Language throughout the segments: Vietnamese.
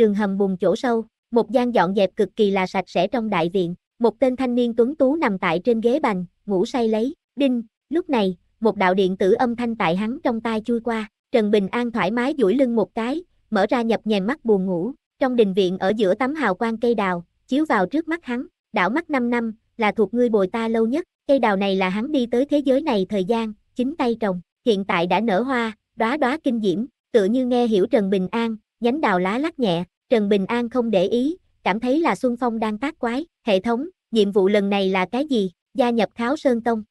đường hầm bùn chỗ sâu, một gian dọn dẹp cực kỳ là sạch sẽ trong đại viện, một tên thanh niên tuấn tú nằm tại trên ghế bành, ngủ say lấy, đinh, lúc này, một đạo điện tử âm thanh tại hắn trong tai chui qua, Trần Bình An thoải mái duỗi lưng một cái, mở ra nhập nhèm mắt buồn ngủ, trong đình viện ở giữa tấm hào quang cây đào, chiếu vào trước mắt hắn, đảo mắt 5 năm, là thuộc ngươi bồi ta lâu nhất, cây đào này là hắn đi tới thế giới này thời gian, chính tay trồng, hiện tại đã nở hoa, đóa đóa kinh diễm, tựa như nghe hiểu Trần Bình An, nhánh đào lá lắc nhẹ, Trần Bình An không để ý, cảm thấy là Xuân Phong đang tác quái, hệ thống, nhiệm vụ lần này là cái gì, gia nhập Kháo Sơn Tông.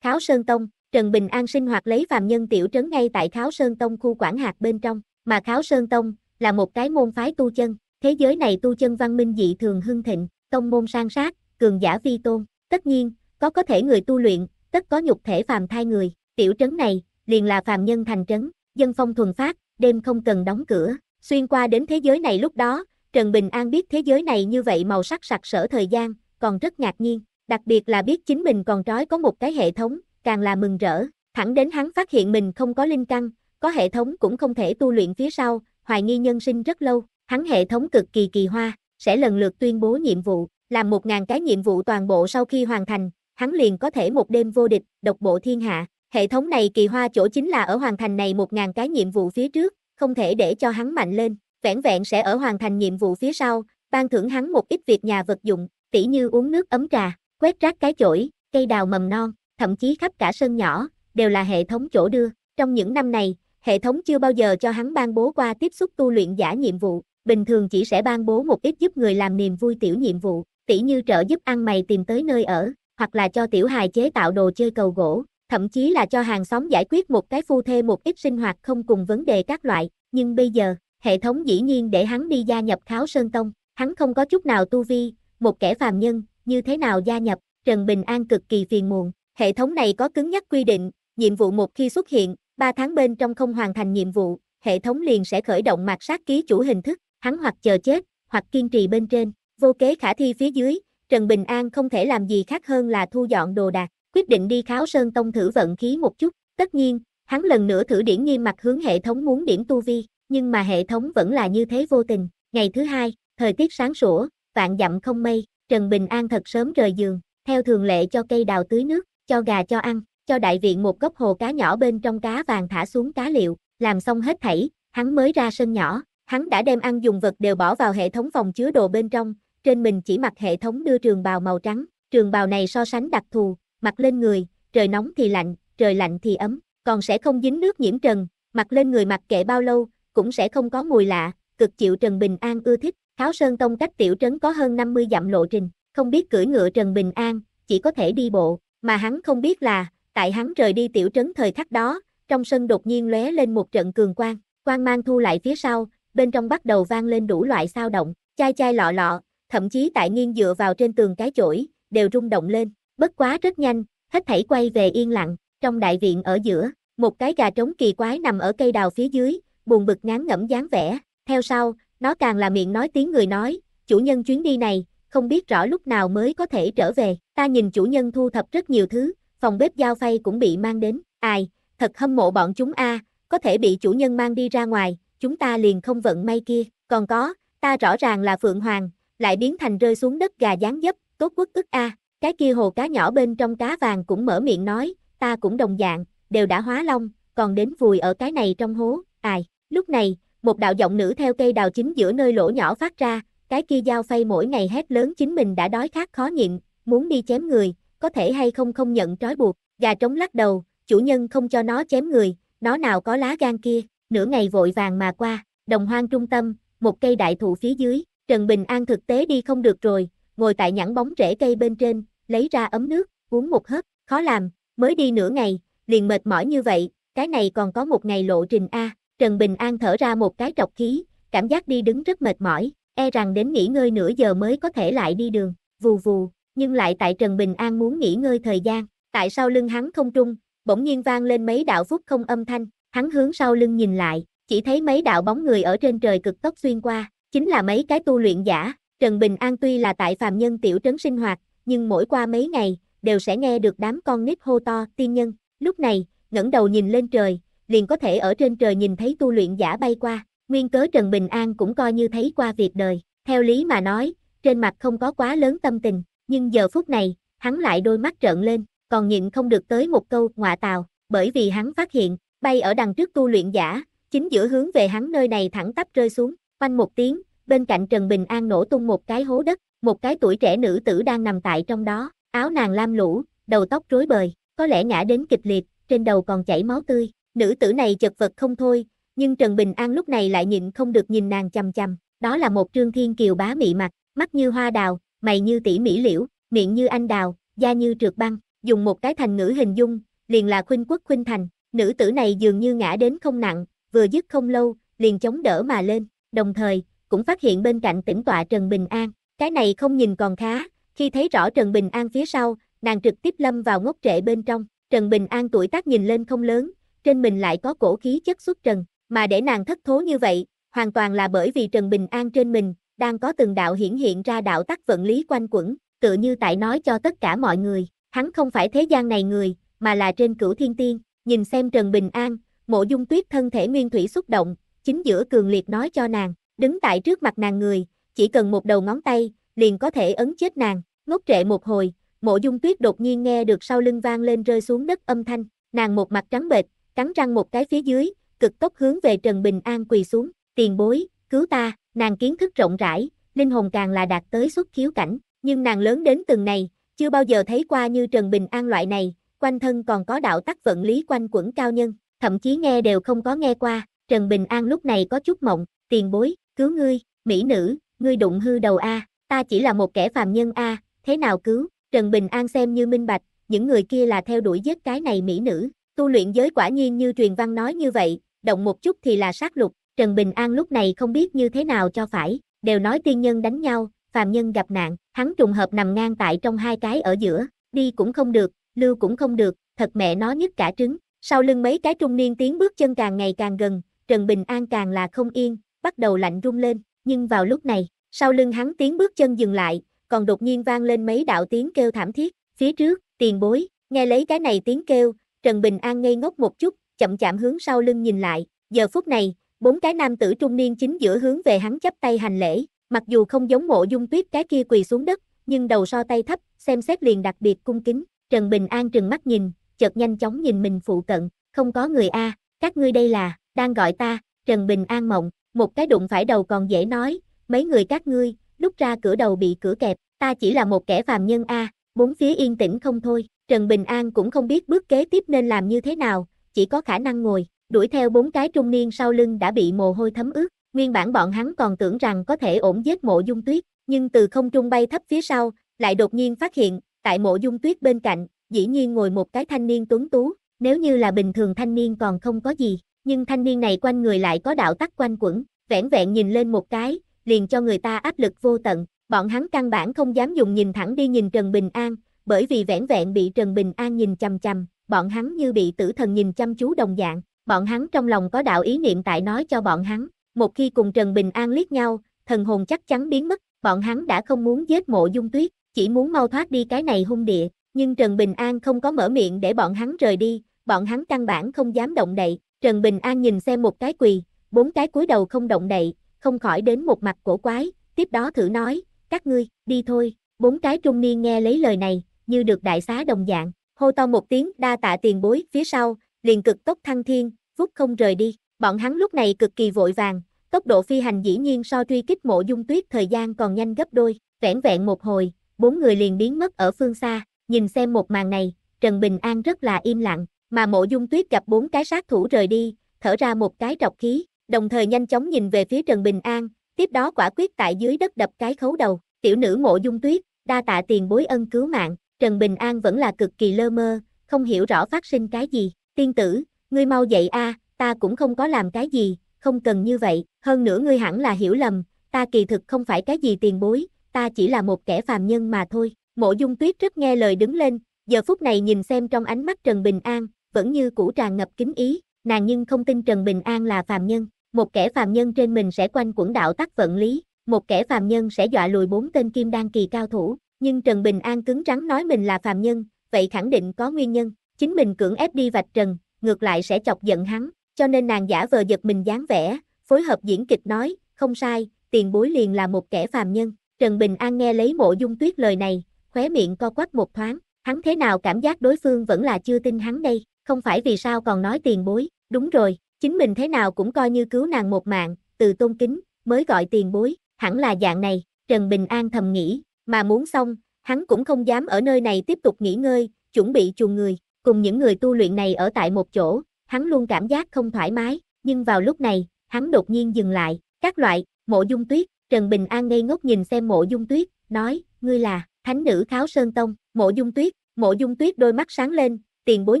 Kháo Sơn Tông, Trần Bình An sinh hoạt lấy phàm nhân tiểu trấn ngay tại Kháo Sơn Tông khu quản hạt bên trong, mà Kháo Sơn Tông là một cái môn phái tu chân, thế giới này tu chân văn minh dị thường hưng thịnh, tông môn sang sát, cường giả vi tôn, tất nhiên, có có thể người tu luyện, tất có nhục thể phàm thai người, tiểu trấn này liền là phàm nhân thành trấn, dân phong thuần phát, đêm không cần đóng cửa. Xuyên qua đến thế giới này lúc đó, Trần Bình An biết thế giới này như vậy màu sắc sặc sỡ thời gian, còn rất ngạc nhiên, đặc biệt là biết chính mình còn trói có một cái hệ thống, càng là mừng rỡ, thẳng đến hắn phát hiện mình không có linh căn, có hệ thống cũng không thể tu luyện phía sau, hoài nghi nhân sinh rất lâu, hắn hệ thống cực kỳ kỳ hoa, sẽ lần lượt tuyên bố nhiệm vụ, làm một ngàn cái nhiệm vụ toàn bộ sau khi hoàn thành, hắn liền có thể một đêm vô địch, độc bộ thiên hạ, Hệ thống này kỳ hoa chỗ chính là ở hoàn thành này 1.000 cái nhiệm vụ phía trước, không thể để cho hắn mạnh lên, vẹn vẹn sẽ ở hoàn thành nhiệm vụ phía sau, ban thưởng hắn một ít việc nhà vật dụng, tỉ như uống nước ấm trà, quét rác cái chổi, cây đào mầm non, thậm chí khắp cả sân nhỏ, đều là hệ thống chỗ đưa. Trong những năm này, hệ thống chưa bao giờ cho hắn ban bố qua tiếp xúc tu luyện giả nhiệm vụ, bình thường chỉ sẽ ban bố một ít giúp người làm niềm vui tiểu nhiệm vụ, tỉ như trợ giúp ăn mày tìm tới nơi ở, hoặc là cho tiểu hài chế tạo đồ chơi cầu gỗ, thậm chí là cho hàng xóm giải quyết một cái phu thê một ít sinh hoạt không cùng vấn đề các loại, nhưng bây giờ, hệ thống dĩ nhiên để hắn đi gia nhập Kháo Sơn Tông, hắn không có chút nào tu vi, một kẻ phàm nhân, như thế nào gia nhập, Trần Bình An cực kỳ phiền muộn, hệ thống này có cứng nhắc quy định, nhiệm vụ một khi xuất hiện, 3 tháng bên trong không hoàn thành nhiệm vụ, hệ thống liền sẽ khởi động mạt sát ký chủ hình thức, hắn hoặc chờ chết, hoặc kiên trì bên trên, vô kế khả thi phía dưới, Trần Bình An không thể làm gì khác hơn là thu dọn đồ đạc, quyết định đi kháo sơn tông thử vận khí một chút, tất nhiên, hắn lần nữa thử điển nghiêm mặt hướng hệ thống muốn điểm tu vi, nhưng mà hệ thống vẫn là như thế vô tình. Ngày thứ hai, thời tiết sáng sủa, vạn dặm không mây, Trần Bình An thật sớm rời giường, theo thường lệ cho cây đào tưới nước, cho gà cho ăn, cho đại viện một góc hồ cá nhỏ bên trong cá vàng thả xuống cá liệu, làm xong hết thảy, hắn mới ra sân nhỏ, hắn đã đem ăn dùng vật đều bỏ vào hệ thống phòng chứa đồ bên trong, trên mình chỉ mặc hệ thống đưa trường bào màu trắng, trường bào này so sánh đặc thù, mặc lên người, trời nóng thì lạnh, trời lạnh thì ấm, còn sẽ không dính nước nhiễm trần, mặc lên người mặc kệ bao lâu, cũng sẽ không có mùi lạ, cực chịu Trần Bình An ưa thích. Tháo Sơn Tông cách tiểu trấn có hơn 50 dặm lộ trình, không biết cưỡi ngựa Trần Bình An, chỉ có thể đi bộ, mà hắn không biết là, tại hắn rời đi tiểu trấn thời khắc đó, trong sân đột nhiên lóe lên một trận cường quang, quang mang thu lại phía sau, bên trong bắt đầu vang lên đủ loại sao động, chai chai lọ lọ, thậm chí tại nghiêng dựa vào trên tường cái chổi, đều rung động lên, Bất quá rất nhanh, hết thảy quay về yên lặng, trong đại viện ở giữa, một cái gà trống kỳ quái nằm ở cây đào phía dưới, buồn bực ngán ngẩm dáng vẻ, theo sau, nó càng là miệng nói tiếng người nói, chủ nhân chuyến đi này, không biết rõ lúc nào mới có thể trở về, ta nhìn chủ nhân thu thập rất nhiều thứ, phòng bếp giao phay cũng bị mang đến, ai, thật hâm mộ bọn chúng a, có thể bị chủ nhân mang đi ra ngoài, chúng ta liền không vận may kia, còn có, ta rõ ràng là Phượng Hoàng, lại biến thành rơi xuống đất gà gián dấp, tốt quốc ức a. Cái kia hồ cá nhỏ bên trong cá vàng cũng mở miệng nói, ta cũng đồng dạng, đều đã hóa long, còn đến vùi ở cái này trong hố, ai. Lúc này, một đạo giọng nữ theo cây đào chính giữa nơi lỗ nhỏ phát ra, cái kia dao phay mỗi ngày hét lớn chính mình đã đói khát khó nhịn, muốn đi chém người, có thể hay không không nhận trói buộc, gà trống lắc đầu, chủ nhân không cho nó chém người, nó nào có lá gan kia, nửa ngày vội vàng mà qua, đồng hoang trung tâm, một cây đại thụ phía dưới, Trần Bình An thực tế đi không được rồi, ngồi tại nhẵn bóng rễ cây bên trên, lấy ra ấm nước, uống một hớp, khó làm, mới đi nửa ngày, liền mệt mỏi như vậy, cái này còn có một ngày lộ trình A, Trần Bình An thở ra một cái trọc khí, cảm giác đi đứng rất mệt mỏi, e rằng đến nghỉ ngơi nửa giờ mới có thể lại đi đường, vù vù, nhưng lại tại Trần Bình An muốn nghỉ ngơi thời gian, tại sao lưng hắn không trung, bỗng nhiên vang lên mấy đạo phút không âm thanh, hắn hướng sau lưng nhìn lại, chỉ thấy mấy đạo bóng người ở trên trời cực tốc xuyên qua, chính là mấy cái tu luyện giả, Trần Bình An tuy là tại phàm nhân tiểu trấn sinh hoạt, nhưng mỗi qua mấy ngày, đều sẽ nghe được đám con nít hô to tiên nhân. Lúc này, ngẩng đầu nhìn lên trời, liền có thể ở trên trời nhìn thấy tu luyện giả bay qua. Nguyên cớ Trần Bình An cũng coi như thấy qua việc đời. Theo lý mà nói, trên mặt không có quá lớn tâm tình, nhưng giờ phút này, hắn lại đôi mắt trợn lên, còn nhịn không được tới một câu ngọa tào, bởi vì hắn phát hiện, bay ở đằng trước tu luyện giả, chính giữa hướng về hắn nơi này thẳng tắp rơi xuống, quanh một tiếng, bên cạnh Trần Bình An nổ tung một cái hố đất, một cái tuổi trẻ nữ tử đang nằm tại trong đó, áo nàng lam lũ, đầu tóc rối bời, có lẽ ngã đến kịch liệt, trên đầu còn chảy máu tươi, nữ tử này chật vật không thôi, nhưng Trần Bình An lúc này lại nhịn không được nhìn nàng chằm chằm, đó là một trương thiên kiều bá mị mặt, mắt như hoa đào, mày như tỉ mỹ liễu, miệng như anh đào, da như trượt băng, dùng một cái thành ngữ hình dung, liền là khuynh quốc khuynh thành, nữ tử này dường như ngã đến không nặng, vừa dứt không lâu, liền chống đỡ mà lên, đồng thời, cũng phát hiện bên cạnh tỉnh tọa Trần Bình An. Cái này không nhìn còn khá, khi thấy rõ Trần Bình An phía sau, nàng trực tiếp lâm vào ngốc trệ bên trong. Trần Bình An tuổi tác nhìn lên không lớn, trên mình lại có cổ khí chất xuất trần, mà để nàng thất thố như vậy, hoàn toàn là bởi vì Trần Bình An trên mình, đang có từng đạo hiển hiện ra đạo tắc vận lý quanh quẩn, tự như tại nói cho tất cả mọi người, hắn không phải thế gian này người, mà là trên cửu thiên tiên, nhìn xem Trần Bình An, mộ dung tuyết thân thể nguyên thủy xúc động, chính giữa cường liệt nói cho nàng, đứng tại trước mặt nàng người, chỉ cần một đầu ngón tay, liền có thể ấn chết nàng, ngốc trệ một hồi, mộ dung tuyết đột nhiên nghe được sau lưng vang lên rơi xuống đất âm thanh, nàng một mặt trắng bệch, cắn răng một cái phía dưới, cực tốc hướng về Trần Bình An quỳ xuống, tiền bối, cứu ta, nàng kiến thức rộng rãi, linh hồn càng là đạt tới xuất khiếu cảnh, nhưng nàng lớn đến từng này, chưa bao giờ thấy qua như Trần Bình An loại này, quanh thân còn có đạo tắc vận lý quanh quẩn cao nhân, thậm chí nghe đều không có nghe qua, Trần Bình An lúc này có chút mộng, tiền bối, cứu ngươi, mỹ nữ, ngươi đụng hư đầu a, ta chỉ là một kẻ phàm nhân a, thế nào cứu? Trần Bình An xem như minh bạch, những người kia là theo đuổi giết cái này mỹ nữ, tu luyện giới quả nhiên như truyền văn nói như vậy, động một chút thì là sát lục, Trần Bình An lúc này không biết như thế nào cho phải, đều nói tiên nhân đánh nhau, phàm nhân gặp nạn, hắn trùng hợp nằm ngang tại trong hai cái ở giữa, đi cũng không được, lưu cũng không được, thật mẹ nó nhất cả trứng, sau lưng mấy cái trung niên tiến bước chân càng ngày càng gần, Trần Bình An càng là không yên, bắt đầu lạnh rung lên, nhưng vào lúc này, sau lưng hắn tiếng bước chân dừng lại, còn đột nhiên vang lên mấy đạo tiếng kêu thảm thiết, phía trước, tiền bối, nghe lấy cái này tiếng kêu, Trần Bình An ngây ngốc một chút, chậm chạm hướng sau lưng nhìn lại, giờ phút này, bốn cái nam tử trung niên chính giữa hướng về hắn chấp tay hành lễ, mặc dù không giống mộ dung tuyết cái kia quỳ xuống đất, nhưng đầu so tay thấp, xem xét liền đặc biệt cung kính, Trần Bình An trừng mắt nhìn, chợt nhanh chóng nhìn mình phụ cận, không có người A, các ngươi đây là, đang gọi ta, Trần Bình An mộng, một cái đụng phải đầu còn dễ nói, mấy người các ngươi, lúc ra cửa đầu bị cửa kẹp, ta chỉ là một kẻ phàm nhân a, bốn phía yên tĩnh không thôi, Trần Bình An cũng không biết bước kế tiếp nên làm như thế nào, chỉ có khả năng ngồi, đuổi theo bốn cái trung niên sau lưng đã bị mồ hôi thấm ướt, nguyên bản bọn hắn còn tưởng rằng có thể ổn giết mộ dung tuyết, nhưng từ không trung bay thấp phía sau, lại đột nhiên phát hiện, tại mộ dung tuyết bên cạnh, dĩ nhiên ngồi một cái thanh niên tuấn tú, nếu như là bình thường thanh niên còn không có gì, nhưng thanh niên này quanh người lại có đạo tắc quanh quẩn, vẻn vẹn nhìn lên một cái, liền cho người ta áp lực vô tận, bọn hắn căn bản không dám dùng nhìn thẳng đi nhìn Trần Bình An, bởi vì vẻn vẹn bị Trần Bình An nhìn chằm chằm, bọn hắn như bị tử thần nhìn chăm chú đồng dạng, bọn hắn trong lòng có đạo ý niệm tại nói cho bọn hắn, một khi cùng Trần Bình An liếc nhau, thần hồn chắc chắn biến mất, bọn hắn đã không muốn giết mộ dung tuyết, chỉ muốn mau thoát đi cái này hung địa, nhưng Trần Bình An không có mở miệng để bọn hắn rời đi, bọn hắn căn bản không dám động đậy, Trần Bình An nhìn xem một cái quỳ, bốn cái cúi đầu không động đậy, không khỏi đến một mặt cổ quái, tiếp đó thử nói, các ngươi, đi thôi, bốn cái trung niên nghe lấy lời này, như được đại xá đồng dạng, hô to một tiếng đa tạ tiền bối, phía sau, liền cực tốc thăng thiên, phút không rời đi, bọn hắn lúc này cực kỳ vội vàng, tốc độ phi hành dĩ nhiên so truy kích mộ dung tuyết thời gian còn nhanh gấp đôi, vẻn vẹn một hồi, bốn người liền biến mất ở phương xa, nhìn xem một màn này, Trần Bình An rất là im lặng, mà mộ dung tuyết gặp bốn cái sát thủ rời đi, thở ra một cái trọc khí, đồng thời nhanh chóng nhìn về phía Trần Bình An, tiếp đó quả quyết tại dưới đất đập cái khấu đầu, tiểu nữ mộ dung tuyết, đa tạ tiền bối ân cứu mạng, Trần Bình An vẫn là cực kỳ lơ mơ, không hiểu rõ phát sinh cái gì, tiên tử, ngươi mau dậy a, ta cũng không có làm cái gì, không cần như vậy, hơn nữa ngươi hẳn là hiểu lầm, ta kỳ thực không phải cái gì tiền bối, ta chỉ là một kẻ phàm nhân mà thôi, mộ dung tuyết rất nghe lời đứng lên, giờ phút này nhìn xem trong ánh mắt Trần Bình An, vẫn như cũ tràn ngập kính ý, nàng nhưng không tin Trần Bình An là phàm nhân, một kẻ phàm nhân trên mình sẽ quanh quẩn đạo tắc vận lý, một kẻ phàm nhân sẽ dọa lùi bốn tên kim đan kỳ cao thủ, nhưng Trần Bình An cứng rắn nói mình là phàm nhân, vậy khẳng định có nguyên nhân, chính mình cưỡng ép đi vạch trần, ngược lại sẽ chọc giận hắn, cho nên nàng giả vờ giật mình dáng vẻ, phối hợp diễn kịch nói, không sai, tiền bối liền là một kẻ phàm nhân. Trần Bình An nghe lấy mộ dung tuyết lời này, khóe miệng co quắp một thoáng, hắn thế nào cảm giác đối phương vẫn là chưa tin hắn đây, không phải vì sao còn nói tiền bối, đúng rồi, chính mình thế nào cũng coi như cứu nàng một mạng, từ tôn kính, mới gọi tiền bối, hẳn là dạng này, Trần Bình An thầm nghĩ, mà muốn xong, hắn cũng không dám ở nơi này tiếp tục nghỉ ngơi, chuẩn bị chuồng người, cùng những người tu luyện này ở tại một chỗ, hắn luôn cảm giác không thoải mái, nhưng vào lúc này, hắn đột nhiên dừng lại, các loại, mộ dung tuyết, Trần Bình An ngây ngốc nhìn xem mộ dung tuyết, nói, ngươi là, thánh nữ kháo sơn tông, mộ dung tuyết, mộ dung tuyết đôi mắt sáng lên, tiền bối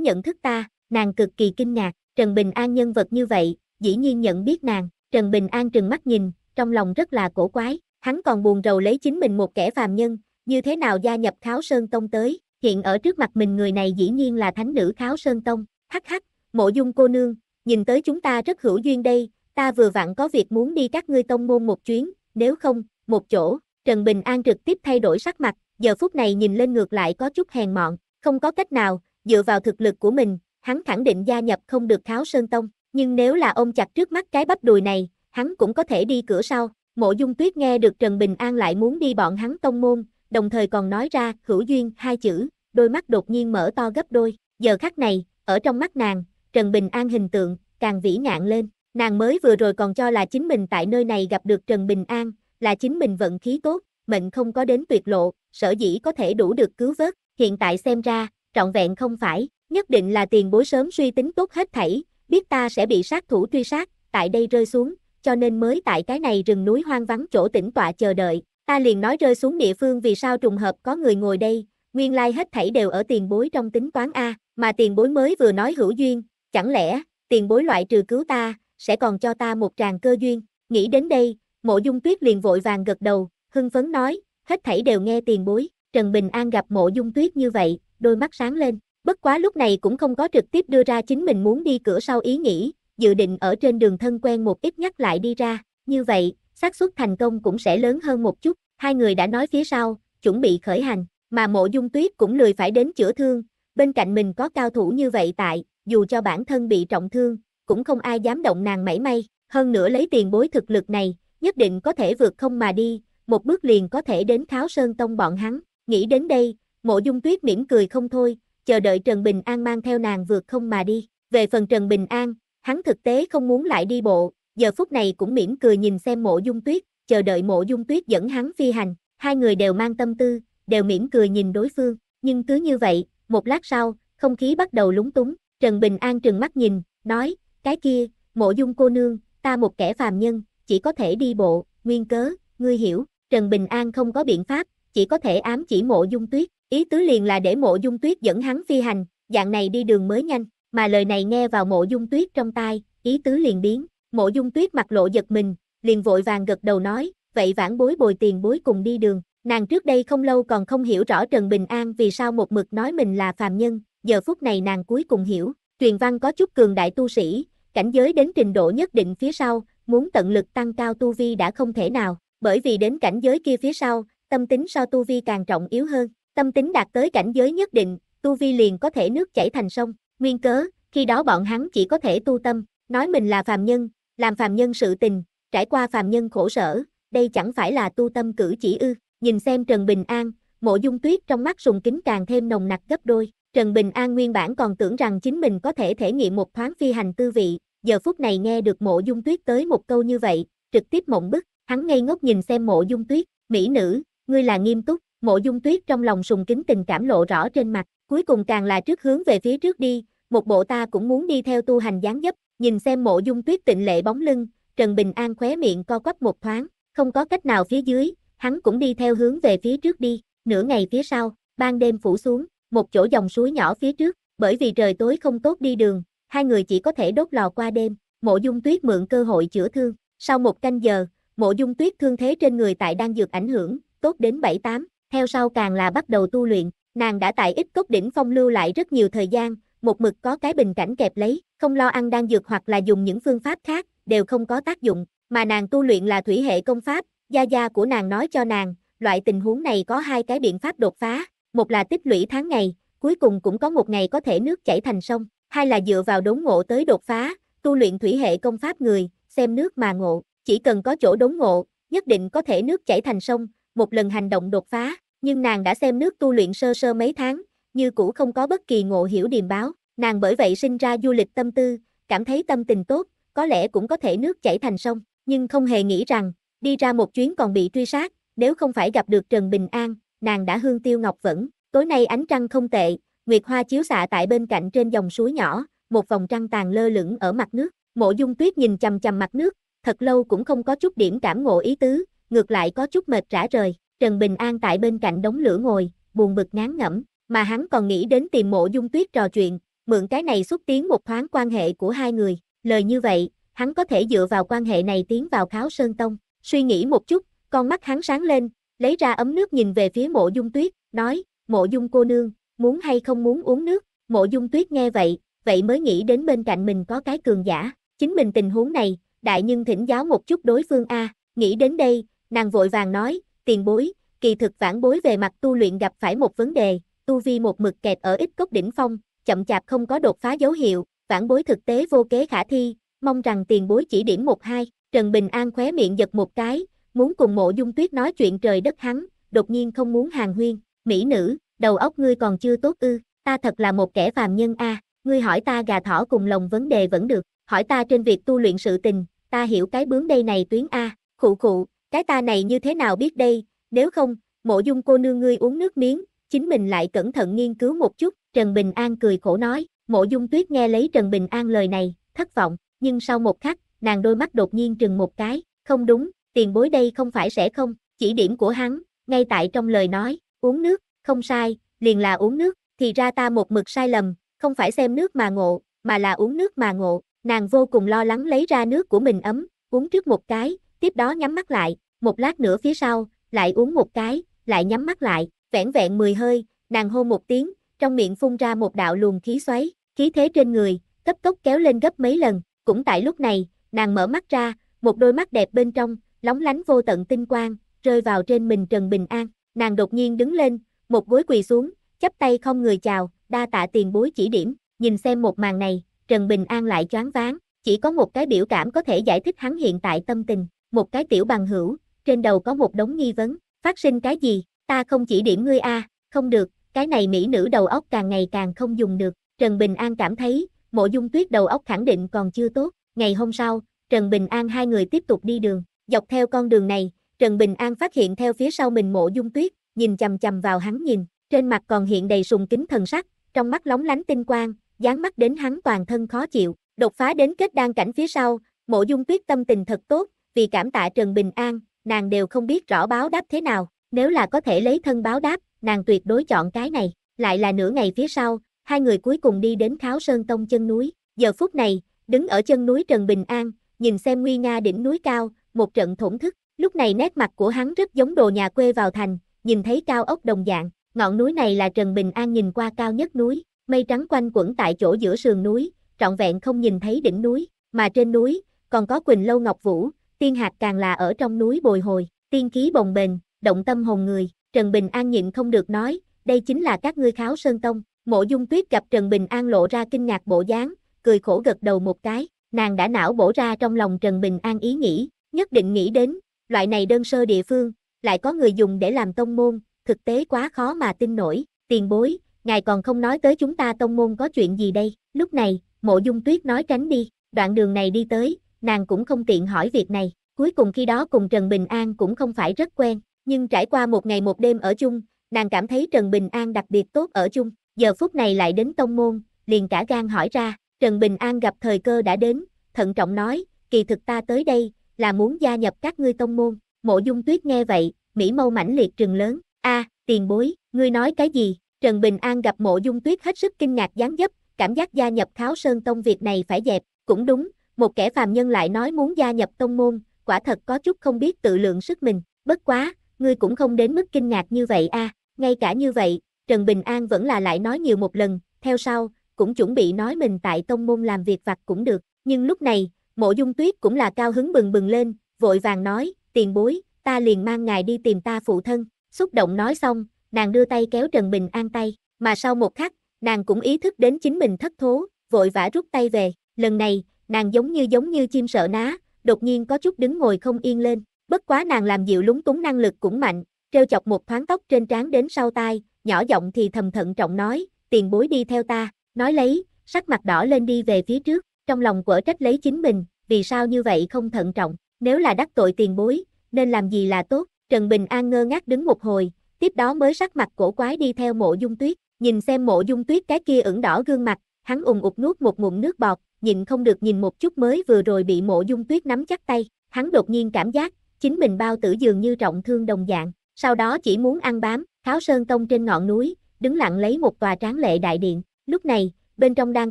nhận thức ta, nàng cực kỳ kinh ngạc, Trần Bình An nhân vật như vậy, dĩ nhiên nhận biết nàng, Trần Bình An trừng mắt nhìn, trong lòng rất là cổ quái, hắn còn buồn rầu lấy chính mình một kẻ phàm nhân, như thế nào gia nhập Kháo Sơn Tông tới, hiện ở trước mặt mình người này dĩ nhiên là thánh nữ Kháo Sơn Tông, hắc hắc, mộ dung cô nương, nhìn tới chúng ta rất hữu duyên đây, ta vừa vặn có việc muốn đi các ngươi tông môn một chuyến, nếu không, một chỗ, Trần Bình An trực tiếp thay đổi sắc mặt, giờ phút này nhìn lên ngược lại có chút hèn mọn, không có cách nào, dựa vào thực lực của mình, hắn khẳng định gia nhập không được tháo Sơn Tông, nhưng nếu là ông chặt trước mắt cái bắp đùi này, hắn cũng có thể đi cửa sau. Mộ Dung Tuyết nghe được Trần Bình An lại muốn đi bọn hắn tông môn, đồng thời còn nói ra hữu duyên hai chữ, đôi mắt đột nhiên mở to gấp đôi. Giờ khắc này, ở trong mắt nàng, Trần Bình An hình tượng càng vĩ ngạn lên. Nàng mới vừa rồi còn cho là chính mình tại nơi này gặp được Trần Bình An, là chính mình vận khí tốt, mệnh không có đến tuyệt lộ, sở dĩ có thể đủ được cứu vớt. Hiện tại xem ra, trọn vẹn không phải, nhất định là tiền bối sớm suy tính tốt hết thảy, biết ta sẽ bị sát thủ truy sát, tại đây rơi xuống, cho nên mới tại cái này rừng núi hoang vắng chỗ tĩnh tọa chờ đợi, ta liền nói rơi xuống địa phương vì sao trùng hợp có người ngồi đây, nguyên lai like hết thảy đều ở tiền bối trong tính toán A, mà tiền bối mới vừa nói hữu duyên, chẳng lẽ, tiền bối loại trừ cứu ta, sẽ còn cho ta một tràng cơ duyên, nghĩ đến đây, mộ dung tuyết liền vội vàng gật đầu, hưng phấn nói, hết thảy đều nghe tiền bối, Trần Bình An gặp mộ dung tuyết như vậy, đôi mắt sáng lên. Bất quá lúc này cũng không có trực tiếp đưa ra chính mình muốn đi cửa sau ý nghĩ, dự định ở trên đường thân quen một ít nhắc lại đi ra, như vậy, xác suất thành công cũng sẽ lớn hơn một chút. Hai người đã nói phía sau, chuẩn bị khởi hành, mà mộ dung tuyết cũng lười phải đến chữa thương, bên cạnh mình có cao thủ như vậy tại, dù cho bản thân bị trọng thương, cũng không ai dám động nàng mảy may, hơn nữa lấy tiền bối thực lực này, nhất định có thể vượt không mà đi, một bước liền có thể đến Kháo Sơn Tông bọn hắn, nghĩ đến đây, Mộ Dung Tuyết mỉm cười không thôi, chờ đợi Trần Bình An mang theo nàng vượt không mà đi. Về phần Trần Bình An, hắn thực tế không muốn lại đi bộ, giờ phút này cũng mỉm cười nhìn xem Mộ Dung Tuyết, chờ đợi Mộ Dung Tuyết dẫn hắn phi hành. Hai người đều mang tâm tư, đều mỉm cười nhìn đối phương, nhưng cứ như vậy, một lát sau, không khí bắt đầu lúng túng, Trần Bình An trừng mắt nhìn, nói, cái kia, Mộ Dung cô nương, ta một kẻ phàm nhân, chỉ có thể đi bộ, nguyên cớ, ngươi hiểu, Trần Bình An không có biện pháp, chỉ có thể ám chỉ Mộ Dung Tuyết, Ý tứ liền là để mộ dung tuyết dẫn hắn phi hành, dạng này đi đường mới nhanh, mà lời này nghe vào mộ dung tuyết trong tai, ý tứ liền biến, mộ dung tuyết mặt lộ giật mình, liền vội vàng gật đầu nói, vậy vãn bối bồi tiền bối cùng đi đường, nàng trước đây không lâu còn không hiểu rõ Trần Bình An vì sao một mực nói mình là phàm nhân, giờ phút này nàng cuối cùng hiểu, truyền văn có chút cường đại tu sĩ, cảnh giới đến trình độ nhất định phía sau, muốn tận lực tăng cao tu vi đã không thể nào, bởi vì đến cảnh giới kia phía sau, tâm tính so tu vi càng trọng yếu hơn, Tâm tính đạt tới cảnh giới nhất định, tu vi liền có thể nước chảy thành sông, nguyên cớ, khi đó bọn hắn chỉ có thể tu tâm, nói mình là phàm nhân, làm phàm nhân sự tình, trải qua phàm nhân khổ sở, đây chẳng phải là tu tâm cử chỉ ư, nhìn xem Trần Bình An, mộ dung tuyết trong mắt sùng kính càng thêm nồng nặc gấp đôi, Trần Bình An nguyên bản còn tưởng rằng chính mình có thể thể nghiệm một thoáng phi hành tư vị, giờ phút này nghe được mộ dung tuyết tới một câu như vậy, trực tiếp mộng bức, hắn ngây ngốc nhìn xem mộ dung tuyết, mỹ nữ, ngươi là nghiêm túc, Mộ dung tuyết trong lòng sùng kính tình cảm lộ rõ trên mặt, cuối cùng càng là trước hướng về phía trước đi, một bộ ta cũng muốn đi theo tu hành gián dấp, nhìn xem mộ dung tuyết tịnh lệ bóng lưng, Trần Bình An khóe miệng co quắp một thoáng, không có cách nào phía dưới, hắn cũng đi theo hướng về phía trước đi, nửa ngày phía sau, ban đêm phủ xuống, một chỗ dòng suối nhỏ phía trước, bởi vì trời tối không tốt đi đường, hai người chỉ có thể đốt lò qua đêm, mộ dung tuyết mượn cơ hội chữa thương, sau một canh giờ, mộ dung tuyết thương thế trên người tại đang dược ảnh hưởng, tốt đến 7-8, theo sau càng là bắt đầu tu luyện, nàng đã tại ít cốc đỉnh phong lưu lại rất nhiều thời gian, một mực có cái bình cảnh kẹp lấy, không lo ăn đang dược hoặc là dùng những phương pháp khác, đều không có tác dụng, mà nàng tu luyện là thủy hệ công pháp, gia gia của nàng nói cho nàng, loại tình huống này có hai cái biện pháp đột phá, một là tích lũy tháng ngày, cuối cùng cũng có một ngày có thể nước chảy thành sông, hai là dựa vào đốn ngộ tới đột phá, tu luyện thủy hệ công pháp người, xem nước mà ngộ, chỉ cần có chỗ đốn ngộ, nhất định có thể nước chảy thành sông, một lần hành động đột phá, nhưng nàng đã xem nước tu luyện sơ sơ mấy tháng, như cũ không có bất kỳ ngộ hiểu điềm báo, nàng bởi vậy sinh ra du lịch tâm tư, cảm thấy tâm tình tốt, có lẽ cũng có thể nước chảy thành sông, nhưng không hề nghĩ rằng, đi ra một chuyến còn bị truy sát, nếu không phải gặp được Trần Bình An, nàng đã hương tiêu ngọc vẫn, tối nay ánh trăng không tệ, nguyệt hoa chiếu xạ tại bên cạnh trên dòng suối nhỏ, một vòng trăng tàn lơ lửng ở mặt nước, mộ dung tuyết nhìn chầm chầm mặt nước, thật lâu cũng không có chút điểm cảm ngộ ý tứ, ngược lại có chút mệt rã rời, Trần Bình An tại bên cạnh đống lửa ngồi, buồn bực ngán ngẩm, mà hắn còn nghĩ đến tìm mộ dung tuyết trò chuyện, mượn cái này xúc tiến một thoáng quan hệ của hai người, lời như vậy, hắn có thể dựa vào quan hệ này tiến vào kháo sơn tông, suy nghĩ một chút, con mắt hắn sáng lên, lấy ra ấm nước nhìn về phía mộ dung tuyết, nói, mộ dung cô nương, muốn hay không muốn uống nước, mộ dung tuyết nghe vậy, vậy mới nghĩ đến bên cạnh mình có cái cường giả, chính mình tình huống này, đại nhân thỉnh giáo một chút đối phương A, nghĩ đến đây, Nàng vội vàng nói, tiền bối, kỳ thực vãn bối về mặt tu luyện gặp phải một vấn đề, tu vi một mực kẹt ở ít cốc đỉnh phong, chậm chạp không có đột phá dấu hiệu, vãn bối thực tế vô kế khả thi, mong rằng tiền bối chỉ điểm một hai, Trần Bình An khóe miệng giật một cái, muốn cùng mộ dung tuyết nói chuyện trời đất hắn, đột nhiên không muốn hàng huyên, mỹ nữ, đầu óc ngươi còn chưa tốt ư, ta thật là một kẻ phàm nhân a ngươi hỏi ta gà thỏ cùng lồng vấn đề vẫn được, hỏi ta trên việc tu luyện sự tình, ta hiểu cái bướng đây này tuyến a, khụ khụ, cái ta này như thế nào biết đây, nếu không, mộ dung cô nương ngươi uống nước miếng, chính mình lại cẩn thận nghiên cứu một chút, Trần Bình An cười khổ nói, mộ dung tuyết nghe lấy Trần Bình An lời này, thất vọng, nhưng sau một khắc, nàng đôi mắt đột nhiên trừng một cái, không đúng, tiền bối đây không phải sẽ không, chỉ điểm của hắn, ngay tại trong lời nói, uống nước, không sai, liền là uống nước, thì ra ta một mực sai lầm, không phải xem nước mà ngộ, mà là uống nước mà ngộ, nàng vô cùng lo lắng lấy ra nước của mình ấm, uống trước một cái, tiếp đó nhắm mắt lại, một lát nữa phía sau, lại uống một cái, lại nhắm mắt lại, vẻn vẹn mười hơi, nàng hô một tiếng, trong miệng phun ra một đạo luồng khí xoáy, khí thế trên người, cấp tốc kéo lên gấp mấy lần, cũng tại lúc này, nàng mở mắt ra, một đôi mắt đẹp bên trong, lóng lánh vô tận tinh quang, rơi vào trên mình Trần Bình An, nàng đột nhiên đứng lên, một gối quỳ xuống, chắp tay không người chào, đa tạ tiền bối chỉ điểm, nhìn xem một màn này, Trần Bình An lại choáng váng, chỉ có một cái biểu cảm có thể giải thích hắn hiện tại tâm tình, một cái tiểu bằng hữu, trên đầu có một đống nghi vấn, phát sinh cái gì, ta không chỉ điểm ngươi a, không được, cái này mỹ nữ đầu óc càng ngày càng không dùng được, Trần Bình An cảm thấy, mộ dung tuyết đầu óc khẳng định còn chưa tốt, ngày hôm sau, Trần Bình An hai người tiếp tục đi đường, dọc theo con đường này, Trần Bình An phát hiện theo phía sau mình mộ dung tuyết, nhìn chầm chầm vào hắn nhìn, trên mặt còn hiện đầy sùng kính thần sắc, trong mắt lóng lánh tinh quang, dán mắt đến hắn toàn thân khó chịu, đột phá đến kết đan cảnh phía sau, mộ dung tuyết tâm tình thật tốt, vì cảm tạ Trần Bình An, nàng đều không biết rõ báo đáp thế nào, nếu là có thể lấy thân báo đáp, nàng tuyệt đối chọn cái này, lại là nửa ngày phía sau, hai người cuối cùng đi đến Kháo Sơn Tông chân núi, giờ phút này, đứng ở chân núi Trần Bình An, nhìn xem nguy nga đỉnh núi cao, một trận thổn thức, lúc này nét mặt của hắn rất giống đồ nhà quê vào thành, nhìn thấy cao ốc đồng dạng, ngọn núi này là Trần Bình An nhìn qua cao nhất núi, mây trắng quanh quẩn tại chỗ giữa sườn núi, trọn vẹn không nhìn thấy đỉnh núi, mà trên núi, còn có Quỳnh Lâu Ngọc Vũ, tiên hạt càng là ở trong núi bồi hồi, tiên khí bồng bềnh, động tâm hồn người, Trần Bình An nhịn không được nói, đây chính là các ngươi kháo sơn tông, mộ dung tuyết gặp Trần Bình An lộ ra kinh ngạc bộ dáng, cười khổ gật đầu một cái, nàng đã não bổ ra trong lòng Trần Bình An ý nghĩ, nhất định nghĩ đến, loại này đơn sơ địa phương, lại có người dùng để làm tông môn, thực tế quá khó mà tin nổi, tiền bối, ngài còn không nói tới chúng ta tông môn có chuyện gì đây, lúc này, mộ dung tuyết nói tránh đi, đoạn đường này đi tới, nàng cũng không tiện hỏi việc này. Cuối cùng khi đó cùng Trần Bình An cũng không phải rất quen, nhưng trải qua một ngày một đêm ở chung, nàng cảm thấy Trần Bình An đặc biệt tốt ở chung. Giờ phút này lại đến tông môn, liền cả gan hỏi ra, Trần Bình An gặp thời cơ đã đến, thận trọng nói, kỳ thực ta tới đây, là muốn gia nhập các ngươi tông môn. Mộ dung tuyết nghe vậy, mỹ mâu mãnh liệt trừng lớn, a tiền bối, ngươi nói cái gì? Trần Bình An gặp mộ dung tuyết hết sức kinh ngạc gián dấp, cảm giác gia nhập kháo sơn tông việc này phải dẹp, cũng đúng, một kẻ phàm nhân lại nói muốn gia nhập tông môn, quả thật có chút không biết tự lượng sức mình, bất quá, ngươi cũng không đến mức kinh ngạc như vậy a. À, ngay cả như vậy, Trần Bình An vẫn là lại nói nhiều một lần, theo sau, cũng chuẩn bị nói mình tại tông môn làm việc vặt cũng được, nhưng lúc này, mộ dung tuyết cũng là cao hứng bừng bừng lên, vội vàng nói, tiền bối, ta liền mang ngài đi tìm ta phụ thân, xúc động nói xong, nàng đưa tay kéo Trần Bình An tay, mà sau một khắc, nàng cũng ý thức đến chính mình thất thố, vội vã rút tay về, lần này, nàng giống như giống như chim sợ ná, đột nhiên có chút đứng ngồi không yên lên, bất quá nàng làm dịu lúng túng năng lực cũng mạnh, treo chọc một thoáng tóc trên trán đến sau tai, nhỏ giọng thì thầm thận trọng nói, tiền bối đi theo ta, nói lấy, sắc mặt đỏ lên đi về phía trước, trong lòng quở trách lấy chính mình, vì sao như vậy không thận trọng, nếu là đắc tội tiền bối, nên làm gì là tốt, Trần Bình An ngơ ngác đứng một hồi, tiếp đó mới sắc mặt cổ quái đi theo mộ dung tuyết, nhìn xem mộ dung tuyết cái kia ửng đỏ gương mặt, hắn ùng ụt nuốt một ngụm nước bọt, nhịn không được nhìn một chút mới vừa rồi bị mộ dung tuyết nắm chắc tay, hắn đột nhiên cảm giác, chính mình bao tử dường như trọng thương đồng dạng, sau đó chỉ muốn ăn bám, tháo sơn tông trên ngọn núi, đứng lặng lấy một tòa tráng lệ đại điện, lúc này, bên trong đang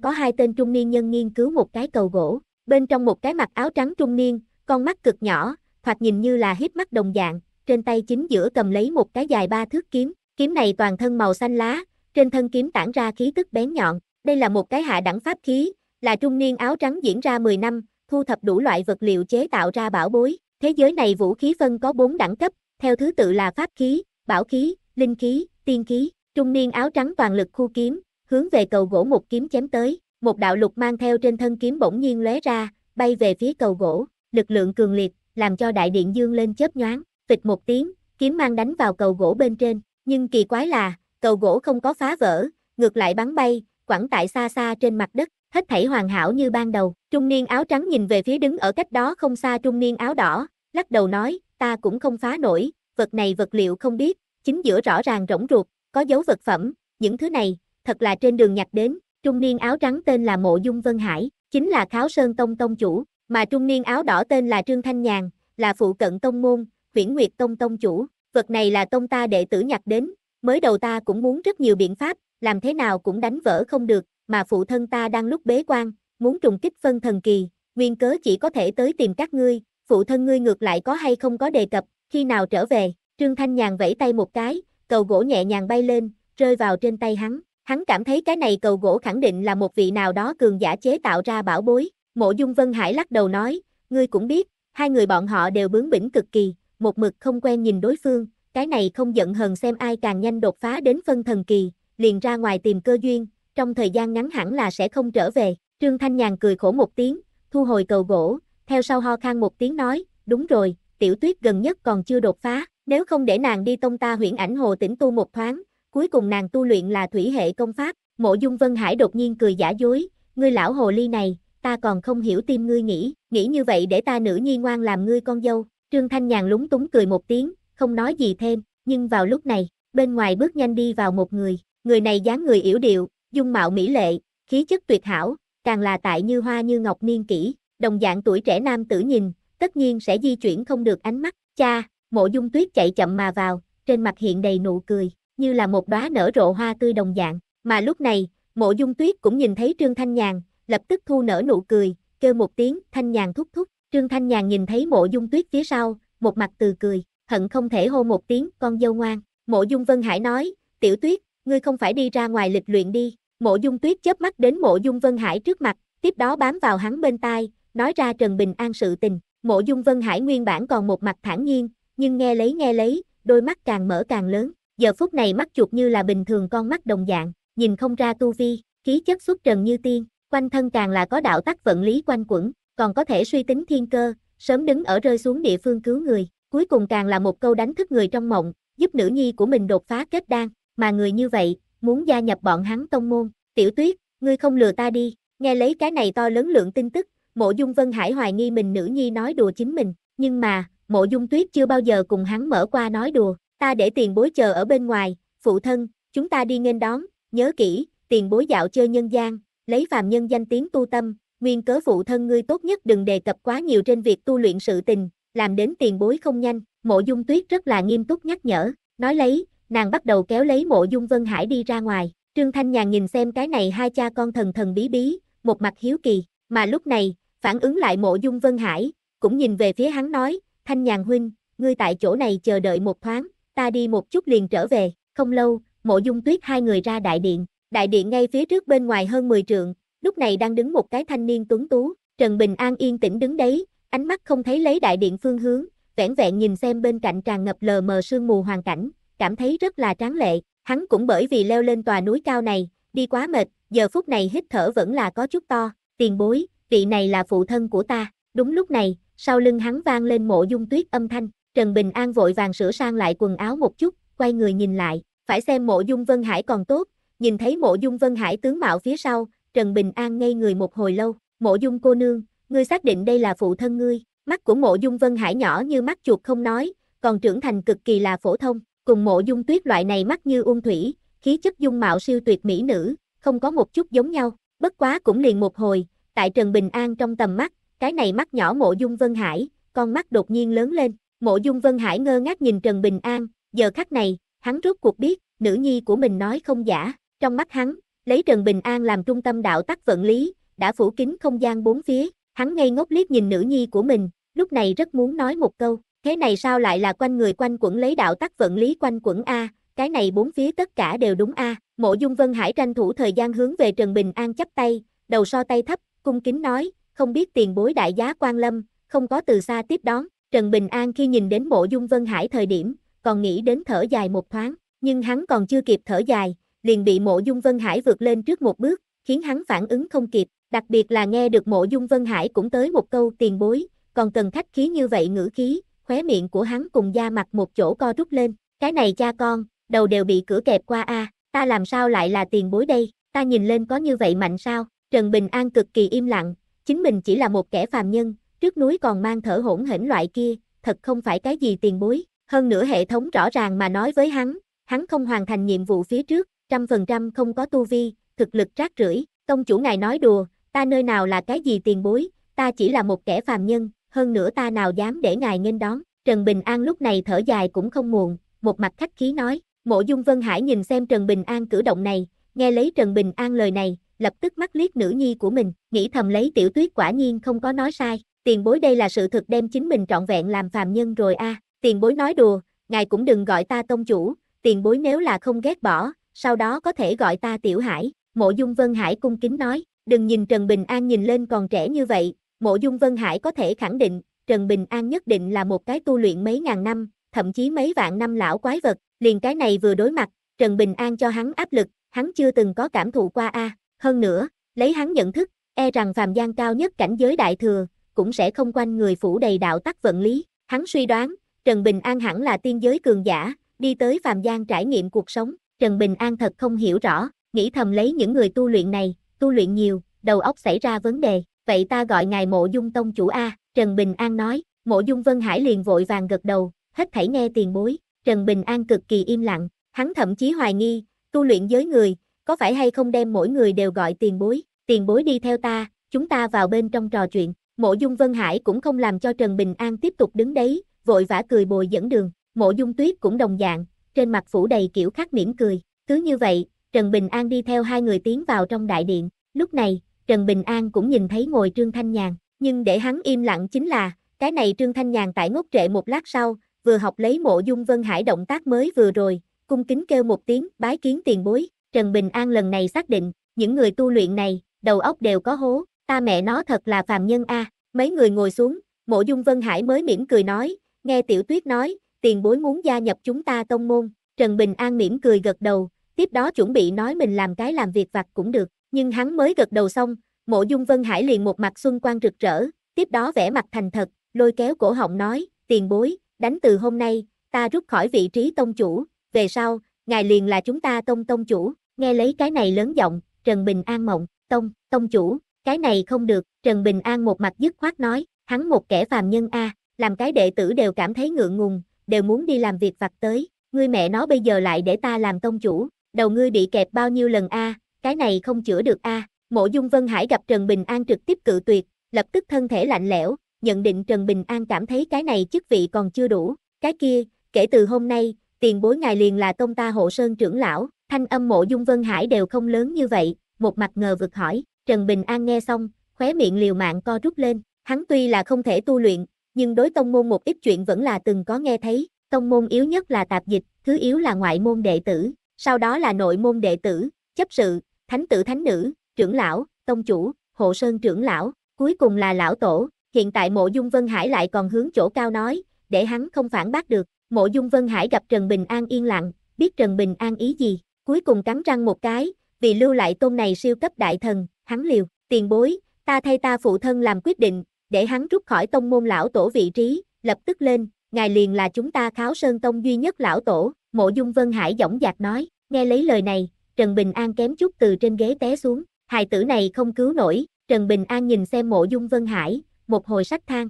có hai tên trung niên nhân nghiên cứu một cái cầu gỗ, bên trong một cái mặc áo trắng trung niên, con mắt cực nhỏ, thoạt nhìn như là hít mắt đồng dạng, trên tay chính giữa cầm lấy một cái dài ba thước kiếm, kiếm này toàn thân màu xanh lá, trên thân kiếm tản ra khí tức bén nhọn, đây là một cái hạ đẳng pháp khí, là trung niên áo trắng diễn ra 10 năm, thu thập đủ loại vật liệu chế tạo ra bảo bối. Thế giới này vũ khí phân có 4 đẳng cấp, theo thứ tự là pháp khí, bảo khí, linh khí, tiên khí. Trung niên áo trắng toàn lực khu kiếm, hướng về cầu gỗ một kiếm chém tới, một đạo lục mang theo trên thân kiếm bỗng nhiên lóe ra, bay về phía cầu gỗ, lực lượng cường liệt, làm cho đại điện dương lên chớp nhoáng, phịch một tiếng, kiếm mang đánh vào cầu gỗ bên trên, nhưng kỳ quái là, cầu gỗ không có phá vỡ, ngược lại bắn bay, quẳng tại xa xa trên mặt đất, hết thảy hoàn hảo như ban đầu. Trung niên áo trắng nhìn về phía đứng ở cách đó không xa trung niên áo đỏ, lắc đầu nói, ta cũng không phá nổi, vật này vật liệu không biết, chính giữa rõ ràng rỗng ruột, có dấu vật phẩm, những thứ này, thật là trên đường nhặt đến, trung niên áo trắng tên là Mộ Dung Vân Hải, chính là Kháo Sơn Tông Tông chủ, mà trung niên áo đỏ tên là Trương Thanh Nhàn, là phụ cận Tông Môn, Viễn Nguyệt Tông Tông chủ, vật này là Tông ta đệ tử nhặt đến, mới đầu ta cũng muốn rất nhiều biện pháp, làm thế nào cũng đánh vỡ không được, mà phụ thân ta đang lúc bế quan, muốn trùng kích phân thần kỳ, nguyên cớ chỉ có thể tới tìm các ngươi, phụ thân ngươi ngược lại có hay không có đề cập, khi nào trở về, Trương Thanh Nhàn vẫy tay một cái, cầu gỗ nhẹ nhàng bay lên, rơi vào trên tay hắn, hắn cảm thấy cái này cầu gỗ khẳng định là một vị nào đó cường giả chế tạo ra bảo bối, mộ dung Vân Hải lắc đầu nói, ngươi cũng biết, hai người bọn họ đều bướng bỉnh cực kỳ, một mực không quen nhìn đối phương, cái này không giận hờn xem ai càng nhanh đột phá đến phân thần kỳ, liền ra ngoài tìm cơ duyên, trong thời gian ngắn hẳn là sẽ không trở về. Trương Thanh Nhàn cười khổ một tiếng, thu hồi cầu gỗ, theo sau ho khan một tiếng nói, đúng rồi, tiểu tuyết gần nhất còn chưa đột phá, nếu không để nàng đi tông ta huyện ảnh hồ tỉnh tu một thoáng, cuối cùng nàng tu luyện là thủy hệ công pháp, mộ dung vân hải đột nhiên cười giả dối, ngươi lão hồ ly này, ta còn không hiểu tim ngươi nghĩ, nghĩ như vậy để ta nữ nhi ngoan làm ngươi con dâu, Trương Thanh Nhàn lúng túng cười một tiếng, không nói gì thêm, nhưng vào lúc này, bên ngoài bước nhanh đi vào một người, Người này dáng người yểu điệu, dung mạo mỹ lệ, khí chất tuyệt hảo, càng là tại như hoa như ngọc niên kỷ, đồng dạng tuổi trẻ nam tử nhìn, tất nhiên sẽ di chuyển không được ánh mắt, cha, mộ dung tuyết chạy chậm mà vào, trên mặt hiện đầy nụ cười, như là một đóa nở rộ hoa tươi đồng dạng, mà lúc này, mộ dung tuyết cũng nhìn thấy Trương Thanh Nhàn, lập tức thu nở nụ cười, kêu một tiếng, Thanh Nhàn thúc thúc, Trương Thanh Nhàn nhìn thấy mộ dung tuyết phía sau, một mặt từ cười, hận không thể hô một tiếng, con dâu ngoan, mộ dung Vân Hải nói, tiểu tuyết, ngươi không phải đi ra ngoài lịch luyện đi. Mộ Dung Tuyết chớp mắt đến Mộ Dung Vân Hải trước mặt, tiếp đó bám vào hắn bên tai, nói ra Trần Bình An sự tình. Mộ Dung Vân Hải nguyên bản còn một mặt thản nhiên, nhưng nghe lấy nghe lấy, đôi mắt càng mở càng lớn. Giờ phút này mắt chuột như là bình thường con mắt đồng dạng, nhìn không ra tu vi, khí chất xuất trần như tiên, quanh thân càng là có đạo tắc vận lý quanh quẩn, còn có thể suy tính thiên cơ, sớm đứng ở rơi xuống địa phương cứu người, cuối cùng càng là một câu đánh thức người trong mộng, giúp nữ nhi của mình đột phá kết đan mà người như vậy, muốn gia nhập bọn hắn tông môn, tiểu tuyết, ngươi không lừa ta đi, nghe lấy cái này to lớn lượng tin tức, mộ dung Vân Hải hoài nghi mình nữ nhi nói đùa chính mình, nhưng mà, mộ dung tuyết chưa bao giờ cùng hắn mở qua nói đùa, ta để tiền bối chờ ở bên ngoài, phụ thân, chúng ta đi nghênh đón, nhớ kỹ, tiền bối dạo chơi nhân gian, lấy phàm nhân danh tiếng tu tâm, nguyên cớ phụ thân ngươi tốt nhất đừng đề cập quá nhiều trên việc tu luyện sự tình, làm đến tiền bối không nhanh, mộ dung tuyết rất là nghiêm túc nhắc nhở, nói lấy, nàng bắt đầu kéo lấy mộ dung Vân Hải đi ra ngoài. Trương Thanh Nhàn nhìn xem cái này hai cha con thần thần bí bí, một mặt hiếu kỳ, mà lúc này, phản ứng lại mộ dung Vân Hải, cũng nhìn về phía hắn nói, Thanh Nhàn huynh, ngươi tại chỗ này chờ đợi một thoáng, ta đi một chút liền trở về, không lâu, mộ dung tuyết hai người ra đại điện, đại điện ngay phía trước bên ngoài hơn 10 trượng, lúc này đang đứng một cái thanh niên tuấn tú, Trần Bình An yên tĩnh đứng đấy, ánh mắt không thấy lấy đại điện phương hướng, vẻn vẹn nhìn xem bên cạnh tràn ngập lờ mờ sương mù hoàn cảnh, cảm thấy rất là tráng lệ, hắn cũng bởi vì leo lên tòa núi cao này, đi quá mệt, giờ phút này hít thở vẫn là có chút to, tiền bối, vị này là phụ thân của ta, đúng lúc này, sau lưng hắn vang lên mộ dung tuyết âm thanh, Trần Bình An vội vàng sửa sang lại quần áo một chút, quay người nhìn lại, phải xem mộ dung Vân Hải còn tốt, nhìn thấy mộ dung Vân Hải tướng mạo phía sau, Trần Bình An ngây người một hồi lâu, mộ dung cô nương, ngươi xác định đây là phụ thân ngươi, mắt của mộ dung Vân Hải nhỏ như mắt chuột không nói, còn trưởng thành cực kỳ là phổ thông, cùng mộ dung tuyết loại này mắt như uông thủy, khí chất dung mạo siêu tuyệt mỹ nữ, không có một chút giống nhau, bất quá cũng liền một hồi, tại Trần Bình An trong tầm mắt, cái này mắt nhỏ mộ dung Vân Hải, con mắt đột nhiên lớn lên, mộ dung Vân Hải ngơ ngác nhìn Trần Bình An, giờ khắc này, hắn rốt cuộc biết, nữ nhi của mình nói không giả, trong mắt hắn, lấy Trần Bình An làm trung tâm đạo tắc vận lý, đã phủ kín không gian bốn phía, hắn ngây ngốc liếc nhìn nữ nhi của mình, lúc này rất muốn nói một câu, Thế này sao lại là quanh người quanh quẩn lấy đạo tắc vận lý quanh quẩn A, cái này bốn phía tất cả đều đúng A. Mộ Dung Vân Hải tranh thủ thời gian hướng về Trần Bình An chắp tay, đầu so tay thấp, cung kính nói, không biết tiền bối đại giá quan lâm, không có từ xa tiếp đón. Trần Bình An khi nhìn đến mộ dung Vân Hải thời điểm, còn nghĩ đến thở dài một thoáng, nhưng hắn còn chưa kịp thở dài, liền bị mộ dung Vân Hải vượt lên trước một bước, khiến hắn phản ứng không kịp, đặc biệt là nghe được mộ dung Vân Hải cũng tới một câu tiền bối, còn cần khách khí như vậy ngữ khí, khóe miệng của hắn cùng da mặt một chỗ co rút lên, cái này cha con, đầu đều bị cửa kẹp qua a, ta làm sao lại là tiền bối đây, ta nhìn lên có như vậy mạnh sao, Trần Bình An cực kỳ im lặng, chính mình chỉ là một kẻ phàm nhân, trước núi còn mang thở hỗn hển loại kia, thật không phải cái gì tiền bối, hơn nữa hệ thống rõ ràng mà nói với hắn, hắn không hoàn thành nhiệm vụ phía trước, trăm phần trăm không có tu vi, thực lực rác rưởi, công chủ ngài nói đùa, ta nơi nào là cái gì tiền bối, ta chỉ là một kẻ phàm nhân, hơn nữa ta nào dám để ngài nghênh đón, Trần Bình An lúc này thở dài cũng không muộn, một mặt khách khí nói, mộ dung Vân Hải nhìn xem Trần Bình An cử động này, nghe lấy Trần Bình An lời này, lập tức mắt liếc nữ nhi của mình, nghĩ thầm lấy tiểu tuyết quả nhiên không có nói sai, tiền bối đây là sự thực đem chính mình trọn vẹn làm phàm nhân rồi a tiền bối nói đùa, ngài cũng đừng gọi ta tông chủ, tiền bối nếu là không ghét bỏ, sau đó có thể gọi ta tiểu hải, mộ dung Vân Hải cung kính nói, đừng nhìn Trần Bình An nhìn lên còn trẻ như vậy, Mộ Dung Vân Hải có thể khẳng định, Trần Bình An nhất định là một cái tu luyện mấy ngàn năm, thậm chí mấy vạn năm lão quái vật, liền cái này vừa đối mặt, Trần Bình An cho hắn áp lực, hắn chưa từng có cảm thụ qua a, hơn nữa, lấy hắn nhận thức, e rằng phàm gian cao nhất cảnh giới đại thừa, cũng sẽ không quanh người phủ đầy đạo tắc vận lý, hắn suy đoán, Trần Bình An hẳn là tiên giới cường giả, đi tới phàm gian trải nghiệm cuộc sống, Trần Bình An thật không hiểu rõ, nghĩ thầm lấy những người tu luyện này, tu luyện nhiều, đầu óc xảy ra vấn đề, vậy ta gọi ngài mộ dung tông chủ A, Trần Bình An nói, mộ dung Vân Hải liền vội vàng gật đầu, hết thảy nghe tiền bối, Trần Bình An cực kỳ im lặng, hắn thậm chí hoài nghi, tu luyện giới người, có phải hay không đem mỗi người đều gọi tiền bối, tiền bối đi theo ta, chúng ta vào bên trong trò chuyện, mộ dung Vân Hải cũng không làm cho Trần Bình An tiếp tục đứng đấy, vội vã cười bồi dẫn đường, mộ dung tuyết cũng đồng dạng, trên mặt phủ đầy kiểu khắc mỉm cười, cứ như vậy, Trần Bình An đi theo hai người tiến vào trong đại điện, lúc này, Trần Bình An cũng nhìn thấy ngồi Trương Thanh Nhàn, nhưng để hắn im lặng chính là, cái này Trương Thanh Nhàn tại ngốc trệ một lát sau, vừa học lấy mộ dung Vân Hải động tác mới vừa rồi, cung kính kêu một tiếng bái kiến tiền bối, Trần Bình An lần này xác định, những người tu luyện này, đầu óc đều có hố, ta mẹ nó thật là phàm nhân a. Mấy người ngồi xuống, Mộ Dung Vân Hải mới mỉm cười nói, nghe Tiểu Tuyết nói, tiền bối muốn gia nhập chúng ta tông môn, Trần Bình An mỉm cười gật đầu, tiếp đó chuẩn bị nói mình làm cái làm việc vặt cũng được, nhưng hắn mới gật đầu xong, mộ dung Vân Hải liền một mặt xuân quan rực rỡ, tiếp đó vẽ mặt thành thật, lôi kéo cổ họng nói, tiền bối, đánh từ hôm nay, ta rút khỏi vị trí tông chủ, về sau, ngài liền là chúng ta tông tông chủ, nghe lấy cái này lớn giọng, Trần Bình An mộng, tông, tông chủ, cái này không được, Trần Bình An một mặt dứt khoát nói, hắn một kẻ phàm nhân a, làm cái đệ tử đều cảm thấy ngượng ngùng, đều muốn đi làm việc vặt tới, ngươi mẹ nó bây giờ lại để ta làm tông chủ, đầu ngươi bị kẹp bao nhiêu lần a, cái này không chữa được a. Mộ Dung Vân Hải gặp Trần Bình An trực tiếp cự tuyệt, lập tức thân thể lạnh lẽo, nhận định Trần Bình An cảm thấy cái này chức vị còn chưa đủ, cái kia, kể từ hôm nay, tiền bối ngài liền là tông ta hộ sơn trưởng lão, thanh âm Mộ Dung Vân Hải đều không lớn như vậy, một mặt ngờ vực hỏi, Trần Bình An nghe xong, khóe miệng liều mạng co rút lên, hắn tuy là không thể tu luyện, nhưng đối tông môn một ít chuyện vẫn là từng có nghe thấy, tông môn yếu nhất là tạp dịch, thứ yếu là ngoại môn đệ tử, sau đó là nội môn đệ tử, chấp sự, thánh tử thánh nữ, trưởng lão, tông chủ, hộ sơn trưởng lão, cuối cùng là lão tổ, hiện tại mộ dung Vân Hải lại còn hướng chỗ cao nói, để hắn không phản bác được, mộ dung Vân Hải gặp Trần Bình An yên lặng, biết Trần Bình An ý gì, cuối cùng cắn răng một cái, vì lưu lại tôn này siêu cấp đại thần, hắn liều, tiền bối, ta thay ta phụ thân làm quyết định, để hắn rút khỏi tông môn lão tổ vị trí, lập tức lên, ngài liền là chúng ta kháo sơn tông duy nhất lão tổ, mộ dung Vân Hải dõng dạc nói, nghe lấy lời này, Trần Bình An kém chút từ trên ghế té xuống, hài tử này không cứu nổi, Trần Bình An nhìn xem mộ dung Vân Hải, một hồi sách thang.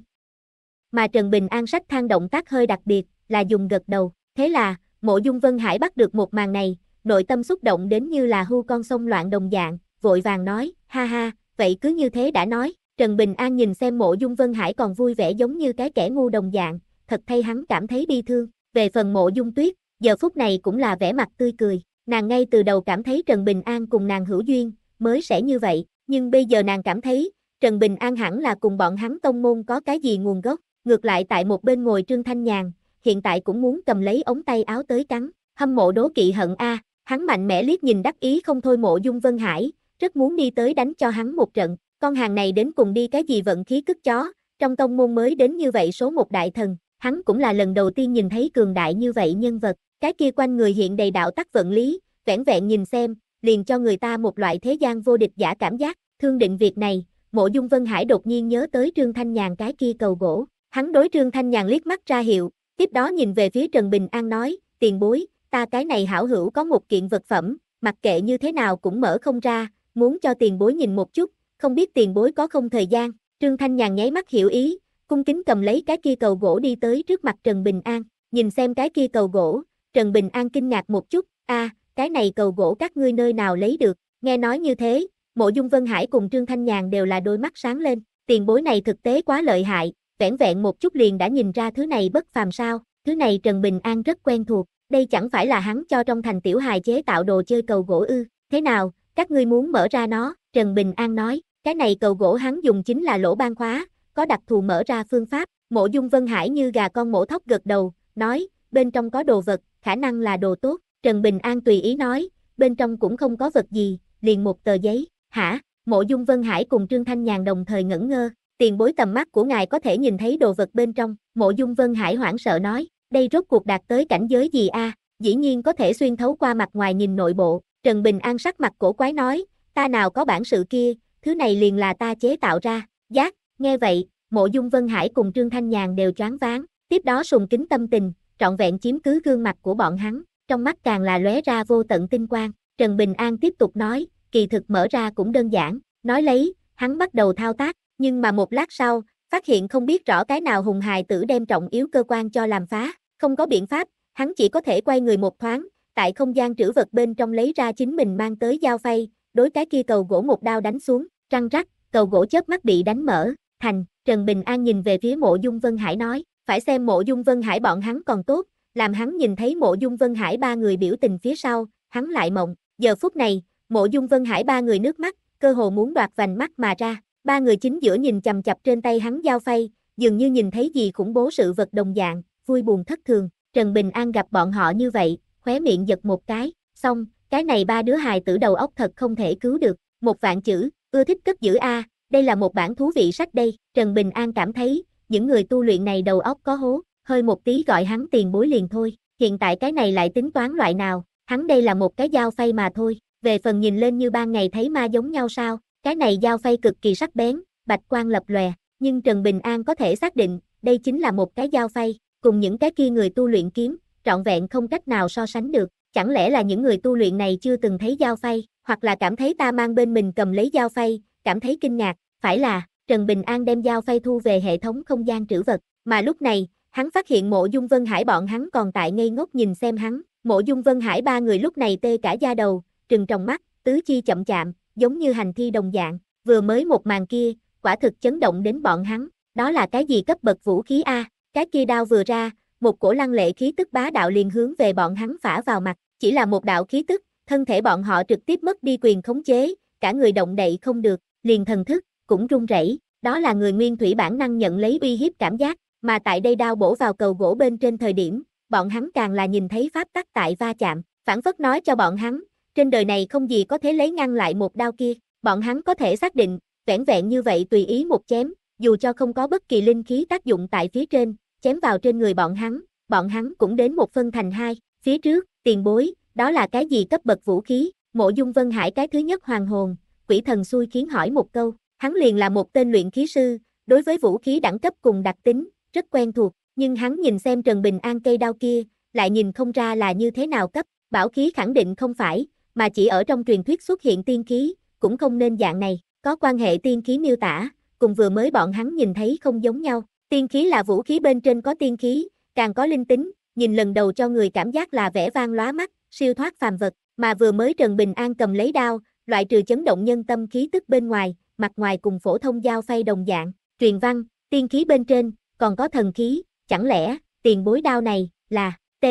Mà Trần Bình An sách thang động tác hơi đặc biệt, là dùng gật đầu, thế là, mộ dung Vân Hải bắt được một màn này, nội tâm xúc động đến như là hưu con sông loạn đồng dạng, vội vàng nói, ha ha, vậy cứ như thế đã nói, Trần Bình An nhìn xem mộ dung Vân Hải còn vui vẻ giống như cái kẻ ngu đồng dạng, thật thay hắn cảm thấy bi thương, về phần mộ dung tuyết, giờ phút này cũng là vẻ mặt tươi cười. Nàng ngay từ đầu cảm thấy Trần Bình An cùng nàng hữu duyên, mới sẽ như vậy, nhưng bây giờ nàng cảm thấy, Trần Bình An hẳn là cùng bọn hắn tông môn có cái gì nguồn gốc, ngược lại tại một bên ngồi Trương Thanh Nhàn, hiện tại cũng muốn cầm lấy ống tay áo tới cắn, hâm mộ đố kỵ hận a, hắn mạnh mẽ liếc nhìn đắc ý không thôi mộ Dung Vân Hải, rất muốn đi tới đánh cho hắn một trận, con hàng này đến cùng đi cái gì vận khí cứt chó, trong tông môn mới đến như vậy số một đại thần, hắn cũng là lần đầu tiên nhìn thấy cường đại như vậy nhân vật, cái kia quanh người hiện đầy đạo tắc vận lý, vẻn vẹn nhìn xem, liền cho người ta một loại thế gian vô địch giả cảm giác, thương định việc này, mộ dung Vân Hải đột nhiên nhớ tới Trương Thanh Nhàn cái kia cầu gỗ, hắn đối Trương Thanh Nhàn liếc mắt ra hiệu, tiếp đó nhìn về phía Trần Bình An nói, tiền bối, ta cái này hảo hữu có một kiện vật phẩm, mặc kệ như thế nào cũng mở không ra, muốn cho tiền bối nhìn một chút, không biết tiền bối có không thời gian, Trương Thanh Nhàn nháy mắt hiểu ý, cung kính cầm lấy cái kia cầu gỗ đi tới trước mặt Trần Bình An, nhìn xem cái kia cầu gỗ, Trần Bình An kinh ngạc một chút, a, cái này cầu gỗ các ngươi nơi nào lấy được, nghe nói như thế, mộ dung Vân Hải cùng Trương Thanh Nhàn đều là đôi mắt sáng lên, tiền bối này thực tế quá lợi hại, vẻn vẹn một chút liền đã nhìn ra thứ này bất phàm sao, thứ này Trần Bình An rất quen thuộc, đây chẳng phải là hắn cho trong thành tiểu hài chế tạo đồ chơi cầu gỗ ư, thế nào, các ngươi muốn mở ra nó, Trần Bình An nói, cái này cầu gỗ hắn dùng chính là lỗ ban khóa, có đặc thù mở ra phương pháp, mộ dung Vân Hải như gà con mổ thóc gật đầu, nói, bên trong có đồ vật, khả năng là đồ tốt, Trần Bình An tùy ý nói, bên trong cũng không có vật gì, liền một tờ giấy, hả, mộ dung Vân Hải cùng Trương Thanh Nhàn đồng thời ngẩn ngơ, tiền bối tầm mắt của ngài có thể nhìn thấy đồ vật bên trong, mộ dung Vân Hải hoảng sợ nói, đây rốt cuộc đạt tới cảnh giới gì a? dĩ nhiên có thể xuyên thấu qua mặt ngoài nhìn nội bộ, Trần Bình An sắc mặt cổ quái nói, ta nào có bản sự kia, thứ này liền là ta chế tạo ra, giác, nghe vậy, mộ dung Vân Hải cùng Trương Thanh Nhàn đều choáng váng, tiếp đó sùng kính tâm tình, trọn vẹn chiếm cứ gương mặt của bọn hắn, trong mắt càng là lóe ra vô tận tinh quang. Trần Bình An tiếp tục nói, kỳ thực mở ra cũng đơn giản, nói lấy, hắn bắt đầu thao tác, nhưng mà một lát sau, phát hiện không biết rõ cái nào hùng hài tử đem trọng yếu cơ quan cho làm phá, không có biện pháp, hắn chỉ có thể quay người một thoáng, tại không gian trữ vật bên trong lấy ra chính mình mang tới dao phay, đối cái kia cầu gỗ một đao đánh xuống, răng rắc, cầu gỗ chớp mắt bị đánh mở, thành, Trần Bình An nhìn về phía mộ dung Vân Hải nói, phải xem mộ dung Vân Hải bọn hắn còn tốt, làm hắn nhìn thấy mộ dung Vân Hải ba người biểu tình phía sau, hắn lại mộng, giờ phút này, mộ dung Vân Hải ba người nước mắt, cơ hồ muốn đoạt vành mắt mà ra, ba người chính giữa nhìn chầm chập trên tay hắn giao phay, dường như nhìn thấy gì khủng bố sự vật đồng dạng, vui buồn thất thường, Trần Bình An gặp bọn họ như vậy, khóe miệng giật một cái, xong, cái này ba đứa hài tử đầu óc thật không thể cứu được, một vạn chữ, ưa thích cất giữ A, đây là một bản thú vị sách đây, Trần Bình An cảm thấy, những người tu luyện này đầu óc có hố, hơi một tí gọi hắn tiền bối liền thôi, hiện tại cái này lại tính toán loại nào, hắn đây là một cái dao phay mà thôi, về phần nhìn lên như ban ngày thấy ma giống nhau sao, cái này dao phay cực kỳ sắc bén, bạch quang lập lòe, nhưng Trần Bình An có thể xác định, đây chính là một cái dao phay, cùng những cái kia người tu luyện kiếm, trọn vẹn không cách nào so sánh được, chẳng lẽ là những người tu luyện này chưa từng thấy dao phay, hoặc là cảm thấy ta mang bên mình cầm lấy dao phay, cảm thấy kinh ngạc, phải là, Trần Bình An đem dao phay thu về hệ thống không gian trữ vật, mà lúc này, hắn phát hiện mộ dung Vân Hải bọn hắn còn tại ngây ngốc nhìn xem hắn, mộ dung Vân Hải ba người lúc này tê cả da đầu, trừng trong mắt, tứ chi chậm chạm, giống như hành thi đồng dạng, vừa mới một màn kia, quả thực chấn động đến bọn hắn, đó là cái gì cấp bậc vũ khí A, cái kia đao vừa ra, một cổ lăng lệ khí tức bá đạo liền hướng về bọn hắn phả vào mặt, chỉ là một đạo khí tức, thân thể bọn họ trực tiếp mất đi quyền khống chế, cả người động đậy không được, liền thần thức, cũng rung rẩy, đó là người nguyên thủy bản năng nhận lấy uy hiếp cảm giác, mà tại đây đao bổ vào cầu gỗ bên trên thời điểm, bọn hắn càng là nhìn thấy pháp tắc tại va chạm, phản phất nói cho bọn hắn, trên đời này không gì có thể lấy ngăn lại một đao kia, bọn hắn có thể xác định, vẻn vẹn như vậy tùy ý một chém, dù cho không có bất kỳ linh khí tác dụng tại phía trên, chém vào trên người bọn hắn, bọn hắn cũng đến một phân thành hai, phía trước, tiền bối, đó là cái gì cấp bậc vũ khí, mộ dung vân hải cái thứ nhất hoàng hồn, quỷ thần xui khiến hỏi một câu, Hắn liền là một tên luyện khí sư, đối với vũ khí đẳng cấp cùng đặc tính, rất quen thuộc, nhưng hắn nhìn xem Trần Bình An cây đao kia, lại nhìn không ra là như thế nào cấp, bảo khí khẳng định không phải, mà chỉ ở trong truyền thuyết xuất hiện tiên khí, cũng không nên dạng này, có quan hệ tiên khí miêu tả, cùng vừa mới bọn hắn nhìn thấy không giống nhau, tiên khí là vũ khí bên trên có tiên khí, càng có linh tính, nhìn lần đầu cho người cảm giác là vẻ vang lóa mắt, siêu thoát phàm vật, mà vừa mới Trần Bình An cầm lấy đao, loại trừ chấn động nhân tâm khí tức bên ngoài, mặt ngoài cùng phổ thông giao phay đồng dạng, truyền văn, tiên khí bên trên, còn có thần khí, chẳng lẽ, tiền bối đao này, là, T,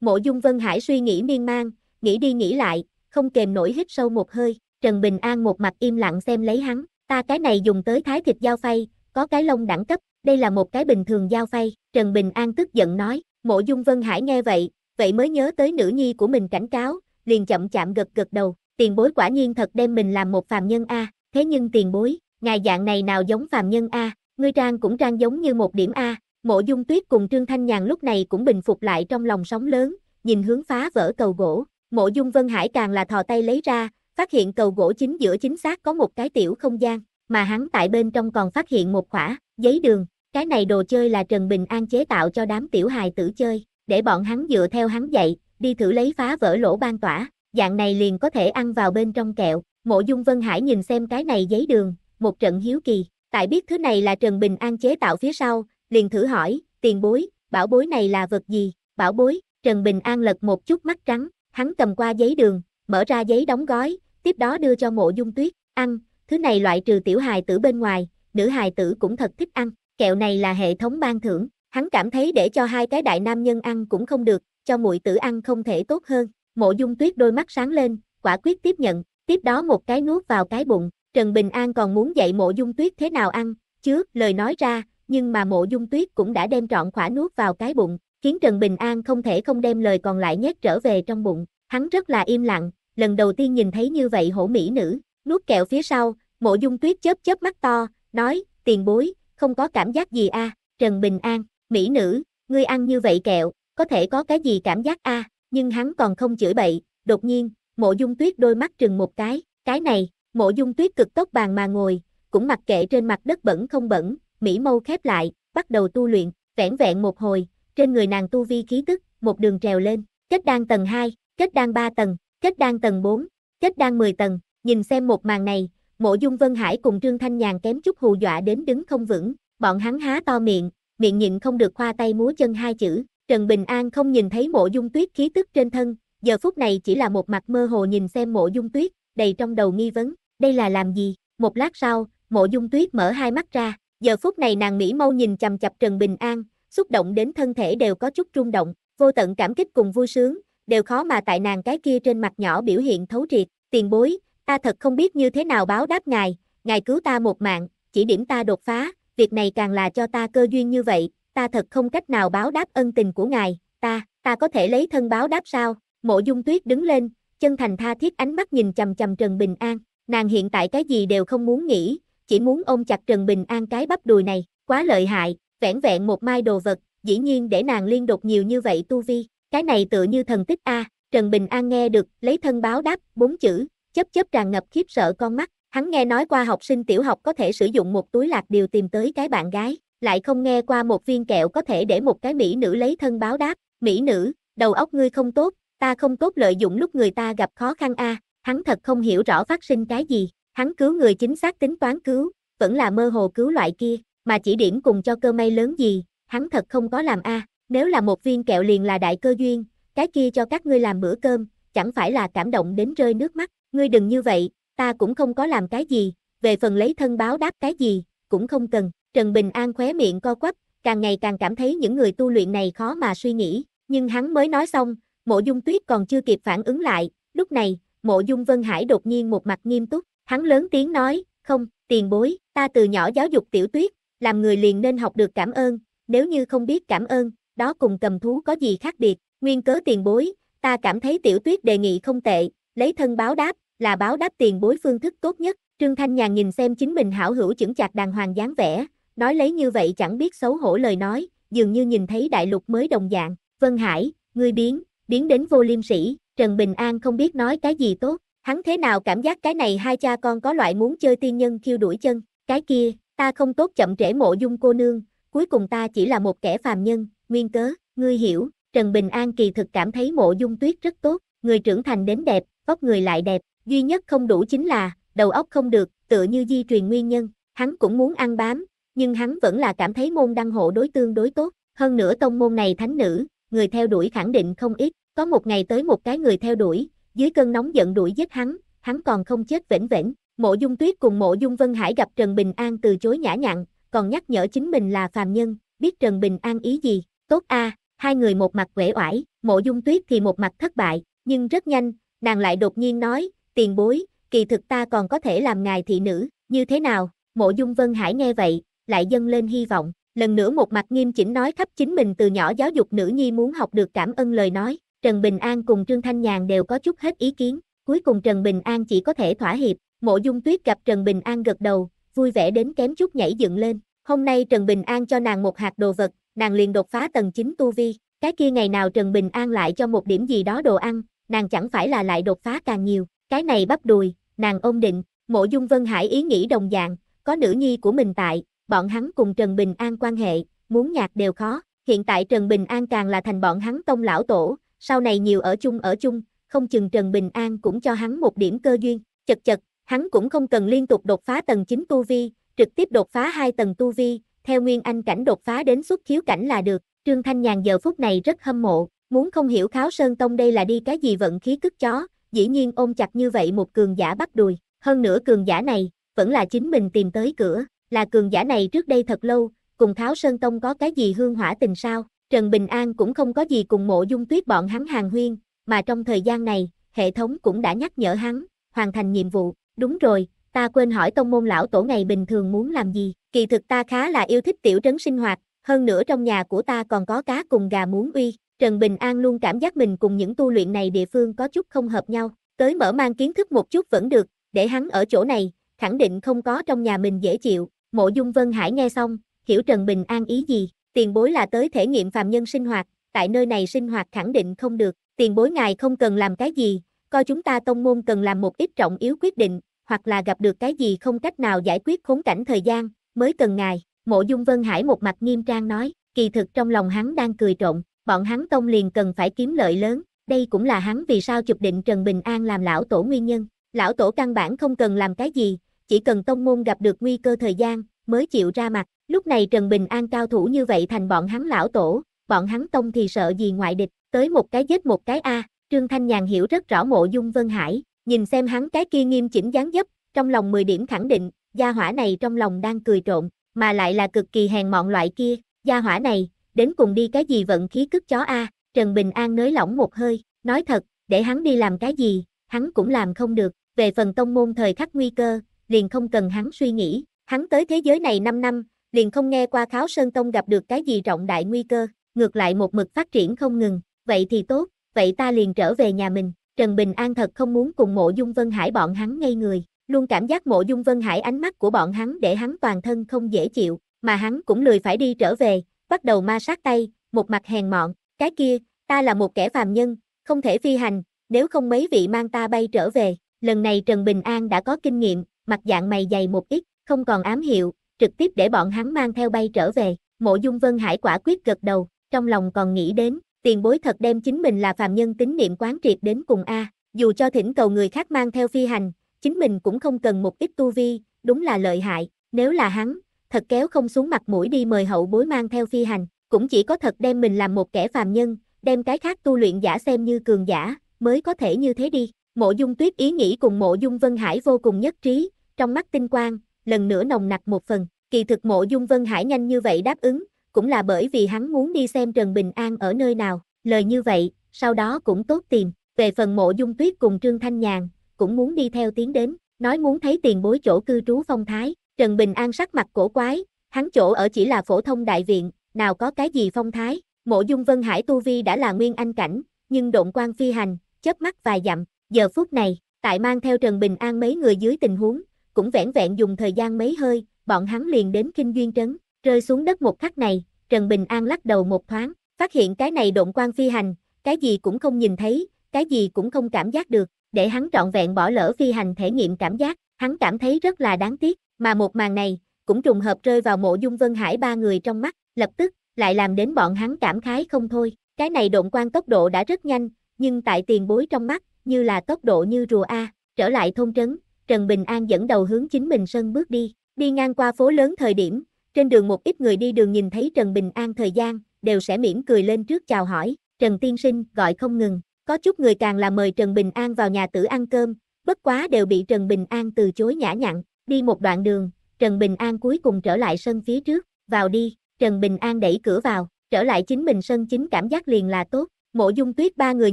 mộ dung Vân Hải suy nghĩ miên man, nghĩ đi nghĩ lại, không kềm nổi hít sâu một hơi, Trần Bình An một mặt im lặng xem lấy hắn, ta cái này dùng tới thái thịt giao phay, có cái lông đẳng cấp, đây là một cái bình thường giao phay, Trần Bình An tức giận nói, mộ dung Vân Hải nghe vậy, vậy mới nhớ tới nữ nhi của mình cảnh cáo, liền chậm chạm gật gật đầu, tiền bối quả nhiên thật đem mình làm một phàm nhân a, à thế nhưng tiền bối, ngài dạng này nào giống phàm nhân A, ngươi trang cũng trang giống như một điểm A, mộ dung tuyết cùng Trương Thanh Nhàn lúc này cũng bình phục lại trong lòng sóng lớn, nhìn hướng phá vỡ cầu gỗ, mộ dung Vân Hải càng là thò tay lấy ra, phát hiện cầu gỗ chính giữa chính xác có một cái tiểu không gian, mà hắn tại bên trong còn phát hiện một khỏa, giấy đường, cái này đồ chơi là Trần Bình An chế tạo cho đám tiểu hài tử chơi, để bọn hắn dựa theo hắn dạy, đi thử lấy phá vỡ lỗ ban tỏa, dạng này liền có thể ăn vào bên trong kẹo, Mộ Dung Vân Hải nhìn xem cái này giấy đường, một trận hiếu kỳ, tại biết thứ này là Trần Bình An chế tạo phía sau, liền thử hỏi, tiền bối, bảo bối này là vật gì, bảo bối, Trần Bình An lật một chút mắt trắng, hắn cầm qua giấy đường, mở ra giấy đóng gói, tiếp đó đưa cho mộ dung tuyết, ăn, thứ này loại trừ tiểu hài tử bên ngoài, nữ hài tử cũng thật thích ăn, kẹo này là hệ thống ban thưởng, hắn cảm thấy để cho hai cái đại nam nhân ăn cũng không được, cho muội tử ăn không thể tốt hơn, mộ dung tuyết đôi mắt sáng lên, quả quyết tiếp nhận, Tiếp đó một cái nuốt vào cái bụng, Trần Bình An còn muốn dạy mộ dung tuyết thế nào ăn, chứ, lời nói ra, nhưng mà mộ dung tuyết cũng đã đem trọn khỏa nuốt vào cái bụng, khiến Trần Bình An không thể không đem lời còn lại nhét trở về trong bụng, hắn rất là im lặng, lần đầu tiên nhìn thấy như vậy hổ mỹ nữ, nuốt kẹo phía sau, mộ dung tuyết chớp chớp mắt to, nói, tiền bối, không có cảm giác gì a à, Trần Bình An, mỹ nữ, ngươi ăn như vậy kẹo, có thể có cái gì cảm giác a à? nhưng hắn còn không chửi bậy, đột nhiên, Mộ Dung Tuyết đôi mắt trừng một cái, cái này, Mộ Dung Tuyết cực tốc bàn mà ngồi, cũng mặc kệ trên mặt đất bẩn không bẩn, mỹ mâu khép lại, bắt đầu tu luyện, vẻn vẹn một hồi, trên người nàng tu vi khí tức, một đường trèo lên, kết đan tầng 2, kết đan 3 tầng, kết đan tầng 4, kết đan 10 tầng, nhìn xem một màn này, Mộ Dung Vân Hải cùng Trương Thanh Nhàn kém chút hù dọa đến đứng không vững, bọn hắn há to miệng, miệng nhịn không được khoa tay múa chân hai chữ, Trần Bình An không nhìn thấy Mộ Dung Tuyết khí tức trên thân, giờ phút này chỉ là một mặt mơ hồ nhìn xem mộ dung tuyết, đầy trong đầu nghi vấn, đây là làm gì? Một lát sau, mộ dung tuyết mở hai mắt ra, giờ phút này nàng Mỹ mâu nhìn chầm chập Trần Bình An, xúc động đến thân thể đều có chút rung động, vô tận cảm kích cùng vui sướng, đều khó mà tại nàng cái kia trên mặt nhỏ biểu hiện thấu triệt, tiền bối, ta thật không biết như thế nào báo đáp ngài, ngài cứu ta một mạng, chỉ điểm ta đột phá, việc này càng là cho ta cơ duyên như vậy, ta thật không cách nào báo đáp ân tình của ngài, ta, ta có thể lấy thân báo đáp sao, Mộ Dung Tuyết đứng lên, chân thành tha thiết ánh mắt nhìn chầm chầm Trần Bình An, nàng hiện tại cái gì đều không muốn nghĩ, chỉ muốn ôm chặt Trần Bình An cái bắp đùi này, quá lợi hại, vẻn vẹn một mai đồ vật, dĩ nhiên để nàng liên đột nhiều như vậy tu vi, cái này tựa như thần tích a, Trần Bình An nghe được, lấy thân báo đáp, bốn chữ, chớp chớp tràn ngập khiếp sợ con mắt, hắn nghe nói qua học sinh tiểu học có thể sử dụng một túi lạc điều tìm tới cái bạn gái, lại không nghe qua một viên kẹo có thể để một cái mỹ nữ lấy thân báo đáp, mỹ nữ, đầu óc ngươi không tốt, ta không tốt lợi dụng lúc người ta gặp khó khăn a, hắn thật không hiểu rõ phát sinh cái gì, hắn cứu người chính xác tính toán cứu, vẫn là mơ hồ cứu loại kia, mà chỉ điểm cùng cho cơ may lớn gì, hắn thật không có làm a, nếu là một viên kẹo liền là đại cơ duyên, cái kia cho các ngươi làm bữa cơm, chẳng phải là cảm động đến rơi nước mắt, ngươi đừng như vậy, ta cũng không có làm cái gì, về phần lấy thân báo đáp cái gì, cũng không cần, Trần Bình An khóe miệng co quắp, càng ngày càng cảm thấy những người tu luyện này khó mà suy nghĩ, nhưng hắn mới nói xong, Mộ Dung Tuyết còn chưa kịp phản ứng lại, lúc này, Mộ Dung Vân Hải đột nhiên một mặt nghiêm túc, hắn lớn tiếng nói, không, tiền bối, ta từ nhỏ giáo dục tiểu tuyết, làm người liền nên học được cảm ơn, nếu như không biết cảm ơn, đó cùng cầm thú có gì khác biệt, nguyên cớ tiền bối, ta cảm thấy tiểu tuyết đề nghị không tệ, lấy thân báo đáp, là báo đáp tiền bối phương thức tốt nhất, Trương Thanh Nhàn nhìn xem chính mình hảo hữu chững chạc đàng hoàng dáng vẻ, nói lấy như vậy chẳng biết xấu hổ lời nói, dường như nhìn thấy đại lục mới đồng dạng, Vân Hải, ngươi biến, biến đến vô liêm sỉ, Trần Bình An không biết nói cái gì tốt, hắn thế nào cảm giác cái này hai cha con có loại muốn chơi tiên nhân khiêu đuổi chân, cái kia, ta không tốt chậm trễ mộ dung cô nương, cuối cùng ta chỉ là một kẻ phàm nhân, nguyên cớ, ngươi hiểu, Trần Bình An kỳ thực cảm thấy mộ dung tuyết rất tốt, người trưởng thành đến đẹp, vóc người lại đẹp, duy nhất không đủ chính là, đầu óc không được, tựa như di truyền nguyên nhân, hắn cũng muốn ăn bám, nhưng hắn vẫn là cảm thấy môn đăng hộ đối tương đối tốt, hơn nữa tông môn này thánh nữ, người theo đuổi khẳng định không ít, có một ngày tới một cái người theo đuổi, dưới cơn nóng giận đuổi giết hắn, hắn còn không chết vĩnh vĩnh. Mộ Dung Tuyết cùng Mộ Dung Vân Hải gặp Trần Bình An từ chối nhã nhặn, còn nhắc nhở chính mình là phàm nhân, biết Trần Bình An ý gì, tốt a, hai người một mặt quể oải, Mộ Dung Tuyết thì một mặt thất bại, nhưng rất nhanh, nàng lại đột nhiên nói, tiền bối, kỳ thực ta còn có thể làm ngài thị nữ, như thế nào, Mộ Dung Vân Hải nghe vậy, lại dâng lên hy vọng, lần nữa một mặt nghiêm chỉnh nói khắp chính mình từ nhỏ giáo dục nữ nhi muốn học được cảm ơn lời nói, Trần Bình An cùng Trương Thanh Nhàn đều có chút hết ý kiến, cuối cùng Trần Bình An chỉ có thể thỏa hiệp, mộ dung tuyết gặp Trần Bình An gật đầu, vui vẻ đến kém chút nhảy dựng lên, hôm nay Trần Bình An cho nàng một hạt đồ vật, nàng liền đột phá tầng 9 tu vi, cái kia ngày nào Trần Bình An lại cho một điểm gì đó đồ ăn, nàng chẳng phải là lại đột phá càng nhiều, cái này bắp đùi, nàng ôm định, mộ dung Vân Hải ý nghĩ đồng dạng, có nữ nhi của mình tại, bọn hắn cùng Trần Bình An quan hệ, muốn nhạc đều khó, hiện tại Trần Bình An càng là thành bọn hắn tông lão tổ, sau này nhiều ở chung ở chung, không chừng Trần Bình An cũng cho hắn một điểm cơ duyên, chật chật, hắn cũng không cần liên tục đột phá tầng 9 tu vi, trực tiếp đột phá hai tầng tu vi, theo nguyên anh cảnh đột phá đến xuất khiếu cảnh là được, Trương Thanh Nhàn giờ phút này rất hâm mộ, muốn không hiểu Kháo Sơn Tông đây là đi cái gì vận khí cứt chó, dĩ nhiên ôm chặt như vậy một cường giả bắt đùi hơn nữa cường giả này, vẫn là chính mình tìm tới cửa, là cường giả này trước đây thật lâu, cùng Tháo Sơn Tông có cái gì hương hỏa tình sao, Trần Bình An cũng không có gì cùng mộ dung tuyết bọn hắn hàng huyên, mà trong thời gian này, hệ thống cũng đã nhắc nhở hắn, hoàn thành nhiệm vụ, đúng rồi, ta quên hỏi tông môn lão tổ ngày bình thường muốn làm gì, kỳ thực ta khá là yêu thích tiểu trấn sinh hoạt, hơn nữa trong nhà của ta còn có cá cùng gà muốn uy, Trần Bình An luôn cảm giác mình cùng những tu luyện này địa phương có chút không hợp nhau, tới mở mang kiến thức một chút vẫn được, để hắn ở chỗ này, khẳng định không có trong nhà mình dễ chịu, Mộ Dung Vân Hải nghe xong, hiểu Trần Bình An ý gì, tiền bối là tới thể nghiệm phàm nhân sinh hoạt, tại nơi này sinh hoạt khẳng định không được, tiền bối ngài không cần làm cái gì, coi chúng ta tông môn cần làm một ít trọng yếu quyết định, hoặc là gặp được cái gì không cách nào giải quyết khốn cảnh thời gian, mới cần ngài. Mộ Dung Vân Hải một mặt nghiêm trang nói, kỳ thực trong lòng hắn đang cười trộn, bọn hắn tông liền cần phải kiếm lợi lớn, đây cũng là hắn vì sao chụp định Trần Bình An làm lão tổ nguyên nhân. Lão tổ căn bản không cần làm cái gì, chỉ cần tông môn gặp được nguy cơ thời gian, mới chịu ra mặt, lúc này Trần Bình An cao thủ như vậy thành bọn hắn lão tổ, bọn hắn tông thì sợ gì ngoại địch, tới một cái giết một cái A, Trương Thanh Nhàn hiểu rất rõ mộ dung Vân Hải, nhìn xem hắn cái kia nghiêm chỉnh dáng dấp, trong lòng 10 điểm khẳng định, gia hỏa này trong lòng đang cười trộn, mà lại là cực kỳ hèn mọn loại kia, gia hỏa này, đến cùng đi cái gì vận khí cướp chó A, Trần Bình An nới lỏng một hơi, nói thật, để hắn đi làm cái gì, hắn cũng làm không được, về phần tông môn thời khắc nguy cơ, liền không cần hắn suy nghĩ, hắn tới thế giới này 5 năm, liền không nghe qua Kháo Sơn Tông gặp được cái gì rộng đại nguy cơ, ngược lại một mực phát triển không ngừng, vậy thì tốt, vậy ta liền trở về nhà mình, Trần Bình An thật không muốn cùng mộ dung Vân Hải bọn hắn ngây người, luôn cảm giác mộ dung Vân Hải ánh mắt của bọn hắn để hắn toàn thân không dễ chịu, mà hắn cũng lười phải đi trở về, bắt đầu ma sát tay, một mặt hèn mọn, cái kia, ta là một kẻ phàm nhân, không thể phi hành, nếu không mấy vị mang ta bay trở về, lần này Trần Bình An đã có kinh nghiệm, mặt dạng mày dày một ít, không còn ám hiệu, trực tiếp để bọn hắn mang theo bay trở về. Mộ Dung Vân Hải quả quyết gật đầu, trong lòng còn nghĩ đến, tiền bối thật đem chính mình là phàm nhân tín niệm quán triệt đến cùng A, dù cho thỉnh cầu người khác mang theo phi hành, chính mình cũng không cần một ít tu vi, đúng là lợi hại, nếu là hắn, thật kéo không xuống mặt mũi đi mời hậu bối mang theo phi hành, cũng chỉ có thật đem mình làm một kẻ phàm nhân, đem cái khác tu luyện giả xem như cường giả, mới có thể như thế đi. Mộ Dung Tuyết ý nghĩ cùng Mộ Dung Vân Hải vô cùng nhất trí, trong mắt tinh quang, lần nữa nồng nặc một phần, kỳ thực mộ dung Vân Hải nhanh như vậy đáp ứng, cũng là bởi vì hắn muốn đi xem Trần Bình An ở nơi nào, lời như vậy, sau đó cũng tốt tìm, về phần mộ dung tuyết cùng Trương Thanh Nhàn, cũng muốn đi theo tiến đến, nói muốn thấy tiền bối chỗ cư trú phong thái, Trần Bình An sắc mặt cổ quái, hắn chỗ ở chỉ là phổ thông đại viện, nào có cái gì phong thái, mộ dung Vân Hải Tu Vi đã là nguyên anh cảnh, nhưng động quan phi hành, chớp mắt vài dặm, giờ phút này, tại mang theo Trần Bình An mấy người dưới tình huống, cũng vẻn vẹn dùng thời gian mấy hơi, bọn hắn liền đến kinh duyên trấn, rơi xuống đất một khắc này, Trần Bình An lắc đầu một thoáng, phát hiện cái này động quan phi hành, cái gì cũng không nhìn thấy, cái gì cũng không cảm giác được, để hắn trọn vẹn bỏ lỡ phi hành thể nghiệm cảm giác, hắn cảm thấy rất là đáng tiếc, mà một màn này, cũng trùng hợp rơi vào mộ dung vân hải ba người trong mắt, lập tức, lại làm đến bọn hắn cảm khái không thôi, cái này động quan tốc độ đã rất nhanh, nhưng tại tiền bối trong mắt, như là tốc độ như rùa A, trở lại thôn trấn, Trần Bình An dẫn đầu hướng chính mình sân bước đi, đi ngang qua phố lớn thời điểm, trên đường một ít người đi đường nhìn thấy Trần Bình An thời gian, đều sẽ mỉm cười lên trước chào hỏi, Trần Tiên Sinh gọi không ngừng, có chút người càng là mời Trần Bình An vào nhà tử ăn cơm, bất quá đều bị Trần Bình An từ chối nhã nhặn, đi một đoạn đường, Trần Bình An cuối cùng trở lại sân phía trước, vào đi, Trần Bình An đẩy cửa vào, trở lại chính mình sân chính cảm giác liền là tốt, mộ dung tuyết ba người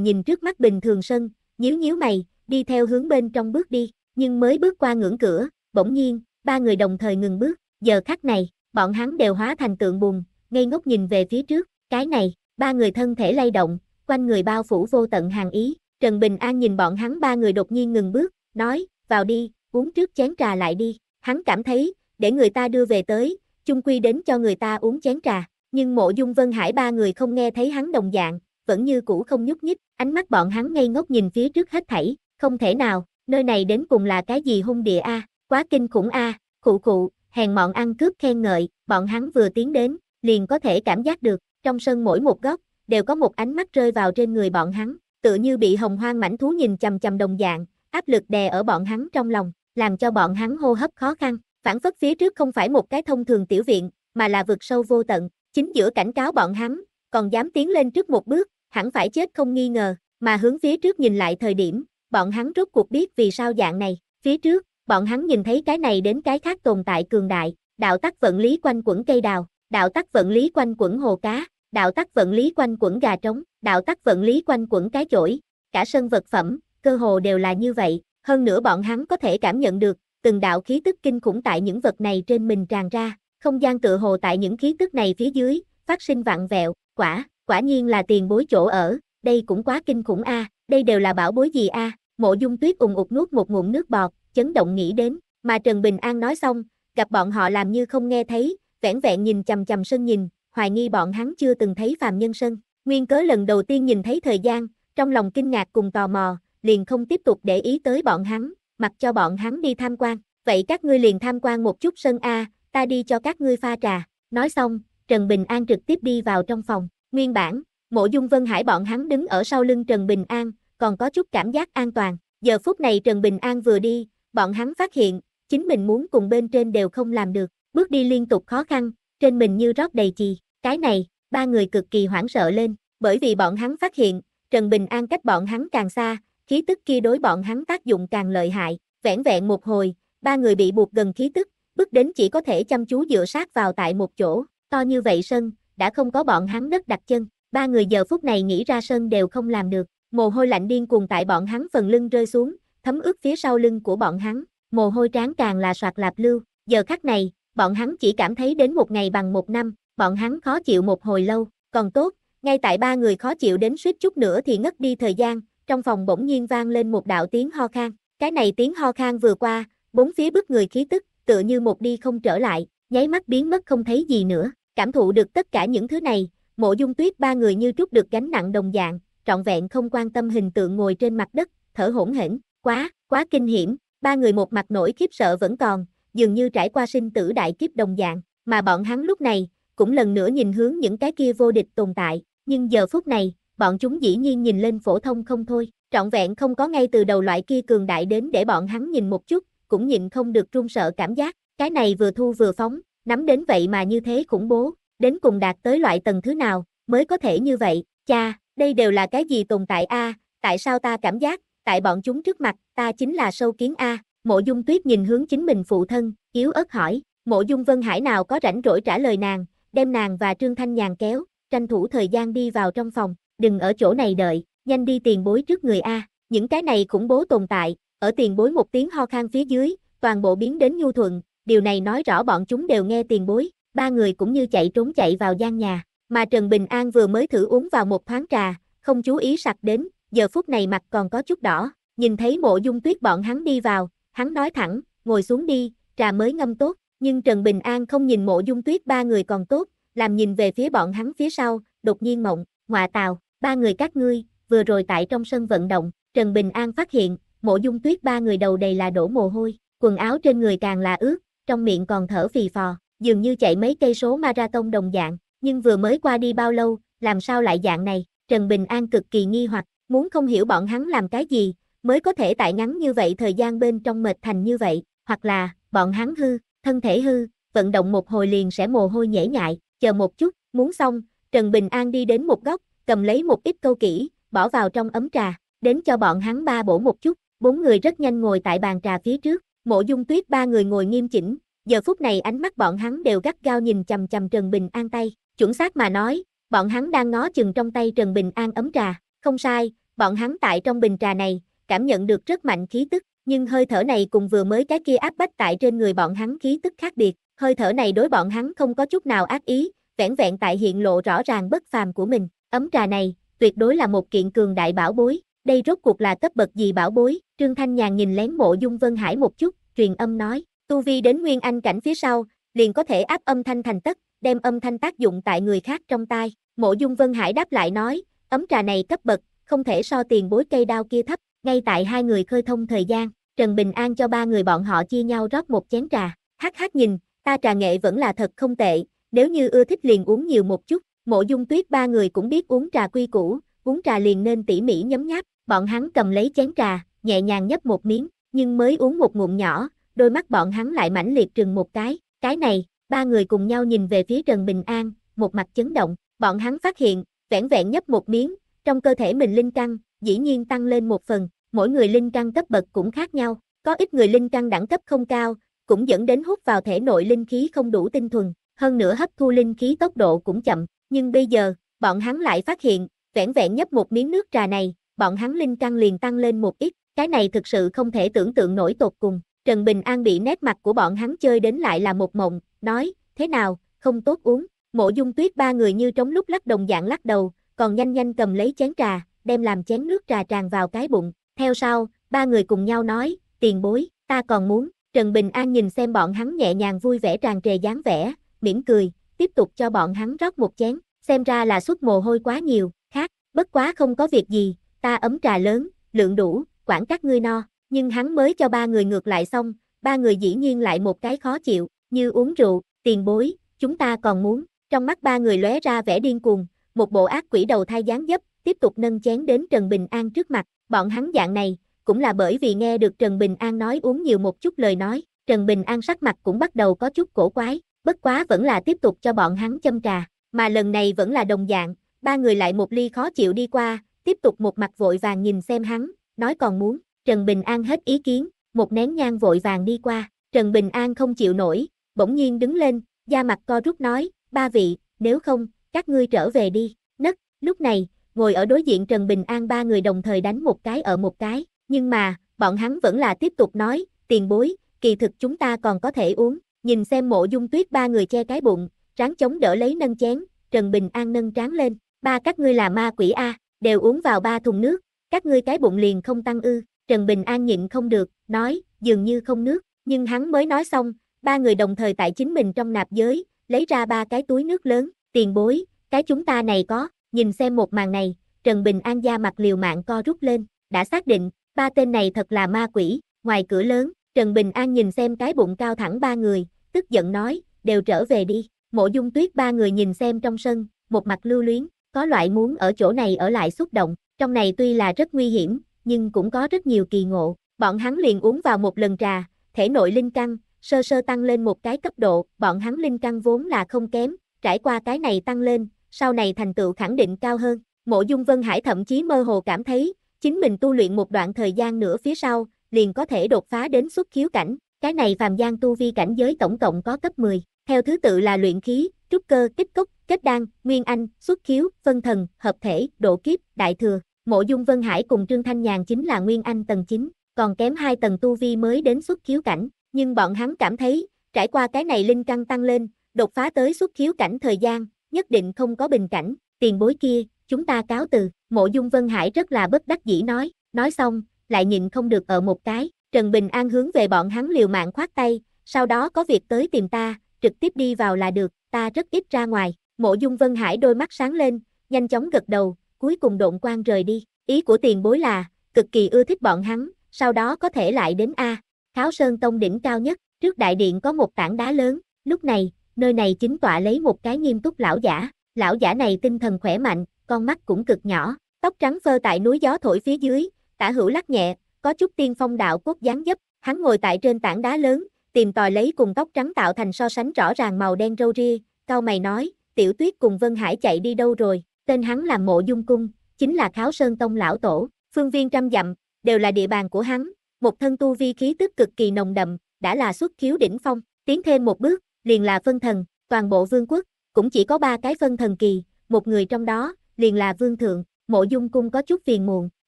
nhìn trước mắt bình thường sân, nhíu nhíu mày, đi theo hướng bên trong bước đi, nhưng mới bước qua ngưỡng cửa, bỗng nhiên, ba người đồng thời ngừng bước, giờ khắc này, bọn hắn đều hóa thành tượng bùn, ngây ngốc nhìn về phía trước, cái này, ba người thân thể lay động, quanh người bao phủ vô tận hàng ý, Trần Bình An nhìn bọn hắn ba người đột nhiên ngừng bước, nói, vào đi, uống trước chén trà lại đi, hắn cảm thấy, để người ta đưa về tới, chung quy đến cho người ta uống chén trà, nhưng mộ dung vân hải ba người không nghe thấy hắn đồng dạng, vẫn như cũ không nhúc nhích, ánh mắt bọn hắn ngây ngốc nhìn phía trước hết thảy, không thể nào, nơi này đến cùng là cái gì hung địa a, quá kinh khủng a, à? cụ cụ, hèn mọn ăn cướp khen ngợi, bọn hắn vừa tiến đến, liền có thể cảm giác được, trong sân mỗi một góc, đều có một ánh mắt rơi vào trên người bọn hắn, tựa như bị hồng hoang mảnh thú nhìn chằm chằm đồng dạng, áp lực đè ở bọn hắn trong lòng, làm cho bọn hắn hô hấp khó khăn, phản phất phía trước không phải một cái thông thường tiểu viện, mà là vực sâu vô tận, chính giữa cảnh cáo bọn hắn, còn dám tiến lên trước một bước, hẳn phải chết không nghi ngờ, mà hướng phía trước nhìn lại thời điểm, bọn hắn rốt cuộc biết vì sao dạng này, phía trước, bọn hắn nhìn thấy cái này đến cái khác tồn tại cường đại, đạo tắc vận lý quanh quẩn cây đào, đạo tắc vận lý quanh quẩn hồ cá, đạo tắc vận lý quanh quẩn gà trống, đạo tắc vận lý quanh quẩn cái chổi, cả sân vật phẩm, cơ hồ đều là như vậy, hơn nữa bọn hắn có thể cảm nhận được, từng đạo khí tức kinh khủng tại những vật này trên mình tràn ra, không gian tự hồ tại những khí tức này phía dưới, phát sinh vạn vẹo, quả, quả nhiên là tiền bối chỗ ở, đây cũng quá kinh khủng a, đây đều là bảo bối gì a, Mộ dung tuyết ùng ụt nuốt một nguồn nước bọt, chấn động nghĩ đến, mà Trần Bình An nói xong, gặp bọn họ làm như không nghe thấy, vẻn vẹn nhìn chầm chầm sân nhìn, hoài nghi bọn hắn chưa từng thấy phàm nhân sân. Nguyên cớ lần đầu tiên nhìn thấy thời gian, trong lòng kinh ngạc cùng tò mò, liền không tiếp tục để ý tới bọn hắn, mặc cho bọn hắn đi tham quan. Vậy các ngươi liền tham quan một chút sân A, ta đi cho các ngươi pha trà. Nói xong, Trần Bình An trực tiếp đi vào trong phòng. Nguyên bản, mộ dung Vân Hải bọn hắn đứng ở sau lưng Trần Bình An, còn có chút cảm giác an toàn. Giờ phút này Trần Bình An vừa đi, bọn hắn phát hiện, chính mình muốn cùng bên trên đều không làm được, bước đi liên tục khó khăn, trên mình như rót đầy chì. Cái này, ba người cực kỳ hoảng sợ lên, bởi vì bọn hắn phát hiện, Trần Bình An cách bọn hắn càng xa, khí tức kia đối bọn hắn tác dụng càng lợi hại, vẹn vẹn một hồi, ba người bị buộc gần khí tức, bước đến chỉ có thể chăm chú dựa sát vào tại một chỗ, to như vậy sân, đã không có bọn hắn đất đặt chân, ba người giờ phút này nghĩ ra sân đều không làm được, Mồ hôi lạnh điên cuồng tại bọn hắn phần lưng rơi xuống, thấm ướt phía sau lưng của bọn hắn, mồ hôi trán càng là soạt lạp lưu, giờ khắc này, bọn hắn chỉ cảm thấy đến một ngày bằng một năm, bọn hắn khó chịu một hồi lâu, còn tốt, ngay tại ba người khó chịu đến suýt chút nữa thì ngất đi thời gian, trong phòng bỗng nhiên vang lên một đạo tiếng ho khan, cái này tiếng ho khan vừa qua, bốn phía bức người khí tức, tựa như một đi không trở lại, nháy mắt biến mất không thấy gì nữa, cảm thụ được tất cả những thứ này, mộ dung tuyết ba người như trút được gánh nặng đồng dạng, trọn vẹn không quan tâm hình tượng ngồi trên mặt đất, thở hổn hển, quá, quá kinh hiểm, ba người một mặt nổi khiếp sợ vẫn còn, dường như trải qua sinh tử đại kiếp đồng dạng, mà bọn hắn lúc này, cũng lần nữa nhìn hướng những cái kia vô địch tồn tại, nhưng giờ phút này, bọn chúng dĩ nhiên nhìn lên phổ thông không thôi, trọn vẹn không có ngay từ đầu loại kia cường đại đến để bọn hắn nhìn một chút, cũng nhịn không được run sợ cảm giác, cái này vừa thu vừa phóng, nắm đến vậy mà như thế khủng bố, đến cùng đạt tới loại tầng thứ nào, mới có thể như vậy, cha, đây đều là cái gì tồn tại a? Tại sao ta cảm giác, tại bọn chúng trước mặt, ta chính là sâu kiến a? Mộ Dung Tuyết nhìn hướng chính mình phụ thân, yếu ớt hỏi, Mộ Dung Vân Hải nào có rảnh rỗi trả lời nàng, đem nàng và Trương Thanh Nhàn kéo, tranh thủ thời gian đi vào trong phòng, đừng ở chỗ này đợi, nhanh đi tiền bối trước người a. Những cái này khủng bố tồn tại, ở tiền bối một tiếng ho khan phía dưới, toàn bộ biến đến nhu thuận, điều này nói rõ bọn chúng đều nghe tiền bối, ba người cũng như chạy trốn chạy vào gian nhà mà Trần Bình An vừa mới thử uống vào một thoáng trà, không chú ý sặc đến, giờ phút này mặt còn có chút đỏ, nhìn thấy mộ dung tuyết bọn hắn đi vào, hắn nói thẳng, ngồi xuống đi, trà mới ngâm tốt, nhưng Trần Bình An không nhìn mộ dung tuyết ba người còn tốt, làm nhìn về phía bọn hắn phía sau, đột nhiên mộng, ngọa tào, ba người các ngươi, vừa rồi tại trong sân vận động, Trần Bình An phát hiện, mộ dung tuyết ba người đầu đầy là đổ mồ hôi, quần áo trên người càng là ướt, trong miệng còn thở phì phò, dường như chạy mấy cây số marathon đồng dạng, nhưng vừa mới qua đi bao lâu, làm sao lại dạng này, Trần Bình An cực kỳ nghi hoặc, muốn không hiểu bọn hắn làm cái gì, mới có thể tại ngắn như vậy thời gian bên trong mệt thành như vậy, hoặc là, bọn hắn hư, thân thể hư, vận động một hồi liền sẽ mồ hôi nhễ nhại, chờ một chút, muốn xong, Trần Bình An đi đến một góc, cầm lấy một ít câu kỹ, bỏ vào trong ấm trà, đến cho bọn hắn ba bổ một chút, bốn người rất nhanh ngồi tại bàn trà phía trước, mộ dung tuyết ba người ngồi nghiêm chỉnh, giờ phút này ánh mắt bọn hắn đều gắt gao nhìn chầm chầm Trần Bình An tay, Chuẩn xác mà nói, bọn hắn đang ngó chừng trong tay Trần Bình An ấm trà, không sai, bọn hắn tại trong bình trà này, cảm nhận được rất mạnh khí tức, nhưng hơi thở này cùng vừa mới cái kia áp bách tại trên người bọn hắn khí tức khác biệt, hơi thở này đối bọn hắn không có chút nào ác ý, vẻn vẹn tại hiện lộ rõ ràng bất phàm của mình, ấm trà này, tuyệt đối là một kiện cường đại bảo bối, đây rốt cuộc là cấp bậc gì bảo bối, Trương Thanh Nhàn nhìn lén mộ dung Vân Hải một chút, truyền âm nói, tu vi đến nguyên anh cảnh phía sau, liền có thể áp âm thanh thành tất, đem âm thanh tác dụng tại người khác trong tai. Mộ Dung Vân Hải đáp lại nói, ấm trà này cấp bậc, không thể so tiền bối cây đao kia thấp, ngay tại hai người khơi thông thời gian, Trần Bình An cho ba người bọn họ chia nhau rót một chén trà. Hát hát nhìn, ta trà nghệ vẫn là thật không tệ, nếu như ưa thích liền uống nhiều một chút. Mộ Dung Tuyết ba người cũng biết uống trà quy củ, uống trà liền nên tỉ mỉ nhấm nháp, bọn hắn cầm lấy chén trà, nhẹ nhàng nhấp một miếng, nhưng mới uống một ngụm nhỏ, đôi mắt bọn hắn lại mãnh liệt trừng một cái, cái này, ba người cùng nhau nhìn về phía Trần Bình An, một mặt chấn động, bọn hắn phát hiện, vẻn vẹn nhấp một miếng, trong cơ thể mình linh căn, dĩ nhiên tăng lên một phần, mỗi người linh căn cấp bậc cũng khác nhau, có ít người linh căn đẳng cấp không cao, cũng dẫn đến hút vào thể nội linh khí không đủ tinh thuần, hơn nữa hấp thu linh khí tốc độ cũng chậm, nhưng bây giờ, bọn hắn lại phát hiện, vẻn vẹn nhấp một miếng nước trà này, bọn hắn linh căn liền tăng lên một ít, cái này thực sự không thể tưởng tượng nổi tột cùng, Trần Bình An bị nét mặt của bọn hắn chơi đến lại là một mộng, nói, thế nào, không tốt uống, mộ dung tuyết ba người như trống lúc lắc đồng dạng lắc đầu, còn nhanh nhanh cầm lấy chén trà, đem làm chén nước trà tràn vào cái bụng, theo sau, ba người cùng nhau nói, tiền bối, ta còn muốn, Trần Bình An nhìn xem bọn hắn nhẹ nhàng vui vẻ tràn trề dáng vẻ, mỉm cười, tiếp tục cho bọn hắn rót một chén, xem ra là suốt mồ hôi quá nhiều, khác, bất quá không có việc gì, ta ấm trà lớn, lượng đủ, quản các ngươi no, nhưng hắn mới cho ba người ngược lại xong, ba người dĩ nhiên lại một cái khó chịu, như uống rượu, tiền bối, chúng ta còn muốn, trong mắt ba người lóe ra vẻ điên cuồng, một bộ ác quỷ đầu thai dáng dấp, tiếp tục nâng chén đến Trần Bình An trước mặt, bọn hắn dạng này, cũng là bởi vì nghe được Trần Bình An nói uống nhiều một chút lời nói, Trần Bình An sắc mặt cũng bắt đầu có chút cổ quái, bất quá vẫn là tiếp tục cho bọn hắn châm trà, mà lần này vẫn là đồng dạng, ba người lại một ly khó chịu đi qua, tiếp tục một mặt vội vàng nhìn xem hắn, nói còn muốn, Trần Bình An hết ý kiến, một nén nhang vội vàng đi qua, Trần Bình An không chịu nổi, bỗng nhiên đứng lên, da mặt co rút nói, ba vị, nếu không, các ngươi trở về đi, nấc, lúc này, ngồi ở đối diện Trần Bình An ba người đồng thời đánh một cái ở một cái, nhưng mà, bọn hắn vẫn là tiếp tục nói, tiền bối, kỳ thực chúng ta còn có thể uống, nhìn xem mộ dung tuyết ba người che cái bụng, ráng chống đỡ lấy nâng chén, Trần Bình An nâng tráng lên, ba các ngươi là ma quỷ A, đều uống vào ba thùng nước, các ngươi cái bụng liền không tăng ư, Trần Bình An nhịn không được, nói, dường như không nước, nhưng hắn mới nói xong, ba người đồng thời tại chính mình trong nạp giới, lấy ra ba cái túi nước lớn, tiền bối, cái chúng ta này có, nhìn xem một màn này, Trần Bình An da mặt liều mạng co rút lên, đã xác định, ba tên này thật là ma quỷ, ngoài cửa lớn, Trần Bình An nhìn xem cái bụng cao thẳng ba người, tức giận nói, đều trở về đi, mộ dung tuyết ba người nhìn xem trong sân, một mặt lưu luyến, có loại muốn ở chỗ này ở lại xúc động, trong này tuy là rất nguy hiểm, nhưng cũng có rất nhiều kỳ ngộ. Bọn hắn liền uống vào một lần trà, thể nội linh căng, sơ sơ tăng lên một cái cấp độ, bọn hắn linh căng vốn là không kém, trải qua cái này tăng lên, sau này thành tựu khẳng định cao hơn. Mộ Dung Vân Hải thậm chí mơ hồ cảm thấy, chính mình tu luyện một đoạn thời gian nữa phía sau, liền có thể đột phá đến xuất khiếu cảnh. Cái này phàm gian tu vi cảnh giới tổng cộng có cấp 10, theo thứ tự là luyện khí, trúc cơ, kích cốc, kết đan, nguyên anh, xuất khiếu, phân thần, hợp thể, độ kiếp, đại thừa. Mộ Dung Vân Hải cùng Trương Thanh Nhàn chính là Nguyên Anh tầng 9, còn kém 2 tầng tu vi mới đến xuất khiếu cảnh, nhưng bọn hắn cảm thấy, trải qua cái này linh căn tăng lên, đột phá tới xuất khiếu cảnh thời gian, nhất định không có bình cảnh, tiền bối kia, chúng ta cáo từ, Mộ Dung Vân Hải rất là bất đắc dĩ nói, nói xong, lại nhìn không được ở một cái, Trần Bình An hướng về bọn hắn liều mạng khoát tay, sau đó có việc tới tìm ta, trực tiếp đi vào là được, ta rất ít ra ngoài, Mộ Dung Vân Hải đôi mắt sáng lên, nhanh chóng gật đầu, cuối cùng độn quan rời đi. Ý của tiền bối là, cực kỳ ưa thích bọn hắn, sau đó có thể lại đến A. Kháo Sơn Tông đỉnh cao nhất, trước đại điện có một tảng đá lớn, lúc này, nơi này chính tọa lấy một cái nghiêm túc lão giả, lão giả này tinh thần khỏe mạnh, con mắt cũng cực nhỏ, tóc trắng phơ tại núi gió thổi phía dưới, tả hữu lắc nhẹ, có chút tiên phong đạo cốt dáng dấp, hắn ngồi tại trên tảng đá lớn, tìm tòi lấy cùng tóc trắng tạo thành so sánh rõ ràng màu đen râu ria, cao mày nói, tiểu tuyết cùng Vân Hải chạy đi đâu rồi, tên hắn là Mộ Dung Cung, chính là Kháo Sơn Tông lão tổ, phương viên trăm dặm, đều là địa bàn của hắn, một thân tu vi khí tức cực kỳ nồng đậm, đã là xuất khiếu đỉnh phong, tiến thêm một bước, liền là phân thần, toàn bộ vương quốc, cũng chỉ có ba cái phân thần kỳ, một người trong đó, liền là vương thượng, Mộ Dung Cung có chút phiền muộn,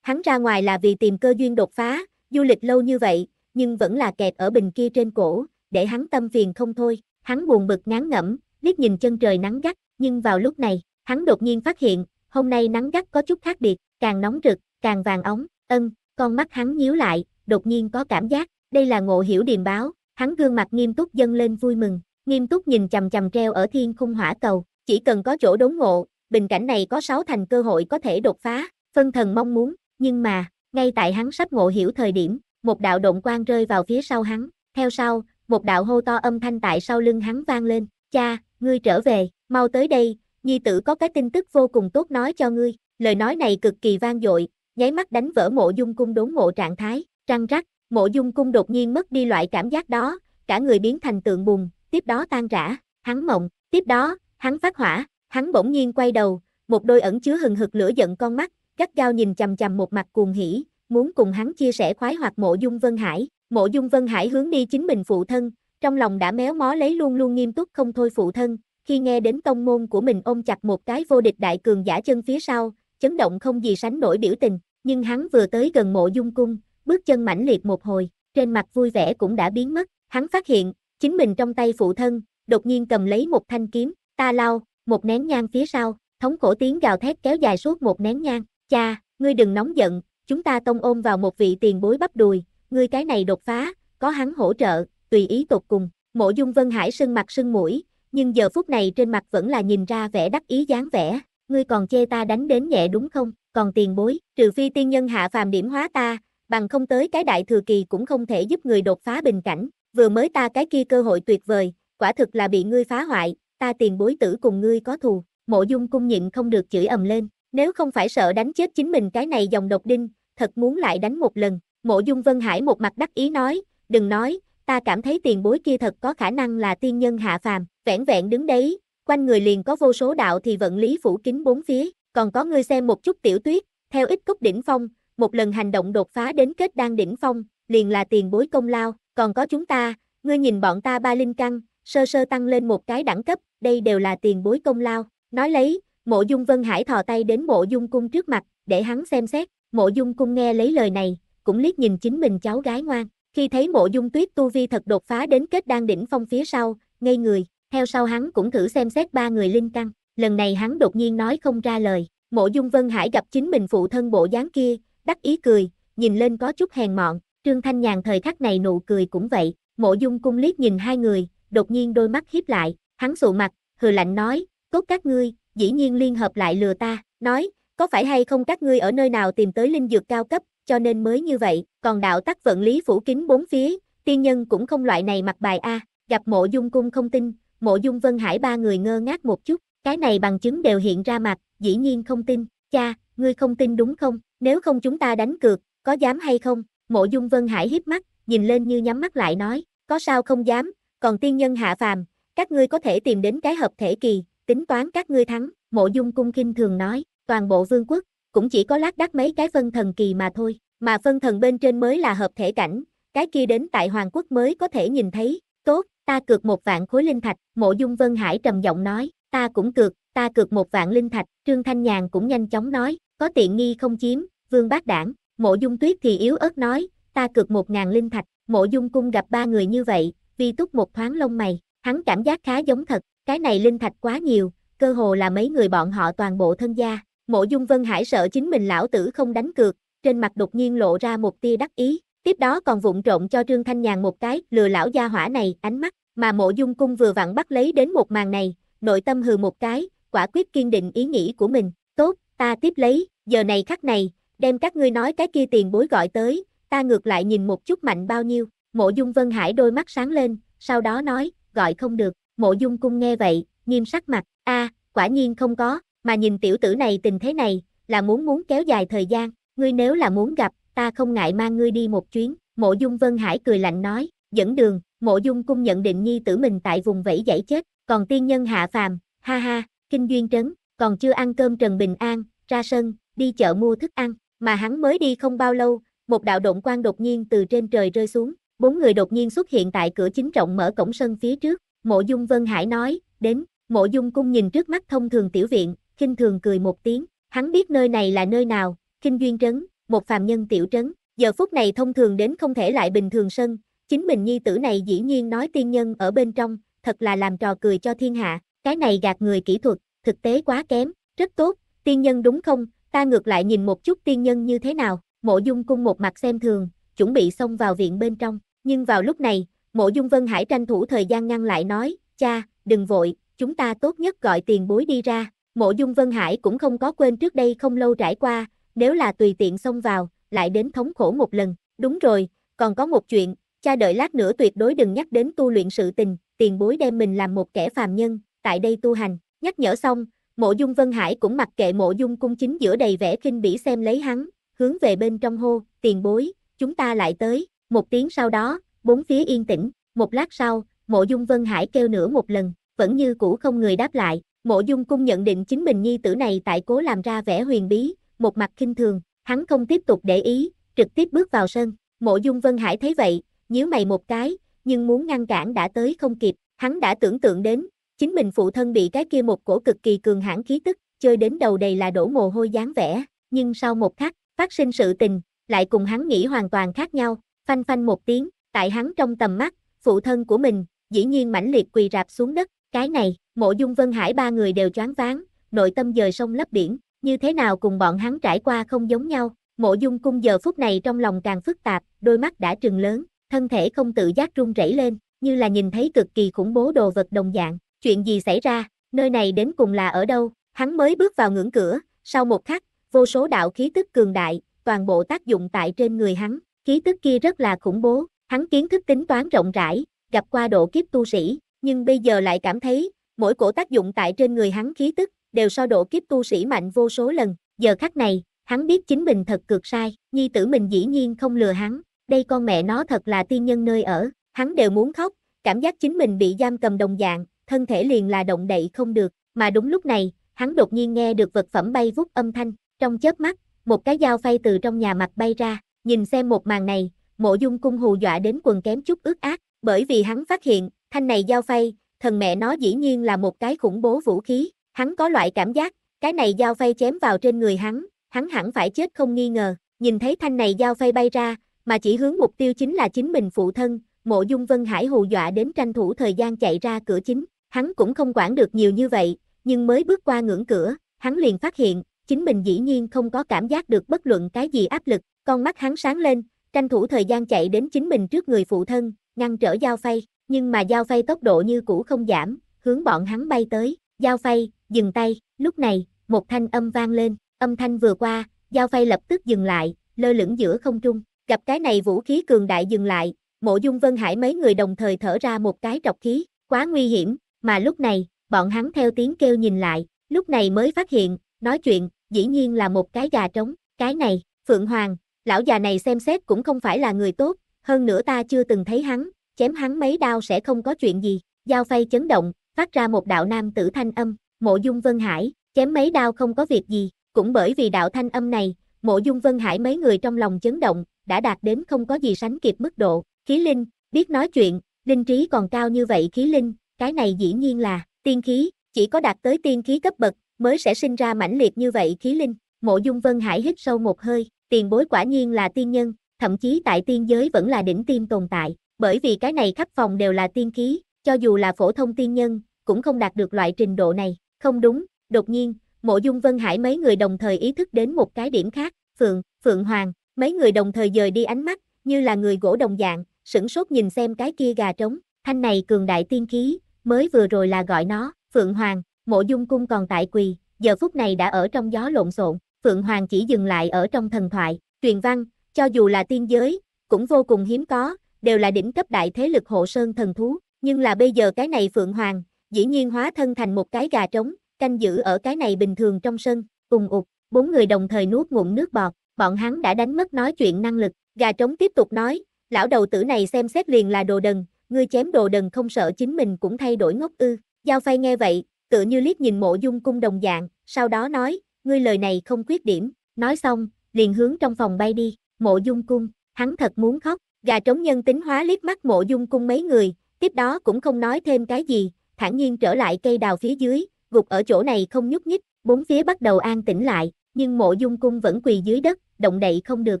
hắn ra ngoài là vì tìm cơ duyên đột phá, du lịch lâu như vậy, nhưng vẫn là kẹt ở bình kia trên cổ, để hắn tâm phiền không thôi, hắn buồn bực ngán ngẩm, liếc nhìn chân trời nắng gắt, nhưng vào lúc này, Hắn đột nhiên phát hiện, hôm nay nắng gắt có chút khác biệt, càng nóng rực, càng vàng óng, ân, con mắt hắn nhíu lại, đột nhiên có cảm giác, đây là ngộ hiểu điềm báo, hắn gương mặt nghiêm túc dâng lên vui mừng, nghiêm túc nhìn chầm chầm treo ở thiên khung hỏa cầu, chỉ cần có chỗ đốn ngộ, bình cảnh này có sáu thành cơ hội có thể đột phá, phân thần mong muốn, nhưng mà, ngay tại hắn sắp ngộ hiểu thời điểm, một đạo động quang rơi vào phía sau hắn, theo sau, một đạo hô to âm thanh tại sau lưng hắn vang lên, cha, ngươi trở về, mau tới đây, nhi tử có cái tin tức vô cùng tốt nói cho ngươi, lời nói này cực kỳ vang dội, nháy mắt đánh vỡ mộ dung cung đốn mộ trạng thái, răng rắc, mộ dung cung đột nhiên mất đi loại cảm giác đó, cả người biến thành tượng bùn, tiếp đó tan rã, hắn mộng, tiếp đó, hắn phát hỏa, hắn bỗng nhiên quay đầu, một đôi ẩn chứa hừng hực lửa giận con mắt, gắt gao nhìn chằm chằm một mặt cuồng hỉ, muốn cùng hắn chia sẻ khoái hoạt mộ dung Vân Hải, mộ dung Vân Hải hướng đi chính mình phụ thân, trong lòng đã méo mó lấy luôn luôn nghiêm túc không thôi phụ thân, khi nghe đến tông môn của mình ôm chặt một cái vô địch đại cường giả chân phía sau, chấn động không gì sánh nổi biểu tình, nhưng hắn vừa tới gần mộ dung cung, bước chân mãnh liệt một hồi, trên mặt vui vẻ cũng đã biến mất, hắn phát hiện, chính mình trong tay phụ thân, đột nhiên cầm lấy một thanh kiếm, ta lao, một nén nhang phía sau, thống cổ tiếng gào thét kéo dài suốt một nén nhang, cha, ngươi đừng nóng giận, chúng ta tông ôm vào một vị tiền bối bắp đùi, ngươi cái này đột phá, có hắn hỗ trợ, tùy ý tột cùng, mộ dung vân hải sưng mặt sưng mũi, nhưng giờ phút này trên mặt vẫn là nhìn ra vẻ đắc ý dáng vẻ, ngươi còn chê ta đánh đến nhẹ đúng không, còn tiền bối, trừ phi tiên nhân hạ phàm điểm hóa ta, bằng không tới cái đại thừa kỳ cũng không thể giúp người đột phá bình cảnh, vừa mới ta cái kia cơ hội tuyệt vời, quả thực là bị ngươi phá hoại, ta tiền bối tử cùng ngươi có thù, mộ dung cung nhịn không được chửi ầm lên, nếu không phải sợ đánh chết chính mình cái này dòng độc đinh, thật muốn lại đánh một lần, mộ dung vân hải một mặt đắc ý nói, đừng nói, ta cảm thấy tiền bối kia thật có khả năng là tiên nhân hạ phàm, vẻn vẹn đứng đấy, quanh người liền có vô số đạo thì vận lý phủ kính bốn phía, còn có ngươi xem một chút tiểu tuyết, theo ít cốc đỉnh phong, một lần hành động đột phá đến kết đang đỉnh phong, liền là tiền bối công lao, còn có chúng ta, ngươi nhìn bọn ta ba linh căn, sơ sơ tăng lên một cái đẳng cấp, đây đều là tiền bối công lao, nói lấy, mộ dung vân hải thò tay đến mộ dung cung trước mặt, để hắn xem xét, mộ dung cung nghe lấy lời này, cũng liếc nhìn chính mình cháu gái ngoan, khi thấy mộ dung tuyết tu vi thật đột phá đến kết đang đỉnh phong phía sau, ngây người, theo sau hắn cũng thử xem xét ba người linh căn, lần này hắn đột nhiên nói không ra lời, mộ dung vân hải gặp chính mình phụ thân bộ dáng kia, đắc ý cười, nhìn lên có chút hèn mọn, trương thanh nhàn thời khắc này nụ cười cũng vậy, mộ dung cung liếc nhìn hai người, đột nhiên đôi mắt hiếp lại, hắn sụ mặt, hừ lạnh nói, tốt các ngươi, dĩ nhiên liên hợp lại lừa ta, nói, có phải hay không các ngươi ở nơi nào tìm tới linh dược cao cấp, cho nên mới như vậy, còn đạo tắc vận lý phủ kín bốn phía, tiên nhân cũng không loại này mặc bài A, gặp mộ dung cung không tin, mộ dung vân hải ba người ngơ ngác một chút, cái này bằng chứng đều hiện ra mặt, dĩ nhiên không tin, cha, ngươi không tin đúng không, nếu không chúng ta đánh cược, có dám hay không, mộ dung vân hải hiếp mắt, nhìn lên như nhắm mắt lại nói, có sao không dám, còn tiên nhân hạ phàm, các ngươi có thể tìm đến cái hợp thể kỳ, tính toán các ngươi thắng, mộ dung cung kinh thường nói, toàn bộ vương quốc, cũng chỉ có lác đác mấy cái phân thần kỳ mà thôi, mà phân thần bên trên mới là hợp thể cảnh, cái kia đến tại Hoàng Quốc mới có thể nhìn thấy, tốt, ta cược một vạn khối linh thạch, mộ dung Vân Hải trầm giọng nói, ta cũng cược, ta cược một vạn linh thạch, Trương Thanh Nhàn cũng nhanh chóng nói, có tiện nghi không chiếm, vương bác đảng, mộ dung tuyết thì yếu ớt nói, ta cược một ngàn linh thạch, mộ dung cung gặp ba người như vậy, vi túc một thoáng lông mày, hắn cảm giác khá giống thật, cái này linh thạch quá nhiều, cơ hồ là mấy người bọn họ toàn bộ thân gia, Mộ Dung Vân Hải sợ chính mình lão tử không đánh cược, trên mặt đột nhiên lộ ra một tia đắc ý, tiếp đó còn vụng trộn cho Trương Thanh Nhàn một cái, lừa lão gia hỏa này, ánh mắt, mà Mộ Dung Cung vừa vặn bắt lấy đến một màn này, nội tâm hừ một cái, quả quyết kiên định ý nghĩ của mình, tốt, ta tiếp lấy, giờ này khắc này, đem các ngươi nói cái kia tiền bối gọi tới, ta ngược lại nhìn một chút mạnh bao nhiêu, Mộ Dung Vân Hải đôi mắt sáng lên, sau đó nói, gọi không được, Mộ Dung Cung nghe vậy, nghiêm sắc mặt, a quả nhiên không có, mà nhìn tiểu tử này tình thế này, là muốn muốn kéo dài thời gian, ngươi nếu là muốn gặp, ta không ngại mang ngươi đi một chuyến, mộ dung Vân Hải cười lạnh nói, dẫn đường, mộ dung cung nhận định nhi tử mình tại vùng vẫy giải chết, còn tiên nhân hạ phàm, ha ha, kinh duyên trấn, còn chưa ăn cơm Trần Bình An, ra sân, đi chợ mua thức ăn, mà hắn mới đi không bao lâu, một đạo động quan đột nhiên từ trên trời rơi xuống, bốn người đột nhiên xuất hiện tại cửa chính rộng mở cổng sân phía trước, mộ dung Vân Hải nói, đến, mộ dung cung nhìn trước mắt thông thường tiểu viện, kinh thường cười một tiếng, hắn biết nơi này là nơi nào, kinh duyên trấn, một phàm nhân tiểu trấn, giờ phút này thông thường đến không thể lại bình thường sân, chính mình nhi tử này dĩ nhiên nói tiên nhân ở bên trong, thật là làm trò cười cho thiên hạ, cái này gạt người kỹ thuật, thực tế quá kém, rất tốt, tiên nhân đúng không, ta ngược lại nhìn một chút tiên nhân như thế nào, mộ dung cung một mặt xem thường, chuẩn bị xông vào viện bên trong, nhưng vào lúc này, mộ dung vân hải tranh thủ thời gian ngăn lại nói, cha, đừng vội, chúng ta tốt nhất gọi tiền bối đi ra, Mộ dung Vân Hải cũng không có quên trước đây không lâu trải qua, nếu là tùy tiện xông vào, lại đến thống khổ một lần. Đúng rồi, còn có một chuyện, cha đợi lát nữa tuyệt đối đừng nhắc đến tu luyện sự tình, tiền bối đem mình làm một kẻ phàm nhân, tại đây tu hành. Nhắc nhở xong, mộ dung Vân Hải cũng mặc kệ mộ dung cung chính giữa đầy vẻ kinh bỉ xem lấy hắn, hướng về bên trong hô, tiền bối, chúng ta lại tới. Một tiếng sau đó, bốn phía yên tĩnh, một lát sau, mộ dung Vân Hải kêu nữa một lần, vẫn như cũ không người đáp lại, Mộ Dung Cung nhận định chính mình nhi tử này tại cố làm ra vẻ huyền bí, một mặt kinh thường, hắn không tiếp tục để ý, trực tiếp bước vào sân. Mộ Dung Vân Hải thấy vậy, nhíu mày một cái, nhưng muốn ngăn cản đã tới không kịp, hắn đã tưởng tượng đến, chính mình phụ thân bị cái kia một cổ cực kỳ cường hãn khí tức, chơi đến đầu đầy là đổ mồ hôi dáng vẻ, nhưng sau một khắc, phát sinh sự tình, lại cùng hắn nghĩ hoàn toàn khác nhau, phanh phanh một tiếng, tại hắn trong tầm mắt, phụ thân của mình, dĩ nhiên mãnh liệt quỳ rạp xuống đất, cái này, mộ dung Vân Hải ba người đều choáng váng, nội tâm dời sông lấp biển, như thế nào cùng bọn hắn trải qua không giống nhau. Mộ dung cung giờ phút này trong lòng càng phức tạp, đôi mắt đã trừng lớn, thân thể không tự giác run rẩy lên, như là nhìn thấy cực kỳ khủng bố đồ vật đồng dạng. Chuyện gì xảy ra, nơi này đến cùng là ở đâu, hắn mới bước vào ngưỡng cửa, sau một khắc, vô số đạo khí tức cường đại, toàn bộ tác dụng tại trên người hắn, khí tức kia rất là khủng bố, hắn kiến thức tính toán rộng rãi, gặp qua độ kiếp tu sĩ, nhưng bây giờ lại cảm thấy, mỗi cổ tác dụng tại trên người hắn khí tức, đều so độ kiếp tu sĩ mạnh vô số lần, giờ khắc này, hắn biết chính mình thật cực sai, nhi tử mình dĩ nhiên không lừa hắn, đây con mẹ nó thật là tiên nhân nơi ở, hắn đều muốn khóc, cảm giác chính mình bị giam cầm đồng dạng, thân thể liền là động đậy không được, mà đúng lúc này, hắn đột nhiên nghe được vật phẩm bay vút âm thanh, trong chớp mắt, một cái dao phay từ trong nhà mặt bay ra, nhìn xem một màn này, mộ dung cung hù dọa đến quần kém chút ướt át, bởi vì hắn phát hiện, Thanh này dao phay, thần mẹ nó dĩ nhiên là một cái khủng bố vũ khí, hắn có loại cảm giác, cái này dao phay chém vào trên người hắn, hắn hẳn phải chết không nghi ngờ, nhìn thấy thanh này dao phay bay ra, mà chỉ hướng mục tiêu chính là chính mình phụ thân, mộ dung vân hải hù dọa đến tranh thủ thời gian chạy ra cửa chính, hắn cũng không quản được nhiều như vậy, nhưng mới bước qua ngưỡng cửa, hắn liền phát hiện, chính mình dĩ nhiên không có cảm giác được bất luận cái gì áp lực, con mắt hắn sáng lên, tranh thủ thời gian chạy đến chính mình trước người phụ thân, ngăn trở dao phay, nhưng mà giao phay tốc độ như cũ không giảm, hướng bọn hắn bay tới, giao phay, dừng tay, lúc này, một thanh âm vang lên, âm thanh vừa qua, giao phay lập tức dừng lại, lơ lửng giữa không trung, gặp cái này vũ khí cường đại dừng lại, mộ dung vân hải mấy người đồng thời thở ra một cái trọc khí, quá nguy hiểm, mà lúc này, bọn hắn theo tiếng kêu nhìn lại, lúc này mới phát hiện, nói chuyện, dĩ nhiên là một cái gà trống, cái này, Phượng Hoàng, lão già này xem xét cũng không phải là người tốt, hơn nữa ta chưa từng thấy hắn, chém hắn mấy đao sẽ không có chuyện gì, dao phay chấn động, phát ra một đạo nam tử thanh âm, mộ dung vân hải, chém mấy đao không có việc gì, cũng bởi vì đạo thanh âm này, mộ dung vân hải mấy người trong lòng chấn động, đã đạt đến không có gì sánh kịp mức độ, khí linh, biết nói chuyện, linh trí còn cao như vậy khí linh, cái này dĩ nhiên là, tiên khí, chỉ có đạt tới tiên khí cấp bậc, mới sẽ sinh ra mãnh liệt như vậy khí linh, mộ dung vân hải hít sâu một hơi, tiền bối quả nhiên là tiên nhân, thậm chí tại tiên giới vẫn là đỉnh tiên tồn tại, bởi vì cái này khắp phòng đều là tiên khí, cho dù là phổ thông tiên nhân, cũng không đạt được loại trình độ này, không đúng, đột nhiên, mộ dung vân hải mấy người đồng thời ý thức đến một cái điểm khác, Phượng, Phượng Hoàng, mấy người đồng thời dời đi ánh mắt, như là người gỗ đồng dạng, sửng sốt nhìn xem cái kia gà trống, thanh này cường đại tiên khí, mới vừa rồi là gọi nó, Phượng Hoàng, mộ dung cung còn tại quỳ, giờ phút này đã ở trong gió lộn xộn, Phượng Hoàng chỉ dừng lại ở trong thần thoại, truyền văn, cho dù là tiên giới, cũng vô cùng hiếm có, đều là đỉnh cấp đại thế lực hộ sơn thần thú, nhưng là bây giờ cái này Phượng Hoàng, dĩ nhiên hóa thân thành một cái gà trống, canh giữ ở cái này bình thường trong sân, cùng ụt, bốn người đồng thời nuốt ngụm nước bọt, bọn hắn đã đánh mất nói chuyện năng lực, gà trống tiếp tục nói, lão đầu tử này xem xét liền là đồ đần, ngươi chém đồ đần không sợ chính mình cũng thay đổi ngốc ư, giao phay nghe vậy, tựa như liếc nhìn mộ dung cung đồng dạng, sau đó nói, ngươi lời này không quyết điểm, nói xong, liền hướng trong phòng bay đi, mộ dung cung, hắn thật muốn khóc, Gà trống nhân tính hóa liếc mắt mộ dung cung mấy người, tiếp đó cũng không nói thêm cái gì, thản nhiên trở lại cây đào phía dưới, gục ở chỗ này không nhúc nhích, bốn phía bắt đầu an tĩnh lại, nhưng mộ dung cung vẫn quỳ dưới đất, động đậy không được.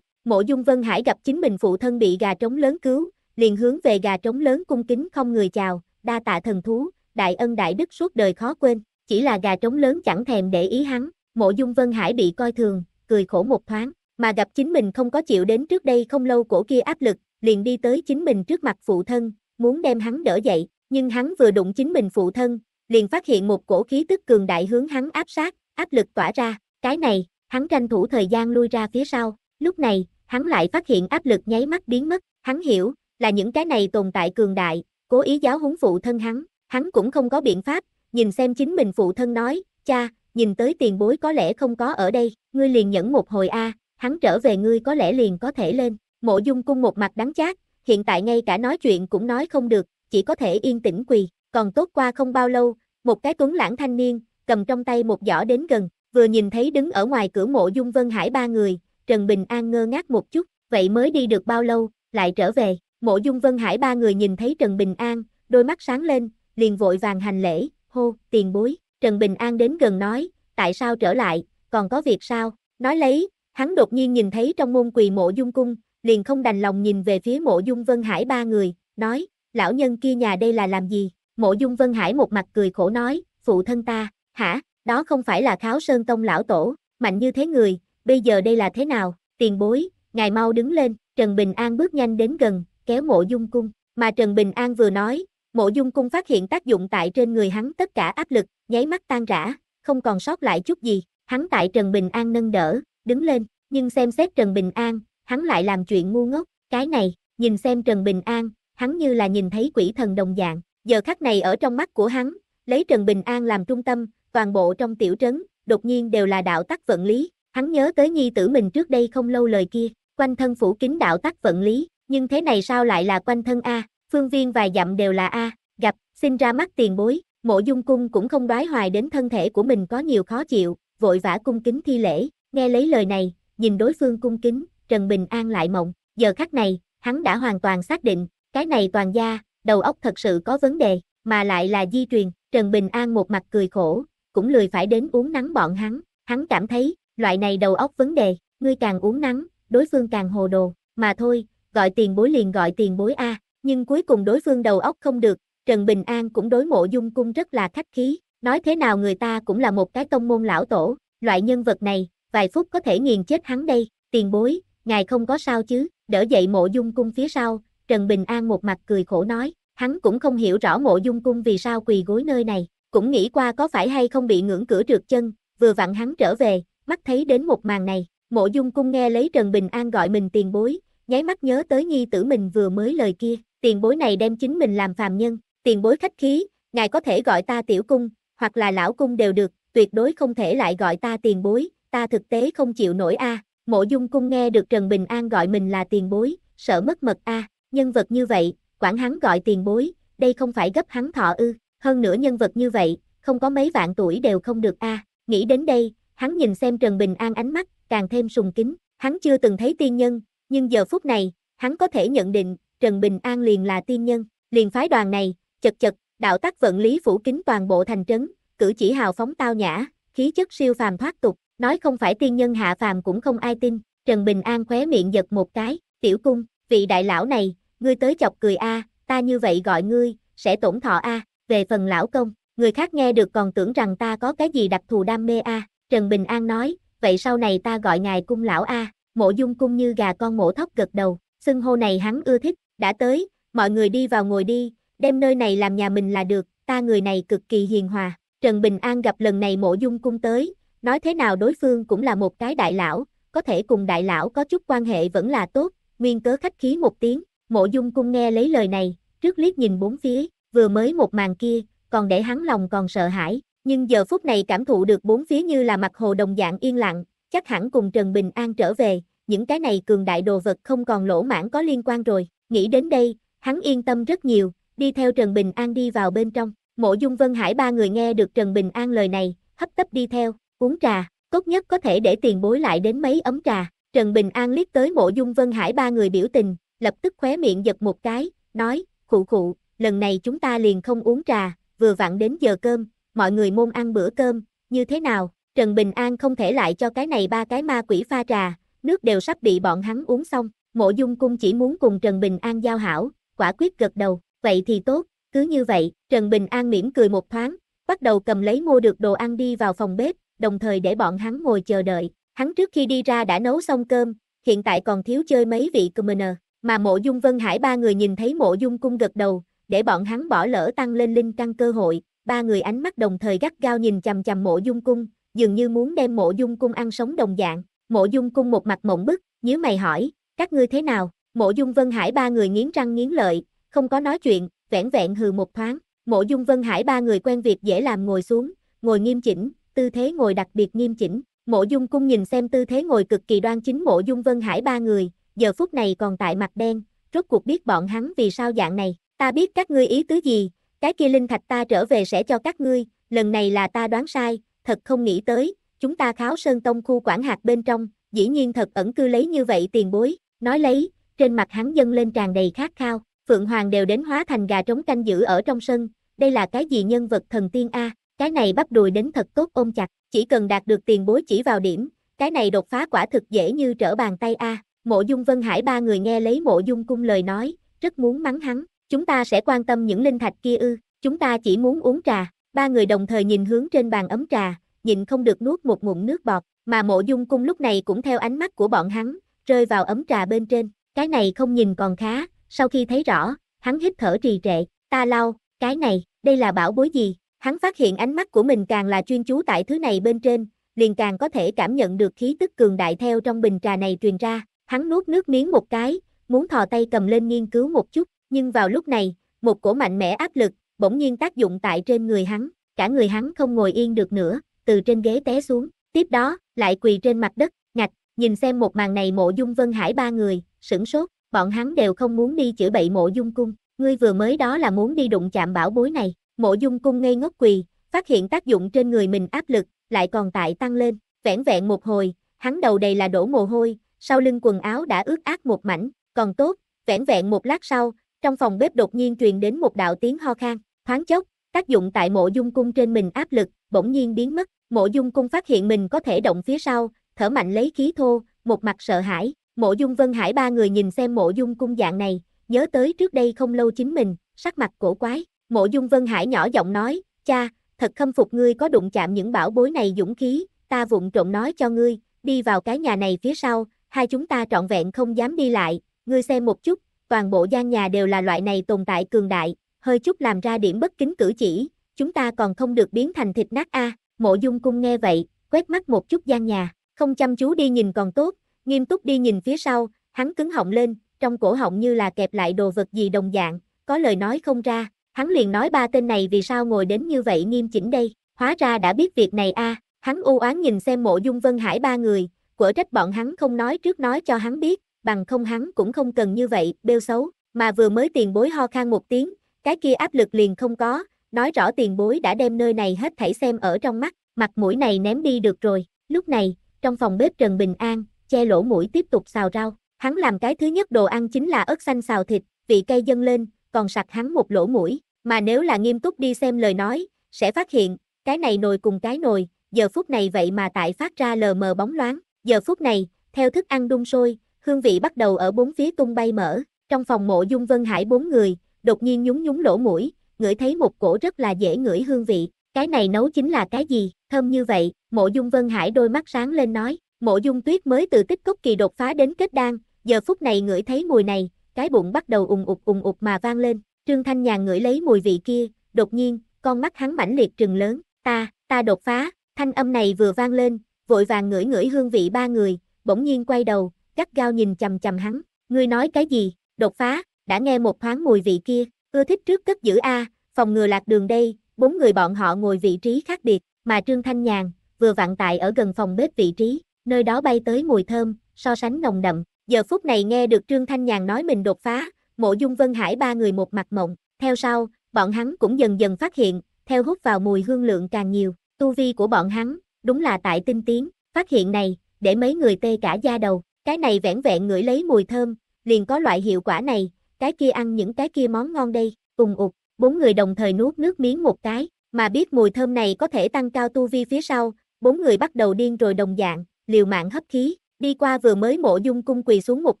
Mộ dung Vân Hải gặp chính mình phụ thân bị gà trống lớn cứu, liền hướng về gà trống lớn cung kính không người chào, đa tạ thần thú, đại ân đại đức suốt đời khó quên, chỉ là gà trống lớn chẳng thèm để ý hắn, mộ dung Vân Hải bị coi thường, cười khổ một thoáng, mà gặp chính mình không có chịu đến trước đây không lâu cổ kia áp lực, liền đi tới chính mình trước mặt phụ thân, muốn đem hắn đỡ dậy, nhưng hắn vừa đụng chính mình phụ thân, liền phát hiện một cổ khí tức cường đại hướng hắn áp sát, áp lực tỏa ra, cái này, hắn tranh thủ thời gian lui ra phía sau, lúc này, hắn lại phát hiện áp lực nháy mắt biến mất, hắn hiểu, là những cái này tồn tại cường đại, cố ý giáo huấn phụ thân hắn, hắn cũng không có biện pháp, nhìn xem chính mình phụ thân nói, cha, nhìn tới tiền bối có lẽ không có ở đây, ngươi liền nhẫn một hồi a, hắn trở về ngươi có lẽ liền có thể lên, Mộ dung cung một mặt đắng chát, hiện tại ngay cả nói chuyện cũng nói không được, chỉ có thể yên tĩnh quỳ, còn tốt qua không bao lâu, một cái tuấn lãng thanh niên, cầm trong tay một giỏ đến gần, vừa nhìn thấy đứng ở ngoài cửa mộ dung vân hải ba người, Trần Bình An ngơ ngác một chút, vậy mới đi được bao lâu, lại trở về, mộ dung vân hải ba người nhìn thấy Trần Bình An, đôi mắt sáng lên, liền vội vàng hành lễ, hô, tiền bối, Trần Bình An đến gần nói, tại sao trở lại, còn có việc sao, nói lấy, hắn đột nhiên nhìn thấy trong môn quỳ mộ dung cung, liền không đành lòng nhìn về phía mộ dung Vân Hải ba người, nói, lão nhân kia nhà đây là làm gì? Mộ dung Vân Hải một mặt cười khổ nói, phụ thân ta, hả, đó không phải là kháo sơn tông lão tổ, mạnh như thế người, bây giờ đây là thế nào? Tiền bối, ngài mau đứng lên, Trần Bình An bước nhanh đến gần, kéo mộ dung cung, mà Trần Bình An vừa nói, mộ dung cung phát hiện tác dụng tại trên người hắn tất cả áp lực, nháy mắt tan rã, không còn sót lại chút gì, hắn tại Trần Bình An nâng đỡ, đứng lên, nhưng xem xét Trần Bình An, hắn lại làm chuyện ngu ngốc, cái này, nhìn xem Trần Bình An, hắn như là nhìn thấy quỷ thần đồng dạng, giờ khắc này ở trong mắt của hắn, lấy Trần Bình An làm trung tâm, toàn bộ trong tiểu trấn, đột nhiên đều là đạo tắc vận lý, hắn nhớ tới nhi tử mình trước đây không lâu lời kia, quanh thân phủ kính đạo tắc vận lý, nhưng thế này sao lại là quanh thân A, phương viên vài dặm đều là A, gặp, sinh ra mắt tiền bối, mộ dung cung cũng không đoái hoài đến thân thể của mình có nhiều khó chịu, vội vã cung kính thi lễ, nghe lấy lời này, nhìn đối phương cung kính, Trần Bình An lại mộng, giờ khắc này, hắn đã hoàn toàn xác định, cái này toàn gia, đầu óc thật sự có vấn đề, mà lại là di truyền, Trần Bình An một mặt cười khổ, cũng lười phải đến uống nắng bọn hắn, hắn cảm thấy, loại này đầu óc vấn đề, ngươi càng uống nắng, đối phương càng hồ đồ, mà thôi, gọi tiền bối liền gọi tiền bối A, nhưng cuối cùng đối phương đầu óc không được, Trần Bình An cũng đối mộ dung cung rất là khách khí, nói thế nào người ta cũng là một cái tông môn lão tổ, loại nhân vật này, vài phút có thể nghiền chết hắn đây, tiền bối, ngài không có sao chứ, đỡ dậy mộ dung cung phía sau, Trần Bình An một mặt cười khổ nói, hắn cũng không hiểu rõ mộ dung cung vì sao quỳ gối nơi này, cũng nghĩ qua có phải hay không bị ngưỡng cửa trượt chân, vừa vặn hắn trở về, mắt thấy đến một màn này, mộ dung cung nghe lấy Trần Bình An gọi mình tiền bối, nháy mắt nhớ tới nhi tử mình vừa mới lời kia, tiền bối này đem chính mình làm phàm nhân, tiền bối khách khí, ngài có thể gọi ta tiểu cung, hoặc là lão cung đều được, tuyệt đối không thể lại gọi ta tiền bối, ta thực tế không chịu nổi a. À. Mộ dung cung nghe được Trần Bình An gọi mình là tiền bối, sợ mất mật a nhân vật như vậy, quản hắn gọi tiền bối, đây không phải gấp hắn thọ ư, hơn nữa nhân vật như vậy, không có mấy vạn tuổi đều không được a nghĩ đến đây, hắn nhìn xem Trần Bình An ánh mắt, càng thêm sùng kính, hắn chưa từng thấy tiên nhân, nhưng giờ phút này, hắn có thể nhận định, Trần Bình An liền là tiên nhân, liền phái đoàn này, chật chật, đạo tắc vận lý phủ kính toàn bộ thành trấn, cử chỉ hào phóng tao nhã, khí chất siêu phàm thoát tục, nói không phải tiên nhân hạ phàm cũng không ai tin, Trần Bình An khóe miệng giật một cái, tiểu cung, vị đại lão này, ngươi tới chọc cười a, ta như vậy gọi ngươi, sẽ tổn thọ a, về phần lão công, người khác nghe được còn tưởng rằng ta có cái gì đặc thù đam mê a, Trần Bình An nói, vậy sau này ta gọi ngài cung lão a, mộ dung cung như gà con mổ thóc gật đầu, xưng hô này hắn ưa thích, đã tới, mọi người đi vào ngồi đi, đem nơi này làm nhà mình là được, ta người này cực kỳ hiền hòa, Trần Bình An gặp lần này mộ dung cung tới, Nói thế nào đối phương cũng là một cái đại lão, có thể cùng đại lão có chút quan hệ vẫn là tốt, nguyên cớ khách khí một tiếng, mộ dung cung nghe lấy lời này, trước liếc nhìn bốn phía, vừa mới một màn kia, còn để hắn lòng còn sợ hãi, nhưng giờ phút này cảm thụ được bốn phía như là mặt hồ đồng dạng yên lặng, chắc hẳn cùng Trần Bình An trở về, những cái này cường đại đồ vật không còn lỗ mãn có liên quan rồi, nghĩ đến đây, hắn yên tâm rất nhiều, đi theo Trần Bình An đi vào bên trong, mộ dung Vân Hải ba người nghe được Trần Bình An lời này, hấp tấp đi theo, uống trà, tốt nhất có thể để tiền bối lại đến mấy ấm trà. Trần Bình An liếc tới mộ dung Vân Hải ba người biểu tình, lập tức khóe miệng giật một cái, nói, khụ khụ, lần này chúng ta liền không uống trà, vừa vặn đến giờ cơm, mọi người môn ăn bữa cơm, như thế nào, Trần Bình An không thể lại cho cái này ba cái ma quỷ pha trà, nước đều sắp bị bọn hắn uống xong, mộ dung cung chỉ muốn cùng Trần Bình An giao hảo, quả quyết gật đầu, vậy thì tốt, cứ như vậy, Trần Bình An mỉm cười một thoáng, bắt đầu cầm lấy mua được đồ ăn đi vào phòng bếp, đồng thời để bọn hắn ngồi chờ đợi. Hắn trước khi đi ra đã nấu xong cơm, hiện tại còn thiếu chơi mấy vị commoner. Mà mộ dung Vân Hải ba người nhìn thấy mộ dung cung gật đầu, để bọn hắn bỏ lỡ tăng lên linh căn cơ hội. Ba người ánh mắt đồng thời gắt gao nhìn chằm chằm mộ dung cung, dường như muốn đem mộ dung cung ăn sống đồng dạng. Mộ dung cung một mặt mộng bức, nhớ mày hỏi, các ngươi thế nào? Mộ dung Vân Hải ba người nghiến răng nghiến lợi, không có nói chuyện, vẻn vẹn hừ một thoáng. Mộ dung Vân Hải ba người quen việc dễ làm ngồi xuống, ngồi nghiêm chỉnh, tư thế ngồi đặc biệt nghiêm chỉnh. Mộ Dung Cung nhìn xem tư thế ngồi cực kỳ đoan chính Mộ Dung Vân Hải ba người, giờ phút này còn tại mặt đen, rốt cuộc biết bọn hắn vì sao dạng này. Ta biết các ngươi ý tứ gì, cái kia linh thạch ta trở về sẽ cho các ngươi, lần này là ta đoán sai, thật không nghĩ tới, chúng ta kháo sơn tông khu quản hạt bên trong, dĩ nhiên thật ẩn cư lấy như vậy tiền bối, nói lấy, trên mặt hắn dâng lên tràn đầy khát khao, Phượng Hoàng đều đến hóa thành gà trống canh giữ ở trong sân, đây là cái gì nhân vật thần tiên A, cái này bắp đùi đến thật tốt ôm chặt, chỉ cần đạt được tiền bối chỉ vào điểm, cái này đột phá quả thực dễ như trở bàn tay a. Mộ Dung Vân Hải ba người nghe lấy Mộ Dung Cung lời nói, rất muốn mắng hắn, chúng ta sẽ quan tâm những linh thạch kia ư, chúng ta chỉ muốn uống trà. Ba người đồng thời nhìn hướng trên bàn ấm trà, nhìn không được nuốt một ngụm nước bọt, mà Mộ Dung Cung lúc này cũng theo ánh mắt của bọn hắn, rơi vào ấm trà bên trên, cái này không nhìn còn khá, sau khi thấy rõ, hắn hít thở trì trệ, ta lau, cái này, đây là bảo bối gì, Hắn phát hiện ánh mắt của mình càng là chuyên chú tại thứ này bên trên, liền càng có thể cảm nhận được khí tức cường đại theo trong bình trà này truyền ra, hắn nuốt nước miếng một cái, muốn thò tay cầm lên nghiên cứu một chút, nhưng vào lúc này, một cổ mạnh mẽ áp lực, bỗng nhiên tác dụng tại trên người hắn, cả người hắn không ngồi yên được nữa, từ trên ghế té xuống, tiếp đó, lại quỳ trên mặt đất, ngạch, nhìn xem một màn này mộ dung vân hải ba người, sửng sốt, bọn hắn đều không muốn đi chữa bậy mộ dung cung, ngươi vừa mới đó là muốn đi đụng chạm bảo bối này, Mộ dung cung ngây ngốc quỳ, phát hiện tác dụng trên người mình áp lực, lại còn tại tăng lên, vẻn vẹn một hồi, hắn đầu đầy là đổ mồ hôi, sau lưng quần áo đã ướt át một mảnh, còn tốt, vẻn vẹn một lát sau, trong phòng bếp đột nhiên truyền đến một đạo tiếng ho khan, thoáng chốc, tác dụng tại mộ dung cung trên mình áp lực, bỗng nhiên biến mất, mộ dung cung phát hiện mình có thể động phía sau, thở mạnh lấy khí thô, một mặt sợ hãi, mộ dung vân hải ba người nhìn xem mộ dung cung dạng này, nhớ tới trước đây không lâu chính mình, sắc mặt cổ quái, Mộ Dung Vân Hải nhỏ giọng nói, cha, thật khâm phục ngươi có đụng chạm những bảo bối này dũng khí, ta vụng trộm nói cho ngươi, đi vào cái nhà này phía sau, hai chúng ta trọn vẹn không dám đi lại, ngươi xem một chút, toàn bộ gian nhà đều là loại này tồn tại cường đại, hơi chút làm ra điểm bất kính cử chỉ, chúng ta còn không được biến thành thịt nát a. Mộ Dung Cung nghe vậy, quét mắt một chút gian nhà, không chăm chú đi nhìn còn tốt, nghiêm túc đi nhìn phía sau, hắn cứng họng lên, trong cổ họng như là kẹp lại đồ vật gì đồng dạng, có lời nói không ra, Hắn liền nói ba tên này vì sao ngồi đến như vậy nghiêm chỉnh đây, hóa ra đã biết việc này a. hắn u oán nhìn xem mộ dung vân hải ba người, quở trách bọn hắn không nói trước nói cho hắn biết, bằng không hắn cũng không cần như vậy, bêu xấu, mà vừa mới tiền bối ho khan một tiếng, cái kia áp lực liền không có, nói rõ tiền bối đã đem nơi này hết thảy xem ở trong mắt, mặt mũi này ném đi được rồi, lúc này, trong phòng bếp Trần Bình An, che lỗ mũi tiếp tục xào rau, hắn làm cái thứ nhất đồ ăn chính là ớt xanh xào thịt, vị cây dâng lên, còn sặc hắn một lỗ mũi, mà nếu là nghiêm túc đi xem lời nói, sẽ phát hiện, cái này nồi cùng cái nồi, giờ phút này vậy mà tại phát ra lờ mờ bóng loáng, giờ phút này, theo thức ăn đun sôi, hương vị bắt đầu ở bốn phía tung bay mở, trong phòng mộ dung vân hải bốn người, đột nhiên nhúng nhúng lỗ mũi, ngửi thấy một cổ rất là dễ ngửi hương vị, cái này nấu chính là cái gì, thơm như vậy, mộ dung vân hải đôi mắt sáng lên nói, mộ dung tuyết mới từ tích cốc kỳ đột phá đến kết đan, giờ phút này ngửi thấy mùi này, cái bụng bắt đầu ùng ục ùng ục mà vang lên, Trương Thanh Nhàn ngửi lấy mùi vị kia, đột nhiên, con mắt hắn mãnh liệt trừng lớn, ta, ta đột phá, thanh âm này vừa vang lên, vội vàng ngửi ngửi hương vị ba người, bỗng nhiên quay đầu, gắt gao nhìn chầm chầm hắn, ngươi nói cái gì, đột phá, đã nghe một thoáng mùi vị kia, ưa thích trước cất giữ A, phòng ngừa lạc đường đây, bốn người bọn họ ngồi vị trí khác biệt, mà Trương Thanh Nhàn, vừa vặn tại ở gần phòng bếp vị trí, nơi đó bay tới mùi thơm, so sánh nồng đậm, Giờ phút này nghe được Trương Thanh Nhàn nói mình đột phá, Mộ Dung Vân Hải ba người một mặt mộng, theo sau, bọn hắn cũng dần dần phát hiện, theo hút vào mùi hương lượng càng nhiều, tu vi của bọn hắn, đúng là tại tinh tiến, phát hiện này, để mấy người tê cả da đầu, cái này vẻn vẹn ngửi lấy mùi thơm, liền có loại hiệu quả này, cái kia ăn những cái kia món ngon đây, cùng ụt, bốn người đồng thời nuốt nước miếng một cái, mà biết mùi thơm này có thể tăng cao tu vi phía sau, bốn người bắt đầu điên rồi đồng dạng, liều mạng hấp khí, Đi qua vừa mới mộ dung cung quỳ xuống một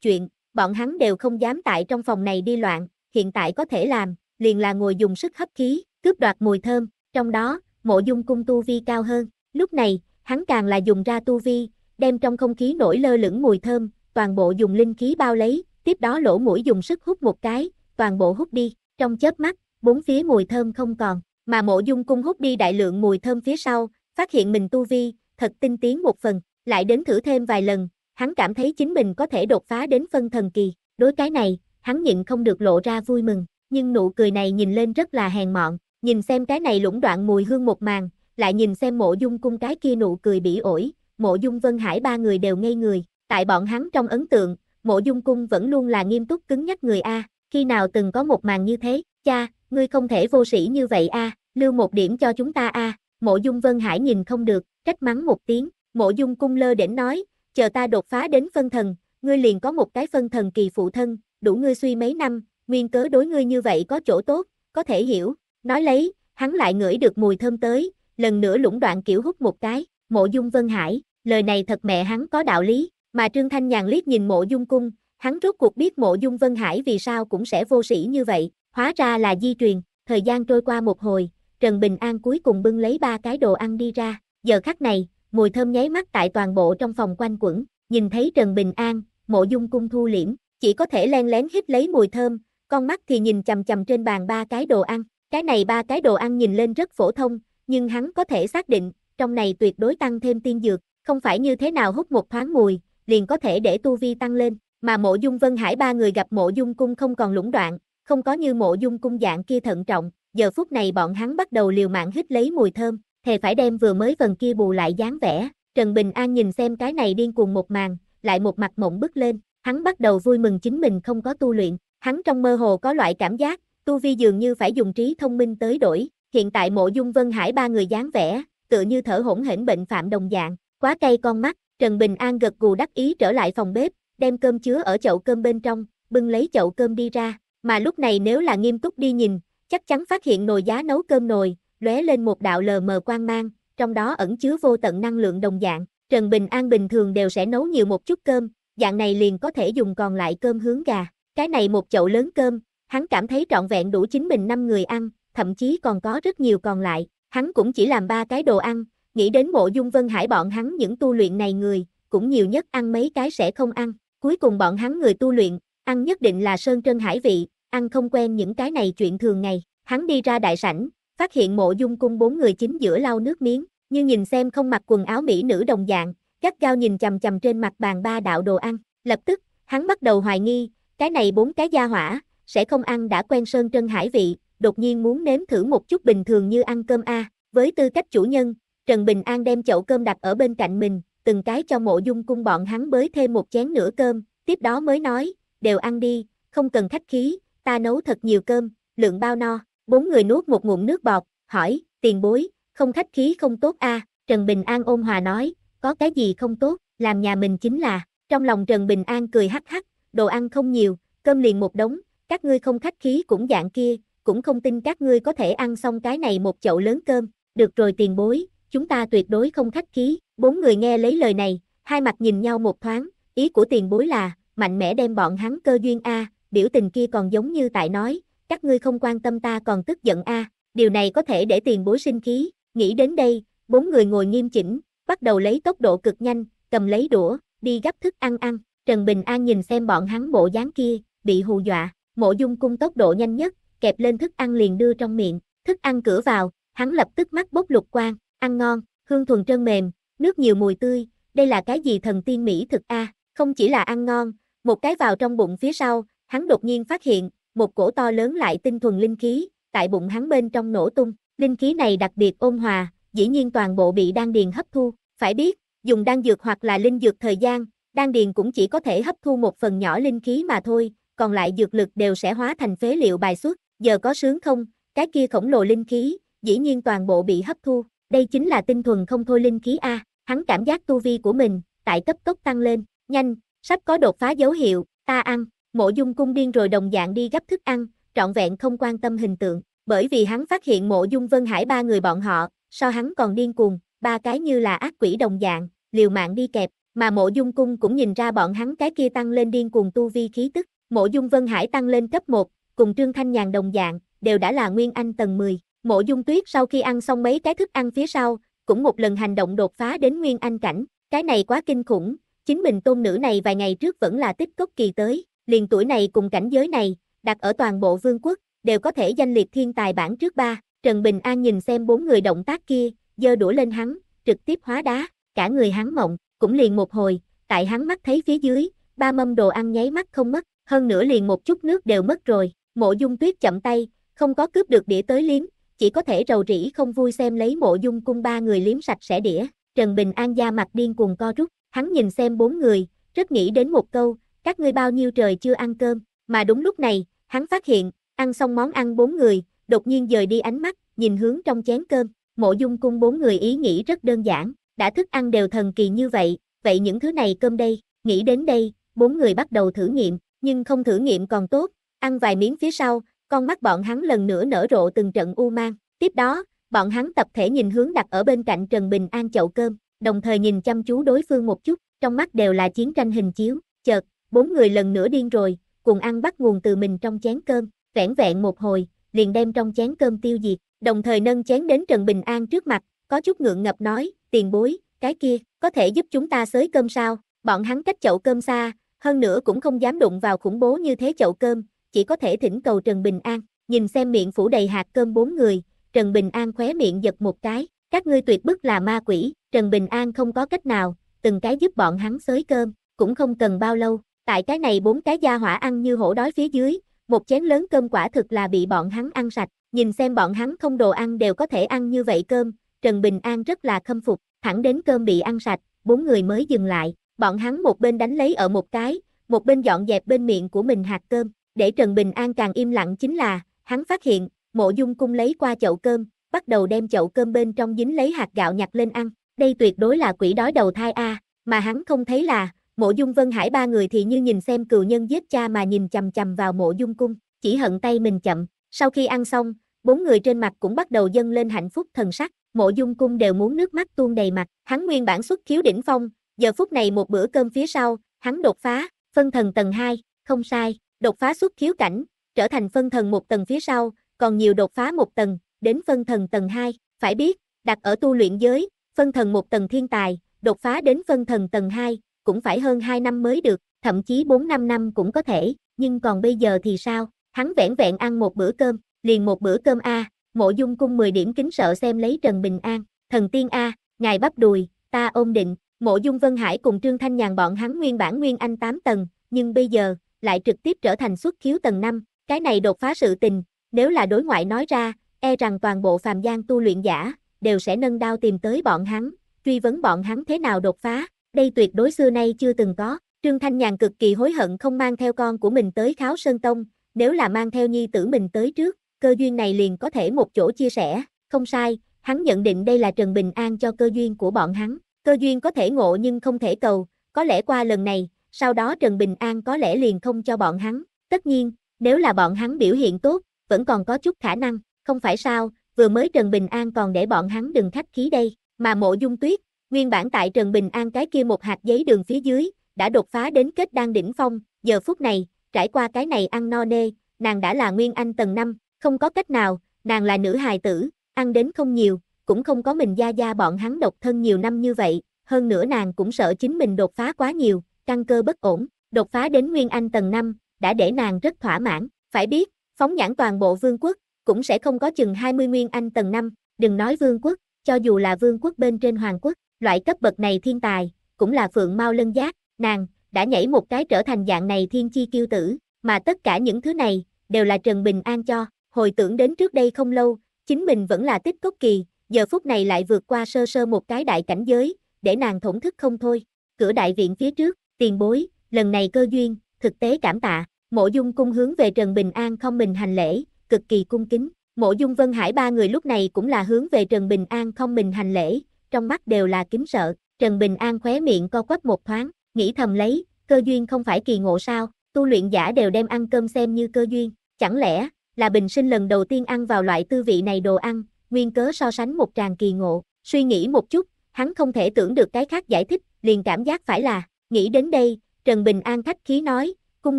chuyện, bọn hắn đều không dám tại trong phòng này đi loạn, hiện tại có thể làm, liền là ngồi dùng sức hấp khí, cướp đoạt mùi thơm, trong đó, mộ dung cung tu vi cao hơn, lúc này, hắn càng là dùng ra tu vi, đem trong không khí nổi lơ lửng mùi thơm, toàn bộ dùng linh khí bao lấy, tiếp đó lỗ mũi dùng sức hút một cái, toàn bộ hút đi, trong chớp mắt, bốn phía mùi thơm không còn, mà mộ dung cung hút đi đại lượng mùi thơm phía sau, phát hiện mình tu vi, thật tinh tiến một phần, lại đến thử thêm vài lần, hắn cảm thấy chính mình có thể đột phá đến phân thần kỳ, đối cái này, hắn nhịn không được lộ ra vui mừng, nhưng nụ cười này nhìn lên rất là hèn mọn, nhìn xem cái này lũng đoạn mùi hương một màn, lại nhìn xem mộ dung cung cái kia nụ cười bỉ ổi, mộ dung vân hải ba người đều ngây người, tại bọn hắn trong ấn tượng, mộ dung cung vẫn luôn là nghiêm túc cứng nhắc người A, khi nào từng có một màn như thế, cha, ngươi không thể vô sĩ như vậy A, lưu một điểm cho chúng ta A, mộ dung vân hải nhìn không được, trách mắng một tiếng, Mộ dung cung lơ đỉnh nói, chờ ta đột phá đến phân thần, ngươi liền có một cái phân thần kỳ phụ thân, đủ ngươi suy mấy năm, nguyên cớ đối ngươi như vậy có chỗ tốt, có thể hiểu, nói lấy, hắn lại ngửi được mùi thơm tới, lần nữa lũng đoạn kiểu hút một cái, mộ dung vân hải, lời này thật mẹ hắn có đạo lý, mà Trương Thanh Nhàn liếc nhìn mộ dung cung, hắn rốt cuộc biết mộ dung vân hải vì sao cũng sẽ vô sĩ như vậy, hóa ra là di truyền, thời gian trôi qua một hồi, Trần Bình An cuối cùng bưng lấy ba cái đồ ăn đi ra, giờ khắc này, mùi thơm nháy mắt tại toàn bộ trong phòng quanh quẩn, nhìn thấy Trần Bình An, mộ dung cung thu liễm, chỉ có thể len lén hít lấy mùi thơm, con mắt thì nhìn chầm chầm trên bàn ba cái đồ ăn, cái này ba cái đồ ăn nhìn lên rất phổ thông, nhưng hắn có thể xác định, trong này tuyệt đối tăng thêm tiên dược, không phải như thế nào hút một thoáng mùi, liền có thể để tu vi tăng lên, mà mộ dung vân hải ba người gặp mộ dung cung không còn lũng đoạn, không có như mộ dung cung dạng kia thận trọng, giờ phút này bọn hắn bắt đầu liều mạng hít lấy mùi thơm, thề phải đem vừa mới phần kia bù lại dáng vẻ, Trần Bình An nhìn xem cái này điên cuồng một màn, lại một mặt mộng bức lên, hắn bắt đầu vui mừng chính mình không có tu luyện, hắn trong mơ hồ có loại cảm giác, tu vi dường như phải dùng trí thông minh tới đổi, hiện tại mộ dung vân hải ba người dáng vẻ, tựa như thở hổn hển bệnh phạm đồng dạng, quá cay con mắt, Trần Bình An gật gù đắc ý trở lại phòng bếp, đem cơm chứa ở chậu cơm bên trong, bưng lấy chậu cơm đi ra, mà lúc này nếu là nghiêm túc đi nhìn, chắc chắn phát hiện nồi giá nấu cơm nồi, lóe lên một đạo lờ mờ quang mang, trong đó ẩn chứa vô tận năng lượng đồng dạng. Trần Bình An bình thường đều sẽ nấu nhiều một chút cơm, dạng này liền có thể dùng còn lại cơm hướng gà. Cái này một chậu lớn cơm, hắn cảm thấy trọn vẹn đủ chính mình năm người ăn, thậm chí còn có rất nhiều còn lại. Hắn cũng chỉ làm ba cái đồ ăn, nghĩ đến mộ dung vân hải bọn hắn những tu luyện này người, cũng nhiều nhất ăn mấy cái sẽ không ăn. Cuối cùng bọn hắn người tu luyện, ăn nhất định là sơn trân hải vị, ăn không quen những cái này chuyện thường ngày. Hắn đi ra đại sảnh, phát hiện mộ dung cung bốn người chính giữa lau nước miếng, như nhìn xem không mặc quần áo mỹ nữ đồng dạng, gắt gao nhìn chầm chầm trên mặt bàn ba đạo đồ ăn, lập tức, hắn bắt đầu hoài nghi, cái này bốn cái gia hỏa, sẽ không ăn đã quen sơn trân hải vị, đột nhiên muốn nếm thử một chút bình thường như ăn cơm A, với tư cách chủ nhân, Trần Bình An đem chậu cơm đặt ở bên cạnh mình, từng cái cho mộ dung cung bọn hắn bới thêm một chén nửa cơm, tiếp đó mới nói, đều ăn đi, không cần khách khí, ta nấu thật nhiều cơm, lượng bao no. Bốn người nuốt một ngụm nước bọt, hỏi, tiền bối, không khách khí không tốt a à? Trần Bình An ôn hòa nói, có cái gì không tốt, làm nhà mình chính là, trong lòng Trần Bình An cười hắc hắc, đồ ăn không nhiều, cơm liền một đống, các ngươi không khách khí cũng dạng kia, cũng không tin các ngươi có thể ăn xong cái này một chậu lớn cơm, được rồi tiền bối, chúng ta tuyệt đối không khách khí, bốn người nghe lấy lời này, hai mặt nhìn nhau một thoáng, ý của tiền bối là, mạnh mẽ đem bọn hắn cơ duyên A, biểu tình kia còn giống như tại nói, các ngươi không quan tâm ta còn tức giận a, điều này có thể để tiền bối sinh khí, nghĩ đến đây, bốn người ngồi nghiêm chỉnh, bắt đầu lấy tốc độ cực nhanh, cầm lấy đũa, đi gấp thức ăn ăn, Trần Bình An nhìn xem bọn hắn bộ dáng kia, bị hù dọa, mộ dung cung tốc độ nhanh nhất, kẹp lên thức ăn liền đưa trong miệng, thức ăn cửa vào, hắn lập tức mắt bốc lục quang, ăn ngon, hương thuần trơn mềm, nước nhiều mùi tươi, đây là cái gì thần tiên mỹ thực a, không chỉ là ăn ngon, một cái vào trong bụng phía sau, hắn đột nhiên phát hiện, một cổ to lớn lại tinh thuần linh khí, tại bụng hắn bên trong nổ tung, linh khí này đặc biệt ôn hòa, dĩ nhiên toàn bộ bị đan điền hấp thu, phải biết, dùng đan dược hoặc là linh dược thời gian, đan điền cũng chỉ có thể hấp thu một phần nhỏ linh khí mà thôi, còn lại dược lực đều sẽ hóa thành phế liệu bài xuất, giờ có sướng không, cái kia khổng lồ linh khí, dĩ nhiên toàn bộ bị hấp thu, đây chính là tinh thuần không thôi linh khí A, hắn cảm giác tu vi của mình, tại cấp tốc tăng lên, nhanh, sắp có đột phá dấu hiệu, ta ăn, Mộ dung cung điên rồi đồng dạng đi gấp thức ăn, trọn vẹn không quan tâm hình tượng, bởi vì hắn phát hiện mộ dung vân hải ba người bọn họ, so hắn còn điên cuồng, ba cái như là ác quỷ đồng dạng, liều mạng đi kẹp, mà mộ dung cung cũng nhìn ra bọn hắn cái kia tăng lên điên cuồng tu vi khí tức, mộ dung vân hải tăng lên cấp 1, cùng trương thanh nhàn đồng dạng, đều đã là nguyên anh tầng 10, mộ dung tuyết sau khi ăn xong mấy cái thức ăn phía sau, cũng một lần hành động đột phá đến nguyên anh cảnh, cái này quá kinh khủng, chính mình tôn nữ này vài ngày trước vẫn là tích cốc kỳ tới, liền tuổi này cùng cảnh giới này, đặt ở toàn bộ vương quốc, đều có thể danh liệt thiên tài bản trước ba. Trần Bình An nhìn xem bốn người động tác kia, giơ đũa lên hắn, trực tiếp hóa đá, cả người hắn mộng, cũng liền một hồi, tại hắn mắt thấy phía dưới, ba mâm đồ ăn nháy mắt không mất, hơn nữa liền một chút nước đều mất rồi, mộ dung tuyết chậm tay, không có cướp được đĩa tới liếm, chỉ có thể rầu rĩ không vui xem lấy mộ dung cung ba người liếm sạch sẽ đĩa, Trần Bình An da mặt điên cuồng co rút, hắn nhìn xem bốn người, rất nghĩ đến một câu, các ngươi bao nhiêu trời chưa ăn cơm, mà đúng lúc này, hắn phát hiện, ăn xong món ăn bốn người, đột nhiên dời đi ánh mắt, nhìn hướng trong chén cơm, mộ dung cung bốn người ý nghĩ rất đơn giản, đã thức ăn đều thần kỳ như vậy, vậy những thứ này cơm đây, nghĩ đến đây, bốn người bắt đầu thử nghiệm, nhưng không thử nghiệm còn tốt, ăn vài miếng phía sau, con mắt bọn hắn lần nữa nở rộ từng trận u mang, tiếp đó, bọn hắn tập thể nhìn hướng đặt ở bên cạnh Trần Bình An chậu cơm, đồng thời nhìn chăm chú đối phương một chút, trong mắt đều là chiến tranh hình chiếu, chợt, bốn người lần nữa điên rồi, cùng ăn bắt nguồn từ mình trong chén cơm, vẻn vẹn một hồi, liền đem trong chén cơm tiêu diệt, đồng thời nâng chén đến Trần Bình An trước mặt, có chút ngượng ngập nói, tiền bối, cái kia, có thể giúp chúng ta xới cơm sao, bọn hắn cách chậu cơm xa, hơn nữa cũng không dám đụng vào khủng bố như thế chậu cơm, chỉ có thể thỉnh cầu Trần Bình An, nhìn xem miệng phủ đầy hạt cơm bốn người, Trần Bình An khóe miệng giật một cái, các ngươi tuyệt bức là ma quỷ, Trần Bình An không có cách nào, từng cái giúp bọn hắn xới cơm, cũng không cần bao lâu, Tại cái này bốn cái gia hỏa ăn như hổ đói phía dưới, một chén lớn cơm quả thực là bị bọn hắn ăn sạch, nhìn xem bọn hắn không đồ ăn đều có thể ăn như vậy cơm, Trần Bình An rất là khâm phục, thẳng đến cơm bị ăn sạch, bốn người mới dừng lại, bọn hắn một bên đánh lấy ở một cái, một bên dọn dẹp bên miệng của mình hạt cơm, để Trần Bình An càng im lặng chính là, hắn phát hiện, mộ dung cung lấy qua chậu cơm, bắt đầu đem chậu cơm bên trong dính lấy hạt gạo nhặt lên ăn, đây tuyệt đối là quỷ đói đầu thai A, mà hắn không thấy là, Mộ Dung Vân Hải ba người thì như nhìn xem cừu nhân giết cha mà nhìn chầm chầm vào mộ dung cung, chỉ hận tay mình chậm. Sau khi ăn xong, bốn người trên mặt cũng bắt đầu dâng lên hạnh phúc thần sắc, mộ dung cung đều muốn nước mắt tuôn đầy mặt. Hắn nguyên bản xuất khiếu đỉnh phong, giờ phút này một bữa cơm phía sau, hắn đột phá, phân thần tầng 2, không sai, đột phá xuất khiếu cảnh, trở thành phân thần một tầng phía sau, còn nhiều đột phá một tầng, đến phân thần tầng 2, phải biết, đặt ở tu luyện giới, phân thần một tầng thiên tài, đột phá đến phân thần tầng 2, cũng phải hơn 2 năm mới được, thậm chí 4-5 năm cũng có thể, nhưng còn bây giờ thì sao, hắn vẹn vẹn ăn một bữa cơm, liền một bữa cơm A, mộ dung cung 10 điểm kính sợ xem lấy Trần Bình An, thần tiên A, ngài bắp đùi, ta ôm định, mộ dung Vân Hải cùng Trương Thanh Nhàn bọn hắn nguyên bản nguyên anh 8 tầng, nhưng bây giờ, lại trực tiếp trở thành xuất khiếu tầng 5, cái này đột phá sự tình, nếu là đối ngoại nói ra, e rằng toàn bộ phàm gian tu luyện giả, đều sẽ nâng đao tìm tới bọn hắn, truy vấn bọn hắn thế nào đột phá, đây tuyệt đối xưa nay chưa từng có, Trương Thanh Nhàn cực kỳ hối hận không mang theo con của mình tới Kháo Sơn Tông, nếu là mang theo nhi tử mình tới trước, cơ duyên này liền có thể một chỗ chia sẻ, không sai, hắn nhận định đây là Trần Bình An cho cơ duyên của bọn hắn, cơ duyên có thể ngộ nhưng không thể cầu, có lẽ qua lần này, sau đó Trần Bình An có lẽ liền không cho bọn hắn, tất nhiên, nếu là bọn hắn biểu hiện tốt, vẫn còn có chút khả năng, không phải sao, vừa mới Trần Bình An còn để bọn hắn đừng khách khí đây, mà mộ dung tuyết, Nguyên bản tại Trần Bình An cái kia một hạt giấy đường phía dưới, đã đột phá đến kết đan đỉnh phong, giờ phút này, trải qua cái này ăn no nê, nàng đã là Nguyên Anh tầng 5, không có cách nào, nàng là nữ hài tử, ăn đến không nhiều, cũng không có mình gia gia bọn hắn độc thân nhiều năm như vậy, hơn nữa nàng cũng sợ chính mình đột phá quá nhiều, căn cơ bất ổn, đột phá đến Nguyên Anh tầng 5, đã để nàng rất thỏa mãn, phải biết, phóng nhãn toàn bộ vương quốc, cũng sẽ không có chừng 20 Nguyên Anh tầng 5, đừng nói vương quốc, cho dù là vương quốc bên trên hoàng quốc, loại cấp bậc này thiên tài, cũng là phượng mau lân giác, nàng, đã nhảy một cái trở thành dạng này thiên chi kiêu tử, mà tất cả những thứ này, đều là Trần Bình An cho, hồi tưởng đến trước đây không lâu, chính mình vẫn là tích cốc kỳ, giờ phút này lại vượt qua sơ sơ một cái đại cảnh giới, để nàng thổn thức không thôi, cửa đại viện phía trước, tiền bối, lần này cơ duyên, thực tế cảm tạ, mộ dung cung hướng về Trần Bình An không mình hành lễ, cực kỳ cung kính, mộ dung vân hải ba người lúc này cũng là hướng về Trần Bình An không mình hành lễ, trong mắt đều là kính sợ, Trần Bình An khóe miệng co quắp một thoáng, nghĩ thầm lấy, cơ duyên không phải kỳ ngộ sao, tu luyện giả đều đem ăn cơm xem như cơ duyên, chẳng lẽ là bình sinh lần đầu tiên ăn vào loại tư vị này đồ ăn, nguyên cớ so sánh một tràng kỳ ngộ, suy nghĩ một chút, hắn không thể tưởng được cái khác giải thích, liền cảm giác phải là, nghĩ đến đây, Trần Bình An khách khí nói, cung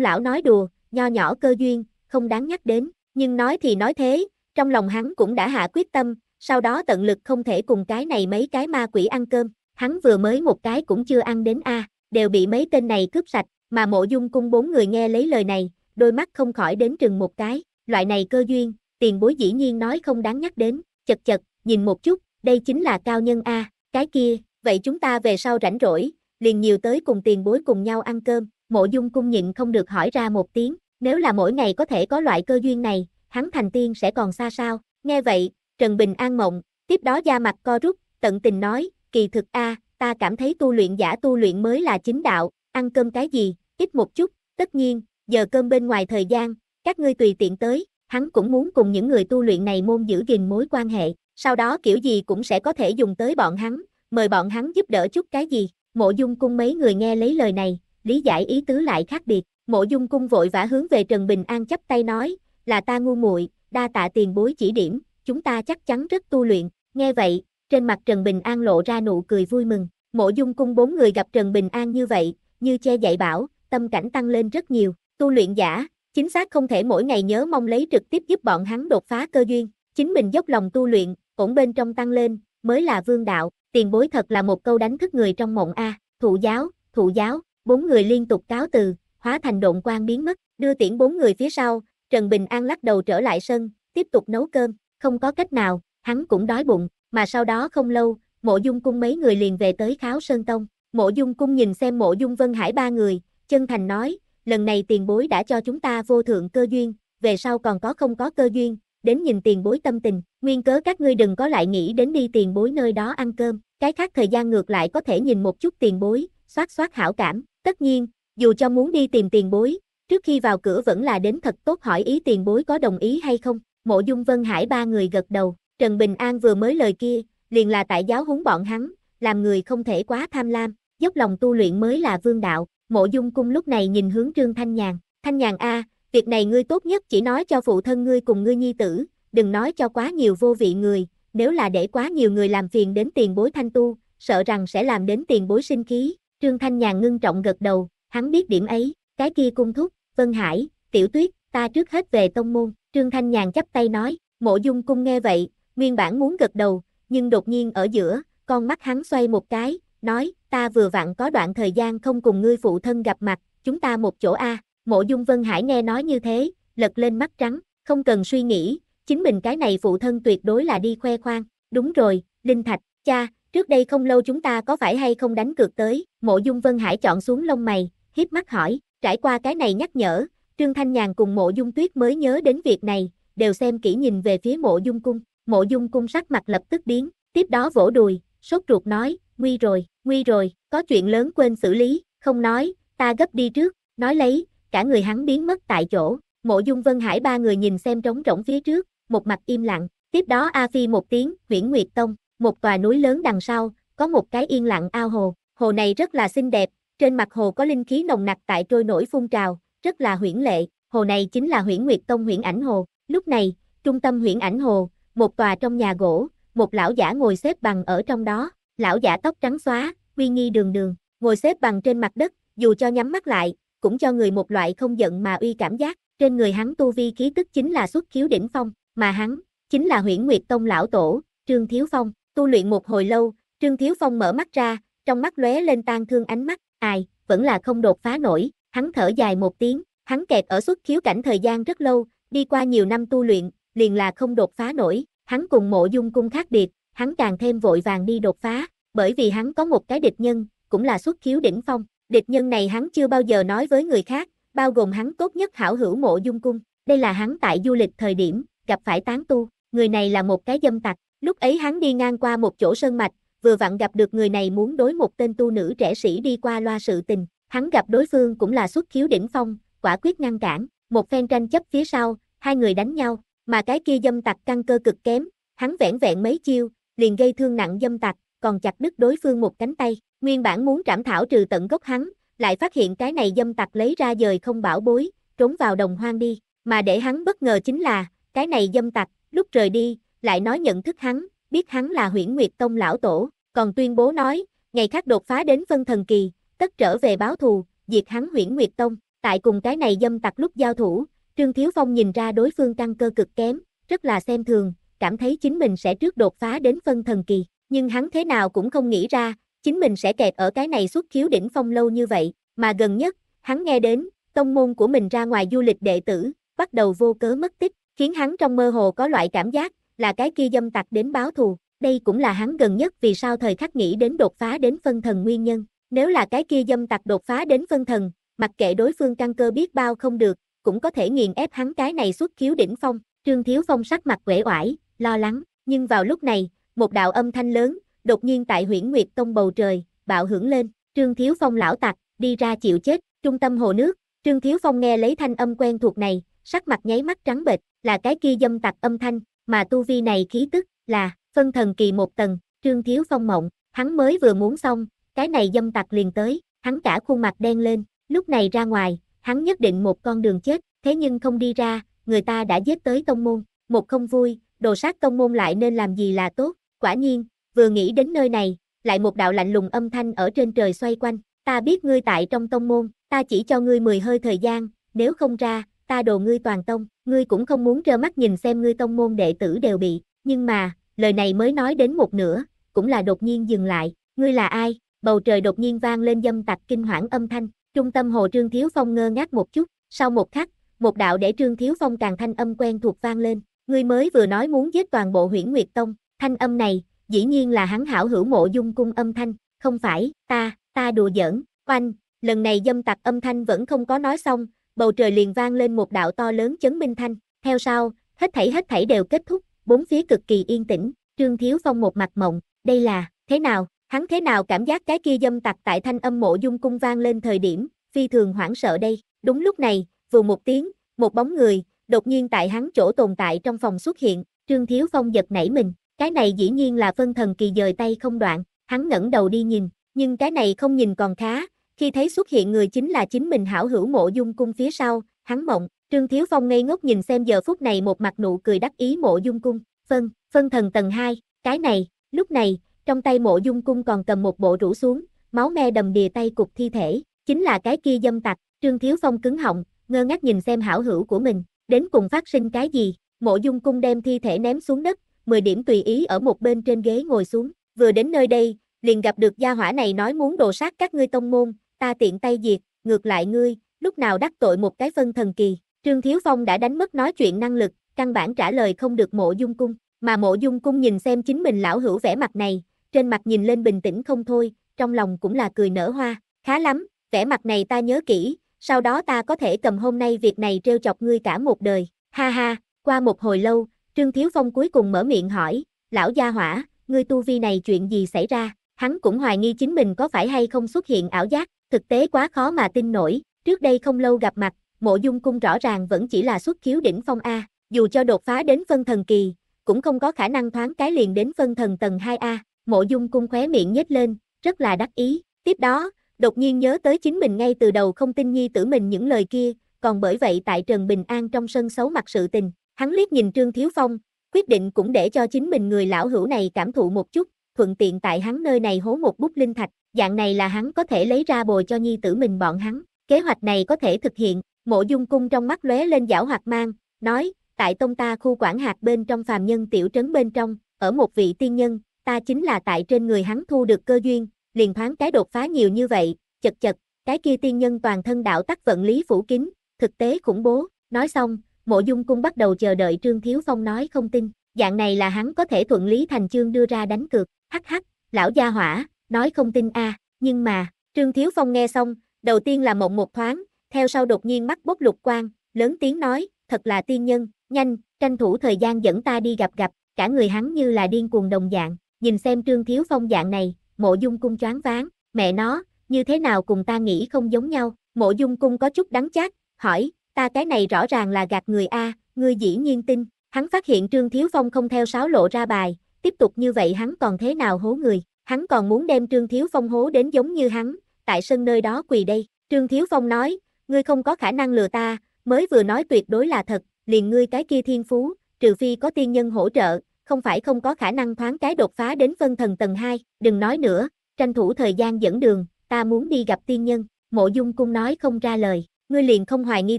lão nói đùa, nho nhỏ cơ duyên, không đáng nhắc đến, nhưng nói thì nói thế, trong lòng hắn cũng đã hạ quyết tâm, sau đó tận lực không thể cùng cái này mấy cái ma quỷ ăn cơm, hắn vừa mới một cái cũng chưa ăn đến a, đều bị mấy tên này cướp sạch, mà mộ dung cung bốn người nghe lấy lời này, đôi mắt không khỏi đến trừng một cái, loại này cơ duyên, tiền bối dĩ nhiên nói không đáng nhắc đến, chật chật, nhìn một chút, đây chính là cao nhân a, cái kia, vậy chúng ta về sau rảnh rỗi, liền nhiều tới cùng tiền bối cùng nhau ăn cơm, mộ dung cung nhịn không được hỏi ra một tiếng, nếu là mỗi ngày có thể có loại cơ duyên này, hắn thành tiên sẽ còn xa sao, nghe vậy, Trần Bình An mộng, tiếp đó da mặt co rút, tận tình nói, kỳ thực a, ta cảm thấy tu luyện giả tu luyện mới là chính đạo, ăn cơm cái gì, ít một chút, tất nhiên, giờ cơm bên ngoài thời gian, các ngươi tùy tiện tới, hắn cũng muốn cùng những người tu luyện này môn giữ gìn mối quan hệ, sau đó kiểu gì cũng sẽ có thể dùng tới bọn hắn, mời bọn hắn giúp đỡ chút cái gì, mộ dung cung mấy người nghe lấy lời này, lý giải ý tứ lại khác biệt, mộ dung cung vội vã hướng về Trần Bình An chấp tay nói, là ta ngu muội đa tạ tiền bối chỉ điểm, chúng ta chắc chắn rất tu luyện, nghe vậy, trên mặt Trần Bình An lộ ra nụ cười vui mừng, mộ dung cung bốn người gặp Trần Bình An như vậy, như che dạy bảo, tâm cảnh tăng lên rất nhiều, tu luyện giả, chính xác không thể mỗi ngày nhớ mong lấy trực tiếp giúp bọn hắn đột phá cơ duyên, chính mình dốc lòng tu luyện, ổn bên trong tăng lên, mới là vương đạo, tiền bối thật là một câu đánh thức người trong mộng A, thụ giáo, thụ giáo, bốn người liên tục cáo từ, hóa thành độn quang biến mất, đưa tiễn bốn người phía sau, Trần Bình An lắc đầu trở lại sân, tiếp tục nấu cơm, không có cách nào, hắn cũng đói bụng, mà sau đó không lâu, mộ dung cung mấy người liền về tới Kháo Sơn Tông. Mộ dung cung nhìn xem mộ dung vân hải ba người, chân thành nói, lần này tiền bối đã cho chúng ta vô thượng cơ duyên, về sau còn có không có cơ duyên, đến nhìn tiền bối tâm tình, nguyên cớ các ngươi đừng có lại nghĩ đến đi tiền bối nơi đó ăn cơm, cái khác thời gian ngược lại có thể nhìn một chút tiền bối, soát soát hảo cảm, tất nhiên, dù cho muốn đi tìm tiền bối, trước khi vào cửa vẫn là đến thật tốt hỏi ý tiền bối có đồng ý hay không, Mộ Dung Vân Hải ba người gật đầu, Trần Bình An vừa mới lời kia, liền là tại giáo huấn bọn hắn, làm người không thể quá tham lam, dốc lòng tu luyện mới là vương đạo. Mộ Dung Cung lúc này nhìn hướng Trương Thanh Nhàn, Thanh Nhàn A, việc này ngươi tốt nhất chỉ nói cho phụ thân ngươi cùng ngươi nhi tử, đừng nói cho quá nhiều vô vị người, nếu là để quá nhiều người làm phiền đến tiền bối thanh tu, sợ rằng sẽ làm đến tiền bối sinh khí. Trương Thanh Nhàn ngưng trọng gật đầu, hắn biết điểm ấy, cái kia cung thúc, Vân Hải, Tiểu Tuyết, ta trước hết về tông môn, Trương Thanh Nhàn chắp tay nói, mộ dung cung nghe vậy, nguyên bản muốn gật đầu, nhưng đột nhiên ở giữa, con mắt hắn xoay một cái, nói, ta vừa vặn có đoạn thời gian không cùng ngươi phụ thân gặp mặt, chúng ta một chỗ A, à. mộ dung Vân Hải nghe nói như thế, lật lên mắt trắng, không cần suy nghĩ, chính mình cái này phụ thân tuyệt đối là đi khoe khoang, đúng rồi, Linh Thạch, cha, trước đây không lâu chúng ta có phải hay không đánh cược tới, mộ dung Vân Hải chọn xuống lông mày, hiếp mắt hỏi, trải qua cái này nhắc nhở, Trương Thanh Nhàn cùng mộ dung tuyết mới nhớ đến việc này, đều xem kỹ nhìn về phía mộ dung cung, mộ dung cung sắc mặt lập tức biến, tiếp đó vỗ đùi, sốt ruột nói, nguy rồi, nguy rồi, có chuyện lớn quên xử lý, không nói, ta gấp đi trước, nói lấy, cả người hắn biến mất tại chỗ, mộ dung vân hải ba người nhìn xem trống rỗng phía trước, một mặt im lặng, tiếp đó A Phi một tiếng, huyển Nguyệt Tông, một tòa núi lớn đằng sau, có một cái yên lặng ao hồ, hồ này rất là xinh đẹp, trên mặt hồ có linh khí nồng nặc tại trôi nổi phun trào, rất là huyễn lệ, hồ này chính là huyễn Nguyệt Tông huyễn ảnh hồ. Lúc này, trung tâm huyễn ảnh hồ, một tòa trong nhà gỗ, một lão giả ngồi xếp bằng ở trong đó, lão giả tóc trắng xóa, uy nghi đường đường, ngồi xếp bằng trên mặt đất, dù cho nhắm mắt lại, cũng cho người một loại không giận mà uy cảm giác, trên người hắn tu vi khí tức chính là xuất khiếu đỉnh phong, mà hắn, chính là huyễn Nguyệt Tông lão tổ, Trương Thiếu Phong, tu luyện một hồi lâu, Trương Thiếu Phong mở mắt ra, trong mắt lóe lên tan thương ánh mắt, ai, vẫn là không đột phá nổi, hắn thở dài một tiếng, hắn kẹt ở xuất khiếu cảnh thời gian rất lâu, đi qua nhiều năm tu luyện, liền là không đột phá nổi, hắn cùng mộ dung cung khác biệt, hắn càng thêm vội vàng đi đột phá, bởi vì hắn có một cái địch nhân, cũng là xuất khiếu đỉnh phong, địch nhân này hắn chưa bao giờ nói với người khác, bao gồm hắn tốt nhất hảo hữu mộ dung cung, đây là hắn tại du lịch thời điểm, gặp phải tán tu, người này là một cái dâm tặc, lúc ấy hắn đi ngang qua một chỗ sơn mạch, vừa vặn gặp được người này muốn đối một tên tu nữ trẻ sĩ đi qua loa sự tình, hắn gặp đối phương cũng là xuất khiếu đỉnh phong, quả quyết ngăn cản, một phen tranh chấp phía sau, hai người đánh nhau, mà cái kia dâm tặc căng cơ cực kém, hắn vẻn vẹn mấy chiêu, liền gây thương nặng dâm tặc, còn chặt đứt đối phương một cánh tay, nguyên bản muốn trảm thảo trừ tận gốc hắn, lại phát hiện cái này dâm tặc lấy ra dời không bảo bối, trốn vào đồng hoang đi, mà để hắn bất ngờ chính là, cái này dâm tặc, lúc rời đi, lại nói nhận thức hắn, biết hắn là huyễn nguyệt tông lão tổ, còn tuyên bố nói, ngày khác đột phá đến vân thần kỳ, tất trở về báo thù, diệt hắn huyễn Nguyệt Tông, tại cùng cái này dâm tặc lúc giao thủ, Trương Thiếu Phong nhìn ra đối phương căn cơ cực kém, rất là xem thường, cảm thấy chính mình sẽ trước đột phá đến phân thần kỳ, nhưng hắn thế nào cũng không nghĩ ra, chính mình sẽ kẹt ở cái này xuất khiếu đỉnh phong lâu như vậy, mà gần nhất, hắn nghe đến, tông môn của mình ra ngoài du lịch đệ tử, bắt đầu vô cớ mất tích, khiến hắn trong mơ hồ có loại cảm giác, là cái kia dâm tặc đến báo thù, đây cũng là hắn gần nhất vì sao thời khắc nghĩ đến đột phá đến phân thần nguyên nhân, nếu là cái kia dâm tặc đột phá đến phân thần, mặc kệ đối phương căn cơ biết bao không được, cũng có thể nghiền ép hắn cái này xuất khiếu đỉnh phong. Trương Thiếu Phong sắc mặt uể oải, lo lắng, nhưng vào lúc này, một đạo âm thanh lớn, đột nhiên tại huyễn Nguyệt Tông bầu trời, bạo hưởng lên, Trương Thiếu Phong lão tặc, đi ra chịu chết, trung tâm hồ nước, Trương Thiếu Phong nghe lấy thanh âm quen thuộc này, sắc mặt nháy mắt trắng bệch, là cái kia dâm tặc âm thanh, mà tu vi này khí tức là phân thần kỳ một tầng, Trương Thiếu Phong mộng, hắn mới vừa muốn xong, cái này dâm tặc liền tới, hắn cả khuôn mặt đen lên, lúc này ra ngoài, hắn nhất định một con đường chết, thế nhưng không đi ra, người ta đã giết tới tông môn, một không vui, đồ sát tông môn lại nên làm gì là tốt, quả nhiên, vừa nghĩ đến nơi này, lại một đạo lạnh lùng âm thanh ở trên trời xoay quanh, ta biết ngươi tại trong tông môn, ta chỉ cho ngươi mười hơi thời gian, nếu không ra, ta đồ ngươi toàn tông, ngươi cũng không muốn trơ mắt nhìn xem ngươi tông môn đệ tử đều bị, nhưng mà, lời này mới nói đến một nửa, cũng là đột nhiên dừng lại, ngươi là ai, bầu trời đột nhiên vang lên dâm tặc kinh hoảng âm thanh, trung tâm hồ Trương Thiếu Phong ngơ ngác một chút, sau một khắc, một đạo để Trương Thiếu Phong càng thanh âm quen thuộc vang lên, người mới vừa nói muốn giết toàn bộ Huyền Nguyệt Tông, thanh âm này, dĩ nhiên là hắn hảo hữu mộ dung cung âm thanh, không phải, ta, ta đùa giỡn, oanh, lần này dâm tặc âm thanh vẫn không có nói xong, bầu trời liền vang lên một đạo to lớn chấn minh thanh, theo sau, hết thảy hết thảy đều kết thúc, bốn phía cực kỳ yên tĩnh, Trương Thiếu Phong một mặt mộng, đây là, thế nào, Hắn thế nào cảm giác cái kia dâm tặc tại thanh âm mộ dung cung vang lên thời điểm, phi thường hoảng sợ đây. Đúng lúc này, vừa một tiếng, một bóng người, đột nhiên tại hắn chỗ tồn tại trong phòng xuất hiện, Trương Thiếu Phong giật nảy mình. Cái này dĩ nhiên là phân thần kỳ dời tay không đoạn, hắn ngẩng đầu đi nhìn, nhưng cái này không nhìn còn khá, khi thấy xuất hiện người chính là chính mình hảo hữu mộ dung cung phía sau, hắn mộng, Trương Thiếu Phong ngây ngốc nhìn xem giờ phút này một mặt nụ cười đắc ý mộ dung cung, phân, vâng, phân thần tầng 2, cái này, lúc này, trong tay mộ dung cung còn cầm một bộ rũ xuống, máu me đầm đìa tay cục thi thể, chính là cái kia dâm tặc, Trương Thiếu Phong cứng họng, ngơ ngác nhìn xem hảo hữu của mình, đến cùng phát sinh cái gì, mộ dung cung đem thi thể ném xuống đất, 10 điểm tùy ý ở một bên trên ghế ngồi xuống, vừa đến nơi đây, liền gặp được gia hỏa này nói muốn đồ sát các ngươi tông môn, ta tiện tay diệt, ngược lại ngươi, lúc nào đắc tội một cái phân thần kỳ, Trương Thiếu Phong đã đánh mất nói chuyện năng lực, căn bản trả lời không được mộ dung cung, mà mộ dung cung nhìn xem chính mình lão hữu vẻ mặt này, trên mặt nhìn lên bình tĩnh không thôi, trong lòng cũng là cười nở hoa, khá lắm, vẻ mặt này ta nhớ kỹ, sau đó ta có thể cầm hôm nay việc này trêu chọc ngươi cả một đời, ha ha, qua một hồi lâu, Trương Thiếu Phong cuối cùng mở miệng hỏi, lão gia hỏa, ngươi tu vi này chuyện gì xảy ra, hắn cũng hoài nghi chính mình có phải hay không xuất hiện ảo giác, thực tế quá khó mà tin nổi, trước đây không lâu gặp mặt, mộ dung cung rõ ràng vẫn chỉ là xuất khiếu đỉnh phong A, dù cho đột phá đến phân thần kỳ, cũng không có khả năng thoáng cái liền đến phân thần tầng 2A, Mộ Dung Cung khóe miệng nhếch lên, rất là đắc ý, tiếp đó, đột nhiên nhớ tới chính mình ngay từ đầu không tin nhi tử mình những lời kia, còn bởi vậy tại Trần Bình An trong sân xấu mặt sự tình, hắn liếc nhìn Trương Thiếu Phong, quyết định cũng để cho chính mình người lão hữu này cảm thụ một chút, thuận tiện tại hắn nơi này hố một bút linh thạch, dạng này là hắn có thể lấy ra bồi cho nhi tử mình bọn hắn, kế hoạch này có thể thực hiện, mộ dung cung trong mắt lóe lên giảo hoạt mang, nói, tại tông ta khu quản hạt bên trong phàm nhân tiểu trấn bên trong, ở một vị tiên nhân, ta chính là tại trên người hắn thu được cơ duyên, liền thoáng cái đột phá nhiều như vậy, chật chật, cái kia tiên nhân toàn thân đạo tắc vận lý phủ kín, thực tế khủng bố, nói xong, mộ dung cung bắt đầu chờ đợi Trương Thiếu Phong nói không tin, dạng này là hắn có thể thuận lý thành chương đưa ra đánh cược, hắc hắc, lão gia hỏa, nói không tin a nhưng mà, Trương Thiếu Phong nghe xong, đầu tiên là mộng một thoáng, theo sau đột nhiên mắt bốc lục quang, lớn tiếng nói, thật là tiên nhân, nhanh, tranh thủ thời gian dẫn ta đi gặp gặp, cả người hắn như là điên cuồng đồng dạng, Nhìn xem Trương Thiếu Phong dạng này, mộ dung cung choáng váng, mẹ nó, như thế nào cùng ta nghĩ không giống nhau, mộ dung cung có chút đắng chát, hỏi, ta cái này rõ ràng là gạt người A, ngươi dĩ nhiên tin, hắn phát hiện Trương Thiếu Phong không theo sáo lộ ra bài, tiếp tục như vậy hắn còn thế nào hố người, hắn còn muốn đem Trương Thiếu Phong hố đến giống như hắn, tại sân nơi đó quỳ đây, Trương Thiếu Phong nói, ngươi không có khả năng lừa ta, mới vừa nói tuyệt đối là thật, liền ngươi cái kia thiên phú, trừ phi có tiên nhân hỗ trợ, không phải không có khả năng thoáng cái đột phá đến phân thần tầng 2, đừng nói nữa, tranh thủ thời gian dẫn đường, ta muốn đi gặp tiên nhân, mộ dung cung nói không ra lời, ngươi liền không hoài nghi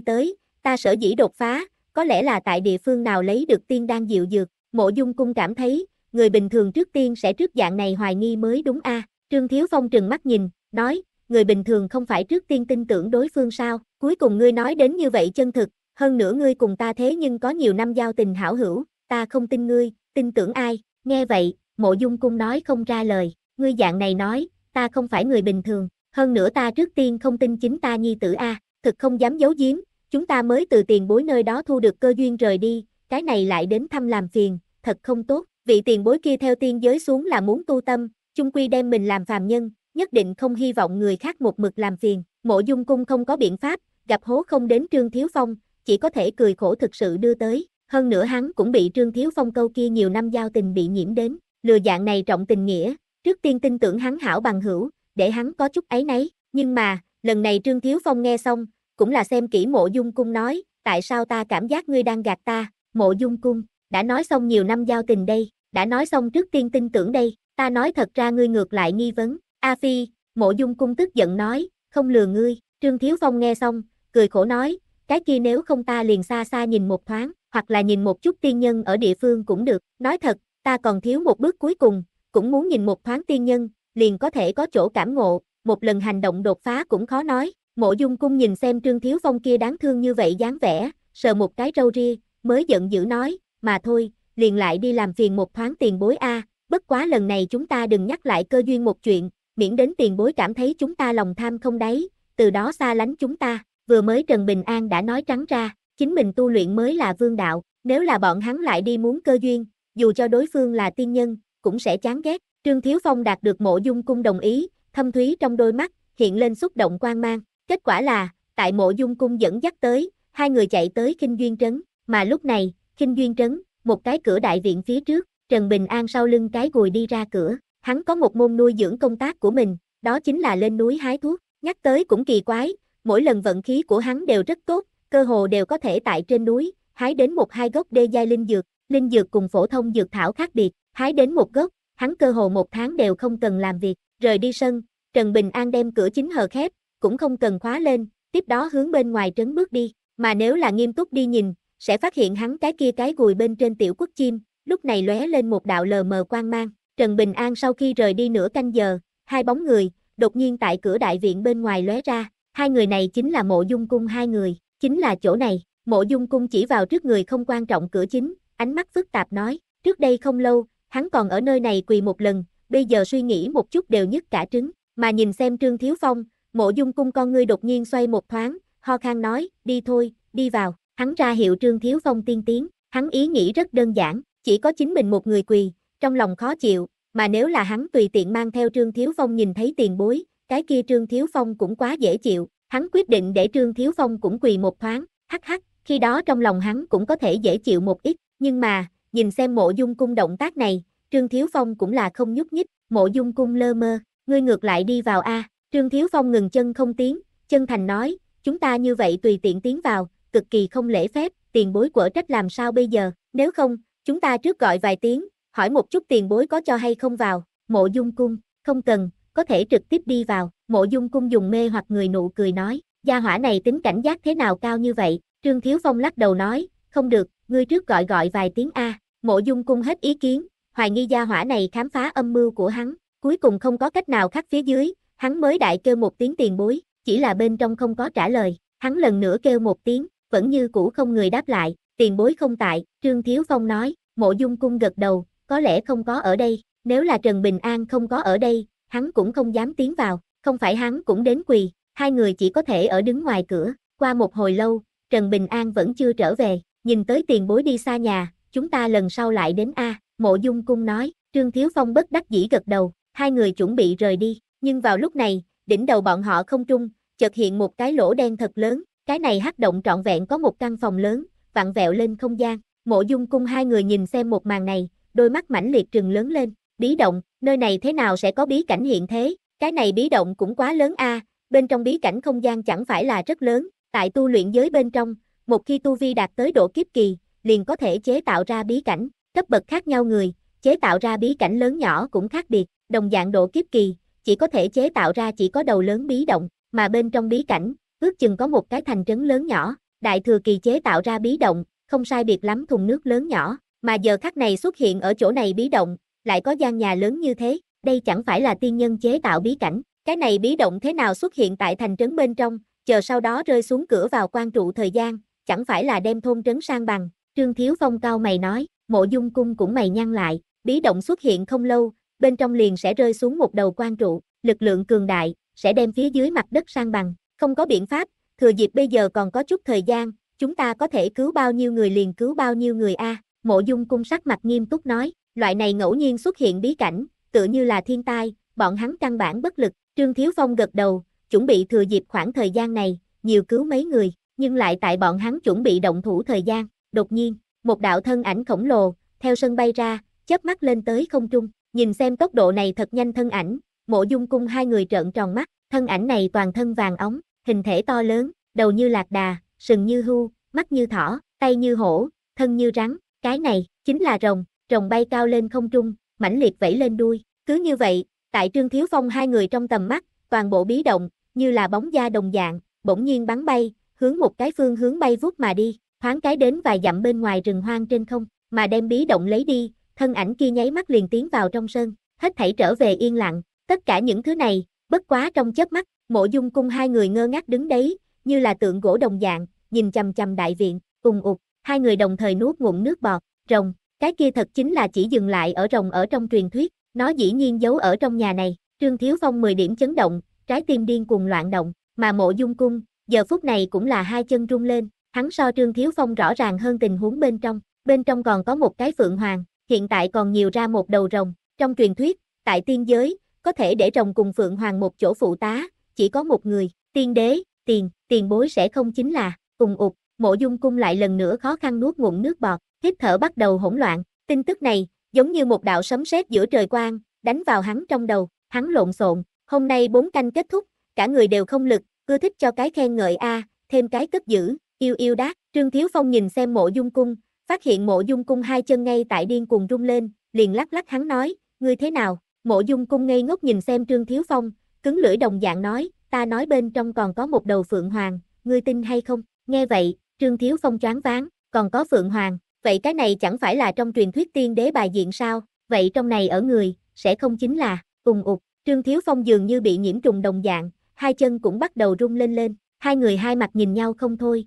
tới, ta sở dĩ đột phá, có lẽ là tại địa phương nào lấy được tiên đan dịu dược, mộ dung cung cảm thấy, người bình thường trước tiên sẽ trước dạng này hoài nghi mới đúng a Trương Thiếu Phong trừng mắt nhìn, nói, người bình thường không phải trước tiên tin tưởng đối phương sao, cuối cùng ngươi nói đến như vậy chân thực, hơn nữa ngươi cùng ta thế nhưng có nhiều năm giao tình hảo hữu, ta không tin ngươi, tin tưởng ai, nghe vậy, mộ dung cung nói không ra lời, ngươi dạng này nói, ta không phải người bình thường, hơn nữa ta trước tiên không tin chính ta nhi tử A, thực không dám giấu giếm, chúng ta mới từ tiền bối nơi đó thu được cơ duyên rời đi, cái này lại đến thăm làm phiền, thật không tốt, vị tiền bối kia theo tiên giới xuống là muốn tu tâm, chung quy đem mình làm phàm nhân, nhất định không hy vọng người khác một mực làm phiền, mộ dung cung không có biện pháp, gặp hố không đến trương thiếu phong, chỉ có thể cười khổ thực sự đưa tới, hơn nữa hắn cũng bị Trương Thiếu Phong câu kia nhiều năm giao tình bị nhiễm đến, lừa dạng này trọng tình nghĩa, trước tiên tin tưởng hắn hảo bằng hữu, để hắn có chút ấy nấy, nhưng mà, lần này Trương Thiếu Phong nghe xong, cũng là xem kỹ mộ dung cung nói, tại sao ta cảm giác ngươi đang gạt ta, mộ dung cung, đã nói xong nhiều năm giao tình đây, đã nói xong trước tiên tin tưởng đây, ta nói thật ra ngươi ngược lại nghi vấn, A Phi, mộ dung cung tức giận nói, không lừa ngươi, Trương Thiếu Phong nghe xong, cười khổ nói, cái kia nếu không ta liền xa xa nhìn một thoáng, hoặc là nhìn một chút tiên nhân ở địa phương cũng được. Nói thật, ta còn thiếu một bước cuối cùng, cũng muốn nhìn một thoáng tiên nhân, liền có thể có chỗ cảm ngộ, một lần hành động đột phá cũng khó nói. Mộ dung cung nhìn xem Trương Thiếu Phong kia đáng thương như vậy dáng vẻ, sờ một cái râu ria, mới giận dữ nói, mà thôi, liền lại đi làm phiền một thoáng tiền bối a, bất quá lần này chúng ta đừng nhắc lại cơ duyên một chuyện, miễn đến tiền bối cảm thấy chúng ta lòng tham không đáy, từ đó xa lánh chúng ta, vừa mới Trần Bình An đã nói trắng ra, Chính mình tu luyện mới là vương đạo, nếu là bọn hắn lại đi muốn cơ duyên, dù cho đối phương là tiên nhân, cũng sẽ chán ghét. Trương Thiếu Phong đạt được mộ dung cung đồng ý, thâm thúy trong đôi mắt, hiện lên xúc động quan mang. Kết quả là, tại mộ dung cung dẫn dắt tới, hai người chạy tới kinh duyên trấn, mà lúc này, kinh duyên trấn, một cái cửa đại viện phía trước, Trần Bình An sau lưng cái gùi đi ra cửa, hắn có một môn nuôi dưỡng công tác của mình, đó chính là lên núi hái thuốc, nhắc tới cũng kỳ quái, mỗi lần vận khí của hắn đều rất tốt, cơ hồ đều có thể tại trên núi, hái đến một hai gốc đê giai linh dược, linh dược cùng phổ thông dược thảo khác biệt, hái đến một gốc, hắn cơ hồ một tháng đều không cần làm việc, rời đi sân, Trần Bình An đem cửa chính hờ khép, cũng không cần khóa lên, tiếp đó hướng bên ngoài trấn bước đi, mà nếu là nghiêm túc đi nhìn, sẽ phát hiện hắn cái kia cái gùi bên trên tiểu quốc chim, lúc này lóe lên một đạo lờ mờ quang mang, Trần Bình An sau khi rời đi nửa canh giờ, hai bóng người, đột nhiên tại cửa đại viện bên ngoài lóe ra, hai người này chính là mộ dung cung hai người, Chính là chỗ này, mộ dung cung chỉ vào trước người không quan trọng cửa chính, ánh mắt phức tạp nói, trước đây không lâu, hắn còn ở nơi này quỳ một lần, bây giờ suy nghĩ một chút đều nhất cả trứng, mà nhìn xem Trương Thiếu Phong, mộ dung cung con ngươi đột nhiên xoay một thoáng, ho khang nói, đi thôi, đi vào, hắn ra hiệu Trương Thiếu Phong tiên tiến, hắn ý nghĩ rất đơn giản, chỉ có chính mình một người quỳ, trong lòng khó chịu, mà nếu là hắn tùy tiện mang theo Trương Thiếu Phong nhìn thấy tiền bối, cái kia Trương Thiếu Phong cũng quá dễ chịu, Hắn quyết định để Trương Thiếu Phong cũng quỳ một thoáng, hắc hắc, khi đó trong lòng hắn cũng có thể dễ chịu một ít, nhưng mà, nhìn xem mộ dung cung động tác này, Trương Thiếu Phong cũng là không nhúc nhích, mộ dung cung lơ mơ, ngươi ngược lại đi vào A, Trương Thiếu Phong ngừng chân không tiếng, chân thành nói, chúng ta như vậy tùy tiện tiến vào, cực kỳ không lễ phép, tiền bối quở trách làm sao bây giờ, nếu không, chúng ta trước gọi vài tiếng, hỏi một chút tiền bối có cho hay không vào, mộ dung cung, không cần, có thể trực tiếp đi vào, mộ dung cung dùng mê hoặc người nụ cười nói, gia hỏa này tính cảnh giác thế nào cao như vậy, Trương Thiếu Phong lắc đầu nói, không được, ngươi trước gọi gọi vài tiếng A, mộ dung cung hết ý kiến, hoài nghi gia hỏa này khám phá âm mưu của hắn, cuối cùng không có cách nào khác phía dưới, hắn mới đại kêu một tiếng tiền bối, chỉ là bên trong không có trả lời, hắn lần nữa kêu một tiếng, vẫn như cũ không người đáp lại, tiền bối không tại, Trương Thiếu Phong nói, mộ dung cung gật đầu, có lẽ không có ở đây, nếu là Trần Bình An không có ở đây, hắn cũng không dám tiến vào, không phải hắn cũng đến quỳ, hai người chỉ có thể ở đứng ngoài cửa, qua một hồi lâu, Trần Bình An vẫn chưa trở về, nhìn tới tiền bối đi xa nhà, chúng ta lần sau lại đến A, mộ dung cung nói, Trương Thiếu Phong bất đắc dĩ gật đầu, hai người chuẩn bị rời đi, nhưng vào lúc này, đỉnh đầu bọn họ không trung, chợt hiện một cái lỗ đen thật lớn, cái này hắc động trọn vẹn có một căn phòng lớn, vặn vẹo lên không gian, mộ dung cung hai người nhìn xem một màn này, đôi mắt mãnh liệt trừng lớn lên, bí động, nơi này thế nào sẽ có bí cảnh hiện thế, cái này bí động cũng quá lớn a, bên trong bí cảnh không gian chẳng phải là rất lớn, tại tu luyện giới bên trong, một khi tu vi đạt tới độ kiếp kỳ, liền có thể chế tạo ra bí cảnh, cấp bậc khác nhau người, chế tạo ra bí cảnh lớn nhỏ cũng khác biệt, đồng dạng độ kiếp kỳ, chỉ có thể chế tạo ra chỉ có đầu lớn bí động, mà bên trong bí cảnh, ước chừng có một cái thành trấn lớn nhỏ, đại thừa kỳ chế tạo ra bí động, không sai biệt lắm thùng nước lớn nhỏ, mà giờ khắc này xuất hiện ở chỗ này bí động, lại có gian nhà lớn như thế, đây chẳng phải là tiên nhân chế tạo bí cảnh, cái này bí động thế nào xuất hiện tại thành trấn bên trong, chờ sau đó rơi xuống cửa vào quan trụ thời gian, chẳng phải là đem thôn trấn sang bằng, Trương Thiếu Phong cao mày nói, mộ dung cung cũng mày nhăn lại, bí động xuất hiện không lâu, bên trong liền sẽ rơi xuống một đầu quan trụ, lực lượng cường đại, sẽ đem phía dưới mặt đất sang bằng, không có biện pháp, thừa dịp bây giờ còn có chút thời gian, chúng ta có thể cứu bao nhiêu người liền cứu bao nhiêu người a mộ dung cung sắc mặt nghiêm túc nói, loại này ngẫu nhiên xuất hiện bí cảnh, tựa như là thiên tai, bọn hắn căn bản bất lực, Trương Thiếu Phong gật đầu, chuẩn bị thừa dịp khoảng thời gian này, nhiều cứu mấy người, nhưng lại tại bọn hắn chuẩn bị động thủ thời gian, đột nhiên, một đạo thân ảnh khổng lồ, theo sân bay ra, chớp mắt lên tới không trung, nhìn xem tốc độ này thật nhanh thân ảnh, mộ dung cung hai người trợn tròn mắt, thân ảnh này toàn thân vàng ống, hình thể to lớn, đầu như lạc đà, sừng như hưu, mắt như thỏ, tay như hổ, thân như rắn, cái này, chính là rồng, rồng bay cao lên không trung, mãnh liệt vẫy lên đuôi. Cứ như vậy, tại Trương Thiếu Phong hai người trong tầm mắt, toàn bộ bí động, như là bóng da đồng dạng, bỗng nhiên bắn bay, hướng một cái phương hướng bay vút mà đi, thoáng cái đến vài dặm bên ngoài rừng hoang trên không, mà đem bí động lấy đi, thân ảnh kia nháy mắt liền tiến vào trong sơn, hết thảy trở về yên lặng, tất cả những thứ này, bất quá trong chớp mắt, mộ dung cung hai người ngơ ngác đứng đấy, như là tượng gỗ đồng dạng, nhìn chầm chầm đại viện, ùng ụt, hai người đồng thời nuốt ngụm nước bọt, rồng, cái kia thật chính là chỉ dừng lại ở rồng ở trong truyền thuyết, nó dĩ nhiên giấu ở trong nhà này, Trương Thiếu Phong 10 điểm chấn động, trái tim điên cuồng loạn động, mà mộ dung cung, giờ phút này cũng là hai chân rung lên, hắn so Trương Thiếu Phong rõ ràng hơn tình huống bên trong, bên trong còn có một cái phượng hoàng, hiện tại còn nhiều ra một đầu rồng, trong truyền thuyết, tại tiên giới, có thể để rồng cùng phượng hoàng một chỗ phụ tá, chỉ có một người, tiên đế, tiền, tiền bối sẽ không chính là, cùng ụt, mộ dung cung lại lần nữa khó khăn nuốt ngụm nước bọt, hít thở bắt đầu hỗn loạn, tin tức này, giống như một đạo sấm sét giữa trời quang, đánh vào hắn trong đầu, hắn lộn xộn, hôm nay bốn canh kết thúc, cả người đều không lực, ưa thích cho cái khen ngợi a, thêm cái cất giữ, yêu yêu đát, Trương Thiếu Phong nhìn xem mộ dung cung, phát hiện mộ dung cung hai chân ngay tại điên cuồng rung lên, liền lắc lắc hắn nói, ngươi thế nào, mộ dung cung ngây ngốc nhìn xem Trương Thiếu Phong, cứng lưỡi đồng dạng nói, ta nói bên trong còn có một đầu phượng hoàng, ngươi tin hay không, nghe vậy, Trương Thiếu Phong choáng váng, còn có phượng hoàng, Vậy cái này chẳng phải là trong truyền thuyết tiên đế bài diện sao? Vậy trong này ở người, sẽ không chính là, ùng ục, Trương Thiếu Phong dường như bị nhiễm trùng đồng dạng, hai chân cũng bắt đầu rung lên lên, hai người hai mặt nhìn nhau không thôi.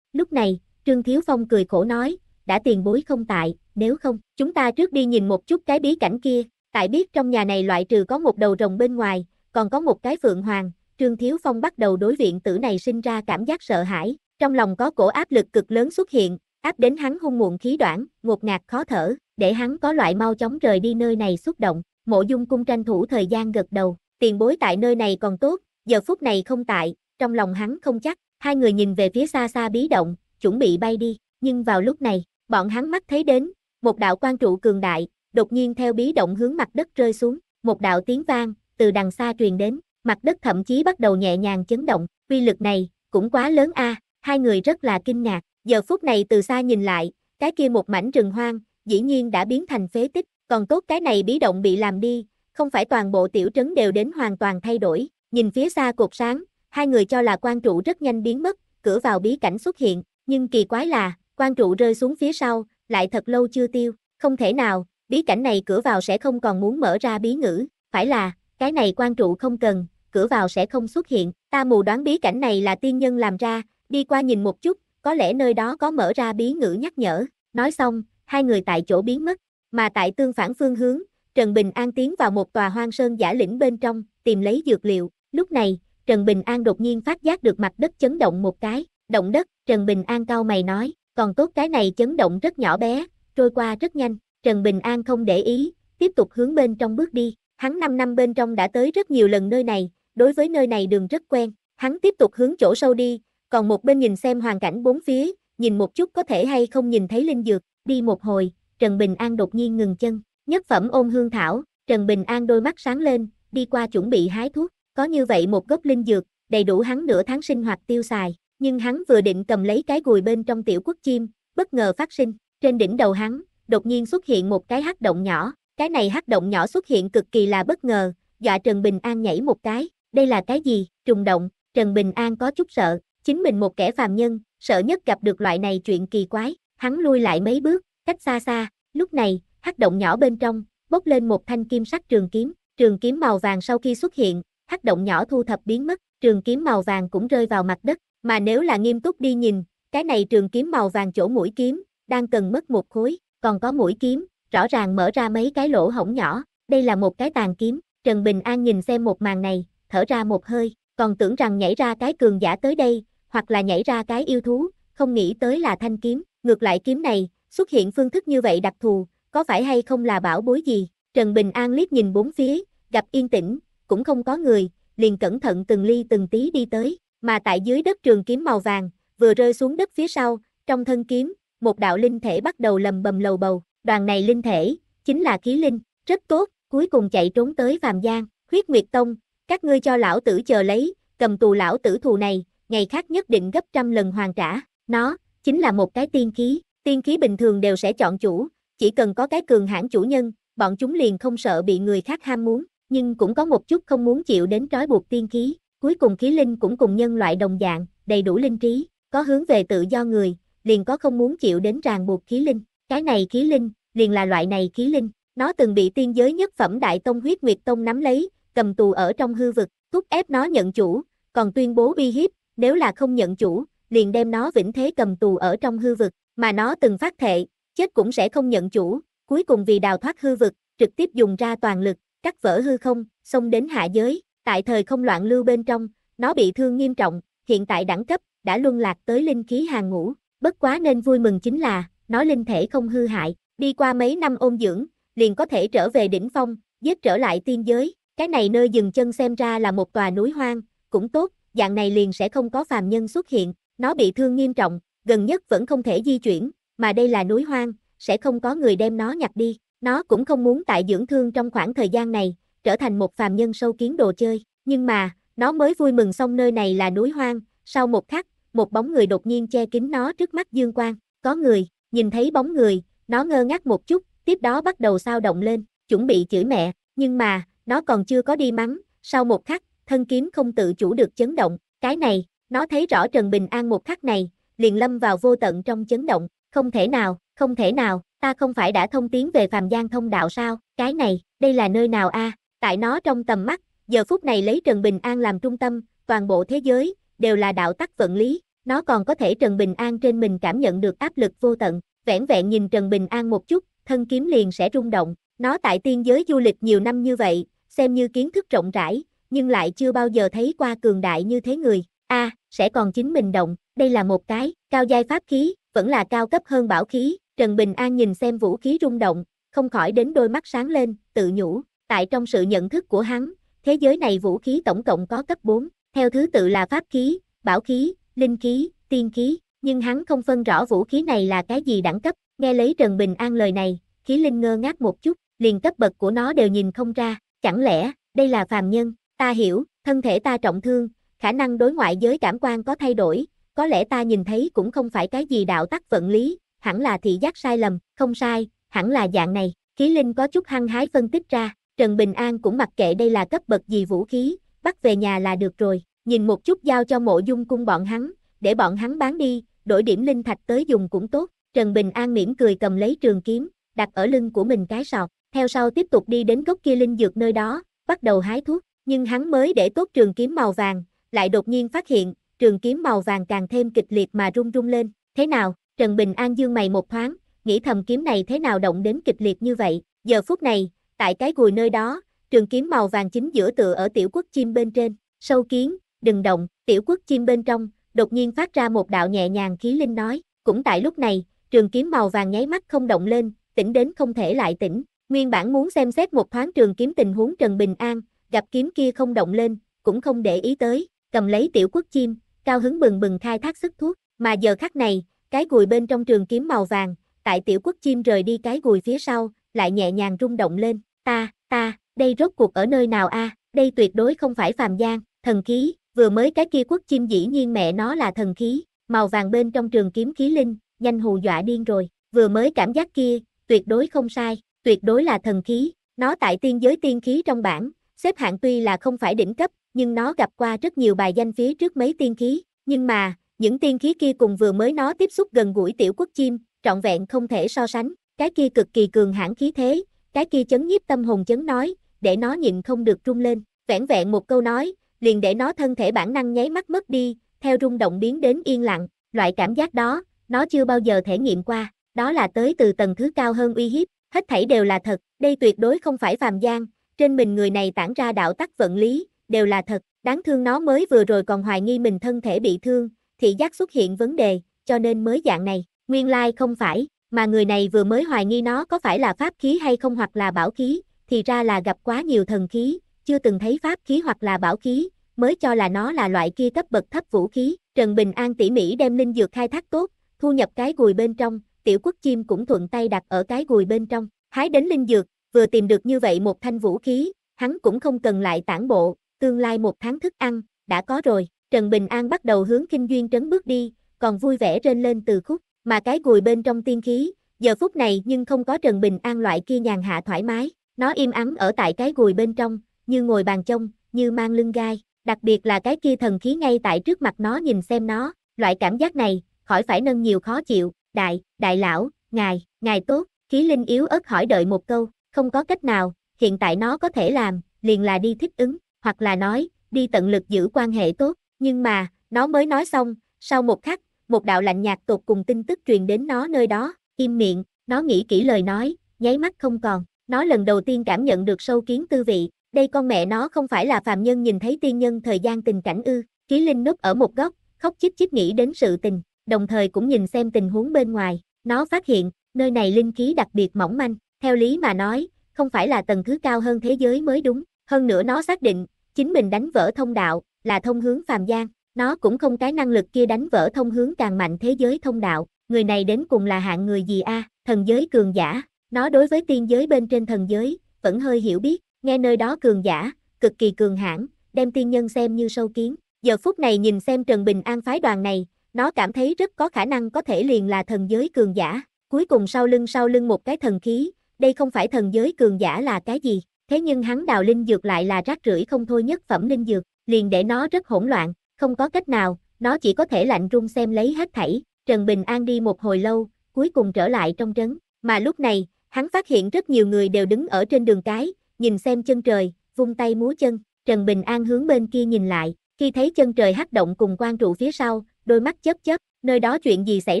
Lúc này, Trương Thiếu Phong cười khổ nói, đã tiền bối không tại, nếu không, chúng ta trước đi nhìn một chút cái bí cảnh kia, tại biết trong nhà này loại trừ có một đầu rồng bên ngoài, còn có một cái phượng hoàng, Trương Thiếu Phong bắt đầu đối viện tử này sinh ra cảm giác sợ hãi, trong lòng có cổ áp lực cực lớn xuất hiện, áp đến hắn hung muộn khí đoạn, ngột ngạt khó thở, để hắn có loại mau chóng rời đi nơi này xúc động, mộ dung cung tranh thủ thời gian gật đầu, tiền bối tại nơi này còn tốt, giờ phút này không tại, trong lòng hắn không chắc, hai người nhìn về phía xa xa bí động, chuẩn bị bay đi, nhưng vào lúc này, bọn hắn mắt thấy đến, một đạo quan trụ cường đại, đột nhiên theo bí động hướng mặt đất rơi xuống, một đạo tiếng vang, từ đằng xa truyền đến, mặt đất thậm chí bắt đầu nhẹ nhàng chấn động, quy lực này, cũng quá lớn a hai người rất là kinh ngạc, Giờ phút này từ xa nhìn lại, cái kia một mảnh rừng hoang, dĩ nhiên đã biến thành phế tích, còn tốt cái này bí động bị làm đi, không phải toàn bộ tiểu trấn đều đến hoàn toàn thay đổi. Nhìn phía xa cột sáng, hai người cho là quan trụ rất nhanh biến mất, cửa vào bí cảnh xuất hiện, nhưng kỳ quái là, quan trụ rơi xuống phía sau, lại thật lâu chưa tiêu, không thể nào, bí cảnh này cửa vào sẽ không còn muốn mở ra bí ngữ, phải là, cái này quan trụ không cần, cửa vào sẽ không xuất hiện, ta mù đoán bí cảnh này là tiên nhân làm ra, đi qua nhìn một chút, có lẽ nơi đó có mở ra bí ngữ nhắc nhở, nói xong, hai người tại chỗ biến mất, mà tại tương phản phương hướng, Trần Bình An tiến vào một tòa hoang sơn giả lĩnh bên trong, tìm lấy dược liệu, lúc này, Trần Bình An đột nhiên phát giác được mặt đất chấn động một cái, động đất, Trần Bình An cau mày nói, còn tốt cái này chấn động rất nhỏ bé, trôi qua rất nhanh, Trần Bình An không để ý, tiếp tục hướng bên trong bước đi, hắn 5 năm bên trong đã tới rất nhiều lần nơi này, đối với nơi này đường rất quen, hắn tiếp tục hướng chỗ sâu đi, còn một bên nhìn xem hoàn cảnh bốn phía, nhìn một chút có thể hay không nhìn thấy linh dược, đi một hồi, Trần Bình An đột nhiên ngừng chân, nhất phẩm ôn hương thảo, Trần Bình An đôi mắt sáng lên, đi qua chuẩn bị hái thuốc, có như vậy một gốc linh dược, đầy đủ hắn nửa tháng sinh hoạt tiêu xài, nhưng hắn vừa định cầm lấy cái gùi bên trong tiểu quốc chim, bất ngờ phát sinh, trên đỉnh đầu hắn, đột nhiên xuất hiện một cái hắc động nhỏ, cái này hắc động nhỏ xuất hiện cực kỳ là bất ngờ, dọa Trần Bình An nhảy một cái, đây là cái gì, trùng động, Trần Bình An có chút sợ, Chính mình một kẻ phàm nhân, sợ nhất gặp được loại này chuyện kỳ quái, hắn lui lại mấy bước, cách xa xa, lúc này, hắc động nhỏ bên trong, bốc lên một thanh kim sắc trường kiếm, trường kiếm màu vàng sau khi xuất hiện, hắc động nhỏ thu thập biến mất, trường kiếm màu vàng cũng rơi vào mặt đất, mà nếu là nghiêm túc đi nhìn, cái này trường kiếm màu vàng chỗ mũi kiếm, đang cần mất một khối, còn có mũi kiếm, rõ ràng mở ra mấy cái lỗ hổng nhỏ, đây là một cái tàn kiếm, Trần Bình An nhìn xem một màn này, thở ra một hơi, còn tưởng rằng nhảy ra cái cường giả tới đây, hoặc là nhảy ra cái yêu thú, không nghĩ tới là thanh kiếm, ngược lại kiếm này, xuất hiện phương thức như vậy đặc thù, có phải hay không là bảo bối gì? Trần Bình An liếc nhìn bốn phía, gặp yên tĩnh, cũng không có người, liền cẩn thận từng ly từng tí đi tới, mà tại dưới đất trường kiếm màu vàng, vừa rơi xuống đất phía sau, trong thân kiếm, một đạo linh thể bắt đầu lầm bầm lầu bầu, đoàn này linh thể, chính là khí linh, rất tốt, cuối cùng chạy trốn tới Phàm Giang, huyết nguyệt tông, các ngươi cho lão tử chờ lấy, cầm tù lão tử thù này, ngày khác nhất định gấp trăm lần hoàn trả. Nó, chính là một cái tiên khí, tiên khí bình thường đều sẽ chọn chủ, chỉ cần có cái cường hãn chủ nhân, bọn chúng liền không sợ bị người khác ham muốn, nhưng cũng có một chút không muốn chịu đến trói buộc tiên khí. Cuối cùng khí linh cũng cùng nhân loại đồng dạng, đầy đủ linh trí, có hướng về tự do người, liền có không muốn chịu đến ràng buộc khí linh. Cái này khí linh, liền là loại này khí linh, nó từng bị tiên giới nhất phẩm đại tông huyết nguyệt tông nắm lấy, cầm tù ở trong hư vực, thúc ép nó nhận chủ, còn tuyên bố uy hiếp, nếu là không nhận chủ, liền đem nó vĩnh thế cầm tù ở trong hư vực, mà nó từng phát thệ, chết cũng sẽ không nhận chủ, cuối cùng vì đào thoát hư vực, trực tiếp dùng ra toàn lực, cắt vỡ hư không, xông đến hạ giới, tại thời không loạn lưu bên trong, nó bị thương nghiêm trọng, hiện tại đẳng cấp, đã luân lạc tới linh khí hàng ngũ, bất quá nên vui mừng chính là, nó linh thể không hư hại, đi qua mấy năm ôn dưỡng, liền có thể trở về đỉnh phong, giết trở lại tiên giới, cái này nơi dừng chân xem ra là một tòa núi hoang, cũng tốt, dạng này liền sẽ không có phàm nhân xuất hiện, nó bị thương nghiêm trọng, gần nhất vẫn không thể di chuyển, mà đây là núi hoang, sẽ không có người đem nó nhặt đi, nó cũng không muốn tại dưỡng thương trong khoảng thời gian này, trở thành một phàm nhân sâu kiến đồ chơi, nhưng mà, nó mới vui mừng xong nơi này là núi hoang, sau một khắc, một bóng người đột nhiên che kín nó trước mắt dương quang, có người, nhìn thấy bóng người, nó ngơ ngác một chút, tiếp đó bắt đầu sao động lên, chuẩn bị chửi mẹ, nhưng mà, nó còn chưa có đi mắng, sau một khắc, thân kiếm không tự chủ được chấn động, cái này, nó thấy rõ Trần Bình An một khắc này, liền lâm vào vô tận trong chấn động, không thể nào, không thể nào, ta không phải đã thông tiếng về phàm gian thông đạo sao, cái này, đây là nơi nào a? tại nó trong tầm mắt, giờ phút này lấy Trần Bình An làm trung tâm, toàn bộ thế giới, đều là đạo tắc vận lý, nó còn có thể Trần Bình An trên mình cảm nhận được áp lực vô tận, vẻn vẹn nhìn Trần Bình An một chút, thân kiếm liền sẽ rung động, nó tại tiên giới du lịch nhiều năm như vậy, xem như kiến thức rộng rãi, nhưng lại chưa bao giờ thấy qua cường đại như thế người. A, sẽ còn chính mình động, đây là một cái, cao giai pháp khí, vẫn là cao cấp hơn bảo khí, Trần Bình An nhìn xem vũ khí rung động, không khỏi đến đôi mắt sáng lên, tự nhủ, tại trong sự nhận thức của hắn, thế giới này vũ khí tổng cộng có cấp 4, theo thứ tự là pháp khí, bảo khí, linh khí, tiên khí, nhưng hắn không phân rõ vũ khí này là cái gì đẳng cấp, nghe lấy Trần Bình An lời này, khí linh ngơ ngác một chút, liền cấp bậc của nó đều nhìn không ra, chẳng lẽ, đây là phàm nhân, Ta hiểu, thân thể ta trọng thương, khả năng đối ngoại giới cảm quan có thay đổi, có lẽ ta nhìn thấy cũng không phải cái gì đạo tắc vận lý, hẳn là thị giác sai lầm, không sai, hẳn là dạng này. Khí Linh có chút hăng hái phân tích ra, Trần Bình An cũng mặc kệ đây là cấp bậc gì vũ khí, bắt về nhà là được rồi, nhìn một chút giao cho mộ dung cung bọn hắn, để bọn hắn bán đi, đổi điểm linh thạch tới dùng cũng tốt. Trần Bình An mỉm cười cầm lấy trường kiếm, đặt ở lưng của mình cái sọt, theo sau tiếp tục đi đến gốc kia linh dược nơi đó, bắt đầu hái thuốc, nhưng hắn mới để tốt trường kiếm màu vàng, lại đột nhiên phát hiện, trường kiếm màu vàng càng thêm kịch liệt mà rung rung lên. Thế nào, Trần Bình An dương mày một thoáng, nghĩ thầm kiếm này thế nào động đến kịch liệt như vậy. Giờ phút này, tại cái gùi nơi đó, trường kiếm màu vàng chính giữa tựa ở tiểu quốc chim bên trên. Sâu kiến, đừng động, tiểu quốc chim bên trong, đột nhiên phát ra một đạo nhẹ nhàng khí linh nói. Cũng tại lúc này, trường kiếm màu vàng nháy mắt không động lên, tỉnh đến không thể lại tỉnh. Nguyên bản muốn xem xét một thoáng trường kiếm tình huống Trần Bình An, gặp kiếm kia không động lên, cũng không để ý tới, cầm lấy tiểu quốc chim, cao hứng bừng bừng khai thác sức thuốc, mà giờ khắc này, cái gùi bên trong trường kiếm màu vàng, tại tiểu quốc chim rời đi cái gùi phía sau, lại nhẹ nhàng rung động lên, ta, ta, đây rốt cuộc ở nơi nào a? đây tuyệt đối không phải phàm gian, thần khí, vừa mới cái kia quốc chim dĩ nhiên mẹ nó là thần khí, màu vàng bên trong trường kiếm khí linh, nhanh hù dọa điên rồi, vừa mới cảm giác kia, tuyệt đối không sai, tuyệt đối là thần khí, nó tại tiên giới tiên khí trong bản, Xếp hạng tuy là không phải đỉnh cấp, nhưng nó gặp qua rất nhiều bài danh phía trước mấy tiên khí, nhưng mà, những tiên khí kia cùng vừa mới nó tiếp xúc gần gũi tiểu quốc chim, trọn vẹn không thể so sánh, cái kia cực kỳ cường hãn khí thế, cái kia chấn nhiếp tâm hồn chấn nói, để nó nhịn không được rung lên, vẻn vẹn một câu nói, liền để nó thân thể bản năng nháy mắt mất đi, theo rung động biến đến yên lặng, loại cảm giác đó, nó chưa bao giờ thể nghiệm qua, đó là tới từ tầng thứ cao hơn uy hiếp, hết thảy đều là thật, đây tuyệt đối không phải phàm gian, trên mình người này tản ra đạo tắc vận lý, đều là thật, đáng thương nó mới vừa rồi còn hoài nghi mình thân thể bị thương, thị giác xuất hiện vấn đề, cho nên mới dạng này, nguyên lai like không phải, mà người này vừa mới hoài nghi nó có phải là pháp khí hay không hoặc là bảo khí, thì ra là gặp quá nhiều thần khí, chưa từng thấy pháp khí hoặc là bảo khí, mới cho là nó là loại kia cấp bậc thấp vũ khí, Trần Bình An tỉ mỉ đem linh dược khai thác tốt, thu nhập cái gùi bên trong, tiểu quốc chim cũng thuận tay đặt ở cái gùi bên trong, hái đến linh dược, vừa tìm được như vậy một thanh vũ khí, hắn cũng không cần lại tản bộ, tương lai một tháng thức ăn, đã có rồi, Trần Bình An bắt đầu hướng kinh duyên trấn bước đi, còn vui vẻ trên lên từ khúc, mà cái gùi bên trong tiên khí, giờ phút này nhưng không có Trần Bình An loại kia nhàn hạ thoải mái, nó im ắng ở tại cái gùi bên trong, như ngồi bàn trông, như mang lưng gai, đặc biệt là cái kia thần khí ngay tại trước mặt nó nhìn xem nó, loại cảm giác này, khỏi phải nâng nhiều khó chịu, đại, đại lão, ngài, ngài tốt, khí linh yếu ớt hỏi đợi một câu, không có cách nào, hiện tại nó có thể làm, liền là đi thích ứng, hoặc là nói, đi tận lực giữ quan hệ tốt, nhưng mà, nó mới nói xong, sau một khắc, một đạo lạnh nhạt tột cùng tin tức truyền đến nó nơi đó, im miệng, nó nghĩ kỹ lời nói, nháy mắt không còn, nó lần đầu tiên cảm nhận được sâu kiến tư vị, đây con mẹ nó không phải là phàm nhân nhìn thấy tiên nhân thời gian tình cảnh ư, ký linh núp ở một góc, khóc chích chích nghĩ đến sự tình, đồng thời cũng nhìn xem tình huống bên ngoài, nó phát hiện, nơi này linh khí đặc biệt mỏng manh, theo lý mà nói, không phải là tầng thứ cao hơn thế giới mới đúng, hơn nữa nó xác định, chính mình đánh vỡ thông đạo, là thông hướng phàm gian, nó cũng không cái năng lực kia đánh vỡ thông hướng càng mạnh thế giới thông đạo, người này đến cùng là hạng người gì a? thần giới cường giả, nó đối với tiên giới bên trên thần giới, vẫn hơi hiểu biết, nghe nơi đó cường giả, cực kỳ cường hãn, đem tiên nhân xem như sâu kiến, giờ phút này nhìn xem Trần Bình An phái đoàn này, nó cảm thấy rất có khả năng có thể liền là thần giới cường giả, cuối cùng sau lưng sau lưng một cái thần khí, đây không phải thần giới cường giả là cái gì, thế nhưng hắn đào linh dược lại là rác rưởi không thôi nhất phẩm linh dược, liền để nó rất hỗn loạn, không có cách nào, nó chỉ có thể lạnh run xem lấy hết thảy, Trần Bình An đi một hồi lâu, cuối cùng trở lại trong trấn, mà lúc này, hắn phát hiện rất nhiều người đều đứng ở trên đường cái, nhìn xem chân trời, vung tay múa chân, Trần Bình An hướng bên kia nhìn lại, khi thấy chân trời hắc động cùng quan trụ phía sau, đôi mắt chớp chớp, nơi đó chuyện gì xảy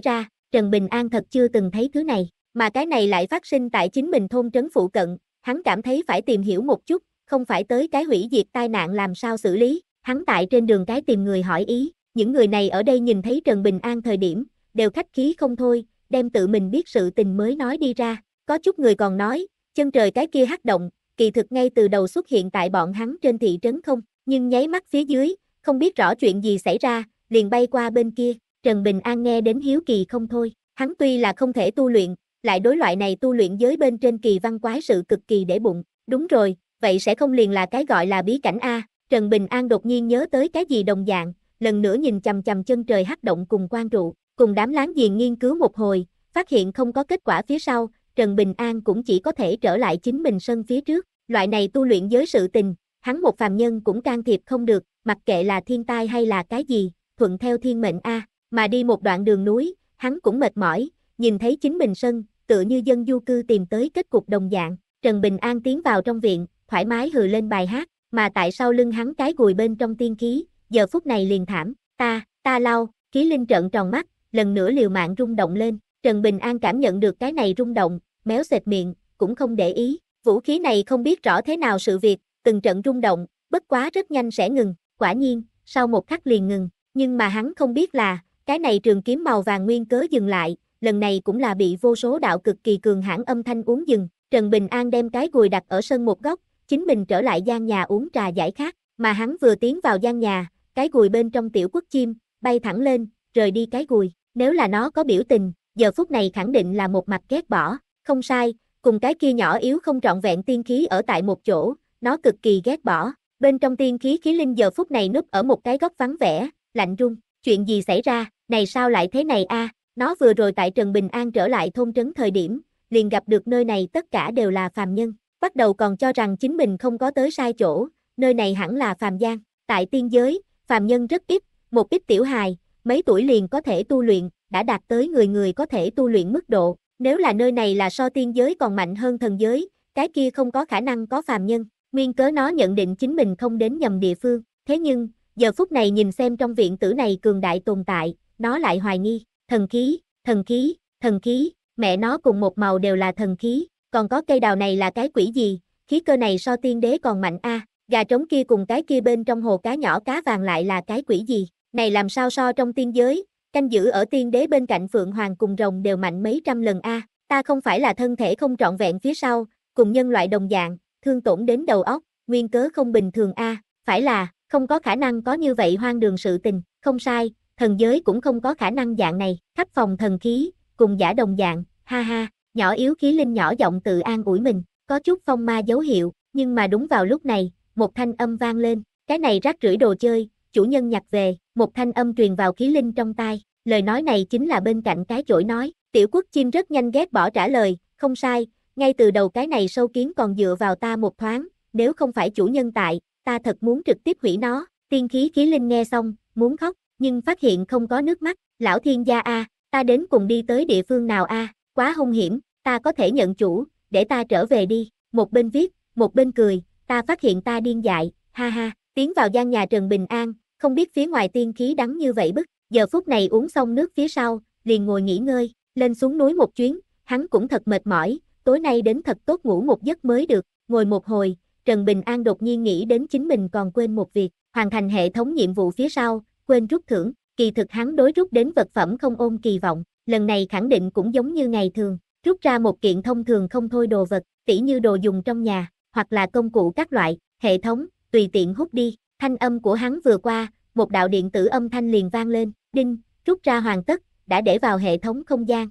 ra, Trần Bình An thật chưa từng thấy thứ này, mà cái này lại phát sinh tại chính mình thôn trấn phụ cận, hắn cảm thấy phải tìm hiểu một chút, không phải tới cái hủy diệt tai nạn làm sao xử lý, hắn tại trên đường cái tìm người hỏi ý, những người này ở đây nhìn thấy Trần Bình An thời điểm, đều khách khí không thôi, đem tự mình biết sự tình mới nói đi ra, có chút người còn nói, chân trời cái kia hắc động, kỳ thực ngay từ đầu xuất hiện tại bọn hắn trên thị trấn không, nhưng nháy mắt phía dưới, không biết rõ chuyện gì xảy ra, liền bay qua bên kia, Trần Bình An nghe đến hiếu kỳ không thôi, hắn tuy là không thể tu luyện, lại đối loại này tu luyện giới bên trên kỳ văn quái sự cực kỳ để bụng, đúng rồi, vậy sẽ không liền là cái gọi là bí cảnh A, Trần Bình An đột nhiên nhớ tới cái gì đồng dạng, lần nữa nhìn chầm chầm chân trời hắc động cùng quan trụ, cùng đám láng giềng nghiên cứu một hồi, phát hiện không có kết quả phía sau, Trần Bình An cũng chỉ có thể trở lại chính mình sân phía trước, loại này tu luyện giới sự tình, hắn một phàm nhân cũng can thiệp không được, mặc kệ là thiên tai hay là cái gì, thuận theo thiên mệnh A, mà đi một đoạn đường núi, hắn cũng mệt mỏi, nhìn thấy chính mình sân, tựa như dân du cư tìm tới kết cục đồng dạng, Trần Bình An tiến vào trong viện, thoải mái hừ lên bài hát, mà tại sau lưng hắn cái gùi bên trong tiên khí, giờ phút này liền thảm, ta, ta lao, khí linh trợn tròn mắt, lần nữa liều mạng rung động lên, Trần Bình An cảm nhận được cái này rung động, méo xệt miệng, cũng không để ý, vũ khí này không biết rõ thế nào sự việc, từng trận rung động, bất quá rất nhanh sẽ ngừng, quả nhiên, sau một khắc liền ngừng, nhưng mà hắn không biết là, cái này trường kiếm màu vàng nguyên cớ dừng lại, lần này cũng là bị vô số đạo cực kỳ cường hãn âm thanh uống dừng, Trần Bình An đem cái gùi đặt ở sân một góc, chính mình trở lại gian nhà uống trà giải khát, mà hắn vừa tiến vào gian nhà, cái gùi bên trong tiểu quốc chim, bay thẳng lên, rời đi cái gùi, nếu là nó có biểu tình, giờ phút này khẳng định là một mặt ghét bỏ, không sai, cùng cái kia nhỏ yếu không trọn vẹn tiên khí ở tại một chỗ, nó cực kỳ ghét bỏ, bên trong tiên khí khí linh giờ phút này núp ở một cái góc vắng vẻ, lạnh run, chuyện gì xảy ra, này sao lại thế này a, à? Nó vừa rồi tại Trần Bình An trở lại thôn trấn thời điểm, liền gặp được nơi này tất cả đều là phàm nhân, bắt đầu còn cho rằng chính mình không có tới sai chỗ, nơi này hẳn là phàm gian, tại tiên giới, phàm nhân rất ít, một ít tiểu hài, mấy tuổi liền có thể tu luyện, đã đạt tới người người có thể tu luyện mức độ, nếu là nơi này là so tiên giới còn mạnh hơn thần giới, cái kia không có khả năng có phàm nhân, nguyên cớ nó nhận định chính mình không đến nhầm địa phương, thế nhưng, giờ phút này nhìn xem trong viện tử này cường đại tồn tại, nó lại hoài nghi, thần khí, thần khí, thần khí, mẹ nó cùng một màu đều là thần khí, còn có cây đào này là cái quỷ gì, khí cơ này so tiên đế còn mạnh a gà trống kia cùng cái kia bên trong hồ cá nhỏ cá vàng lại là cái quỷ gì, này làm sao so trong tiên giới, canh giữ ở tiên đế bên cạnh phượng hoàng cùng rồng đều mạnh mấy trăm lần a ta không phải là thân thể không trọn vẹn phía sau, cùng nhân loại đồng dạng, thương tổn đến đầu óc, nguyên cớ không bình thường a phải là, không có khả năng có như vậy hoang đường sự tình, không sai, thần giới cũng không có khả năng dạng này, khắp phòng thần khí, cùng giả đồng dạng, ha ha, nhỏ yếu khí linh nhỏ giọng tự an ủi mình, có chút phong ma dấu hiệu, nhưng mà đúng vào lúc này, một thanh âm vang lên, cái này rác rưởi đồ chơi, chủ nhân nhặt về, một thanh âm truyền vào khí linh trong tai, lời nói này chính là bên cạnh cái chổi nói, tiểu quốc chim rất nhanh ghét bỏ trả lời, không sai, ngay từ đầu cái này sâu kiến còn dựa vào ta một thoáng, nếu không phải chủ nhân tại, ta thật muốn trực tiếp hủy nó, tiên khí khí linh nghe xong, muốn khóc, nhưng phát hiện không có nước mắt, lão thiên gia a, ta đến cùng đi tới địa phương nào a, quá hung hiểm, ta có thể nhận chủ, để ta trở về đi, một bên viết, một bên cười, ta phát hiện ta điên dại, ha ha, tiến vào gian nhà Trần Bình An, không biết phía ngoài tiên khí đắng như vậy bức, giờ phút này uống xong nước phía sau, liền ngồi nghỉ ngơi, lên xuống núi một chuyến, hắn cũng thật mệt mỏi, tối nay đến thật tốt ngủ một giấc mới được, ngồi một hồi, Trần Bình An đột nhiên nghĩ đến chính mình còn quên một việc, hoàn thành hệ thống nhiệm vụ phía sau, quên rút thưởng, kỳ thực hắn đối rút đến vật phẩm không ôn kỳ vọng, lần này khẳng định cũng giống như ngày thường, rút ra một kiện thông thường không thôi đồ vật, tỉ như đồ dùng trong nhà, hoặc là công cụ các loại, hệ thống, tùy tiện hút đi, thanh âm của hắn vừa qua, một đạo điện tử âm thanh liền vang lên, đinh, rút ra hoàn tất, đã để vào hệ thống không gian.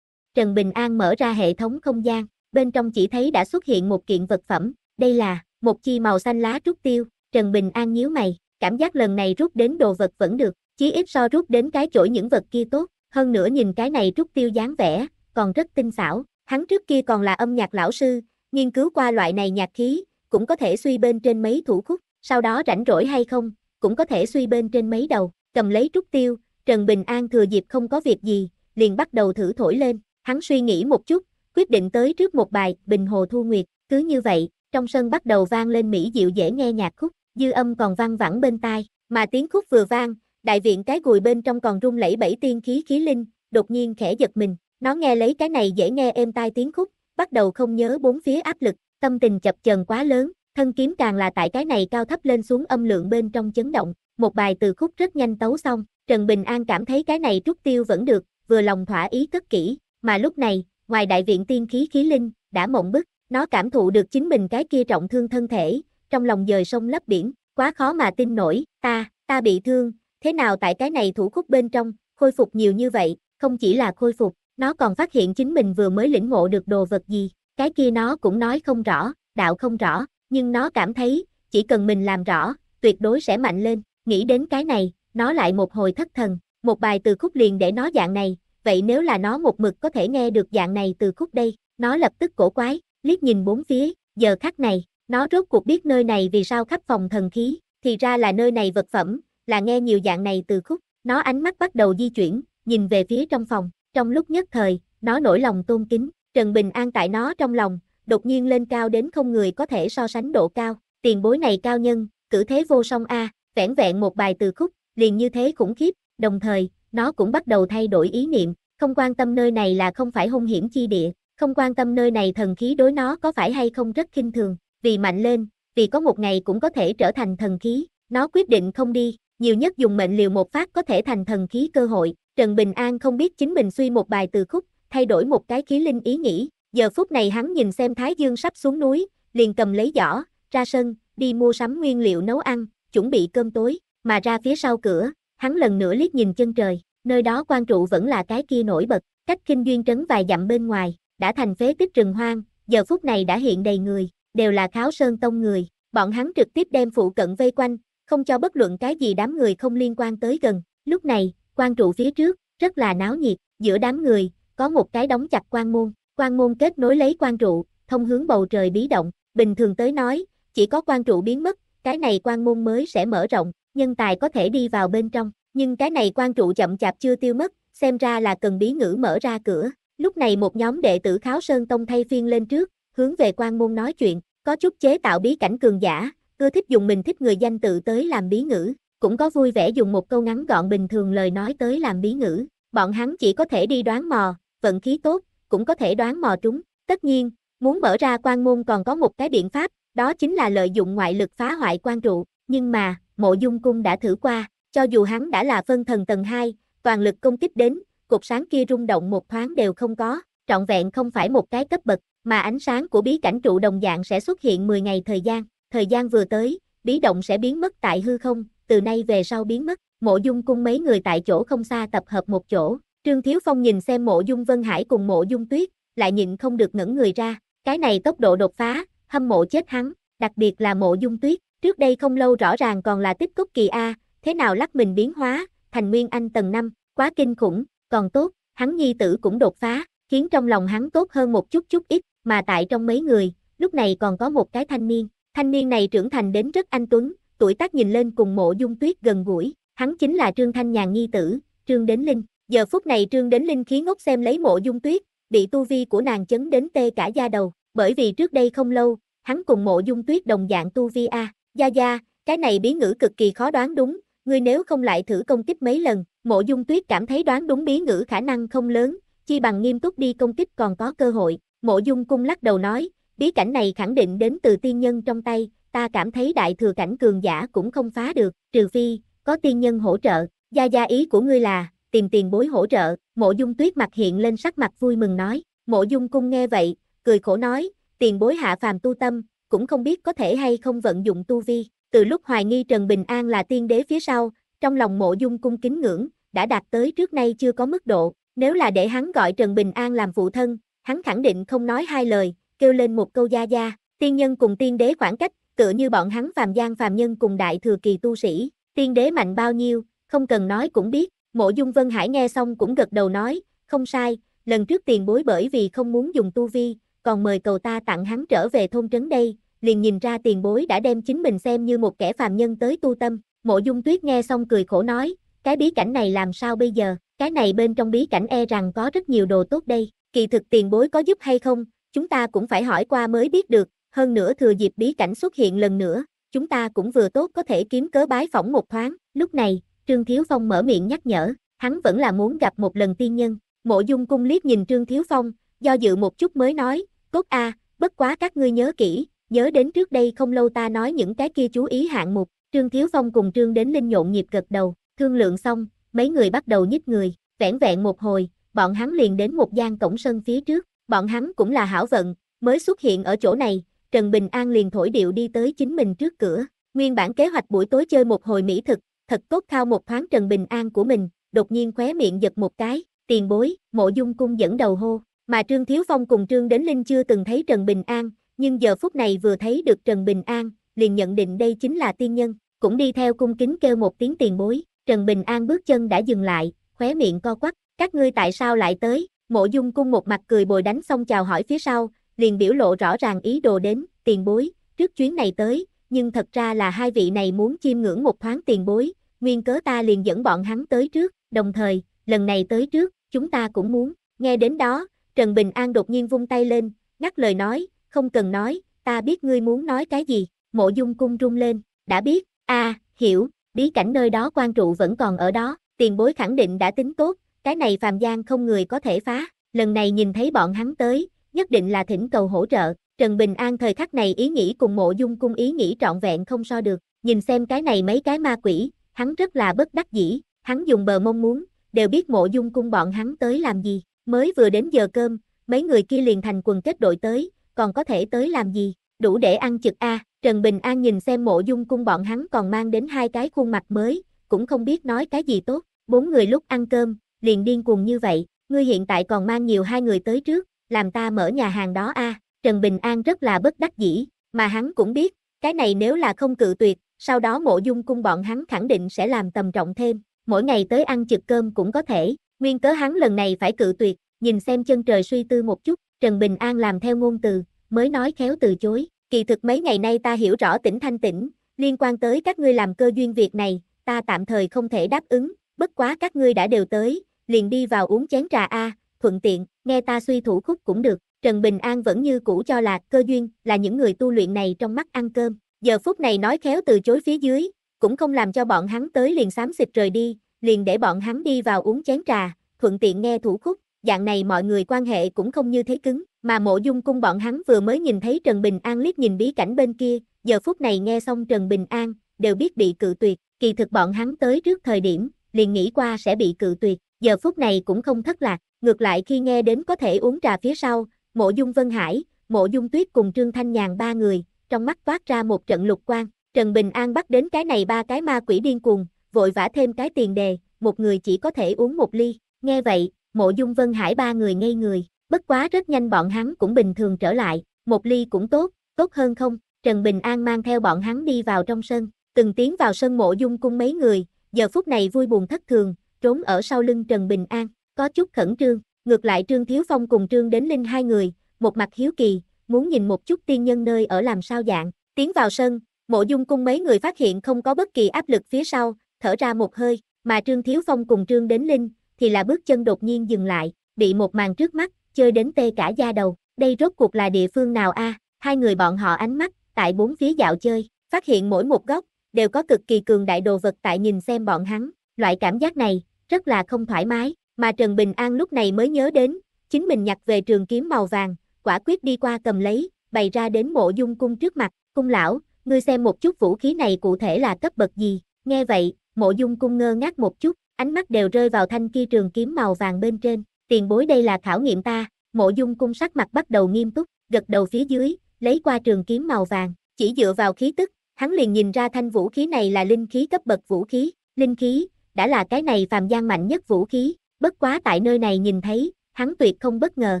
Trần Bình An mở ra hệ thống không gian, bên trong chỉ thấy đã xuất hiện một kiện vật phẩm, đây là một chi màu xanh lá trúc tiêu, Trần Bình An nhíu mày, cảm giác lần này rút đến đồ vật vẫn được, chí ít so rút đến cái chổi những vật kia tốt, hơn nữa nhìn cái này rút tiêu dáng vẻ, còn rất tinh xảo, hắn trước kia còn là âm nhạc lão sư, nghiên cứu qua loại này nhạc khí, cũng có thể suy bên trên mấy thủ khúc, sau đó rảnh rỗi hay không, cũng có thể suy bên trên mấy đầu, cầm lấy trúc tiêu, Trần Bình An thừa dịp không có việc gì, liền bắt đầu thử thổi lên, hắn suy nghĩ một chút, quyết định tới trước một bài Bình Hồ Thu Nguyệt, cứ như vậy, trong sân bắt đầu vang lên mỹ diệu dễ nghe nhạc khúc, dư âm còn vang vẳng bên tai, mà tiếng khúc vừa vang, đại viện cái gùi bên trong còn rung lẫy bảy tiên khí khí linh, đột nhiên khẽ giật mình, nó nghe lấy cái này dễ nghe êm tai tiếng khúc, bắt đầu không nhớ bốn phía áp lực, tâm tình chập chờn quá lớn, thân kiếm càng là tại cái này cao thấp lên xuống âm lượng bên trong chấn động, một bài từ khúc rất nhanh tấu xong, Trần Bình An cảm thấy cái này trúc tiêu vẫn được, vừa lòng thỏa ý cất kỹ, mà lúc này, ngoài đại viện tiên khí khí linh, đã mộng bức, nó cảm thụ được chính mình cái kia trọng thương thân thể, trong lòng dời sông lấp biển, quá khó mà tin nổi, ta, ta bị thương, thế nào tại cái này thủ khúc bên trong, khôi phục nhiều như vậy, không chỉ là khôi phục, nó còn phát hiện chính mình vừa mới lĩnh ngộ được đồ vật gì, cái kia nó cũng nói không rõ, đạo không rõ, nhưng nó cảm thấy, chỉ cần mình làm rõ, tuyệt đối sẽ mạnh lên, nghĩ đến cái này, nó lại một hồi thất thần, một bài từ khúc liền để nó dạng này, vậy nếu là nó một mực có thể nghe được dạng này từ khúc đây, nó lập tức cổ quái, liếc nhìn bốn phía, giờ khắc này, nó rốt cuộc biết nơi này vì sao khắp phòng thần khí, thì ra là nơi này vật phẩm, là nghe nhiều dạng này từ khúc, nó ánh mắt bắt đầu di chuyển, nhìn về phía trong phòng, trong lúc nhất thời, nó nổi lòng tôn kính, Trần Bình An tại nó trong lòng, đột nhiên lên cao đến không người có thể so sánh độ cao, tiền bối này cao nhân, cử thế vô song a, à, vẻn vẹn một bài từ khúc, liền như thế khủng khiếp, đồng thời, nó cũng bắt đầu thay đổi ý niệm, không quan tâm nơi này là không phải hung hiểm chi địa, không quan tâm nơi này thần khí đối nó có phải hay không rất khinh thường, vì mạnh lên, vì có một ngày cũng có thể trở thành thần khí, nó quyết định không đi, nhiều nhất dùng mệnh liều một phát có thể thành thần khí cơ hội, Trần Bình An không biết chính mình suy một bài từ khúc, thay đổi một cái khí linh ý nghĩ, giờ phút này hắn nhìn xem Thái Dương sắp xuống núi, liền cầm lấy giỏ, ra sân, đi mua sắm nguyên liệu nấu ăn, chuẩn bị cơm tối, mà ra phía sau cửa, hắn lần nữa liếc nhìn chân trời, nơi đó quan trụ vẫn là cái kia nổi bật, cách kinh duyên trấn vài dặm bên ngoài, đã thành phế tích rừng hoang, giờ phút này đã hiện đầy người, đều là kháo sơn tông người, bọn hắn trực tiếp đem phụ cận vây quanh, không cho bất luận cái gì đám người không liên quan tới gần. Lúc này, quan trụ phía trước, rất là náo nhiệt, giữa đám người, có một cái đóng chặt quan môn, quan môn kết nối lấy quan trụ, thông hướng bầu trời bí động, bình thường tới nói, chỉ có quan trụ biến mất, cái này quan môn mới sẽ mở rộng, nhân tài có thể đi vào bên trong, nhưng cái này quan trụ chậm chạp chưa tiêu mất, xem ra là cần bí ngữ mở ra cửa. Lúc này một nhóm đệ tử Kháo Sơn Tông thay phiên lên trước, hướng về quan môn nói chuyện, có chút chế tạo bí cảnh cường giả, ưa thích dùng mình thích người danh tự tới làm bí ngữ, cũng có vui vẻ dùng một câu ngắn gọn bình thường lời nói tới làm bí ngữ. Bọn hắn chỉ có thể đi đoán mò, vận khí tốt, cũng có thể đoán mò trúng. Tất nhiên, muốn mở ra quan môn còn có một cái biện pháp, đó chính là lợi dụng ngoại lực phá hoại quan trụ. Nhưng mà, mộ dung cung đã thử qua, cho dù hắn đã là phân thần tầng 2, toàn lực công kích đến, cục sáng kia rung động một thoáng đều không có, trọn vẹn không phải một cái cấp bậc mà ánh sáng của bí cảnh trụ đồng dạng sẽ xuất hiện 10 ngày thời gian, thời gian vừa tới, bí động sẽ biến mất tại hư không, từ nay về sau biến mất, mộ dung cung mấy người tại chỗ không xa tập hợp một chỗ, Trương Thiếu Phong nhìn xem mộ dung Vân Hải cùng mộ dung Tuyết, lại nhịn không được ngẩn người ra, cái này tốc độ đột phá, hâm mộ chết hắn, đặc biệt là mộ dung Tuyết, trước đây không lâu rõ ràng còn là tích cốc kỳ A, thế nào lắc mình biến hóa, thành nguyên anh tầng 5, quá kinh khủng, còn tốt, hắn nhi tử cũng đột phá, khiến trong lòng hắn tốt hơn một chút chút ít, mà tại trong mấy người, lúc này còn có một cái thanh niên. Thanh niên này trưởng thành đến rất anh tuấn, tuổi tác nhìn lên cùng mộ dung tuyết gần gũi, hắn chính là Trương Thanh Nhàn nghi tử, Trương Đến Linh. Giờ phút này Trương Đến Linh khí ngốc xem lấy mộ dung tuyết, bị tu vi của nàng chấn đến tê cả da đầu, bởi vì trước đây không lâu, hắn cùng mộ dung tuyết đồng dạng tu vi A, gia gia, cái này bí ngữ cực kỳ khó đoán đúng, người nếu không lại thử công kích mấy lần, mộ dung tuyết cảm thấy đoán đúng bí ngữ khả năng không lớn, chi bằng nghiêm túc đi công kích còn có cơ hội, Mộ dung cung lắc đầu nói, bí cảnh này khẳng định đến từ tiên nhân trong tay, ta cảm thấy đại thừa cảnh cường giả cũng không phá được, trừ phi, có tiên nhân hỗ trợ, gia gia ý của ngươi là, tìm tiền bối hỗ trợ, mộ dung tuyết mặt hiện lên sắc mặt vui mừng nói, mộ dung cung nghe vậy, cười khổ nói, tiền bối hạ phàm tu tâm, cũng không biết có thể hay không vận dụng tu vi, từ lúc hoài nghi Trần Bình An là tiên đế phía sau, trong lòng mộ dung cung kính ngưỡng, đã đạt tới trước nay chưa có mức độ, nếu là để hắn gọi Trần Bình An làm phụ thân, hắn khẳng định không nói hai lời, kêu lên một câu gia gia, tiên nhân cùng tiên đế khoảng cách, tựa như bọn hắn phàm gian phàm nhân cùng đại thừa kỳ tu sĩ, tiên đế mạnh bao nhiêu, không cần nói cũng biết, mộ dung vân hải nghe xong cũng gật đầu nói, không sai, lần trước tiền bối bởi vì không muốn dùng tu vi, còn mời cầu ta tặng hắn trở về thôn trấn đây, liền nhìn ra tiền bối đã đem chính mình xem như một kẻ phàm nhân tới tu tâm, mộ dung tuyết nghe xong cười khổ nói, cái bí cảnh này làm sao bây giờ, cái này bên trong bí cảnh e rằng có rất nhiều đồ tốt đây, kỳ thực tiền bối có giúp hay không, chúng ta cũng phải hỏi qua mới biết được, hơn nữa thừa dịp bí cảnh xuất hiện lần nữa, chúng ta cũng vừa tốt có thể kiếm cớ bái phỏng một thoáng, lúc này, Trương Thiếu Phong mở miệng nhắc nhở, hắn vẫn là muốn gặp một lần tiên nhân, mộ dung cung liếc nhìn Trương Thiếu Phong, do dự một chút mới nói, cốt a, bất quá các ngươi nhớ kỹ, nhớ đến trước đây không lâu ta nói những cái kia chú ý hạng mục, Trương Thiếu Phong cùng Trương đến Linh nhộn nhịp gật đầu, thương lượng xong, mấy người bắt đầu nhích người, vẻn vẹn một hồi, bọn hắn liền đến một gian cổng sân phía trước, bọn hắn cũng là hảo vận, mới xuất hiện ở chỗ này, Trần Bình An liền thổi điệu đi tới chính mình trước cửa, nguyên bản kế hoạch buổi tối chơi một hồi mỹ thực, thật tốt khao một thoáng Trần Bình An của mình, đột nhiên khóe miệng giật một cái, tiền bối, mộ dung cung dẫn đầu hô, mà Trương Thiếu Phong cùng Trương Đến Linh chưa từng thấy Trần Bình An, nhưng giờ phút này vừa thấy được Trần Bình An, liền nhận định đây chính là tiên nhân, cũng đi theo cung kính kêu một tiếng tiền bối, Trần Bình An bước chân đã dừng lại, khóe miệng co quắp, các ngươi tại sao lại tới, mộ dung cung một mặt cười bồi đánh xong chào hỏi phía sau, liền biểu lộ rõ ràng ý đồ đến, tiền bối, trước chuyến này tới, nhưng thật ra là hai vị này muốn chiêm ngưỡng một thoáng tiền bối, nguyên cớ ta liền dẫn bọn hắn tới trước, đồng thời, lần này tới trước, chúng ta cũng muốn, nghe đến đó, Trần Bình An đột nhiên vung tay lên, ngắt lời nói, không cần nói, ta biết ngươi muốn nói cái gì, mộ dung cung rung lên, đã biết, a hiểu, bí cảnh nơi đó quan trụ vẫn còn ở đó, tiền bối khẳng định đã tính tốt, cái này phàm gian không người có thể phá, lần này nhìn thấy bọn hắn tới, nhất định là thỉnh cầu hỗ trợ, Trần Bình An thời khắc này ý nghĩ cùng mộ dung cung ý nghĩ trọn vẹn không so được, nhìn xem cái này mấy cái ma quỷ, hắn rất là bất đắc dĩ, hắn dùng bờ mong muốn, đều biết mộ dung cung bọn hắn tới làm gì, mới vừa đến giờ cơm, mấy người kia liền thành quần kết đội tới, còn có thể tới làm gì, đủ để ăn trực A, Trần Bình An nhìn xem mộ dung cung bọn hắn còn mang đến hai cái khuôn mặt mới, cũng không biết nói cái gì tốt, bốn người lúc ăn cơm, liền điên cuồng như vậy, ngươi hiện tại còn mang nhiều hai người tới trước, làm ta mở nhà hàng đó a. Trần Bình An rất là bất đắc dĩ, mà hắn cũng biết, cái này nếu là không cự tuyệt, sau đó mộ dung cung bọn hắn khẳng định sẽ làm tầm trọng thêm, mỗi ngày tới ăn trực cơm cũng có thể, nguyên cớ hắn lần này phải cự tuyệt, nhìn xem chân trời suy tư một chút, Trần Bình An làm theo ngôn từ, mới nói khéo từ chối, kỳ thực mấy ngày nay ta hiểu rõ tỉnh Thanh Tĩnh, liên quan tới các ngươi làm cơ duyên việc này, ta tạm thời không thể đáp ứng, bất quá các ngươi đã đều tới, liền đi vào uống chén trà A, thuận tiện, nghe ta suy thủ khúc cũng được. Trần Bình An vẫn như cũ cho là cơ duyên, là những người tu luyện này trong mắt ăn cơm. Giờ phút này nói khéo từ chối phía dưới, cũng không làm cho bọn hắn tới liền xám xịt rời đi, liền để bọn hắn đi vào uống chén trà, thuận tiện nghe thủ khúc, dạng này mọi người quan hệ cũng không như thế cứng, mà mộ dung cung bọn hắn vừa mới nhìn thấy Trần Bình An liếc nhìn bí cảnh bên kia, giờ phút này nghe xong Trần Bình An, đều biết bị cự tuyệt, kỳ thực bọn hắn tới trước thời điểm, liền nghĩ qua sẽ bị cự tuyệt, giờ phút này cũng không thất lạc, ngược lại khi nghe đến có thể uống trà phía sau, mộ dung Vân Hải, mộ dung tuyết cùng Trương Thanh Nhàn ba người, trong mắt toát ra một trận lục quan. Trần Bình An bắt đến cái này ba cái ma quỷ điên cuồng, vội vã thêm cái tiền đề, một người chỉ có thể uống một ly, nghe vậy, mộ dung Vân Hải ba người ngây người, bất quá rất nhanh bọn hắn cũng bình thường trở lại, một ly cũng tốt, tốt hơn không, Trần Bình An mang theo bọn hắn đi vào trong sân, từng tiến vào sân mộ dung cung mấy người, giờ phút này vui buồn thất thường, trốn ở sau lưng Trần Bình An, có chút khẩn trương, ngược lại Trương Thiếu Phong cùng Trương đến Linh hai người, một mặt hiếu kỳ, muốn nhìn một chút tiên nhân nơi ở làm sao dạng, tiến vào sân, mộ dung cung mấy người phát hiện không có bất kỳ áp lực phía sau, thở ra một hơi, mà Trương Thiếu Phong cùng Trương đến Linh, thì là bước chân đột nhiên dừng lại, bị một màn trước mắt, chơi đến tê cả da đầu, đây rốt cuộc là địa phương nào a? hai người bọn họ ánh mắt, tại bốn phía dạo chơi, phát hiện mỗi một góc, đều có cực kỳ cường đại đồ vật tại nhìn xem bọn hắn, loại cảm giác này, rất là không thoải mái, mà Trần Bình An lúc này mới nhớ đến, chính mình nhặt về trường kiếm màu vàng, quả quyết đi qua cầm lấy, bày ra đến mộ dung cung trước mặt, cung lão, ngươi xem một chút vũ khí này cụ thể là cấp bậc gì, nghe vậy, mộ dung cung ngơ ngác một chút, ánh mắt đều rơi vào thanh kia trường kiếm màu vàng bên trên, tiền bối đây là khảo nghiệm ta, mộ dung cung sắc mặt bắt đầu nghiêm túc, gật đầu phía dưới, lấy qua trường kiếm màu vàng, chỉ dựa vào khí tức, hắn liền nhìn ra thanh vũ khí này là linh khí cấp bậc vũ khí, linh khí, đã là cái này phàm gian mạnh nhất vũ khí, bất quá tại nơi này nhìn thấy, hắn tuyệt không bất ngờ,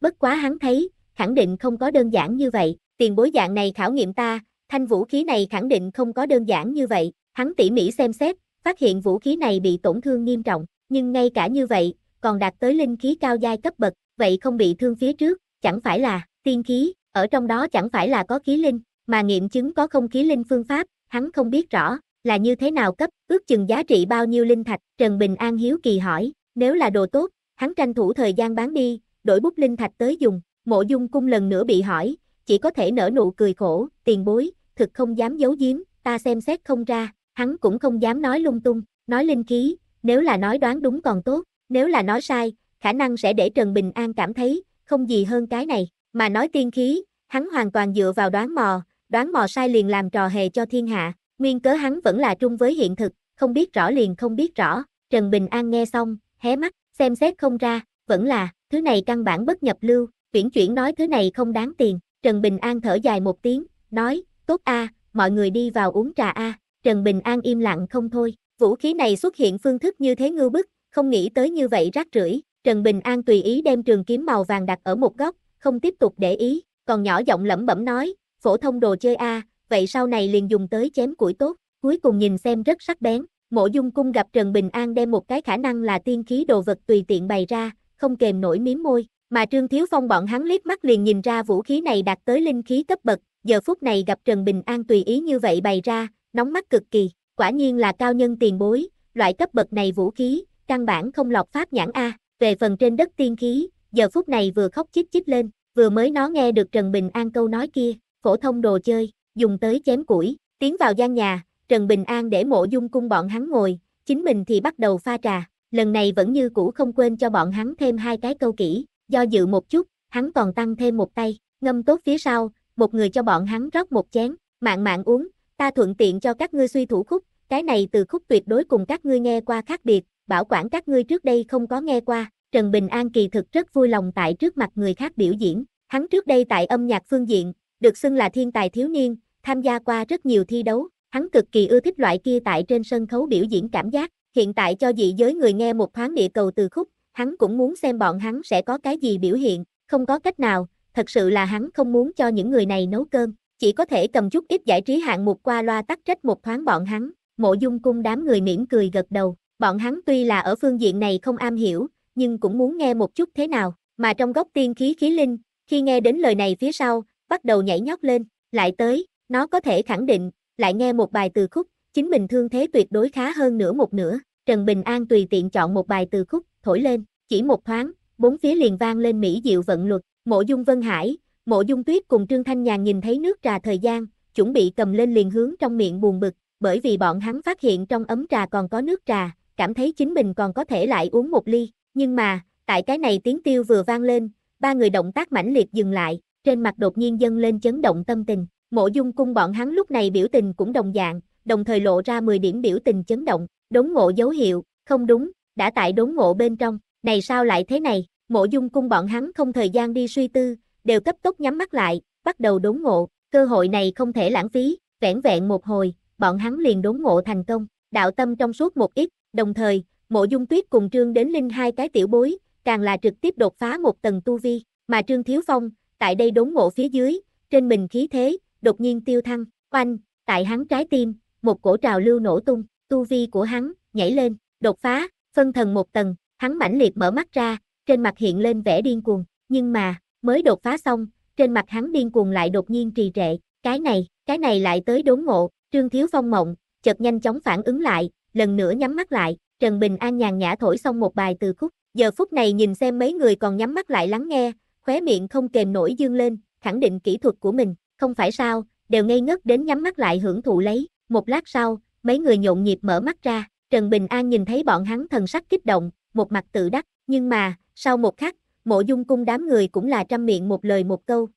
bất quá hắn thấy, khẳng định không có đơn giản như vậy, tiền bối dạng này khảo nghiệm ta, thanh vũ khí này khẳng định không có đơn giản như vậy, hắn tỉ mỉ xem xét, phát hiện vũ khí này bị tổn thương nghiêm trọng, nhưng ngay cả như vậy, còn đạt tới linh khí cao giai cấp bậc, vậy không bị thương phía trước, chẳng phải là tiên khí, ở trong đó chẳng phải là có khí linh, mà nghiệm chứng có không khí linh phương pháp, hắn không biết rõ, là như thế nào cấp, ước chừng giá trị bao nhiêu linh thạch, Trần Bình An hiếu kỳ hỏi, nếu là đồ tốt, hắn tranh thủ thời gian bán đi, đổi bút linh thạch tới dùng, mộ dung cung lần nữa bị hỏi, chỉ có thể nở nụ cười khổ, tiền bối, thực không dám giấu giếm, ta xem xét không ra, hắn cũng không dám nói lung tung, nói linh khí, nếu là nói đoán đúng còn tốt, nếu là nói sai, khả năng sẽ để Trần Bình An cảm thấy, không gì hơn cái này, mà nói tiên khí, hắn hoàn toàn dựa vào đoán mò, đoán mò sai liền làm trò hề cho thiên hạ, Nguyên cớ hắn vẫn là trung với hiện thực, không biết rõ liền không biết rõ, Trần Bình An nghe xong, hé mắt, xem xét không ra, vẫn là, thứ này căn bản bất nhập lưu, viễn chuyển nói thứ này không đáng tiền, Trần Bình An thở dài một tiếng, nói, tốt a, mọi người đi vào uống trà a. Trần Bình An im lặng không thôi, vũ khí này xuất hiện phương thức như thế ngưu bức, không nghĩ tới như vậy rác rưởi, Trần Bình An tùy ý đem trường kiếm màu vàng đặt ở một góc, không tiếp tục để ý, còn nhỏ giọng lẩm bẩm nói, phổ thông đồ chơi a, vậy sau này liền dùng tới chém củi tốt, cuối cùng nhìn xem rất sắc bén, mộ dung cung gặp Trần Bình An đem một cái khả năng là tiên khí đồ vật tùy tiện bày ra, không kềm nổi miếm môi, mà Trương Thiếu Phong bọn hắn liếc mắt liền nhìn ra vũ khí này đạt tới linh khí cấp bậc, giờ phút này gặp Trần Bình An tùy ý như vậy bày ra, nóng mắt cực kỳ, quả nhiên là cao nhân tiền bối, loại cấp bậc này vũ khí, căn bản không lọt pháp nhãn A, về phần trên đất tiên khí, giờ phút này vừa khóc chít chít lên, vừa mới nó nghe được Trần Bình An câu nói kia, phổ thông đồ chơi, dùng tới chém củi, tiến vào gian nhà, Trần Bình An để mộ dung cung bọn hắn ngồi, chính mình thì bắt đầu pha trà, lần này vẫn như cũ không quên cho bọn hắn thêm hai cái câu kỹ, do dự một chút, hắn còn tăng thêm một tay, ngâm tốt phía sau, một người cho bọn hắn rót một chén, mạn mạn uống, ta thuận tiện cho các ngươi suy thủ khúc, cái này từ khúc tuyệt đối cùng các ngươi nghe qua khác biệt, bảo quản các ngươi trước đây không có nghe qua, Trần Bình An kỳ thực rất vui lòng tại trước mặt người khác biểu diễn, hắn trước đây tại âm nhạc phương diện, được xưng là thiên tài thiếu niên, tham gia qua rất nhiều thi đấu, hắn cực kỳ ưa thích loại kia tại trên sân khấu biểu diễn cảm giác, hiện tại cho dị giới người nghe một thoáng địa cầu từ khúc, hắn cũng muốn xem bọn hắn sẽ có cái gì biểu hiện, không có cách nào, thật sự là hắn không muốn cho những người này nấu cơm, chỉ có thể cầm chút ít giải trí hạng mục qua loa tắt trách một thoáng bọn hắn, mộ dung cung đám người mỉm cười gật đầu, bọn hắn tuy là ở phương diện này không am hiểu, nhưng cũng muốn nghe một chút thế nào, mà trong góc tiên khí khí linh, khi nghe đến lời này phía sau, bắt đầu nhảy nhót lên, lại tới, nó có thể khẳng định, lại nghe một bài từ khúc, chính mình thương thế tuyệt đối khá hơn nửa một nửa, Trần Bình An tùy tiện chọn một bài từ khúc, thổi lên, chỉ một thoáng, bốn phía liền vang lên Mỹ Diệu vận luật, mộ dung Vân Hải, mộ dung tuyết cùng Trương Thanh Nhàn nhìn thấy nước trà thời gian, chuẩn bị cầm lên liền hướng trong miệng buồn bực, bởi vì bọn hắn phát hiện trong ấm trà còn có nước trà, cảm thấy chính mình còn có thể lại uống một ly, nhưng mà, tại cái này tiếng tiêu vừa vang lên, ba người động tác mãnh liệt dừng lại, trên mặt đột nhiên dâng lên chấn động tâm tình, mộ dung cung bọn hắn lúc này biểu tình cũng đồng dạng, đồng thời lộ ra 10 điểm biểu tình chấn động, đốn ngộ dấu hiệu, không đúng, đã tại đốn ngộ bên trong, này sao lại thế này, mộ dung cung bọn hắn không thời gian đi suy tư, đều cấp tốc nhắm mắt lại, bắt đầu đốn ngộ, cơ hội này không thể lãng phí, vẻn vẹn một hồi, bọn hắn liền đốn ngộ thành công, đạo tâm trong suốt một ít, đồng thời, mộ dung tuyết cùng trương đến linh hai cái tiểu bối, càng là trực tiếp đột phá một tầng tu vi, mà trương thiếu phong, tại đây đốn ngộ phía dưới, trên mình khí thế, đột nhiên tiêu thăng, oanh, tại hắn trái tim, một cổ trào lưu nổ tung, tu vi của hắn, nhảy lên, đột phá, phân thần một tầng, hắn mãnh liệt mở mắt ra, trên mặt hiện lên vẻ điên cuồng, nhưng mà, mới đột phá xong, trên mặt hắn điên cuồng lại đột nhiên trì trệ, cái này, cái này lại tới đốn ngộ, Trương Thiếu Phong mộng, chợt nhanh chóng phản ứng lại, lần nữa nhắm mắt lại, Trần Bình An nhàn nhã thổi xong một bài từ khúc, giờ phút này nhìn xem mấy người còn nhắm mắt lại lắng nghe, khóe miệng không kềm nổi dương lên, khẳng định kỹ thuật của mình, không phải sao, đều ngây ngất đến nhắm mắt lại hưởng thụ lấy, một lát sau, mấy người nhộn nhịp mở mắt ra, Trần Bình An nhìn thấy bọn hắn thần sắc kích động, một mặt tự đắc, nhưng mà, sau một khắc, mộ dung cung đám người cũng là trăm miệng một lời một câu.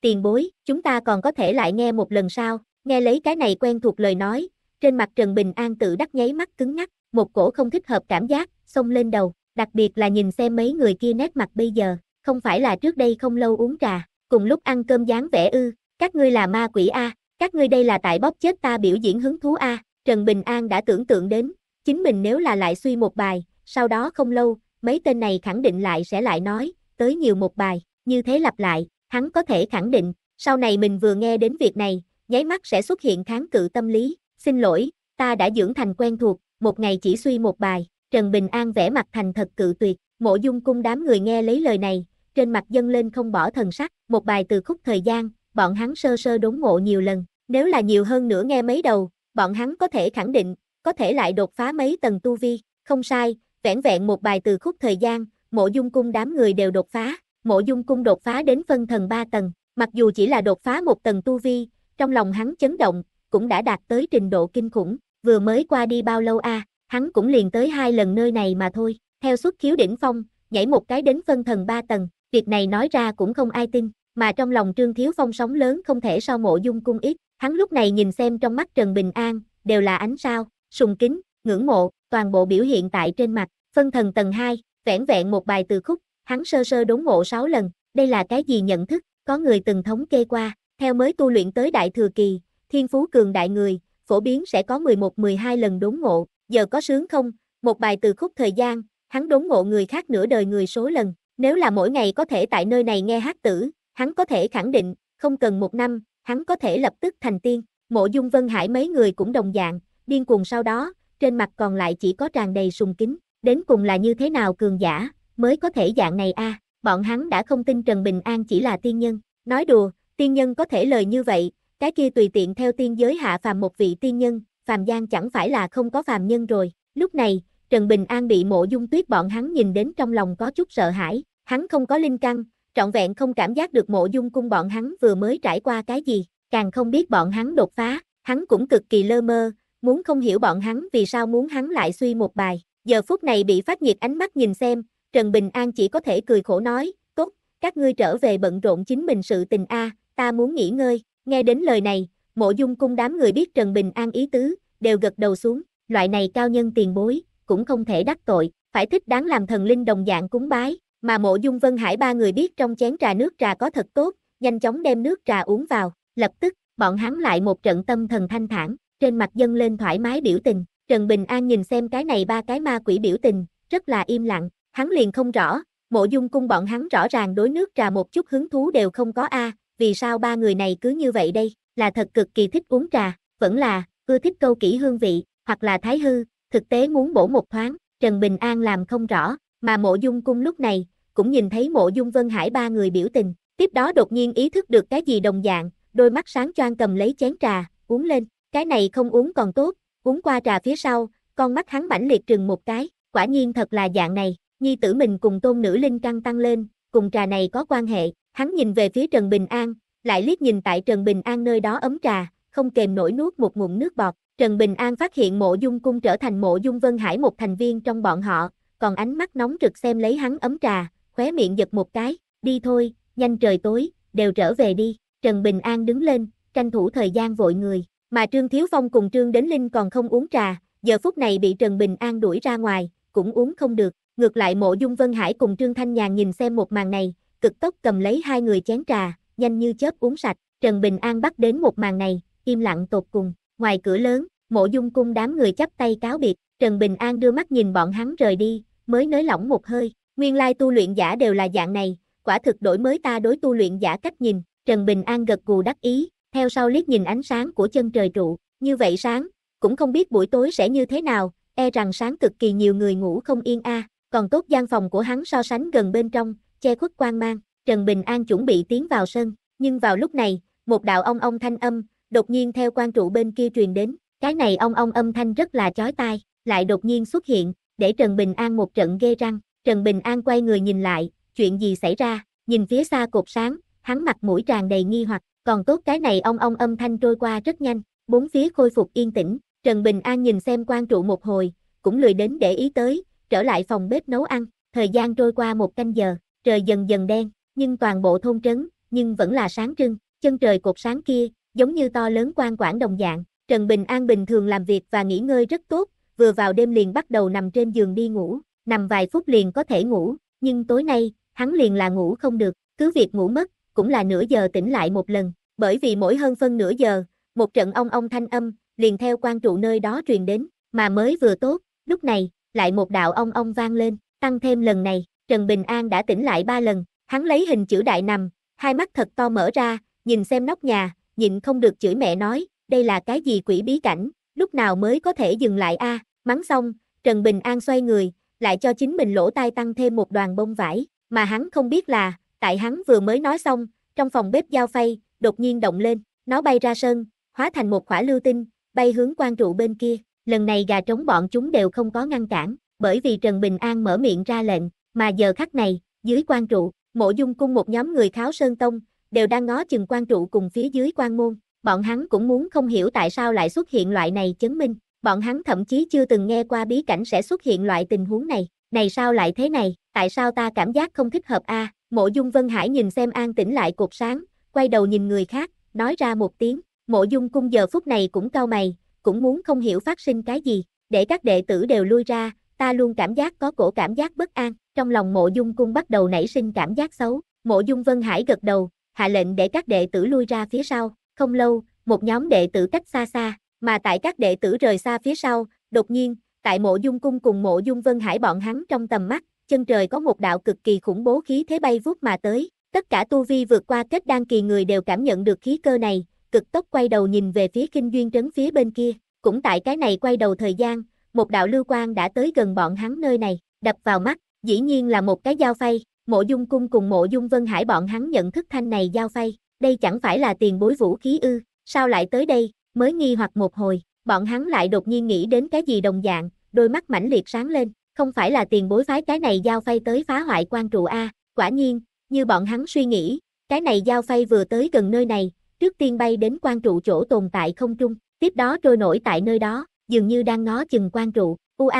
Tiền bối, chúng ta còn có thể lại nghe một lần sao, nghe lấy cái này quen thuộc lời nói, trên mặt Trần Bình An tự đắc nháy mắt cứng ngắc, một cổ không thích hợp cảm giác, xông lên đầu, đặc biệt là nhìn xem mấy người kia nét mặt bây giờ, không phải là trước đây không lâu uống trà, cùng lúc ăn cơm dáng vẻ ư, các ngươi là ma quỷ a, các ngươi đây là tại bóp chết ta biểu diễn hứng thú a, Trần Bình An đã tưởng tượng đến, chính mình nếu là lại suy một bài, sau đó không lâu, mấy tên này khẳng định lại sẽ lại nói, tới nhiều một bài, như thế lặp lại, hắn có thể khẳng định, sau này mình vừa nghe đến việc này, nháy mắt sẽ xuất hiện kháng cự tâm lý, xin lỗi, ta đã dưỡng thành quen thuộc, một ngày chỉ suy một bài, Trần Bình An vẽ mặt thành thật cự tuyệt, mộ dung cung đám người nghe lấy lời này, trên mặt dâng lên không bỏ thần sắc, một bài từ khúc thời gian, bọn hắn sơ sơ đốn ngộ nhiều lần, nếu là nhiều hơn nữa nghe mấy đầu, bọn hắn có thể khẳng định, có thể lại đột phá mấy tầng tu vi, không sai, vẻn vẹn một bài từ khúc thời gian, mộ dung cung đám người đều đột phá, mộ dung cung đột phá đến phân thần 3 tầng, mặc dù chỉ là đột phá một tầng tu vi, trong lòng hắn chấn động, cũng đã đạt tới trình độ kinh khủng, vừa mới qua đi bao lâu a hắn cũng liền tới hai lần nơi này mà thôi, theo xuất khiếu đỉnh phong, nhảy một cái đến phân thần 3 tầng, Việc này nói ra cũng không ai tin, mà trong lòng Trương Thiếu Phong sóng lớn không thể so mộ dung cung ít, hắn lúc này nhìn xem trong mắt Trần Bình An, đều là ánh sao, sùng kính, ngưỡng mộ, toàn bộ biểu hiện tại trên mặt, phân thần tầng 2, vẻn vẹn một bài từ khúc, hắn sơ sơ đốn ngộ 6 lần, đây là cái gì nhận thức, có người từng thống kê qua, theo mới tu luyện tới đại thừa kỳ, thiên phú cường đại người, phổ biến sẽ có 11-12 lần đốn ngộ, giờ có sướng không, một bài từ khúc thời gian, hắn đốn ngộ người khác nửa đời người số lần, nếu là mỗi ngày có thể tại nơi này nghe hát tử, hắn có thể khẳng định, không cần một năm, hắn có thể lập tức thành tiên. Mộ Dung Vân Hải mấy người cũng đồng dạng, điên cuồng sau đó, trên mặt còn lại chỉ có tràn đầy sùng kính, đến cùng là như thế nào cường giả, mới có thể dạng này a bọn hắn đã không tin Trần Bình An chỉ là tiên nhân, nói đùa, tiên nhân có thể lời như vậy, cái kia tùy tiện theo tiên giới hạ phàm một vị tiên nhân, phàm gian chẳng phải là không có phàm nhân rồi, lúc này, Trần Bình An bị mộ dung tuyết bọn hắn nhìn đến trong lòng có chút sợ hãi, hắn không có linh căn, trọn vẹn không cảm giác được mộ dung cung bọn hắn vừa mới trải qua cái gì, càng không biết bọn hắn đột phá, hắn cũng cực kỳ lơ mơ, muốn không hiểu bọn hắn vì sao muốn hắn lại suy một bài. Giờ phút này bị phát nhiệt ánh mắt nhìn xem, Trần Bình An chỉ có thể cười khổ nói, tốt, các ngươi trở về bận rộn chính mình sự tình a, ta muốn nghỉ ngơi, nghe đến lời này, mộ dung cung đám người biết Trần Bình An ý tứ, đều gật đầu xuống, loại này cao nhân tiền bối, cũng không thể đắc tội, phải thích đáng làm thần linh đồng dạng cúng bái, mà mộ dung vân hải ba người biết trong chén trà nước trà có thật tốt, nhanh chóng đem nước trà uống vào, lập tức, bọn hắn lại một trận tâm thần thanh thản, trên mặt dâng lên thoải mái biểu tình, Trần Bình An nhìn xem cái này ba cái ma quỷ biểu tình, rất là im lặng, hắn liền không rõ, mộ dung cung bọn hắn rõ ràng đối nước trà một chút hứng thú đều không có a vì sao ba người này cứ như vậy đây, là thật cực kỳ thích uống trà, vẫn là, ưa thích câu kỹ hương vị, hoặc là thái hư, thực tế muốn bổ một thoáng, Trần Bình An làm không rõ, mà mộ dung cung lúc này, cũng nhìn thấy mộ dung Vân Hải ba người biểu tình, tiếp đó đột nhiên ý thức được cái gì đồng dạng, đôi mắt sáng choan cầm lấy chén trà, uống lên, cái này không uống còn tốt, uống qua trà phía sau, con mắt hắn bảnh liệt trừng một cái, quả nhiên thật là dạng này, nhi tử mình cùng tôn nữ linh căng tăng lên, cùng trà này có quan hệ, hắn nhìn về phía Trần Bình An, lại liếc nhìn tại Trần Bình An nơi đó ấm trà, không kềm nổi nuốt một ngụm nước bọt, Trần Bình An phát hiện mộ dung cung trở thành mộ dung Vân Hải một thành viên trong bọn họ, còn ánh mắt nóng rực xem lấy hắn ấm trà, khóe miệng giật một cái, đi thôi, nhanh trời tối, đều trở về đi. Trần Bình An đứng lên, tranh thủ thời gian vội người, mà Trương Thiếu Phong cùng Trương Đến Linh còn không uống trà, giờ phút này bị Trần Bình An đuổi ra ngoài, cũng uống không được. Ngược lại mộ dung Vân Hải cùng Trương Thanh Nhàn nhìn xem một màn này, cực tốc cầm lấy hai người chén trà, nhanh như chớp uống sạch. Trần Bình An bắt đến một màn này, im lặng tột cùng. Ngoài cửa lớn, mộ dung cung đám người chắp tay cáo biệt, Trần Bình An đưa mắt nhìn bọn hắn rời đi, mới nới lỏng một hơi, nguyên lai tu luyện giả đều là dạng này, quả thực đổi mới ta đối tu luyện giả cách nhìn, Trần Bình An gật gù đắc ý, theo sau liếc nhìn ánh sáng của chân trời trụ, như vậy sáng, cũng không biết buổi tối sẽ như thế nào, e rằng sáng cực kỳ nhiều người ngủ không yên a, còn tốt gian phòng của hắn so sánh gần bên trong, che khuất quang mang, Trần Bình An chuẩn bị tiến vào sân, nhưng vào lúc này, một đạo ong ong thanh âm, đột nhiên theo quan trụ bên kia truyền đến, cái này ông ông âm thanh rất là chói tai, lại đột nhiên xuất hiện, để Trần Bình An một trận ghê răng, Trần Bình An quay người nhìn lại, chuyện gì xảy ra, nhìn phía xa cột sáng, hắn mặt mũi tràn đầy nghi hoặc, còn tốt cái này ông ông âm thanh trôi qua rất nhanh, bốn phía khôi phục yên tĩnh, Trần Bình An nhìn xem quan trụ một hồi, cũng lười đến để ý tới, trở lại phòng bếp nấu ăn, thời gian trôi qua một canh giờ, trời dần dần đen, nhưng toàn bộ thôn trấn, nhưng vẫn là sáng trưng, chân trời cột sáng kia, giống như to lớn quan quản đồng dạng, Trần Bình An bình thường làm việc và nghỉ ngơi rất tốt, vừa vào đêm liền bắt đầu nằm trên giường đi ngủ, nằm vài phút liền có thể ngủ, nhưng tối nay, hắn liền là ngủ không được, cứ việc ngủ mất, cũng là nửa giờ tỉnh lại một lần, bởi vì mỗi hơn phân nửa giờ, một trận ong ong thanh âm, liền theo quan trụ nơi đó truyền đến, mà mới vừa tốt, lúc này, lại một đạo ong ong vang lên, tăng thêm lần này, Trần Bình An đã tỉnh lại ba lần, hắn lấy hình chữ đại nằm, hai mắt thật to mở ra, nhìn xem nóc nhà, nhịn không được chửi mẹ nói, đây là cái gì quỷ bí cảnh, lúc nào mới có thể dừng lại a? mắng xong, Trần Bình An xoay người, lại cho chính mình lỗ tai tăng thêm một đoàn bông vải, mà hắn không biết là, tại hắn vừa mới nói xong, trong phòng bếp giao phay, đột nhiên động lên, nó bay ra sân, hóa thành một quả lưu tinh, bay hướng quan trụ bên kia, lần này gà trống bọn chúng đều không có ngăn cản, bởi vì Trần Bình An mở miệng ra lệnh, mà giờ khắc này, dưới quan trụ, mộ dung cung một nhóm người kháo sơn tông, đều đang ngó chừng quan trụ cùng phía dưới quan môn, bọn hắn cũng muốn không hiểu tại sao lại xuất hiện loại này chứng minh, bọn hắn thậm chí chưa từng nghe qua bí cảnh sẽ xuất hiện loại tình huống này, này sao lại thế này, tại sao ta cảm giác không thích hợp a? Mộ Dung Vân Hải nhìn xem an tĩnh lại cột sáng, quay đầu nhìn người khác, nói ra một tiếng, Mộ Dung cung giờ phút này cũng cau mày, cũng muốn không hiểu phát sinh cái gì, để các đệ tử đều lui ra, ta luôn cảm giác có cổ cảm giác bất an, trong lòng Mộ Dung cung bắt đầu nảy sinh cảm giác xấu, Mộ Dung Vân Hải gật đầu, hạ lệnh để các đệ tử lui ra phía sau. Không lâu, một nhóm đệ tử cách xa xa, mà tại các đệ tử rời xa phía sau, đột nhiên, tại mộ dung cung cùng mộ dung vân hải bọn hắn trong tầm mắt, chân trời có một đạo cực kỳ khủng bố khí thế bay vút mà tới, tất cả tu vi vượt qua kết đan kỳ người đều cảm nhận được khí cơ này, cực tốc quay đầu nhìn về phía kinh duyên trấn phía bên kia, cũng tại cái này quay đầu thời gian, một đạo lưu quang đã tới gần bọn hắn nơi này, đập vào mắt, dĩ nhiên là một cái dao phay, Mộ Dung Cung cùng Mộ Dung Vân Hải bọn hắn nhận thức thanh này giao phay, đây chẳng phải là tiền bối vũ khí ư, sao lại tới đây, mới nghi hoặc một hồi, bọn hắn lại đột nhiên nghĩ đến cái gì đồng dạng, đôi mắt mãnh liệt sáng lên, không phải là tiền bối phái cái này giao phay tới phá hoại quan trụ A, quả nhiên, như bọn hắn suy nghĩ, cái này giao phay vừa tới gần nơi này, trước tiên bay đến quan trụ chỗ tồn tại không trung, tiếp đó trôi nổi tại nơi đó, dường như đang ngó chừng quan trụ, Ua,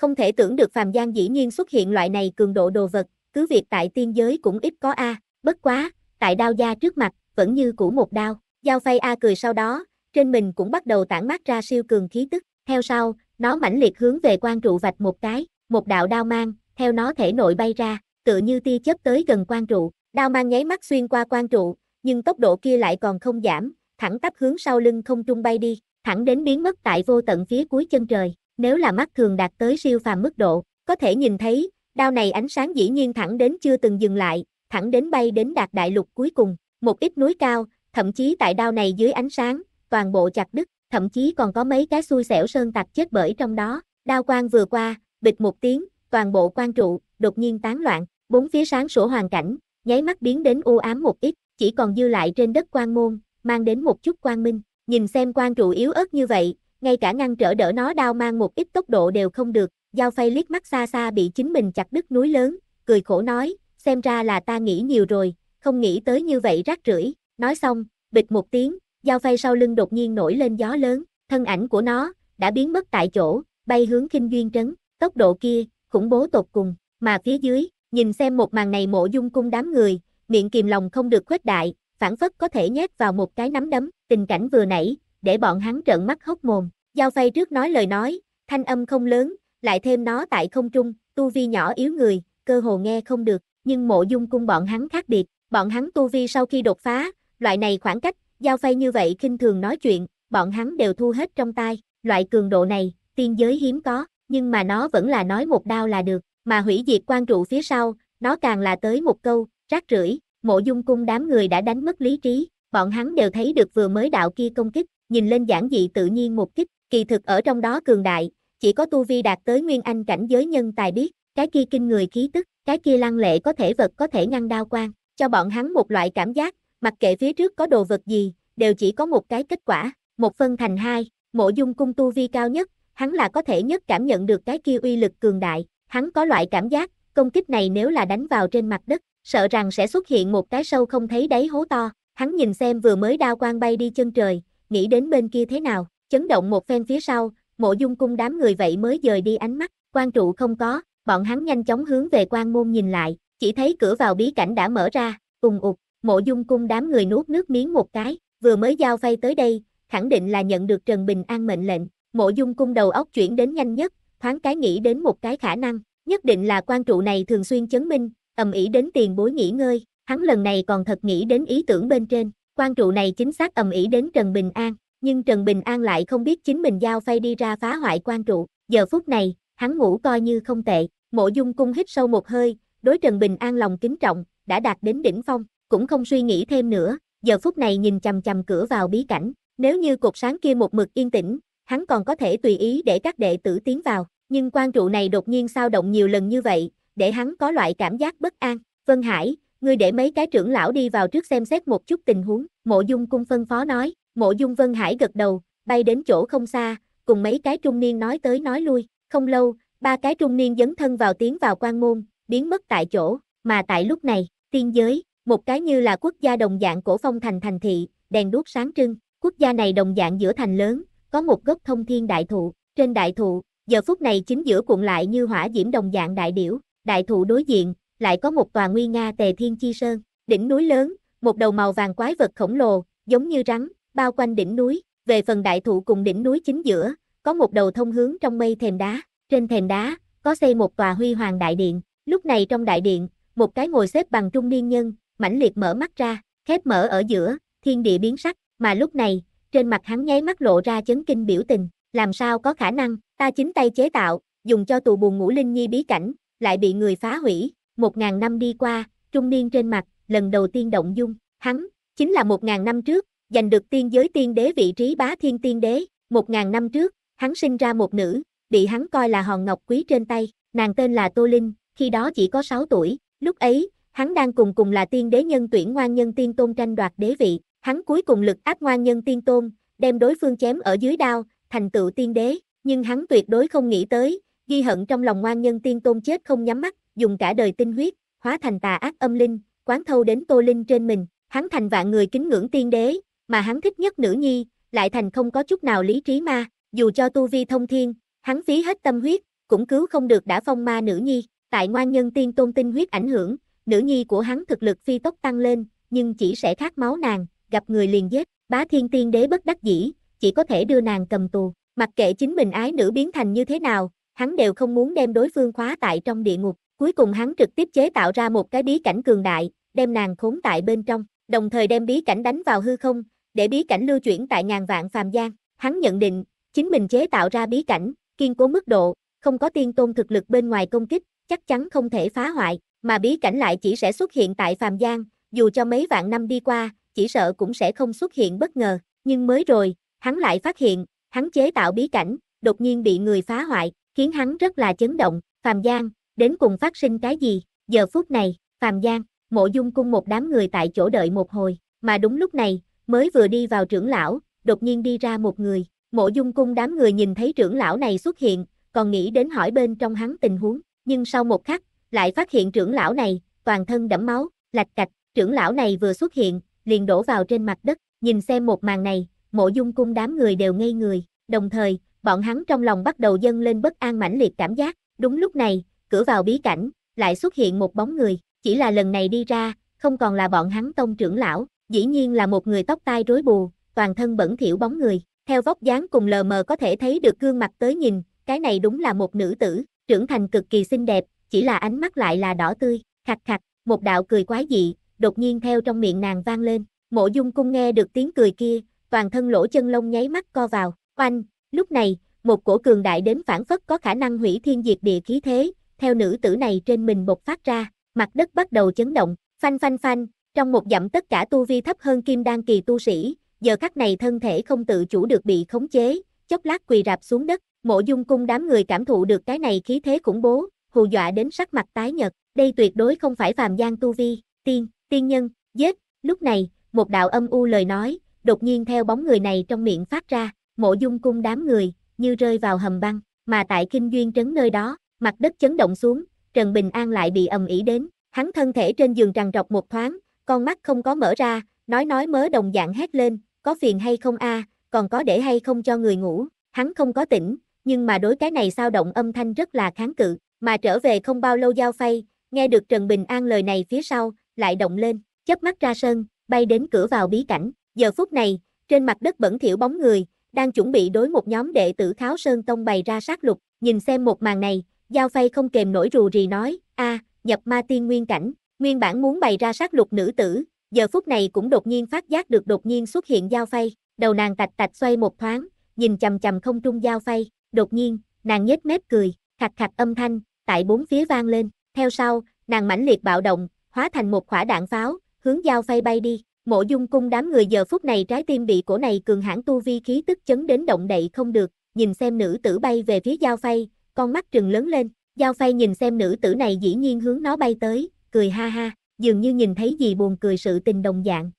không thể tưởng được phàm gian dĩ nhiên xuất hiện loại này cường độ đồ vật, cứ việc tại tiên giới cũng ít có A, bất quá, tại đao gia trước mặt, vẫn như cũ một đao, giao phay A cười sau đó, trên mình cũng bắt đầu tản mát ra siêu cường khí tức, theo sau, nó mãnh liệt hướng về quan trụ vạch một cái, một đạo đao mang, theo nó thể nội bay ra, tựa như tia chớp tới gần quan trụ, đao mang nháy mắt xuyên qua quan trụ, nhưng tốc độ kia lại còn không giảm, thẳng tắp hướng sau lưng không trung bay đi, thẳng đến biến mất tại vô tận phía cuối chân trời, nếu là mắt thường đạt tới siêu phàm mức độ, có thể nhìn thấy, Đao này ánh sáng dĩ nhiên thẳng đến chưa từng dừng lại, thẳng đến bay đến đạt đại lục cuối cùng, một ít núi cao, thậm chí tại đao này dưới ánh sáng, toàn bộ chặt đứt, thậm chí còn có mấy cái xui xẻo sơn tạc chết bởi trong đó. Đao quang vừa qua, bịch một tiếng, toàn bộ quan trụ đột nhiên tán loạn, bốn phía sáng sủa hoàn cảnh, nháy mắt biến đến u ám một ít, chỉ còn dư lại trên đất quang môn, mang đến một chút quang minh. Nhìn xem quang trụ yếu ớt như vậy, ngay cả ngăn trở đỡ nó đao mang một ít tốc độ đều không được, Giao phay liếc mắt xa xa bị chính mình chặt đứt núi lớn, cười khổ nói, xem ra là ta nghĩ nhiều rồi, không nghĩ tới như vậy rác rưởi. Nói xong, bịch một tiếng, giao phay sau lưng đột nhiên nổi lên gió lớn, thân ảnh của nó, đã biến mất tại chỗ, bay hướng kinh duyên trấn, tốc độ kia, khủng bố tột cùng, mà phía dưới, nhìn xem một màn này mộ dung cung đám người, miệng kìm lòng không được khuếch đại, phản phất có thể nhét vào một cái nắm đấm, tình cảnh vừa nãy, để bọn hắn trợn mắt hốc mồm, giao phay trước nói lời nói, thanh âm không lớn, lại thêm nó tại không trung, tu vi nhỏ yếu người, cơ hồ nghe không được, nhưng mộ dung cung bọn hắn khác biệt, bọn hắn tu vi sau khi đột phá, loại này khoảng cách, giao phay như vậy kinh thường nói chuyện, bọn hắn đều thu hết trong tai, loại cường độ này, tiên giới hiếm có, nhưng mà nó vẫn là nói một đao là được, mà hủy diệt quan trụ phía sau, nó càng là tới một câu, rác rưởi, mộ dung cung đám người đã đánh mất lý trí, bọn hắn đều thấy được vừa mới đạo kia công kích, nhìn lên giản dị tự nhiên một kích, kỳ thực ở trong đó cường đại, chỉ có tu vi đạt tới nguyên anh cảnh giới nhân tài biết, cái kia kinh người khí tức, cái kia lăng lệ có thể vật có thể ngăn đao quang, cho bọn hắn một loại cảm giác, mặc kệ phía trước có đồ vật gì, đều chỉ có một cái kết quả, một phân thành hai, mộ dung cung tu vi cao nhất, hắn là có thể nhất cảm nhận được cái kia uy lực cường đại, hắn có loại cảm giác, công kích này nếu là đánh vào trên mặt đất, sợ rằng sẽ xuất hiện một cái sâu không thấy đáy hố to, hắn nhìn xem vừa mới đao quang bay đi chân trời, nghĩ đến bên kia thế nào, chấn động một phen phía sau, mộ dung cung đám người vậy mới dời đi ánh mắt, quan trụ không có, bọn hắn nhanh chóng hướng về quan môn nhìn lại, chỉ thấy cửa vào bí cảnh đã mở ra, ùng ụt, mộ dung cung đám người nuốt nước miếng một cái, vừa mới giao phay tới đây, khẳng định là nhận được Trần Bình An mệnh lệnh, mộ dung cung đầu óc chuyển đến nhanh nhất, thoáng cái nghĩ đến một cái khả năng, nhất định là quan trụ này thường xuyên chấn minh, ầm ĩ đến tiền bối nghỉ ngơi, hắn lần này còn thật nghĩ đến ý tưởng bên trên, quan trụ này chính xác ầm ĩ đến Trần Bình An, nhưng Trần Bình An lại không biết chính mình giao phay đi ra phá hoại quan trụ, giờ phút này, hắn ngủ coi như không tệ, mộ dung cung hít sâu một hơi, đối Trần Bình An lòng kính trọng, đã đạt đến đỉnh phong, cũng không suy nghĩ thêm nữa, giờ phút này nhìn chầm chầm cửa vào bí cảnh, nếu như cột sáng kia một mực yên tĩnh, hắn còn có thể tùy ý để các đệ tử tiến vào, nhưng quan trụ này đột nhiên sao động nhiều lần như vậy, để hắn có loại cảm giác bất an, Vân Hải, ngươi để mấy cái trưởng lão đi vào trước xem xét một chút tình huống, mộ dung cung phân phó nói, Mộ Dung Vân Hải gật đầu, bay đến chỗ không xa, cùng mấy cái trung niên nói tới nói lui, không lâu, ba cái trung niên dấn thân vào tiến vào quan môn, biến mất tại chỗ, mà tại lúc này, tiên giới, một cái như là quốc gia đồng dạng cổ phong thành thành thị, đèn đuốc sáng trưng, quốc gia này đồng dạng giữa thành lớn, có một gốc thông thiên đại thụ, trên đại thụ, giờ phút này chính giữa cuộn lại như hỏa diễm đồng dạng đại điểu, đại thụ đối diện, lại có một tòa nguy nga tề thiên chi sơn, đỉnh núi lớn, một đầu màu vàng quái vật khổng lồ, giống như rắn, bao quanh đỉnh núi, về phần đại thụ cùng đỉnh núi chính giữa, có một đầu thông hướng trong mây thềm đá, trên thềm đá, có xây một tòa huy hoàng đại điện, lúc này trong đại điện, một cái ngồi xếp bằng trung niên nhân, mãnh liệt mở mắt ra, khép mở ở giữa, thiên địa biến sắc, mà lúc này, trên mặt hắn nháy mắt lộ ra chấn kinh biểu tình, làm sao có khả năng, ta chính tay chế tạo, dùng cho tù buồn ngủ linh nhi bí cảnh, lại bị người phá hủy, một ngàn năm đi qua, trung niên trên mặt, lần đầu tiên động dung, hắn, chính là một ngàn năm trước, giành được tiên giới tiên đế vị trí bá thiên tiên đế, một ngàn năm trước, hắn sinh ra một nữ, bị hắn coi là hòn ngọc quý trên tay, nàng tên là Tô Linh, khi đó chỉ có 6 tuổi, lúc ấy, hắn đang cùng cùng là tiên đế nhân tuyển ngoan nhân tiên tôn tranh đoạt đế vị, hắn cuối cùng lực áp ngoan nhân tiên tôn, đem đối phương chém ở dưới đao, thành tựu tiên đế, nhưng hắn tuyệt đối không nghĩ tới, ghi hận trong lòng ngoan nhân tiên tôn chết không nhắm mắt, dùng cả đời tinh huyết, hóa thành tà ác âm linh, quán thâu đến Tô Linh trên mình, hắn thành vạn người kính ngưỡng tiên đế, mà hắn thích nhất nữ nhi, lại thành không có chút nào lý trí ma, dù cho tu vi thông thiên, hắn phí hết tâm huyết, cũng cứu không được đã phong ma nữ nhi, tại ngoan nhân tiên tôn tinh huyết ảnh hưởng, nữ nhi của hắn thực lực phi tốc tăng lên, nhưng chỉ sẽ khát máu nàng, gặp người liền giết, bá thiên tiên đế bất đắc dĩ, chỉ có thể đưa nàng cầm tù, mặc kệ chính mình ái nữ biến thành như thế nào, hắn đều không muốn đem đối phương khóa tại trong địa ngục, cuối cùng hắn trực tiếp chế tạo ra một cái bí cảnh cường đại, đem nàng khốn tại bên trong, đồng thời đem bí cảnh đánh vào hư không, để bí cảnh lưu chuyển tại ngàn vạn phàm gian. Hắn nhận định, chính mình chế tạo ra bí cảnh, kiên cố mức độ, không có tiên tôn thực lực bên ngoài công kích, chắc chắn không thể phá hoại, mà bí cảnh lại chỉ sẽ xuất hiện tại phàm gian, dù cho mấy vạn năm đi qua, chỉ sợ cũng sẽ không xuất hiện bất ngờ, nhưng mới rồi, hắn lại phát hiện, hắn chế tạo bí cảnh, đột nhiên bị người phá hoại, khiến hắn rất là chấn động, phàm gian, đến cùng phát sinh cái gì, giờ phút này, phàm gian, mộ dung cung một đám người tại chỗ đợi một hồi, mà đúng lúc này, mới vừa đi vào trưởng lão, đột nhiên đi ra một người, mộ dung cung đám người nhìn thấy trưởng lão này xuất hiện, còn nghĩ đến hỏi bên trong hắn tình huống, nhưng sau một khắc, lại phát hiện trưởng lão này, toàn thân đẫm máu, lạch cạch, trưởng lão này vừa xuất hiện, liền đổ vào trên mặt đất, nhìn xem một màn này, mộ dung cung đám người đều ngây người, đồng thời, bọn hắn trong lòng bắt đầu dâng lên bất an mãnh liệt cảm giác, đúng lúc này, cửa vào bí cảnh, lại xuất hiện một bóng người, chỉ là lần này đi ra, không còn là bọn hắn tông trưởng lão, Dĩ nhiên là một người tóc tai rối bù, toàn thân bẩn thỉu bóng người, theo vóc dáng cùng lờ mờ có thể thấy được gương mặt tới nhìn, cái này đúng là một nữ tử, trưởng thành cực kỳ xinh đẹp, chỉ là ánh mắt lại là đỏ tươi, khặt khặt, một đạo cười quái dị, đột nhiên theo trong miệng nàng vang lên, mộ dung cung nghe được tiếng cười kia, toàn thân lỗ chân lông nháy mắt co vào, oanh, lúc này, một cổ cường đại đến phản phất có khả năng hủy thiên diệt địa khí thế, theo nữ tử này trên mình bộc phát ra, mặt đất bắt đầu chấn động, phanh phanh phanh, trong một dặm tất cả tu vi thấp hơn kim đan kỳ tu sĩ, giờ khắc này thân thể không tự chủ được bị khống chế, chốc lát quỳ rạp xuống đất, mộ dung cung đám người cảm thụ được cái này khí thế khủng bố, hù dọa đến sắc mặt tái nhật, đây tuyệt đối không phải phàm gian tu vi, tiên, tiên nhân, giết, lúc này, một đạo âm u lời nói, đột nhiên theo bóng người này trong miệng phát ra, mộ dung cung đám người, như rơi vào hầm băng, mà tại kinh duyên trấn nơi đó, mặt đất chấn động xuống, Trần Bình An lại bị ầm ĩ đến, hắn thân thể trên giường trằn trọc một thoáng, con mắt không có mở ra, nói nói mớ đồng dạng hét lên, có phiền hay không a, còn có để hay không cho người ngủ, hắn không có tỉnh, nhưng mà đối cái này sao động âm thanh rất là kháng cự, mà trở về không bao lâu giao phay, nghe được Trần Bình An lời này phía sau, lại động lên, chớp mắt ra sân, bay đến cửa vào bí cảnh, giờ phút này, trên mặt đất bẩn thiểu bóng người, đang chuẩn bị đối một nhóm đệ tử Kháo Sơn Tông bày ra sát lục, nhìn xem một màn này, Giao Phay không kềm nổi rù rì nói, a, nhập ma tiên nguyên cảnh, Nguyên bản muốn bày ra sát lục nữ tử, giờ phút này cũng đột nhiên phát giác được đột nhiên xuất hiện giao phay, đầu nàng tạch tạch xoay một thoáng, nhìn chầm chầm không trung giao phay, đột nhiên, nàng nhếch mép cười, khạch khạch âm thanh, tại bốn phía vang lên, theo sau, nàng mãnh liệt bạo động, hóa thành một quả đạn pháo, hướng giao phay bay đi, mộ dung cung đám người giờ phút này trái tim bị cổ này cường hãn tu vi khí tức chấn đến động đậy không được, nhìn xem nữ tử bay về phía giao phay, con mắt trừng lớn lên, giao phay nhìn xem nữ tử này dĩ nhiên hướng nó bay tới, cười ha ha, dường như nhìn thấy gì buồn cười sự tình đồng dạng.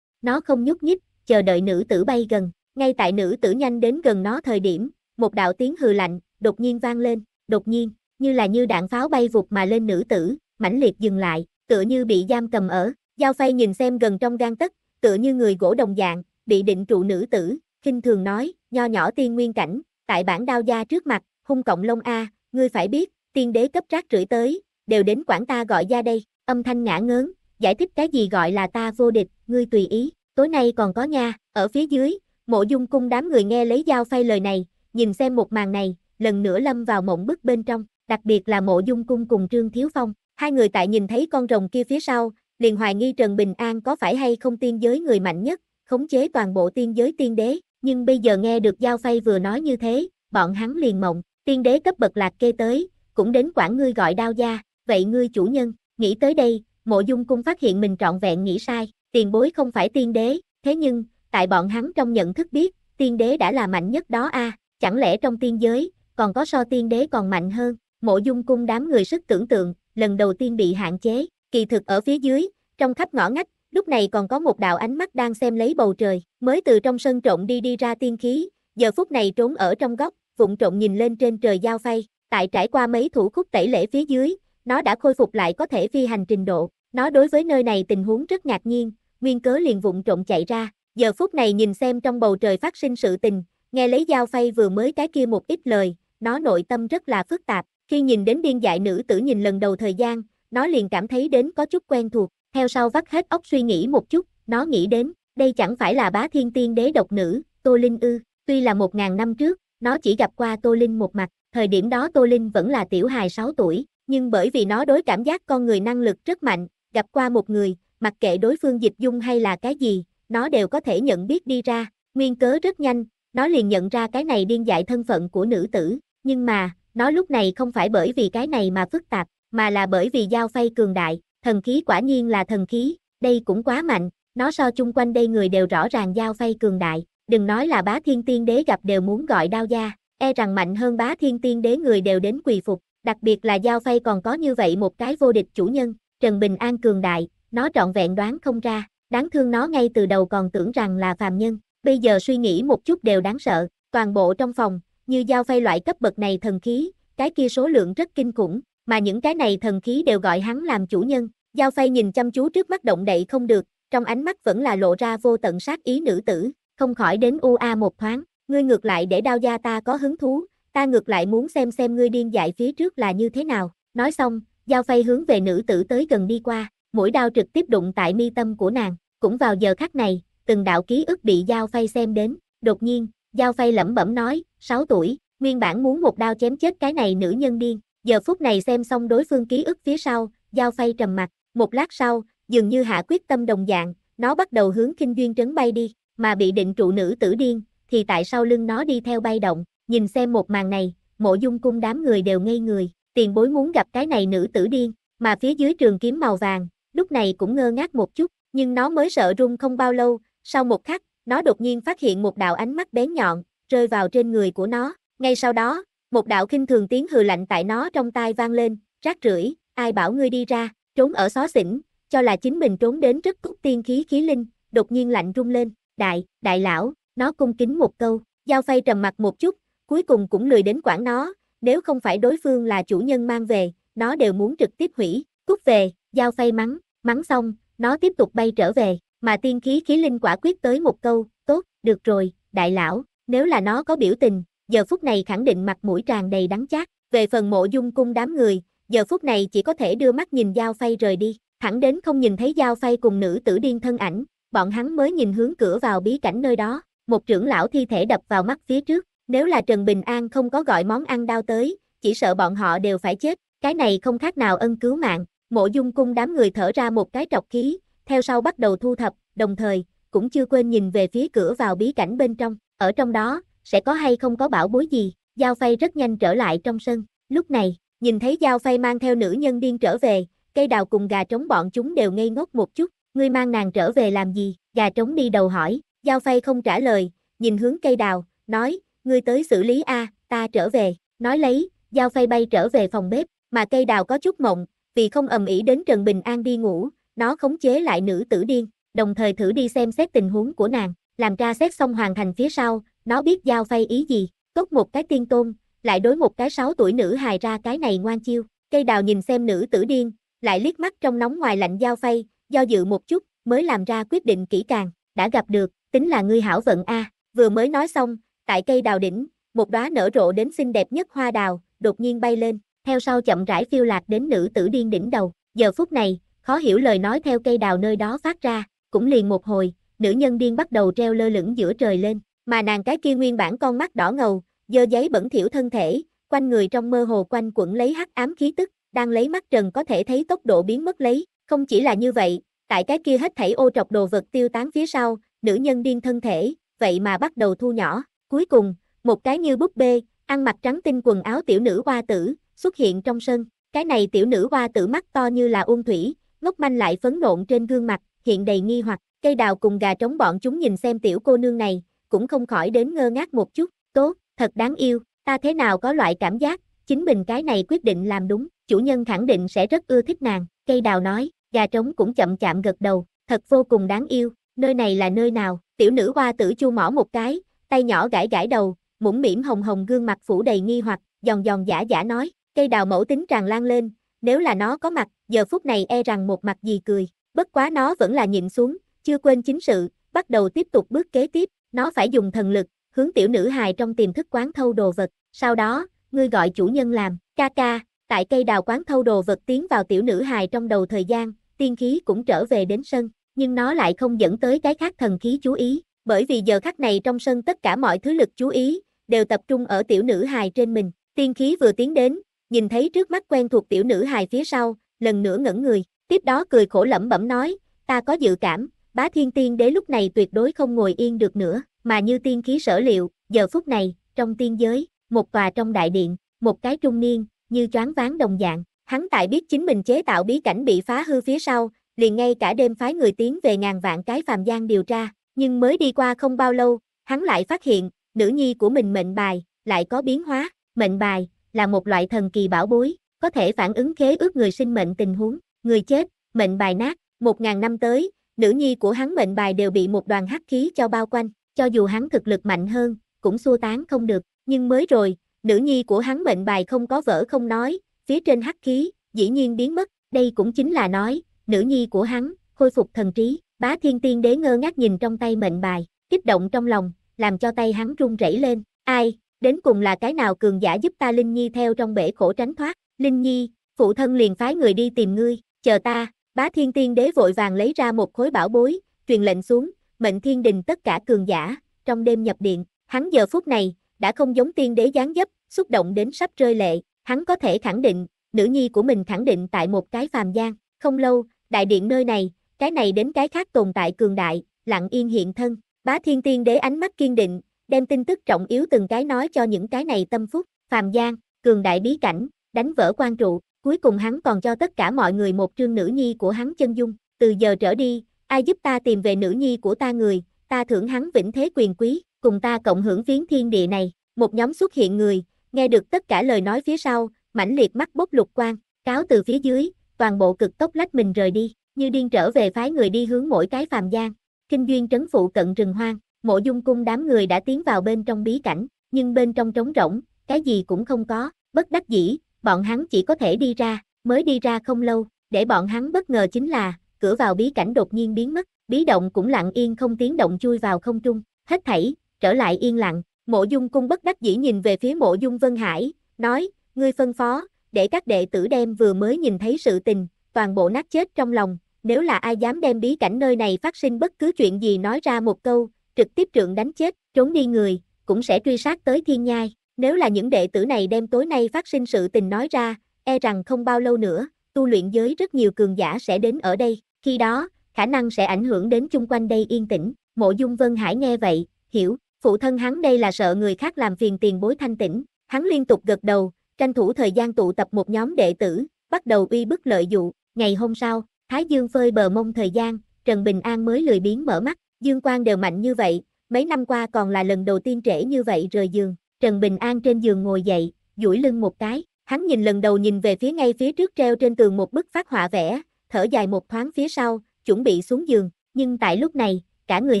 Nó không nhúc nhích, chờ đợi nữ tử bay gần, ngay tại nữ tử nhanh đến gần nó thời điểm, một đạo tiếng hừ lạnh, đột nhiên vang lên, đột nhiên, như là như đạn pháo bay vụt mà lên nữ tử, mãnh liệt dừng lại, tựa như bị giam cầm ở, Giao Phay nhìn xem gần trong gan tất, tựa như người gỗ đồng dạng, bị định trụ nữ tử, khinh thường nói, nho nhỏ tiên nguyên cảnh, tại bản đao gia trước mặt, hung cộng lông a, ngươi phải biết, tiên đế cấp rác rưởi tới, đều đến quản ta gọi ra đây, âm thanh ngã ngớn, giải thích cái gì gọi là ta vô địch, ngươi tùy ý, tối nay còn có nha, ở phía dưới, mộ dung cung đám người nghe lấy dao phay lời này, nhìn xem một màn này, lần nữa lâm vào mộng bức bên trong, đặc biệt là mộ dung cung cùng Trương Thiếu Phong, hai người tại nhìn thấy con rồng kia phía sau, liền hoài nghi Trần Bình An có phải hay không tiên giới người mạnh nhất, khống chế toàn bộ tiên giới tiên đế, nhưng bây giờ nghe được Giao Phay vừa nói như thế, bọn hắn liền mộng, tiên đế cấp bậc lạc kê tới, cũng đến quản ngươi gọi đao gia, vậy ngươi chủ nhân, nghĩ tới đây, mộ dung cung phát hiện mình trọn vẹn nghĩ sai, tiền bối không phải tiên đế, thế nhưng, tại bọn hắn trong nhận thức biết, tiên đế đã là mạnh nhất đó a à, chẳng lẽ trong tiên giới, còn có so tiên đế còn mạnh hơn, mộ dung cung đám người sức tưởng tượng, lần đầu tiên bị hạn chế, kỳ thực ở phía dưới, trong khắp ngõ ngách, lúc này còn có một đạo ánh mắt đang xem lấy bầu trời, mới từ trong sân trộn đi đi ra tiên khí, giờ phút này trốn ở trong góc, vụng trộn nhìn lên trên trời giao phay, tại trải qua mấy thủ khúc tẩy lễ phía dưới, nó đã khôi phục lại có thể phi hành trình độ, nó đối với nơi này tình huống rất ngạc nhiên, nguyên cớ liền vụng trộn chạy ra, giờ phút này nhìn xem trong bầu trời phát sinh sự tình, nghe lấy dao phay vừa mới cái kia một ít lời, nó nội tâm rất là phức tạp, khi nhìn đến điên dại nữ tử nhìn lần đầu thời gian, nó liền cảm thấy đến có chút quen thuộc, theo sau vắt hết óc suy nghĩ một chút, nó nghĩ đến, đây chẳng phải là bá thiên tiên đế độc nữ, Tô Linh ư, tuy là một ngàn năm trước, nó chỉ gặp qua Tô Linh một mặt, thời điểm đó Tô Linh vẫn là tiểu hài 6 tuổi, nhưng bởi vì nó đối cảm giác con người năng lực rất mạnh, gặp qua một người, mặc kệ đối phương dịch dung hay là cái gì, nó đều có thể nhận biết đi ra, nguyên cớ rất nhanh, nó liền nhận ra cái này điên dại thân phận của nữ tử, nhưng mà, nó lúc này không phải bởi vì cái này mà phức tạp, mà là bởi vì giao phay cường đại, thần khí quả nhiên là thần khí, đây cũng quá mạnh, nó so chung quanh đây người đều rõ ràng giao phay cường đại, đừng nói là bá thiên tiên đế gặp đều muốn gọi đao gia, e rằng mạnh hơn bá thiên tiên đế người đều đến quỳ phục, đặc biệt là Giao Phay còn có như vậy một cái vô địch chủ nhân, Trần Bình An cường đại, nó trọn vẹn đoán không ra, đáng thương nó ngay từ đầu còn tưởng rằng là phàm nhân, bây giờ suy nghĩ một chút đều đáng sợ, toàn bộ trong phòng, như Giao Phay loại cấp bậc này thần khí, cái kia số lượng rất kinh khủng, mà những cái này thần khí đều gọi hắn làm chủ nhân, Giao Phay nhìn chăm chú trước mắt động đậy không được, trong ánh mắt vẫn là lộ ra vô tận sát ý nữ tử, không khỏi đến u a một thoáng, ngươi ngược lại để đao gia ta có hứng thú, ta ngược lại muốn xem xem ngươi điên dại phía trước là như thế nào. Nói xong, giao phay hướng về nữ tử tới gần đi qua, mũi đao trực tiếp đụng tại mi tâm của nàng. Cũng vào giờ khắc này, từng đạo ký ức bị giao phay xem đến. Đột nhiên, giao phay lẩm bẩm nói, 6 tuổi, nguyên bản muốn một đao chém chết cái này nữ nhân điên. Giờ phút này xem xong đối phương ký ức phía sau, giao phay trầm mặt. Một lát sau, dường như hạ quyết tâm đồng dạng, nó bắt đầu hướng kinh duyên trấn bay đi, mà bị định trụ nữ tử điên, thì tại sao lưng nó đi theo bay động, nhìn xem một màn này, mộ dung cung đám người đều ngây người, tiền bối muốn gặp cái này nữ tử điên, mà phía dưới trường kiếm màu vàng, lúc này cũng ngơ ngác một chút, nhưng nó mới sợ run không bao lâu, sau một khắc, nó đột nhiên phát hiện một đạo ánh mắt bén nhọn, rơi vào trên người của nó, ngay sau đó, một đạo khinh thường tiếng hừ lạnh tại nó trong tai vang lên, rác rưởi, ai bảo ngươi đi ra, trốn ở xó xỉnh, cho là chính mình trốn đến rất cúc tiên khí khí linh, đột nhiên lạnh rung lên, đại, đại lão, nó cung kính một câu, giao phay trầm mặt một chút, cuối cùng cũng lười đến quản nó, nếu không phải đối phương là chủ nhân mang về, nó đều muốn trực tiếp hủy, cút về, giao phay mắng, mắng xong, nó tiếp tục bay trở về, mà tiên khí khí linh quả quyết tới một câu, tốt, được rồi, đại lão, nếu là nó có biểu tình, giờ phút này khẳng định mặt mũi tràn đầy đắng chát, về phần mộ dung cung đám người, giờ phút này chỉ có thể đưa mắt nhìn giao phay rời đi, thẳng đến không nhìn thấy giao phay cùng nữ tử điên thân ảnh, bọn hắn mới nhìn hướng cửa vào bí cảnh nơi đó, một trưởng lão thi thể đập vào mắt phía trước, nếu là Trần Bình An không có gọi món ăn đao tới, chỉ sợ bọn họ đều phải chết, cái này không khác nào ân cứu mạng, mộ dung cung đám người thở ra một cái trọc khí, theo sau bắt đầu thu thập, đồng thời, cũng chưa quên nhìn về phía cửa vào bí cảnh bên trong, ở trong đó, sẽ có hay không có bảo bối gì, Giao Phay rất nhanh trở lại trong sân, lúc này, nhìn thấy Giao Phay mang theo nữ nhân điên trở về, cây đào cùng gà trống bọn chúng đều ngây ngốc một chút, ngươi mang nàng trở về làm gì, gà trống đi đầu hỏi, Giao Phay không trả lời, nhìn hướng cây đào, nói, ngươi tới xử lý a, ta trở về, nói lấy, giao phay bay trở về phòng bếp, mà cây đào có chút mộng, vì không ầm ĩ đến Trần Bình An đi ngủ, nó khống chế lại nữ tử điên, đồng thời thử đi xem xét tình huống của nàng, làm ra xét xong hoàn thành phía sau, nó biết giao phay ý gì, tốt một cái tiên tôn, lại đối một cái sáu tuổi nữ hài ra cái này ngoan chiêu, cây đào nhìn xem nữ tử điên, lại liếc mắt trong nóng ngoài lạnh giao phay, do dự một chút, mới làm ra quyết định kỹ càng, đã gặp được, tính là ngươi hảo vận a, vừa mới nói xong, tại cây đào đỉnh, một đóa nở rộ đến xinh đẹp nhất hoa đào, đột nhiên bay lên, theo sau chậm rãi phiêu lạc đến nữ tử điên đỉnh đầu. Giờ phút này, khó hiểu lời nói theo cây đào nơi đó phát ra, cũng liền một hồi, nữ nhân điên bắt đầu treo lơ lửng giữa trời lên, mà nàng cái kia nguyên bản con mắt đỏ ngầu, dơ giấy bẩn thiểu thân thể, quanh người trong mơ hồ quanh quẩn lấy hắc ám khí tức, đang lấy mắt trần có thể thấy tốc độ biến mất lấy, không chỉ là như vậy, tại cái kia hết thảy ô trọc đồ vật tiêu tán phía sau, nữ nhân điên thân thể, vậy mà bắt đầu thu nhỏ, Cuối cùng, một cái như búp bê, ăn mặc trắng tinh quần áo tiểu nữ hoa tử, xuất hiện trong sân. Cái này tiểu nữ hoa tử mắt to như là uông thủy, ngốc manh lại phấn nộn trên gương mặt, hiện đầy nghi hoặc. Cây đào cùng gà trống bọn chúng nhìn xem tiểu cô nương này, cũng không khỏi đến ngơ ngác một chút. Tốt, thật đáng yêu, ta thế nào có loại cảm giác, chính mình cái này quyết định làm đúng, chủ nhân khẳng định sẽ rất ưa thích nàng. Cây đào nói, gà trống cũng chậm chạm gật đầu, thật vô cùng đáng yêu. Nơi này là nơi nào? Tiểu nữ hoa tử chu mỏ một cái, tay nhỏ gãi gãi đầu, mũm mỉm hồng hồng gương mặt phủ đầy nghi hoặc, giòn giòn giả giả nói, cây đào mẫu tính tràn lan lên, nếu là nó có mặt, giờ phút này e rằng một mặt gì cười, bất quá nó vẫn là nhịn xuống, chưa quên chính sự, bắt đầu tiếp tục bước kế tiếp, nó phải dùng thần lực, hướng tiểu nữ hài trong tiềm thức quán thâu đồ vật, sau đó, ngươi gọi chủ nhân làm, ca ca, tại cây đào quán thâu đồ vật tiến vào tiểu nữ hài trong đầu thời gian, tiên khí cũng trở về đến sân, nhưng nó lại không dẫn tới cái khác thần khí chú ý, bởi vì giờ khắc này trong sân tất cả mọi thứ lực chú ý, đều tập trung ở tiểu nữ hài trên mình. Tiên khí vừa tiến đến, nhìn thấy trước mắt quen thuộc tiểu nữ hài phía sau, lần nữa ngẩn người, tiếp đó cười khổ lẩm bẩm nói, ta có dự cảm, bá thiên tiên đế lúc này tuyệt đối không ngồi yên được nữa, mà như tiên khí sở liệu, giờ phút này, trong tiên giới, một tòa trong đại điện, một cái trung niên, như choáng ván đồng dạng, hắn tại biết chính mình chế tạo bí cảnh bị phá hư phía sau, liền ngay cả đêm phái người tiến về ngàn vạn cái phàm gian điều tra, nhưng mới đi qua không bao lâu, hắn lại phát hiện, nữ nhi của mình mệnh bài, lại có biến hóa, mệnh bài, là một loại thần kỳ bảo bối, có thể phản ứng khế ước người sinh mệnh tình huống, người chết, mệnh bài nát, một ngàn năm tới, nữ nhi của hắn mệnh bài đều bị một đoàn hắc khí cho bao quanh, cho dù hắn thực lực mạnh hơn, cũng xua tán không được, nhưng mới rồi, nữ nhi của hắn mệnh bài không có vỡ không nói, phía trên hắc khí, dĩ nhiên biến mất, đây cũng chính là nói, nữ nhi của hắn, khôi phục thần trí, Bá thiên tiên đế ngơ ngác nhìn trong tay mệnh bài, kích động trong lòng, làm cho tay hắn run rẩy lên. Ai, đến cùng là cái nào cường giả giúp ta Linh Nhi theo trong bể khổ tránh thoát. Linh Nhi, phụ thân liền phái người đi tìm ngươi, chờ ta. Bá thiên tiên đế vội vàng lấy ra một khối bảo bối, truyền lệnh xuống, mệnh thiên đình tất cả cường giả, trong đêm nhập điện. Hắn giờ phút này, đã không giống tiên đế gián dấp, xúc động đến sắp rơi lệ. Hắn có thể khẳng định, nữ nhi của mình khẳng định tại một cái phàm gian. Không lâu, đại điện nơi này, cái này đến cái khác tồn tại cường đại, lặng yên hiện thân. Bá Thiên Tiên Đế ánh mắt kiên định, đem tin tức trọng yếu từng cái nói cho những cái này tâm phúc, phàm gian, cường đại bí cảnh, đánh vỡ quan trụ, cuối cùng hắn còn cho tất cả mọi người một trương nữ nhi của hắn chân dung, từ giờ trở đi, ai giúp ta tìm về nữ nhi của ta người, ta thưởng hắn vĩnh thế quyền quý, cùng ta cộng hưởng viếng thiên địa này, một nhóm xuất hiện người, nghe được tất cả lời nói phía sau, mãnh liệt mắt bốc lục quang, cáo từ phía dưới, toàn bộ cực tốc lách mình rời đi, như điên trở về phái người đi hướng mỗi cái phàm gian, kinh duyên trấn phụ cận rừng hoang, mộ dung cung đám người đã tiến vào bên trong bí cảnh, nhưng bên trong trống rỗng, cái gì cũng không có, bất đắc dĩ, bọn hắn chỉ có thể đi ra, mới đi ra không lâu, để bọn hắn bất ngờ chính là, cửa vào bí cảnh đột nhiên biến mất, bí động cũng lặng yên không tiếng động chui vào không trung, hết thảy, trở lại yên lặng, mộ dung cung bất đắc dĩ nhìn về phía mộ dung Vân Hải, nói, ngươi phân phó, để các đệ tử đem vừa mới nhìn thấy sự tình, toàn bộ nát chết trong lòng, nếu là ai dám đem bí cảnh nơi này phát sinh bất cứ chuyện gì nói ra một câu, trực tiếp trượng đánh chết, trốn đi người, cũng sẽ truy sát tới thiên nhai. Nếu là những đệ tử này đem tối nay phát sinh sự tình nói ra, e rằng không bao lâu nữa, tu luyện giới rất nhiều cường giả sẽ đến ở đây, khi đó, khả năng sẽ ảnh hưởng đến chung quanh đây yên tĩnh. Mộ Dung Vân Hải nghe vậy, hiểu, phụ thân hắn đây là sợ người khác làm phiền tiền bối thanh tĩnh, hắn liên tục gật đầu, tranh thủ thời gian tụ tập một nhóm đệ tử, bắt đầu uy bức lợi dụ, ngày hôm sau, Thái Dương phơi bờ mông thời gian, Trần Bình An mới lười biếng mở mắt, Dương Quang đều mạnh như vậy, mấy năm qua còn là lần đầu tiên trễ như vậy rời giường. Trần Bình An trên giường ngồi dậy, duỗi lưng một cái, hắn nhìn lần đầu nhìn về phía ngay phía trước treo trên tường một bức phát họa vẽ, thở dài một thoáng phía sau, chuẩn bị xuống giường, nhưng tại lúc này, cả người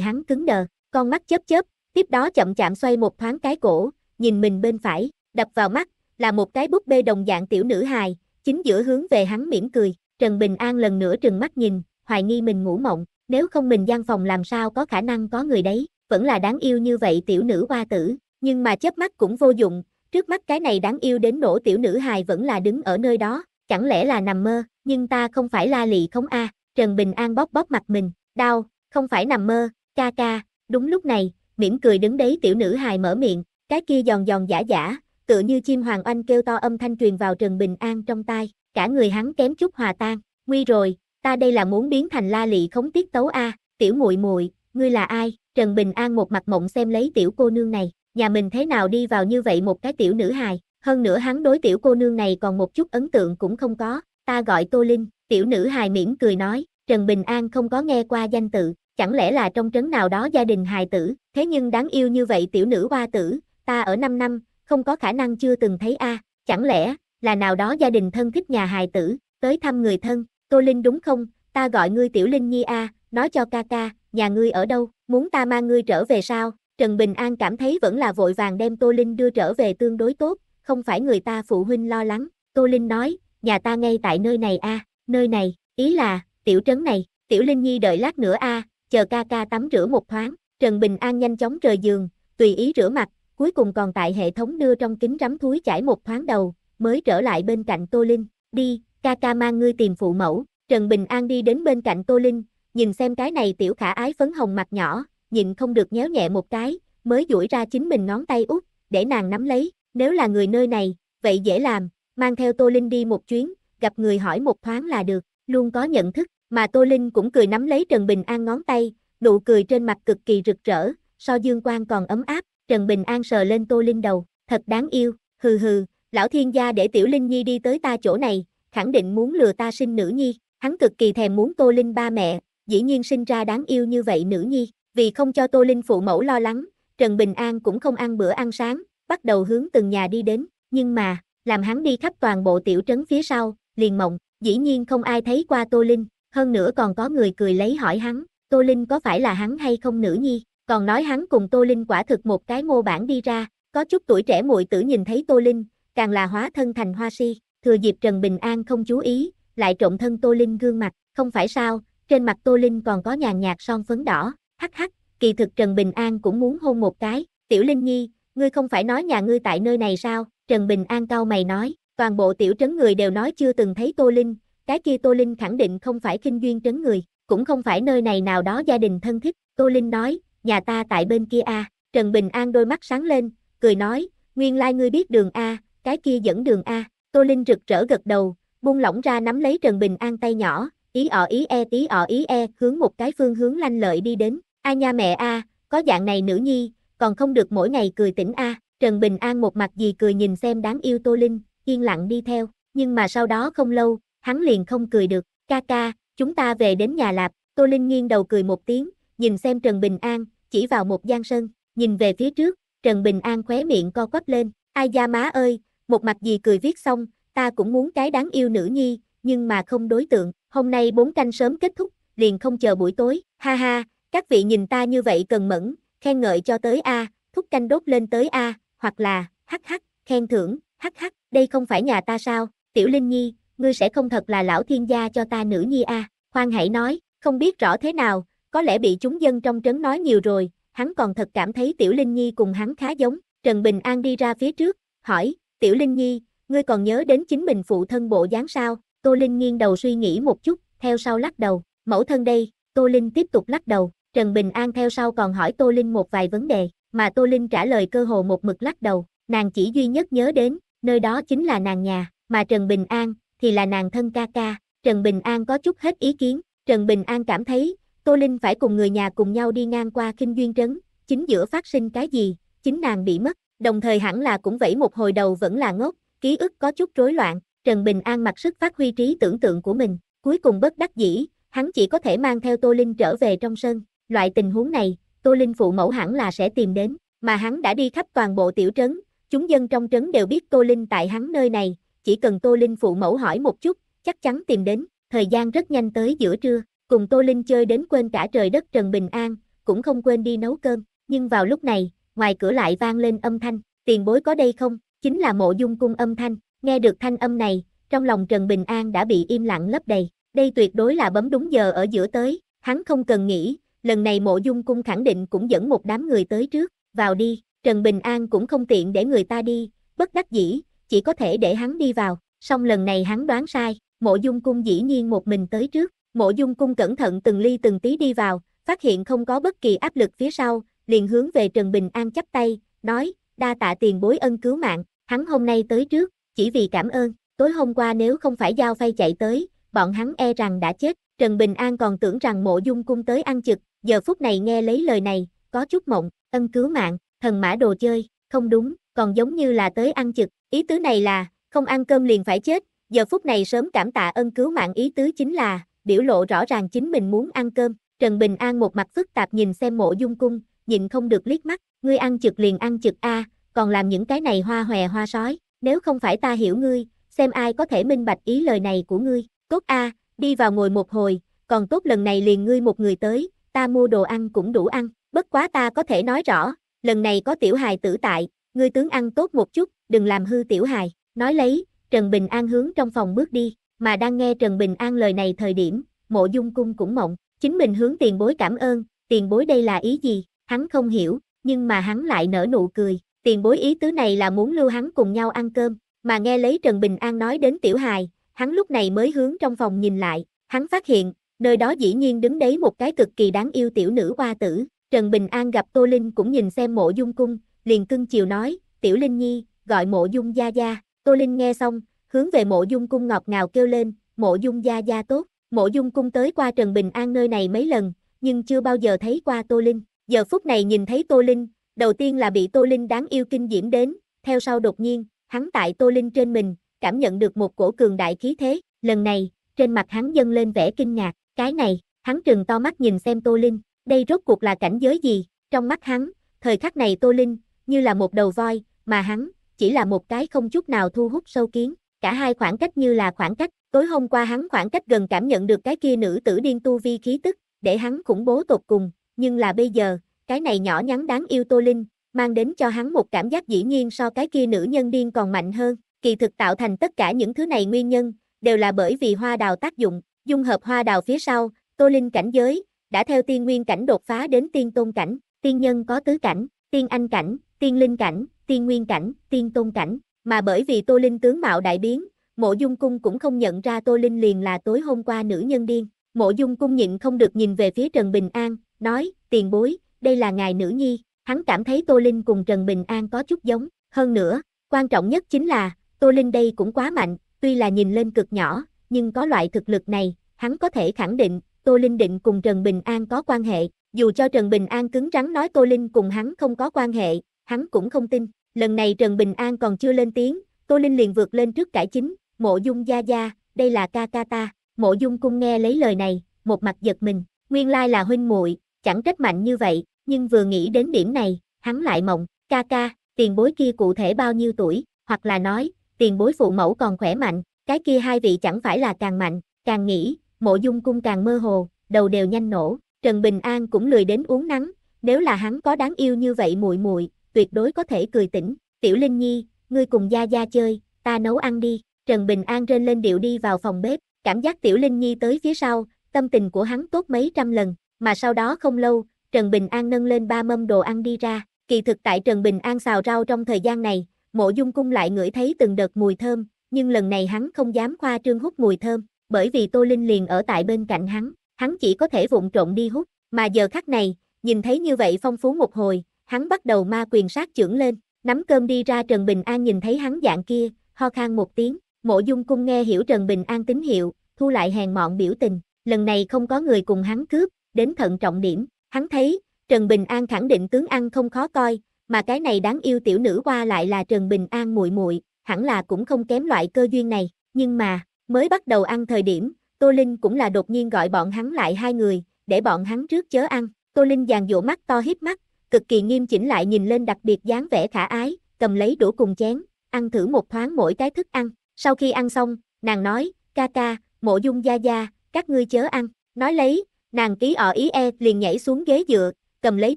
hắn cứng đờ, con mắt chớp chớp, tiếp đó chậm chạm xoay một thoáng cái cổ, nhìn mình bên phải, đập vào mắt, là một cái búp bê đồng dạng tiểu nữ hài, chính giữa hướng về hắn mỉm cười, Trần Bình An lần nữa trừng mắt nhìn, hoài nghi mình ngủ mộng, nếu không mình gian phòng làm sao có khả năng có người đấy, vẫn là đáng yêu như vậy tiểu nữ hoa tử, nhưng mà chớp mắt cũng vô dụng, trước mắt cái này đáng yêu đến nổ tiểu nữ hài vẫn là đứng ở nơi đó, chẳng lẽ là nằm mơ, nhưng ta không phải la lị không a Trần Bình An bóp bóp mặt mình, đau, không phải nằm mơ, ca ca, đúng lúc này, mỉm cười đứng đấy tiểu nữ hài mở miệng, cái kia giòn giòn giả giả, tựa như chim hoàng oanh kêu to âm thanh truyền vào Trần Bình An trong tai, cả người hắn kém chút hòa tan, nguy rồi, ta đây là muốn biến thành la lị khống tiết tấu a, tiểu muội muội, ngươi là ai? Trần Bình An một mặt mộng xem lấy tiểu cô nương này, nhà mình thế nào đi vào như vậy một cái tiểu nữ hài, hơn nữa hắn đối tiểu cô nương này còn một chút ấn tượng cũng không có, ta gọi Tô Linh, tiểu nữ hài mỉm cười nói, Trần Bình An không có nghe qua danh tự, chẳng lẽ là trong trấn nào đó gia đình hài tử, thế nhưng đáng yêu như vậy tiểu nữ hoa tử, ta ở 5 năm, không có khả năng chưa từng thấy a, chẳng lẽ là nào đó gia đình thân thích nhà hài tử tới thăm người thân, Tô Linh đúng không? Ta gọi ngươi Tiểu Linh Nhi a, nói cho ca ca, nhà ngươi ở đâu, muốn ta mang ngươi trở về sao? Trần Bình An cảm thấy vẫn là vội vàng đem Tô Linh đưa trở về tương đối tốt, không phải người ta phụ huynh lo lắng. Tô Linh nói, nhà ta ngay tại nơi này a, nơi này, ý là tiểu trấn này, Tiểu Linh Nhi đợi lát nữa a, chờ ca ca tắm rửa một thoáng. Trần Bình An nhanh chóng rời giường, tùy ý rửa mặt, cuối cùng còn tại hệ thống đưa trong kính rắm thúi chải một thoáng đầu, mới trở lại bên cạnh Tô Linh, đi, ca ca mang ngươi tìm phụ mẫu, Trần Bình An đi đến bên cạnh Tô Linh, nhìn xem cái này tiểu khả ái phấn hồng mặt nhỏ, nhìn không được nhéo nhẹ một cái, mới duỗi ra chính mình ngón tay út, để nàng nắm lấy, nếu là người nơi này, vậy dễ làm, mang theo Tô Linh đi một chuyến, gặp người hỏi một thoáng là được, luôn có nhận thức, mà Tô Linh cũng cười nắm lấy Trần Bình An ngón tay, nụ cười trên mặt cực kỳ rực rỡ, so dương quan còn ấm áp, Trần Bình An sờ lên Tô Linh đầu, thật đáng yêu, hừ hừ, lão thiên gia để Tiểu Linh Nhi đi tới ta chỗ này, khẳng định muốn lừa ta sinh nữ nhi, hắn cực kỳ thèm muốn Tô Linh ba mẹ, dĩ nhiên sinh ra đáng yêu như vậy nữ nhi, vì không cho Tô Linh phụ mẫu lo lắng, Trần Bình An cũng không ăn bữa ăn sáng, bắt đầu hướng từng nhà đi đến, nhưng mà, làm hắn đi khắp toàn bộ tiểu trấn phía sau, liền mộng, dĩ nhiên không ai thấy qua Tô Linh, hơn nữa còn có người cười lấy hỏi hắn, Tô Linh có phải là hắn hay không nữ nhi, còn nói hắn cùng Tô Linh quả thực một cái mô bản đi ra, có chút tuổi trẻ muội tử nhìn thấy Tô Linh, càng là hóa thân thành hoa si, thừa dịp Trần Bình An không chú ý, lại trộn thân Tô Linh gương mặt, không phải sao, trên mặt Tô Linh còn có nhàn nhạt son phấn đỏ, hắc hắc, kỳ thực Trần Bình An cũng muốn hôn một cái, Tiểu Linh Nhi, ngươi không phải nói nhà ngươi tại nơi này sao, Trần Bình An cao mày nói, toàn bộ tiểu trấn người đều nói chưa từng thấy Tô Linh, cái kia Tô Linh khẳng định không phải kinh duyên trấn người, cũng không phải nơi này nào đó gia đình thân thích, Tô Linh nói, nhà ta tại bên kia a Trần Bình An đôi mắt sáng lên, cười nói, nguyên lai ngươi biết đường A, cái kia dẫn đường A, Tô Linh rực rỡ gật đầu, buông lỏng ra nắm lấy Trần Bình An tay nhỏ, ý ở ý e tí ở ý e, hướng một cái phương hướng lanh lợi đi đến, a nha mẹ A, có dạng này nữ nhi, còn không được mỗi ngày cười tỉnh A, Trần Bình An một mặt gì cười nhìn xem đáng yêu Tô Linh, yên lặng đi theo, nhưng mà sau đó không lâu, hắn liền không cười được, ca ca, chúng ta về đến nhà lạp, Tô Linh nghiêng đầu cười một tiếng, nhìn xem Trần Bình An, chỉ vào một gian sân, nhìn về phía trước, Trần Bình An khóe miệng co quắp lên, ai da má ơi, một mặt gì cười viết xong, ta cũng muốn cái đáng yêu nữ nhi, nhưng mà không đối tượng, hôm nay bốn canh sớm kết thúc, liền không chờ buổi tối, ha ha, các vị nhìn ta như vậy cần mẫn, khen ngợi cho tới A, thúc canh đốt lên tới A, hoặc là, hắc hắc, khen thưởng, hắc hắc, đây không phải nhà ta sao, tiểu linh nhi, ngươi sẽ không thật là lão thiên gia cho ta nữ nhi A, khoan hãy nói, không biết rõ thế nào, có lẽ bị chúng dân trong trấn nói nhiều rồi, hắn còn thật cảm thấy Tiểu Linh Nhi cùng hắn khá giống. Trần Bình An đi ra phía trước, hỏi, Tiểu Linh Nhi, ngươi còn nhớ đến chính mình phụ thân bộ dáng sao? Tô Linh nghiêng đầu suy nghĩ một chút, theo sau lắc đầu, mẫu thân đây, Tô Linh tiếp tục lắc đầu, Trần Bình An theo sau còn hỏi Tô Linh một vài vấn đề, mà Tô Linh trả lời cơ hồ một mực lắc đầu, nàng chỉ duy nhất nhớ đến, nơi đó chính là nàng nhà, mà Trần Bình An, thì là nàng thân ca ca, Trần Bình An có chút hết ý kiến, Trần Bình An cảm thấy, Tô Linh phải cùng người nhà cùng nhau đi ngang qua kinh duyên trấn, chính giữa phát sinh cái gì, chính nàng bị mất, đồng thời hẳn là cũng vẫy một hồi đầu vẫn là ngốc, ký ức có chút rối loạn, Trần Bình An mặc sức phát huy trí tưởng tượng của mình, cuối cùng bất đắc dĩ, hắn chỉ có thể mang theo Tô Linh trở về trong sân, loại tình huống này, Tô Linh phụ mẫu hẳn là sẽ tìm đến, mà hắn đã đi khắp toàn bộ tiểu trấn, chúng dân trong trấn đều biết Tô Linh tại hắn nơi này, chỉ cần Tô Linh phụ mẫu hỏi một chút, chắc chắn tìm đến, thời gian rất nhanh tới giữa trưa, Cùng Tô Linh chơi đến quên cả trời đất Trần Bình An, cũng không quên đi nấu cơm, nhưng vào lúc này, ngoài cửa lại vang lên âm thanh, tiền bối có đây không, chính là mộ dung cung âm thanh, nghe được thanh âm này, trong lòng Trần Bình An đã bị im lặng lấp đầy, đây tuyệt đối là bấm đúng giờ ở giữa tới, hắn không cần nghĩ, lần này mộ dung cung khẳng định cũng dẫn một đám người tới trước, vào đi, Trần Bình An cũng không tiện để người ta đi, bất đắc dĩ, chỉ có thể để hắn đi vào, xong lần này hắn đoán sai, mộ dung cung dĩ nhiên một mình tới trước, Mộ Dung Cung cẩn thận từng ly từng tí đi vào, phát hiện không có bất kỳ áp lực phía sau, liền hướng về Trần Bình An chắp tay, nói, đa tạ tiền bối ân cứu mạng, hắn hôm nay tới trước, chỉ vì cảm ơn, tối hôm qua nếu không phải giao phay chạy tới, bọn hắn e rằng đã chết, Trần Bình An còn tưởng rằng mộ dung cung tới ăn trực, giờ phút này nghe lấy lời này, có chút mộng, ân cứu mạng, thần mã đồ chơi, không đúng, còn giống như là tới ăn trực, ý tứ này là, không ăn cơm liền phải chết, giờ phút này sớm cảm tạ ân cứu mạng ý tứ chính là, biểu lộ rõ ràng chính mình muốn ăn cơm, Trần Bình An một mặt phức tạp nhìn xem mộ dung cung, nhịn không được liếc mắt, ngươi ăn trực liền ăn trực A, còn làm những cái này hoa hòe hoa sói, nếu không phải ta hiểu ngươi, xem ai có thể minh bạch ý lời này của ngươi, tốt A, đi vào ngồi một hồi, còn tốt lần này liền ngươi một người tới, ta mua đồ ăn cũng đủ ăn, bất quá ta có thể nói rõ, lần này có tiểu hài tử tại, ngươi tướng ăn tốt một chút, đừng làm hư tiểu hài, nói lấy, Trần Bình An hướng trong phòng bước đi, mà đang nghe Trần Bình An lời này thời điểm, mộ dung cung cũng mộng, chính mình hướng tiền bối cảm ơn, tiền bối đây là ý gì, hắn không hiểu, nhưng mà hắn lại nở nụ cười, tiền bối ý tứ này là muốn lưu hắn cùng nhau ăn cơm, mà nghe lấy Trần Bình An nói đến tiểu hài, hắn lúc này mới hướng trong phòng nhìn lại, hắn phát hiện, nơi đó dĩ nhiên đứng đấy một cái cực kỳ đáng yêu tiểu nữ hoa tử, Trần Bình An gặp Tô Linh cũng nhìn xem mộ dung cung, liền cưng chiều nói, tiểu Linh Nhi, gọi mộ dung gia gia, Tô Linh nghe xong, hướng về mộ dung cung ngọt ngào kêu lên, mộ dung gia gia tốt, mộ dung cung tới qua Trần Bình An nơi này mấy lần, nhưng chưa bao giờ thấy qua Tô Linh, giờ phút này nhìn thấy Tô Linh, đầu tiên là bị Tô Linh đáng yêu kinh diễm đến, theo sau đột nhiên, hắn tại Tô Linh trên mình, cảm nhận được một cổ cường đại khí thế, lần này, trên mặt hắn dâng lên vẻ kinh ngạc, cái này, hắn trừng to mắt nhìn xem Tô Linh, đây rốt cuộc là cảnh giới gì, trong mắt hắn, thời khắc này Tô Linh, như là một đầu voi, mà hắn, chỉ là một cái không chút nào thu hút sâu kiến, cả hai khoảng cách như là khoảng cách, tối hôm qua hắn khoảng cách gần cảm nhận được cái kia nữ tử điên tu vi khí tức, để hắn khủng bố tột cùng, nhưng là bây giờ, cái này nhỏ nhắn đáng yêu Tô Linh, mang đến cho hắn một cảm giác dĩ nhiên so cái kia nữ nhân điên còn mạnh hơn, kỳ thực tạo thành tất cả những thứ này nguyên nhân, đều là bởi vì hoa đào tác dụng, dung hợp hoa đào phía sau, Tô Linh cảnh giới, đã theo tiên nguyên cảnh đột phá đến tiên tôn cảnh, tiên nhân có tứ cảnh, tiên anh cảnh, tiên linh cảnh, tiên nguyên cảnh, tiên tôn cảnh, mà bởi vì Tô Linh tướng mạo đại biến, mộ dung cung cũng không nhận ra Tô Linh liền là tối hôm qua nữ nhân điên. Mộ dung cung nhịn không được nhìn về phía Trần Bình An, nói, tiền bối, đây là ngài nữ nhi, hắn cảm thấy Tô Linh cùng Trần Bình An có chút giống, hơn nữa, quan trọng nhất chính là, Tô Linh đây cũng quá mạnh, tuy là nhìn lên cực nhỏ, nhưng có loại thực lực này, hắn có thể khẳng định, Tô Linh định cùng Trần Bình An có quan hệ, dù cho Trần Bình An cứng rắn nói Tô Linh cùng hắn không có quan hệ, hắn cũng không tin, Lần này Trần Bình An còn chưa lên tiếng, Tô Linh liền vượt lên trước cải chính, mộ dung gia gia, đây là ca ca ta, mộ dung cung nghe lấy lời này, một mặt giật mình, nguyên lai là huynh muội chẳng trách mạnh như vậy, nhưng vừa nghĩ đến điểm này, hắn lại mộng, ca ca, tiền bối kia cụ thể bao nhiêu tuổi, hoặc là nói, tiền bối phụ mẫu còn khỏe mạnh, cái kia hai vị chẳng phải là càng mạnh, càng nghĩ, mộ dung cung càng mơ hồ, đầu đều nhanh nổ, Trần Bình An cũng lười đến uống nắng, nếu là hắn có đáng yêu như vậy muội muội tuyệt đối có thể cười tỉnh, Tiểu Linh Nhi, ngươi cùng Gia Gia chơi, ta nấu ăn đi, Trần Bình An rên lên điệu đi vào phòng bếp, cảm giác Tiểu Linh Nhi tới phía sau, tâm tình của hắn tốt mấy trăm lần, mà sau đó không lâu, Trần Bình An nâng lên ba mâm đồ ăn đi ra, kỳ thực tại Trần Bình An xào rau trong thời gian này, mộ dung cung lại ngửi thấy từng đợt mùi thơm, nhưng lần này hắn không dám khoa trương hút mùi thơm, bởi vì Tô Linh liền ở tại bên cạnh hắn, hắn chỉ có thể vụng trộn đi hút, mà giờ khắc này, nhìn thấy như vậy phong phú một hồi, hắn bắt đầu ma quyền sát trưởng lên, nắm cơm đi ra Trần Bình An nhìn thấy hắn dạng kia, ho khan một tiếng, mộ dung cung nghe hiểu Trần Bình An tín hiệu, thu lại hèn mọn biểu tình, lần này không có người cùng hắn cướp, đến thận trọng điểm, hắn thấy, Trần Bình An khẳng định tướng ăn không khó coi, mà cái này đáng yêu tiểu nữ qua lại là Trần Bình An muội muội, hẳn là cũng không kém loại cơ duyên này, nhưng mà, mới bắt đầu ăn thời điểm, Tô Linh cũng là đột nhiên gọi bọn hắn lại hai người, để bọn hắn trước chớ ăn, Tô Linh giàn dỗ mắt to hiếp mắt, cực kỳ nghiêm chỉnh lại nhìn lên đặc biệt dáng vẻ khả ái, cầm lấy đũa cùng chén, ăn thử một thoáng mỗi cái thức ăn. Sau khi ăn xong, nàng nói, ca ca, mộ dung gia gia, các ngươi chớ ăn. Nói lấy, nàng ký ọ ý e liền nhảy xuống ghế dựa, cầm lấy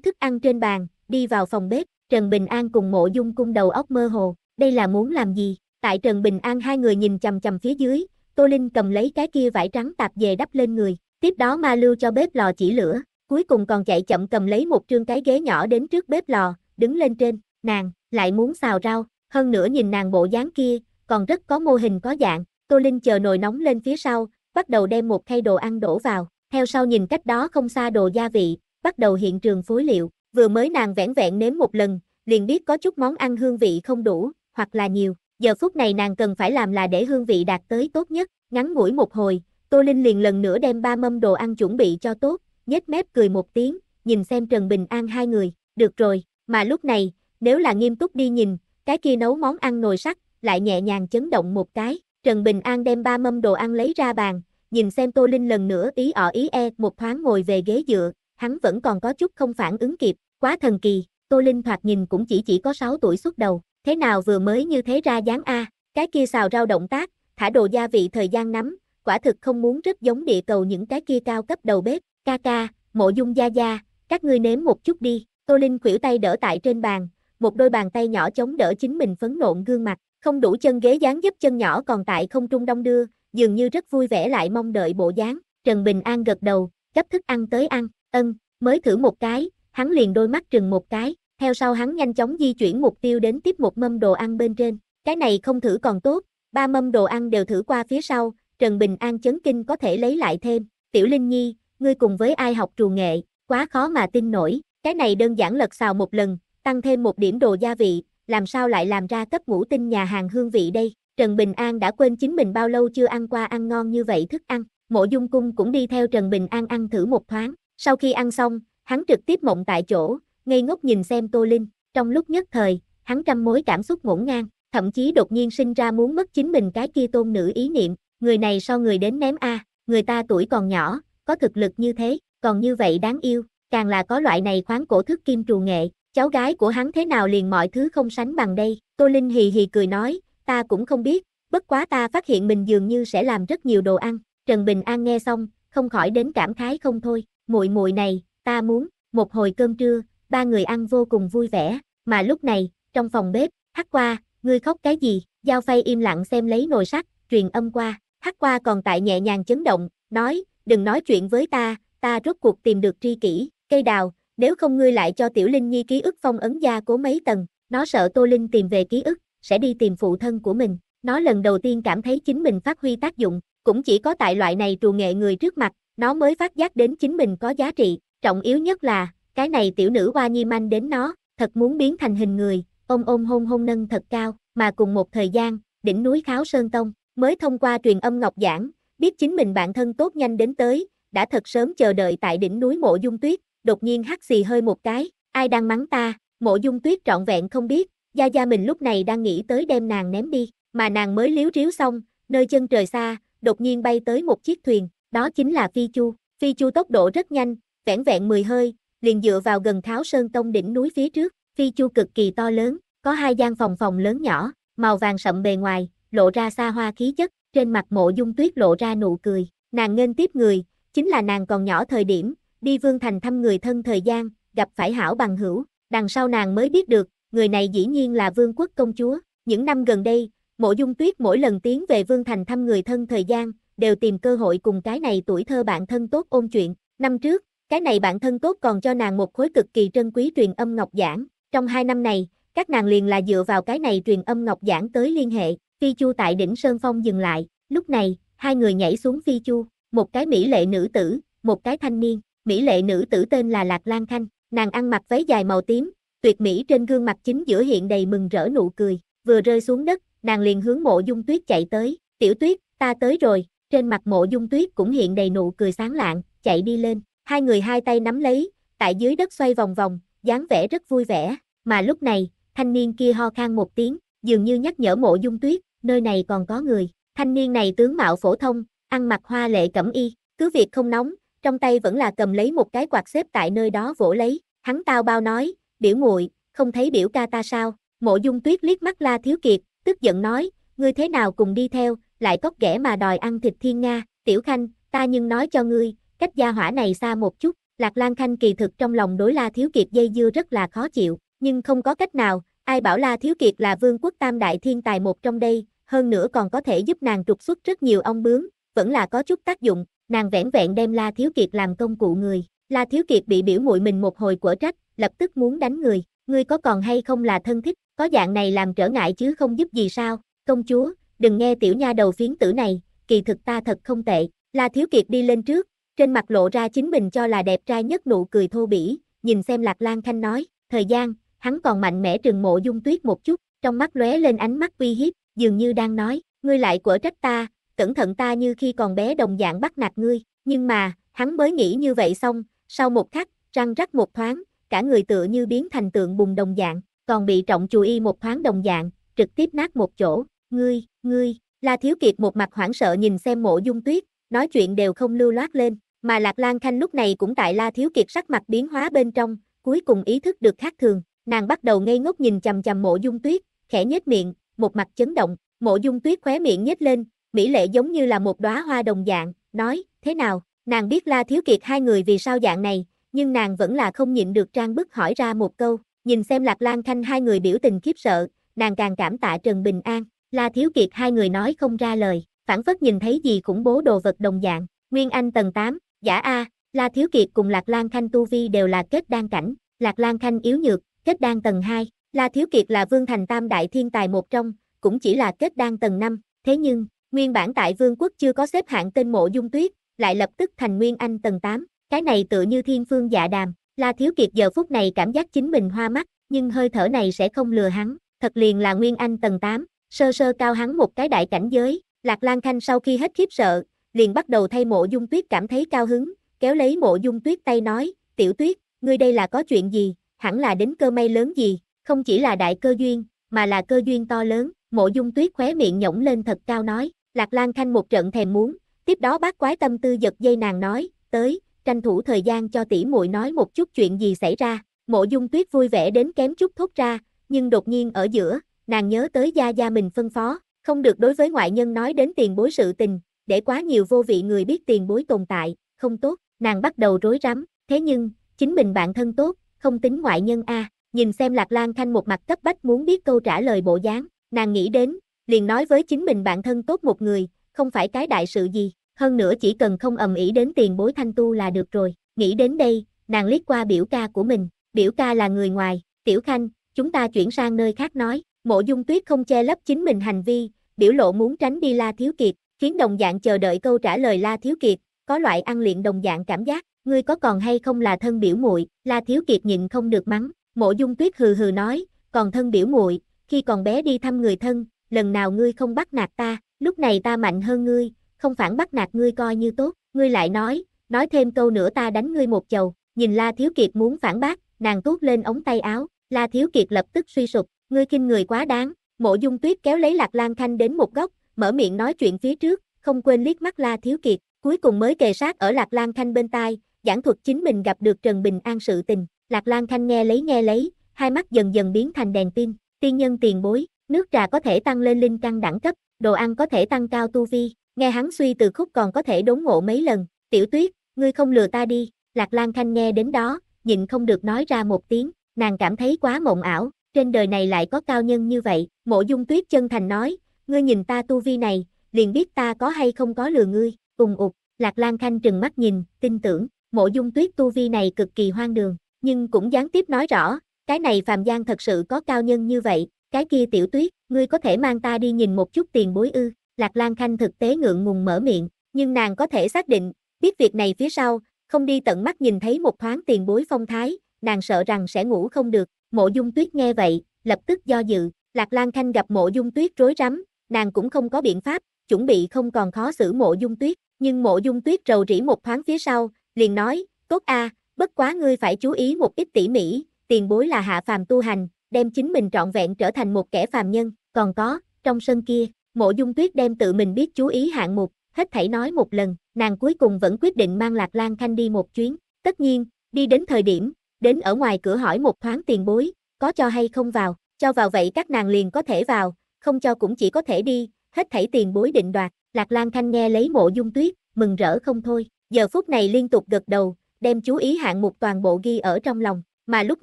thức ăn trên bàn, đi vào phòng bếp. Trần Bình An cùng mộ dung cung đầu óc mơ hồ, đây là muốn làm gì? Tại Trần Bình An hai người nhìn chầm chầm phía dưới, Tô Linh cầm lấy cái kia vải trắng tạp về đắp lên người. Tiếp đó ma lưu cho bếp lò chỉ lửa, cuối cùng còn chạy chậm cầm lấy một trương cái ghế nhỏ đến trước bếp lò, đứng lên trên, nàng, lại muốn xào rau, hơn nữa nhìn nàng bộ dáng kia, còn rất có mô hình có dạng, Tô Linh chờ nồi nóng lên phía sau, bắt đầu đem một khay đồ ăn đổ vào, theo sau nhìn cách đó không xa đồ gia vị, bắt đầu hiện trường phối liệu, vừa mới nàng vẻn vẹn nếm một lần, liền biết có chút món ăn hương vị không đủ, hoặc là nhiều, giờ phút này nàng cần phải làm là để hương vị đạt tới tốt nhất, ngắn ngủi một hồi, Tô Linh liền lần nữa đem ba mâm đồ ăn chuẩn bị cho tốt, nhếch mép cười một tiếng, nhìn xem Trần Bình An hai người, được rồi, mà lúc này, nếu là nghiêm túc đi nhìn, cái kia nấu món ăn nồi sắt, lại nhẹ nhàng chấn động một cái, Trần Bình An đem ba mâm đồ ăn lấy ra bàn, nhìn xem Tô Linh lần nữa ý ọ ý e một thoáng ngồi về ghế dựa, hắn vẫn còn có chút không phản ứng kịp, quá thần kỳ, Tô Linh thoạt nhìn cũng chỉ chỉ có 6 tuổi xuất đầu, thế nào vừa mới như thế ra dáng A, cái kia xào rau động tác, thả đồ gia vị thời gian nắm, quả thực không muốn rất giống địa cầu những cái kia cao cấp đầu bếp, Ca ca, mộ dung gia gia, các ngươi nếm một chút đi. Tô Linh khuỷu tay đỡ tại trên bàn, một đôi bàn tay nhỏ chống đỡ chính mình phấn nộn gương mặt, không đủ chân ghế dáng giúp chân nhỏ còn tại không trung đông đưa, dường như rất vui vẻ lại mong đợi bộ dáng. Trần Bình An gật đầu, cấp thức ăn tới ăn, ân, mới thử một cái, hắn liền đôi mắt trừng một cái, theo sau hắn nhanh chóng di chuyển mục tiêu đến tiếp một mâm đồ ăn bên trên. Cái này không thử còn tốt, ba mâm đồ ăn đều thử qua phía sau, Trần Bình An chấn kinh có thể lấy lại thêm. Tiểu Linh Nhi, ngươi cùng với ai học trù nghệ, quá khó mà tin nổi, cái này đơn giản lật xào một lần, tăng thêm một điểm đồ gia vị, làm sao lại làm ra cấp ngũ tinh nhà hàng hương vị đây. Trần Bình An đã quên chính mình bao lâu chưa ăn qua ăn ngon như vậy thức ăn, mộ dung cung cũng đi theo Trần Bình An ăn thử một thoáng, sau khi ăn xong, hắn trực tiếp mộng tại chỗ, ngây ngốc nhìn xem Tô Linh, trong lúc nhất thời, hắn trăm mối cảm xúc ngổn ngang, thậm chí đột nhiên sinh ra muốn mất chính mình cái kia tôn nữ ý niệm, người này so người đến ném a, người ta tuổi còn nhỏ, có thực lực như thế, còn như vậy đáng yêu, càng là có loại này khoáng cổ thức kim trù nghệ, cháu gái của hắn thế nào liền mọi thứ không sánh bằng đây, Tô Linh hì hì cười nói, ta cũng không biết, bất quá ta phát hiện mình dường như sẽ làm rất nhiều đồ ăn, Trần Bình An nghe xong, không khỏi đến cảm khái không thôi, muội muội này, ta muốn, một hồi cơm trưa, ba người ăn vô cùng vui vẻ, mà lúc này, trong phòng bếp, Hắc Qua, ngươi khóc cái gì, Giao Phay im lặng xem lấy nồi sắt, truyền âm qua, Hắc Qua còn tại nhẹ nhàng chấn động, nói, đừng nói chuyện với ta, ta rốt cuộc tìm được tri kỷ, cây đào, nếu không ngươi lại cho Tiểu Linh Nhi ký ức phong ấn gia cố mấy tầng, nó sợ Tô Linh tìm về ký ức, sẽ đi tìm phụ thân của mình, nó lần đầu tiên cảm thấy chính mình phát huy tác dụng, cũng chỉ có tại loại này trù nghệ người trước mặt, nó mới phát giác đến chính mình có giá trị, trọng yếu nhất là, cái này tiểu nữ hoa nhi manh đến nó, thật muốn biến thành hình người, ôm ôm hôn hôn nâng thật cao, mà cùng một thời gian, đỉnh núi Kháo Sơn Tông, mới thông qua truyền âm ngọc giảng, biết chính mình bạn thân tốt nhanh đến tới, đã thật sớm chờ đợi tại đỉnh núi mộ dung tuyết, đột nhiên hắt xì hơi một cái, ai đang mắng ta, mộ dung tuyết trọn vẹn không biết, gia gia mình lúc này đang nghĩ tới đem nàng ném đi, mà nàng mới liếu riếu xong, nơi chân trời xa, đột nhiên bay tới một chiếc thuyền, đó chính là phi chu, phi chu tốc độ rất nhanh, vẹn vẹn mười hơi, liền dựa vào gần tháo sơn tông đỉnh núi phía trước, phi chu cực kỳ to lớn, có hai gian phòng phòng lớn nhỏ, màu vàng sậm bề ngoài, lộ ra xa hoa khí chất, trên mặt mộ dung tuyết lộ ra nụ cười, nàng nghênh tiếp người, chính là nàng còn nhỏ thời điểm, đi vương thành thăm người thân thời gian, gặp phải hảo bằng hữu, đằng sau nàng mới biết được, người này dĩ nhiên là vương quốc công chúa, những năm gần đây, mộ dung tuyết mỗi lần tiến về vương thành thăm người thân thời gian, đều tìm cơ hội cùng cái này tuổi thơ bạn thân tốt ôn chuyện, năm trước, cái này bạn thân tốt còn cho nàng một khối cực kỳ trân quý truyền âm ngọc giảng, trong hai năm này, các nàng liền là dựa vào cái này truyền âm ngọc giảng tới liên hệ, phi chu tại đỉnh Sơn Phong dừng lại, lúc này, hai người nhảy xuống phi chu, một cái mỹ lệ nữ tử, một cái thanh niên, mỹ lệ nữ tử tên là Lạc Lan Khanh, nàng ăn mặc váy dài màu tím, tuyệt mỹ trên gương mặt chính giữa hiện đầy mừng rỡ nụ cười, vừa rơi xuống đất, nàng liền hướng mộ dung tuyết chạy tới, tiểu tuyết, ta tới rồi, trên mặt mộ dung tuyết cũng hiện đầy nụ cười sáng lạng, chạy đi lên, hai người hai tay nắm lấy, tại dưới đất xoay vòng vòng, dáng vẻ rất vui vẻ, mà lúc này, thanh niên kia ho khan một tiếng, dường như nhắc nhở mộ dung tuyết, nơi này còn có người. Thanh niên này tướng mạo phổ thông, ăn mặc hoa lệ cẩm y, cứ việc không nóng, trong tay vẫn là cầm lấy một cái quạt xếp tại nơi đó vỗ lấy. Hắn tao bao nói, biểu muội không thấy biểu ca ta sao? Mộ dung tuyết liếc mắt La Thiếu Kiệt, tức giận nói, ngươi thế nào cùng đi theo, lại cóc ghẻ mà đòi ăn thịt thiên Nga, tiểu khanh, ta nhưng nói cho ngươi, cách gia hỏa này xa một chút, Lạc Lan Khanh kỳ thực trong lòng đối La Thiếu Kiệt dây dưa rất là khó chịu, nhưng không có cách nào, ai bảo La Thiếu Kiệt là vương quốc tam đại thiên tài một trong đây, hơn nữa còn có thể giúp nàng trục xuất rất nhiều ong bướm, vẫn là có chút tác dụng, nàng vẻn vẹn đem La Thiếu Kiệt làm công cụ người. La Thiếu Kiệt bị biểu muội mình một hồi của trách, lập tức muốn đánh người, ngươi có còn hay không là thân thích, có dạng này làm trở ngại chứ không giúp gì sao, công chúa, đừng nghe tiểu nha đầu phiến tử này, kỳ thực ta thật không tệ, La Thiếu Kiệt đi lên trước, trên mặt lộ ra chính mình cho là đẹp trai nhất nụ cười thô bỉ, nhìn xem Lạc Lan Khanh nói, thời gian, hắn còn mạnh mẽ trừng mộ dung tuyết một chút, trong mắt lóe lên ánh mắt uy hiếp, dường như đang nói, ngươi lại quở trách ta, cẩn thận ta như khi còn bé đồng dạng bắt nạt ngươi, nhưng mà, hắn mới nghĩ như vậy xong, sau một khắc, răng rắc một thoáng, cả người tựa như biến thành tượng bùng đồng dạng, còn bị trọng chù y một thoáng đồng dạng, trực tiếp nát một chỗ, ngươi, ngươi, La Thiếu Kiệt một mặt hoảng sợ nhìn xem mộ dung tuyết, nói chuyện đều không lưu loát lên, mà Lạc Lan Khanh lúc này cũng tại La Thiếu Kiệt sắc mặt biến hóa bên trong, cuối cùng ý thức được khác thường, nàng bắt đầu ngây ngốc nhìn chằm chằm mộ dung tuyết, khẽ nhếch miệng, một mặt chấn động, mộ dung tuyết khóe miệng nhếch lên, mỹ lệ giống như là một đóa hoa đồng dạng, nói, thế nào, nàng biết La Thiếu Kiệt hai người vì sao dạng này, nhưng nàng vẫn là không nhịn được trang bức hỏi ra một câu, nhìn xem Lạc Lan Khanh hai người biểu tình khiếp sợ, nàng càng cảm tạ Trần Bình An, La Thiếu Kiệt hai người nói không ra lời, phản phất nhìn thấy gì cũng bố đồ vật đồng dạng, Nguyên Anh tầng 8, giả A, La Thiếu Kiệt cùng Lạc Lan Khanh Tu Vi đều là kết đan cảnh, Lạc Lan Khanh yếu nhược, kết đan tầng 2, La Thiếu Kiệt là Vương Thành Tam Đại Thiên Tài một trong, cũng chỉ là kết đan tầng năm. thế nhưng, nguyên bản tại Vương quốc chưa có xếp hạng tên mộ dung tuyết, lại lập tức thành Nguyên Anh tầng 8, cái này tựa như thiên phương dạ đàm, La Thiếu Kiệt giờ phút này cảm giác chính mình hoa mắt, nhưng hơi thở này sẽ không lừa hắn, thật liền là Nguyên Anh tầng 8, sơ sơ cao hắn một cái đại cảnh giới, Lạc Lan Khanh sau khi hết khiếp sợ, liền bắt đầu thay mộ dung tuyết cảm thấy cao hứng, kéo lấy mộ dung tuyết tay nói, tiểu tuyết, ngươi đây là có chuyện gì, hẳn là đến cơ may lớn gì, không chỉ là đại cơ duyên, mà là cơ duyên to lớn, mộ dung tuyết khóe miệng nhổng lên thật cao nói, Lạc Lan Khanh một trận thèm muốn, tiếp đó bác quái tâm tư giật dây nàng nói, tới, tranh thủ thời gian cho tỷ muội nói một chút chuyện gì xảy ra, mộ dung tuyết vui vẻ đến kém chút thốt ra, nhưng đột nhiên ở giữa, nàng nhớ tới gia gia mình phân phó, không được đối với ngoại nhân nói đến tiền bối sự tình, để quá nhiều vô vị người biết tiền bối tồn tại, không tốt, nàng bắt đầu rối rắm, thế nhưng, chính mình bạn thân tốt, không tính ngoại nhân a à nhìn xem Lạc Lan Khanh một mặt cấp bách muốn biết câu trả lời bộ dáng, nàng nghĩ đến, liền nói với chính mình bạn thân tốt một người, không phải cái đại sự gì, hơn nữa chỉ cần không ầm ĩ đến tiền bối thanh tu là được rồi, nghĩ đến đây, nàng liếc qua biểu ca của mình, biểu ca là người ngoài, tiểu khanh, chúng ta chuyển sang nơi khác nói, mộ dung tuyết không che lấp chính mình hành vi, biểu lộ muốn tránh đi La Thiếu Kiệt, khiến đồng dạng chờ đợi câu trả lời La Thiếu Kiệt, có loại ăn liền đồng dạng cảm giác, ngươi có còn hay không là thân biểu muội La Thiếu Kiệt nhịn không được mắng, Mộ dung tuyết hừ hừ nói, còn thân biểu muội khi còn bé đi thăm người thân, lần nào ngươi không bắt nạt ta, lúc này ta mạnh hơn ngươi, không phản bắt nạt ngươi coi như tốt, ngươi lại nói, nói thêm câu nữa ta đánh ngươi một chầu, nhìn La Thiếu Kiệt muốn phản bác, nàng tuốt lên ống tay áo, La Thiếu Kiệt lập tức suy sụp, ngươi kinh người quá đáng, mộ dung tuyết kéo lấy Lạc Lan Khanh đến một góc, mở miệng nói chuyện phía trước, không quên liếc mắt La Thiếu Kiệt, cuối cùng mới kề sát ở Lạc Lan Khanh bên tai, giảng thuật chính mình gặp được Trần Bình An sự tình, Lạc Lan Khanh nghe lấy nghe lấy, hai mắt dần dần biến thành đèn pin, tiên nhân tiền bối, nước trà có thể tăng lên linh căn đẳng cấp, đồ ăn có thể tăng cao tu vi, nghe hắn suy từ khúc còn có thể đốn ngộ mấy lần, tiểu tuyết, ngươi không lừa ta đi, Lạc Lan Khanh nghe đến đó, nhịn không được nói ra một tiếng, nàng cảm thấy quá mộng ảo, trên đời này lại có cao nhân như vậy, mộ dung tuyết chân thành nói, ngươi nhìn ta tu vi này, liền biết ta có hay không có lừa ngươi, ùng ụt, Lạc Lan Khanh trừng mắt nhìn, tin tưởng, mộ dung tuyết tu vi này cực kỳ hoang đường, nhưng cũng gián tiếp nói rõ, cái này phàm gian thật sự có cao nhân như vậy, cái kia tiểu tuyết, ngươi có thể mang ta đi nhìn một chút tiền bối ư, Lạc Lan Khanh thực tế ngượng ngùng mở miệng, nhưng nàng có thể xác định, biết việc này phía sau, không đi tận mắt nhìn thấy một thoáng tiền bối phong thái, nàng sợ rằng sẽ ngủ không được, mộ dung tuyết nghe vậy, lập tức do dự, Lạc Lan Khanh gặp mộ dung tuyết rối rắm, nàng cũng không có biện pháp, chuẩn bị không còn khó xử mộ dung tuyết, nhưng mộ dung tuyết rầu rĩ một thoáng phía sau, liền nói, tốt a, Bất quá ngươi phải chú ý một ít tỉ mỉ, tiền bối là hạ phàm tu hành, đem chính mình trọn vẹn trở thành một kẻ phàm nhân, còn có, trong sân kia, mộ dung tuyết đem tự mình biết chú ý hạng mục, hết thảy nói một lần, nàng cuối cùng vẫn quyết định mang Lạc Lan Khanh đi một chuyến, tất nhiên, đi đến thời điểm, đến ở ngoài cửa hỏi một thoáng tiền bối, có cho hay không vào, cho vào vậy các nàng liền có thể vào, không cho cũng chỉ có thể đi, hết thảy tiền bối định đoạt, Lạc Lan Khanh nghe lấy mộ dung tuyết, mừng rỡ không thôi, giờ phút này liên tục gật đầu, đem chú ý hạng mục toàn bộ ghi ở trong lòng, mà lúc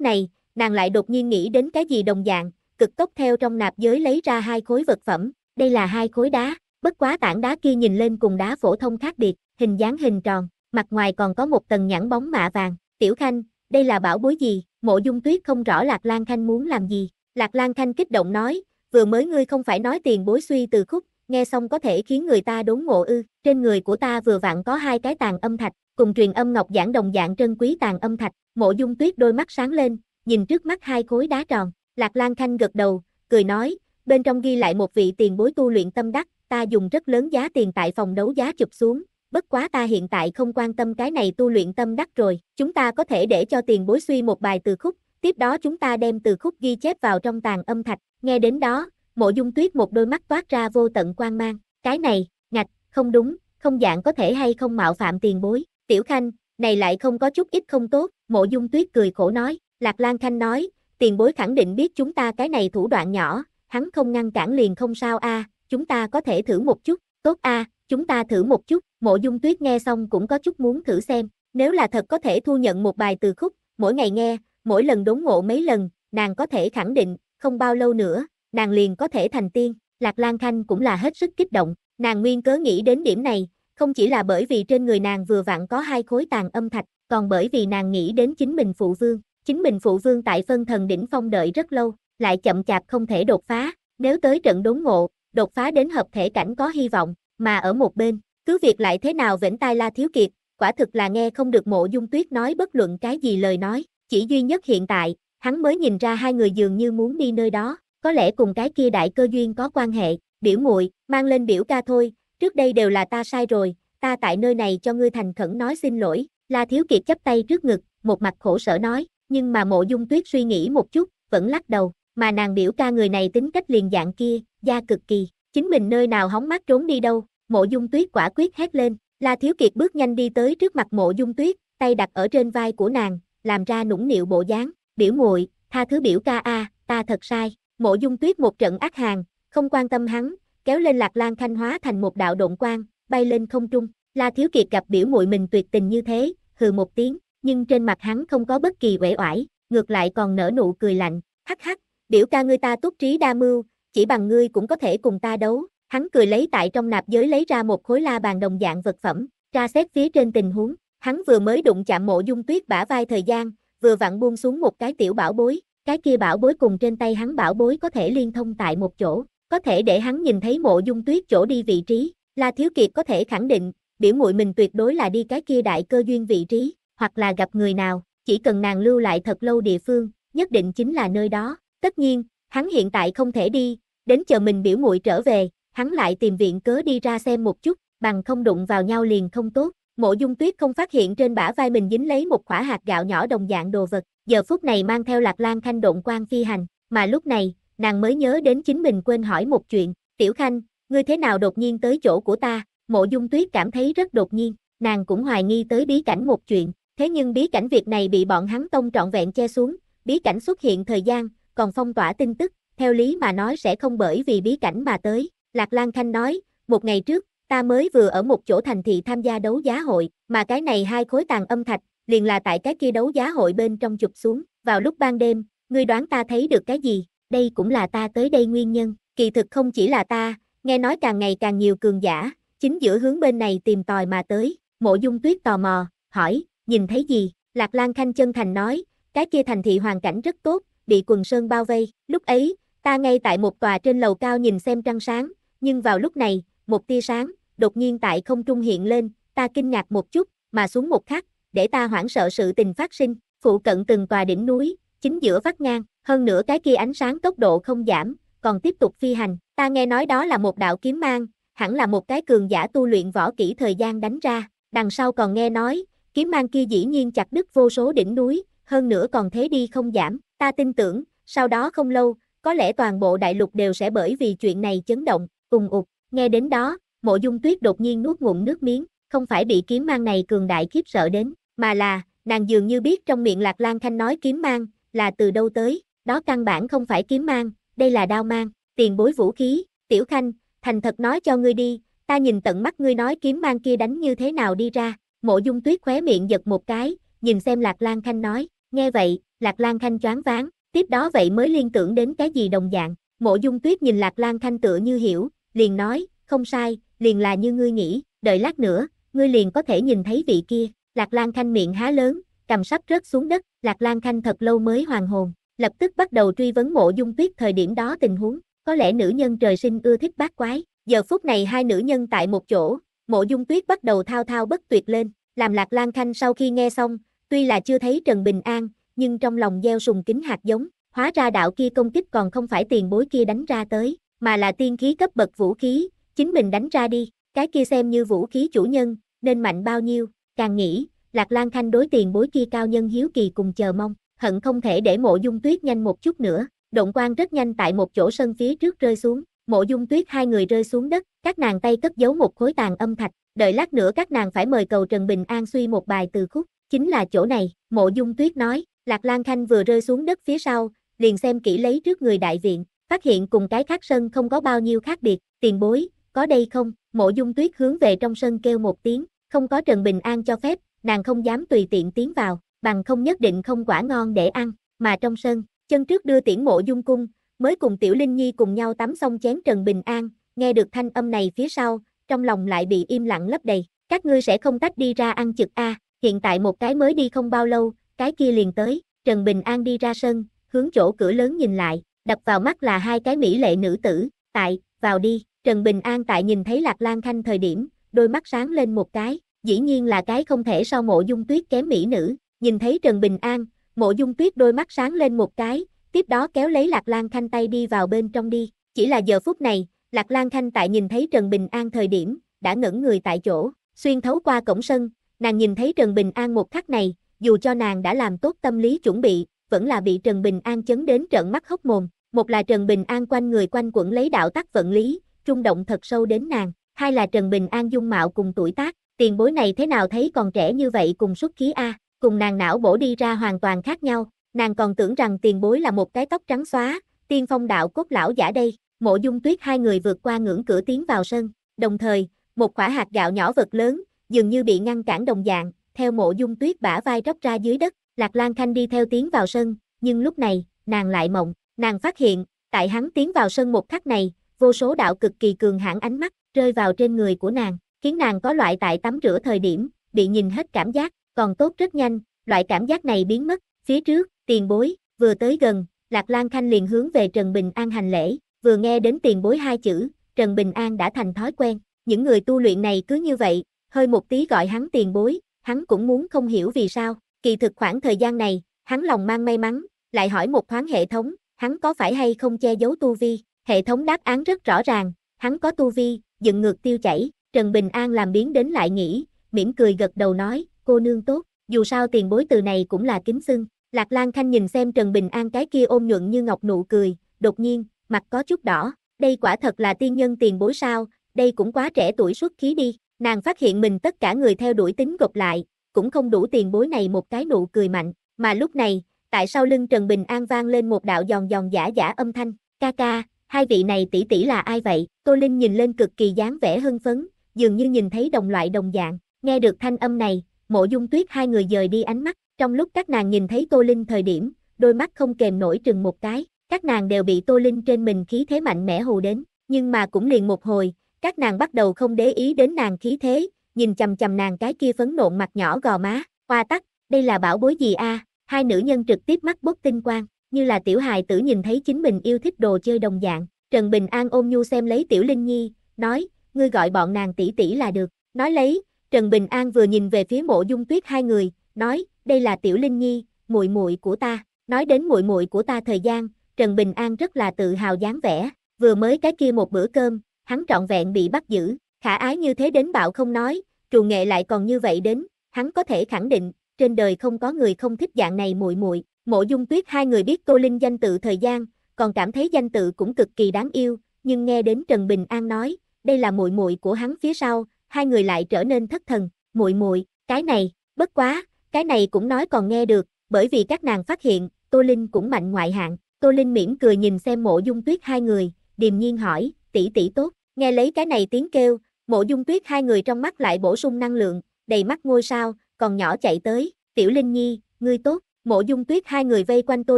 này, nàng lại đột nhiên nghĩ đến cái gì đồng dạng, cực tốc theo trong nạp giới lấy ra hai khối vật phẩm, đây là hai khối đá, bất quá tảng đá kia nhìn lên cùng đá phổ thông khác biệt, hình dáng hình tròn, mặt ngoài còn có một tầng nhãn bóng mạ vàng, tiểu khanh, đây là bảo bối gì, mộ dung tuyết không rõ Lạc Lan Khanh muốn làm gì, Lạc Lan Khanh kích động nói, vừa mới ngươi không phải nói tiền bối suy từ khúc nghe xong có thể khiến người ta đốn ngộ ư, trên người của ta vừa vặn có hai cái tàn âm thạch, cùng truyền âm ngọc giảng đồng dạng trân quý tàn âm thạch, mộ dung tuyết đôi mắt sáng lên, nhìn trước mắt hai khối đá tròn, lạc lan khanh gật đầu, cười nói, bên trong ghi lại một vị tiền bối tu luyện tâm đắc, ta dùng rất lớn giá tiền tại phòng đấu giá chụp xuống, bất quá ta hiện tại không quan tâm cái này tu luyện tâm đắc rồi, chúng ta có thể để cho tiền bối suy một bài từ khúc, tiếp đó chúng ta đem từ khúc ghi chép vào trong tàn âm thạch, nghe đến đó, Mộ dung tuyết một đôi mắt toát ra vô tận quan mang, cái này, ngạch, không đúng, không dạng có thể hay không mạo phạm tiền bối, tiểu khanh, này lại không có chút ít không tốt, mộ dung tuyết cười khổ nói, lạc lan khanh nói, tiền bối khẳng định biết chúng ta cái này thủ đoạn nhỏ, hắn không ngăn cản liền không sao a chúng ta có thể thử một chút, tốt a chúng ta thử một chút, mộ dung tuyết nghe xong cũng có chút muốn thử xem, nếu là thật có thể thu nhận một bài từ khúc, mỗi ngày nghe, mỗi lần đốn ngộ mấy lần, nàng có thể khẳng định, không bao lâu nữa, nàng liền có thể thành tiên. Lạc Lan Khanh cũng là hết sức kích động, nàng nguyên cớ nghĩ đến điểm này, không chỉ là bởi vì trên người nàng vừa vặn có hai khối tàn âm thạch, còn bởi vì nàng nghĩ đến chính mình phụ vương. Chính mình phụ vương tại phân thần đỉnh phong đợi rất lâu, lại chậm chạp không thể đột phá, nếu tới trận đốn ngộ, đột phá đến hợp thể cảnh có hy vọng, mà ở một bên, cứ việc lại thế nào vẫn tai la thiếu kiệt, quả thực là nghe không được mộ dung tuyết nói bất luận cái gì lời nói, chỉ duy nhất hiện tại, hắn mới nhìn ra hai người dường như muốn đi nơi đó, có lẽ cùng cái kia đại cơ duyên có quan hệ, biểu muội, mang lên biểu ca thôi, trước đây đều là ta sai rồi, ta tại nơi này cho ngươi thành khẩn nói xin lỗi, La Thiếu Kiệt chắp tay trước ngực, một mặt khổ sở nói, nhưng mà mộ dung tuyết suy nghĩ một chút, vẫn lắc đầu, mà nàng biểu ca người này tính cách liền dạng kia, da cực kỳ, chính mình nơi nào hóng mắt trốn đi đâu, mộ dung tuyết quả quyết hét lên, La Thiếu Kiệt bước nhanh đi tới trước mặt mộ dung tuyết, tay đặt ở trên vai của nàng, làm ra nũng nịu bộ dáng, biểu muội, tha thứ biểu ca a, ta thật sai. Mộ Dung Tuyết một trận ác hàng, không quan tâm hắn, kéo lên Lạc Lan Thanh hóa thành một đạo độn quang, bay lên không trung. La Thiếu Kiệt gặp biểu muội mình tuyệt tình như thế, hừ một tiếng, nhưng trên mặt hắn không có bất kỳ uể oải, ngược lại còn nở nụ cười lạnh, hắc hắc, biểu ca ngươi ta túc trí đa mưu, chỉ bằng ngươi cũng có thể cùng ta đấu. Hắn cười lấy tại trong nạp giới lấy ra một khối la bàn đồng dạng vật phẩm, tra xét phía trên tình huống, hắn vừa mới đụng chạm mộ dung tuyết bả vai thời gian, vừa vặn buông xuống một cái tiểu bảo bối, cái kia bảo bối cùng trên tay hắn bảo bối có thể liên thông tại một chỗ, có thể để hắn nhìn thấy mộ dung tuyết chỗ đi vị trí, La Thiếu Kiệt có thể khẳng định, biểu muội mình tuyệt đối là đi cái kia đại cơ duyên vị trí, hoặc là gặp người nào, chỉ cần nàng lưu lại thật lâu địa phương, nhất định chính là nơi đó, tất nhiên, hắn hiện tại không thể đi, đến chờ mình biểu muội trở về, hắn lại tìm viện cớ đi ra xem một chút, bằng không đụng vào nhau liền không tốt. Mộ Dung Tuyết không phát hiện trên bả vai mình dính lấy một quả hạt gạo nhỏ đồng dạng đồ vật, giờ phút này mang theo lạc lan khanh động quang phi hành, mà lúc này, nàng mới nhớ đến chính mình quên hỏi một chuyện, tiểu khanh, ngươi thế nào đột nhiên tới chỗ của ta, mộ dung tuyết cảm thấy rất đột nhiên, nàng cũng hoài nghi tới bí cảnh một chuyện, thế nhưng bí cảnh việc này bị bọn hắn tông trọn vẹn che xuống, bí cảnh xuất hiện thời gian, còn phong tỏa tin tức, theo lý mà nói sẽ không bởi vì bí cảnh mà tới, lạc lan khanh nói, một ngày trước, ta mới vừa ở một chỗ thành thị tham gia đấu giá hội, mà cái này hai khối tàn âm thạch, liền là tại cái kia đấu giá hội bên trong chụp xuống, vào lúc ban đêm, ngươi đoán ta thấy được cái gì, đây cũng là ta tới đây nguyên nhân, kỳ thực không chỉ là ta, nghe nói càng ngày càng nhiều cường giả, chính giữa hướng bên này tìm tòi mà tới, mộ dung tuyết tò mò, hỏi, nhìn thấy gì, Lạc Lan Khanh chân thành nói, cái kia thành thị hoàn cảnh rất tốt, bị quần sơn bao vây, lúc ấy, ta ngay tại một tòa trên lầu cao nhìn xem trăng sáng, nhưng vào lúc này, một tia sáng, đột nhiên tại không trung hiện lên, ta kinh ngạc một chút, mà xuống một khắc, để ta hoảng sợ sự tình phát sinh, phụ cận từng tòa đỉnh núi, chính giữa vắt ngang, hơn nữa cái kia ánh sáng tốc độ không giảm, còn tiếp tục phi hành, ta nghe nói đó là một đạo kiếm mang, hẳn là một cái cường giả tu luyện võ kỹ thời gian đánh ra, đằng sau còn nghe nói, kiếm mang kia dĩ nhiên chặt đứt vô số đỉnh núi, hơn nữa còn thế đi không giảm, ta tin tưởng, sau đó không lâu, có lẽ toàn bộ đại lục đều sẽ bởi vì chuyện này chấn động, ùng ục, nghe đến đó, mộ dung tuyết đột nhiên nuốt ngụm nước miếng, không phải bị kiếm mang này cường đại khiếp sợ đến, mà là, nàng dường như biết trong miệng Lạc Lan Khanh nói kiếm mang, là từ đâu tới, đó căn bản không phải kiếm mang, đây là đao mang, tiền bối vũ khí, tiểu khanh, thành thật nói cho ngươi đi, ta nhìn tận mắt ngươi nói kiếm mang kia đánh như thế nào đi ra, mộ dung tuyết khóe miệng giật một cái, nhìn xem Lạc Lan Khanh nói, nghe vậy, Lạc Lan Khanh choáng váng, tiếp đó vậy mới liên tưởng đến cái gì đồng dạng, mộ dung tuyết nhìn Lạc Lan Khanh tựa như hiểu, liền nói, không sai, liền là như ngươi nghĩ, đợi lát nữa, ngươi liền có thể nhìn thấy vị kia, Lạc Lan Khanh miệng há lớn, cầm sắp rớt xuống đất, Lạc Lan Khanh thật lâu mới hoàn hồn, lập tức bắt đầu truy vấn mộ dung tuyết thời điểm đó tình huống, có lẽ nữ nhân trời sinh ưa thích bát quái, giờ phút này hai nữ nhân tại một chỗ, mộ dung tuyết bắt đầu thao thao bất tuyệt lên, làm Lạc Lan Khanh sau khi nghe xong, tuy là chưa thấy Trần Bình An, nhưng trong lòng gieo sùng kính hạt giống, hóa ra đạo kia công kích còn không phải tiền bối kia đánh ra tới, mà là tiên khí cấp bậc vũ khí, chính mình đánh ra đi, cái kia xem như vũ khí chủ nhân, nên mạnh bao nhiêu, Càng nghĩ, Lạc Lan Khanh đối tiền bối kia cao nhân hiếu kỳ cùng chờ mong, hận không thể để mộ dung tuyết nhanh một chút nữa, động quan rất nhanh tại một chỗ sân phía trước rơi xuống, mộ dung tuyết hai người rơi xuống đất, các nàng tay cất giấu một khối tàn âm thạch, đợi lát nữa các nàng phải mời cầu Trần Bình An suy một bài từ khúc, chính là chỗ này, mộ dung tuyết nói, Lạc Lan Khanh vừa rơi xuống đất phía sau, liền xem kỹ lấy trước người đại viện, phát hiện cùng cái khác sân không có bao nhiêu khác biệt, tiền bối, có đây không, mộ dung tuyết hướng về trong sân kêu một tiếng, không có Trần Bình An cho phép, nàng không dám tùy tiện tiến vào, bằng không nhất định không quả ngon để ăn, mà trong sân, chân trước đưa tiễn mộ dung cung, mới cùng Tiểu Linh Nhi cùng nhau tắm xong chén Trần Bình An, nghe được thanh âm này phía sau, trong lòng lại bị im lặng lấp đầy, các ngươi sẽ không tách đi ra ăn trực A, hiện tại một cái mới đi không bao lâu, cái kia liền tới, Trần Bình An đi ra sân, hướng chỗ cửa lớn nhìn lại, đập vào mắt là hai cái mỹ lệ nữ tử, tại, vào đi, Trần Bình An tại nhìn thấy Lạc Lan Khanh thời điểm, đôi mắt sáng lên một cái, dĩ nhiên là cái không thể sau mộ dung tuyết kém mỹ nữ, nhìn thấy Trần Bình An, mộ dung tuyết đôi mắt sáng lên một cái, tiếp đó kéo lấy Lạc Lan Khanh tay đi vào bên trong đi, chỉ là giờ phút này, Lạc Lan Khanh tại nhìn thấy Trần Bình An thời điểm, đã ngẩn người tại chỗ, xuyên thấu qua cổng sân, nàng nhìn thấy Trần Bình An một khắc này, dù cho nàng đã làm tốt tâm lý chuẩn bị, vẫn là bị Trần Bình An chấn đến trợn mắt hốc mồm, một là Trần Bình An quanh người quanh quẩn lấy đạo tắc vận lý, trung động thật sâu đến nàng, hai là Trần Bình An dung mạo cùng tuổi tác, tiền bối này thế nào thấy còn trẻ như vậy cùng xuất khí A, cùng nàng não bổ đi ra hoàn toàn khác nhau, nàng còn tưởng rằng tiền bối là một cái tóc trắng xóa, tiên phong đạo cốt lão giả đây, mộ dung tuyết hai người vượt qua ngưỡng cửa tiến vào sân, đồng thời, một quả hạt gạo nhỏ vật lớn, dường như bị ngăn cản đồng dạng, theo mộ dung tuyết bả vai róc ra dưới đất, Lạc Lan Khanh đi theo tiến vào sân, nhưng lúc này, nàng lại mộng, nàng phát hiện, tại hắn tiến vào sân một khắc này, vô số đạo cực kỳ cường hãn ánh mắt rơi vào trên người của nàng, khiến nàng có loại tại tắm rửa thời điểm, bị nhìn hết cảm giác, còn tốt rất nhanh, loại cảm giác này biến mất, phía trước, tiền bối, vừa tới gần, Lạc Lan Khanh liền hướng về Trần Bình An hành lễ, vừa nghe đến tiền bối hai chữ, Trần Bình An đã thành thói quen, những người tu luyện này cứ như vậy, hơi một tí gọi hắn tiền bối, hắn cũng muốn không hiểu vì sao, kỳ thực khoảng thời gian này, hắn lòng mang may mắn, lại hỏi một thoáng hệ thống, hắn có phải hay không che giấu tu vi, Hệ thống đáp án rất rõ ràng, hắn có tu vi, dựng ngược tiêu chảy, Trần Bình An làm biến đến lại nghĩ, mỉm cười gật đầu nói, cô nương tốt, dù sao tiền bối từ này cũng là kính xưng. Lạc Lan Khanh nhìn xem Trần Bình An cái kia ôm nhuận như ngọc nụ cười, đột nhiên, mặt có chút đỏ, đây quả thật là tiên nhân tiền bối sao, đây cũng quá trẻ tuổi xuất khí đi, nàng phát hiện mình tất cả người theo đuổi tính gộp lại, cũng không đủ tiền bối này một cái nụ cười mạnh, mà lúc này, tại sau lưng Trần Bình An vang lên một đạo giòn giòn giả giả âm thanh, ca ca, hai vị này tỷ tỷ là ai vậy? Tô Linh nhìn lên cực kỳ dáng vẻ hưng phấn, dường như nhìn thấy đồng loại đồng dạng, nghe được thanh âm này, mộ dung tuyết hai người dời đi ánh mắt, trong lúc các nàng nhìn thấy Tô Linh thời điểm, đôi mắt không kềm nổi trừng một cái, các nàng đều bị Tô Linh trên mình khí thế mạnh mẽ hù đến, nhưng mà cũng liền một hồi, các nàng bắt đầu không để ý đến nàng khí thế, nhìn chầm chầm nàng cái kia phấn nộn mặt nhỏ gò má, hoa tắc, đây là bảo bối gì a hai nữ nhân trực tiếp mắt bốc tinh quang, như là tiểu hài tử nhìn thấy chính mình yêu thích đồ chơi đồng dạng. Trần Bình An ôm nhu xem lấy Tiểu Linh Nhi, nói, ngươi gọi bọn nàng tỷ tỷ là được. Nói lấy, Trần Bình An vừa nhìn về phía Mộ Dung Tuyết hai người, nói, đây là Tiểu Linh Nhi, muội muội của ta. Nói đến muội muội của ta thời gian, Trần Bình An rất là tự hào dáng vẻ, vừa mới cái kia một bữa cơm, hắn trọn vẹn bị bắt giữ, khả ái như thế đến bạo không nói, trù nghệ lại còn như vậy đến, hắn có thể khẳng định, trên đời không có người không thích dạng này muội muội. Mộ dung tuyết hai người biết Tô Linh danh tự thời gian, còn cảm thấy danh tự cũng cực kỳ đáng yêu, nhưng nghe đến Trần Bình An nói, đây là muội muội của hắn phía sau, hai người lại trở nên thất thần, muội muội, cái này, bất quá, cái này cũng nói còn nghe được, bởi vì các nàng phát hiện, Tô Linh cũng mạnh ngoại hạng, Tô Linh mỉm cười nhìn xem mộ dung tuyết hai người, điềm nhiên hỏi, tỷ tỷ tốt, nghe lấy cái này tiếng kêu, mộ dung tuyết hai người trong mắt lại bổ sung năng lượng, đầy mắt ngôi sao, còn nhỏ chạy tới, tiểu Linh Nhi, ngươi tốt, Mộ dung tuyết hai người vây quanh Tô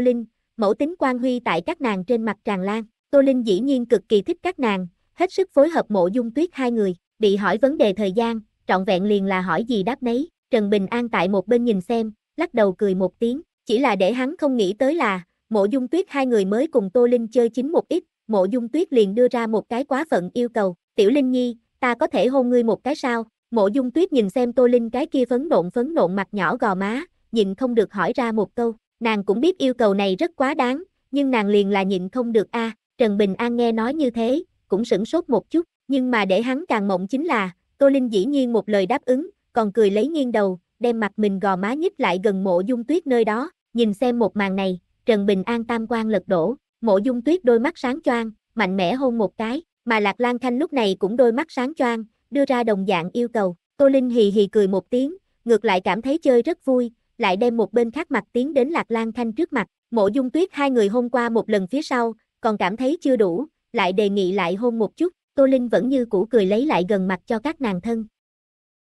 Linh, mẫu tính quan huy tại các nàng trên mặt tràn lan. Tô Linh dĩ nhiên cực kỳ thích các nàng, hết sức phối hợp mộ dung tuyết hai người, bị hỏi vấn đề thời gian, trọn vẹn liền là hỏi gì đáp nấy. Trần Bình An tại một bên nhìn xem, lắc đầu cười một tiếng, chỉ là để hắn không nghĩ tới là, mộ dung tuyết hai người mới cùng Tô Linh chơi chính một ít, mộ dung tuyết liền đưa ra một cái quá phận yêu cầu, tiểu Linh Nhi, ta có thể hôn ngươi một cái sao, mộ dung tuyết nhìn xem Tô Linh cái kia phấn nộn phấn nộn mặt nhỏ gò má, nhịn không được hỏi ra một câu, nàng cũng biết yêu cầu này rất quá đáng, nhưng nàng liền là nhịn không được a. Trần Bình An nghe nói như thế, cũng sửng sốt một chút, nhưng mà để hắn càng mộng chính là, Tô Linh dĩ nhiên một lời đáp ứng, còn cười lấy nghiêng đầu, đem mặt mình gò má nhích lại gần mộ dung tuyết nơi đó, nhìn xem một màn này, Trần Bình An tam quan lật đổ, mộ dung tuyết đôi mắt sáng choang, mạnh mẽ hôn một cái, mà Lạc Lan Khanh lúc này cũng đôi mắt sáng choang, đưa ra đồng dạng yêu cầu, Tô Linh hì hì cười một tiếng, ngược lại cảm thấy chơi rất vui, lại đem một bên khác mặt tiến đến Lạc Lan Khanh trước mặt. Mộ Dung Tuyết hai người hôn qua một lần phía sau, còn cảm thấy chưa đủ, lại đề nghị lại hôn một chút, Tô Linh vẫn như cũ cười lấy lại gần mặt cho các nàng thân.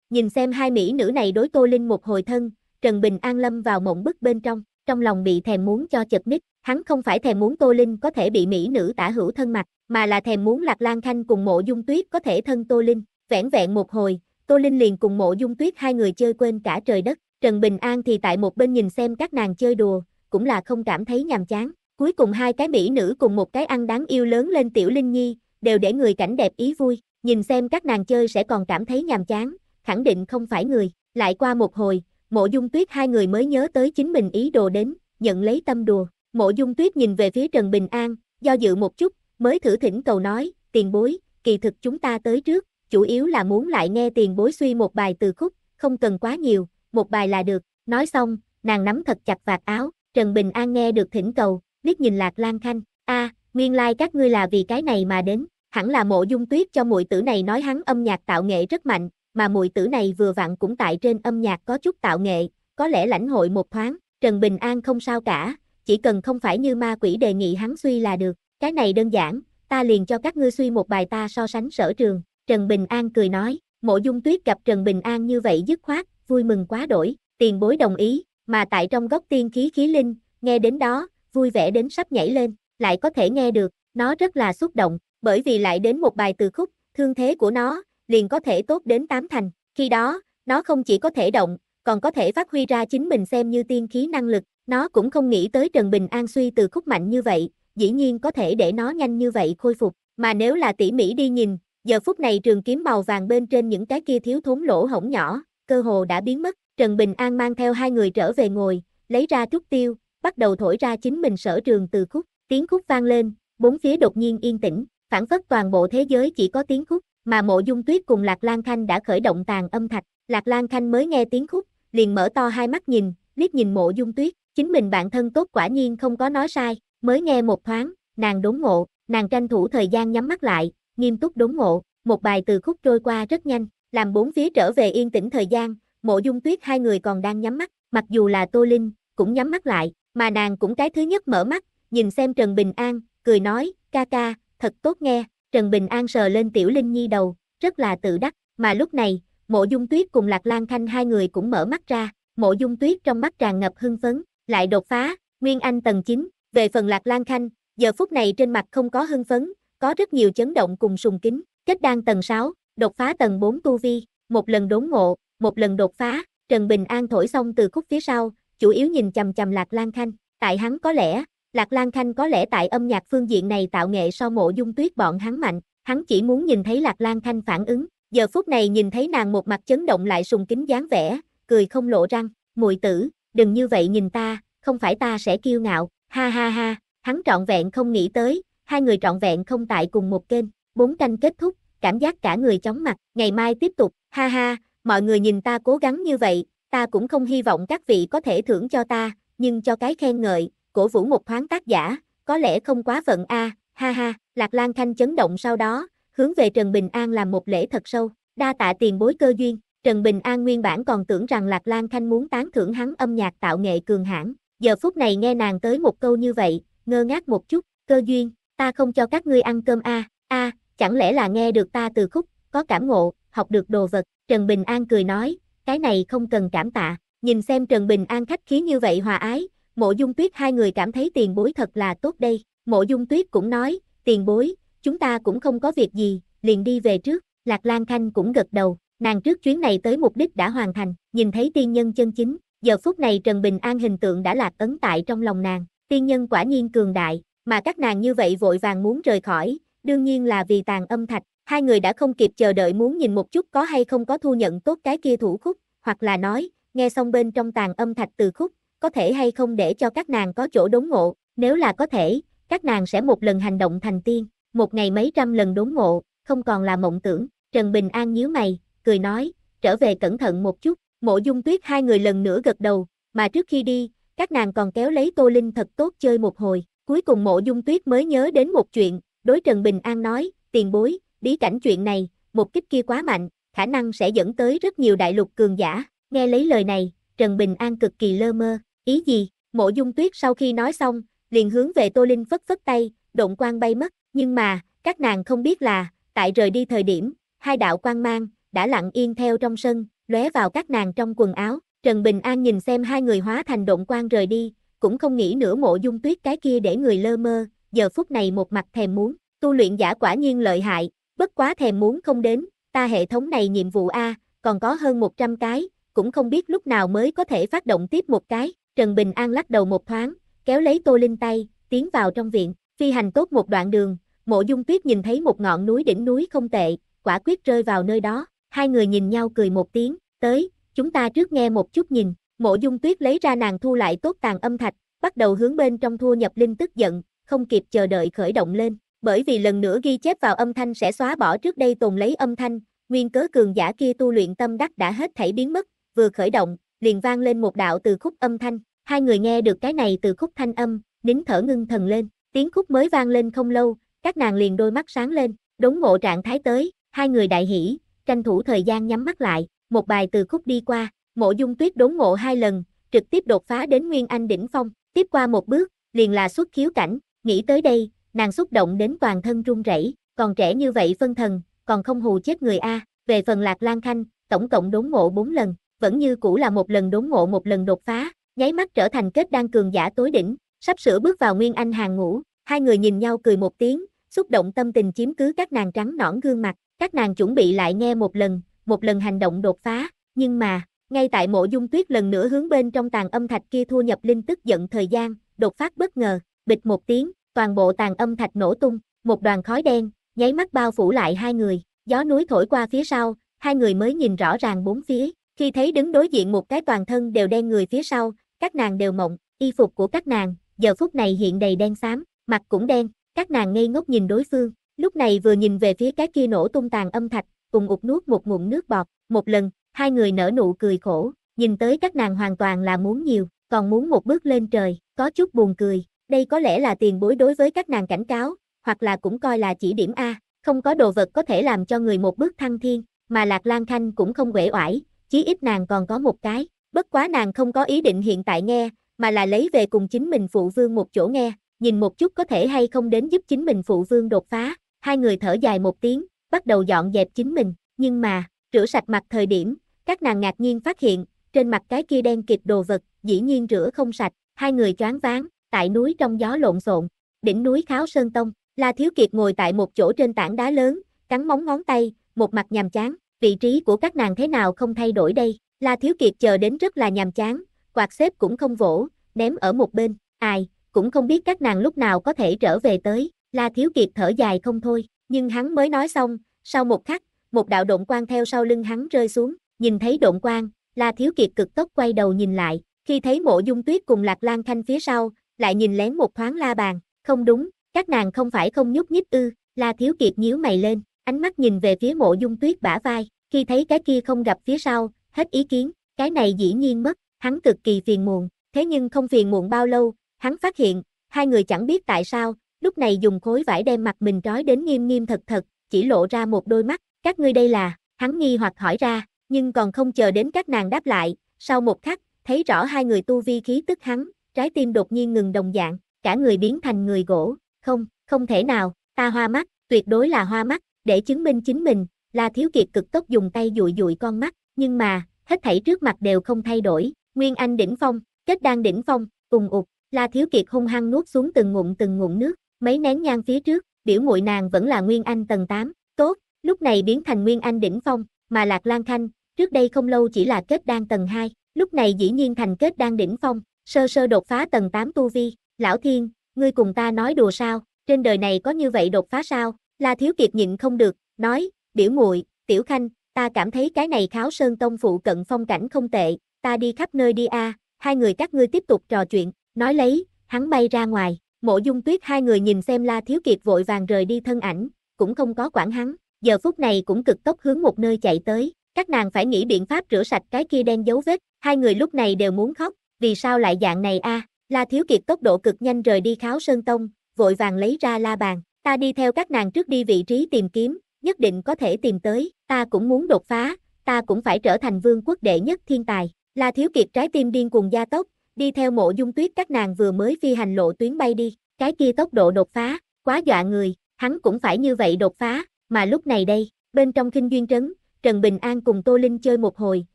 Nhìn xem hai mỹ nữ này đối Tô Linh một hồi thân, Trần Bình An lâm vào mộng bức bên trong, trong lòng bị thèm muốn cho chật nít, hắn không phải thèm muốn Tô Linh có thể bị mỹ nữ tả hữu thân mặt, mà là thèm muốn Lạc Lan Khanh cùng Mộ Dung Tuyết có thể thân Tô Linh, vẻn vẹn một hồi, Tô Linh liền cùng Mộ Dung Tuyết hai người chơi quên cả trời đất, Trần Bình An thì tại một bên nhìn xem các nàng chơi đùa, cũng là không cảm thấy nhàm chán. Cuối cùng hai cái mỹ nữ cùng một cái ăn đáng yêu lớn lên tiểu Linh Nhi, đều để người cảnh đẹp ý vui, nhìn xem các nàng chơi sẽ còn cảm thấy nhàm chán, khẳng định không phải người. Lại qua một hồi, mộ dung tuyết hai người mới nhớ tới chính mình ý đồ đến, nhận lấy tâm đùa. Mộ dung tuyết nhìn về phía Trần Bình An, do dự một chút, mới thử thỉnh cầu nói, tiền bối, kỳ thực chúng ta tới trước, chủ yếu là muốn lại nghe tiền bối suy một bài từ khúc, không cần quá nhiều, một bài là được, nói xong, nàng nắm thật chặt vạt áo, Trần Bình An nghe được thỉnh cầu, liếc nhìn Lạc Lan Khanh, a, nguyên lai like các ngươi là vì cái này mà đến, hẳn là Mộ Dung Tuyết cho muội tử này nói hắn âm nhạc tạo nghệ rất mạnh, mà muội tử này vừa vặn cũng tại trên âm nhạc có chút tạo nghệ, có lẽ lãnh hội một thoáng, Trần Bình An không sao cả, chỉ cần không phải như ma quỷ đề nghị hắn suy là được, cái này đơn giản, ta liền cho các ngươi suy một bài ta so sánh sở trường, Trần Bình An cười nói, Mộ Dung Tuyết gặp Trần Bình An như vậy dứt khoát, vui mừng quá đổi, tiền bối đồng ý, mà tại trong góc tiên khí khí linh, nghe đến đó, vui vẻ đến sắp nhảy lên, lại có thể nghe được, nó rất là xúc động, bởi vì lại đến một bài từ khúc, thương thế của nó, liền có thể tốt đến tám thành, khi đó, nó không chỉ có thể động, còn có thể phát huy ra chính mình xem như tiên khí năng lực, nó cũng không nghĩ tới Trần Bình An suy từ khúc mạnh như vậy, dĩ nhiên có thể để nó nhanh như vậy khôi phục, mà nếu là tỉ mỉ đi nhìn, giờ phút này trường kiếm màu vàng bên trên những cái kia thiếu thốn lỗ hổng nhỏ, cơ hồ đã biến mất, Trần Bình An mang theo hai người trở về ngồi, lấy ra trúc tiêu, bắt đầu thổi ra chính mình sở trường từ khúc, tiếng khúc vang lên, bốn phía đột nhiên yên tĩnh, phản phất toàn bộ thế giới chỉ có tiếng khúc, mà mộ dung tuyết cùng Lạc Lan Khanh đã khởi động tàn âm thạch, Lạc Lan Khanh mới nghe tiếng khúc, liền mở to hai mắt nhìn, liếc nhìn mộ dung tuyết, chính mình bản thân tốt quả nhiên không có nói sai, mới nghe một thoáng, nàng đốn ngộ, nàng tranh thủ thời gian nhắm mắt lại, nghiêm túc đốn ngộ, một bài từ khúc trôi qua rất nhanh, làm bốn phía trở về yên tĩnh thời gian, mộ dung tuyết hai người còn đang nhắm mắt, mặc dù là Tô Linh, cũng nhắm mắt lại, mà nàng cũng cái thứ nhất mở mắt, nhìn xem Trần Bình An, cười nói, ca ca, thật tốt nghe, Trần Bình An sờ lên Tiểu Linh Nhi đầu, rất là tự đắc, mà lúc này, mộ dung tuyết cùng Lạc Lan Khanh hai người cũng mở mắt ra, mộ dung tuyết trong mắt tràn ngập hưng phấn, lại đột phá, Nguyên Anh tầng 9, về phần Lạc Lan Khanh, giờ phút này trên mặt không có hưng phấn, có rất nhiều chấn động cùng sùng kính, kết đan tầng 6, Đột phá tầng 4 tu vi, một lần đốn ngộ, một lần đột phá, Trần Bình An thổi xong từ khúc phía sau, chủ yếu nhìn chầm chầm Lạc Lan Khanh, tại hắn có lẽ, Lạc Lan Khanh có lẽ tại âm nhạc phương diện này tạo nghệ so mộ dung tuyết bọn hắn mạnh, hắn chỉ muốn nhìn thấy Lạc Lan Khanh phản ứng, giờ phút này nhìn thấy nàng một mặt chấn động lại sùng kính dáng vẻ, cười không lộ răng, mùi tử, đừng như vậy nhìn ta, không phải ta sẽ kiêu ngạo, ha ha ha, hắn trọn vẹn không nghĩ tới, hai người trọn vẹn không tại cùng một kênh, bốn canh kết thúc, cảm giác cả người chóng mặt, ngày mai tiếp tục, ha ha, mọi người nhìn ta cố gắng như vậy, ta cũng không hy vọng các vị có thể thưởng cho ta, nhưng cho cái khen ngợi, cổ vũ một thoáng tác giả, có lẽ không quá phận a, ha ha, Lạc Lan Khanh chấn động sau đó, hướng về Trần Bình An làm một lễ thật sâu, đa tạ tiền bối cơ duyên, Trần Bình An nguyên bản còn tưởng rằng Lạc Lan Khanh muốn tán thưởng hắn âm nhạc tạo nghệ cường hãn, giờ phút này nghe nàng tới một câu như vậy, ngơ ngác một chút, cơ duyên, ta không cho các ngươi ăn cơm a, a, chẳng lẽ là nghe được ta từ khúc, có cảm ngộ, học được đồ vật, Trần Bình An cười nói, cái này không cần cảm tạ, nhìn xem Trần Bình An khách khí như vậy hòa ái, mộ dung tuyết hai người cảm thấy tiền bối thật là tốt đây, mộ dung tuyết cũng nói, tiền bối, chúng ta cũng không có việc gì, liền đi về trước, Lạc Lan Khanh cũng gật đầu, nàng trước chuyến này tới mục đích đã hoàn thành, nhìn thấy tiên nhân chân chính, giờ phút này Trần Bình An hình tượng đã lạc ấn tại trong lòng nàng, tiên nhân quả nhiên cường đại, mà các nàng như vậy vội vàng muốn rời khỏi, đương nhiên là vì tàn âm thạch, hai người đã không kịp chờ đợi muốn nhìn một chút có hay không có thu nhận tốt cái kia thủ khúc, hoặc là nói, nghe xong bên trong tàn âm thạch từ khúc, có thể hay không để cho các nàng có chỗ đốn ngộ, nếu là có thể, các nàng sẽ một lần hành động thành tiên, một ngày mấy trăm lần đốn ngộ, không còn là mộng tưởng, Trần Bình An nhíu mày, cười nói, trở về cẩn thận một chút, mộ dung tuyết hai người lần nữa gật đầu, mà trước khi đi, các nàng còn kéo lấy Tô Linh thật tốt chơi một hồi, cuối cùng mộ dung tuyết mới nhớ đến một chuyện, đối Trần Bình An nói, tiền bối, bí cảnh chuyện này, một kích kia quá mạnh, khả năng sẽ dẫn tới rất nhiều đại lục cường giả, nghe lấy lời này, Trần Bình An cực kỳ lơ mơ, ý gì, mộ dung tuyết sau khi nói xong, liền hướng về Tô Linh phất phất tay, động quang bay mất, nhưng mà, các nàng không biết là, tại rời đi thời điểm, hai đạo quang mang, đã lặng yên theo trong sân, lóe vào các nàng trong quần áo, Trần Bình An nhìn xem hai người hóa thành động quang rời đi, cũng không nghĩ nữa mộ dung tuyết cái kia để người lơ mơ, giờ phút này một mặt thèm muốn, tu luyện giả quả nhiên lợi hại, bất quá thèm muốn không đến, ta hệ thống này nhiệm vụ A, còn có hơn 100 cái, cũng không biết lúc nào mới có thể phát động tiếp một cái, Trần Bình An lắc đầu một thoáng, kéo lấy Tô Linh tay, tiến vào trong viện, phi hành tốt một đoạn đường, mộ dung tuyết nhìn thấy một ngọn núi đỉnh núi không tệ, quả quyết rơi vào nơi đó, hai người nhìn nhau cười một tiếng, tới, chúng ta trước nghe một chút nhìn, mộ dung tuyết lấy ra nàng thu lại tốt tàn âm thạch, bắt đầu hướng bên trong thua nhập linh tức giận, không kịp chờ đợi khởi động lên, bởi vì lần nữa ghi chép vào âm thanh sẽ xóa bỏ trước đây tồn lấy âm thanh, nguyên cớ cường giả kia tu luyện tâm đắc đã hết thảy biến mất, vừa khởi động, liền vang lên một đạo từ khúc âm thanh, hai người nghe được cái này từ khúc thanh âm, nín thở ngưng thần lên, tiếng khúc mới vang lên không lâu, các nàng liền đôi mắt sáng lên, đống ngộ trạng thái tới, hai người đại hỉ, tranh thủ thời gian nhắm mắt lại, một bài từ khúc đi qua, mộ dung tuyết đốn ngộ hai lần, trực tiếp đột phá đến Nguyên Anh đỉnh phong, tiếp qua một bước, liền là xuất khiếu cảnh, Nghĩ tới đây, nàng xúc động đến toàn thân run rẩy, còn trẻ như vậy phân thần, còn không hù chết người A, về phần lạc lan khanh, tổng cộng đốn ngộ 4 lần, vẫn như cũ là một lần đốn ngộ một lần đột phá, nháy mắt trở thành kết đan cường giả tối đỉnh, sắp sửa bước vào nguyên anh hàng ngũ, hai người nhìn nhau cười một tiếng, xúc động tâm tình chiếm cứ các nàng trắng nõn gương mặt, các nàng chuẩn bị lại nghe một lần, một lần hành động đột phá, nhưng mà, ngay tại mộ dung tuyết lần nữa hướng bên trong tàn âm thạch kia thu nhập linh tức giận thời gian, đột phát bất ngờ, bịch một tiếng, toàn bộ tàn âm thạch nổ tung, một đoàn khói đen, nháy mắt bao phủ lại hai người, gió núi thổi qua phía sau, hai người mới nhìn rõ ràng bốn phía, khi thấy đứng đối diện một cái toàn thân đều đen người phía sau, các nàng đều mộng, y phục của các nàng, giờ phút này hiện đầy đen xám, mặt cũng đen, các nàng ngây ngốc nhìn đối phương, lúc này vừa nhìn về phía cái kia nổ tung tàn âm thạch, cùng ụt nuốt một ngụm nước bọt, một lần, hai người nở nụ cười khổ, nhìn tới các nàng hoàn toàn là muốn nhiều, còn muốn một bước lên trời, có chút buồn cười, đây có lẽ là tiền bối đối với các nàng cảnh cáo, hoặc là cũng coi là chỉ điểm A, không có đồ vật có thể làm cho người một bước thăng thiên, mà Lạc Lan Khanh cũng không quể oải, chí ít nàng còn có một cái, bất quá nàng không có ý định hiện tại nghe, mà là lấy về cùng chính mình phụ vương một chỗ nghe, nhìn một chút có thể hay không đến giúp chính mình phụ vương đột phá, hai người thở dài một tiếng, bắt đầu dọn dẹp chính mình, nhưng mà, rửa sạch mặt thời điểm, các nàng ngạc nhiên phát hiện, trên mặt cái kia đen kịt đồ vật, dĩ nhiên rửa không sạch, hai người choáng váng, tại núi trong gió lộn xộn, đỉnh núi Kháo Sơn Tông, La Thiếu Kiệt ngồi tại một chỗ trên tảng đá lớn, cắn móng ngón tay, một mặt nhàm chán, vị trí của các nàng thế nào không thay đổi đây, La Thiếu Kiệt chờ đến rất là nhàm chán, quạt xếp cũng không vỗ, ném ở một bên, ai, cũng không biết các nàng lúc nào có thể trở về tới, La Thiếu Kiệt thở dài không thôi, nhưng hắn mới nói xong, sau một khắc, một đạo động quang theo sau lưng hắn rơi xuống, nhìn thấy động quang, La Thiếu Kiệt cực tốc quay đầu nhìn lại, khi thấy mộ dung tuyết cùng Lạc Lan Khanh phía sau, lại nhìn lén một thoáng la bàn, không đúng, các nàng không phải không nhúc nhích ư, la thiếu kiệt nhíu mày lên, ánh mắt nhìn về phía mộ dung tuyết bả vai, khi thấy cái kia không gặp phía sau, hết ý kiến, cái này dĩ nhiên mất, hắn cực kỳ phiền muộn, thế nhưng không phiền muộn bao lâu, hắn phát hiện, hai người chẳng biết tại sao, lúc này dùng khối vải đem mặt mình trói đến nghiêm nghiêm thật thật, chỉ lộ ra một đôi mắt, các ngươi đây là, hắn nghi hoặc hỏi ra, nhưng còn không chờ đến các nàng đáp lại, sau một khắc, thấy rõ hai người tu vi khí tức hắn, trái tim đột nhiên ngừng đồng dạng, cả người biến thành người gỗ, không, không thể nào, ta hoa mắt, tuyệt đối là hoa mắt, để chứng minh chính mình, La Thiếu Kiệt cực tốc dùng tay dụi dụi con mắt, nhưng mà, hết thảy trước mặt đều không thay đổi, Nguyên Anh đỉnh phong, kết đan đỉnh phong, ùng ục, La Thiếu Kiệt hung hăng nuốt xuống từng ngụm từng ngụm nước, mấy nén nhang phía trước, biểu muội nàng vẫn là Nguyên Anh tầng 8, tốt, lúc này biến thành Nguyên Anh đỉnh phong, mà Lạc Lan Khanh, trước đây không lâu chỉ là kết đan tầng 2, lúc này dĩ nhiên thành kết đan đỉnh phong, Sơ sơ đột phá tầng 8 tu vi, lão thiên, ngươi cùng ta nói đùa sao, trên đời này có như vậy đột phá sao, La Thiếu Kiệt nhịn không được, nói, biểu muội tiểu khanh, ta cảm thấy cái này kháo sơn tông phụ cận phong cảnh không tệ, ta đi khắp nơi đi a hai người các ngươi tiếp tục trò chuyện, nói lấy, hắn bay ra ngoài, mộ dung tuyết hai người nhìn xem La Thiếu Kiệt vội vàng rời đi thân ảnh, cũng không có quản hắn, giờ phút này cũng cực tốc hướng một nơi chạy tới, các nàng phải nghĩ biện pháp rửa sạch cái kia đen dấu vết, hai người lúc này đều muốn khóc, vì sao lại dạng này a? La Thiếu Kiệt tốc độ cực nhanh rời đi Kháo Sơn Tông, vội vàng lấy ra la bàn, ta đi theo các nàng trước đi vị trí tìm kiếm, nhất định có thể tìm tới, ta cũng muốn đột phá, ta cũng phải trở thành vương quốc đệ nhất thiên tài. La Thiếu Kiệt trái tim điên cuồng gia tốc, đi theo mộ dung tuyết các nàng vừa mới phi hành lộ tuyến bay đi, cái kia tốc độ đột phá, quá dọa người, hắn cũng phải như vậy đột phá, mà lúc này đây, bên trong kinh duyên trấn, Trần Bình An cùng Tô Linh chơi một hồi,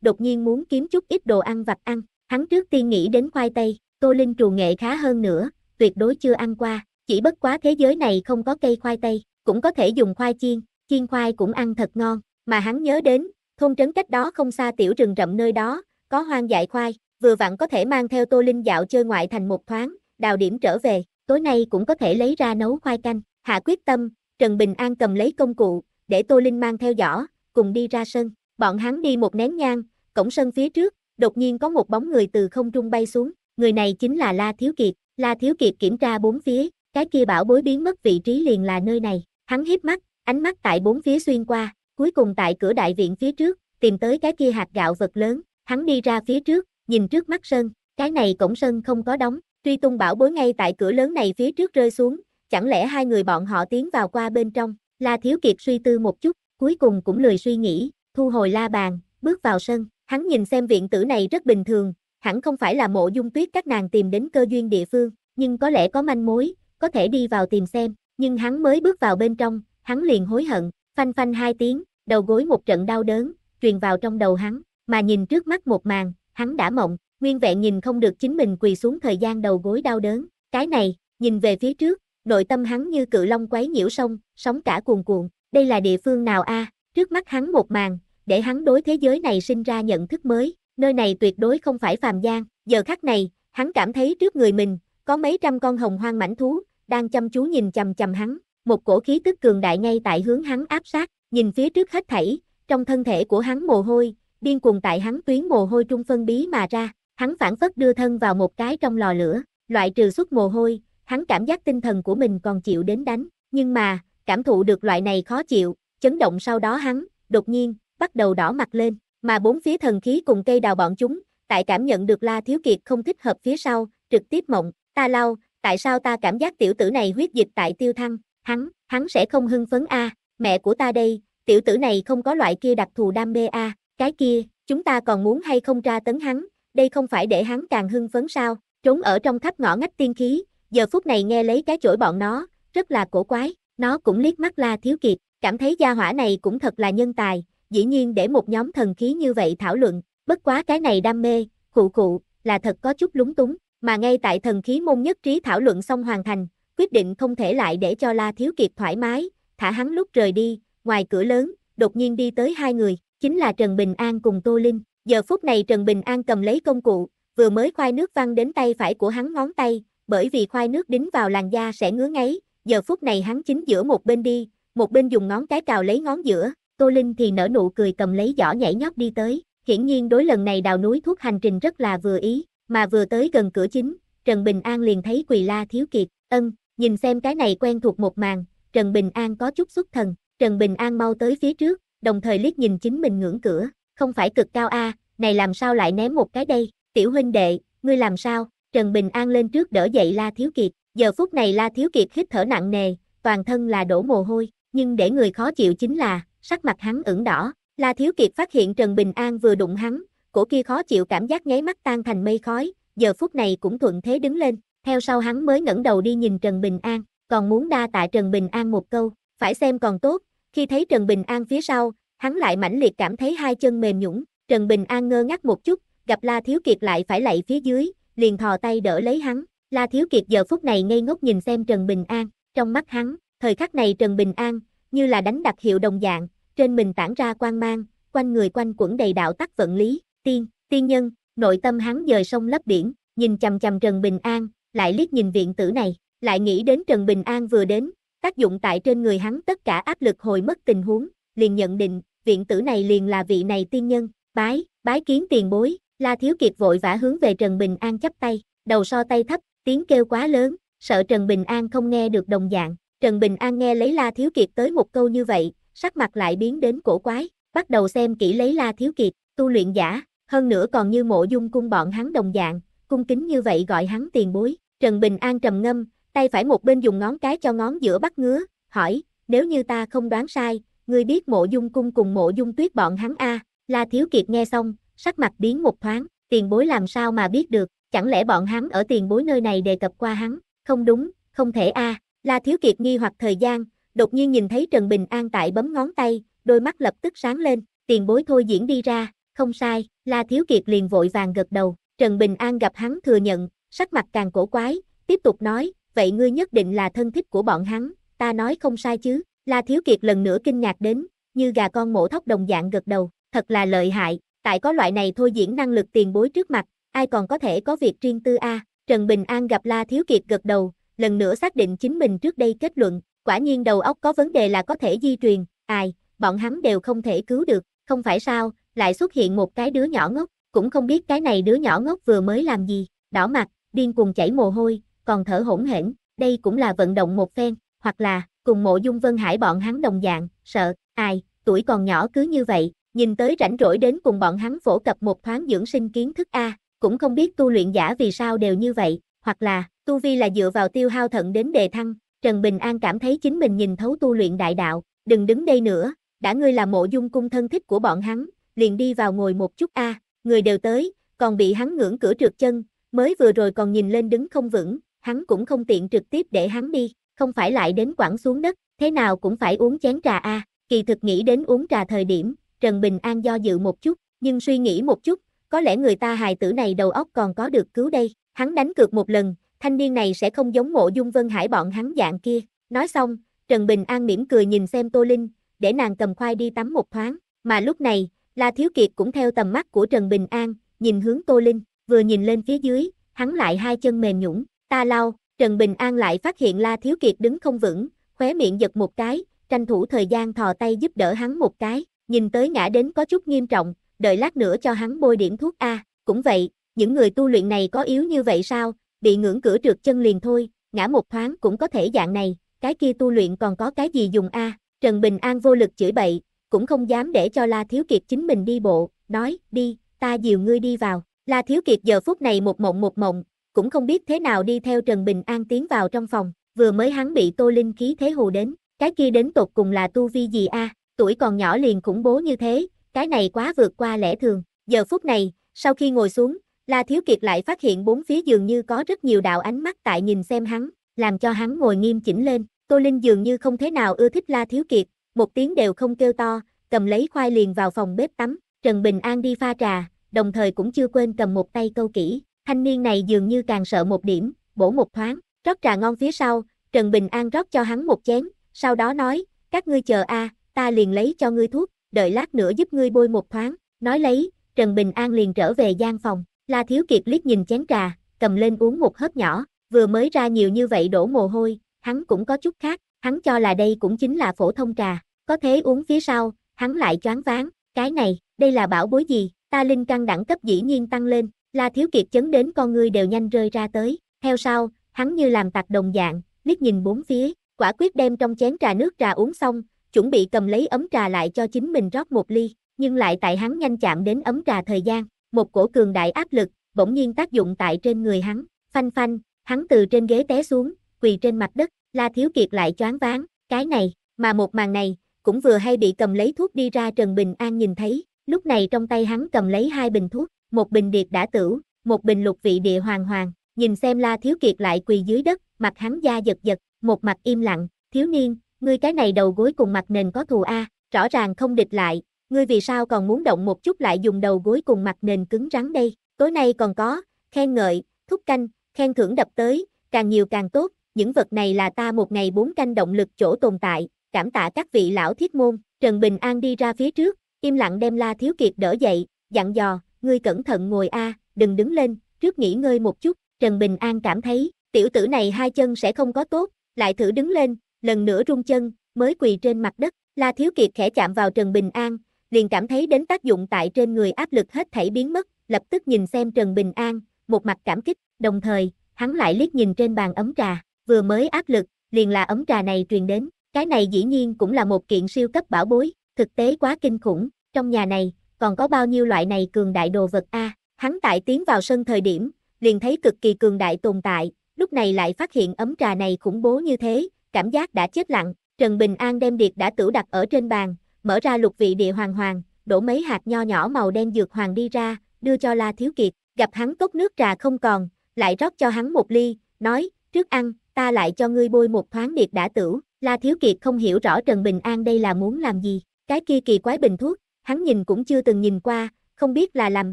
đột nhiên muốn kiếm chút ít đồ ăn vặt ăn, Hắn trước tiên nghĩ đến khoai tây, tô linh trù nghệ khá hơn nữa, tuyệt đối chưa ăn qua, chỉ bất quá thế giới này không có cây khoai tây, cũng có thể dùng khoai chiên, chiên khoai cũng ăn thật ngon, mà hắn nhớ đến, thôn trấn cách đó không xa tiểu rừng rậm nơi đó, có hoang dại khoai, vừa vặn có thể mang theo tô linh dạo chơi ngoại thành một thoáng, đào điểm trở về, tối nay cũng có thể lấy ra nấu khoai canh, hạ quyết tâm, Trần Bình An cầm lấy công cụ, để Tô Linh mang theo giỏ, cùng đi ra sân, bọn hắn đi một nén nhang, cổng sân phía trước, đột nhiên có một bóng người từ không trung bay xuống, người này chính là La Thiếu Kiệt, La Thiếu Kiệt kiểm tra bốn phía, cái kia bảo bối biến mất vị trí liền là nơi này, hắn hiếp mắt, ánh mắt tại bốn phía xuyên qua, cuối cùng tại cửa đại viện phía trước, tìm tới cái kia hạt gạo vật lớn, hắn đi ra phía trước, nhìn trước mắt sân, cái này cổng sân không có đóng, truy tung bảo bối ngay tại cửa lớn này phía trước rơi xuống, chẳng lẽ hai người bọn họ tiến vào qua bên trong, La Thiếu Kiệt suy tư một chút, cuối cùng cũng lười suy nghĩ, thu hồi la bàn, bước vào sân, Hắn nhìn xem viện tử này rất bình thường, hẳn không phải là mộ dung tuyết các nàng tìm đến cơ duyên địa phương, nhưng có lẽ có manh mối, có thể đi vào tìm xem, nhưng hắn mới bước vào bên trong, hắn liền hối hận, phanh phanh hai tiếng, đầu gối một trận đau đớn, truyền vào trong đầu hắn, mà nhìn trước mắt một màn, hắn đã mộng, nguyên vẹn nhìn không được chính mình quỳ xuống thời gian đầu gối đau đớn, cái này, nhìn về phía trước, nội tâm hắn như cự long quấy nhiễu sông, sóng cả cuồn cuộn, đây là địa phương nào a? Trước mắt hắn một màn, để hắn đối thế giới này sinh ra nhận thức mới, nơi này tuyệt đối không phải phàm gian, giờ khắc này, hắn cảm thấy trước người mình, có mấy trăm con hồng hoang mảnh thú, đang chăm chú nhìn chầm chầm hắn, một cổ khí tức cường đại ngay tại hướng hắn áp sát, nhìn phía trước hết thảy, trong thân thể của hắn mồ hôi, điên cuồng tại hắn tuyến mồ hôi trung phân bí mà ra, hắn phản phất đưa thân vào một cái trong lò lửa, loại trừ xuất mồ hôi, hắn cảm giác tinh thần của mình còn chịu đến đánh, nhưng mà, cảm thụ được loại này khó chịu, chấn động sau đó hắn, đột nhiên, bắt đầu đỏ mặt lên, mà bốn phía thần khí cùng cây đào bọn chúng, tại cảm nhận được La Thiếu Kiệt không thích hợp phía sau, trực tiếp mộng, ta lao, tại sao ta cảm giác tiểu tử này huyết dịch tại tiêu thăng, hắn, hắn sẽ không hưng phấn a, mẹ của ta đây, tiểu tử này không có loại kia đặc thù đam mê a, cái kia, chúng ta còn muốn hay không tra tấn hắn, đây không phải để hắn càng hưng phấn sao, trốn ở trong khắp ngõ ngách tiên khí, giờ phút này nghe lấy cái chổi bọn nó, rất là cổ quái, nó cũng liếc mắt La Thiếu Kiệt, cảm thấy gia hỏa này cũng thật là nhân tài, dĩ nhiên để một nhóm thần khí như vậy thảo luận, bất quá cái này đam mê, cụ cụ, là thật có chút lúng túng, mà ngay tại thần khí môn nhất trí thảo luận xong hoàn thành, quyết định không thể lại để cho La Thiếu Kiệt thoải mái, thả hắn lúc rời đi, ngoài cửa lớn, đột nhiên đi tới hai người, chính là Trần Bình An cùng Tô Linh, giờ phút này Trần Bình An cầm lấy công cụ, vừa mới khoai nước văng đến tay phải của hắn ngón tay, bởi vì khoai nước đính vào làn da sẽ ngứa ngáy, giờ phút này hắn chính giữa một bên đi, một bên dùng ngón cái cào lấy ngón giữa, Tô Linh thì nở nụ cười cầm lấy giỏ nhảy nhót đi tới, hiển nhiên đối lần này đào núi thuốc hành trình rất là vừa ý, mà vừa tới gần cửa chính, Trần Bình An liền thấy Quỳ La Thiếu Kiệt, ân, nhìn xem cái này quen thuộc một màn, Trần Bình An có chút xuất thần, Trần Bình An mau tới phía trước, đồng thời liếc nhìn chính mình ngưỡng cửa, không phải cực cao a, này làm sao lại ném một cái đây, tiểu huynh đệ, ngươi làm sao, Trần Bình An lên trước đỡ dậy La Thiếu Kiệt, giờ phút này La Thiếu Kiệt hít thở nặng nề, toàn thân là đổ mồ hôi, nhưng để người khó chịu chính là, sắc mặt hắn ửng đỏ, La Thiếu Kiệt phát hiện Trần Bình An vừa đụng hắn, cổ kia khó chịu cảm giác nháy mắt tan thành mây khói, giờ phút này cũng thuận thế đứng lên, theo sau hắn mới ngẩng đầu đi nhìn Trần Bình An, còn muốn đa tạ Trần Bình An một câu, phải xem còn tốt, khi thấy Trần Bình An phía sau, hắn lại mãnh liệt cảm thấy hai chân mềm nhũng, Trần Bình An ngơ ngác một chút, gặp La Thiếu Kiệt lại phải lạy phía dưới, liền thò tay đỡ lấy hắn, La Thiếu Kiệt giờ phút này ngây ngốc nhìn xem Trần Bình An, trong mắt hắn, thời khắc này Trần Bình An, như là đánh đặc hiệu đồng dạng, trên mình tản ra quang mang, quanh người quanh quẩn đầy đạo tắc vận lý, tiên, tiên nhân, nội tâm hắn dời sông lấp biển, nhìn chầm chầm Trần Bình An, lại liếc nhìn viện tử này, lại nghĩ đến Trần Bình An vừa đến, tác dụng tại trên người hắn tất cả áp lực hồi mất tình huống, liền nhận định, viện tử này liền là vị này tiên nhân, bái, bái kiến tiền bối, La Thiếu Kiệt vội vã hướng về Trần Bình An chắp tay, đầu so tay thấp, tiếng kêu quá lớn, sợ Trần Bình An không nghe được đồng dạng, Trần Bình An nghe lấy La Thiếu Kiệt tới một câu như vậy, sắc mặt lại biến đến cổ quái, bắt đầu xem kỹ lấy La Thiếu Kiệt, tu luyện giả, hơn nữa còn như mộ dung cung bọn hắn đồng dạng, cung kính như vậy gọi hắn tiền bối. Trần Bình An trầm ngâm, tay phải một bên dùng ngón cái cho ngón giữa bắt ngứa, hỏi, nếu như ta không đoán sai, ngươi biết mộ dung cung cùng mộ dung tuyết bọn hắn a La Thiếu Kiệt nghe xong, sắc mặt biến một thoáng, tiền bối làm sao mà biết được, chẳng lẽ bọn hắn ở tiền bối nơi này đề cập qua hắn, không đúng, không thể a La Thiếu Kiệt nghi hoặc thời gian, đột nhiên nhìn thấy Trần Bình An tại bấm ngón tay, đôi mắt lập tức sáng lên, tiền bối thôi diễn đi ra, không sai, La Thiếu Kiệt liền vội vàng gật đầu, Trần Bình An gặp hắn thừa nhận, sắc mặt càng cổ quái, tiếp tục nói, vậy ngươi nhất định là thân thích của bọn hắn, ta nói không sai chứ, La Thiếu Kiệt lần nữa kinh ngạc đến, như gà con mổ thóc đồng dạng gật đầu, thật là lợi hại, tại có loại này thôi diễn năng lực tiền bối trước mặt, ai còn có thể có việc riêng tư a. Trần Bình An gặp La Thiếu Kiệt gật đầu, lần nữa xác định chính mình trước đây kết luận, quả nhiên đầu óc có vấn đề là có thể di truyền, ai, bọn hắn đều không thể cứu được, không phải sao, lại xuất hiện một cái đứa nhỏ ngốc, cũng không biết cái này đứa nhỏ ngốc vừa mới làm gì, đỏ mặt, điên cuồng chảy mồ hôi, còn thở hỗn hển, đây cũng là vận động một phen, hoặc là, cùng mộ dung vân hải bọn hắn đồng dạng, sợ, ai, tuổi còn nhỏ cứ như vậy, nhìn tới rảnh rỗi đến cùng bọn hắn phổ cập một thoáng dưỡng sinh kiến thức A, cũng không biết tu luyện giả vì sao đều như vậy, hoặc là, tu vi là dựa vào tiêu hao thận đến đề thăng, Trần Bình An cảm thấy chính mình nhìn thấu tu luyện đại đạo, đừng đứng đây nữa, đã ngươi là mộ dung cung thân thích của bọn hắn, liền đi vào ngồi một chút a, người đều tới, còn bị hắn ngưỡng cửa trượt chân, mới vừa rồi còn nhìn lên đứng không vững, hắn cũng không tiện trực tiếp để hắn đi, không phải lại đến quẳng xuống đất, thế nào cũng phải uống chén trà a, kỳ thực nghĩ đến uống trà thời điểm, Trần Bình An do dự một chút, nhưng suy nghĩ một chút, có lẽ người ta hài tử này đầu óc còn có được cứu đây, hắn đánh cược một lần, thanh niên này sẽ không giống mộ dung vân hải bọn hắn dạng kia. Nói xong, Trần Bình An mỉm cười nhìn xem Tô Linh, để nàng cầm khoai đi tắm một thoáng. Mà lúc này, La Thiếu Kiệt cũng theo tầm mắt của Trần Bình An, nhìn hướng Tô Linh, vừa nhìn lên phía dưới, hắn lại hai chân mềm nhũng, ta lao, Trần Bình An lại phát hiện La Thiếu Kiệt đứng không vững, khóe miệng giật một cái, tranh thủ thời gian thò tay giúp đỡ hắn một cái, nhìn tới ngã đến có chút nghiêm trọng, đợi lát nữa cho hắn bôi điểm thuốc A, cũng vậy, những người tu luyện này có yếu như vậy sao, bị ngưỡng cửa trượt chân liền thôi, ngã một thoáng cũng có thể dạng này, cái kia tu luyện còn có cái gì dùng a? Trần Bình An vô lực chửi bậy, cũng không dám để cho La Thiếu Kiệt chính mình đi bộ, nói, đi, ta dìu ngươi đi vào. La Thiếu Kiệt giờ phút này một mộng một mộng, cũng không biết thế nào đi theo Trần Bình An tiến vào trong phòng, vừa mới hắn bị Tô Linh khí thế hù đến, cái kia đến tột cùng là tu vi gì a? Tuổi còn nhỏ liền khủng bố như thế, cái này quá vượt qua lẽ thường. Giờ phút này, sau khi ngồi xuống, La Thiếu Kiệt lại phát hiện bốn phía dường như có rất nhiều đạo ánh mắt tại nhìn xem hắn, làm cho hắn ngồi nghiêm chỉnh lên. Tô Linh dường như không thế nào ưa thích La Thiếu Kiệt, một tiếng đều không kêu to, cầm lấy khoai liền vào phòng bếp tắm, Trần Bình An đi pha trà, đồng thời cũng chưa quên cầm một tay câu kỹ, thanh niên này dường như càng sợ một điểm, bổ một thoáng, rót trà ngon phía sau, Trần Bình An rót cho hắn một chén, sau đó nói, các ngươi chờ a, ta liền lấy cho ngươi thuốc, đợi lát nữa giúp ngươi bôi một thoáng, nói lấy, Trần Bình An liền trở về gian phòng, La Thiếu Kiệt liếc nhìn chén trà, cầm lên uống một hớp nhỏ, vừa mới ra nhiều như vậy đổ mồ hôi, hắn cũng có chút khác, hắn cho là đây cũng chính là phổ thông trà, có thế uống phía sau, hắn lại choáng váng, cái này, đây là bảo bối gì, ta linh căn đẳng cấp dĩ nhiên tăng lên, La Thiếu Kiệt chấn đến con ngươi đều nhanh rơi ra tới, theo sau, hắn như làm tạc đồng dạng, liếc nhìn bốn phía, quả quyết đem trong chén trà nước trà uống xong, chuẩn bị cầm lấy ấm trà lại cho chính mình rót một ly, nhưng lại tại hắn nhanh chạm đến ấm trà thời gian, một cổ cường đại áp lực, bỗng nhiên tác dụng tại trên người hắn, phanh phanh, hắn từ trên ghế té xuống, quỳ trên mặt đất, La Thiếu Kiệt lại choáng váng, cái này, mà một màn này, cũng vừa hay bị cầm lấy thuốc đi ra Trần Bình An nhìn thấy, lúc này trong tay hắn cầm lấy hai bình thuốc, một bình điệp đã tử, một bình lục vị địa hoàng hoàng, nhìn xem La Thiếu Kiệt lại quỳ dưới đất, mặt hắn da giật giật, một mặt im lặng, thiếu niên, ngươi cái này đầu gối cùng mặt nền có thù a, rõ ràng không địch lại, Ngươi vì sao còn muốn động một chút lại dùng đầu gối cùng mặt nền cứng rắn đây, tối nay còn có, khen ngợi, thúc canh, khen thưởng đập tới, càng nhiều càng tốt, những vật này là ta một ngày bốn canh động lực chỗ tồn tại, cảm tạ các vị lão thiết môn, Trần Bình An đi ra phía trước, im lặng đem La Thiếu Kiệt đỡ dậy, dặn dò, ngươi cẩn thận ngồi a, đừng đứng lên, trước nghỉ ngơi một chút, Trần Bình An cảm thấy, tiểu tử này hai chân sẽ không có tốt, lại thử đứng lên, lần nữa rung chân, mới quỳ trên mặt đất, La Thiếu Kiệt khẽ chạm vào Trần Bình An, liền cảm thấy đến tác dụng tại trên người áp lực hết thảy biến mất, lập tức nhìn xem Trần Bình An, một mặt cảm kích, đồng thời, hắn lại liếc nhìn trên bàn ấm trà, vừa mới áp lực, liền là ấm trà này truyền đến, cái này dĩ nhiên cũng là một kiện siêu cấp bảo bối, thực tế quá kinh khủng, trong nhà này, còn có bao nhiêu loại này cường đại đồ vật a? Hắn tại tiến vào sân thời điểm, liền thấy cực kỳ cường đại tồn tại, lúc này lại phát hiện ấm trà này khủng bố như thế, cảm giác đã chết lặng, Trần Bình An đem điệt đã tử đặt ở trên bàn, mở ra lục vị địa hoàng hoàng, đổ mấy hạt nho nhỏ màu đen dược hoàng đi ra, đưa cho La Thiếu Kiệt, gặp hắn cốc nước trà không còn, lại rót cho hắn một ly, nói, trước ăn, ta lại cho ngươi bôi một thoáng điệt đã tử La Thiếu Kiệt không hiểu rõ Trần Bình An đây là muốn làm gì, cái kia kỳ quái bình thuốc, hắn nhìn cũng chưa từng nhìn qua, không biết là làm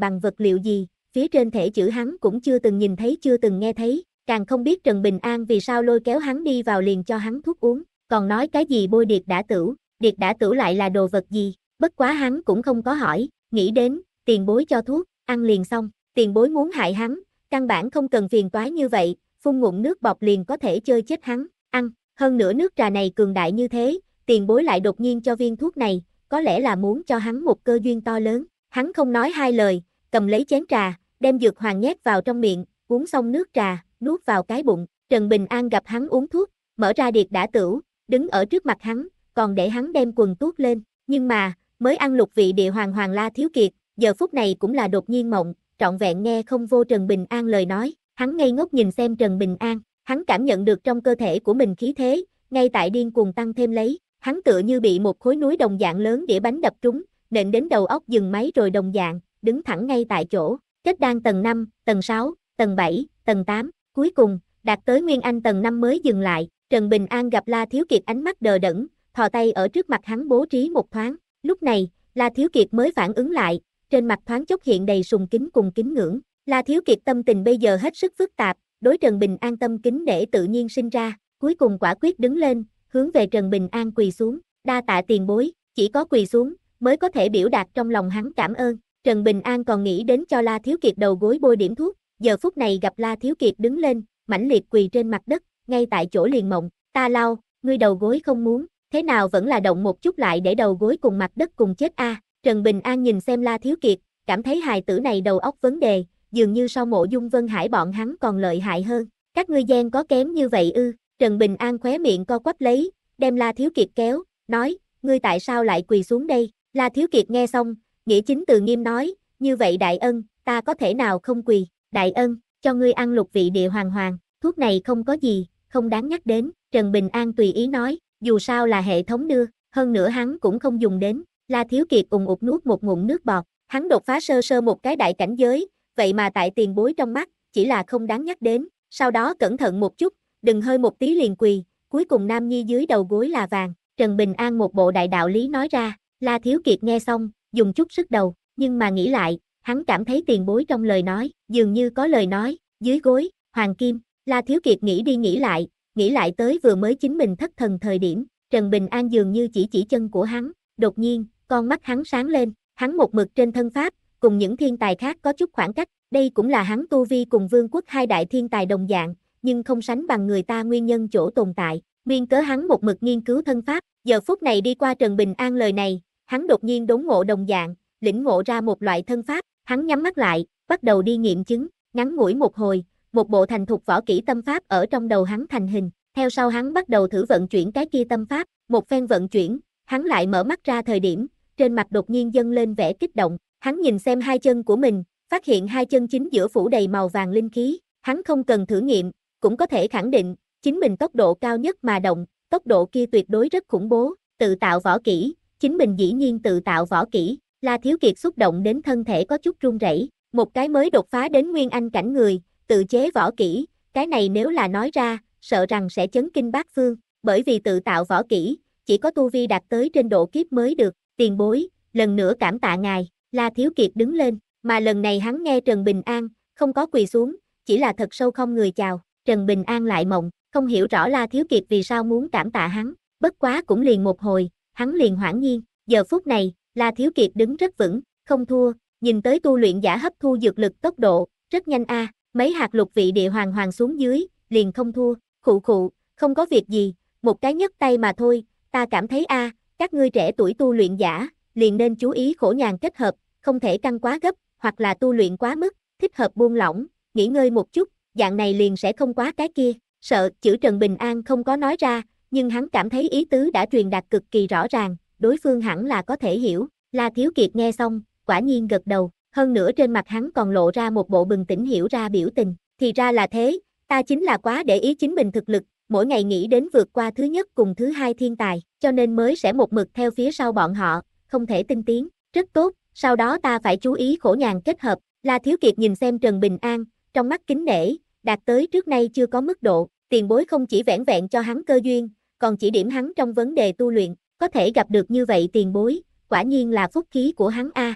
bằng vật liệu gì, phía trên thể chữ hắn cũng chưa từng nhìn thấy chưa từng nghe thấy, càng không biết Trần Bình An vì sao lôi kéo hắn đi vào liền cho hắn thuốc uống, còn nói cái gì bôi điệt đã tử điệt đã tửu lại là đồ vật gì, bất quá hắn cũng không có hỏi, nghĩ đến, tiền bối cho thuốc, ăn liền xong, tiền bối muốn hại hắn, căn bản không cần phiền toái như vậy, phun ngụm nước bọt liền có thể chơi chết hắn, ăn, hơn nữa nước trà này cường đại như thế, tiền bối lại đột nhiên cho viên thuốc này, có lẽ là muốn cho hắn một cơ duyên to lớn, hắn không nói hai lời, cầm lấy chén trà, đem dược hoàng nhét vào trong miệng, uống xong nước trà, nuốt vào cái bụng, Trần Bình An gặp hắn uống thuốc, mở ra điệt đã tửu, đứng ở trước mặt hắn, còn để hắn đem quần tuốt lên, nhưng mà, mới ăn lục vị địa hoàng hoàng la thiếu kiệt, giờ phút này cũng là đột nhiên mộng, trọn vẹn nghe không vô Trần Bình An lời nói, hắn ngây ngốc nhìn xem Trần Bình An, hắn cảm nhận được trong cơ thể của mình khí thế, ngay tại điên cuồng tăng thêm lấy, hắn tựa như bị một khối núi đồng dạng lớn đĩa bánh đập trúng, nện đến đầu óc dừng máy rồi đồng dạng, đứng thẳng ngay tại chỗ, kết đang tầng 5, tầng 6, tầng 7, tầng 8, cuối cùng, đạt tới Nguyên Anh tầng 5 mới dừng lại, Trần Bình An gặp La Thiếu Kiệt ánh mắt đờ đẫn, thò tay ở trước mặt hắn bố trí một thoáng, lúc này, La Thiếu Kiệt mới phản ứng lại, trên mặt thoáng chốc hiện đầy sùng kính cùng kính ngưỡng, La Thiếu Kiệt tâm tình bây giờ hết sức phức tạp, đối Trần Bình An tâm kính để tự nhiên sinh ra, cuối cùng quả quyết đứng lên, hướng về Trần Bình An quỳ xuống, đa tạ tiền bối, chỉ có quỳ xuống, mới có thể biểu đạt trong lòng hắn cảm ơn, Trần Bình An còn nghĩ đến cho La Thiếu Kiệt đầu gối bôi điểm thuốc, giờ phút này gặp La Thiếu Kiệt đứng lên, mãnh liệt quỳ trên mặt đất, ngay tại chỗ liền mộng, ta lao, ngươi đầu gối không muốn, thế nào vẫn là động một chút lại để đầu gối cùng mặt đất cùng chết a Trần Bình An nhìn xem La Thiếu Kiệt, cảm thấy hài tử này đầu óc vấn đề, dường như sau mộ dung Vân Hải bọn hắn còn lợi hại hơn, các ngươi gian có kém như vậy ư, Trần Bình An khóe miệng co quắp lấy, đem La Thiếu Kiệt kéo, nói, ngươi tại sao lại quỳ xuống đây, La Thiếu Kiệt nghe xong, nghĩa chính từ nghiêm nói, như vậy đại ân, ta có thể nào không quỳ, đại ân, cho ngươi ăn lục vị địa hoàng hoàng, thuốc này không có gì, không đáng nhắc đến, Trần Bình An tùy ý nói, dù sao là hệ thống đưa, hơn nữa hắn cũng không dùng đến, La Thiếu Kiệt ùng ụt nuốt một ngụm nước bọt, hắn đột phá sơ sơ một cái đại cảnh giới, vậy mà tại tiền bối trong mắt, chỉ là không đáng nhắc đến, sau đó cẩn thận một chút, đừng hơi một tí liền quỳ, cuối cùng Nam Nhi dưới đầu gối là vàng, Trần Bình An một bộ đại đạo lý nói ra, La Thiếu Kiệt nghe xong, dùng chút sức đầu, nhưng mà nghĩ lại, hắn cảm thấy tiền bối trong lời nói, dường như có lời nói, dưới gối, hoàng kim, La Thiếu Kiệt nghĩ đi nghĩ lại, nghĩ lại tới vừa mới chính mình thất thần thời điểm, Trần Bình An dường như chỉ chỉ chân của hắn, đột nhiên, con mắt hắn sáng lên, hắn một mực trên thân pháp, cùng những thiên tài khác có chút khoảng cách, đây cũng là hắn tu vi cùng vương quốc hai đại thiên tài đồng dạng, nhưng không sánh bằng người ta nguyên nhân chỗ tồn tại, nguyên cớ hắn một mực nghiên cứu thân pháp, giờ phút này đi qua Trần Bình An lời này, hắn đột nhiên đốn ngộ đồng dạng, lĩnh ngộ ra một loại thân pháp, hắn nhắm mắt lại, bắt đầu đi nghiệm chứng, ngắn ngủi một hồi, một bộ thành thục võ kỹ tâm pháp ở trong đầu hắn thành hình, theo sau hắn bắt đầu thử vận chuyển cái kia tâm pháp, một phen vận chuyển, hắn lại mở mắt ra thời điểm, trên mặt đột nhiên dâng lên vẻ kích động, hắn nhìn xem hai chân của mình, phát hiện hai chân chính giữa phủ đầy màu vàng linh khí, hắn không cần thử nghiệm, cũng có thể khẳng định, chính mình tốc độ cao nhất mà động, tốc độ kia tuyệt đối rất khủng bố, tự tạo võ kỹ, chính mình dĩ nhiên tự tạo võ kỹ, La Thiếu Kiệt xúc động đến thân thể có chút run rẩy, một cái mới đột phá đến nguyên anh cảnh người, tự chế võ kỹ, cái này nếu là nói ra, sợ rằng sẽ chấn kinh bát phương, bởi vì tự tạo võ kỹ, chỉ có tu vi đạt tới trên độ kiếp mới được, tiền bối, lần nữa cảm tạ ngài, La Thiếu Kiệt đứng lên, mà lần này hắn nghe Trần Bình An, không có quỳ xuống, chỉ là thật sâu không người chào, Trần Bình An lại mộng, không hiểu rõ La Thiếu Kiệt vì sao muốn cảm tạ hắn, bất quá cũng liền một hồi, hắn liền hoảng nhiên, giờ phút này, La Thiếu Kiệt đứng rất vững, không thua, nhìn tới tu luyện giả hấp thu dược lực tốc độ, rất nhanh a, à, mấy hạt lục vị địa hoàng hoàng xuống dưới, liền không thua, khụ khụ, không có việc gì, một cái nhấc tay mà thôi, ta cảm thấy a, các ngươi trẻ tuổi tu luyện giả, liền nên chú ý khổ nhàn kết hợp, không thể căng quá gấp, hoặc là tu luyện quá mức, thích hợp buông lỏng, nghỉ ngơi một chút, dạng này liền sẽ không quá cái kia, sợ chữ Trần Bình An không có nói ra, nhưng hắn cảm thấy ý tứ đã truyền đạt cực kỳ rõ ràng, đối phương hẳn là có thể hiểu, La Thiếu Kiệt nghe xong, quả nhiên gật đầu hơn nữa trên mặt hắn còn lộ ra một bộ bừng tỉnh hiểu ra biểu tình, thì ra là thế, ta chính là quá để ý chính mình thực lực, mỗi ngày nghĩ đến vượt qua thứ nhất cùng thứ hai thiên tài, cho nên mới sẽ một mực theo phía sau bọn họ, không thể tinh tiến, rất tốt, sau đó ta phải chú ý khổ nhàn kết hợp, La Thiếu Kiệt nhìn xem Trần Bình An, trong mắt kính nể, đạt tới trước nay chưa có mức độ, tiền bối không chỉ vẹn vẹn cho hắn cơ duyên, còn chỉ điểm hắn trong vấn đề tu luyện, có thể gặp được như vậy tiền bối, quả nhiên là phúc khí của hắn a. À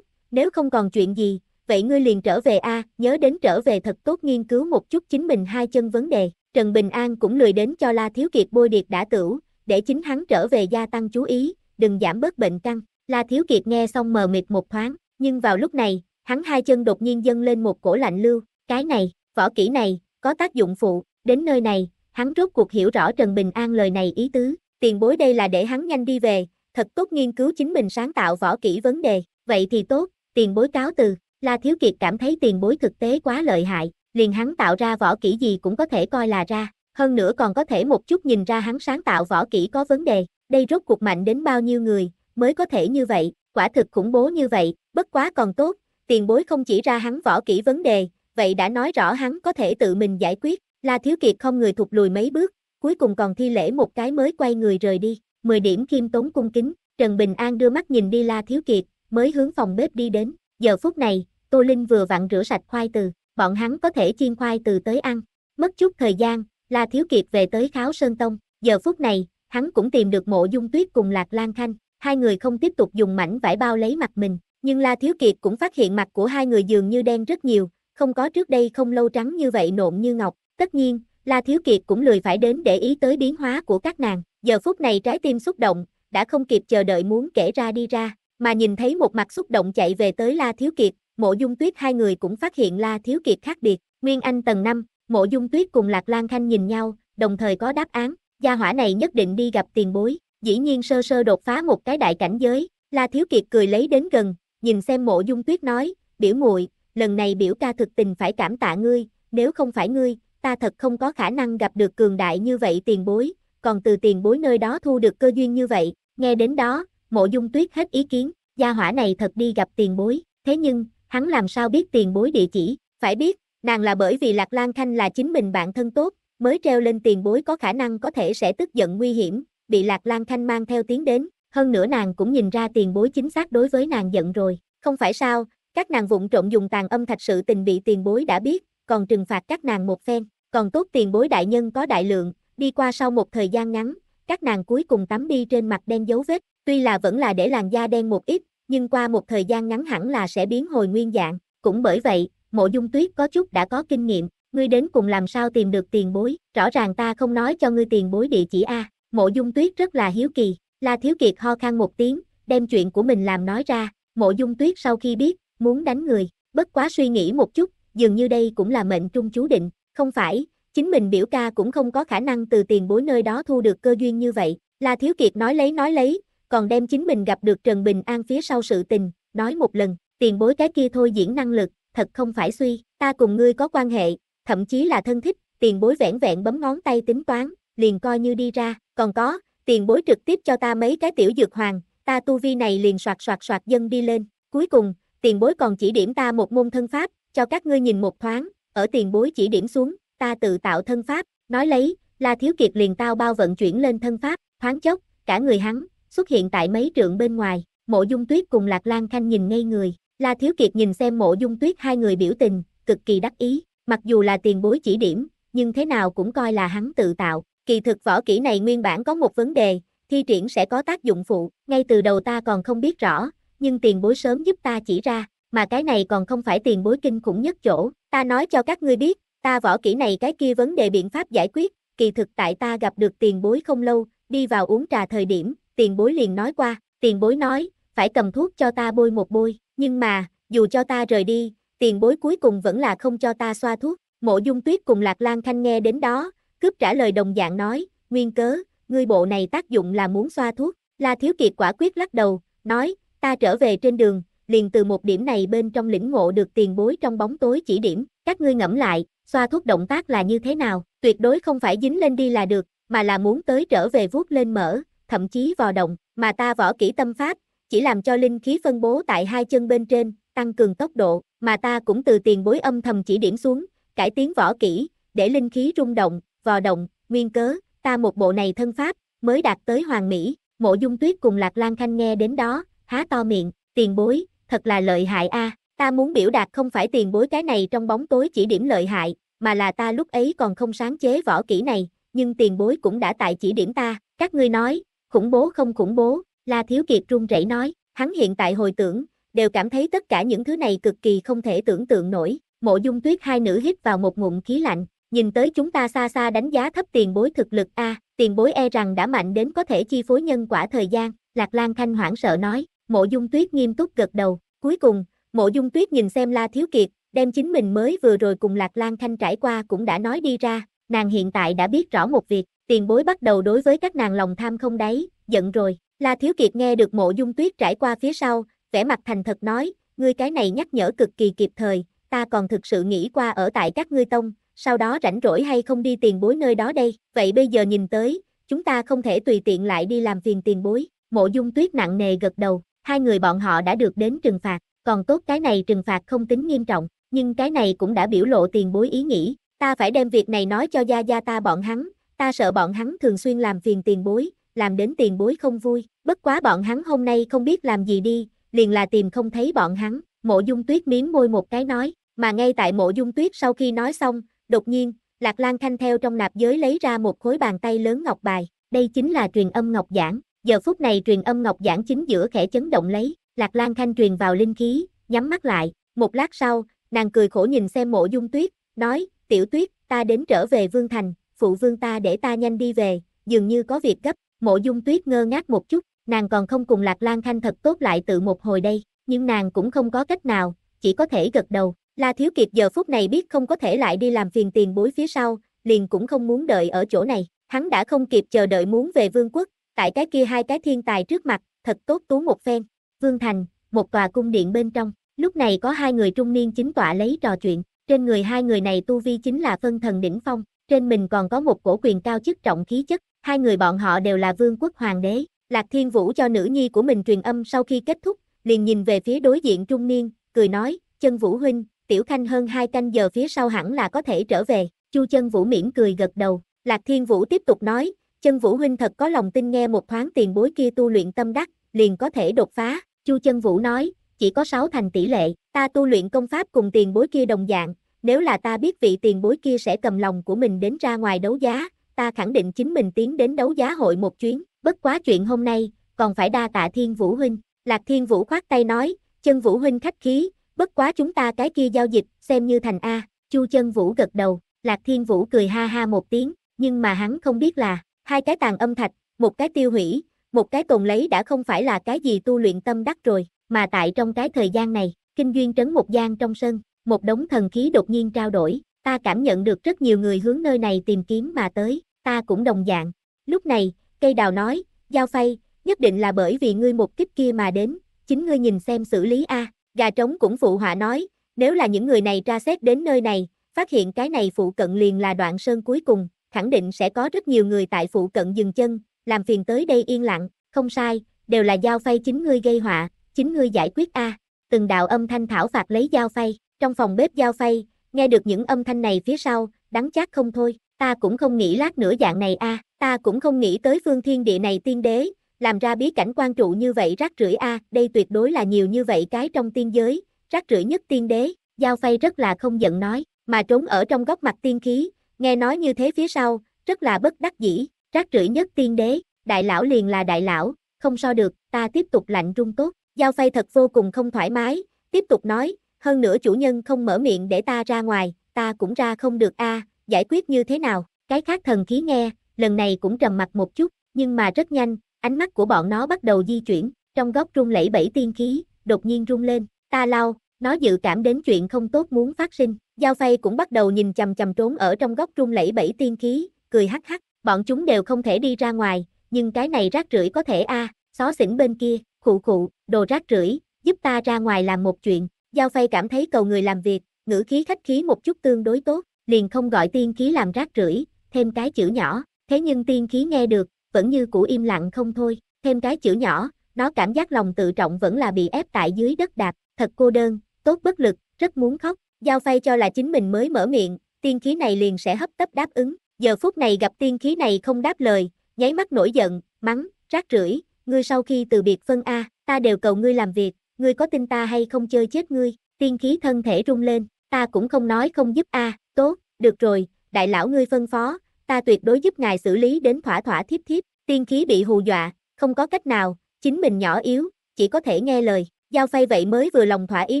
nếu không còn chuyện gì, vậy ngươi liền trở về a, nhớ đến trở về thật tốt nghiên cứu một chút chính mình hai chân vấn đề. Trần Bình An cũng lười đến cho La Thiếu Kiệt bôi điệp đã tửu, để chính hắn trở về gia tăng chú ý, đừng giảm bớt bệnh căng. La Thiếu Kiệt nghe xong mờ mịt một thoáng, nhưng vào lúc này, hắn hai chân đột nhiên dâng lên một cổ lạnh lưu, cái này, võ kỹ này, có tác dụng phụ, đến nơi này, hắn rốt cuộc hiểu rõ Trần Bình An lời này ý tứ, tiền bối đây là để hắn nhanh đi về, thật tốt nghiên cứu chính mình sáng tạo võ kỹ vấn đề, vậy thì tốt, tiền bối cáo từ, La Thiếu Kiệt cảm thấy tiền bối thực tế quá lợi hại, liền hắn tạo ra võ kỹ gì cũng có thể coi là ra, hơn nữa còn có thể một chút nhìn ra hắn sáng tạo võ kỹ có vấn đề, đây rốt cuộc mạnh đến bao nhiêu người, mới có thể như vậy, quả thực khủng bố như vậy, bất quá còn tốt, tiền bối không chỉ ra hắn võ kỹ vấn đề, vậy đã nói rõ hắn có thể tự mình giải quyết, La Thiếu Kiệt không người thụt lùi mấy bước, cuối cùng còn thi lễ một cái mới quay người rời đi, 10 điểm kim tốn cung kính, Trần Bình An đưa mắt nhìn đi La Thiếu Kiệt, mới hướng phòng bếp đi đến. Giờ phút này, Tô Linh vừa vặn rửa sạch khoai từ, bọn hắn có thể chiên khoai từ tới ăn. Mất chút thời gian, La Thiếu Kiệt về tới Kháo Sơn Tông, giờ phút này, hắn cũng tìm được mộ dung tuyết cùng Lạc Lan Khanh, hai người không tiếp tục dùng mảnh vải bao lấy mặt mình, nhưng La Thiếu Kiệt cũng phát hiện mặt của hai người dường như đen rất nhiều, không có trước đây không lâu trắng như vậy nộn như ngọc, tất nhiên, La Thiếu Kiệt cũng lười phải đến để ý tới biến hóa của các nàng, giờ phút này trái tim xúc động, đã không kịp chờ đợi muốn kể ra đi ra, mà nhìn thấy một mặt xúc động chạy về tới La Thiếu Kiệt, Mộ Dung Tuyết hai người cũng phát hiện La Thiếu Kiệt khác biệt, Nguyên Anh tầng 5, Mộ Dung Tuyết cùng Lạc Lan Khanh nhìn nhau, đồng thời có đáp án, gia hỏa này nhất định đi gặp tiền bối, dĩ nhiên sơ sơ đột phá một cái đại cảnh giới, La Thiếu Kiệt cười lấy đến gần, nhìn xem Mộ Dung Tuyết nói, biểu muội, lần này biểu ca thực tình phải cảm tạ ngươi, nếu không phải ngươi, ta thật không có khả năng gặp được cường đại như vậy tiền bối, còn từ tiền bối nơi đó thu được cơ duyên như vậy, nghe đến đó, Mộ dung tuyết hết ý kiến, gia hỏa này thật đi gặp tiền bối, thế nhưng, hắn làm sao biết tiền bối địa chỉ, phải biết, nàng là bởi vì Lạc Lan Khanh là chính mình bạn thân tốt, mới treo lên tiền bối có khả năng có thể sẽ tức giận nguy hiểm, bị Lạc Lan Khanh mang theo tiến đến, hơn nữa nàng cũng nhìn ra tiền bối chính xác đối với nàng giận rồi, không phải sao, các nàng vụng trộn dùng tàn âm thạch sự tình bị tiền bối đã biết, còn trừng phạt các nàng một phen, còn tốt tiền bối đại nhân có đại lượng, đi qua sau một thời gian ngắn, các nàng cuối cùng tắm đi trên mặt đen dấu vết, Tuy là vẫn là để làn da đen một ít, nhưng qua một thời gian ngắn hẳn là sẽ biến hồi nguyên dạng. Cũng bởi vậy, mộ dung tuyết có chút đã có kinh nghiệm, ngươi đến cùng làm sao tìm được tiền bối, rõ ràng ta không nói cho ngươi tiền bối địa chỉ A. Mộ dung tuyết rất là hiếu kỳ, La Thiếu Kiệt ho khan một tiếng, đem chuyện của mình làm nói ra, mộ dung tuyết sau khi biết, muốn đánh người, bất quá suy nghĩ một chút, dường như đây cũng là mệnh trung chú định, không phải, chính mình biểu ca cũng không có khả năng từ tiền bối nơi đó thu được cơ duyên như vậy, La Thiếu Kiệt nói lấy nói lấy, còn đem chính mình gặp được Trần Bình An phía sau sự tình, nói một lần, tiền bối cái kia thôi diễn năng lực, thật không phải suy, ta cùng ngươi có quan hệ, thậm chí là thân thích, tiền bối vẹn vẹn bấm ngón tay tính toán, liền coi như đi ra, còn có, tiền bối trực tiếp cho ta mấy cái tiểu dược hoàng, ta tu vi này liền soạt soạt soạt dân đi lên, cuối cùng, tiền bối còn chỉ điểm ta một môn thân pháp, cho các ngươi nhìn một thoáng, ở tiền bối chỉ điểm xuống, ta tự tạo thân pháp, nói lấy, La Thiếu Kiệt liền tao bao vận chuyển lên thân pháp, thoáng chốc, cả người hắn, xuất hiện tại mấy trượng bên ngoài, mộ dung tuyết cùng Lạc Lan Khanh nhìn ngây người, La Thiếu Kiệt nhìn xem mộ dung tuyết hai người biểu tình, cực kỳ đắc ý, mặc dù là tiền bối chỉ điểm, nhưng thế nào cũng coi là hắn tự tạo, kỳ thực võ kỹ này nguyên bản có một vấn đề, thi triển sẽ có tác dụng phụ, ngay từ đầu ta còn không biết rõ, nhưng tiền bối sớm giúp ta chỉ ra, mà cái này còn không phải tiền bối kinh khủng nhất chỗ, ta nói cho các ngươi biết, ta võ kỹ này cái kia vấn đề biện pháp giải quyết, kỳ thực tại ta gặp được tiền bối không lâu, đi vào uống trà thời điểm, tiền bối liền nói qua, tiền bối nói, phải cầm thuốc cho ta bôi một bôi, nhưng mà, dù cho ta rời đi, tiền bối cuối cùng vẫn là không cho ta xoa thuốc, mộ dung tuyết cùng Lạc Lan Khanh nghe đến đó, cướp trả lời đồng dạng nói, nguyên cớ, ngươi bộ này tác dụng là muốn xoa thuốc, La Thiếu Kiệt quả quyết lắc đầu, nói, ta trở về trên đường, liền từ một điểm này bên trong lĩnh ngộ được tiền bối trong bóng tối chỉ điểm, các ngươi ngẫm lại, xoa thuốc động tác là như thế nào, tuyệt đối không phải dính lên đi là được, mà là muốn tới trở về vuốt lên mở, thậm chí vò động, mà ta võ kỹ tâm pháp, chỉ làm cho linh khí phân bố tại hai chân bên trên, tăng cường tốc độ, mà ta cũng từ tiền bối âm thầm chỉ điểm xuống, cải tiến võ kỹ, để linh khí rung động, vò động, nguyên cớ, ta một bộ này thân pháp, mới đạt tới hoàng mỹ, mộ dung tuyết cùng lạc lan khanh nghe đến đó, há to miệng, tiền bối, thật là lợi hại a ta muốn biểu đạt không phải tiền bối cái này trong bóng tối chỉ điểm lợi hại, mà là ta lúc ấy còn không sáng chế võ kỹ này, nhưng tiền bối cũng đã tại chỉ điểm ta, các ngươi nói, Khủng bố không khủng bố, La Thiếu Kiệt run rẩy nói, hắn hiện tại hồi tưởng, đều cảm thấy tất cả những thứ này cực kỳ không thể tưởng tượng nổi. Mộ Dung Tuyết hai nữ hít vào một ngụm khí lạnh, nhìn tới chúng ta xa xa đánh giá thấp tiền bối thực lực a, tiền bối e rằng đã mạnh đến có thể chi phối nhân quả thời gian, Lạc Lan Khanh hoảng sợ nói, Mộ Dung Tuyết nghiêm túc gật đầu, cuối cùng, Mộ Dung Tuyết nhìn xem La Thiếu Kiệt, đem chính mình mới vừa rồi cùng Lạc Lan Khanh trải qua cũng đã nói đi ra, nàng hiện tại đã biết rõ một việc, tiền bối bắt đầu đối với các nàng lòng tham không đáy, giận rồi. La Thiếu Kiệt nghe được mộ dung tuyết trải qua phía sau, vẻ mặt thành thật nói, ngươi cái này nhắc nhở cực kỳ kịp thời, ta còn thực sự nghĩ qua ở tại các ngươi tông, sau đó rảnh rỗi hay không đi tiền bối nơi đó đây, vậy bây giờ nhìn tới, chúng ta không thể tùy tiện lại đi làm phiền tiền bối, mộ dung tuyết nặng nề gật đầu, hai người bọn họ đã được đến trừng phạt, còn tốt cái này trừng phạt không tính nghiêm trọng, nhưng cái này cũng đã biểu lộ tiền bối ý nghĩ, ta phải đem việc này nói cho gia gia ta bọn hắn, ta sợ bọn hắn thường xuyên làm phiền tiền bối, làm đến tiền bối không vui, bất quá bọn hắn hôm nay không biết làm gì đi, liền là tìm không thấy bọn hắn, mộ dung tuyết miếm môi một cái nói, mà ngay tại mộ dung tuyết sau khi nói xong, đột nhiên, Lạc Lan Khanh theo trong nạp giới lấy ra một khối bàn tay lớn ngọc bài, đây chính là truyền âm ngọc giảng, giờ phút này truyền âm ngọc giảng chính giữa khẽ chấn động lấy, Lạc Lan Khanh truyền vào linh khí, nhắm mắt lại, một lát sau, nàng cười khổ nhìn xem mộ dung tuyết, nói, tiểu tuyết, ta đến trở về Vương Thành, phụ vương ta để ta nhanh đi về, dường như có việc gấp, mộ dung tuyết ngơ ngác một chút, nàng còn không cùng Lạc Lan Khanh thật tốt lại tự một hồi đây, nhưng nàng cũng không có cách nào, chỉ có thể gật đầu, La Thiếu Kiệt giờ phút này biết không có thể lại đi làm phiền tiền bối phía sau, liền cũng không muốn đợi ở chỗ này, hắn đã không kịp chờ đợi muốn về vương quốc, tại cái kia hai cái thiên tài trước mặt, thật tốt tú một phen, vương thành, một tòa cung điện bên trong, lúc này có hai người trung niên chính tọa lấy trò chuyện, trên người hai người này tu vi chính là phân thần đỉnh phong, trên mình còn có một cổ quyền cao chức trọng khí chất, hai người bọn họ đều là vương quốc hoàng đế, Lạc Thiên Vũ cho nữ nhi của mình truyền âm sau khi kết thúc, liền nhìn về phía đối diện trung niên, cười nói, chân Vũ Huynh, Tiểu Khanh hơn hai canh giờ phía sau hẳn là có thể trở về, Chu chân Vũ mỉm cười gật đầu, Lạc Thiên Vũ tiếp tục nói, chân Vũ Huynh thật có lòng tin nghe một thoáng tiền bối kia tu luyện tâm đắc, liền có thể đột phá, Chu chân Vũ nói, chỉ có sáu thành tỷ lệ, ta tu luyện công pháp cùng tiền bối kia đồng dạng, nếu là ta biết vị tiền bối kia sẽ cầm lòng của mình đến ra ngoài đấu giá, ta khẳng định chính mình tiến đến đấu giá hội một chuyến, bất quá chuyện hôm nay, còn phải đa tạ Thiên Vũ Huynh, Lạc Thiên Vũ khoát tay nói, chân Vũ Huynh khách khí, bất quá chúng ta cái kia giao dịch, xem như thành A, Chu chân Vũ gật đầu, Lạc Thiên Vũ cười ha ha một tiếng, nhưng mà hắn không biết là, hai cái tàn âm thạch, một cái tiêu hủy, một cái tồn lấy đã không phải là cái gì tu luyện tâm đắc rồi, mà tại trong cái thời gian này, kinh duyên trấn một gian trong sân, một đống thần khí đột nhiên trao đổi, ta cảm nhận được rất nhiều người hướng nơi này tìm kiếm mà tới, ta cũng đồng dạng. Lúc này, cây đào nói, giao phay, nhất định là bởi vì ngươi một kích kia mà đến, chính ngươi nhìn xem xử lý a. Gà trống cũng phụ họa nói, nếu là những người này tra xét đến nơi này, phát hiện cái này phụ cận liền là đoạn sơn cuối cùng, khẳng định sẽ có rất nhiều người tại phụ cận dừng chân, làm phiền tới đây yên lặng, không sai, đều là giao phay chính ngươi gây họa, chính ngươi giải quyết a. Từng đạo âm thanh thảo phạt lấy giao phay. Trong phòng bếp giao phay, nghe được những âm thanh này phía sau, đắng chát không thôi, ta cũng không nghĩ lát nữa dạng này a, ta cũng không nghĩ tới phương thiên địa này tiên đế, làm ra bí cảnh quan trụ như vậy rác rưởi a, đây tuyệt đối là nhiều như vậy cái trong tiên giới, rác rưởi nhất tiên đế, giao phay rất là không giận nói, mà trốn ở trong góc mặt tiên khí, nghe nói như thế phía sau, rất là bất đắc dĩ, rác rưởi nhất tiên đế, đại lão liền là đại lão, không so được, ta tiếp tục lạnh rung tốt, giao phay thật vô cùng không thoải mái, tiếp tục nói, hơn nữa chủ nhân không mở miệng để ta ra ngoài, ta cũng ra không được a, giải quyết như thế nào? Cái khác thần khí nghe, lần này cũng trầm mặt một chút, nhưng mà rất nhanh, ánh mắt của bọn nó bắt đầu di chuyển, trong góc rung lẫy bảy tiên khí, đột nhiên rung lên, ta lao, nó dự cảm đến chuyện không tốt muốn phát sinh, Giao Phay cũng bắt đầu nhìn chầm chầm trốn ở trong góc rung lẫy bảy tiên khí, cười hắc hắc, bọn chúng đều không thể đi ra ngoài, nhưng cái này rác rưởi có thể a, xó xỉnh bên kia, khụ khụ, đồ rác rưởi, giúp ta ra ngoài làm một chuyện, Giao Phay cảm thấy cầu người làm việc, ngữ khí khách khí một chút tương đối tốt, liền không gọi tiên khí làm rác rưởi, thêm cái chữ nhỏ, thế nhưng tiên khí nghe được, vẫn như cũ im lặng không thôi, thêm cái chữ nhỏ, nó cảm giác lòng tự trọng vẫn là bị ép tại dưới đất đạp, thật cô đơn, tốt bất lực, rất muốn khóc, Giao Phay cho là chính mình mới mở miệng, tiên khí này liền sẽ hấp tấp đáp ứng, giờ phút này gặp tiên khí này không đáp lời, nháy mắt nổi giận, mắng, rác rưởi, ngươi sau khi từ biệt phân A, ta đều cầu ngươi làm việc, ngươi có tin ta hay không chơi chết ngươi, tiên khí thân thể rung lên, ta cũng không nói không giúp a, tốt, được rồi, đại lão ngươi phân phó, ta tuyệt đối giúp ngài xử lý đến thỏa thỏa thiếp thiếp, tiên khí bị hù dọa, không có cách nào, chính mình nhỏ yếu, chỉ có thể nghe lời, giao phay vậy mới vừa lòng thỏa ý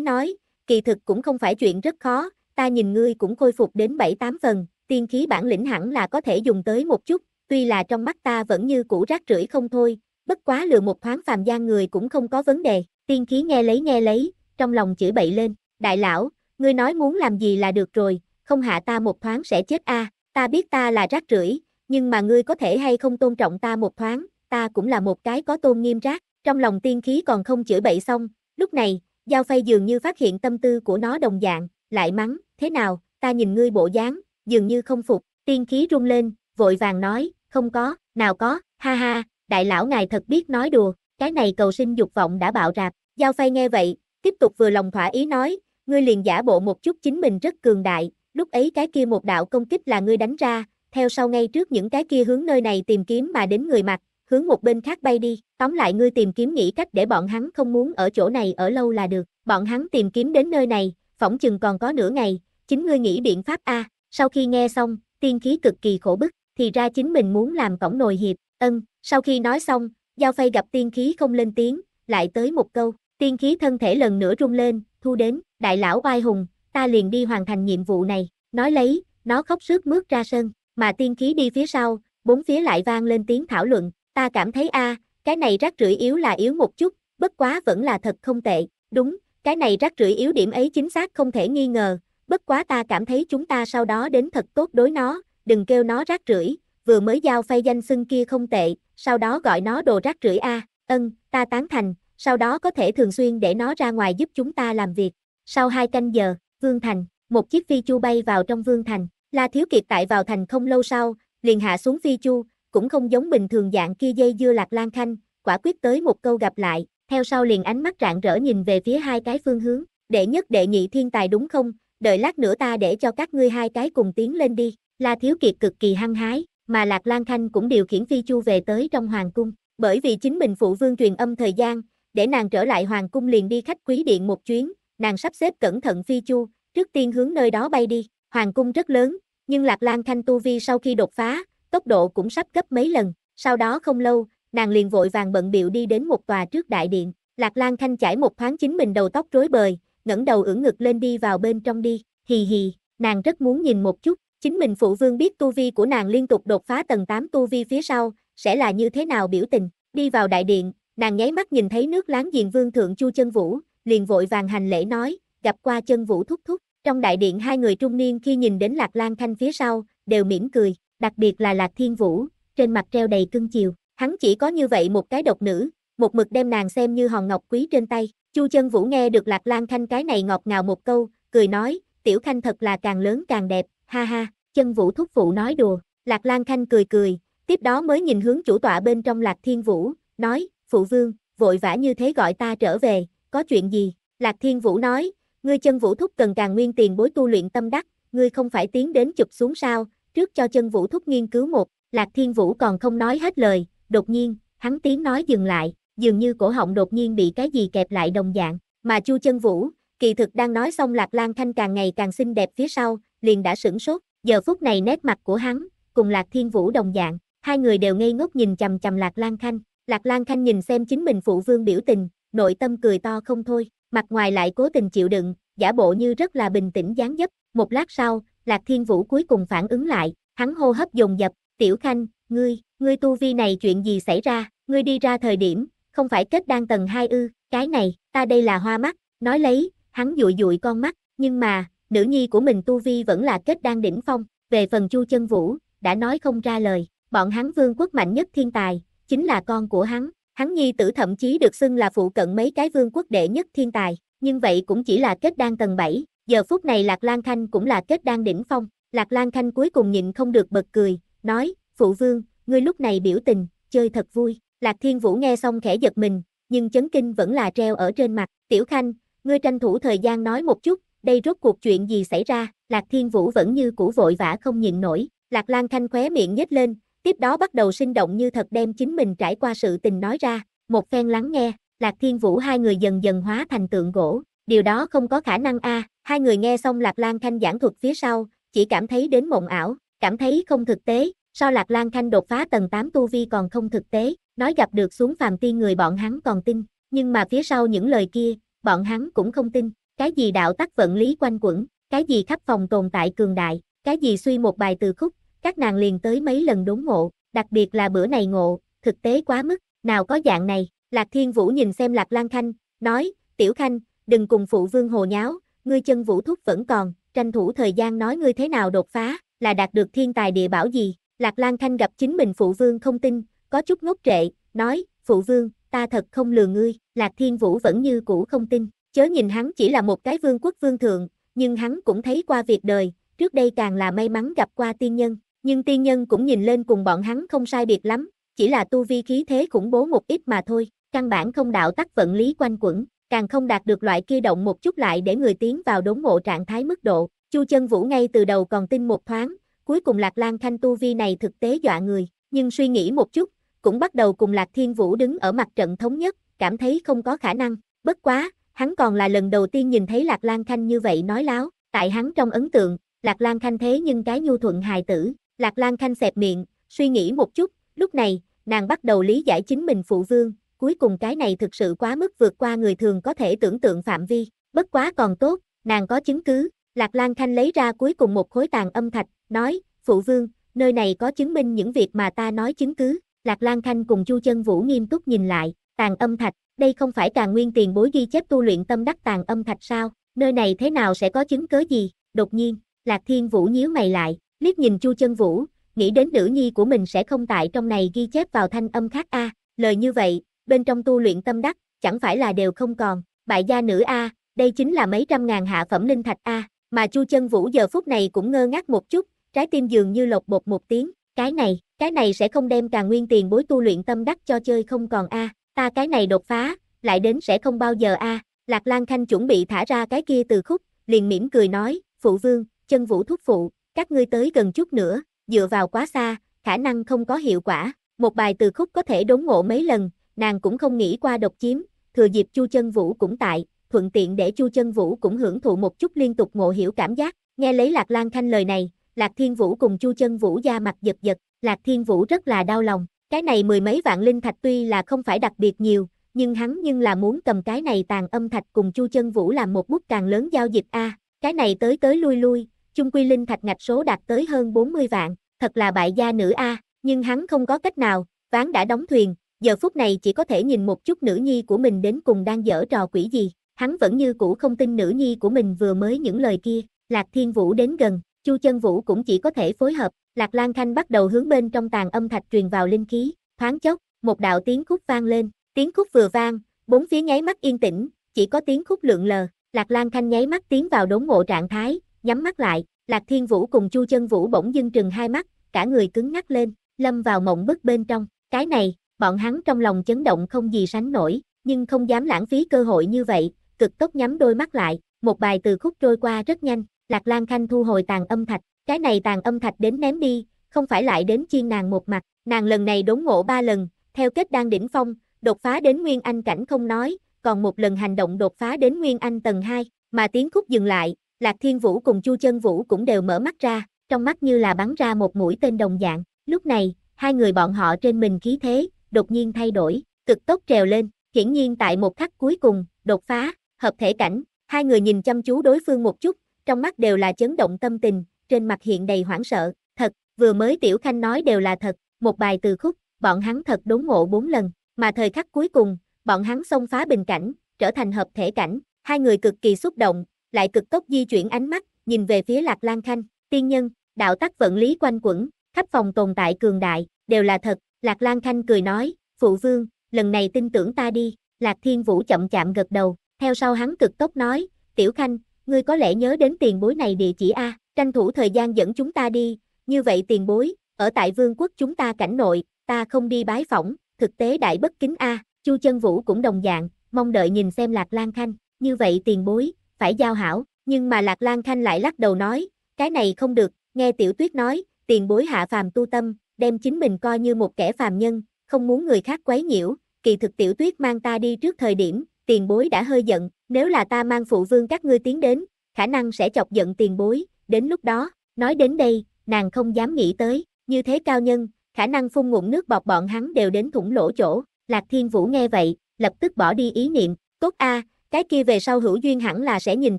nói, kỳ thực cũng không phải chuyện rất khó, ta nhìn ngươi cũng khôi phục đến 7-8 phần, tiên khí bản lĩnh hẳn là có thể dùng tới một chút, tuy là trong mắt ta vẫn như cũ rác rưởi không thôi, bất quá lừa một thoáng phàm gian người cũng không có vấn đề, Tiên khí nghe lấy nghe lấy, trong lòng chửi bậy lên, đại lão, ngươi nói muốn làm gì là được rồi, không hạ ta một thoáng sẽ chết a, ta biết ta là rác rưởi, nhưng mà ngươi có thể hay không tôn trọng ta một thoáng, ta cũng là một cái có tôn nghiêm rác, trong lòng tiên khí còn không chửi bậy xong, lúc này, giao phay dường như phát hiện tâm tư của nó đồng dạng, lại mắng, thế nào, ta nhìn ngươi bộ dáng, dường như không phục, tiên khí rung lên, vội vàng nói, không có, nào có, ha ha, đại lão ngài thật biết nói đùa, cái này cầu sinh dục vọng đã bạo rạp, Giao Phay nghe vậy, tiếp tục vừa lòng thỏa ý nói, ngươi liền giả bộ một chút chính mình rất cường đại, lúc ấy cái kia một đạo công kích là ngươi đánh ra, theo sau ngay trước những cái kia hướng nơi này tìm kiếm mà đến người mặt, hướng một bên khác bay đi, tóm lại ngươi tìm kiếm nghĩ cách để bọn hắn không muốn ở chỗ này ở lâu là được, bọn hắn tìm kiếm đến nơi này, phỏng chừng còn có nửa ngày, chính ngươi nghĩ biện pháp A, sau khi nghe xong, tiên khí cực kỳ khổ bức, thì ra chính mình muốn làm cổng nồi hiệp, ân, sau khi nói xong, Giao phay gặp tiên khí không lên tiếng, lại tới một câu, tiên khí thân thể lần nữa rung lên, thu đến, đại lão oai hùng, ta liền đi hoàn thành nhiệm vụ này, nói lấy, nó khóc sướt mướt ra sân, mà tiên khí đi phía sau, bốn phía lại vang lên tiếng thảo luận, ta cảm thấy a, cái này rác rưởi yếu là yếu một chút, bất quá vẫn là thật không tệ, đúng, cái này rác rưởi yếu điểm ấy chính xác không thể nghi ngờ, bất quá ta cảm thấy chúng ta sau đó đến thật tốt đối nó, đừng kêu nó rác rưởi, vừa mới giao phay danh xưng kia không tệ, sau đó gọi nó đồ rác rưởi a, ân, ta tán thành, sau đó có thể thường xuyên để nó ra ngoài giúp chúng ta làm việc. Sau hai canh giờ, Vương Thành, một chiếc phi chu bay vào trong Vương Thành, La Thiếu Kiệt tại vào thành không lâu sau, liền hạ xuống phi chu, cũng không giống bình thường dạng kia dây dưa lạc lan khanh, quả quyết tới một câu gặp lại, theo sau liền ánh mắt rạng rỡ nhìn về phía hai cái phương hướng, đệ nhất đệ nhị thiên tài đúng không, đợi lát nữa ta để cho các ngươi hai cái cùng tiến lên đi, La Thiếu Kiệt cực kỳ hăng hái, mà Lạc Lan Khanh cũng điều khiển Phi Chu về tới trong hoàng cung, bởi vì chính mình phụ vương truyền âm thời gian, để nàng trở lại hoàng cung liền đi khách quý điện một chuyến, nàng sắp xếp cẩn thận Phi Chu, trước tiên hướng nơi đó bay đi, hoàng cung rất lớn, nhưng Lạc Lan Khanh tu vi sau khi đột phá, tốc độ cũng sắp gấp mấy lần, sau đó không lâu, nàng liền vội vàng bận biểu đi đến một tòa trước đại điện, Lạc Lan Khanh chải một thoáng chính mình đầu tóc rối bời, ngẩng đầu ưỡn ngực lên đi vào bên trong đi, hì hì, nàng rất muốn nhìn một chút, Chính mình phụ vương biết tu vi của nàng liên tục đột phá tầng 8 tu vi phía sau, sẽ là như thế nào biểu tình. Đi vào đại điện, nàng nháy mắt nhìn thấy nước láng giềng vương thượng Chu Chân Vũ, liền vội vàng hành lễ nói, gặp qua Chân Vũ thúc thúc. Trong đại điện hai người trung niên khi nhìn đến Lạc Lan Thanh phía sau, đều mỉm cười, đặc biệt là Lạc Thiên Vũ, trên mặt treo đầy cưng chiều. Hắn chỉ có như vậy một cái độc nữ, một mực đem nàng xem như hòn ngọc quý trên tay. Chu Chân Vũ nghe được Lạc Lan Thanh cái này ngọt ngào một câu, cười nói, tiểu Khanh thật là càng lớn càng đẹp, ha ha, chân vũ thúc phụ nói đùa, Lạc Lan Khanh cười cười, tiếp đó mới nhìn hướng chủ tọa bên trong Lạc Thiên Vũ, nói, phụ vương, vội vã như thế gọi ta trở về, có chuyện gì? Lạc Thiên Vũ nói, ngươi chân vũ thúc cần càng nguyên tiền bối tu luyện tâm đắc, ngươi không phải tiến đến chụp xuống sao, trước cho chân vũ thúc nghiên cứu một, Lạc Thiên Vũ còn không nói hết lời, đột nhiên, hắn tiếng nói dừng lại, dường như cổ họng đột nhiên bị cái gì kẹp lại đồng dạng, mà Chu chân vũ, kỳ thực đang nói xong Lạc Lan Khanh càng ngày càng xinh đẹp phía sau, liền đã sửng sốt, giờ phút này nét mặt của hắn, cùng Lạc Thiên Vũ đồng dạng, hai người đều ngây ngốc nhìn chầm chầm Lạc Lan Khanh, Lạc Lan Khanh nhìn xem chính mình phụ vương biểu tình, nội tâm cười to không thôi, mặt ngoài lại cố tình chịu đựng, giả bộ như rất là bình tĩnh dáng dấp, một lát sau, Lạc Thiên Vũ cuối cùng phản ứng lại, hắn hô hấp dồn dập, "Tiểu Khanh, ngươi, ngươi tu vi này chuyện gì xảy ra? Ngươi đi ra thời điểm, không phải kết đang tầng hai ư? Cái này, ta đây là hoa mắt." Nói lấy, hắn dụi dụi con mắt, nhưng mà, nữ nhi của mình tu vi vẫn là kết đang đỉnh phong, về phần Chu Chân Vũ, đã nói không ra lời, bọn hắn vương quốc mạnh nhất thiên tài, chính là con của hắn, hắn nhi tử thậm chí được xưng là phụ cận mấy cái vương quốc đệ nhất thiên tài, nhưng vậy cũng chỉ là kết đang tầng 7, giờ phút này Lạc Lan Khanh cũng là kết đang đỉnh phong, Lạc Lan Khanh cuối cùng nhịn không được bật cười, nói, phụ vương, ngươi lúc này biểu tình, chơi thật vui, Lạc Thiên Vũ nghe xong khẽ giật mình, nhưng chấn kinh vẫn là treo ở trên mặt, tiểu khanh, ngươi tranh thủ thời gian nói một chút, đây rốt cuộc chuyện gì xảy ra, Lạc Thiên Vũ vẫn như cũ vội vã không nhịn nổi, Lạc Lan Khanh khóe miệng nhếch lên, tiếp đó bắt đầu sinh động như thật đem chính mình trải qua sự tình nói ra, một phen lắng nghe, Lạc Thiên Vũ hai người dần dần hóa thành tượng gỗ, điều đó không có khả năng a. hai người nghe xong Lạc Lan Khanh giảng thuật phía sau, chỉ cảm thấy đến mộng ảo, cảm thấy không thực tế, so Lạc Lan Khanh đột phá tầng 8 tu vi còn không thực tế, nói gặp được xuống phàm tiên người bọn hắn còn tin, nhưng mà phía sau những lời kia, bọn hắn cũng không tin, cái gì đạo tắc vận lý quanh quẩn, cái gì khắp phòng tồn tại cường đại, cái gì suy một bài từ khúc, các nàng liền tới mấy lần đốn ngộ, đặc biệt là bữa này ngộ, thực tế quá mức, nào có dạng này, Lạc Thiên Vũ nhìn xem Lạc Lan Khanh, nói, Tiểu Khanh, đừng cùng phụ vương hồ nháo, ngươi chân vũ thúc vẫn còn, tranh thủ thời gian nói ngươi thế nào đột phá, là đạt được thiên tài địa bảo gì, Lạc Lan Khanh gặp chính mình phụ vương không tin, có chút ngốc trệ, nói, phụ vương, ta thật không lừa ngươi, Lạc Thiên Vũ vẫn như cũ không tin, Chớ nhìn hắn chỉ là một cái vương quốc vương thượng, nhưng hắn cũng thấy qua việc đời, trước đây càng là may mắn gặp qua tiên nhân, nhưng tiên nhân cũng nhìn lên cùng bọn hắn không sai biệt lắm, chỉ là tu vi khí thế khủng bố một ít mà thôi, căn bản không đạo tắc vận lý quanh quẩn, càng không đạt được loại kia động một chút lại để người tiến vào đống ngộ trạng thái mức độ. Chu Chân Vũ ngay từ đầu còn tin một thoáng, cuối cùng Lạc Lan Khanh tu vi này thực tế dọa người, nhưng suy nghĩ một chút, cũng bắt đầu cùng Lạc Thiên Vũ đứng ở mặt trận thống nhất, cảm thấy không có khả năng, bất quá, hắn còn là lần đầu tiên nhìn thấy Lạc Lan Khanh như vậy nói láo, tại hắn trong ấn tượng, Lạc Lan Khanh thế nhưng cái nhu thuận hài tử, Lạc Lan Khanh xẹp miệng, suy nghĩ một chút, lúc này, nàng bắt đầu lý giải chính mình phụ vương, cuối cùng cái này thực sự quá mức vượt qua người thường có thể tưởng tượng phạm vi, bất quá còn tốt, nàng có chứng cứ, Lạc Lan Khanh lấy ra cuối cùng một khối tàn âm thạch, nói, phụ vương, nơi này có chứng minh những việc mà ta nói chứng cứ, Lạc Lan Khanh cùng Chu Chân Vũ nghiêm túc nhìn lại, tàn âm thạch, đây không phải càng nguyên tiền bối ghi chép tu luyện tâm đắc tàn âm thạch sao, nơi này thế nào sẽ có chứng cớ gì, đột nhiên, Lạc Thiên Vũ nhíu mày lại, liếc nhìn Chu Chân Vũ, nghĩ đến nữ nhi của mình sẽ không tại trong này ghi chép vào thanh âm khác a, lời như vậy, bên trong tu luyện tâm đắc, chẳng phải là đều không còn, bại gia nữ a, đây chính là mấy trăm ngàn hạ phẩm linh thạch a, mà Chu Chân Vũ giờ phút này cũng ngơ ngác một chút, trái tim dường như lột bột một tiếng, cái này, cái này sẽ không đem càng nguyên tiền bối tu luyện tâm đắc cho chơi không còn a, ta cái này đột phá, lại đến sẽ không bao giờ a. Lạc Lan Khanh chuẩn bị thả ra cái kia từ khúc, liền mỉm cười nói, phụ vương, chân vũ thúc phụ, các ngươi tới gần chút nữa, dựa vào quá xa, khả năng không có hiệu quả, một bài từ khúc có thể đốn ngộ mấy lần, nàng cũng không nghĩ qua độc chiếm, thừa dịp Chu Chân Vũ cũng tại, thuận tiện để Chu Chân Vũ cũng hưởng thụ một chút liên tục ngộ hiểu cảm giác, nghe lấy Lạc Lan Khanh lời này, Lạc Thiên Vũ cùng Chu Chân Vũ da mặt giật giật, Lạc Thiên Vũ rất là đau lòng, cái này mười mấy vạn linh thạch tuy là không phải đặc biệt nhiều, nhưng hắn nhưng là muốn cầm cái này tàn âm thạch cùng Chu Chân Vũ làm một bút càng lớn giao dịch a. cái này tới tới lui lui, chung quy linh thạch ngạch số đạt tới hơn 40 vạn, thật là bại gia nữ a, nhưng hắn không có cách nào, ván đã đóng thuyền, giờ phút này chỉ có thể nhìn một chút nữ nhi của mình đến cùng đang dở trò quỷ gì, hắn vẫn như cũ không tin nữ nhi của mình vừa mới những lời kia, Lạc Thiên Vũ đến gần, Chu Chân Vũ cũng chỉ có thể phối hợp, Lạc Lan Khanh bắt đầu hướng bên trong tàn âm thạch truyền vào linh khí, thoáng chốc, một đạo tiếng khúc vang lên, tiếng khúc vừa vang, bốn phía nháy mắt yên tĩnh, chỉ có tiếng khúc lượn lờ, Lạc Lan Khanh nháy mắt tiến vào đốn ngộ trạng thái, nhắm mắt lại, Lạc Thiên Vũ cùng Chu Chân Vũ bỗng dưng trừng hai mắt, cả người cứng ngắc lên, lâm vào mộng bức bên trong, cái này, bọn hắn trong lòng chấn động không gì sánh nổi, nhưng không dám lãng phí cơ hội như vậy, cực tốc nhắm đôi mắt lại, một bài từ khúc trôi qua rất nhanh, Lạc Lan Khanh thu hồi tàn âm thạch, cái này tàn âm thạch đến ném đi, không phải lại đến chiên nàng một mặt, nàng lần này đốn ngộ ba lần, theo kết đang đỉnh phong, đột phá đến Nguyên Anh cảnh không nói, còn một lần hành động đột phá đến Nguyên Anh tầng 2, mà tiếng khúc dừng lại, Lạc Thiên Vũ cùng Chu Chân Vũ cũng đều mở mắt ra, trong mắt như là bắn ra một mũi tên đồng dạng, lúc này, hai người bọn họ trên mình khí thế, đột nhiên thay đổi, cực tốc trèo lên, hiển nhiên tại một khắc cuối cùng, đột phá, hợp thể cảnh, hai người nhìn chăm chú đối phương một chút, trong mắt đều là chấn động tâm tình, trên mặt hiện đầy hoảng sợ, thật, vừa mới Tiểu Khanh nói đều là thật, một bài từ khúc, bọn hắn thật đốn ngộ bốn lần, mà thời khắc cuối cùng, bọn hắn xông phá bình cảnh, trở thành hợp thể cảnh, hai người cực kỳ xúc động, lại cực tốc di chuyển ánh mắt, nhìn về phía Lạc Lan Khanh, tiên nhân, đạo tắc vận lý quanh quẩn, khắp phòng tồn tại cường đại, đều là thật, Lạc Lan Khanh cười nói, phụ vương, lần này tin tưởng ta đi, Lạc Thiên Vũ chậm chạm gật đầu, theo sau hắn cực tốc nói, Tiểu Khanh, ngươi có lẽ nhớ đến tiền bối này địa chỉ A, tranh thủ thời gian dẫn chúng ta đi, như vậy tiền bối, ở tại vương quốc chúng ta cảnh nội, ta không đi bái phỏng, thực tế đại bất kính A, Chu chân vũ cũng đồng dạng, mong đợi nhìn xem Lạc Lan Khanh, như vậy tiền bối, phải giao hảo, nhưng mà Lạc Lan Khanh lại lắc đầu nói, cái này không được, nghe tiểu tuyết nói, tiền bối hạ phàm tu tâm, đem chính mình coi như một kẻ phàm nhân, không muốn người khác quấy nhiễu, kỳ thực tiểu tuyết mang ta đi trước thời điểm, tiền bối đã hơi giận, nếu là ta mang phụ vương các ngươi tiến đến, khả năng sẽ chọc giận tiền bối, đến lúc đó, nói đến đây, nàng không dám nghĩ tới, như thế cao nhân, khả năng phun ngụm nước bọt bọn hắn đều đến thủng lỗ chỗ, Lạc Thiên Vũ nghe vậy, lập tức bỏ đi ý niệm, tốt a, cái kia về sau hữu duyên hẳn là sẽ nhìn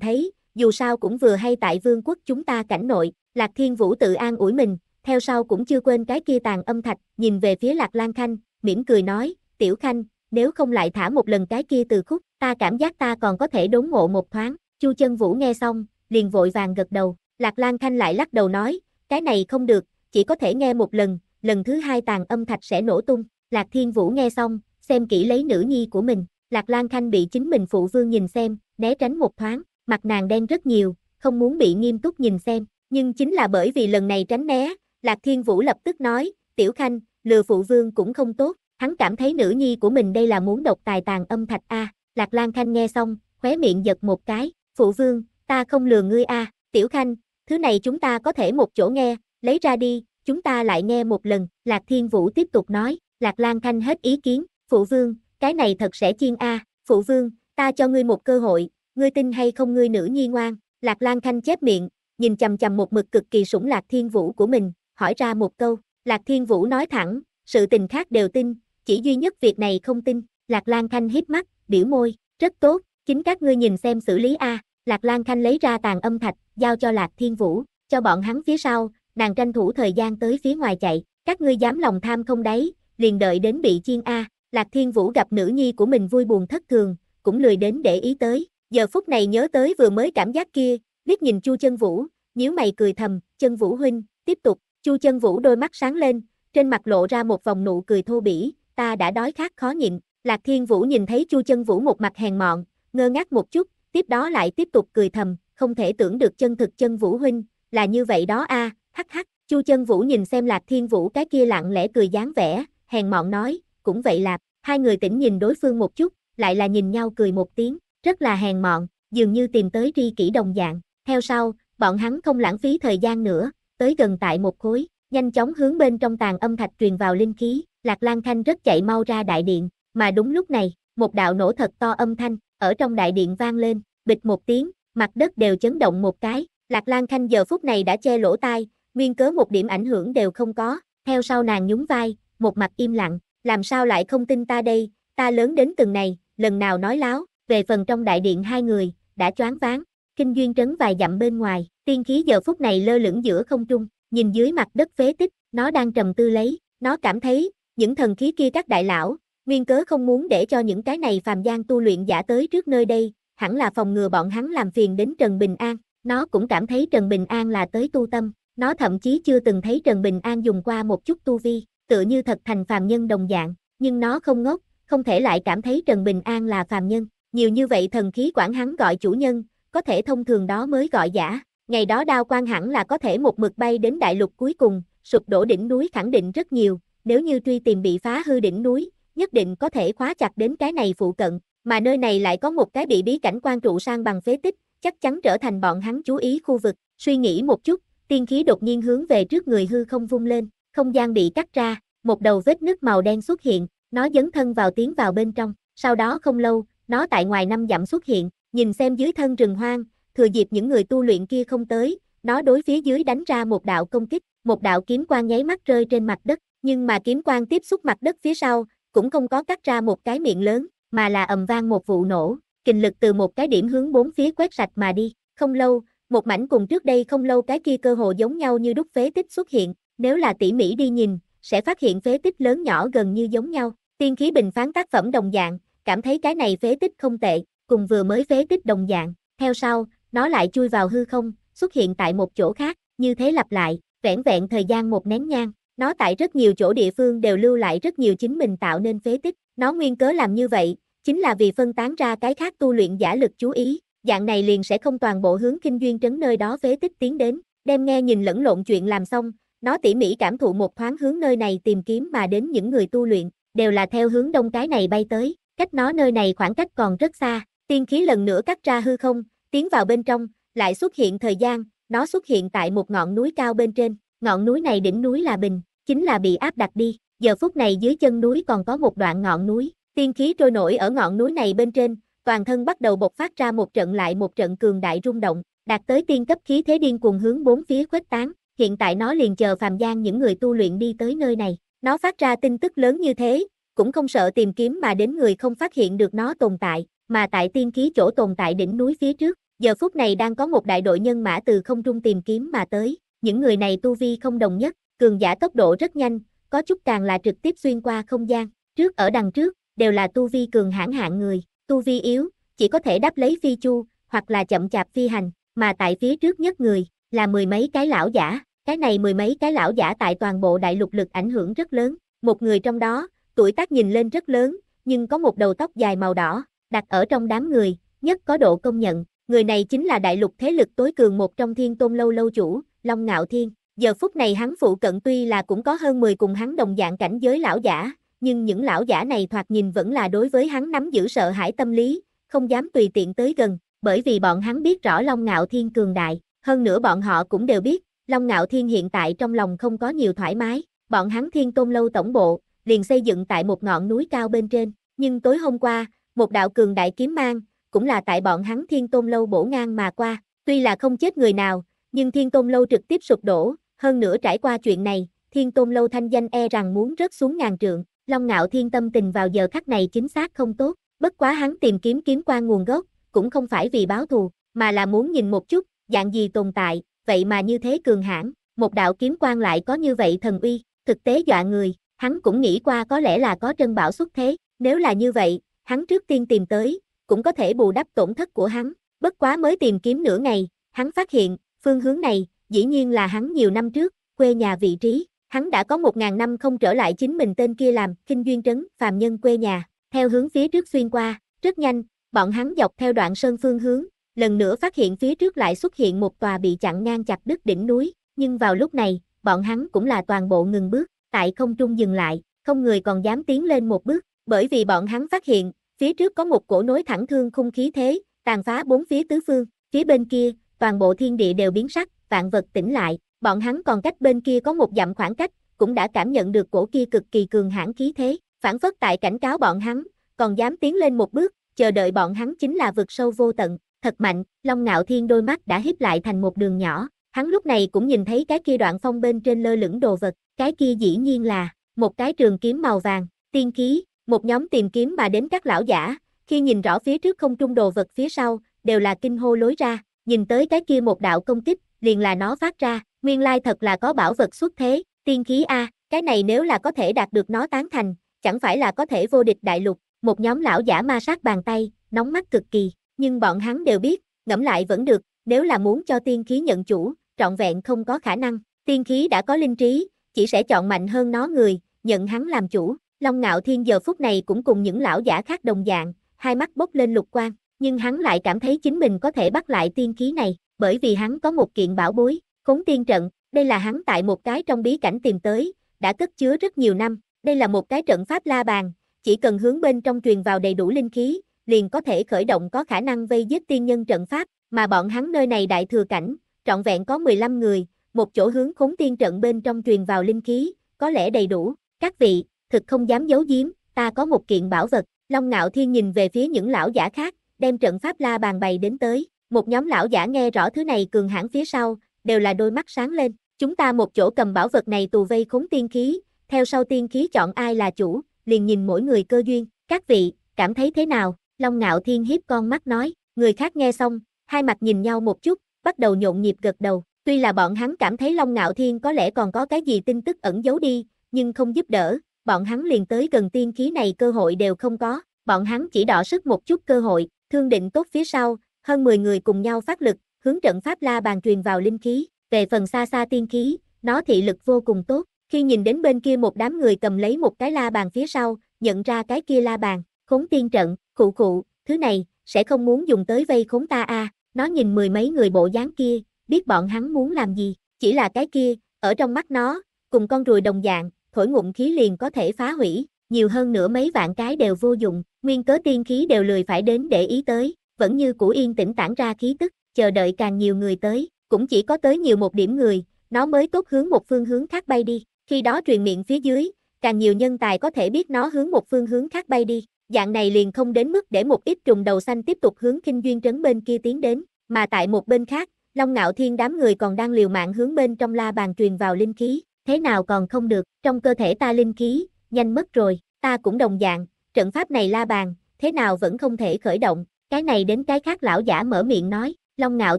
thấy, dù sao cũng vừa hay tại vương quốc chúng ta cảnh nội, Lạc Thiên Vũ tự an ủi mình, theo sau cũng chưa quên cái kia tàn âm thạch, nhìn về phía Lạc Lan Khanh, mỉm cười nói, Tiểu Khanh, nếu không lại thả một lần cái kia từ khúc, ta cảm giác ta còn có thể đốn ngộ một thoáng, Chu Chân Vũ nghe xong, liền vội vàng gật đầu, Lạc Lan Khanh lại lắc đầu nói, cái này không được, chỉ có thể nghe một lần, lần thứ hai tàn âm thạch sẽ nổ tung, Lạc Thiên Vũ nghe xong, xem kỹ lấy nữ nhi của mình, Lạc Lan Khanh bị chính mình phụ vương nhìn xem, né tránh một thoáng, mặt nàng đen rất nhiều, không muốn bị nghiêm túc nhìn xem, nhưng chính là bởi vì lần này tránh né, Lạc Thiên Vũ lập tức nói, Tiểu Khanh, lừa phụ vương cũng không tốt, Hắn cảm thấy nữ nhi của mình đây là muốn độc tài tàn âm thạch a. Lạc Lan Khanh nghe xong, khóe miệng giật một cái, "Phụ vương, ta không lừa ngươi a, Tiểu Khanh, thứ này chúng ta có thể một chỗ nghe, lấy ra đi, chúng ta lại nghe một lần." Lạc Thiên Vũ tiếp tục nói, Lạc Lan Khanh hết ý kiến, "Phụ vương, cái này thật sẽ chiên a, phụ vương, ta cho ngươi một cơ hội, ngươi tin hay không ngươi nữ nhi ngoan." Lạc Lan Khanh chép miệng, nhìn chầm chầm một mực cực kỳ sủng Lạc Thiên Vũ của mình, hỏi ra một câu, Lạc Thiên Vũ nói thẳng, sự tình khác đều tin, chỉ duy nhất việc này không tin, Lạc Lan Khanh hít mắt, biểu môi, rất tốt, chính các ngươi nhìn xem xử lý A, Lạc Lan Khanh lấy ra tàn âm thạch, giao cho Lạc Thiên Vũ, cho bọn hắn phía sau, nàng tranh thủ thời gian tới phía ngoài chạy, các ngươi dám lòng tham không đấy, liền đợi đến bị chiên A, Lạc Thiên Vũ gặp nữ nhi của mình vui buồn thất thường, cũng lười đến để ý tới, giờ phút này nhớ tới vừa mới cảm giác kia, biết nhìn Chu Chân Vũ, nhíu mày cười thầm, "Chân Vũ huynh, tiếp tục." Chu Chân Vũ đôi mắt sáng lên, trên mặt lộ ra một vòng nụ cười thô bỉ, ta đã đói khát khó nhịn, Lạc Thiên Vũ nhìn thấy Chu Chân Vũ một mặt hèn mọn, ngơ ngác một chút, tiếp đó lại tiếp tục cười thầm, không thể tưởng được chân thực chân Vũ huynh, là như vậy đó a, à, hắc hắc, Chu Chân Vũ nhìn xem Lạc Thiên Vũ cái kia lặng lẽ cười dáng vẻ, hèn mọn nói, cũng vậy Lạc, hai người tỉnh nhìn đối phương một chút, lại là nhìn nhau cười một tiếng, rất là hèn mọn, dường như tìm tới tri kỷ đồng dạng, theo sau, bọn hắn không lãng phí thời gian nữa, tới gần tại một khối, nhanh chóng hướng bên trong tàn âm thạch truyền vào linh khí, Lạc Lan Thanh rất chạy mau ra đại điện, mà đúng lúc này, một đạo nổ thật to âm thanh, ở trong đại điện vang lên, bịch một tiếng, mặt đất đều chấn động một cái, Lạc Lan Thanh giờ phút này đã che lỗ tai, nguyên cớ một điểm ảnh hưởng đều không có, theo sau nàng nhún vai, một mặt im lặng, làm sao lại không tin ta đây, ta lớn đến từng này, lần nào nói láo, về phần trong đại điện hai người, đã choáng váng, kinh duyên trấn vài dặm bên ngoài, tiên khí giờ phút này lơ lửng giữa không trung, nhìn dưới mặt đất phế tích, nó đang trầm tư lấy, nó cảm thấy, những thần khí kia các đại lão, nguyên cớ không muốn để cho những cái này phàm gian tu luyện giả tới trước nơi đây, hẳn là phòng ngừa bọn hắn làm phiền đến Trần Bình An, nó cũng cảm thấy Trần Bình An là tới tu tâm, nó thậm chí chưa từng thấy Trần Bình An dùng qua một chút tu vi, tựa như thật thành phàm nhân đồng dạng, nhưng nó không ngốc, không thể lại cảm thấy Trần Bình An là phàm nhân, nhiều như vậy thần khí quản hắn gọi chủ nhân, có thể thông thường đó mới gọi giả, Ngày đó đao quang hẳn là có thể một mực bay đến đại lục cuối cùng, sụp đổ đỉnh núi khẳng định rất nhiều, nếu như truy tìm bị phá hư đỉnh núi, nhất định có thể khóa chặt đến cái này phụ cận, mà nơi này lại có một cái bị bí cảnh quan trụ sang bằng phế tích, chắc chắn trở thành bọn hắn chú ý khu vực. Suy nghĩ một chút, tiên khí đột nhiên hướng về trước người hư không vung lên, không gian bị cắt ra, một đầu vết nứt màu đen xuất hiện, nó dấn thân vào tiến vào bên trong, sau đó không lâu, nó tại ngoài năm dặm xuất hiện, nhìn xem dưới thân rừng hoang, thừa dịp những người tu luyện kia không tới, nó đối phía dưới đánh ra một đạo công kích, một đạo kiếm quang nháy mắt rơi trên mặt đất, nhưng mà kiếm quang tiếp xúc mặt đất phía sau, cũng không có cắt ra một cái miệng lớn, mà là ầm vang một vụ nổ, kình lực từ một cái điểm hướng bốn phía quét sạch mà đi, không lâu, một mảnh cùng trước đây không lâu cái kia cơ hồ giống nhau như đúc phế tích xuất hiện, nếu là tỉ mỉ đi nhìn, sẽ phát hiện phế tích lớn nhỏ gần như giống nhau, tiên khí bình phán tác phẩm đồng dạng, cảm thấy cái này phế tích không tệ, cùng vừa mới phế tích đồng dạng, theo sau, nó lại chui vào hư không, xuất hiện tại một chỗ khác, như thế lặp lại, vẻn vẹn thời gian một nén nhang, nó tại rất nhiều chỗ địa phương đều lưu lại rất nhiều chính mình tạo nên phế tích, nó nguyên cớ làm như vậy, chính là vì phân tán ra cái khác tu luyện giả lực chú ý, dạng này liền sẽ không toàn bộ hướng kinh duyên trấn nơi đó phế tích tiến đến, đem nghe nhìn lẫn lộn chuyện làm xong, nó tỉ mỉ cảm thụ một thoáng hướng nơi này tìm kiếm mà đến những người tu luyện, đều là theo hướng đông cái này bay tới, cách nó nơi này khoảng cách còn rất xa, tiên khí lần nữa cắt ra hư không, Tiến vào bên trong, lại xuất hiện thời gian, nó xuất hiện tại một ngọn núi cao bên trên, ngọn núi này đỉnh núi là Bình, chính là bị áp đặt đi, giờ phút này dưới chân núi còn có một đoạn ngọn núi, tiên khí trôi nổi ở ngọn núi này bên trên, toàn thân bắt đầu bộc phát ra một trận lại một trận cường đại rung động, đạt tới tiên cấp khí thế điên cuồng hướng bốn phía khuếch tán, hiện tại nó liền chờ phàm gian những người tu luyện đi tới nơi này, nó phát ra tin tức lớn như thế, cũng không sợ tìm kiếm mà đến người không phát hiện được nó tồn tại, mà tại tiên khí chỗ tồn tại đỉnh núi phía trước, giờ phút này đang có một đại đội nhân mã từ không trung tìm kiếm mà tới, những người này tu vi không đồng nhất, cường giả tốc độ rất nhanh, có chút càng là trực tiếp xuyên qua không gian, trước ở đằng trước, đều là tu vi cường hãn hạng người, tu vi yếu, chỉ có thể đáp lấy phi chu, hoặc là chậm chạp phi hành, mà tại phía trước nhất người, là mười mấy cái lão giả, cái này mười mấy cái lão giả tại toàn bộ đại lục lực ảnh hưởng rất lớn, một người trong đó, tuổi tác nhìn lên rất lớn, nhưng có một đầu tóc dài màu đỏ, đặt ở trong đám người, nhất có độ công nhận, người này chính là đại lục thế lực tối cường một trong thiên tôn lâu lâu chủ, Long Ngạo Thiên. Giờ phút này hắn phụ cận tuy là cũng có hơn 10 cùng hắn đồng dạng cảnh giới lão giả, nhưng những lão giả này thoạt nhìn vẫn là đối với hắn nắm giữ sợ hãi tâm lý, không dám tùy tiện tới gần, bởi vì bọn hắn biết rõ Long Ngạo Thiên cường đại, hơn nữa bọn họ cũng đều biết, Long Ngạo Thiên hiện tại trong lòng không có nhiều thoải mái, bọn hắn thiên tôn lâu tổng bộ, liền xây dựng tại một ngọn núi cao bên trên, nhưng tối hôm qua, một đạo cường đại kiếm mang, cũng là tại bọn hắn thiên tôn lâu bổ ngang mà qua, tuy là không chết người nào, nhưng thiên tôn lâu trực tiếp sụp đổ, hơn nữa trải qua chuyện này, thiên tôn lâu thanh danh e rằng muốn rớt xuống ngàn trượng, long ngạo thiên tâm tình vào giờ khắc này chính xác không tốt, bất quá hắn tìm kiếm kiếm qua nguồn gốc, cũng không phải vì báo thù, mà là muốn nhìn một chút, dạng gì tồn tại, vậy mà như thế cường hãn, một đạo kiếm quan lại có như vậy thần uy, thực tế dọa người, hắn cũng nghĩ qua có lẽ là có trân bảo xuất thế, nếu là như vậy, hắn trước tiên tìm tới, cũng có thể bù đắp tổn thất của hắn. Bất quá mới tìm kiếm nửa ngày, hắn phát hiện, phương hướng này, dĩ nhiên là hắn nhiều năm trước, quê nhà vị trí, hắn đã có một ngàn năm không trở lại chính mình tên kia làm, kinh duyên trấn, phàm nhân quê nhà, theo hướng phía trước xuyên qua, rất nhanh, bọn hắn dọc theo đoạn sơn phương hướng, lần nữa phát hiện phía trước lại xuất hiện một tòa bị chặn ngang chặt đứt đỉnh núi, nhưng vào lúc này, bọn hắn cũng là toàn bộ ngừng bước, tại không trung dừng lại, không người còn dám tiến lên một bước, bởi vì bọn hắn phát hiện, Phía trước có một cổ nối thẳng thương khung khí thế, tàn phá bốn phía tứ phương, phía bên kia, toàn bộ thiên địa đều biến sắc, vạn vật tỉnh lại, bọn hắn còn cách bên kia có một dặm khoảng cách, cũng đã cảm nhận được cổ kia cực kỳ cường hãn khí thế, phản phất tại cảnh cáo bọn hắn, còn dám tiến lên một bước, chờ đợi bọn hắn chính là vực sâu vô tận, thật mạnh, Long Ngạo Thiên đôi mắt đã híp lại thành một đường nhỏ, hắn lúc này cũng nhìn thấy cái kia đoạn phong bên trên lơ lửng đồ vật, cái kia dĩ nhiên là một cái trường kiếm màu vàng, tiên khí, một nhóm tìm kiếm mà đến các lão giả, khi nhìn rõ phía trước không trung đồ vật phía sau, đều là kinh hô lối ra, nhìn tới cái kia một đạo công kích, liền là nó phát ra, nguyên lai thật là có bảo vật xuất thế, tiên khí A, cái này nếu là có thể đạt được nó tán thành, chẳng phải là có thể vô địch đại lục, một nhóm lão giả ma sát bàn tay, nóng mắt cực kỳ, nhưng bọn hắn đều biết, ngẫm lại vẫn được, nếu là muốn cho tiên khí nhận chủ, trọn vẹn không có khả năng, tiên khí đã có linh trí, chỉ sẽ chọn mạnh hơn nó người, nhận hắn làm chủ, Long Ngạo Thiên giờ phút này cũng cùng những lão giả khác đồng dạng, hai mắt bốc lên lục quang, nhưng hắn lại cảm thấy chính mình có thể bắt lại tiên khí này, bởi vì hắn có một kiện bảo bối, khốn tiên trận, đây là hắn tại một cái trong bí cảnh tìm tới, đã cất chứa rất nhiều năm, đây là một cái trận pháp la bàn, chỉ cần hướng bên trong truyền vào đầy đủ linh khí, liền có thể khởi động có khả năng vây giết tiên nhân trận pháp, mà bọn hắn nơi này đại thừa cảnh, trọn vẹn có 15 người, một chỗ hướng khốn tiên trận bên trong truyền vào linh khí, có lẽ đầy đủ, các vị, thực không dám giấu giếm, ta có một kiện bảo vật. Long Ngạo Thiên nhìn về phía những lão giả khác, đem trận pháp la bàn bày đến tới. Một nhóm lão giả nghe rõ thứ này cường hãn phía sau, đều là đôi mắt sáng lên. Chúng ta một chỗ cầm bảo vật này tù vây khốn tiên khí, theo sau tiên khí chọn ai là chủ, liền nhìn mỗi người cơ duyên. Các vị, cảm thấy thế nào? Long Ngạo Thiên hiếp con mắt nói, người khác nghe xong, hai mặt nhìn nhau một chút, bắt đầu nhộn nhịp gật đầu. Tuy là bọn hắn cảm thấy Long Ngạo Thiên có lẽ còn có cái gì tin tức ẩn giấu đi, nhưng không giúp đỡ, bọn hắn liền tới gần tiên khí này cơ hội đều không có, bọn hắn chỉ đỏ sức một chút cơ hội, thương định tốt phía sau, hơn 10 người cùng nhau phát lực, hướng trận pháp la bàn truyền vào linh khí, về phần xa xa tiên khí, nó thị lực vô cùng tốt, khi nhìn đến bên kia một đám người cầm lấy một cái la bàn phía sau, nhận ra cái kia la bàn, khốn tiên trận, cụ cụ, thứ này, sẽ không muốn dùng tới vây khốn ta a nó nhìn mười mấy người bộ dáng kia, biết bọn hắn muốn làm gì, chỉ là cái kia, ở trong mắt nó, cùng con ruồi đồng dạng, thổi ngụm khí liền có thể phá hủy, nhiều hơn nữa mấy vạn cái đều vô dụng, nguyên cớ tiên khí đều lười phải đến để ý tới, vẫn như cũ yên tĩnh tản ra khí tức, chờ đợi càng nhiều người tới, cũng chỉ có tới nhiều một điểm người, nó mới tốt hướng một phương hướng khác bay đi, khi đó truyền miệng phía dưới, càng nhiều nhân tài có thể biết nó hướng một phương hướng khác bay đi, dạng này liền không đến mức để một ít trùng đầu xanh tiếp tục hướng kinh duyên trấn bên kia tiến đến, mà tại một bên khác, Long Ngạo Thiên đám người còn đang liều mạng hướng bên trong la bàn truyền vào linh khí, thế nào còn không được, trong cơ thể ta linh khí, nhanh mất rồi, ta cũng đồng dạng, trận pháp này la bàn, thế nào vẫn không thể khởi động, cái này đến cái khác lão giả mở miệng nói, Long Ngạo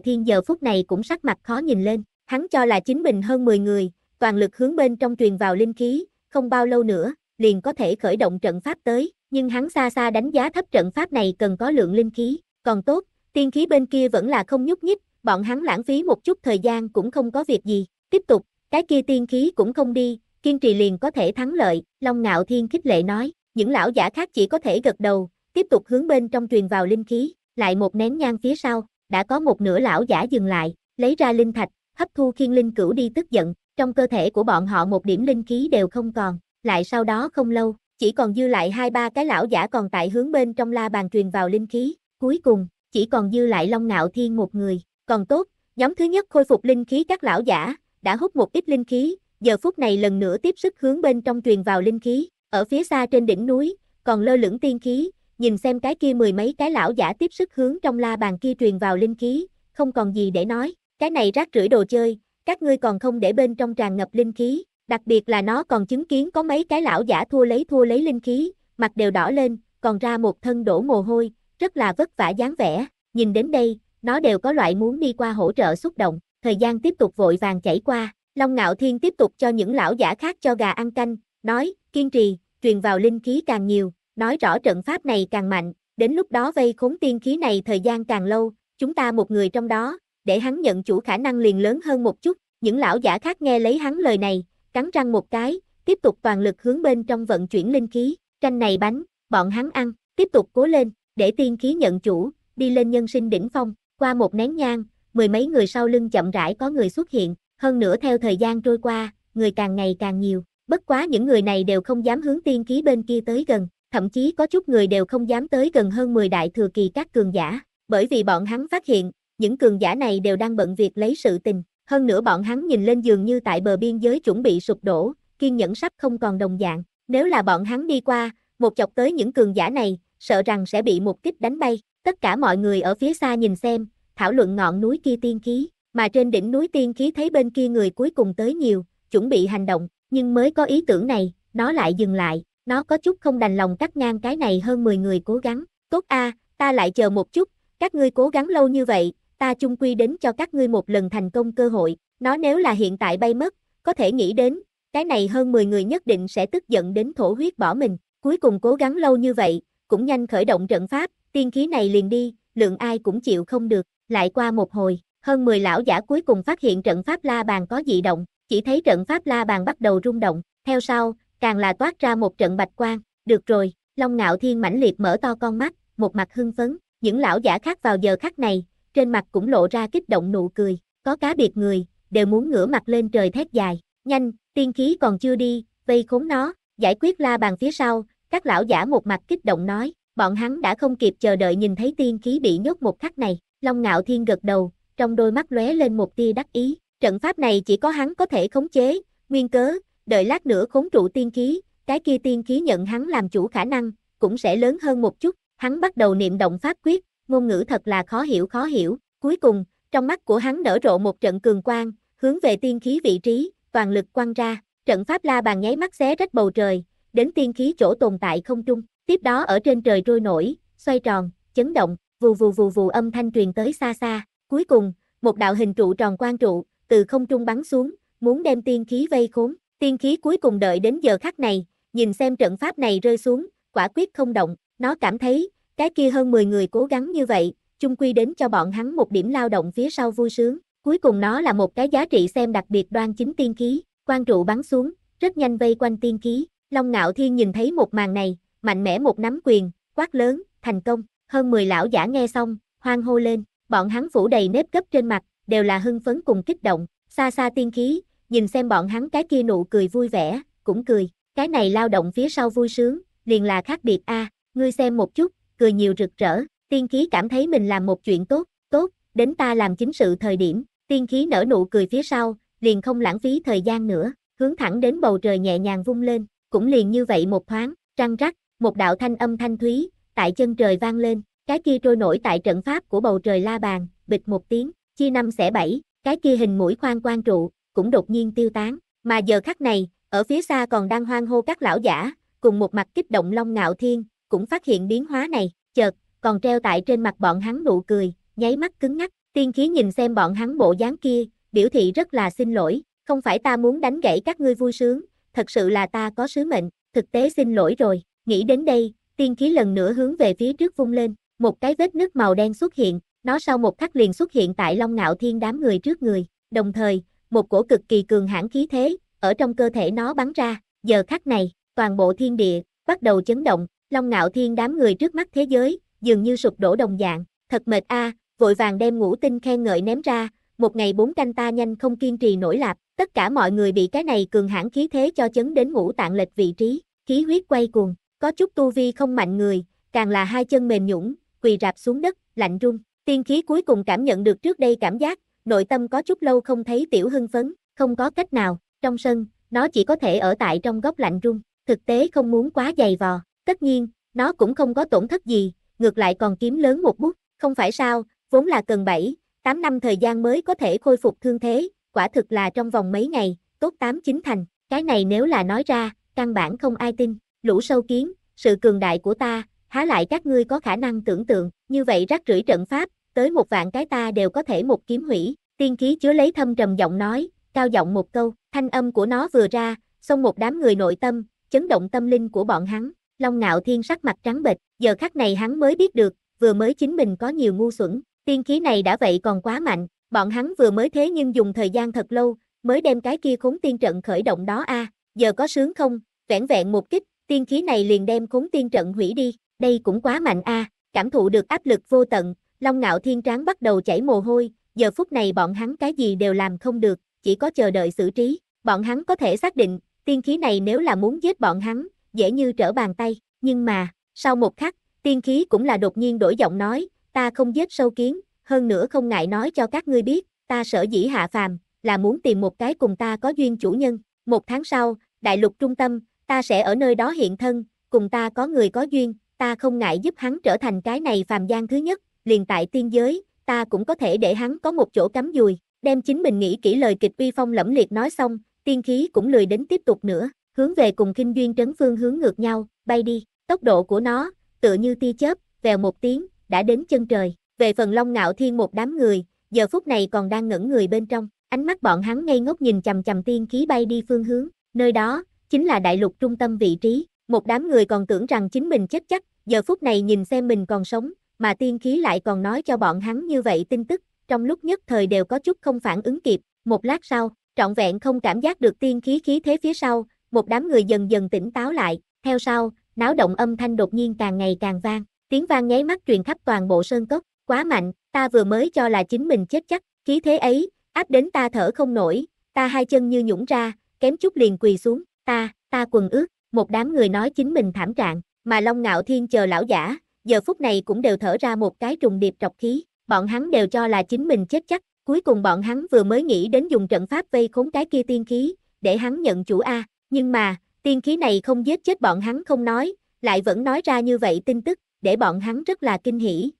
Thiên giờ phút này cũng sắc mặt khó nhìn lên, hắn cho là chính mình hơn 10 người, toàn lực hướng bên trong truyền vào linh khí, không bao lâu nữa, liền có thể khởi động trận pháp tới, nhưng hắn xa xa đánh giá thấp trận pháp này cần có lượng linh khí, còn tốt, tiên khí bên kia vẫn là không nhúc nhích, bọn hắn lãng phí một chút thời gian cũng không có việc gì, tiếp tục, cái kia tiên khí cũng không đi, kiên trì liền có thể thắng lợi, Long Ngạo Thiên khích lệ nói, những lão giả khác chỉ có thể gật đầu, tiếp tục hướng bên trong truyền vào linh khí, lại một nén nhang phía sau, đã có một nửa lão giả dừng lại, lấy ra linh thạch, hấp thu khiên linh cửu đi tức giận, trong cơ thể của bọn họ một điểm linh khí đều không còn, lại sau đó không lâu, chỉ còn dư lại hai ba cái lão giả còn tại hướng bên trong la bàn truyền vào linh khí, cuối cùng, chỉ còn dư lại Long Ngạo Thiên một người, còn tốt, nhóm thứ nhất khôi phục linh khí các lão giả, đã hút một ít linh khí, giờ phút này lần nữa tiếp sức hướng bên trong truyền vào linh khí, ở phía xa trên đỉnh núi, còn lơ lửng tiên khí, nhìn xem cái kia mười mấy cái lão giả tiếp sức hướng trong la bàn kia truyền vào linh khí, không còn gì để nói, cái này rác rưởi đồ chơi, các ngươi còn không để bên trong tràn ngập linh khí, đặc biệt là nó còn chứng kiến có mấy cái lão giả thua lấy thua lấy linh khí, mặt đều đỏ lên, còn ra một thân đổ mồ hôi, rất là vất vả dáng vẻ, nhìn đến đây, nó đều có loại muốn đi qua hỗ trợ xúc động, thời gian tiếp tục vội vàng chảy qua, Long Ngạo Thiên tiếp tục cho những lão giả khác cho gà ăn canh, nói, kiên trì, truyền vào linh khí càng nhiều, nói rõ trận pháp này càng mạnh, đến lúc đó vây khốn tiên khí này thời gian càng lâu, chúng ta một người trong đó, để hắn nhận chủ khả năng liền lớn hơn một chút, những lão giả khác nghe lấy hắn lời này, cắn răng một cái, tiếp tục toàn lực hướng bên trong vận chuyển linh khí, tranh này bánh, bọn hắn ăn, tiếp tục cố lên, để tiên khí nhận chủ, đi lên nhân sinh đỉnh phong, qua một nén nhang, mười mấy người sau lưng chậm rãi có người xuất hiện, hơn nữa theo thời gian trôi qua, người càng ngày càng nhiều, bất quá những người này đều không dám hướng tiên khí bên kia tới gần, thậm chí có chút người đều không dám tới gần hơn 10 đại thừa kỳ các cường giả, bởi vì bọn hắn phát hiện, những cường giả này đều đang bận việc lấy sự tình, hơn nữa bọn hắn nhìn lên giường như tại bờ biên giới chuẩn bị sụp đổ, kiên nhẫn sắp không còn đồng dạng, nếu là bọn hắn đi qua, một chọc tới những cường giả này, sợ rằng sẽ bị một kích đánh bay, tất cả mọi người ở phía xa nhìn xem, thảo luận ngọn núi kia tiên khí, mà trên đỉnh núi tiên khí thấy bên kia người cuối cùng tới nhiều, chuẩn bị hành động, nhưng mới có ý tưởng này, nó lại dừng lại, nó có chút không đành lòng cắt ngang cái này hơn 10 người cố gắng, tốt a, ta lại chờ một chút, các ngươi cố gắng lâu như vậy, ta chung quy đến cho các ngươi một lần thành công cơ hội, nó nếu là hiện tại bay mất, có thể nghĩ đến, cái này hơn 10 người nhất định sẽ tức giận đến thổ huyết bỏ mình, cuối cùng cố gắng lâu như vậy, cũng nhanh khởi động trận pháp, tiên khí này liền đi, lượng ai cũng chịu không được, lại qua một hồi, hơn 10 lão giả cuối cùng phát hiện trận pháp la bàn có dị động, chỉ thấy trận pháp la bàn bắt đầu rung động, theo sau, càng là toát ra một trận bạch quang, được rồi, Long Ngạo Thiên mãnh liệt mở to con mắt, một mặt hưng phấn, những lão giả khác vào giờ khắc này, trên mặt cũng lộ ra kích động nụ cười, có cá biệt người, đều muốn ngửa mặt lên trời thét dài, nhanh, tiên khí còn chưa đi, vây khốn nó, giải quyết la bàn phía sau, các lão giả một mặt kích động nói, bọn hắn đã không kịp chờ đợi nhìn thấy tiên khí bị nhốt một khắc này, Long Ngạo Thiên gật đầu, trong đôi mắt lóe lên một tia đắc ý, trận pháp này chỉ có hắn có thể khống chế, nguyên cớ, đợi lát nữa khống trụ tiên khí, cái kia tiên khí nhận hắn làm chủ khả năng, cũng sẽ lớn hơn một chút, hắn bắt đầu niệm động pháp quyết, ngôn ngữ thật là khó hiểu khó hiểu, cuối cùng, trong mắt của hắn nở rộ một trận cường quang, hướng về tiên khí vị trí, toàn lực quăng ra, trận pháp la bàn nháy mắt xé rách bầu trời, đến tiên khí chỗ tồn tại không trung, tiếp đó ở trên trời trôi nổi, xoay tròn, chấn động, vù vù vù vù âm thanh truyền tới xa xa, cuối cùng, một đạo hình trụ tròn quan trụ, từ không trung bắn xuống, muốn đem tiên khí vây khốn, tiên khí cuối cùng đợi đến giờ khắc này, nhìn xem trận pháp này rơi xuống, quả quyết không động, nó cảm thấy, cái kia hơn 10 người cố gắng như vậy, chung quy đến cho bọn hắn một điểm lao động phía sau vui sướng, cuối cùng nó là một cái giá trị xem đặc biệt đoan chính tiên khí, quan trụ bắn xuống, rất nhanh vây quanh tiên khí, Long Ngạo Thiên nhìn thấy một màn này, mạnh mẽ một nắm quyền, quát lớn, thành công, hơn 10 lão giả nghe xong, hoang hô lên, bọn hắn phủ đầy nếp gấp trên mặt, đều là hưng phấn cùng kích động, xa xa tiên khí, nhìn xem bọn hắn cái kia nụ cười vui vẻ, cũng cười, cái này lao động phía sau vui sướng, liền là khác biệt a, ngươi xem một chút, cười nhiều rực rỡ, tiên khí cảm thấy mình làm một chuyện tốt, tốt, đến ta làm chính sự thời điểm, tiên khí nở nụ cười phía sau, liền không lãng phí thời gian nữa, hướng thẳng đến bầu trời nhẹ nhàng vung lên, cũng liền như vậy một thoáng, răng rắc, một đạo thanh âm thanh thúy, tại chân trời vang lên, cái kia trôi nổi tại trận pháp của bầu trời la bàn, bịch một tiếng, chia năm xẻ bảy, cái kia hình mũi khoan quan trụ, cũng đột nhiên tiêu tán, mà giờ khắc này, ở phía xa còn đang hoang hô các lão giả, cùng một mặt kích động long ngạo thiên, cũng phát hiện biến hóa này, chợt, còn treo tại trên mặt bọn hắn nụ cười, nháy mắt cứng ngắc, tiên khí nhìn xem bọn hắn bộ dáng kia, biểu thị rất là xin lỗi, không phải ta muốn đánh gãy các ngươi vui sướng, thật sự là ta có sứ mệnh, thực tế xin lỗi rồi, nghĩ đến đây, tiên khí lần nữa hướng về phía trước vung lên, một cái vết nứt màu đen xuất hiện, nó sau một khắc liền xuất hiện tại Long Ngạo Thiên đám người trước người, đồng thời, một cổ cực kỳ cường hãn khí thế, ở trong cơ thể nó bắn ra, giờ khắc này, toàn bộ thiên địa, bắt đầu chấn động, Long Ngạo Thiên đám người trước mắt thế giới, dường như sụp đổ đồng dạng, thật mệt a vội vàng đem ngũ tinh khen ngợi ném ra, một ngày bốn canh ta nhanh không kiên trì nổi lạp, tất cả mọi người bị cái này cường hãn khí thế cho chấn đến ngũ tạng lệch vị trí, khí huyết quay cuồng, có chút tu vi không mạnh người, càng là hai chân mềm nhũng, quỳ rạp xuống đất, lạnh run. Tiên khí cuối cùng cảm nhận được trước đây cảm giác, nội tâm có chút lâu không thấy tiểu hưng phấn, không có cách nào, trong sân, nó chỉ có thể ở tại trong góc lạnh run, thực tế không muốn quá dày vò, tất nhiên, nó cũng không có tổn thất gì, ngược lại còn kiếm lớn một bút, không phải sao, vốn là cần 7, 8 năm thời gian mới có thể khôi phục thương thế, quả thực là trong vòng mấy ngày, tốt 8 9 thành, cái này nếu là nói ra, căn bản không ai tin, lũ sâu kiến, sự cường đại của ta, há lại các ngươi có khả năng tưởng tượng, như vậy rác rưỡi trận pháp, tới một vạn cái ta đều có thể một kiếm hủy, tiên khí chứa lấy thâm trầm giọng nói, cao giọng một câu, thanh âm của nó vừa ra, xong một đám người nội tâm, chấn động tâm linh của bọn hắn, Long Ngạo Thiên sắc mặt trắng bệch, giờ khắc này hắn mới biết được, vừa mới chính mình có nhiều ngu xuẩn, tiên khí này đã vậy còn quá mạnh, bọn hắn vừa mới thế nhưng dùng thời gian thật lâu, mới đem cái kia khốn tiên trận khởi động đó a, giờ có sướng không, vẻn vẹn một kích, tiên khí này liền đem khốn tiên trận hủy đi, đây cũng quá mạnh a, cảm thụ được áp lực vô tận, Long Ngạo Thiên tráng bắt đầu chảy mồ hôi, giờ phút này bọn hắn cái gì đều làm không được, chỉ có chờ đợi xử trí, bọn hắn có thể xác định, tiên khí này nếu là muốn giết bọn hắn, dễ như trở bàn tay, nhưng mà, sau một khắc, tiên khí cũng là đột nhiên đổi giọng nói, ta không giết sâu kiến, hơn nữa không ngại nói cho các ngươi biết, ta sở dĩ hạ phàm, là muốn tìm một cái cùng ta có duyên chủ nhân. Một tháng sau, đại lục trung tâm, ta sẽ ở nơi đó hiện thân, cùng ta có người có duyên, ta không ngại giúp hắn trở thành cái này phàm gian thứ nhất, liền tại tiên giới, ta cũng có thể để hắn có một chỗ cắm dùi, đem chính mình nghĩ kỹ lời kịch uy phong lẫm liệt nói xong, tiên khí cũng lười đến tiếp tục nữa, hướng về cùng kinh duyên trấn phương hướng ngược nhau, bay đi, tốc độ của nó, tựa như tia chớp, vèo một tiếng, đã đến chân trời, về phần long ngạo thiên một đám người, giờ phút này còn đang ngẩn người bên trong, ánh mắt bọn hắn ngây ngốc nhìn chầm chầm tiên khí bay đi phương hướng, nơi đó, chính là đại lục trung tâm vị trí, một đám người còn tưởng rằng chính mình chết chắc, giờ phút này nhìn xem mình còn sống, mà tiên khí lại còn nói cho bọn hắn như vậy tin tức, trong lúc nhất thời đều có chút không phản ứng kịp, một lát sau, trọn vẹn không cảm giác được tiên khí khí thế phía sau, một đám người dần dần tỉnh táo lại, theo sau, náo động âm thanh đột nhiên càng ngày càng vang, tiếng vang nháy mắt truyền khắp toàn bộ sơn cốc, quá mạnh, ta vừa mới cho là chính mình chết chắc, khí thế ấy, áp đến ta thở không nổi, ta hai chân như nhũng ra, kém chút liền quỳ xuống, Ta, ta quần ước, một đám người nói chính mình thảm trạng, mà Long Ngạo Thiên chờ lão giả, giờ phút này cũng đều thở ra một cái trùng điệp trọc khí, bọn hắn đều cho là chính mình chết chắc, cuối cùng bọn hắn vừa mới nghĩ đến dùng trận pháp vây khốn cái kia tiên khí, để hắn nhận chủ A, nhưng mà, tiên khí này không giết chết bọn hắn không nói, lại vẫn nói ra như vậy tin tức, để bọn hắn rất là kinh hỉ.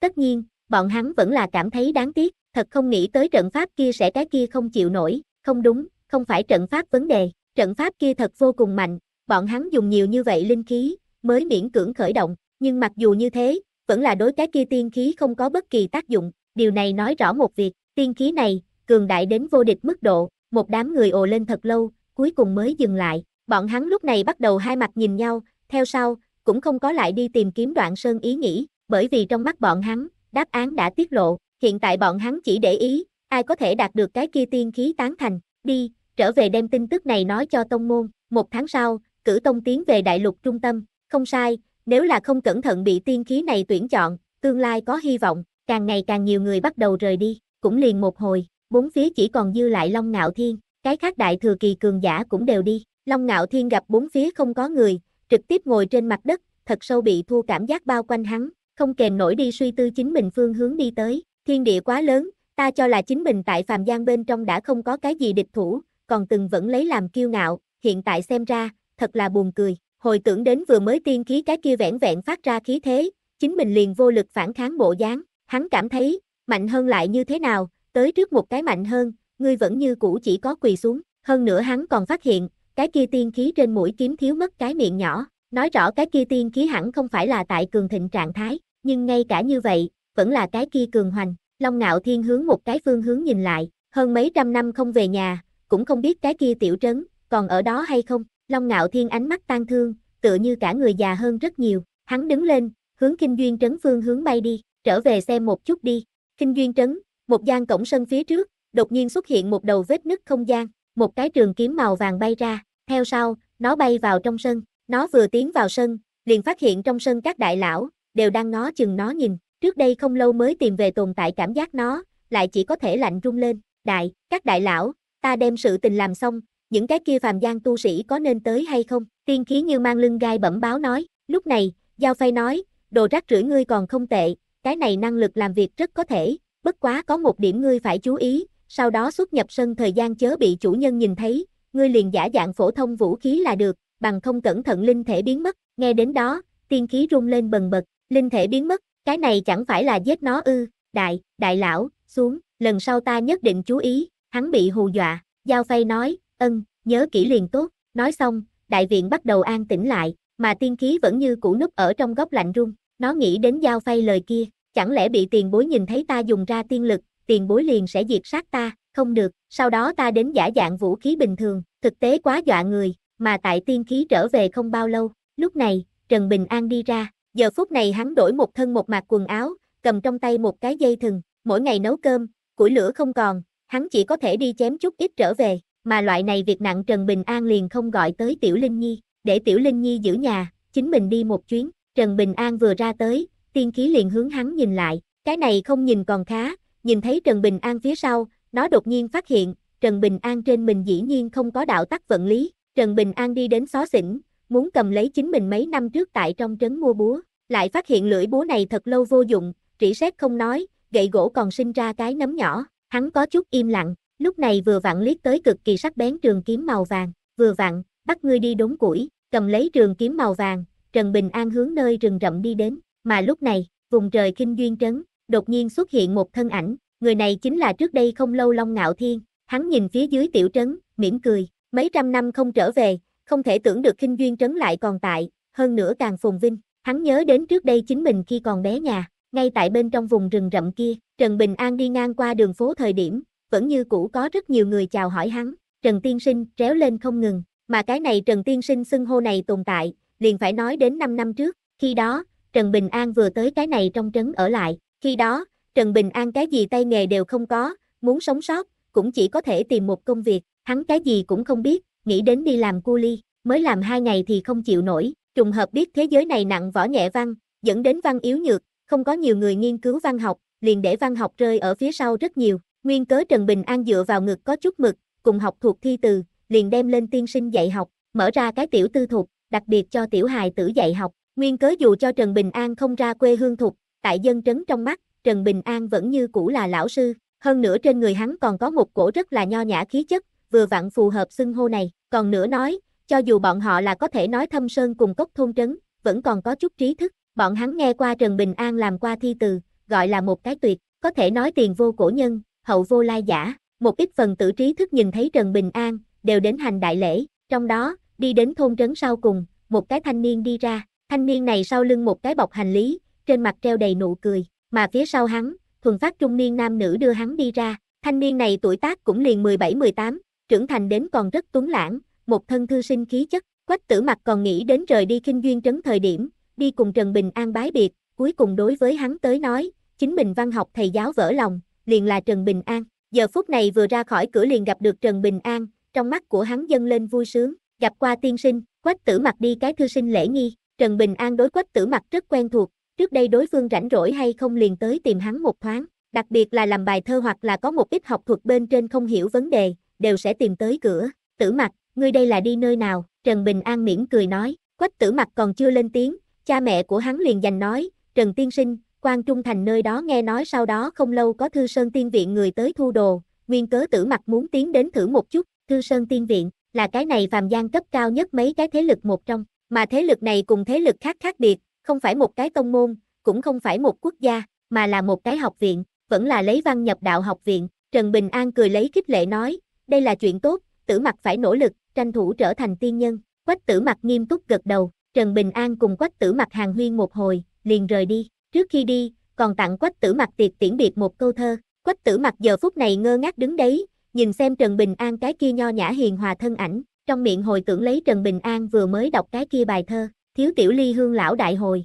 Tất nhiên, bọn hắn vẫn là cảm thấy đáng tiếc, thật không nghĩ tới trận pháp kia sẽ cái kia không chịu nổi, không đúng, không phải trận pháp vấn đề, Trận pháp kia thật vô cùng mạnh, bọn hắn dùng nhiều như vậy linh khí, mới miễn cưỡng khởi động, nhưng mặc dù như thế, vẫn là đối cái kia tiên khí không có bất kỳ tác dụng, điều này nói rõ một việc, tiên khí này, cường đại đến vô địch mức độ, một đám người ồ lên thật lâu, cuối cùng mới dừng lại, bọn hắn lúc này bắt đầu hai mặt nhìn nhau, theo sau, cũng không có lại đi tìm kiếm đoạn sơn ý nghĩ, bởi vì trong mắt bọn hắn, đáp án đã tiết lộ, hiện tại bọn hắn chỉ để ý, ai có thể đạt được cái kia tiên khí tán thành, đi, trở về đem tin tức này nói cho tông môn, một tháng sau, cử tông tiến về đại lục trung tâm, không sai, nếu là không cẩn thận bị tiên khí này tuyển chọn, tương lai có hy vọng, càng ngày càng nhiều người bắt đầu rời đi, cũng liền một hồi, bốn phía chỉ còn dư lại Long Ngạo Thiên, cái khác đại thừa kỳ cường giả cũng đều đi, Long Ngạo Thiên gặp bốn phía không có người, trực tiếp ngồi trên mặt đất, thật sâu bị thua cảm giác bao quanh hắn, không kềm nổi đi suy tư chính mình phương hướng đi tới, thiên địa quá lớn, ta cho là chính mình tại phàm gian bên trong đã không có cái gì địch thủ, còn từng vẫn lấy làm kiêu ngạo, hiện tại xem ra, thật là buồn cười. Hồi tưởng đến vừa mới tiên khí cái kia vẻn vẹn phát ra khí thế, chính mình liền vô lực phản kháng bộ dáng, hắn cảm thấy, mạnh hơn lại như thế nào, tới trước một cái mạnh hơn, ngươi vẫn như cũ chỉ có quỳ xuống, hơn nữa hắn còn phát hiện, cái kia tiên khí trên mũi kiếm thiếu mất cái miệng nhỏ, nói rõ cái kia tiên khí hẳn không phải là tại cường thịnh trạng thái, nhưng ngay cả như vậy, vẫn là cái kia cường hoành, Long Ngạo Thiên hướng một cái phương hướng nhìn lại, hơn mấy trăm năm không về nhà, cũng không biết cái kia tiểu trấn, còn ở đó hay không, Long Ngạo Thiên ánh mắt tan thương, tựa như cả người già hơn rất nhiều, hắn đứng lên, hướng kinh duyên trấn phương hướng bay đi, trở về xem một chút đi, kinh duyên trấn, một gian cổng sân phía trước, đột nhiên xuất hiện một đầu vết nứt không gian, một cái trường kiếm màu vàng bay ra, theo sau, nó bay vào trong sân, nó vừa tiến vào sân, liền phát hiện trong sân các đại lão, đều đang ngó chừng nó nhìn, trước đây không lâu mới tìm về tồn tại cảm giác nó, lại chỉ có thể lạnh rung lên, đại, các đại lão, ta đem sự tình làm xong, những cái kia phàm gian tu sĩ có nên tới hay không? Tiên khí như mang lưng gai bẩm báo nói, lúc này, Giao Phay nói, đồ rác rưởi ngươi còn không tệ, cái này năng lực làm việc rất có thể, bất quá có một điểm ngươi phải chú ý, sau đó xuất nhập sân thời gian chớ bị chủ nhân nhìn thấy, ngươi liền giả dạng phổ thông vũ khí là được, bằng không cẩn thận linh thể biến mất, nghe đến đó, tiên khí rung lên bần bật, linh thể biến mất, cái này chẳng phải là giết nó ư, đại, đại lão, xuống, lần sau ta nhất định chú ý, Hắn bị hù dọa, Giao Phay nói, ân, nhớ kỹ liền tốt, nói xong, đại viện bắt đầu an tĩnh lại, mà tiên khí vẫn như cũ núp ở trong góc lạnh rung. nó nghĩ đến Giao Phay lời kia, chẳng lẽ bị tiền bối nhìn thấy ta dùng ra tiên lực, tiền bối liền sẽ diệt sát ta, không được, sau đó ta đến giả dạng vũ khí bình thường, thực tế quá dọa người, mà tại tiên khí trở về không bao lâu, lúc này, Trần Bình An đi ra, giờ phút này hắn đổi một thân một mặt quần áo, cầm trong tay một cái dây thừng, mỗi ngày nấu cơm, củi lửa không còn, hắn chỉ có thể đi chém chút ít trở về, mà loại này việc nặng Trần Bình An liền không gọi tới Tiểu Linh Nhi, để Tiểu Linh Nhi giữ nhà, chính mình đi một chuyến, Trần Bình An vừa ra tới, tiên khí liền hướng hắn nhìn lại, cái này không nhìn còn khá, nhìn thấy Trần Bình An phía sau, nó đột nhiên phát hiện, Trần Bình An trên mình dĩ nhiên không có đạo tắc vận lý, Trần Bình An đi đến xó xỉnh, muốn cầm lấy chính mình mấy năm trước tại trong trấn mua búa, lại phát hiện lưỡi búa này thật lâu vô dụng, trĩ sét không nói, gậy gỗ còn sinh ra cái nấm nhỏ, Hắn có chút im lặng, lúc này vừa vặn liếc tới cực kỳ sắc bén trường kiếm màu vàng, vừa vặn, bắt ngươi đi đốn củi, cầm lấy trường kiếm màu vàng, Trần Bình An hướng nơi rừng rậm đi đến, mà lúc này, vùng trời kinh duyên trấn, đột nhiên xuất hiện một thân ảnh, người này chính là trước đây không lâu Long Ngạo Thiên, hắn nhìn phía dưới tiểu trấn, mỉm cười, mấy trăm năm không trở về, không thể tưởng được kinh duyên trấn lại còn tại, hơn nữa càng phồn vinh, hắn nhớ đến trước đây chính mình khi còn bé nhà, ngay tại bên trong vùng rừng rậm kia, Trần Bình An đi ngang qua đường phố thời điểm, vẫn như cũ có rất nhiều người chào hỏi hắn, Trần Tiên Sinh tréo lên không ngừng, mà cái này Trần Tiên Sinh xưng hô này tồn tại, liền phải nói đến 5 năm trước, khi đó, Trần Bình An vừa tới cái này trong trấn ở lại, khi đó, Trần Bình An cái gì tay nghề đều không có, muốn sống sót, cũng chỉ có thể tìm một công việc, hắn cái gì cũng không biết, nghĩ đến đi làm cu ly, mới làm hai ngày thì không chịu nổi, trùng hợp biết thế giới này nặng võ nhẹ văn, dẫn đến văn yếu nhược, không có nhiều người nghiên cứu văn học, liền để văn học rơi ở phía sau rất nhiều. Nguyên cớ Trần Bình An dựa vào ngực có chút mực, cùng học thuộc thi từ, liền đem lên tiên sinh dạy học, mở ra cái tiểu tư thuộc, đặc biệt cho tiểu hài tử dạy học. Nguyên cớ dù cho Trần Bình An không ra quê hương thuộc, tại dân trấn trong mắt, Trần Bình An vẫn như cũ là lão sư, hơn nữa trên người hắn còn có một cổ rất là nho nhã khí chất, vừa vặn phù hợp xưng hô này, còn nữa nói, cho dù bọn họ là có thể nói thâm sơn cùng cốc thôn trấn, vẫn còn có chút trí thức, bọn hắn nghe qua Trần Bình An làm qua thi từ, gọi là một cái tuyệt, có thể nói tiền vô cổ nhân, hậu vô lai giả, một ít phần tử trí thức nhìn thấy Trần Bình An, đều đến hành đại lễ, trong đó, đi đến thôn trấn sau cùng, một cái thanh niên đi ra, thanh niên này sau lưng một cái bọc hành lý, trên mặt treo đầy nụ cười, mà phía sau hắn, thuần phát trung niên nam nữ đưa hắn đi ra, thanh niên này tuổi tác cũng liền 17-18, trưởng thành đến còn rất tuấn lãng, một thân thư sinh khí chất, quách tử mặt còn nghĩ đến trời đi kinh duyên trấn thời điểm, đi cùng Trần Bình An bái biệt, cuối cùng đối với hắn tới nói, chính mình văn học thầy giáo vỡ lòng, liền là Trần Bình An. Giờ phút này vừa ra khỏi cửa liền gặp được Trần Bình An, trong mắt của hắn dâng lên vui sướng, gặp qua tiên sinh, quách tử mặc đi cái thư sinh lễ nghi, Trần Bình An đối quách tử mặc rất quen thuộc, trước đây đối phương rảnh rỗi hay không liền tới tìm hắn một thoáng, đặc biệt là làm bài thơ hoặc là có một ít học thuật bên trên không hiểu vấn đề, đều sẽ tìm tới cửa, tử mặc, ngươi đây là đi nơi nào, Trần Bình An mỉm cười nói, quách tử mặc còn chưa lên tiếng, cha mẹ của hắn liền giành nói, Trần Tiên Sinh, quan trung thành nơi đó nghe nói sau đó không lâu có thư sơn tiên viện người tới thu đồ, nguyên cớ tử mặt muốn tiến đến thử một chút, thư sơn tiên viện, là cái này phàm gian cấp cao nhất mấy cái thế lực một trong, mà thế lực này cùng thế lực khác khác biệt, không phải một cái tông môn, cũng không phải một quốc gia, mà là một cái học viện, vẫn là lấy văn nhập đạo học viện, Trần Bình An cười lấy khích lệ nói, đây là chuyện tốt, tử mặt phải nỗ lực, tranh thủ trở thành tiên nhân, quách tử mặt nghiêm túc gật đầu, Trần Bình An cùng quách tử mặt hàng huyên một hồi, liền rời đi. Trước khi đi, còn tặng quách tử mặt tiệc tiễn biệt một câu thơ. Quách tử mặt giờ phút này ngơ ngác đứng đấy, nhìn xem Trần Bình An cái kia nho nhã hiền hòa thân ảnh, trong miệng hồi tưởng lấy Trần Bình An vừa mới đọc cái kia bài thơ, thiếu tiểu ly hương lão đại hồi.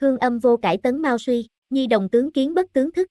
Hương âm vô cải tấn mau suy, nhi đồng tướng kiến bất tướng thức.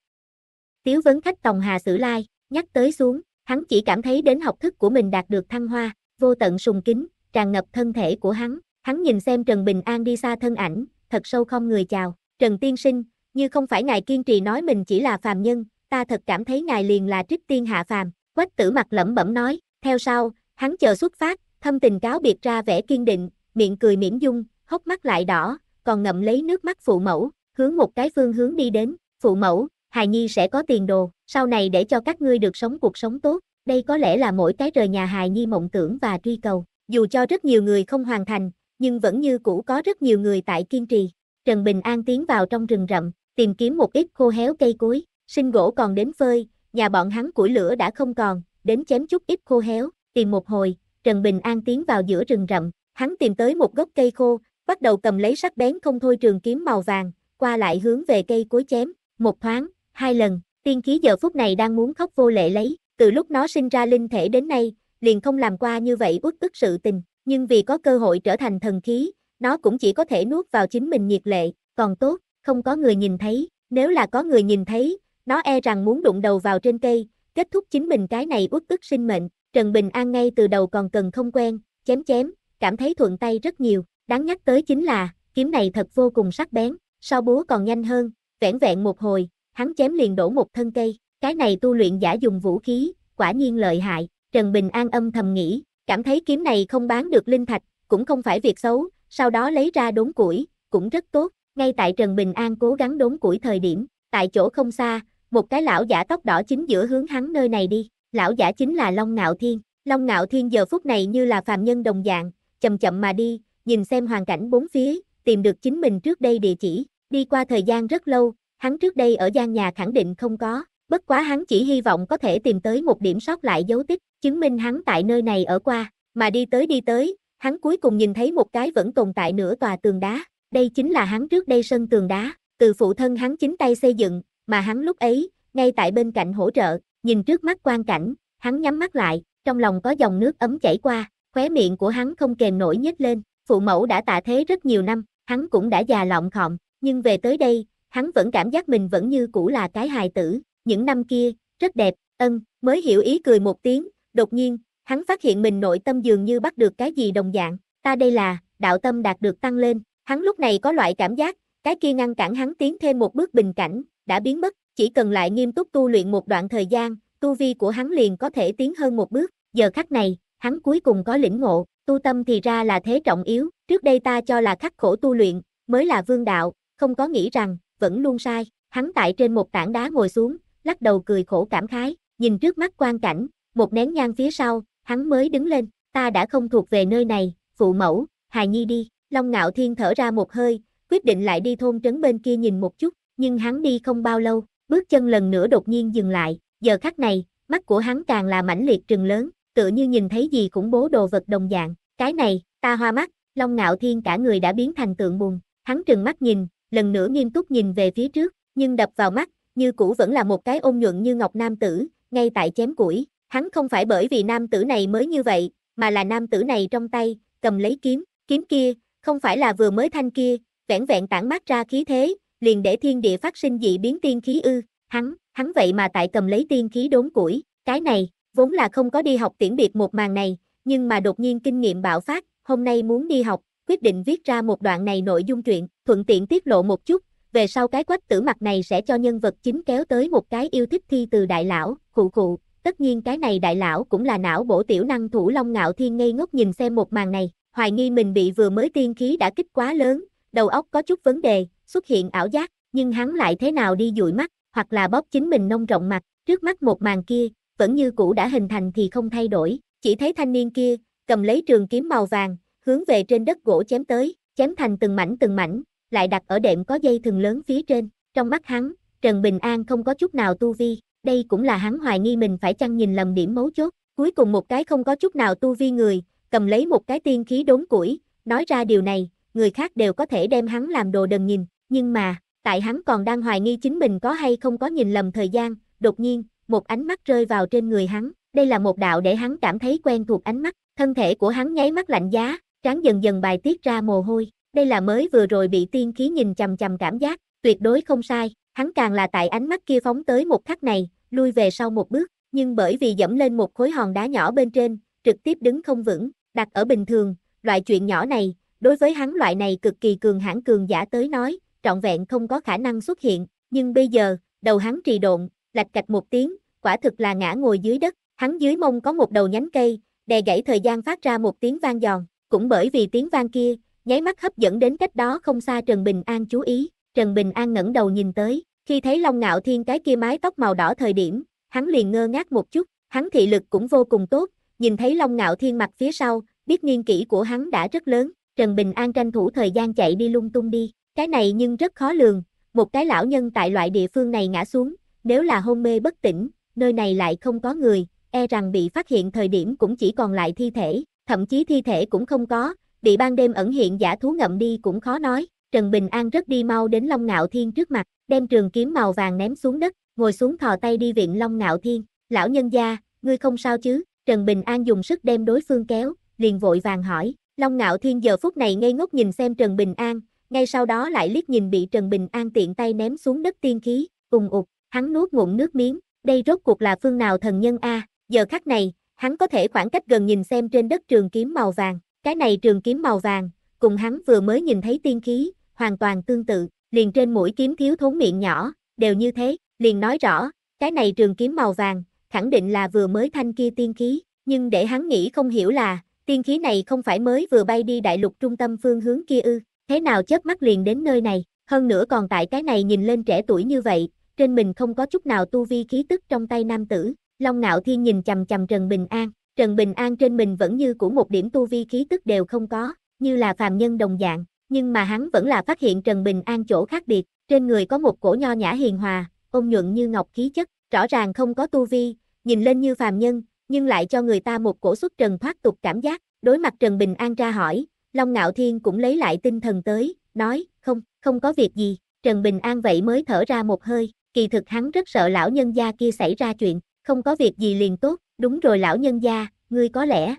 Tiếu vấn khách tòng hà sử lai, nhắc tới xuống, hắn chỉ cảm thấy đến học thức của mình đạt được thăng hoa, vô tận sùng kính, tràn ngập thân thể của hắn, hắn nhìn xem Trần Bình An đi xa thân ảnh, thật sâu không người chào. Trần Tiên Sinh, như không phải ngài kiên trì nói mình chỉ là phàm nhân, ta thật cảm thấy ngài liền là trích tiên hạ phàm, quách tử mặt lẩm bẩm nói, theo sau, hắn chờ xuất phát, thâm tình cáo biệt ra vẻ kiên định, miệng cười mỉm dung, hốc mắt lại đỏ, còn ngậm lấy nước mắt phụ mẫu, hướng một cái phương hướng đi đến, phụ mẫu, hài nhi sẽ có tiền đồ, sau này để cho các ngươi được sống cuộc sống tốt, đây có lẽ là mỗi cái rời nhà hài nhi mộng tưởng và truy cầu, dù cho rất nhiều người không hoàn thành, nhưng vẫn như cũ có rất nhiều người tại kiên trì, Trần Bình An tiến vào trong rừng rậm, tìm kiếm một ít khô héo cây cối, sinh gỗ còn đến phơi, nhà bọn hắn củi lửa đã không còn, đến chém chút ít khô héo, tìm một hồi, Trần Bình An tiến vào giữa rừng rậm, hắn tìm tới một gốc cây khô, bắt đầu cầm lấy sắc bén không thôi trường kiếm màu vàng, qua lại hướng về cây cối chém, một thoáng, hai lần, tiên khí giờ phút này đang muốn khóc vô lệ lấy, từ lúc nó sinh ra linh thể đến nay, liền không làm qua như vậy uất ức sự tình, nhưng vì có cơ hội trở thành thần khí, nó cũng chỉ có thể nuốt vào chính mình nhiệt lệ, còn tốt, không có người nhìn thấy, nếu là có người nhìn thấy, nó e rằng muốn đụng đầu vào trên cây, kết thúc chính mình cái này uất ức sinh mệnh, Trần Bình An ngay từ đầu còn cần không quen, chém chém, cảm thấy thuận tay rất nhiều, đáng nhắc tới chính là, kiếm này thật vô cùng sắc bén, so búa còn nhanh hơn, vẻn vẹn một hồi, hắn chém liền đổ một thân cây, cái này tu luyện giả dùng vũ khí, quả nhiên lợi hại, Trần Bình An âm thầm nghĩ, cảm thấy kiếm này không bán được linh thạch, cũng không phải việc xấu, sau đó lấy ra đốn củi, cũng rất tốt, ngay tại Trần Bình An cố gắng đốn củi thời điểm, tại chỗ không xa, một cái lão giả tóc đỏ chính giữa hướng hắn nơi này đi, lão giả chính là Long Ngạo Thiên, Long Ngạo Thiên giờ phút này như là phàm nhân đồng dạng, chậm chậm mà đi, nhìn xem hoàn cảnh bốn phía, tìm được chính mình trước đây địa chỉ, đi qua thời gian rất lâu, hắn trước đây ở gian nhà khẳng định không có, bất quá hắn chỉ hy vọng có thể tìm tới một điểm sót lại dấu tích, chứng minh hắn tại nơi này ở qua, mà đi tới đi tới, hắn cuối cùng nhìn thấy một cái vẫn tồn tại nửa tòa tường đá, đây chính là hắn trước đây sân tường đá, từ phụ thân hắn chính tay xây dựng, mà hắn lúc ấy, ngay tại bên cạnh hỗ trợ, nhìn trước mắt quan cảnh, hắn nhắm mắt lại, trong lòng có dòng nước ấm chảy qua, khóe miệng của hắn không kềm nổi nhếch lên, phụ mẫu đã tạ thế rất nhiều năm, hắn cũng đã già lọng khọm, nhưng về tới đây, hắn vẫn cảm giác mình vẫn như cũ là cái hài tử, những năm kia, rất đẹp, ân, mới hiểu ý cười một tiếng, đột nhiên, Hắn phát hiện mình nội tâm dường như bắt được cái gì đồng dạng, ta đây là, đạo tâm đạt được tăng lên, hắn lúc này có loại cảm giác, cái kia ngăn cản hắn tiến thêm một bước bình cảnh, đã biến mất, chỉ cần lại nghiêm túc tu luyện một đoạn thời gian, tu vi của hắn liền có thể tiến hơn một bước, giờ khắc này, hắn cuối cùng có lĩnh ngộ, tu tâm thì ra là thế trọng yếu, trước đây ta cho là khắc khổ tu luyện, mới là vương đạo, không có nghĩ rằng, vẫn luôn sai, hắn tại trên một tảng đá ngồi xuống, lắc đầu cười khổ cảm khái, nhìn trước mắt quan cảnh, một nén nhang phía sau, hắn mới đứng lên, ta đã không thuộc về nơi này, phụ mẫu, hài nhi đi, Long Ngạo Thiên thở ra một hơi, quyết định lại đi thôn trấn bên kia nhìn một chút, nhưng hắn đi không bao lâu, bước chân lần nữa đột nhiên dừng lại, giờ khắc này, mắt của hắn càng là mãnh liệt trừng lớn, tựa như nhìn thấy gì cũng bố đồ vật đồng dạng, cái này, ta hoa mắt, Long Ngạo Thiên cả người đã biến thành tượng buồn, hắn trừng mắt nhìn, lần nữa nghiêm túc nhìn về phía trước, nhưng đập vào mắt, như cũ vẫn là một cái ôn nhuận như ngọc nam tử, ngay tại chém củi, Hắn không phải bởi vì nam tử này mới như vậy, mà là nam tử này trong tay, cầm lấy kiếm, kiếm kia, không phải là vừa mới thanh kia, vẹn vẹn tản mát ra khí thế, liền để thiên địa phát sinh dị biến tiên khí ư, hắn, hắn vậy mà tại cầm lấy tiên khí đốn củi, cái này, vốn là không có đi học tiễn biệt một màn này, nhưng mà đột nhiên kinh nghiệm bạo phát, hôm nay muốn đi học, quyết định viết ra một đoạn này nội dung truyện, thuận tiện tiết lộ một chút, về sau cái quách tử mặt này sẽ cho nhân vật chính kéo tới một cái yêu thích thi từ đại lão, khụ khụ, tất nhiên cái này đại lão cũng là não bổ tiểu năng thủ long ngạo thiên ngây ngốc nhìn xem một màn này, hoài nghi mình bị vừa mới tiên khí đã kích quá lớn, đầu óc có chút vấn đề, xuất hiện ảo giác, nhưng hắn lại thế nào đi dụi mắt, hoặc là bóp chính mình nông rộng mặt, trước mắt một màn kia, vẫn như cũ đã hình thành thì không thay đổi, chỉ thấy thanh niên kia, cầm lấy trường kiếm màu vàng, hướng về trên đất gỗ chém tới, chém thành từng mảnh từng mảnh, lại đặt ở đệm có dây thừng lớn phía trên, trong mắt hắn, Trần Bình An không có chút nào tu vi, đây cũng là hắn hoài nghi mình phải chăng nhìn lầm điểm mấu chốt, cuối cùng một cái không có chút nào tu vi người, cầm lấy một cái tiên khí đốn củi, nói ra điều này, người khác đều có thể đem hắn làm đồ đần nhìn, nhưng mà, tại hắn còn đang hoài nghi chính mình có hay không có nhìn lầm thời gian, đột nhiên, một ánh mắt rơi vào trên người hắn, đây là một đạo để hắn cảm thấy quen thuộc ánh mắt, thân thể của hắn nháy mắt lạnh giá, trán dần dần bài tiết ra mồ hôi, đây là mới vừa rồi bị tiên khí nhìn chầm chầm cảm giác, tuyệt đối không sai, hắn càng là tại ánh mắt kia phóng tới một khắc này, lui về sau một bước, nhưng bởi vì dẫm lên một khối hòn đá nhỏ bên trên, trực tiếp đứng không vững, đặt ở bình thường, loại chuyện nhỏ này, đối với hắn loại này cực kỳ cường hãn cường giả tới nói, trọn vẹn không có khả năng xuất hiện, nhưng bây giờ, đầu hắn trì độn, lạch cạch một tiếng, quả thực là ngã ngồi dưới đất, hắn dưới mông có một đầu nhánh cây, đè gãy thời gian phát ra một tiếng vang giòn, cũng bởi vì tiếng vang kia, nháy mắt hấp dẫn đến cách đó không xa Trần Bình An chú ý, Trần Bình An ngẩng đầu nhìn tới, khi thấy Long Ngạo Thiên cái kia mái tóc màu đỏ thời điểm, hắn liền ngơ ngác một chút, hắn thị lực cũng vô cùng tốt, nhìn thấy Long Ngạo Thiên mặt phía sau, biết niên kỹ của hắn đã rất lớn, Trần Bình An tranh thủ thời gian chạy đi lung tung đi, cái này nhưng rất khó lường, một cái lão nhân tại loại địa phương này ngã xuống, nếu là hôn mê bất tỉnh, nơi này lại không có người, e rằng bị phát hiện thời điểm cũng chỉ còn lại thi thể, thậm chí thi thể cũng không có, bị ban đêm ẩn hiện giả thú ngậm đi cũng khó nói, Trần Bình An rất đi mau đến Long Ngạo Thiên trước mặt, đem trường kiếm màu vàng ném xuống đất, ngồi xuống thò tay đi viện Long Ngạo Thiên, lão nhân gia, ngươi không sao chứ, Trần Bình An dùng sức đem đối phương kéo, liền vội vàng hỏi, Long Ngạo Thiên giờ phút này ngây ngốc nhìn xem Trần Bình An, ngay sau đó lại liếc nhìn bị Trần Bình An tiện tay ném xuống đất tiên khí, ùng ục, hắn nuốt ngụm nước miếng, đây rốt cuộc là phương nào thần nhân a, giờ khắc này, hắn có thể khoảng cách gần nhìn xem trên đất trường kiếm màu vàng, cái này trường kiếm màu vàng, cùng hắn vừa mới nhìn thấy tiên khí, hoàn toàn tương tự, liền trên mũi kiếm thiếu thốn miệng nhỏ, đều như thế, liền nói rõ, cái này trường kiếm màu vàng, khẳng định là vừa mới thanh kia tiên khí, nhưng để hắn nghĩ không hiểu là, tiên khí này không phải mới vừa bay đi đại lục trung tâm phương hướng kia ư, thế nào chớp mắt liền đến nơi này, hơn nữa còn tại cái này nhìn lên trẻ tuổi như vậy, trên mình không có chút nào tu vi khí tức trong tay nam tử, Long Ngạo Thiên nhìn chầm chầm Trần Bình An, Trần Bình An trên mình vẫn như của một điểm tu vi khí tức đều không có, như là phàm nhân đồng dạng, nhưng mà hắn vẫn là phát hiện Trần Bình An chỗ khác biệt, trên người có một cổ nho nhã hiền hòa, ôn nhuận như ngọc khí chất, rõ ràng không có tu vi, nhìn lên như phàm nhân, nhưng lại cho người ta một cổ xuất trần thoát tục cảm giác, đối mặt Trần Bình An tra hỏi, Long Ngạo Thiên cũng lấy lại tinh thần tới, nói, không, không có việc gì, Trần Bình An vậy mới thở ra một hơi, kỳ thực hắn rất sợ lão nhân gia kia xảy ra chuyện, không có việc gì liền tốt, đúng rồi lão nhân gia, ngươi có lẽ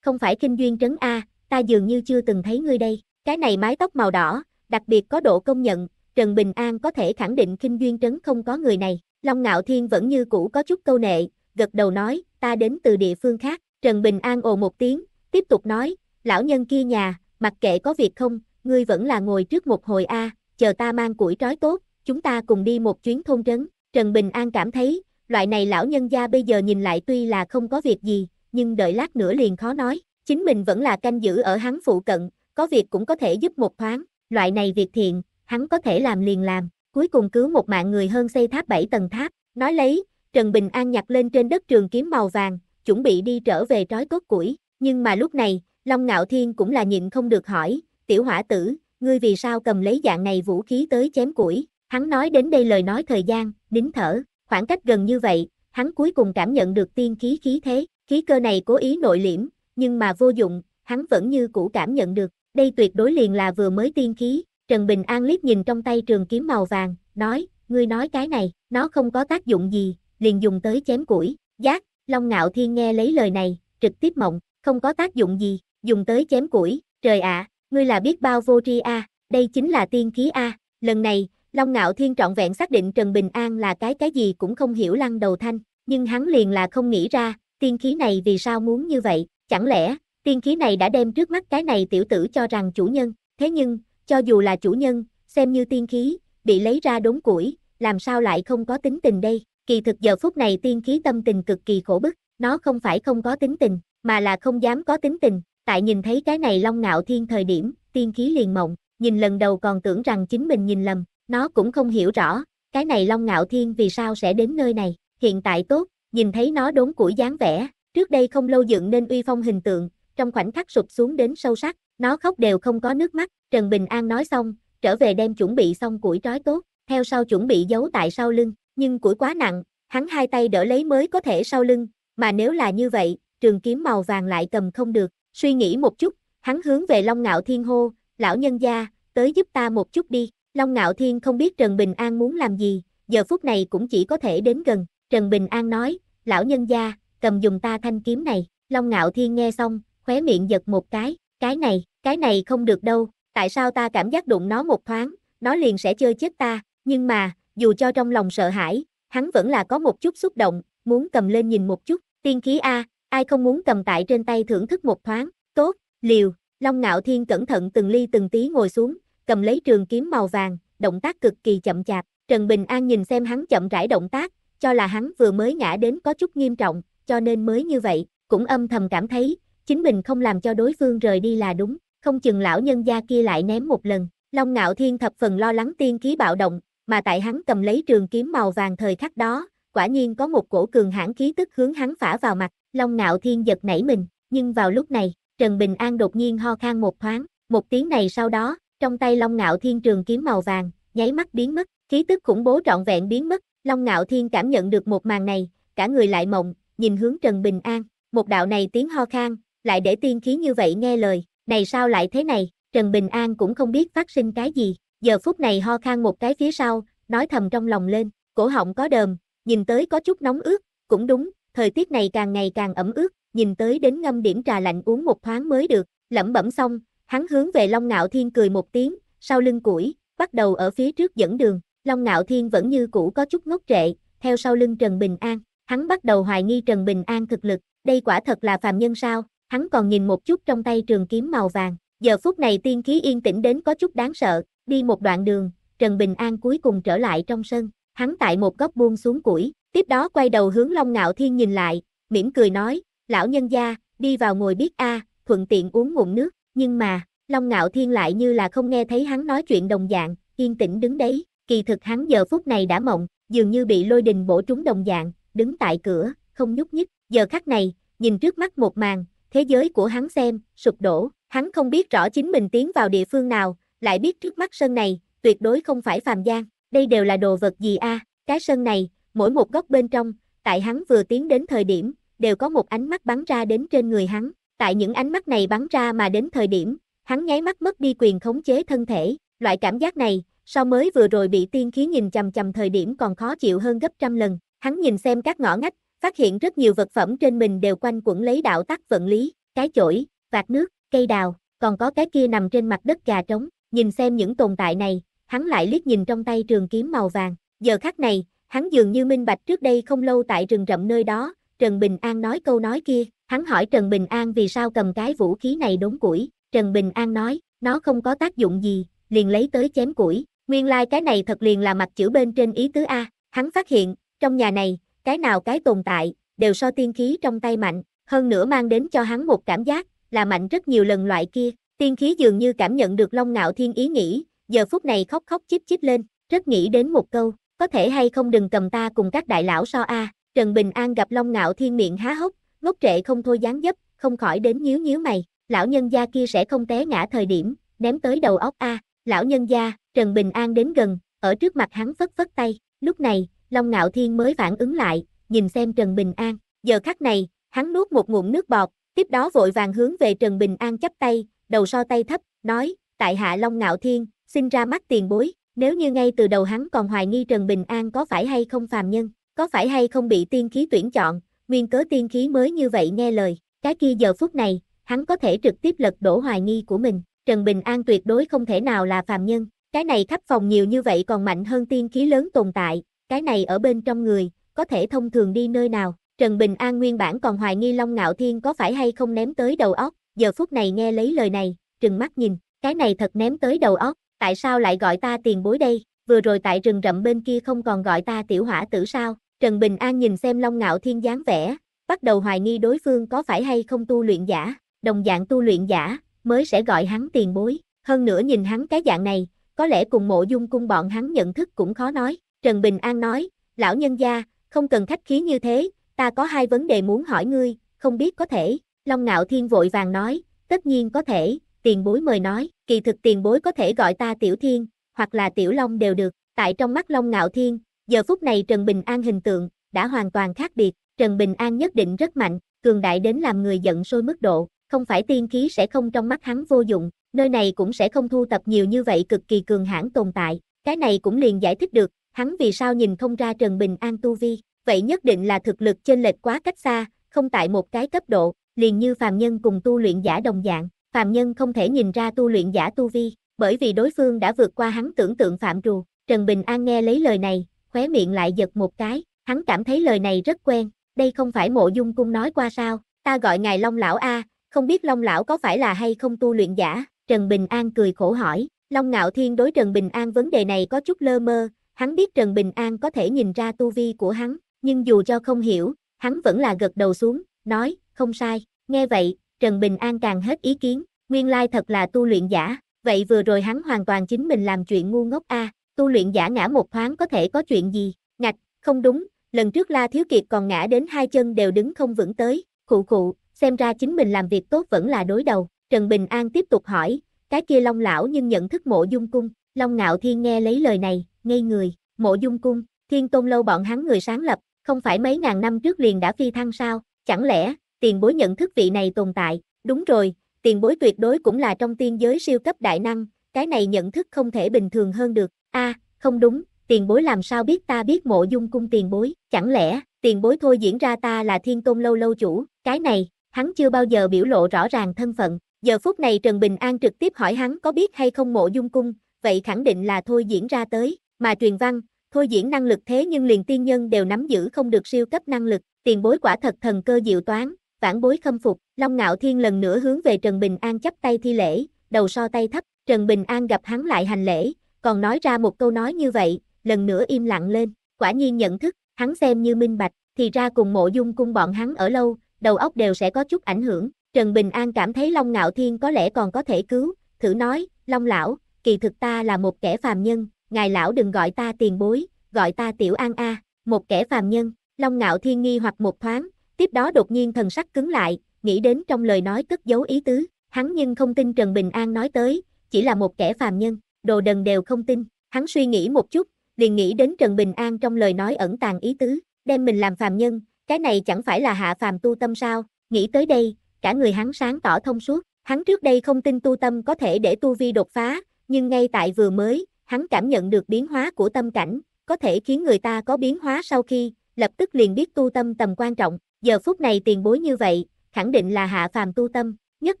không phải kinh duyên trấn A, ta dường như chưa từng thấy ngươi đây. Cái này mái tóc màu đỏ, đặc biệt có độ công nhận, Trần Bình An có thể khẳng định kinh duyên trấn không có người này. Long Ngạo Thiên vẫn như cũ có chút câu nệ, gật đầu nói, ta đến từ địa phương khác. Trần Bình An ồ một tiếng, tiếp tục nói, lão nhân kia nhà, mặc kệ có việc không, ngươi vẫn là ngồi trước một hồi A, chờ ta mang củi trói tốt, chúng ta cùng đi một chuyến thôn trấn. Trần Bình An cảm thấy, loại này lão nhân gia bây giờ nhìn lại tuy là không có việc gì, nhưng đợi lát nữa liền khó nói, chính mình vẫn là canh giữ ở hắn phụ cận, có việc cũng có thể giúp một thoáng, loại này việc thiện, hắn có thể làm liền làm, cuối cùng cứu một mạng người hơn xây tháp 7 tầng tháp, nói lấy, Trần Bình An nhặt lên trên đất trường kiếm màu vàng, chuẩn bị đi trở về trói cốt củi, nhưng mà lúc này, Long Ngạo Thiên cũng là nhịn không được hỏi, tiểu hỏa tử, ngươi vì sao cầm lấy dạng này vũ khí tới chém củi, hắn nói đến đây lời nói thời gian, nín thở, khoảng cách gần như vậy, hắn cuối cùng cảm nhận được tiên khí khí thế, khí cơ này cố ý nội liễm, nhưng mà vô dụng, hắn vẫn như cũ cảm nhận được, đây tuyệt đối liền là vừa mới tiên khí, Trần Bình An liếc nhìn trong tay trường kiếm màu vàng, nói, ngươi nói cái này, nó không có tác dụng gì, liền dùng tới chém củi, giác, Long Ngạo Thiên nghe lấy lời này, trực tiếp mộng, không có tác dụng gì, dùng tới chém củi, trời ạ, ngươi là biết bao vô tri a, đây chính là tiên khí a, lần này, Long Ngạo Thiên trọn vẹn xác định Trần Bình An là cái cái gì cũng không hiểu lăng đầu thanh, nhưng hắn liền là không nghĩ ra, tiên khí này vì sao muốn như vậy, chẳng lẽ, Tiên khí này đã đem trước mắt cái này tiểu tử cho rằng chủ nhân, thế nhưng, cho dù là chủ nhân, xem như tiên khí, bị lấy ra đốn củi, làm sao lại không có tính tình đây? Kỳ thực giờ phút này tiên khí tâm tình cực kỳ khổ bức, nó không phải không có tính tình, mà là không dám có tính tình. Tại nhìn thấy cái này long ngạo thiên thời điểm, tiên khí liền mộng, nhìn lần đầu còn tưởng rằng chính mình nhìn lầm, nó cũng không hiểu rõ, cái này long ngạo thiên vì sao sẽ đến nơi này, hiện tại tốt, nhìn thấy nó đốn củi dáng vẻ, trước đây không lâu dựng nên uy phong hình tượng, trong khoảnh khắc sụp xuống đến sâu sắc, nó khóc đều không có nước mắt, Trần Bình An nói xong, trở về đem chuẩn bị xong củi trói tốt, theo sau chuẩn bị giấu tại sau lưng, nhưng củi quá nặng, hắn hai tay đỡ lấy mới có thể sau lưng, mà nếu là như vậy, trường kiếm màu vàng lại cầm không được, suy nghĩ một chút, hắn hướng về Long Ngạo Thiên hô, lão nhân gia, tới giúp ta một chút đi, Long Ngạo Thiên không biết Trần Bình An muốn làm gì, giờ phút này cũng chỉ có thể đến gần, Trần Bình An nói, lão nhân gia, cầm dùng ta thanh kiếm này, Long Ngạo Thiên nghe xong, khóe miệng giật một cái, cái này, cái này không được đâu, tại sao ta cảm giác đụng nó một thoáng, nó liền sẽ chơi chết ta, nhưng mà, dù cho trong lòng sợ hãi, hắn vẫn là có một chút xúc động, muốn cầm lên nhìn một chút, tiên khí A, ai không muốn cầm tại trên tay thưởng thức một thoáng, tốt, liều, Long Ngạo Thiên cẩn thận từng ly từng tí ngồi xuống, cầm lấy trường kiếm màu vàng, động tác cực kỳ chậm chạp, Trần Bình An nhìn xem hắn chậm rãi động tác, cho là hắn vừa mới ngã đến có chút nghiêm trọng, cho nên mới như vậy, cũng âm thầm cảm thấy, chính mình không làm cho đối phương rời đi là đúng, không chừng lão nhân gia kia lại ném một lần. Long Ngạo Thiên thập phần lo lắng tiên khí bạo động, mà tại hắn cầm lấy trường kiếm màu vàng thời khắc đó, quả nhiên có một cổ cường hãn khí tức hướng hắn phả vào mặt, Long Ngạo Thiên giật nảy mình, nhưng vào lúc này, Trần Bình An đột nhiên ho khan một thoáng, một tiếng này sau đó, trong tay Long Ngạo Thiên trường kiếm màu vàng, nháy mắt biến mất, khí tức khủng bố trọn vẹn biến mất, Long Ngạo Thiên cảm nhận được một màn này, cả người lại mộng, nhìn hướng Trần Bình An, một đạo này tiếng ho khan, lại để tiên khí như vậy nghe lời, này sao lại thế này, Trần Bình An cũng không biết phát sinh cái gì, giờ phút này ho khan một cái phía sau, nói thầm trong lòng lên, cổ họng có đờm, nhìn tới có chút nóng ướt, cũng đúng, thời tiết này càng ngày càng ẩm ướt, nhìn tới đến ngâm điểm trà lạnh uống một thoáng mới được, lẩm bẩm xong, hắn hướng về Long Ngạo Thiên cười một tiếng, sau lưng củi, bắt đầu ở phía trước dẫn đường, Long Ngạo Thiên vẫn như cũ có chút ngốc trệ, theo sau lưng Trần Bình An, hắn bắt đầu hoài nghi Trần Bình An thực lực, đây quả thật là phàm nhân sao, hắn còn nhìn một chút trong tay trường kiếm màu vàng. Giờ phút này tiên khí yên tĩnh đến có chút đáng sợ, đi một đoạn đường, Trần Bình An cuối cùng trở lại trong sân, hắn tại một góc buông xuống củi, tiếp đó quay đầu hướng Long Ngạo Thiên nhìn lại, mỉm cười nói, lão nhân gia, đi vào ngồi biết a, thuận tiện uống ngụm nước, nhưng mà, Long Ngạo Thiên lại như là không nghe thấy hắn nói chuyện đồng dạng, yên tĩnh đứng đấy, kỳ thực hắn giờ phút này đã mộng, dường như bị lôi đình bổ trúng đồng dạng, đứng tại cửa, không nhúc nhích, giờ khắc này, nhìn trước mắt một màn, thế giới của hắn xem, sụp đổ, hắn không biết rõ chính mình tiến vào địa phương nào, lại biết trước mắt sân này, tuyệt đối không phải phàm gian, đây đều là đồ vật gì a? cái sân này, mỗi một góc bên trong, tại hắn vừa tiến đến thời điểm, đều có một ánh mắt bắn ra đến trên người hắn, tại những ánh mắt này bắn ra mà đến thời điểm, hắn nháy mắt mất đi quyền khống chế thân thể, loại cảm giác này, sau mới vừa rồi bị tiên khí nhìn chằm chằm thời điểm còn khó chịu hơn gấp trăm lần, hắn nhìn xem các ngõ ngách phát hiện rất nhiều vật phẩm trên mình đều quanh quẩn lấy đạo tắc vận lý, cái chổi, vạt nước, cây đào, còn có cái kia nằm trên mặt đất gà trống, nhìn xem những tồn tại này, hắn lại liếc nhìn trong tay trường kiếm màu vàng, giờ khắc này, hắn dường như minh bạch trước đây không lâu tại rừng rậm nơi đó, Trần Bình An nói câu nói kia, hắn hỏi Trần Bình An vì sao cầm cái vũ khí này đốn củi, Trần Bình An nói, nó không có tác dụng gì, liền lấy tới chém củi, nguyên lai like cái này thật liền là mặt chữ bên trên ý tứ A, hắn phát hiện, trong nhà này, cái nào cái tồn tại, đều so tiên khí trong tay mạnh, hơn nữa mang đến cho hắn một cảm giác, là mạnh rất nhiều lần loại kia, tiên khí dường như cảm nhận được long ngạo thiên ý nghĩ, giờ phút này khóc khóc chít chít lên, rất nghĩ đến một câu, có thể hay không đừng cầm ta cùng các đại lão so a Trần Bình An gặp long ngạo thiên miệng há hốc, ngốc trệ không thôi dáng dấp, không khỏi đến nhíu nhíu mày, lão nhân gia kia sẽ không té ngã thời điểm, ném tới đầu óc a lão nhân gia, Trần Bình An đến gần, ở trước mặt hắn phất phất tay, lúc này, Long Ngạo Thiên mới phản ứng lại, nhìn xem Trần Bình An, giờ khắc này, hắn nuốt một ngụm nước bọt, tiếp đó vội vàng hướng về Trần Bình An chắp tay, đầu so tay thấp, nói, tại hạ Long Ngạo Thiên, xin ra mắt tiền bối, nếu như ngay từ đầu hắn còn hoài nghi Trần Bình An có phải hay không phàm nhân, có phải hay không bị tiên khí tuyển chọn, nguyên cớ tiên khí mới như vậy nghe lời, cái kia giờ phút này, hắn có thể trực tiếp lật đổ hoài nghi của mình, Trần Bình An tuyệt đối không thể nào là phàm nhân, cái này khắp phòng nhiều như vậy còn mạnh hơn tiên khí lớn tồn tại, cái này ở bên trong người, có thể thông thường đi nơi nào. Trần Bình An nguyên bản còn hoài nghi Long Ngạo Thiên có phải hay không ném tới đầu óc, giờ phút này nghe lấy lời này, trừng mắt nhìn, cái này thật ném tới đầu óc, tại sao lại gọi ta tiền bối đây, vừa rồi tại rừng rậm bên kia không còn gọi ta tiểu hỏa tử sao, Trần Bình An nhìn xem Long Ngạo Thiên dáng vẻ, bắt đầu hoài nghi đối phương có phải hay không tu luyện giả, đồng dạng tu luyện giả, mới sẽ gọi hắn tiền bối, hơn nữa nhìn hắn cái dạng này, có lẽ cùng mộ dung cung bọn hắn nhận thức cũng khó nói, Trần Bình An nói, lão nhân gia, không cần khách khí như thế, ta có hai vấn đề muốn hỏi ngươi, không biết có thể. Long Ngạo Thiên vội vàng nói, tất nhiên có thể, tiền bối mời nói, kỳ thực tiền bối có thể gọi ta Tiểu Thiên, hoặc là Tiểu Long đều được, tại trong mắt Long Ngạo Thiên, giờ phút này Trần Bình An hình tượng, đã hoàn toàn khác biệt, Trần Bình An nhất định rất mạnh, cường đại đến làm người giận sôi mức độ, không phải tiên khí sẽ không trong mắt hắn vô dụng, nơi này cũng sẽ không thu tập nhiều như vậy cực kỳ cường hãn tồn tại, cái này cũng liền giải thích được, hắn vì sao nhìn không ra Trần Bình An tu vi, vậy nhất định là thực lực chênh lệch quá cách xa, không tại một cái cấp độ, liền như phàm nhân cùng tu luyện giả đồng dạng, phàm nhân không thể nhìn ra tu luyện giả tu vi, bởi vì đối phương đã vượt qua hắn tưởng tượng phạm trù, Trần Bình An nghe lấy lời này, khóe miệng lại giật một cái, hắn cảm thấy lời này rất quen, đây không phải mộ dung cung nói qua sao, ta gọi ngài Long Lão A, không biết Long Lão có phải là hay không tu luyện giả, Trần Bình An cười khổ hỏi, Long Ngạo Thiên đối Trần Bình An vấn đề này có chút lơ mơ, hắn biết Trần Bình An có thể nhìn ra tu vi của hắn, nhưng dù cho không hiểu, hắn vẫn là gật đầu xuống, nói, không sai, nghe vậy, Trần Bình An càng hết ý kiến, nguyên lai thật là tu luyện giả, vậy vừa rồi hắn hoàn toàn chính mình làm chuyện ngu ngốc a, tu luyện giả ngã một thoáng có thể có chuyện gì, ngạch, không đúng, lần trước La Thiếu Kiệt còn ngã đến hai chân đều đứng không vững tới, khụ khụ, xem ra chính mình làm việc tốt vẫn là đối đầu, Trần Bình An tiếp tục hỏi, cái kia Long lão nhưng nhận thức mộ dung cung, Long Ngạo Thiên nghe lấy lời này, ngây người, mộ dung cung, thiên tôn lâu bọn hắn người sáng lập, không phải mấy ngàn năm trước liền đã phi thăng sao, chẳng lẽ, tiền bối nhận thức vị này tồn tại, đúng rồi, tiền bối tuyệt đối cũng là trong tiên giới siêu cấp đại năng, cái này nhận thức không thể bình thường hơn được, a không đúng, tiền bối làm sao biết ta biết mộ dung cung tiền bối, chẳng lẽ, tiền bối thôi diễn ra ta là thiên tôn lâu lâu chủ, cái này, hắn chưa bao giờ biểu lộ rõ ràng thân phận, giờ phút này Trần Bình An trực tiếp hỏi hắn có biết hay không mộ dung cung, vậy khẳng định là thôi diễn ra tới, mà truyền văn, thôi diễn năng lực thế nhưng liền tiên nhân đều nắm giữ không được siêu cấp năng lực, tiền bối quả thật thần cơ diệu toán, vãn bối khâm phục, Long Ngạo Thiên lần nữa hướng về Trần Bình An chắp tay thi lễ, đầu so tay thấp, Trần Bình An gặp hắn lại hành lễ, còn nói ra một câu nói như vậy, lần nữa im lặng lên, quả nhiên nhận thức, hắn xem như minh bạch, thì ra cùng mộ dung cung bọn hắn ở lâu, đầu óc đều sẽ có chút ảnh hưởng, Trần Bình An cảm thấy Long Ngạo Thiên có lẽ còn có thể cứu, thử nói, Long Lão, kỳ thực ta là một kẻ phàm nhân, ngài lão đừng gọi ta tiền bối, gọi ta tiểu an a, một kẻ phàm nhân, long ngạo thiên nghi hoặc một thoáng, tiếp đó đột nhiên thần sắc cứng lại, nghĩ đến trong lời nói cất giấu ý tứ, hắn nhưng không tin Trần Bình An nói tới, chỉ là một kẻ phàm nhân, đồ đần đều không tin, hắn suy nghĩ một chút, liền nghĩ đến Trần Bình An trong lời nói ẩn tàng ý tứ, đem mình làm phàm nhân, cái này chẳng phải là hạ phàm tu tâm sao, nghĩ tới đây, cả người hắn sáng tỏ thông suốt, hắn trước đây không tin tu tâm có thể để tu vi đột phá, nhưng ngay tại vừa mới, hắn cảm nhận được biến hóa của tâm cảnh, có thể khiến người ta có biến hóa sau khi, lập tức liền biết tu tâm tầm quan trọng, giờ phút này tiền bối như vậy, khẳng định là hạ phàm tu tâm, nhất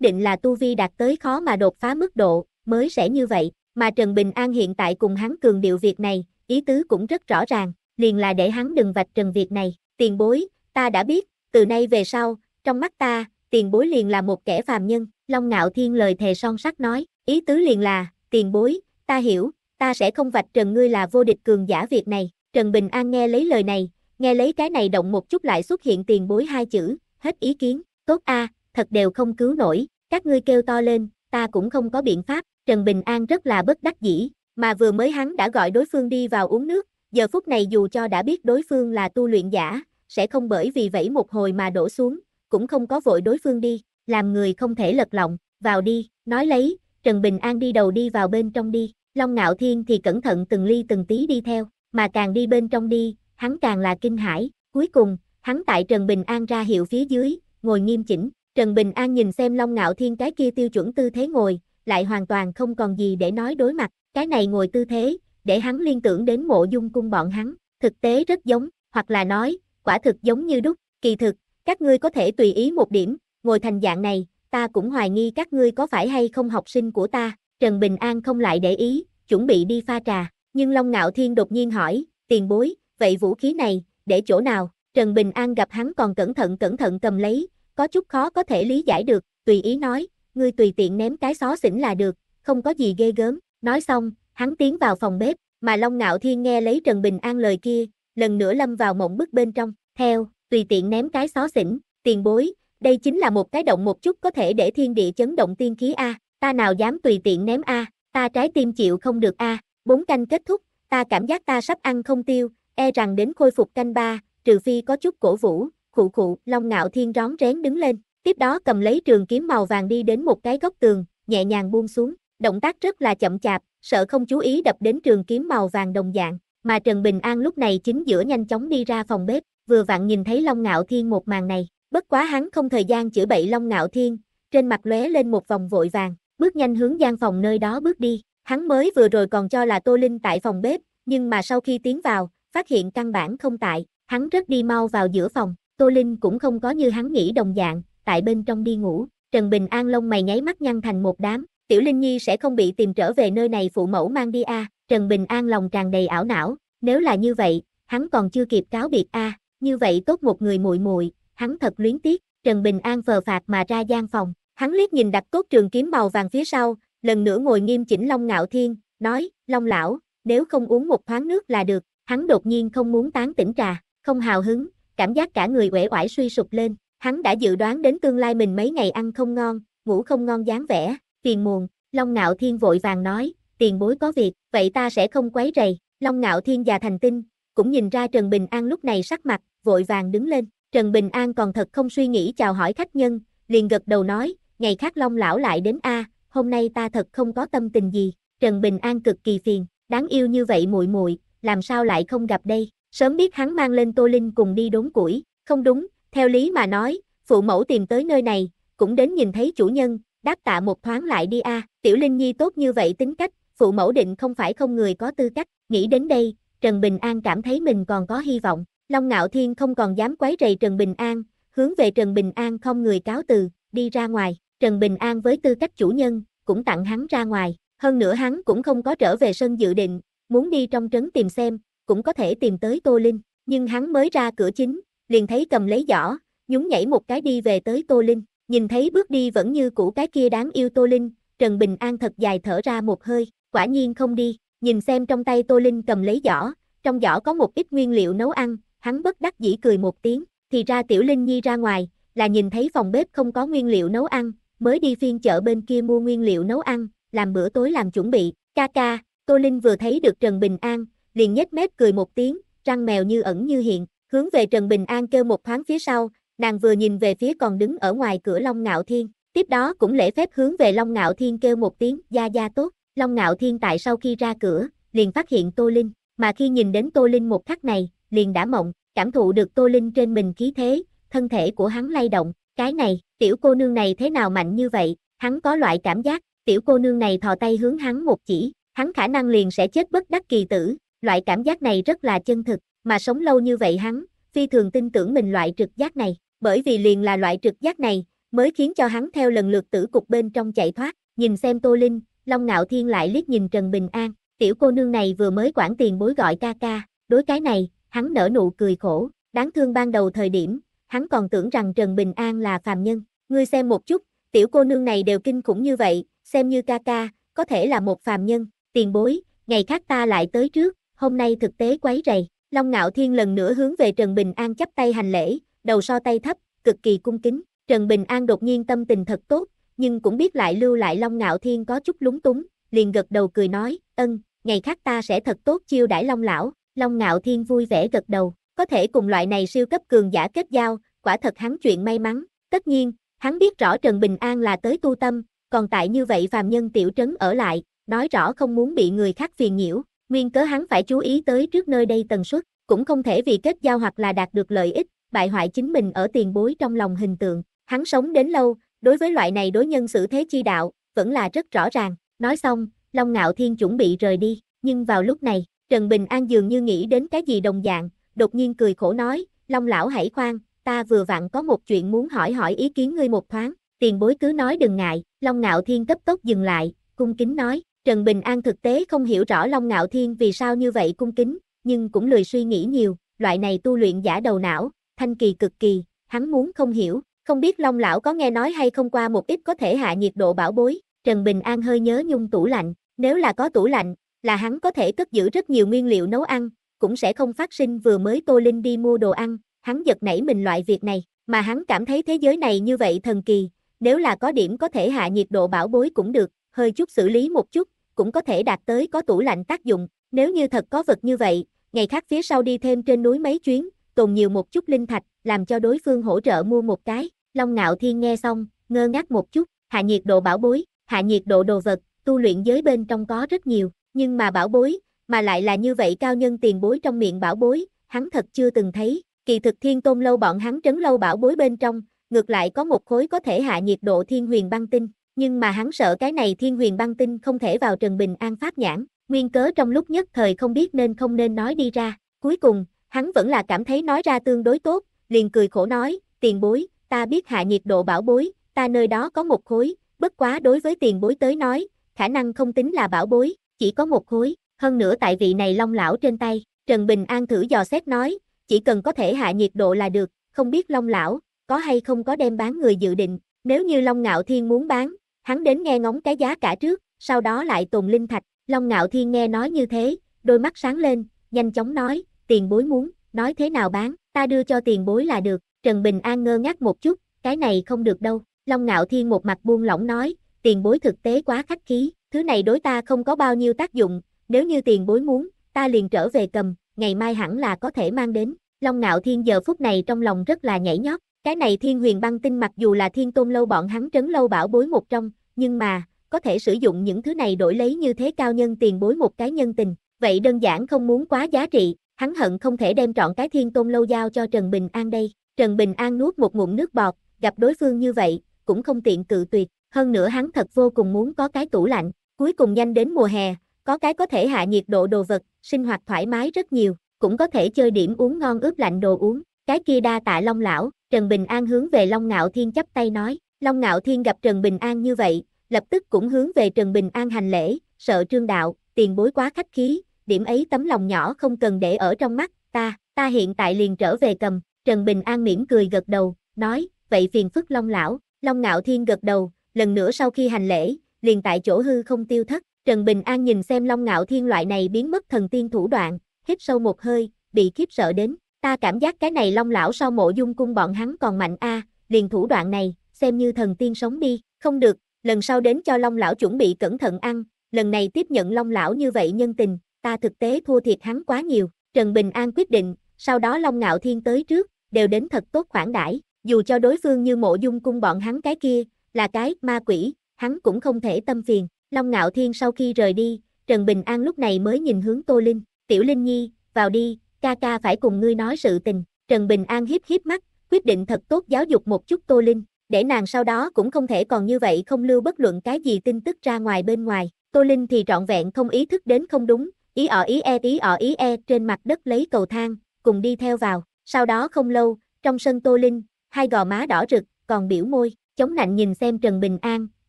định là tu vi đạt tới khó mà đột phá mức độ, mới sẽ như vậy, mà Trần Bình An hiện tại cùng hắn cường điệu việc này, ý tứ cũng rất rõ ràng, liền là để hắn đừng vạch trần việc này, tiền bối, ta đã biết, từ nay về sau, trong mắt ta, tiền bối liền là một kẻ phàm nhân, Long Ngạo Thiên lời thề son sắt nói, ý tứ liền là, tiền bối, ta hiểu, ta sẽ không vạch trần ngươi là vô địch cường giả việc này. Trần Bình An nghe lấy lời này, nghe lấy cái này động một chút lại xuất hiện tiền bối hai chữ, hết ý kiến, tốt a, thật đều không cứu nổi, các ngươi kêu to lên, ta cũng không có biện pháp, Trần Bình An rất là bất đắc dĩ, mà vừa mới hắn đã gọi đối phương đi vào uống nước, giờ phút này dù cho đã biết đối phương là tu luyện giả, sẽ không bởi vì vẫy một hồi mà đổ xuống, cũng không có vội đối phương đi, làm người không thể lật lọng, vào đi, nói lấy, Trần Bình An đi đầu đi vào bên trong đi, Long Ngạo Thiên thì cẩn thận từng ly từng tí đi theo, mà càng đi bên trong đi, hắn càng là kinh hãi. Cuối cùng, hắn tại Trần Bình An ra hiệu phía dưới, ngồi nghiêm chỉnh. Trần Bình An nhìn xem Long Ngạo Thiên cái kia tiêu chuẩn tư thế ngồi, lại hoàn toàn không còn gì để nói đối mặt. Cái này ngồi tư thế, để hắn liên tưởng đến mộ dung cung bọn hắn, thực tế rất giống, hoặc là nói, quả thực giống như đúc, kỳ thực, các ngươi có thể tùy ý một điểm, ngồi thành dạng này, ta cũng hoài nghi các ngươi có phải hay không học sinh của ta, Trần Bình An không lại để ý, chuẩn bị đi pha trà, nhưng Long Ngạo Thiên đột nhiên hỏi, tiền bối, vậy vũ khí này, để chỗ nào? Trần Bình An gặp hắn còn cẩn thận cẩn thận cầm lấy, có chút khó có thể lý giải được, tùy ý nói, ngươi tùy tiện ném cái xó xỉnh là được, không có gì ghê gớm, nói xong, hắn tiến vào phòng bếp, mà Long Ngạo Thiên nghe lấy Trần Bình An lời kia, lần nữa lâm vào mộng bức bên trong, theo, tùy tiện ném cái xó xỉnh, tiền bối, đây chính là một cái động một chút có thể để thiên địa chấn động tiên khí A, ta nào dám tùy tiện ném a, ta trái tim chịu không được a, à, bốn canh kết thúc, ta cảm giác ta sắp ăn không tiêu, e rằng đến khôi phục canh ba, trừ phi có chút cổ vũ, khụ khụ, Long Ngạo Thiên rón rén đứng lên, tiếp đó cầm lấy trường kiếm màu vàng đi đến một cái góc tường, nhẹ nhàng buông xuống, động tác rất là chậm chạp, sợ không chú ý đập đến trường kiếm màu vàng đồng dạng, mà Trần Bình An lúc này chính giữa nhanh chóng đi ra phòng bếp, vừa vặn nhìn thấy Long Ngạo Thiên một màn này, bất quá hắn không thời gian chữa bậy Long Ngạo Thiên, trên mặt lóe lên một vòng vội vàng, bước nhanh hướng gian phòng nơi đó bước đi. Hắn mới vừa rồi còn cho là Tô Linh tại phòng bếp, nhưng mà sau khi tiến vào, phát hiện căn bản không tại, hắn rất đi mau vào giữa phòng, Tô Linh cũng không có như hắn nghĩ đồng dạng, tại bên trong đi ngủ, Trần Bình An lông mày nháy mắt nhăn thành một đám, Tiểu Linh Nhi sẽ không bị tìm trở về nơi này phụ mẫu mang đi a. Trần Bình An lòng tràn đầy ảo não, nếu là như vậy, hắn còn chưa kịp cáo biệt a, như vậy tốt một người muội muội, hắn thật luyến tiếc, Trần Bình An phờ phạt mà ra gian phòng, Hắn liếc nhìn đặt cốt trường kiếm màu vàng phía sau, lần nữa ngồi nghiêm chỉnh Long Ngạo Thiên, nói, Long Lão, nếu không uống một thoáng nước là được, hắn đột nhiên không muốn tán tỉnh trà, không hào hứng, cảm giác cả người uể oải suy sụp lên, hắn đã dự đoán đến tương lai mình mấy ngày ăn không ngon, ngủ không ngon dáng vẻ, phiền muộn, Long Ngạo Thiên vội vàng nói, tiền bối có việc, vậy ta sẽ không quấy rầy, Long Ngạo Thiên già thành tinh, cũng nhìn ra Trần Bình An lúc này sắc mặt, vội vàng đứng lên, Trần Bình An còn thật không suy nghĩ chào hỏi khách nhân, liền gật đầu nói, ngày khác long lão lại đến a, hôm nay ta thật không có tâm tình gì, Trần Bình An cực kỳ phiền, đáng yêu như vậy muội muội, làm sao lại không gặp đây, sớm biết hắn mang lên Tô Linh cùng đi đốn củi, không đúng, theo lý mà nói, phụ mẫu tìm tới nơi này, cũng đến nhìn thấy chủ nhân, đáp tạ một thoáng lại đi a, tiểu Linh Nhi tốt như vậy tính cách, phụ mẫu định không phải không người có tư cách, nghĩ đến đây, Trần Bình An cảm thấy mình còn có hy vọng, Long Ngạo Thiên không còn dám quấy rầy Trần Bình An, hướng về Trần Bình An không người cáo từ, đi ra ngoài, Trần Bình An với tư cách chủ nhân, cũng tặng hắn ra ngoài, hơn nữa hắn cũng không có trở về sân dự định, muốn đi trong trấn tìm xem, cũng có thể tìm tới Tô Linh, nhưng hắn mới ra cửa chính, liền thấy cầm lấy giỏ, nhún nhảy một cái đi về tới Tô Linh, nhìn thấy bước đi vẫn như cũ cái kia đáng yêu Tô Linh, Trần Bình An thật dài thở ra một hơi, quả nhiên không đi, nhìn xem trong tay Tô Linh cầm lấy giỏ, trong giỏ có một ít nguyên liệu nấu ăn, hắn bất đắc dĩ cười một tiếng, thì ra Tiểu Linh Nhi ra ngoài, là nhìn thấy phòng bếp không có nguyên liệu nấu ăn, mới đi phiên chợ bên kia mua nguyên liệu nấu ăn, làm bữa tối làm chuẩn bị, ca ca, Tô Linh vừa thấy được Trần Bình An, liền nhếch mép cười một tiếng, răng mèo như ẩn như hiện, hướng về Trần Bình An kêu một thoáng phía sau, nàng vừa nhìn về phía còn đứng ở ngoài cửa Long Ngạo Thiên, tiếp đó cũng lễ phép hướng về Long Ngạo Thiên kêu một tiếng, gia gia tốt, Long Ngạo Thiên tại sau khi ra cửa, liền phát hiện Tô Linh, mà khi nhìn đến Tô Linh một khắc này, liền đã mộng, cảm thụ được Tô Linh trên mình khí thế, thân thể của hắn lay động, cái này, tiểu cô nương này thế nào mạnh như vậy, hắn có loại cảm giác, tiểu cô nương này thò tay hướng hắn một chỉ, hắn khả năng liền sẽ chết bất đắc kỳ tử, loại cảm giác này rất là chân thực, mà sống lâu như vậy hắn, phi thường tin tưởng mình loại trực giác này, bởi vì liền là loại trực giác này, mới khiến cho hắn theo lần lượt tử cục bên trong chạy thoát, nhìn xem Tô Linh, Long Ngạo Thiên lại liếc nhìn Trần Bình An, tiểu cô nương này vừa mới quản tiền bối gọi ca ca, đối cái này, hắn nở nụ cười khổ, đáng thương ban đầu thời điểm, hắn còn tưởng rằng Trần Bình An là phàm nhân. Ngươi xem một chút, tiểu cô nương này đều kinh khủng như vậy, xem như ca ca, có thể là một phàm nhân, tiền bối, ngày khác ta lại tới trước, hôm nay thực tế quấy rầy. Long Ngạo Thiên lần nữa hướng về Trần Bình An chắp tay hành lễ, đầu so tay thấp, cực kỳ cung kính. Trần Bình An đột nhiên tâm tình thật tốt, nhưng cũng biết lại lưu lại Long Ngạo Thiên có chút lúng túng, liền gật đầu cười nói, ân, ngày khác ta sẽ thật tốt chiêu đãi Long Lão. Long Ngạo Thiên vui vẻ gật đầu, có thể cùng loại này siêu cấp cường giả kết giao, quả thật hắn chuyện may mắn. Tất nhiên, hắn biết rõ Trần Bình An là tới tu tâm, còn tại như vậy phàm nhân tiểu trấn ở lại, nói rõ không muốn bị người khác phiền nhiễu, nguyên cớ hắn phải chú ý tới trước nơi đây tần suất, cũng không thể vì kết giao hoặc là đạt được lợi ích, bại hoại chính mình ở tiền bối trong lòng hình tượng. Hắn sống đến lâu, đối với loại này đối nhân xử thế chi đạo, vẫn là rất rõ ràng. Nói xong, Long Ngạo Thiên chuẩn bị rời đi, nhưng vào lúc này, Trần Bình An dường như nghĩ đến cái gì đồng dạng, đột nhiên cười khổ nói, Long lão hãy khoan, ta vừa vặn có một chuyện muốn hỏi hỏi ý kiến ngươi một thoáng, tiền bối cứ nói đừng ngại, Long Ngạo Thiên cấp tốc dừng lại, cung kính nói, Trần Bình An thực tế không hiểu rõ Long Ngạo Thiên vì sao như vậy cung kính, nhưng cũng lười suy nghĩ nhiều, loại này tu luyện giả đầu não, thanh kỳ cực kỳ, hắn muốn không hiểu, không biết Long lão có nghe nói hay không qua một ít có thể hạ nhiệt độ bảo bối, Trần Bình An hơi nhớ nhung tủ lạnh, nếu là có tủ lạnh, là hắn có thể cất giữ rất nhiều nguyên liệu nấu ăn, cũng sẽ không phát sinh vừa mới Tô Linh đi mua đồ ăn, hắn giật nảy mình loại việc này, mà hắn cảm thấy thế giới này như vậy thần kỳ, nếu là có điểm có thể hạ nhiệt độ bảo bối cũng được, hơi chút xử lý một chút, cũng có thể đạt tới có tủ lạnh tác dụng, nếu như thật có vật như vậy, ngày khác phía sau đi thêm trên núi mấy chuyến, tồn nhiều một chút linh thạch, làm cho đối phương hỗ trợ mua một cái, Long Ngạo Thiên nghe xong, ngơ ngác một chút, hạ nhiệt độ bảo bối, hạ nhiệt độ đồ vật, tu luyện giới bên trong có rất nhiều, nhưng mà bảo bối, mà lại là như vậy cao nhân tiền bối trong miệng bảo bối, hắn thật chưa từng thấy, kỳ thực thiên tôn lâu bọn hắn trấn lâu bảo bối bên trong, ngược lại có một khối có thể hạ nhiệt độ thiên huyền băng tinh, nhưng mà hắn sợ cái này thiên huyền băng tinh không thể vào Trần Bình An pháp nhãn, nguyên cớ trong lúc nhất thời không biết nên không nên nói đi ra, cuối cùng, hắn vẫn là cảm thấy nói ra tương đối tốt, liền cười khổ nói, tiền bối, ta biết hạ nhiệt độ bảo bối, ta nơi đó có một khối, bất quá đối với tiền bối tới nói, khả năng không tính là bảo bối, chỉ có một khối, hơn nữa tại vị này long lão trên tay, Trần Bình An thử dò xét nói, chỉ cần có thể hạ nhiệt độ là được, không biết long lão, có hay không có đem bán người dự định, nếu như long ngạo thiên muốn bán, hắn đến nghe ngóng cái giá cả trước, sau đó lại tùng linh thạch, long ngạo thiên nghe nói như thế, đôi mắt sáng lên, nhanh chóng nói, tiền bối muốn, nói thế nào bán, ta đưa cho tiền bối là được, Trần Bình An ngơ ngác một chút, cái này không được đâu, long ngạo thiên một mặt buông lỏng nói, tiền bối thực tế quá khách khí, thứ này đối ta không có bao nhiêu tác dụng, nếu như tiền bối muốn, ta liền trở về cầm, ngày mai hẳn là có thể mang đến. Long Ngạo Thiên giờ phút này trong lòng rất là nhảy nhót, cái này Thiên Huyền Băng Tinh mặc dù là Thiên Tôn lâu bọn hắn trấn lâu bảo bối một trong, nhưng mà, có thể sử dụng những thứ này đổi lấy như thế cao nhân tiền bối một cái nhân tình, vậy đơn giản không muốn quá giá trị, hắn hận không thể đem trọn cái Thiên Tôn lâu giao cho Trần Bình An đây. Trần Bình An nuốt một ngụm nước bọt, gặp đối phương như vậy, cũng không tiện cự tuyệt, hơn nữa hắn thật vô cùng muốn có cái tủ lạnh, cuối cùng nhanh đến mùa hè, có cái có thể hạ nhiệt độ đồ vật, sinh hoạt thoải mái rất nhiều, cũng có thể chơi điểm uống ngon ướp lạnh đồ uống. Cái kia đa tạ Long lão, Trần Bình An hướng về Long Ngạo Thiên chắp tay nói, Long Ngạo Thiên gặp Trần Bình An như vậy, lập tức cũng hướng về Trần Bình An hành lễ, sợ trương đạo, tiền bối quá khách khí, điểm ấy tấm lòng nhỏ không cần để ở trong mắt, ta, ta hiện tại liền trở về cầm, Trần Bình An mỉm cười gật đầu, nói, vậy phiền phức Long Lão, Long Ngạo Thiên gật đầu, lần nữa sau khi hành lễ, liền tại chỗ hư không tiêu thất, Trần Bình An nhìn xem Long Ngạo Thiên loại này biến mất thần tiên thủ đoạn, hít sâu một hơi, bị khiếp sợ đến, ta cảm giác cái này Long lão sau mộ dung cung bọn hắn còn mạnh a, liền thủ đoạn này, xem như thần tiên sống đi, không được, lần sau đến cho Long lão chuẩn bị cẩn thận ăn, lần này tiếp nhận Long lão như vậy nhân tình, ta thực tế thua thiệt hắn quá nhiều, Trần Bình An quyết định, sau đó Long Ngạo Thiên tới trước, đều đến thật tốt khoản đãi, dù cho đối phương như mộ dung cung bọn hắn cái kia, là cái ma quỷ, hắn cũng không thể tâm phiền, Long Ngạo Thiên sau khi rời đi, Trần Bình An lúc này mới nhìn hướng Tô Linh, Tiểu Linh Nhi, vào đi, ca ca phải cùng ngươi nói sự tình, Trần Bình An hiếp hiếp mắt, quyết định thật tốt giáo dục một chút Tô Linh, để nàng sau đó cũng không thể còn như vậy không lưu bất luận cái gì tin tức ra ngoài bên ngoài, Tô Linh thì trọn vẹn không ý thức đến không đúng, ý ở ý e ý ở ý e trên mặt đất lấy cầu thang, cùng đi theo vào, sau đó không lâu, trong sân Tô Linh, hai gò má đỏ rực, còn biểu môi, chống nạnh nhìn xem Trần Bình An,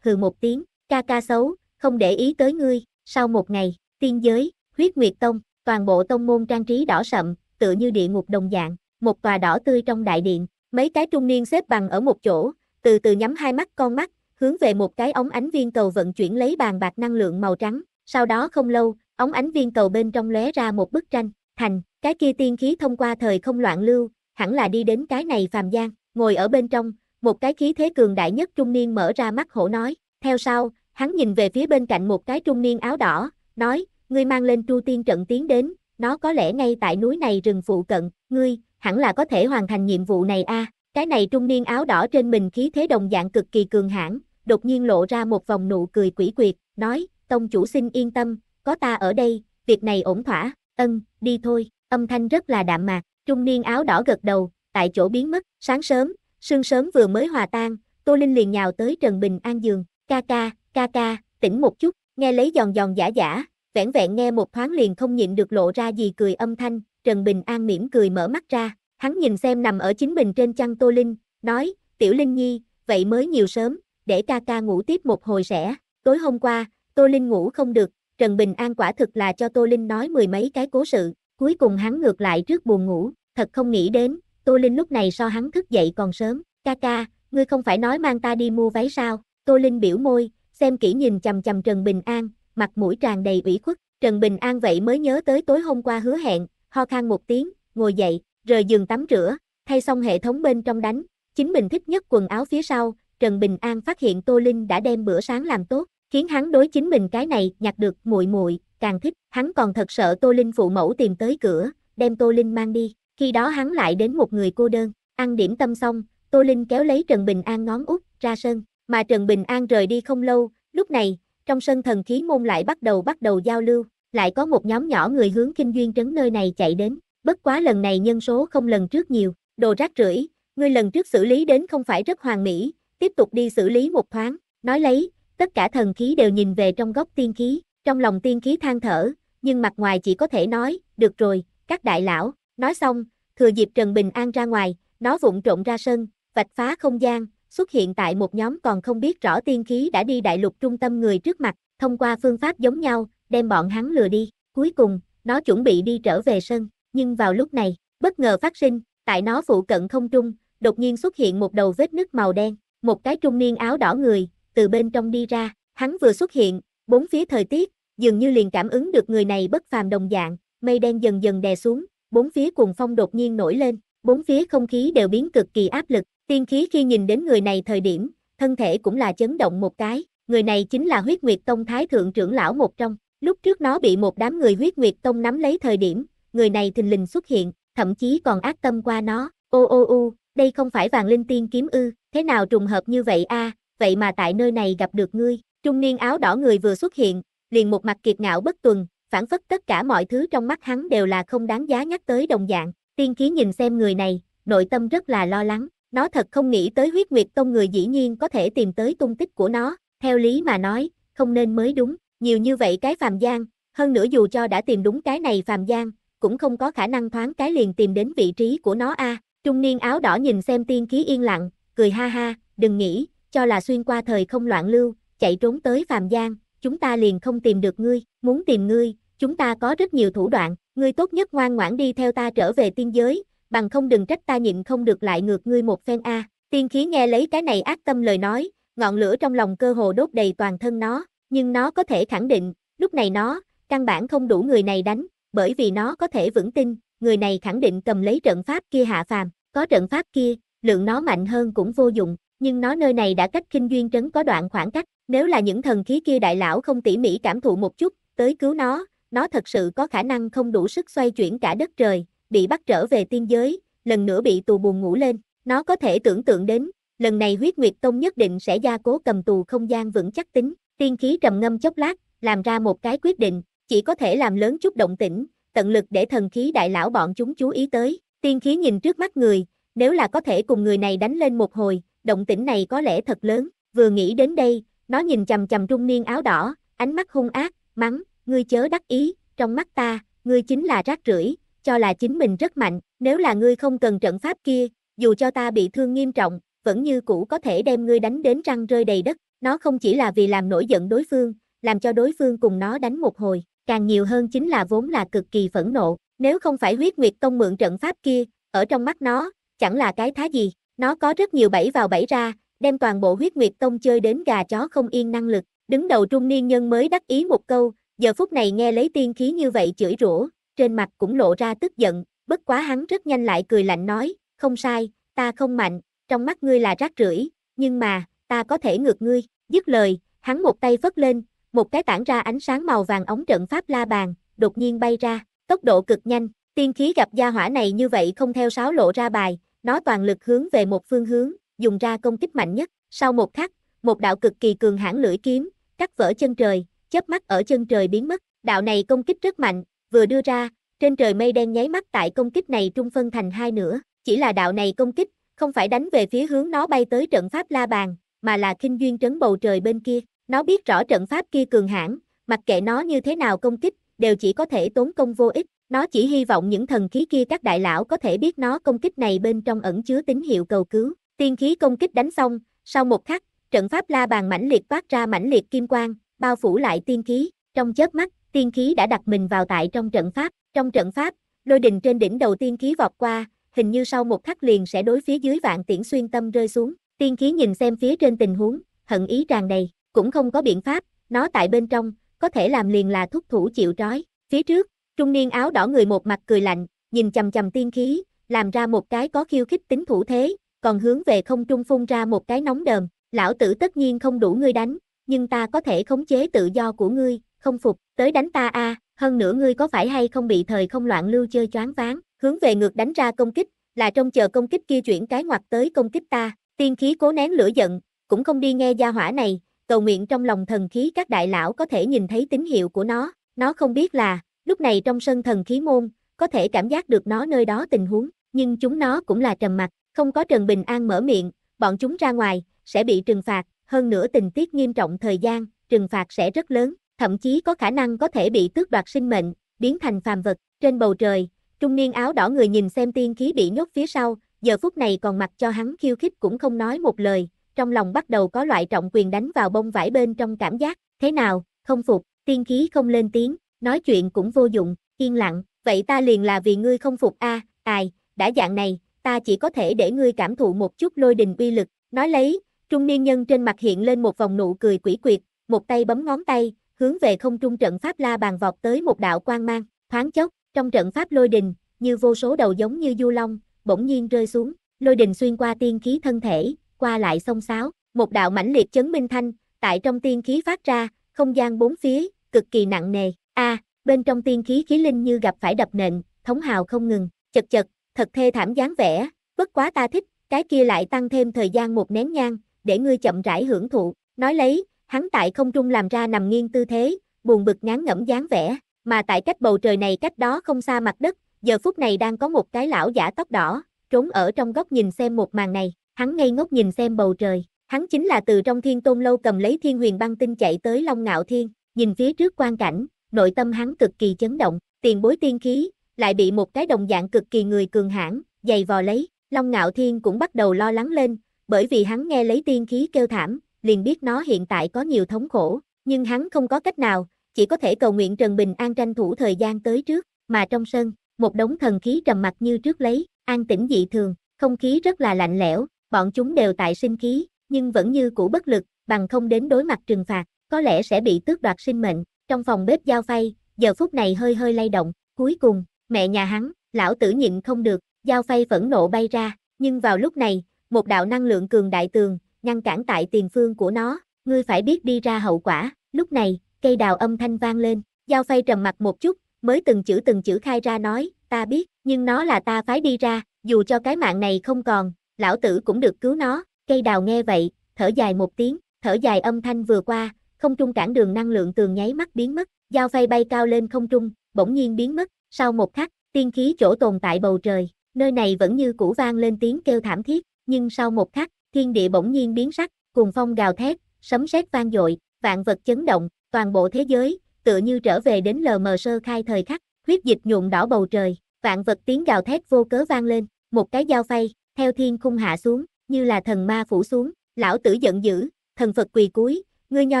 hừ một tiếng, ca ca xấu, không để ý tới ngươi, sau một ngày, tiên giới, huyết nguyệt tông, toàn bộ tông môn trang trí đỏ sậm, tựa như địa ngục đồng dạng, một tòa đỏ tươi trong đại điện, mấy cái trung niên xếp bằng ở một chỗ, từ từ nhắm hai mắt con mắt, hướng về một cái ống ánh viên cầu vận chuyển lấy bàn bạc năng lượng màu trắng, sau đó không lâu, ống ánh viên cầu bên trong lóe ra một bức tranh, thành, cái kia tiên khí thông qua thời không loạn lưu, hẳn là đi đến cái này phàm gian, ngồi ở bên trong, một cái khí thế cường đại nhất trung niên mở ra mắt hổ nói, theo sau, Hắn nhìn về phía bên cạnh một cái trung niên áo đỏ, nói, ngươi mang lên tru tiên trận tiến đến, nó có lẽ ngay tại núi này rừng phụ cận, ngươi, hẳn là có thể hoàn thành nhiệm vụ này a. Cái này trung niên áo đỏ trên mình khí thế đồng dạng cực kỳ cường hãn, đột nhiên lộ ra một vòng nụ cười quỷ quyệt, nói, tông chủ xin yên tâm, có ta ở đây, việc này ổn thỏa, ân, đi thôi, âm thanh rất là đạm mạc, trung niên áo đỏ gật đầu, tại chỗ biến mất, sáng sớm, sương sớm vừa mới hòa tan, Tô Linh liền nhào tới Trần Bình An giường, ca ca, ca ca, tỉnh một chút, nghe lấy giòn giòn giả giả, vẻn vẹn nghe một thoáng liền không nhịn được lộ ra gì cười âm thanh, Trần Bình An mỉm cười mở mắt ra, hắn nhìn xem nằm ở chính mình trên chăn Tô Linh, nói, tiểu Linh Nhi, vậy mới nhiều sớm, để ca ca ngủ tiếp một hồi sẽ, tối hôm qua, Tô Linh ngủ không được, Trần Bình An quả thực là cho Tô Linh nói mười mấy cái cố sự, cuối cùng hắn ngược lại trước buồn ngủ, thật không nghĩ đến, Tô Linh lúc này so hắn thức dậy còn sớm, ca ca, ngươi không phải nói mang ta đi mua váy sao, Tô Linh biểu môi, xem kỹ nhìn chằm chằm Trần Bình An, mặt mũi tràn đầy ủy khuất, Trần Bình An vậy mới nhớ tới tối hôm qua hứa hẹn, ho khan một tiếng, ngồi dậy, rời giường tắm rửa, thay xong hệ thống bên trong đánh, chính mình thích nhất quần áo phía sau, Trần Bình An phát hiện Tô Linh đã đem bữa sáng làm tốt, khiến hắn đối chính mình cái này nhặt được muội muội, càng thích, hắn còn thật sợ Tô Linh phụ mẫu tìm tới cửa, đem Tô Linh mang đi, khi đó hắn lại đến một người cô đơn, ăn điểm tâm xong, Tô Linh kéo lấy Trần Bình An ngón út ra sân, mà Trần Bình An rời đi không lâu, lúc này, trong sân thần khí môn lại bắt đầu bắt đầu giao lưu, lại có một nhóm nhỏ người hướng kinh duyên trấn nơi này chạy đến, bất quá lần này nhân số không lần trước nhiều, đồ rác rưởi, ngươi lần trước xử lý đến không phải rất hoàn mỹ, tiếp tục đi xử lý một thoáng, nói lấy, tất cả thần khí đều nhìn về trong góc tiên khí, trong lòng tiên khí than thở, nhưng mặt ngoài chỉ có thể nói, được rồi, các đại lão, nói xong, thừa dịp Trần Bình An ra ngoài, nó vụng trộn ra sân, vạch phá không gian, xuất hiện tại một nhóm còn không biết rõ tiên khí đã đi đại lục trung tâm người trước mặt, thông qua phương pháp giống nhau, đem bọn hắn lừa đi. Cuối cùng, nó chuẩn bị đi trở về sân, nhưng vào lúc này, bất ngờ phát sinh, tại nó phụ cận không trung, đột nhiên xuất hiện một đầu vết nứt màu đen, một cái trung niên áo đỏ người, từ bên trong đi ra, hắn vừa xuất hiện, bốn phía thời tiết, dường như liền cảm ứng được người này bất phàm đồng dạng, mây đen dần dần đè xuống, bốn phía cuồng phong đột nhiên nổi lên, bốn phía không khí đều biến cực kỳ áp lực, Tiên khí khi nhìn đến người này thời điểm, thân thể cũng là chấn động một cái, người này chính là huyết nguyệt tông thái thượng trưởng lão một trong, lúc trước nó bị một đám người huyết nguyệt tông nắm lấy thời điểm, người này thình lình xuất hiện, thậm chí còn ác tâm qua nó, ô ô ô, đây không phải vàng linh tiên kiếm ư, thế nào trùng hợp như vậy a vậy mà tại nơi này gặp được ngươi, trung niên áo đỏ người vừa xuất hiện, liền một mặt kiệt ngạo bất tuần, phản phất tất cả mọi thứ trong mắt hắn đều là không đáng giá nhắc tới đồng dạng, tiên khí nhìn xem người này, nội tâm rất là lo lắng, nó thật không nghĩ tới huyết nguyệt tông người dĩ nhiên có thể tìm tới tung tích của nó, theo lý mà nói, không nên mới đúng, nhiều như vậy cái phàm gian, hơn nữa dù cho đã tìm đúng cái này phàm gian, cũng không có khả năng thoáng cái liền tìm đến vị trí của nó a. trung niên áo đỏ nhìn xem tiên khí yên lặng, cười ha ha, đừng nghĩ, cho là xuyên qua thời không loạn lưu, chạy trốn tới phàm gian, chúng ta liền không tìm được ngươi, muốn tìm ngươi, chúng ta có rất nhiều thủ đoạn, ngươi tốt nhất ngoan ngoãn đi theo ta trở về tiên giới, bằng không đừng trách ta nhịn không được lại ngược ngươi một phen a. Tiên khí nghe lấy cái này ác tâm lời nói, ngọn lửa trong lòng cơ hồ đốt đầy toàn thân nó, nhưng nó có thể khẳng định, lúc này nó, căn bản không đủ người này đánh, bởi vì nó có thể vững tin, người này khẳng định cầm lấy trận pháp kia hạ phàm, có trận pháp kia, lượng nó mạnh hơn cũng vô dụng, nhưng nó nơi này đã cách kinh duyên trấn có đoạn khoảng cách, nếu là những thần khí kia đại lão không tỉ mỉ cảm thụ một chút, tới cứu nó, nó thật sự có khả năng không đủ sức xoay chuyển cả đất trời, bị bắt trở về tiên giới, lần nữa bị tù buồn ngủ lên, nó có thể tưởng tượng đến, lần này huyết nguyệt tông nhất định sẽ gia cố cầm tù không gian vững chắc tính, tiên khí trầm ngâm chốc lát, làm ra một cái quyết định, chỉ có thể làm lớn chút động tĩnh, tận lực để thần khí đại lão bọn chúng chú ý tới, tiên khí nhìn trước mắt người, nếu là có thể cùng người này đánh lên một hồi, động tĩnh này có lẽ thật lớn, vừa nghĩ đến đây, nó nhìn chầm chầm trung niên áo đỏ, ánh mắt hung ác, mắng, ngươi chớ đắc ý, trong mắt ta, ngươi chính là rác rưởi, cho là chính mình rất mạnh, nếu là ngươi không cần trận pháp kia, dù cho ta bị thương nghiêm trọng, vẫn như cũ có thể đem ngươi đánh đến răng rơi đầy đất, nó không chỉ là vì làm nổi giận đối phương, làm cho đối phương cùng nó đánh một hồi, càng nhiều hơn chính là vốn là cực kỳ phẫn nộ, nếu không phải huyết nguyệt tông mượn trận pháp kia, ở trong mắt nó, chẳng là cái thá gì, nó có rất nhiều bẫy vào bẫy ra, đem toàn bộ huyết nguyệt tông chơi đến gà chó không yên năng lực, đứng đầu trung niên nhân mới đắc ý một câu, giờ phút này nghe lấy tiên khí như vậy chửi rủa, trên mặt cũng lộ ra tức giận, bất quá hắn rất nhanh lại cười lạnh nói, không sai, ta không mạnh, trong mắt ngươi là rác rưởi, nhưng mà, ta có thể ngược ngươi, dứt lời, hắn một tay phất lên, một cái tản ra ánh sáng màu vàng ống trận pháp la bàn, đột nhiên bay ra, tốc độ cực nhanh, tiên khí gặp gia hỏa này như vậy không theo sáo lộ ra bài, nó toàn lực hướng về một phương hướng, dùng ra công kích mạnh nhất, sau một khắc, một đạo cực kỳ cường hãn lưỡi kiếm, cắt vỡ chân trời, chớp mắt ở chân trời biến mất, đạo này công kích rất mạnh, vừa đưa ra, trên trời mây đen nháy mắt tại công kích này trung phân thành hai nửa, chỉ là đạo này công kích, không phải đánh về phía hướng nó bay tới trận pháp la bàn, mà là kinh duyên trấn bầu trời bên kia, nó biết rõ trận pháp kia cường hãn, mặc kệ nó như thế nào công kích, đều chỉ có thể tốn công vô ích, nó chỉ hy vọng những thần khí kia các đại lão có thể biết nó công kích này bên trong ẩn chứa tín hiệu cầu cứu, tiên khí công kích đánh xong, sau một khắc, trận pháp la bàn mãnh liệt phát ra mãnh liệt kim quang, bao phủ lại tiên khí, trong chớp mắt, tiên khí đã đặt mình vào tại trong trận pháp, trong trận pháp, lôi đình trên đỉnh đầu tiên khí vọt qua, hình như sau một khắc liền sẽ đối phía dưới vạn tiễn xuyên tâm rơi xuống, tiên khí nhìn xem phía trên tình huống, hận ý tràn đầy, cũng không có biện pháp, nó tại bên trong, có thể làm liền là thúc thủ chịu trói, phía trước, trung niên áo đỏ người một mặt cười lạnh, nhìn chầm chầm tiên khí, làm ra một cái có khiêu khích tính thủ thế, còn hướng về không trung phun ra một cái nóng đờm, lão tử tất nhiên không đủ ngươi đánh, nhưng ta có thể khống chế tự do của ngươi, không phục, tới đánh ta a, hơn nữa ngươi có phải hay không bị thời không loạn lưu chơi choáng váng, hướng về ngược đánh ra công kích, là trong chờ công kích kia chuyển cái ngoặt tới công kích ta, tiên khí cố nén lửa giận, cũng không đi nghe gia hỏa này, cầu nguyện trong lòng thần khí các đại lão có thể nhìn thấy tín hiệu của nó, nó không biết là, lúc này trong sân thần khí môn, có thể cảm giác được nó nơi đó tình huống, nhưng chúng nó cũng là trầm mặc, không có Trần Bình An mở miệng, bọn chúng ra ngoài, sẽ bị trừng phạt, hơn nữa tình tiết nghiêm trọng thời gian, trừng phạt sẽ rất lớn, thậm chí có khả năng có thể bị tước đoạt sinh mệnh, biến thành phàm vật. Trên bầu trời, trung niên áo đỏ người nhìn xem tiên khí bị nhốt phía sau, giờ phút này còn mặc cho hắn khiêu khích cũng không nói một lời, trong lòng bắt đầu có loại trọng quyền đánh vào bông vải bên trong cảm giác, thế nào, không phục, tiên khí không lên tiếng, nói chuyện cũng vô dụng, yên lặng, vậy ta liền là vì ngươi không phục a à, ai, đã dạng này, ta chỉ có thể để ngươi cảm thụ một chút lôi đình uy lực, nói lấy, trung niên nhân trên mặt hiện lên một vòng nụ cười quỷ quyệt, một tay bấm ngón tay, hướng về không trung trận pháp la bàn vọt tới một đạo quang mang, thoáng chốc, trong trận pháp lôi đình, như vô số đầu giống như du long, bỗng nhiên rơi xuống, lôi đình xuyên qua tiên khí thân thể, qua lại sông sáo, một đạo mãnh liệt chấn minh thanh, tại trong tiên khí phát ra, không gian bốn phía, cực kỳ nặng nề, a bên trong tiên khí khí linh như gặp phải đập nện, thống hào không ngừng, chật chật, thật thê thảm dáng vẻ, bất quá ta thích, cái kia lại tăng thêm thời gian một nén nhang, để ngươi chậm rãi hưởng thụ, nói lấy, hắn tại không trung làm ra nằm nghiêng tư thế, buồn bực ngán ngẩm dáng vẻ, mà tại cách bầu trời này cách đó không xa mặt đất, giờ phút này đang có một cái lão giả tóc đỏ, trốn ở trong góc nhìn xem một màn này, hắn ngây ngốc nhìn xem bầu trời, hắn chính là từ trong thiên tôn lâu cầm lấy thiên huyền băng tinh chạy tới Long Ngạo Thiên, nhìn phía trước quan cảnh, nội tâm hắn cực kỳ chấn động, tiền bối tiên khí, lại bị một cái đồng dạng cực kỳ người cường hãn, dày vò lấy, Long Ngạo Thiên cũng bắt đầu lo lắng lên, bởi vì hắn nghe lấy tiên khí kêu thảm, liền biết nó hiện tại có nhiều thống khổ, nhưng hắn không có cách nào, chỉ có thể cầu nguyện Trần Bình An tranh thủ thời gian tới trước, mà trong sân, một đống thần khí trầm mặt như trước lấy, an tĩnh dị thường, không khí rất là lạnh lẽo, bọn chúng đều tại sinh khí, nhưng vẫn như cũ bất lực, bằng không đến đối mặt trừng phạt, có lẽ sẽ bị tước đoạt sinh mệnh, trong phòng bếp giao phay, giờ phút này hơi hơi lay động, cuối cùng, mẹ nhà hắn, lão tử nhịn không được, giao phay phẫn nộ bay ra, nhưng vào lúc này, một đạo năng lượng cường đại tường, ngăn cản tại tiền phương của nó, ngươi phải biết đi ra hậu quả, lúc này, cây đào âm thanh vang lên, giao phay trầm mặt một chút, mới từng chữ từng chữ khai ra nói, ta biết, nhưng nó là ta phải đi ra, dù cho cái mạng này không còn, lão tử cũng được cứu nó, cây đào nghe vậy, thở dài một tiếng, thở dài âm thanh vừa qua, không trung cản đường năng lượng tường nháy mắt biến mất, giao phay bay cao lên không trung, bỗng nhiên biến mất, sau một khắc, tiên khí chỗ tồn tại bầu trời, nơi này vẫn như cũ vang lên tiếng kêu thảm thiết, nhưng sau một khắc, thiên địa bỗng nhiên biến sắc, cùng phong gào thét, sấm sét vang dội, vạn vật chấn động, toàn bộ thế giới, tựa như trở về đến lờ mờ sơ khai thời khắc, huyết dịch nhuộm đỏ bầu trời, vạn vật tiếng gào thét vô cớ vang lên, một cái dao phay, theo thiên khung hạ xuống, như là thần ma phủ xuống, lão tử giận dữ, thần Phật quỳ cúi, ngươi nho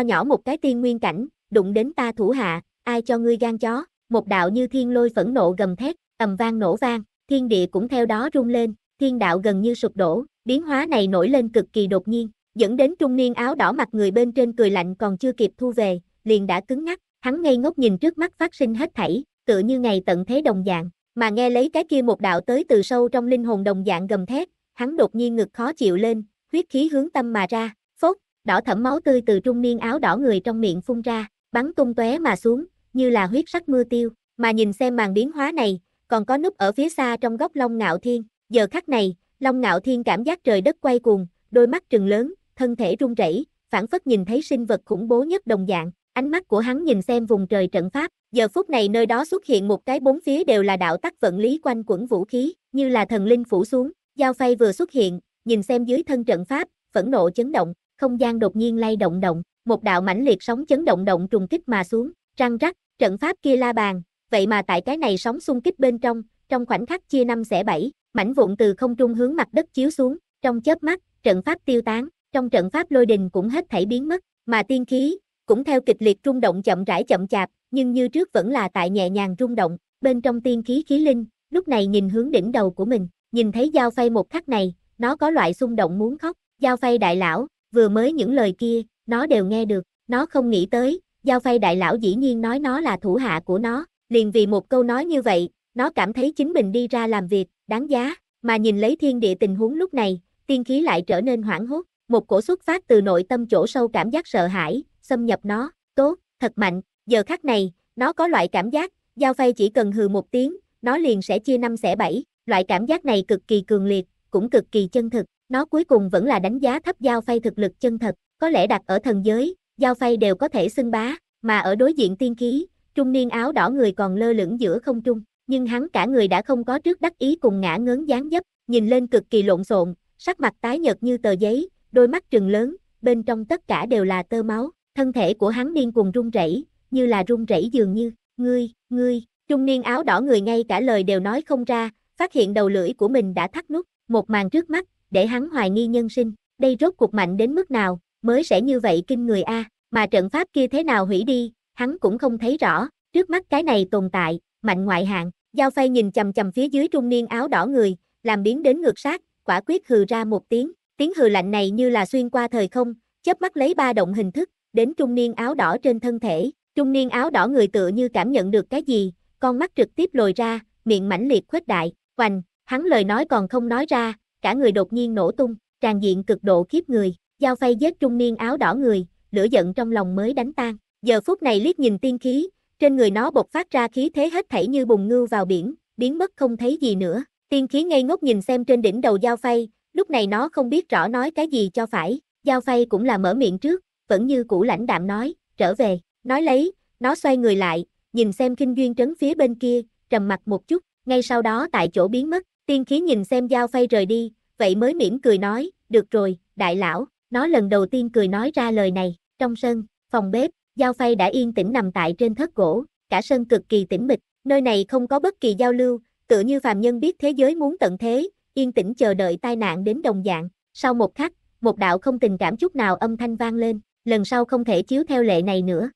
nhỏ một cái tiên nguyên cảnh, đụng đến ta thủ hạ, ai cho ngươi gan chó, một đạo như thiên lôi phẫn nộ gầm thét, ầm vang nổ vang, thiên địa cũng theo đó rung lên, thiên đạo gần như sụp đổ, biến hóa này nổi lên cực kỳ đột nhiên, dẫn đến trung niên áo đỏ mặt người bên trên cười lạnh còn chưa kịp thu về, liền đã cứng ngắc, hắn ngây ngốc nhìn trước mắt phát sinh hết thảy, tựa như ngày tận thế đồng dạng, mà nghe lấy cái kia một đạo tới từ sâu trong linh hồn đồng dạng gầm thét, hắn đột nhiên ngực khó chịu lên, huyết khí hướng tâm mà ra, phốt, đỏ thẫm máu tươi từ trung niên áo đỏ người trong miệng phun ra, bắn tung tóe mà xuống, như là huyết sắc mưa tiêu, mà nhìn xem màn biến hóa này, còn có núp ở phía xa trong góc Long Ngạo Thiên, giờ khắc này, Long ngạo thiên cảm giác trời đất quay cuồng, đôi mắt trừng lớn, thân thể run rẩy, phản phất nhìn thấy sinh vật khủng bố nhất đồng dạng. Ánh mắt của hắn nhìn xem vùng trời trận pháp, giờ phút này nơi đó xuất hiện một cái bốn phía đều là đạo tắc vận lý quanh quẩn vũ khí, như là thần linh phủ xuống, Giao phay vừa xuất hiện, nhìn xem dưới thân trận pháp, phẫn nộ chấn động, không gian đột nhiên lay động động, một đạo mãnh liệt sóng chấn động động trùng kích mà xuống, răng rắc, trận pháp kia la bàn, vậy mà tại cái này sóng xung kích bên trong, trong khoảnh khắc chia năm xẻ bảy, mảnh vụn từ không trung hướng mặt đất chiếu xuống, trong chớp mắt, trận pháp tiêu tán, trong trận pháp lôi đình cũng hết thảy biến mất, mà tiên khí cũng theo kịch liệt rung động chậm rãi chậm chạp, nhưng như trước vẫn là tại nhẹ nhàng rung động, bên trong tiên khí khí linh, lúc này nhìn hướng đỉnh đầu của mình, nhìn thấy giao phay một khắc này, nó có loại xung động muốn khóc, giao phay đại lão, vừa mới những lời kia, nó đều nghe được, nó không nghĩ tới, giao phay đại lão dĩ nhiên nói nó là thủ hạ của nó, liền vì một câu nói như vậy, nó cảm thấy chính mình đi ra làm việc, đáng giá, mà nhìn lấy thiên địa tình huống lúc này, tiên khí lại trở nên hoảng hốt, một cổ xuất phát từ nội tâm chỗ sâu cảm giác sợ hãi, xâm nhập nó, tốt, thật mạnh, giờ khắc này, nó có loại cảm giác, giao phay chỉ cần hừ một tiếng, nó liền sẽ chia năm xẻ bảy, loại cảm giác này cực kỳ cường liệt, cũng cực kỳ chân thực, nó cuối cùng vẫn là đánh giá thấp giao phay thực lực chân thật, có lẽ đặt ở thần giới, giao phay đều có thể xưng bá, mà ở đối diện tiên khí, trung niên áo đỏ người còn lơ lửng giữa không trung, nhưng hắn cả người đã không có trước đắc ý cùng ngã ngớn dáng dấp, nhìn lên cực kỳ lộn xộn, sắc mặt tái nhợt như tờ giấy, đôi mắt trừng lớn, bên trong tất cả đều là tơ máu, thân thể của hắn điên cuồng run rẩy, như là run rẩy dường như, ngươi, ngươi, trung niên áo đỏ người ngay cả lời đều nói không ra, phát hiện đầu lưỡi của mình đã thắt nút, một màn trước mắt, để hắn hoài nghi nhân sinh, đây rốt cuộc mạnh đến mức nào, mới sẽ như vậy kinh người A, mà trận pháp kia thế nào hủy đi, hắn cũng không thấy rõ, trước mắt cái này tồn tại, mạnh ngoại hạng, Giao phay nhìn chầm chầm phía dưới trung niên áo đỏ người, làm biến đến ngược sát, quả quyết hừ ra một tiếng. Tiếng hừ lạnh này như là xuyên qua thời không, chớp mắt lấy ba động hình thức, đến trung niên áo đỏ trên thân thể. Trung niên áo đỏ người tựa như cảm nhận được cái gì, con mắt trực tiếp lồi ra, miệng mãnh liệt khuếch đại, hoành, hắn lời nói còn không nói ra, cả người đột nhiên nổ tung, tràn diện cực độ khiếp người, giao phay giết trung niên áo đỏ người, lửa giận trong lòng mới đánh tan. Giờ phút này liếc nhìn tiên khí, trên người nó bộc phát ra khí thế hết thảy như bùng ngưu vào biển, biến mất không thấy gì nữa. Tiên khí ngây ngốc nhìn xem trên đỉnh đầu Giao Phay, lúc này nó không biết rõ nói cái gì cho phải. Giao Phay cũng là mở miệng trước, vẫn như cũ lãnh đạm nói, trở về, nói lấy, nó xoay người lại, nhìn xem kinh duyên trấn phía bên kia, trầm mặt một chút, ngay sau đó tại chỗ biến mất, tiên khí nhìn xem Giao Phay rời đi, vậy mới mỉm cười nói, được rồi, đại lão, nó lần đầu tiên cười nói ra lời này, trong sân, phòng bếp, Giao Phay đã yên tĩnh nằm tại trên thất gỗ, cả sân cực kỳ tĩnh mịch, nơi này không có bất kỳ giao lưu, tựa như phàm nhân biết thế giới muốn tận thế, yên tĩnh chờ đợi tai nạn đến đồng dạng. Sau một khắc, một đạo không tình cảm chút nào âm thanh vang lên, lần sau không thể chiếu theo lệ này nữa.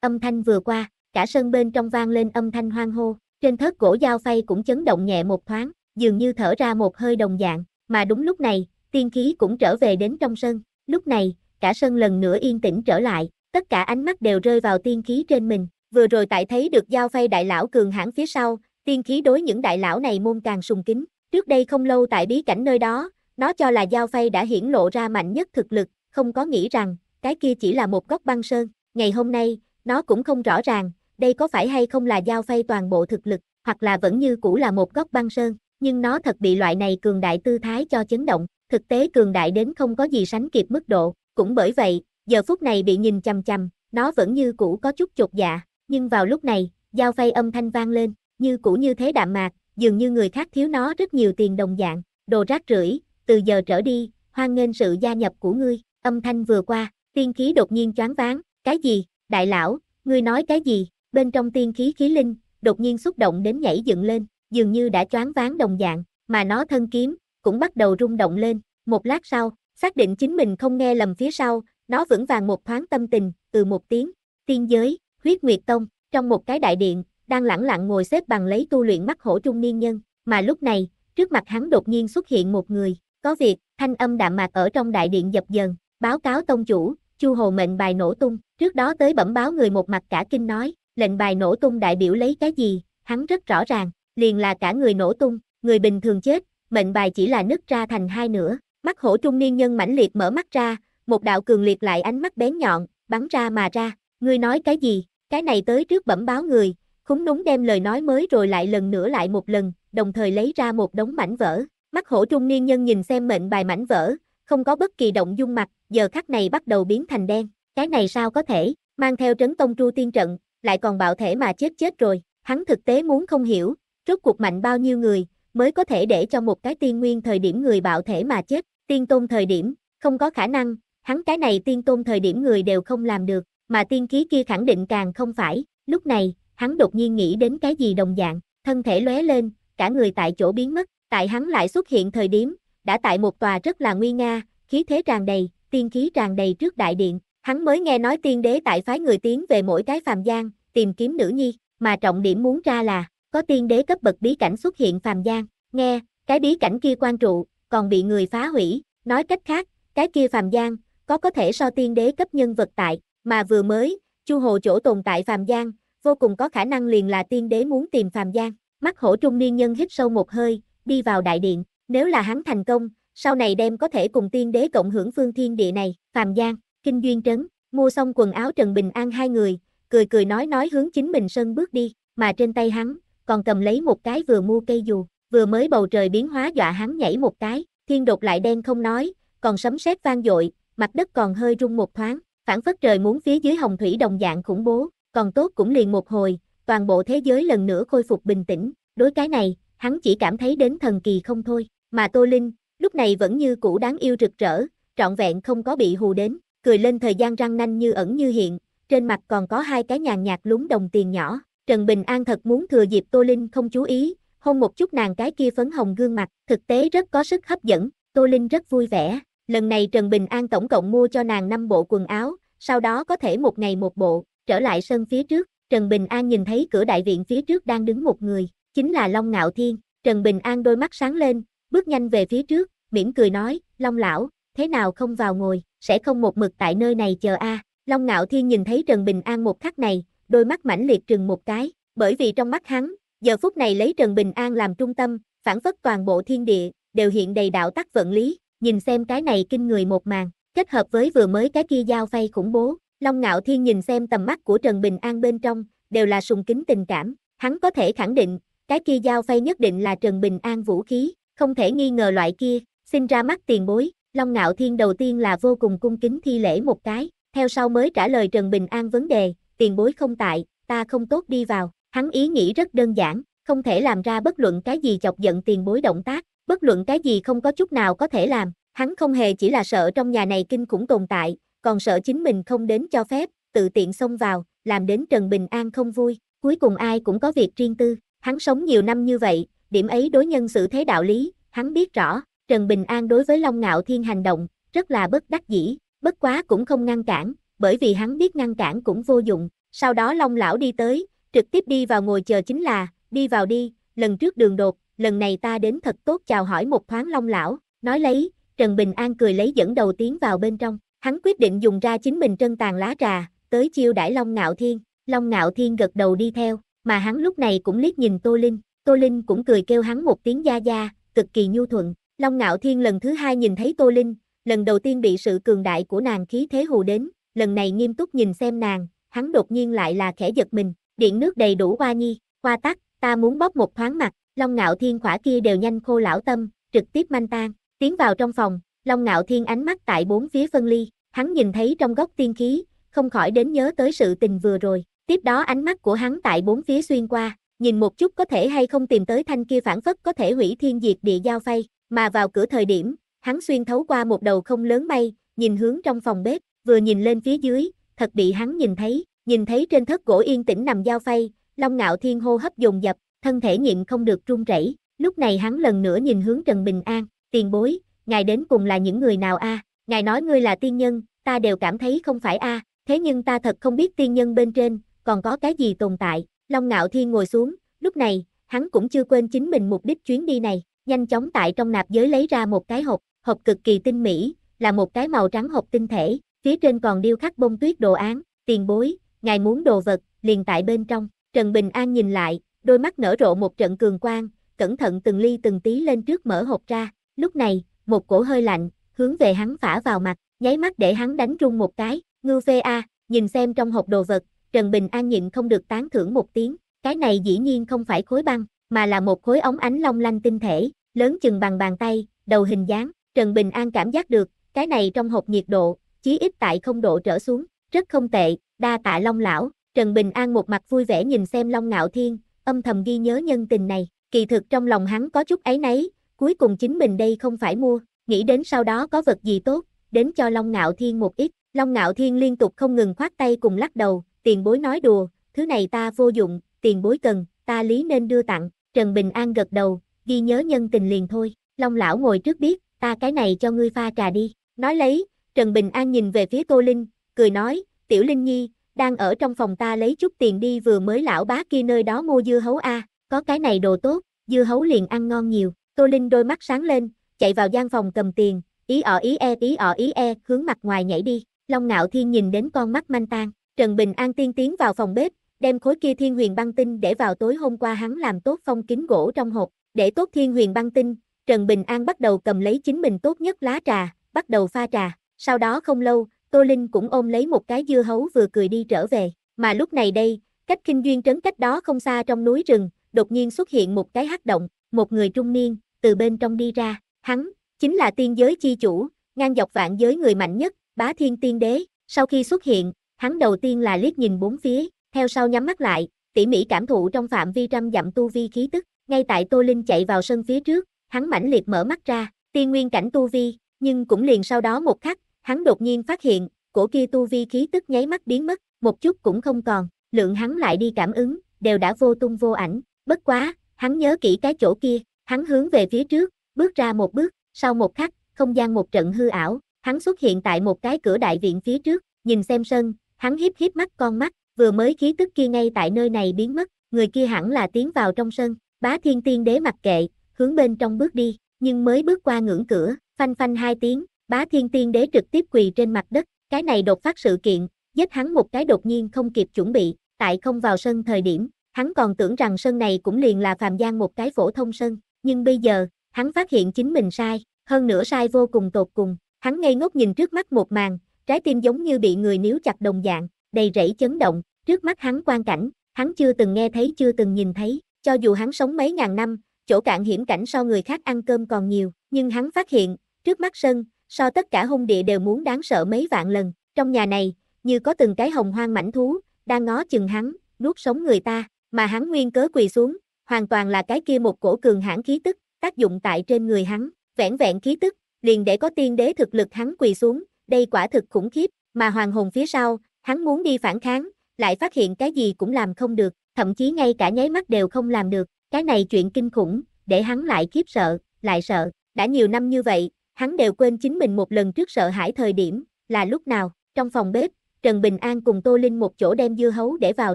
Âm thanh vừa qua, cả sân bên trong vang lên âm thanh hoang hô, trên thớt gỗ giao phay cũng chấn động nhẹ một thoáng, dường như thở ra một hơi đồng dạng, mà đúng lúc này, tiên khí cũng trở về đến trong sân, lúc này, cả sân lần nữa yên tĩnh trở lại, tất cả ánh mắt đều rơi vào tiên khí trên mình, vừa rồi tại thấy được giao phay đại lão cường hãn phía sau, tiên khí đối những đại lão này môn càng sùng kính, trước đây không lâu tại bí cảnh nơi đó, nó cho là giao phay đã hiển lộ ra mạnh nhất thực lực, không có nghĩ rằng, cái kia chỉ là một góc băng sơn, ngày hôm nay, nó cũng không rõ ràng, đây có phải hay không là giao phay toàn bộ thực lực, hoặc là vẫn như cũ là một góc băng sơn, nhưng nó thật bị loại này cường đại tư thái cho chấn động, thực tế cường đại đến không có gì sánh kịp mức độ, cũng bởi vậy, giờ phút này bị nhìn chằm chằm, nó vẫn như cũ có chút chột dạ, nhưng vào lúc này, giao phay âm thanh vang lên, như cũ như thế đạm mạc, dường như người khác thiếu nó rất nhiều tiền đồng dạng, đồ rác rưởi, từ giờ trở đi, hoan nghênh sự gia nhập của ngươi, âm thanh vừa qua, tiên khí đột nhiên choáng váng, cái gì, đại lão, ngươi nói cái gì, bên trong tiên khí khí linh, đột nhiên xúc động đến nhảy dựng lên, dường như đã choáng váng đồng dạng, mà nó thân kiếm, cũng bắt đầu rung động lên, một lát sau, xác định chính mình không nghe lầm phía sau, nó vững vàng một thoáng tâm tình, từ một tiếng, tiên giới, huyết nguyệt tông, trong một cái đại điện, đang lẳng lặng ngồi xếp bằng lấy tu luyện mắt hổ trung niên nhân, mà lúc này, trước mặt hắn đột nhiên xuất hiện một người, có việc, thanh âm đạm mạc ở trong đại điện dập dần, báo cáo tông chủ, Chu Hồ mệnh bài nổ tung, trước đó tới bẩm báo người một mặt cả kinh nói, lệnh bài nổ tung đại biểu lấy cái gì, hắn rất rõ ràng, liền là cả người nổ tung, người bình thường chết, mệnh bài chỉ là nứt ra thành hai nửa, mắt hổ trung niên nhân mãnh liệt mở mắt ra, một đạo cường liệt lại ánh mắt bén nhọn, bắn ra mà ra, ngươi nói cái gì, cái này tới trước bẩm báo người, khúng núng đem lời nói mới rồi lại lần nữa lại một lần, đồng thời lấy ra một đống mảnh vỡ, mắt hổ trung niên nhân nhìn xem mệnh bài mảnh vỡ, không có bất kỳ động dung mặt, giờ khắc này bắt đầu biến thành đen, cái này sao có thể, mang theo trấn tông tru tiên trận, lại còn bạo thể mà chết chết rồi, hắn thực tế muốn không hiểu, rốt cuộc mạnh bao nhiêu người, mới có thể để cho một cái tiên nguyên thời điểm người bạo thể mà chết, tiên tôn thời điểm, không có khả năng, hắn cái này tiên tôn thời điểm người đều không làm được, mà tiên khí kia khẳng định càng không phải, lúc này, hắn đột nhiên nghĩ đến cái gì đồng dạng, thân thể lóe lên, cả người tại chỗ biến mất, tại hắn lại xuất hiện thời điểm, đã tại một tòa rất là nguy nga, khí thế tràn đầy, tiên khí tràn đầy trước đại điện, hắn mới nghe nói tiên đế tại phái người tiến về mỗi cái phàm gian, tìm kiếm nữ nhi, mà trọng điểm muốn ra là, có tiên đế cấp bậc bí cảnh xuất hiện phàm gian, nghe, cái bí cảnh kia quan trụ, còn bị người phá hủy, nói cách khác, cái kia phàm gian, có có thể so tiên đế cấp nhân vật tại, mà vừa mới, Chu Hồ chỗ tồn tại phàm gian, vô cùng có khả năng liền là tiên đế muốn tìm phàm gian. Mắt hổ trung niên nhân hít sâu một hơi, đi vào đại điện, nếu là hắn thành công, sau này đem có thể cùng tiên đế cộng hưởng phương thiên địa này, phàm gian, kinh duyên trấn, mua xong quần áo Trần Bình An hai người, cười cười nói nói hướng chính mình sân bước đi, mà trên tay hắn, còn cầm lấy một cái vừa mua cây dù, vừa mới bầu trời biến hóa dọa hắn nhảy một cái, thiên đột lại đen không nói, còn sấm sét vang dội, mặt đất còn hơi rung một thoáng, phản phất trời muốn phía dưới hồng thủy đồng dạng khủng bố, còn tốt cũng liền một hồi, toàn bộ thế giới lần nữa khôi phục bình tĩnh, đối cái này, hắn chỉ cảm thấy đến thần kỳ không thôi, mà Tô Linh, lúc này vẫn như cũ đáng yêu rực rỡ, trọn vẹn không có bị hù đến, cười lên thời gian răng nanh như ẩn như hiện, trên mặt còn có hai cái nhàn nhạt lúng đồng tiền nhỏ, Trần Bình An thật muốn thừa dịp Tô Linh không chú ý, hôn một chút nàng cái kia phấn hồng gương mặt, thực tế rất có sức hấp dẫn, Tô Linh rất vui vẻ, Lần này Trần Bình An tổng cộng mua cho nàng 5 bộ quần áo, sau đó có thể một ngày một bộ, trở lại sân phía trước, Trần Bình An nhìn thấy cửa đại viện phía trước đang đứng một người, chính là Long Ngạo Thiên, Trần Bình An đôi mắt sáng lên, bước nhanh về phía trước, mỉm cười nói, Long Lão, thế nào không vào ngồi, sẽ không một mực tại nơi này chờ a Long Ngạo Thiên nhìn thấy Trần Bình An một khắc này, đôi mắt mãnh liệt trừng một cái, bởi vì trong mắt hắn, giờ phút này lấy Trần Bình An làm trung tâm, phản phất toàn bộ thiên địa, đều hiện đầy đạo tắc vận lý, nhìn xem cái này kinh người một màn, kết hợp với vừa mới cái kia giao phay khủng bố, Long Ngạo Thiên nhìn xem tầm mắt của Trần Bình An bên trong, đều là sùng kính tình cảm, hắn có thể khẳng định, cái kia giao phay nhất định là Trần Bình An vũ khí, không thể nghi ngờ loại kia, sinh ra mắt tiền bối, Long Ngạo Thiên đầu tiên là vô cùng cung kính thi lễ một cái, theo sau mới trả lời Trần Bình An vấn đề, tiền bối không tại, ta không tốt đi vào, hắn ý nghĩ rất đơn giản, không thể làm ra bất luận cái gì chọc giận tiền bối động tác, bất luận cái gì không có chút nào có thể làm, hắn không hề chỉ là sợ trong nhà này kinh khủng tồn tại, còn sợ chính mình không đến cho phép, tự tiện xông vào, làm đến Trần Bình An không vui, cuối cùng ai cũng có việc riêng tư, hắn sống nhiều năm như vậy, điểm ấy đối nhân xử thế đạo lý, hắn biết rõ, Trần Bình An đối với Long Ngạo Thiên hành động, rất là bất đắc dĩ, bất quá cũng không ngăn cản, bởi vì hắn biết ngăn cản cũng vô dụng, sau đó Long Lão đi tới, trực tiếp đi vào ngồi chờ chính là, đi vào đi, lần trước đường đột, lần này ta đến thật tốt chào hỏi một thoáng long lão, nói lấy, Trần Bình An cười lấy dẫn đầu tiến vào bên trong, hắn quyết định dùng ra chính mình trân tàn lá trà, tới chiêu đãi Long Ngạo Thiên, Long Ngạo Thiên gật đầu đi theo, mà hắn lúc này cũng liếc nhìn Tô Linh, Tô Linh cũng cười kêu hắn một tiếng gia gia, cực kỳ nhu thuận, Long Ngạo Thiên lần thứ hai nhìn thấy Tô Linh, lần đầu tiên bị sự cường đại của nàng khí thế hù đến, lần này nghiêm túc nhìn xem nàng, hắn đột nhiên lại là khẽ giật mình, điện nước đầy đủ hoa nhi, hoa tắc, ta muốn bóp một thoáng mặt, Long Ngạo Thiên khỏa kia đều nhanh khô lão tâm, trực tiếp manh tan, tiến vào trong phòng, Long Ngạo Thiên ánh mắt tại bốn phía phân ly, hắn nhìn thấy trong góc tiên khí, không khỏi đến nhớ tới sự tình vừa rồi, tiếp đó ánh mắt của hắn tại bốn phía xuyên qua, nhìn một chút có thể hay không tìm tới thanh kia phản phất có thể hủy thiên diệt địa giao phay, mà vào cửa thời điểm, hắn xuyên thấu qua một đầu không lớn may, nhìn hướng trong phòng bếp, vừa nhìn lên phía dưới, thật bị hắn nhìn thấy, nhìn thấy trên thất gỗ yên tĩnh nằm giao phay, Long Ngạo Thiên hô hấp dồn dập, thân thể nhịn không được run rẩy. lúc này hắn lần nữa nhìn hướng Trần Bình An, tiền bối, ngài đến cùng là những người nào a? ngài nói ngươi là tiên nhân, ta đều cảm thấy không phải a, thế nhưng ta thật không biết tiên nhân bên trên, còn có cái gì tồn tại, Long Ngạo Thiên ngồi xuống, lúc này, hắn cũng chưa quên chính mình mục đích chuyến đi này, nhanh chóng tại trong nạp giới lấy ra một cái hộp, hộp cực kỳ tinh mỹ, là một cái màu trắng hộp tinh thể, phía trên còn điêu khắc bông tuyết đồ án, tiền bối, ngài muốn đồ vật, liền tại bên trong, Trần Bình An nhìn lại, đôi mắt nở rộ một trận cường quang, cẩn thận từng ly từng tí lên trước mở hộp ra, lúc này, một cổ hơi lạnh, hướng về hắn phả vào mặt, nháy mắt để hắn đánh rung một cái, ngư phê a, nhìn xem trong hộp đồ vật, Trần Bình An nhịn không được tán thưởng một tiếng, cái này dĩ nhiên không phải khối băng, mà là một khối ống ánh long lanh tinh thể, lớn chừng bằng bàn tay, đầu hình dáng, Trần Bình An cảm giác được, cái này trong hộp nhiệt độ, chí ít tại không độ trở xuống, rất không tệ, đa tạ long lão, Trần Bình An một mặt vui vẻ nhìn xem long ngạo thiên, âm thầm ghi nhớ nhân tình này, kỳ thực trong lòng hắn có chút ấy nấy, cuối cùng chính mình đây không phải mua, nghĩ đến sau đó có vật gì tốt, đến cho Long Ngạo Thiên một ít, Long Ngạo Thiên liên tục không ngừng khoát tay cùng lắc đầu, tiền bối nói đùa, thứ này ta vô dụng, tiền bối cần, ta lý nên đưa tặng, Trần Bình An gật đầu, ghi nhớ nhân tình liền thôi, Long Lão ngồi trước biết, ta cái này cho ngươi pha trà đi, nói lấy, Trần Bình An nhìn về phía Tô Linh, cười nói, Tiểu Linh Nhi, đang ở trong phòng ta lấy chút tiền đi vừa mới lão bá kia nơi đó mua dưa hấu a, có cái này đồ tốt, dưa hấu liền ăn ngon nhiều. Tô Linh đôi mắt sáng lên, chạy vào gian phòng cầm tiền, ý ọ ý e ý ọ ý e, hướng mặt ngoài nhảy đi. Long Ngạo Thiên nhìn đến con mắt manh tan, Trần Bình An tiên tiến vào phòng bếp, đem khối kia thiên huyền băng tinh để vào tối hôm qua hắn làm tốt phong kính gỗ trong hộp, để tốt thiên huyền băng tinh, Trần Bình An bắt đầu cầm lấy chính mình tốt nhất lá trà, bắt đầu pha trà. Sau đó không lâu, Tô Linh cũng ôm lấy một cái dưa hấu vừa cười đi trở về, mà lúc này đây, cách kinh duyên trấn cách đó không xa trong núi rừng, đột nhiên xuất hiện một cái hắc động, một người trung niên, từ bên trong đi ra, hắn, chính là tiên giới chi chủ, ngang dọc vạn giới người mạnh nhất, bá thiên tiên đế, sau khi xuất hiện, hắn đầu tiên là liếc nhìn bốn phía, theo sau nhắm mắt lại, tỉ mỉ cảm thụ trong phạm vi trăm dặm tu vi khí tức, ngay tại Tô Linh chạy vào sân phía trước, hắn mãnh liệt mở mắt ra, tiên nguyên cảnh tu vi, nhưng cũng liền sau đó một khắc, hắn đột nhiên phát hiện, cổ kia tu vi khí tức nháy mắt biến mất, một chút cũng không còn, lượng hắn lại đi cảm ứng, đều đã vô tung vô ảnh, bất quá, hắn nhớ kỹ cái chỗ kia, hắn hướng về phía trước, bước ra một bước, sau một khắc, không gian một trận hư ảo, hắn xuất hiện tại một cái cửa đại viện phía trước, nhìn xem sân, hắn hiếp hiếp mắt con mắt, vừa mới khí tức kia ngay tại nơi này biến mất, người kia hẳn là tiến vào trong sân, bá thiên tiên đế mặc kệ, hướng bên trong bước đi, nhưng mới bước qua ngưỡng cửa, phanh phanh hai tiếng, Bá Thiên Tiên Đế trực tiếp quỳ trên mặt đất, cái này đột phát sự kiện, giết hắn một cái đột nhiên không kịp chuẩn bị, tại không vào sân thời điểm, hắn còn tưởng rằng sân này cũng liền là phàm gian một cái phổ thông sân, nhưng bây giờ, hắn phát hiện chính mình sai, hơn nữa sai vô cùng tột cùng, hắn ngây ngốc nhìn trước mắt một màn, trái tim giống như bị người níu chặt đồng dạng, đầy rẫy chấn động, trước mắt hắn quan cảnh, hắn chưa từng nghe thấy chưa từng nhìn thấy, cho dù hắn sống mấy ngàn năm, chỗ cạn hiểm cảnh so người khác ăn cơm còn nhiều, nhưng hắn phát hiện, trước mắt sân, so tất cả hung địa đều muốn đáng sợ mấy vạn lần, trong nhà này, như có từng cái hồng hoang mảnh thú, đang ngó chừng hắn, nuốt sống người ta, mà hắn nguyên cớ quỳ xuống, hoàn toàn là cái kia một cổ cường hãn khí tức, tác dụng tại trên người hắn, vẻn vẹn khí tức, liền để có tiên đế thực lực hắn quỳ xuống, đây quả thực khủng khiếp, mà hoàng hồn phía sau, hắn muốn đi phản kháng, lại phát hiện cái gì cũng làm không được, thậm chí ngay cả nháy mắt đều không làm được, cái này chuyện kinh khủng, để hắn lại khiếp sợ, lại sợ, đã nhiều năm như vậy, hắn đều quên chính mình một lần trước sợ hãi thời điểm, là lúc nào, trong phòng bếp, Trần Bình An cùng Tô Linh một chỗ đem dưa hấu để vào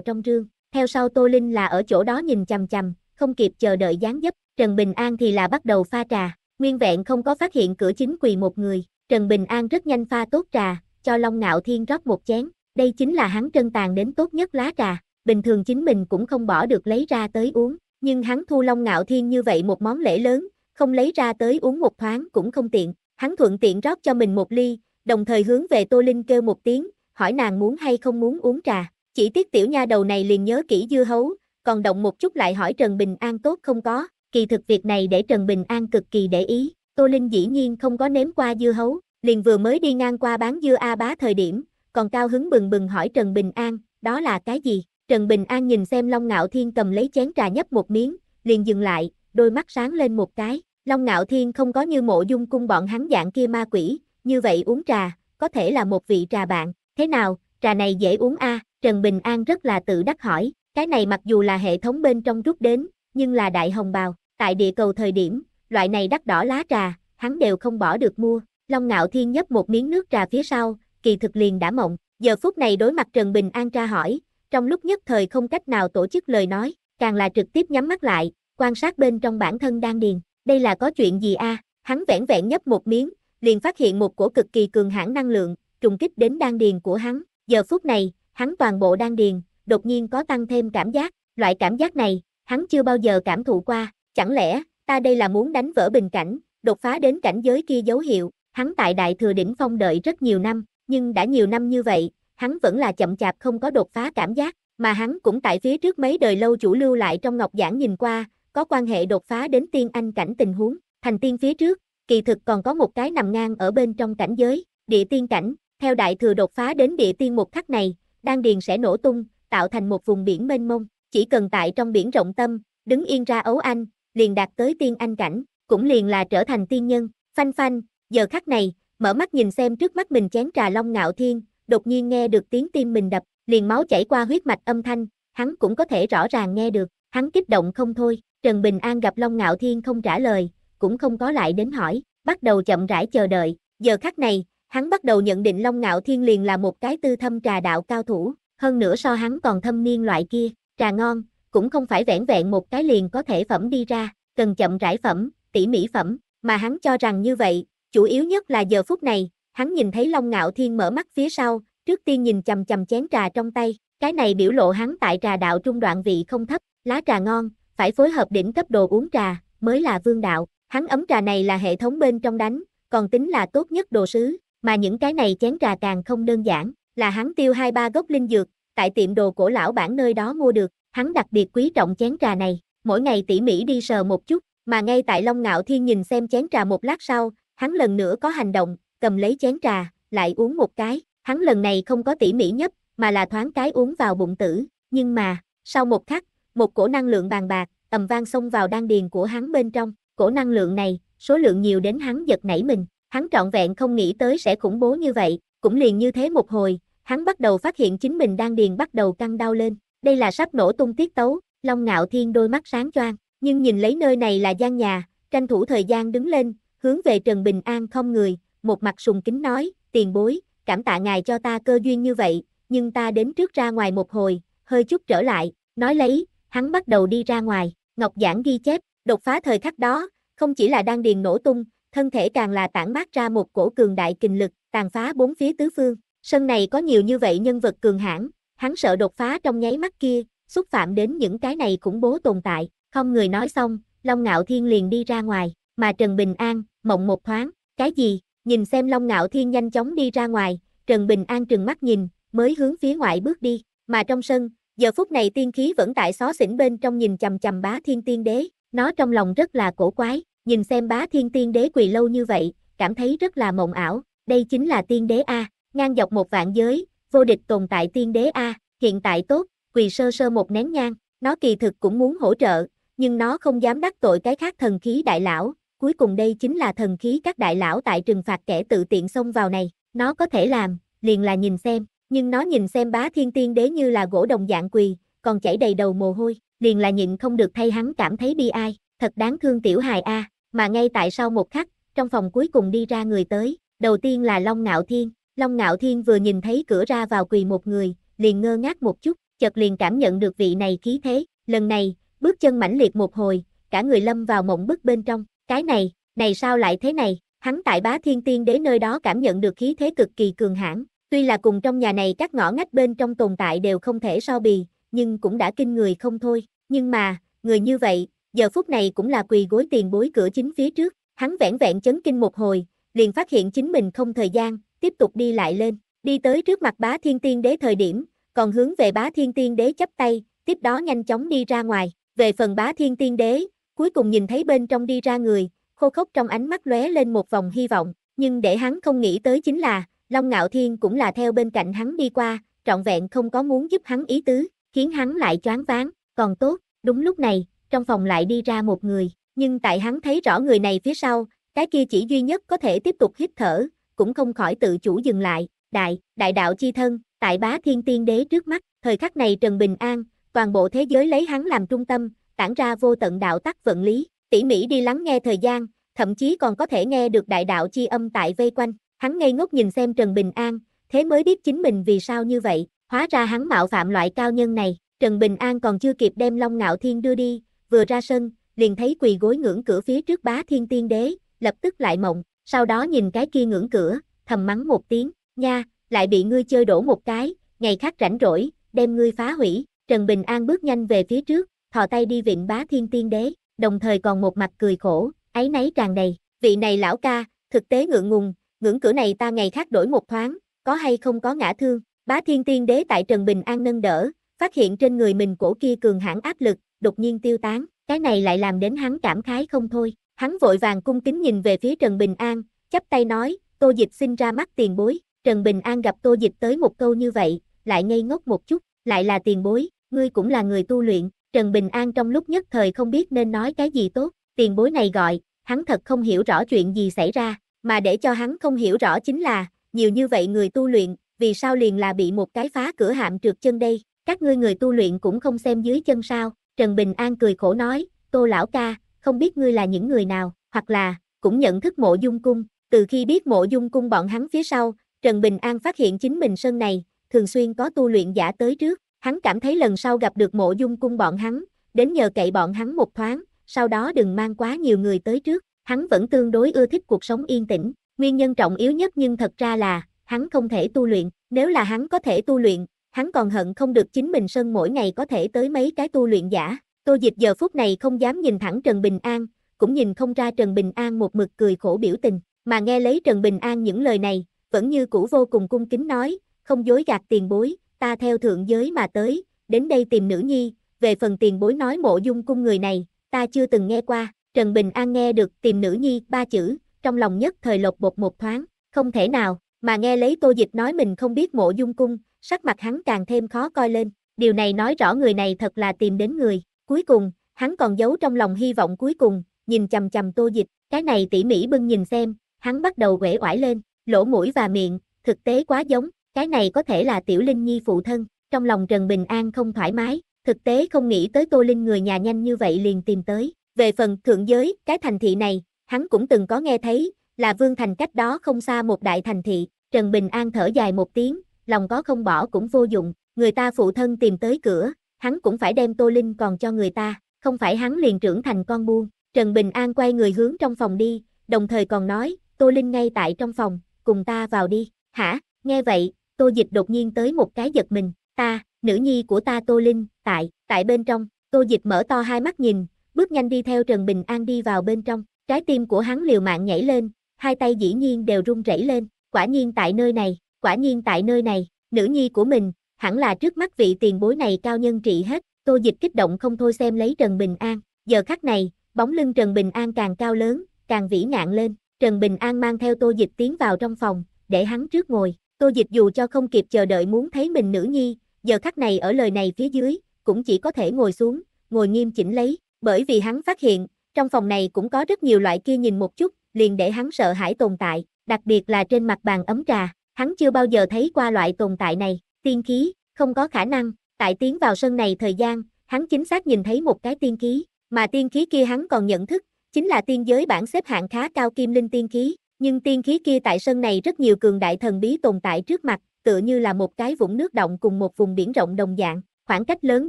trong rương, theo sau Tô Linh là ở chỗ đó nhìn chằm chằm, không kịp chờ đợi dáng dấp, Trần Bình An thì là bắt đầu pha trà, nguyên vẹn không có phát hiện cửa chính quỳ một người, Trần Bình An rất nhanh pha tốt trà, cho Long Ngạo Thiên rót một chén, đây chính là hắn trân tàn đến tốt nhất lá trà, bình thường chính mình cũng không bỏ được lấy ra tới uống, nhưng hắn thu Long Ngạo Thiên như vậy một món lễ lớn, không lấy ra tới uống một thoáng cũng không tiện, hắn thuận tiện rót cho mình một ly, đồng thời hướng về Tô Linh kêu một tiếng, hỏi nàng muốn hay không muốn uống trà, chỉ tiếc tiểu nha đầu này liền nhớ kỹ dưa hấu, còn động một chút lại hỏi Trần Bình An tốt không có, kỳ thực việc này để Trần Bình An cực kỳ để ý, Tô Linh dĩ nhiên không có nếm qua dưa hấu, liền vừa mới đi ngang qua bán dưa A bá thời điểm, còn cao hứng bừng bừng hỏi Trần Bình An, đó là cái gì? Trần Bình An nhìn xem Long Ngạo Thiên cầm lấy chén trà nhấp một miếng, liền dừng lại, đôi mắt sáng lên một cái, Long Ngạo Thiên không có như mộ dung cung bọn hắn dạng kia ma quỷ, như vậy uống trà, có thể là một vị trà bạn, thế nào, trà này dễ uống a à? Trần Bình An rất là tự đắc hỏi, cái này mặc dù là hệ thống bên trong rút đến, nhưng là đại hồng bào, tại địa cầu thời điểm, loại này đắt đỏ lá trà, hắn đều không bỏ được mua, Long Ngạo Thiên nhấp một miếng nước trà phía sau, kỳ thực liền đã mộng, giờ phút này đối mặt Trần Bình An tra hỏi, trong lúc nhất thời không cách nào tổ chức lời nói, càng là trực tiếp nhắm mắt lại, quan sát bên trong bản thân đang điền, đây là có chuyện gì a? Hắn vẻn vẹn nhấp một miếng, liền phát hiện một cổ cực kỳ cường hãn năng lượng, trùng kích đến đan điền của hắn. Giờ phút này, hắn toàn bộ đan điền, đột nhiên có tăng thêm cảm giác, loại cảm giác này, hắn chưa bao giờ cảm thụ qua, chẳng lẽ, ta đây là muốn đánh vỡ bình cảnh, đột phá đến cảnh giới kia dấu hiệu, hắn tại đại thừa đỉnh phong đợi rất nhiều năm, nhưng đã nhiều năm như vậy, hắn vẫn là chậm chạp không có đột phá cảm giác, mà hắn cũng tại phía trước mấy đời lâu chủ lưu lại trong ngọc giảng nhìn qua, có quan hệ đột phá đến tiên anh cảnh tình huống, thành tiên phía trước, kỳ thực còn có một cái nằm ngang ở bên trong cảnh giới, địa tiên cảnh, theo đại thừa đột phá đến địa tiên một khắc này, đan điền sẽ nổ tung, tạo thành một vùng biển mênh mông, chỉ cần tại trong biển rộng tâm, đứng yên ra ấu anh, liền đạt tới tiên anh cảnh, cũng liền là trở thành tiên nhân, phanh phanh, giờ khắc này, mở mắt nhìn xem trước mắt mình chén trà long ngạo thiên, đột nhiên nghe được tiếng tim mình đập, liền máu chảy qua huyết mạch âm thanh, hắn cũng có thể rõ ràng nghe được, hắn kích động không thôi, Trần Bình An gặp Long Ngạo Thiên không trả lời, cũng không có lại đến hỏi, bắt đầu chậm rãi chờ đợi, giờ khắc này, hắn bắt đầu nhận định Long Ngạo Thiên liền là một cái tư thâm trà đạo cao thủ, hơn nữa so hắn còn thâm niên loại kia, trà ngon, cũng không phải vẻn vẹn một cái liền có thể phẩm đi ra, cần chậm rãi phẩm, tỉ mỉ phẩm, mà hắn cho rằng như vậy, chủ yếu nhất là giờ phút này, hắn nhìn thấy Long Ngạo Thiên mở mắt phía sau, trước tiên nhìn chầm chầm chén trà trong tay, cái này biểu lộ hắn tại trà đạo trung đoạn vị không thấp, lá trà ngon, phải phối hợp đỉnh cấp đồ uống trà, mới là vương đạo. Hắn ấm trà này là hệ thống bên trong đánh, còn tính là tốt nhất đồ sứ, mà những cái này chén trà càng không đơn giản, là hắn tiêu hai ba gốc linh dược, tại tiệm đồ cổ lão bản nơi đó mua được, hắn đặc biệt quý trọng chén trà này, mỗi ngày tỉ mỉ đi sờ một chút, mà ngay tại Long Ngạo Thiên nhìn xem chén trà một lát sau, hắn lần nữa có hành động, cầm lấy chén trà, lại uống một cái, hắn lần này không có tỉ mỉ nhất mà là thoáng cái uống vào bụng tử, nhưng mà, sau một khắc, một cổ năng lượng bàn bạc, ầm vang xông vào đan điền của hắn bên trong, cổ năng lượng này, số lượng nhiều đến hắn giật nảy mình, hắn trọn vẹn không nghĩ tới sẽ khủng bố như vậy, cũng liền như thế một hồi, hắn bắt đầu phát hiện chính mình đan điền bắt đầu căng đau lên, đây là sắp nổ tung tiết tấu, Long Ngạo Thiên đôi mắt sáng choang, nhưng nhìn lấy nơi này là gian nhà, tranh thủ thời gian đứng lên, hướng về Trần Bình An không người, một mặt sùng kính nói, tiền bối, cảm tạ ngài cho ta cơ duyên như vậy, nhưng ta đến trước ra ngoài một hồi, hơi chút trở lại, nói lấy, hắn bắt đầu đi ra ngoài, Ngọc giản ghi chép, đột phá thời khắc đó, không chỉ là đang điền nổ tung, thân thể càng là tản mát ra một cổ cường đại kình lực, tàn phá bốn phía tứ phương. Sân này có nhiều như vậy nhân vật cường hãn, hắn sợ đột phá trong nháy mắt kia, xúc phạm đến những cái này khủng bố tồn tại, không người nói xong, Long Ngạo Thiên liền đi ra ngoài, mà Trần Bình An, mộng một thoáng, cái gì, nhìn xem Long Ngạo Thiên nhanh chóng đi ra ngoài, Trần Bình An trừng mắt nhìn, mới hướng phía ngoại bước đi, mà trong sân, Giờ phút này tiên khí vẫn tại xó xỉnh bên trong nhìn chầm chầm bá thiên tiên đế, nó trong lòng rất là cổ quái, nhìn xem bá thiên tiên đế quỳ lâu như vậy, cảm thấy rất là mộng ảo, đây chính là tiên đế A, ngang dọc một vạn giới, vô địch tồn tại tiên đế A, hiện tại tốt, quỳ sơ sơ một nén nhang, nó kỳ thực cũng muốn hỗ trợ, nhưng nó không dám đắc tội cái khác thần khí đại lão, cuối cùng đây chính là thần khí các đại lão tại trừng phạt kẻ tự tiện xông vào này, nó có thể làm, liền là nhìn xem, nhưng nó nhìn xem bá thiên tiên đế như là gỗ đồng dạng quỳ, còn chảy đầy đầu mồ hôi, liền là nhịn không được thay hắn cảm thấy bi ai, thật đáng thương tiểu hài a, mà ngay tại sau một khắc, trong phòng cuối cùng đi ra người tới, đầu tiên là Long Ngạo Thiên, Long Ngạo Thiên vừa nhìn thấy cửa ra vào quỳ một người, liền ngơ ngác một chút, chợt liền cảm nhận được vị này khí thế, lần này, bước chân mãnh liệt một hồi, cả người lâm vào mộng bức bên trong, cái này, này sao lại thế này, hắn tại bá thiên tiên đế nơi đó cảm nhận được khí thế cực kỳ cường hãn, Tuy là cùng trong nhà này các ngõ ngách bên trong tồn tại đều không thể so bì, nhưng cũng đã kinh người không thôi. Nhưng mà, người như vậy, giờ phút này cũng là quỳ gối tiền bối cửa chính phía trước, hắn vẻn vẹn chấn kinh một hồi, liền phát hiện chính mình không thời gian, tiếp tục đi lại lên, đi tới trước mặt bá thiên tiên đế thời điểm, còn hướng về bá thiên tiên đế chấp tay, tiếp đó nhanh chóng đi ra ngoài, về phần bá thiên tiên đế, cuối cùng nhìn thấy bên trong đi ra người, khô khốc trong ánh mắt lóe lên một vòng hy vọng, nhưng để hắn không nghĩ tới chính là, Long Ngạo Thiên cũng là theo bên cạnh hắn đi qua, trọn vẹn không có muốn giúp hắn ý tứ, khiến hắn lại choáng váng, còn tốt, đúng lúc này, trong phòng lại đi ra một người, nhưng tại hắn thấy rõ người này phía sau, cái kia chỉ duy nhất có thể tiếp tục hít thở, cũng không khỏi tự chủ dừng lại, đại, đại đạo chi thân, tại bá thiên tiên đế trước mắt, thời khắc này Trần Bình An, toàn bộ thế giới lấy hắn làm trung tâm, tản ra vô tận đạo tắc vận lý, tỉ mỉ đi lắng nghe thời gian, thậm chí còn có thể nghe được đại đạo chi âm tại vây quanh, Hắn ngây ngốc nhìn xem Trần Bình An, thế mới biết chính mình vì sao như vậy, hóa ra hắn mạo phạm loại cao nhân này, Trần Bình An còn chưa kịp đem Long Ngạo Thiên đưa đi, vừa ra sân, liền thấy quỳ gối ngưỡng cửa phía trước bá thiên tiên đế, lập tức lại mộng, sau đó nhìn cái kia ngưỡng cửa, thầm mắng một tiếng, nha, lại bị ngươi chơi đổ một cái, ngày khác rảnh rỗi, đem ngươi phá hủy, Trần Bình An bước nhanh về phía trước, thò tay đi vịnh bá thiên tiên đế, đồng thời còn một mặt cười khổ, ấy nấy tràn đầy, vị này lão ca, thực tế ngượng ngùng, ngưỡng cửa này ta ngày khác đổi một thoáng, có hay không có ngã thương, bá thiên tiên đế tại Trần Bình An nâng đỡ, phát hiện trên người mình cổ kia cường hãn áp lực, đột nhiên tiêu tán, cái này lại làm đến hắn cảm khái không thôi, hắn vội vàng cung kính nhìn về phía Trần Bình An, chắp tay nói, tô dịch xin ra mắt tiền bối, Trần Bình An gặp tô dịch tới một câu như vậy, lại ngây ngốc một chút, lại là tiền bối, ngươi cũng là người tu luyện, Trần Bình An trong lúc nhất thời không biết nên nói cái gì tốt, tiền bối này gọi, hắn thật không hiểu rõ chuyện gì xảy ra, mà để cho hắn không hiểu rõ chính là, nhiều như vậy người tu luyện, vì sao liền là bị một cái phá cửa hạm trượt chân đây, các ngươi người tu luyện cũng không xem dưới chân sao, Trần Bình An cười khổ nói, tô lão ca, không biết ngươi là những người nào, hoặc là, cũng nhận thức mộ dung cung, từ khi biết mộ dung cung bọn hắn phía sau, Trần Bình An phát hiện chính mình sân này, thường xuyên có tu luyện giả tới trước, hắn cảm thấy lần sau gặp được mộ dung cung bọn hắn, đến nhờ cậy bọn hắn một thoáng, sau đó đừng mang quá nhiều người tới trước, hắn vẫn tương đối ưa thích cuộc sống yên tĩnh. Nguyên nhân trọng yếu nhất nhưng thật ra là, hắn không thể tu luyện, nếu là hắn có thể tu luyện, hắn còn hận không được chính mình sân mỗi ngày có thể tới mấy cái tu luyện giả. Tô Dịch giờ phút này không dám nhìn thẳng Trần Bình An, cũng nhìn không ra Trần Bình An một mực cười khổ biểu tình, mà nghe lấy Trần Bình An những lời này, vẫn như cũ vô cùng cung kính nói, không dối gạt tiền bối, ta theo thượng giới mà tới, đến đây tìm nữ nhi, về phần tiền bối nói mộ dung cung người này, ta chưa từng nghe qua, Trần Bình An nghe được tìm nữ nhi ba chữ, trong lòng nhất thời lột bột một thoáng, không thể nào, mà nghe lấy tô dịch nói mình không biết mộ dung cung, sắc mặt hắn càng thêm khó coi lên, điều này nói rõ người này thật là tìm đến người, cuối cùng, hắn còn giấu trong lòng hy vọng cuối cùng, nhìn chầm chầm tô dịch, cái này tỉ mỉ bưng nhìn xem, hắn bắt đầu quể oải lên, lỗ mũi và miệng, thực tế quá giống, cái này có thể là tiểu linh nhi phụ thân, trong lòng Trần Bình An không thoải mái, thực tế không nghĩ tới tô linh người nhà nhanh như vậy liền tìm tới, về phần thượng giới, cái thành thị này, hắn cũng từng có nghe thấy, là vương thành cách đó không xa một đại thành thị, Trần Bình An thở dài một tiếng, lòng có không bỏ cũng vô dụng, người ta phụ thân tìm tới cửa, hắn cũng phải đem Tô Linh còn cho người ta, không phải hắn liền trưởng thành con buôn. Trần Bình An quay người hướng trong phòng đi, đồng thời còn nói, Tô Linh ngay tại trong phòng, cùng ta vào đi, hả, nghe vậy, Tô Dịch đột nhiên tới một cái giật mình, ta, nữ nhi của ta Tô Linh, tại, tại bên trong, Tô Dịch mở to hai mắt nhìn, bước nhanh đi theo Trần Bình An đi vào bên trong, trái tim của hắn liều mạng nhảy lên, hai tay dĩ nhiên đều run rẩy lên, quả nhiên tại nơi này, quả nhiên tại nơi này, nữ nhi của mình, hẳn là trước mắt vị tiền bối này cao nhân trị hết, Tô Dịch kích động không thôi xem lấy Trần Bình An, giờ khắc này, bóng lưng Trần Bình An càng cao lớn, càng vĩ ngạn lên, Trần Bình An mang theo Tô Dịch tiến vào trong phòng, để hắn trước ngồi, Tô Dịch dù cho không kịp chờ đợi muốn thấy mình nữ nhi, giờ khắc này ở lời này phía dưới, cũng chỉ có thể ngồi xuống, ngồi nghiêm chỉnh lấy, bởi vì hắn phát hiện, trong phòng này cũng có rất nhiều loại kia nhìn một chút, liền để hắn sợ hãi tồn tại, đặc biệt là trên mặt bàn ấm trà, hắn chưa bao giờ thấy qua loại tồn tại này, tiên khí, không có khả năng, tại tiến vào sân này thời gian, hắn chính xác nhìn thấy một cái tiên khí, mà tiên khí kia hắn còn nhận thức, chính là tiên giới bản xếp hạng khá cao kim linh tiên khí, nhưng tiên khí kia tại sân này rất nhiều cường đại thần bí tồn tại trước mặt, tựa như là một cái vũng nước động cùng một vùng biển rộng đồng dạng, khoảng cách lớn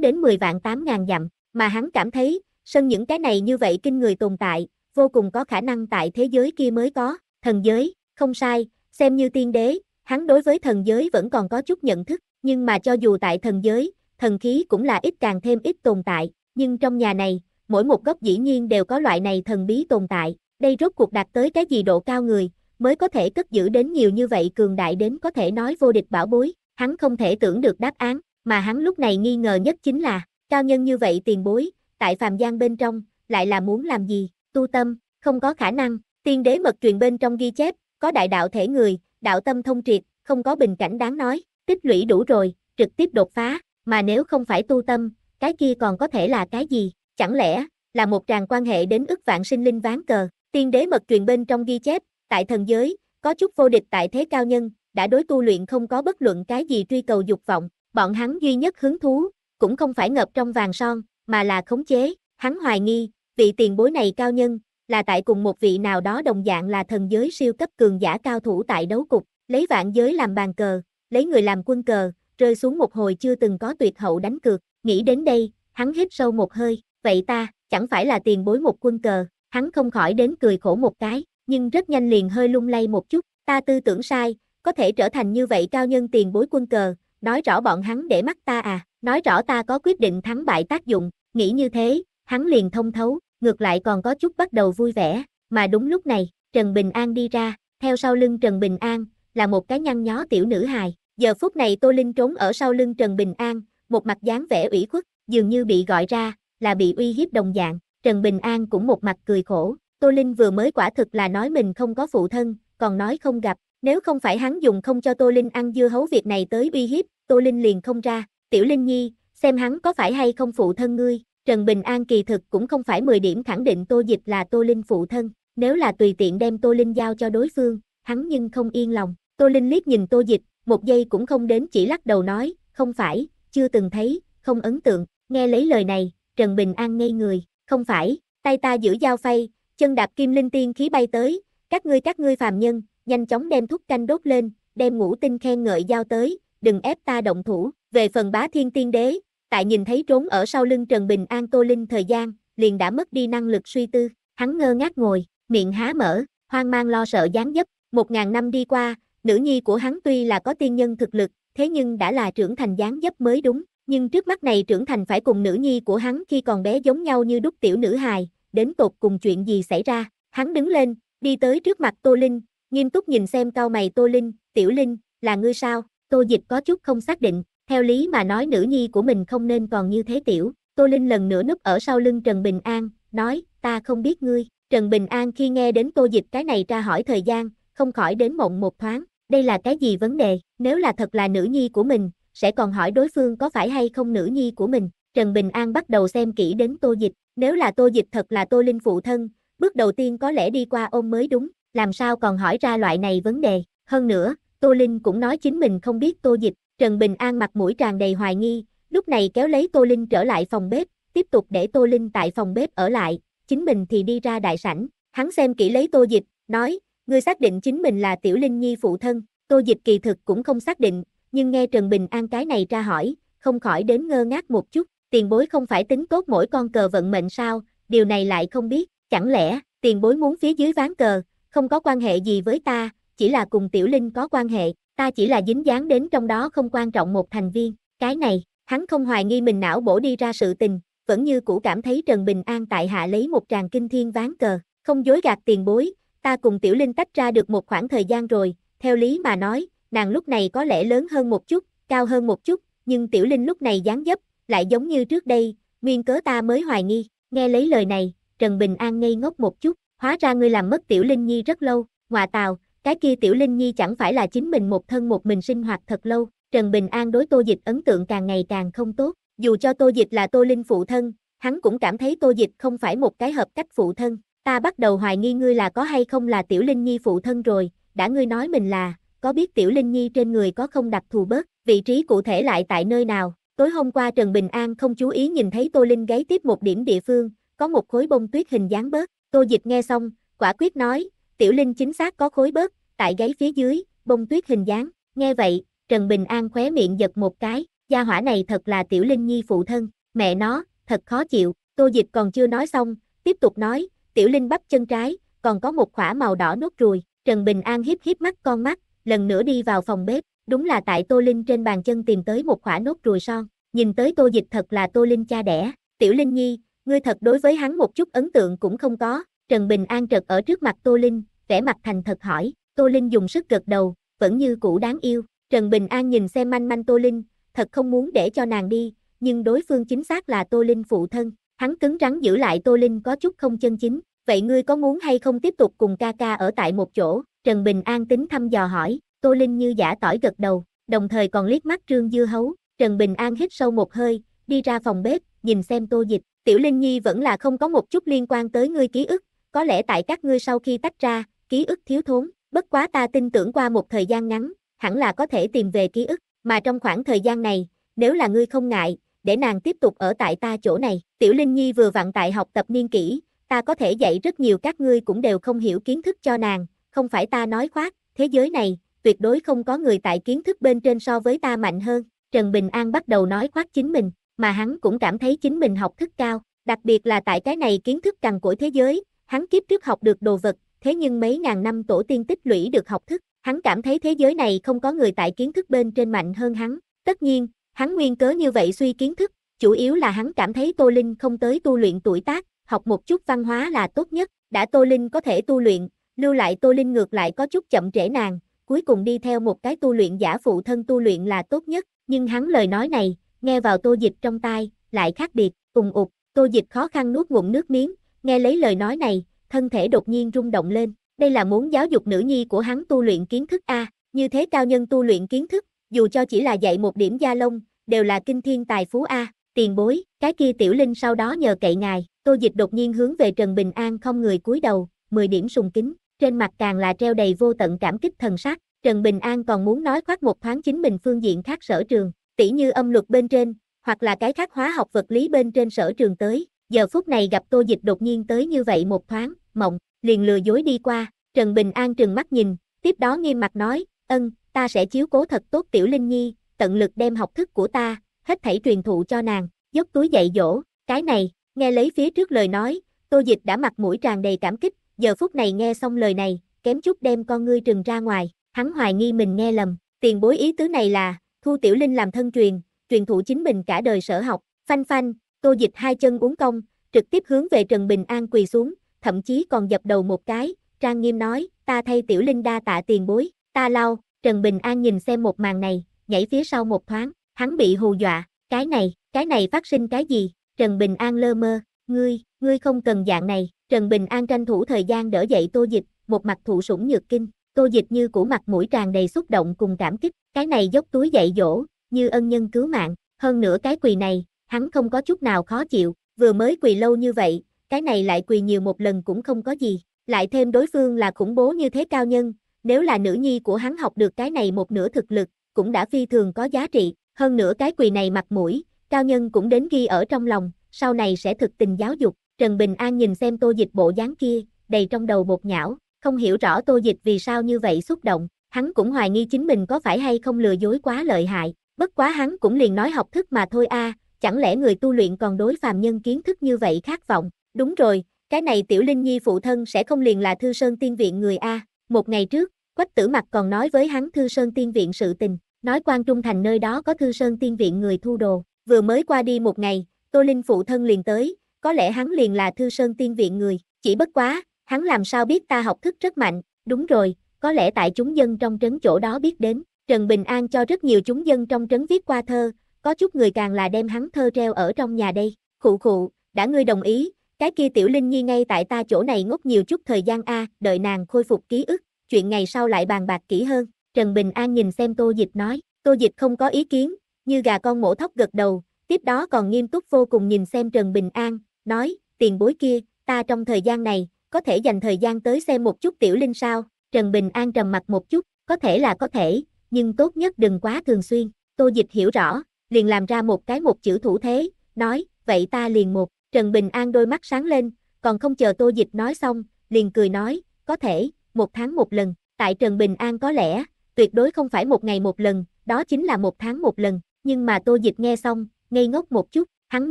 đến 10 vạn 8 ngàn dặm, mà hắn cảm thấy, Sân những cái này như vậy kinh người tồn tại, vô cùng có khả năng tại thế giới kia mới có, thần giới, không sai, xem như tiên đế, hắn đối với thần giới vẫn còn có chút nhận thức, nhưng mà cho dù tại thần giới, thần khí cũng là ít càng thêm ít tồn tại, nhưng trong nhà này, mỗi một góc dĩ nhiên đều có loại này thần bí tồn tại, đây rốt cuộc đạt tới cái gì độ cao người, mới có thể cất giữ đến nhiều như vậy cường đại đến có thể nói vô địch bảo bối, hắn không thể tưởng được đáp án, mà hắn lúc này nghi ngờ nhất chính là, cao nhân như vậy tiền bối, tại phàm gian bên trong, lại là muốn làm gì, tu tâm, không có khả năng, tiên đế mật truyền bên trong ghi chép, có đại đạo thể người, đạo tâm thông triệt, không có bình cảnh đáng nói, tích lũy đủ rồi, trực tiếp đột phá, mà nếu không phải tu tâm, cái kia còn có thể là cái gì, chẳng lẽ, là một tràng quan hệ đến ức vạn sinh linh ván cờ, tiên đế mật truyền bên trong ghi chép, tại thần giới, có chút vô địch tại thế cao nhân, đã đối tu luyện không có bất luận cái gì truy cầu dục vọng, bọn hắn duy nhất hứng thú, cũng không phải ngập trong vàng son, mà là khống chế, hắn hoài nghi, vị tiền bối này cao nhân, là tại cùng một vị nào đó đồng dạng là thần giới siêu cấp cường giả cao thủ tại đấu cục, lấy vạn giới làm bàn cờ, lấy người làm quân cờ, rơi xuống một hồi chưa từng có tuyệt hậu đánh cược, nghĩ đến đây, hắn hít sâu một hơi, vậy ta, chẳng phải là tiền bối một quân cờ, hắn không khỏi đến cười khổ một cái, nhưng rất nhanh liền hơi lung lay một chút, ta tư tưởng sai, có thể trở thành như vậy cao nhân tiền bối quân cờ, nói rõ bọn hắn để mắt ta à, nói rõ ta có quyết định thắng bại tác dụng, nghĩ như thế, hắn liền thông thấu, ngược lại còn có chút bắt đầu vui vẻ, mà đúng lúc này, Trần Bình An đi ra, theo sau lưng Trần Bình An, là một cái nhăn nhó tiểu nữ hài, giờ phút này Tô Linh trốn ở sau lưng Trần Bình An, một mặt dáng vẻ ủy khuất, dường như bị gọi ra, là bị uy hiếp đồng dạng, Trần Bình An cũng một mặt cười khổ, Tô Linh vừa mới quả thực là nói mình không có phụ thân, còn nói không gặp, nếu không phải hắn dùng không cho Tô Linh ăn dưa hấu việc này tới uy hiếp, Tô Linh liền không ra, Tiểu Linh Nhi, xem hắn có phải hay không phụ thân ngươi, Trần Bình An kỳ thực cũng không phải 10 điểm khẳng định Tô Dịch là Tô Linh phụ thân, nếu là tùy tiện đem Tô Linh giao cho đối phương, hắn nhưng không yên lòng, Tô Linh liếc nhìn Tô Dịch, một giây cũng không đến chỉ lắc đầu nói, không phải, chưa từng thấy, không ấn tượng, nghe lấy lời này, Trần Bình An ngây người, không phải, tay ta giữ dao phay, chân đạp kim linh tiên khí bay tới, các ngươi các ngươi phàm nhân, nhanh chóng đem thuốc canh đốt lên, đem ngũ tinh khen ngợi giao tới, đừng ép ta động thủ. Về phần bá thiên tiên đế, tại nhìn thấy trốn ở sau lưng Trần Bình An Tô Linh thời gian, liền đã mất đi năng lực suy tư, hắn ngơ ngác ngồi, miệng há mở, hoang mang lo sợ gián dấp, một ngàn năm đi qua, nữ nhi của hắn tuy là có tiên nhân thực lực, thế nhưng đã là trưởng thành gián dấp mới đúng, nhưng trước mắt này trưởng thành phải cùng nữ nhi của hắn khi còn bé giống nhau như đúc tiểu nữ hài, đến tột cùng chuyện gì xảy ra, hắn đứng lên, đi tới trước mặt Tô Linh, Nghiêm túc nhìn xem cao mày Tô Linh, Tiểu Linh, là ngươi sao? Tô Dịch có chút không xác định, theo lý mà nói nữ nhi của mình không nên còn như thế tiểu. Tô Linh lần nữa núp ở sau lưng Trần Bình An, nói, ta không biết ngươi. Trần Bình An khi nghe đến Tô Dịch cái này ra hỏi thời gian, không khỏi đến mộng một thoáng, đây là cái gì vấn đề, nếu là thật là nữ nhi của mình, sẽ còn hỏi đối phương có phải hay không nữ nhi của mình. Trần Bình An bắt đầu xem kỹ đến Tô Dịch, nếu là Tô Dịch thật là Tô Linh phụ thân, bước đầu tiên có lẽ đi qua ôm mới đúng, làm sao còn hỏi ra loại này vấn đề. Hơn nữa, Tô Linh cũng nói chính mình không biết Tô Dịch, Trần Bình An mặt mũi tràn đầy hoài nghi, lúc này kéo lấy Tô Linh trở lại phòng bếp, tiếp tục để Tô Linh tại phòng bếp ở lại, chính mình thì đi ra đại sảnh, hắn xem kỹ lấy Tô Dịch, nói, ngươi xác định chính mình là Tiểu Linh Nhi phụ thân, Tô Dịch kỳ thực cũng không xác định, nhưng nghe Trần Bình An cái này ra hỏi, không khỏi đến ngơ ngác một chút, tiền bối không phải tính tốt mỗi con cờ vận mệnh sao, điều này lại không biết, chẳng lẽ, tiền bối muốn phía dưới ván cờ, không có quan hệ gì với ta, chỉ là cùng Tiểu Linh có quan hệ, ta chỉ là dính dáng đến trong đó không quan trọng một thành viên, cái này, hắn không hoài nghi mình não bổ đi ra sự tình, vẫn như cũ cảm thấy Trần Bình An tại hạ lấy một tràng kinh thiên ván cờ, không dối gạt tiền bối, ta cùng Tiểu Linh tách ra được một khoảng thời gian rồi, theo lý mà nói, nàng lúc này có lẽ lớn hơn một chút, cao hơn một chút, nhưng Tiểu Linh lúc này dáng dấp, lại giống như trước đây, nguyên cớ ta mới hoài nghi, nghe lấy lời này, Trần Bình An ngây ngốc một chút, hóa ra ngươi làm mất tiểu Linh Nhi rất lâu, ngoại tào, cái kia tiểu Linh Nhi chẳng phải là chính mình một thân một mình sinh hoạt thật lâu, Trần Bình An đối Tô Dịch ấn tượng càng ngày càng không tốt, dù cho Tô Dịch là Tô Linh phụ thân, hắn cũng cảm thấy Tô Dịch không phải một cái hợp cách phụ thân, ta bắt đầu hoài nghi ngươi là có hay không là tiểu Linh Nhi phụ thân rồi, đã ngươi nói mình là, có biết tiểu Linh Nhi trên người có không đặc thù bớt, vị trí cụ thể lại tại nơi nào, tối hôm qua Trần Bình An không chú ý nhìn thấy Tô Linh gáy tiếp một điểm địa phương, có một khối bông tuyết hình dáng bớt, Tô Dịch nghe xong, quả quyết nói, Tiểu Linh chính xác có khối bớt, tại gáy phía dưới, bông tuyết hình dáng. Nghe vậy, Trần Bình An khóe miệng giật một cái, gia hỏa này thật là Tiểu Linh Nhi phụ thân, mẹ nó, thật khó chịu. Tô Dịch còn chưa nói xong, tiếp tục nói, Tiểu Linh bắp chân trái, còn có một khỏa màu đỏ nốt ruồi. Trần Bình An hiếp hiếp mắt con mắt, lần nữa đi vào phòng bếp, đúng là tại Tô Linh trên bàn chân tìm tới một khỏa nốt ruồi son. Nhìn tới Tô Dịch thật là Tô Linh cha đẻ, Tiểu Linh Nhi, ngươi thật đối với hắn một chút ấn tượng cũng không có, Trần Bình An trật ở trước mặt Tô Linh, vẻ mặt thành thật hỏi, Tô Linh dùng sức gật đầu, vẫn như cũ đáng yêu, Trần Bình An nhìn xem manh manh Tô Linh, thật không muốn để cho nàng đi, nhưng đối phương chính xác là Tô Linh phụ thân, hắn cứng rắn giữ lại Tô Linh có chút không chân chính, vậy ngươi có muốn hay không tiếp tục cùng ca ca ở tại một chỗ, Trần Bình An tính thăm dò hỏi, Tô Linh như giả tỏi gật đầu, đồng thời còn liếc mắt Trương Dưa Hấu, Trần Bình An hít sâu một hơi, đi ra phòng bếp, nhìn xem Tô Dịch, Tiểu Linh Nhi vẫn là không có một chút liên quan tới ngươi ký ức, có lẽ tại các ngươi sau khi tách ra, ký ức thiếu thốn, bất quá ta tin tưởng qua một thời gian ngắn, hẳn là có thể tìm về ký ức, mà trong khoảng thời gian này, nếu là ngươi không ngại, để nàng tiếp tục ở tại ta chỗ này. Tiểu Linh Nhi vừa vặn tại học tập niên kỹ, ta có thể dạy rất nhiều các ngươi cũng đều không hiểu kiến thức cho nàng, không phải ta nói khoác, thế giới này, tuyệt đối không có người tại kiến thức bên trên so với ta mạnh hơn. Trần Bình An bắt đầu nói khoác chính mình, mà hắn cũng cảm thấy chính mình học thức cao, đặc biệt là tại cái này kiến thức cằn cỗi thế giới, hắn kiếp trước học được đồ vật, thế nhưng mấy ngàn năm tổ tiên tích lũy được học thức, hắn cảm thấy thế giới này không có người tại kiến thức bên trên mạnh hơn hắn. Tất nhiên, hắn nguyên cớ như vậy suy kiến thức, chủ yếu là hắn cảm thấy Tô Linh không tới tu luyện tuổi tác, học một chút văn hóa là tốt nhất, đã Tô Linh có thể tu luyện, lưu lại Tô Linh ngược lại có chút chậm trễ nàng, cuối cùng đi theo một cái tu luyện giả phụ thân tu luyện là tốt nhất, nhưng hắn lời nói này, nghe vào tô dịch trong tai, lại khác biệt, ùng ụt, tô dịch khó khăn nuốt ngụm nước miếng, nghe lấy lời nói này, thân thể đột nhiên rung động lên, đây là muốn giáo dục nữ nhi của hắn tu luyện kiến thức A, như thế cao nhân tu luyện kiến thức, dù cho chỉ là dạy một điểm gia lông, đều là kinh thiên tài phú A, tiền bối, cái kia tiểu linh sau đó nhờ cậy ngài, tô dịch đột nhiên hướng về Trần Bình An không người cúi đầu, 10 điểm sùng kính, trên mặt càng là treo đầy vô tận cảm kích thần sắc. Trần Bình An còn muốn nói khoác một thoáng chính mình phương diện khác sở trường, tỉ như âm luật bên trên, hoặc là cái khác hóa học vật lý bên trên sở trường tới, giờ phút này gặp Tô Dịch đột nhiên tới như vậy một thoáng, mộng, liền lừa dối đi qua, Trần Bình An trừng mắt nhìn, tiếp đó nghiêm mặt nói, ân, ta sẽ chiếu cố thật tốt Tiểu Linh Nhi, tận lực đem học thức của ta, hết thảy truyền thụ cho nàng, dốc túi dạy dỗ, cái này, nghe lấy phía trước lời nói, Tô Dịch đã mặt mũi tràn đầy cảm kích, giờ phút này nghe xong lời này, kém chút đem con ngươi trừng ra ngoài, hắn hoài nghi mình nghe lầm, tiền bối ý tứ này là, Thu Tiểu Linh làm thân truyền, truyền thụ chính mình cả đời sở học, phanh phanh, Tô Dịch hai chân uống cong, trực tiếp hướng về Trần Bình An quỳ xuống, thậm chí còn dập đầu một cái, trang nghiêm nói, ta thay Tiểu Linh đa tạ tiền bối, ta lao, Trần Bình An nhìn xem một màn này, nhảy phía sau một thoáng, hắn bị hù dọa, cái này, cái này phát sinh cái gì, Trần Bình An lơ mơ, ngươi, ngươi không cần dạng này, Trần Bình An tranh thủ thời gian đỡ dậy Tô Dịch, một mặt thụ sủng nhược kinh, Tô Dịch Như của mặt mũi tràn đầy xúc động cùng cảm kích, cái này dốc túi dạy dỗ, như ân nhân cứu mạng, hơn nữa cái quỳ này, hắn không có chút nào khó chịu, vừa mới quỳ lâu như vậy, cái này lại quỳ nhiều một lần cũng không có gì, lại thêm đối phương là khủng bố như thế cao nhân, nếu là nữ nhi của hắn học được cái này một nửa thực lực, cũng đã phi thường có giá trị, hơn nữa cái quỳ này mặt mũi, cao nhân cũng đến ghi ở trong lòng, sau này sẽ thực tình giáo dục, Trần Bình An nhìn xem tô dịch bộ dáng kia, đầy trong đầu bột nhão, không hiểu rõ tô dịch vì sao như vậy xúc động, hắn cũng hoài nghi chính mình có phải hay không lừa dối quá lợi hại, bất quá hắn cũng liền nói học thức mà thôi a, chẳng lẽ người tu luyện còn đối phàm nhân kiến thức như vậy khát vọng, đúng rồi, cái này tiểu linh nhi phụ thân sẽ không liền là thư sơn tiên viện người a, một ngày trước, quách tử mặc còn nói với hắn thư sơn tiên viện sự tình, nói quan trung thành nơi đó có thư sơn tiên viện người thu đồ, vừa mới qua đi một ngày, tô linh phụ thân liền tới, có lẽ hắn liền là thư sơn tiên viện người, chỉ bất quá, Hắn làm sao biết ta học thức rất mạnh, đúng rồi, có lẽ tại chúng dân trong trấn chỗ đó biết đến. Trần Bình An cho rất nhiều chúng dân trong trấn viết qua thơ, có chút người càng là đem hắn thơ treo ở trong nhà đây. Khụ khụ, đã ngươi đồng ý, cái kia tiểu linh nhi ngay tại ta chỗ này ngốc nhiều chút thời gian a, đợi nàng khôi phục ký ức, chuyện ngày sau lại bàn bạc kỹ hơn. Trần Bình An nhìn xem Tô Dịch nói, Tô Dịch không có ý kiến, như gà con mổ thóc gật đầu, tiếp đó còn nghiêm túc vô cùng nhìn xem Trần Bình An, nói, tiền bối kia, ta trong thời gian này, có thể dành thời gian tới xem một chút tiểu linh sao, Trần Bình An trầm mặt một chút, có thể là có thể, nhưng tốt nhất đừng quá thường xuyên, tô dịch hiểu rõ, liền làm ra một cái một chữ thủ thế, nói, vậy ta liền một, Trần Bình An đôi mắt sáng lên, còn không chờ tô dịch nói xong, liền cười nói, có thể, một tháng một lần, tại Trần Bình An có lẽ, tuyệt đối không phải một ngày một lần, đó chính là một tháng một lần, nhưng mà tô dịch nghe xong, ngây ngốc một chút, hắn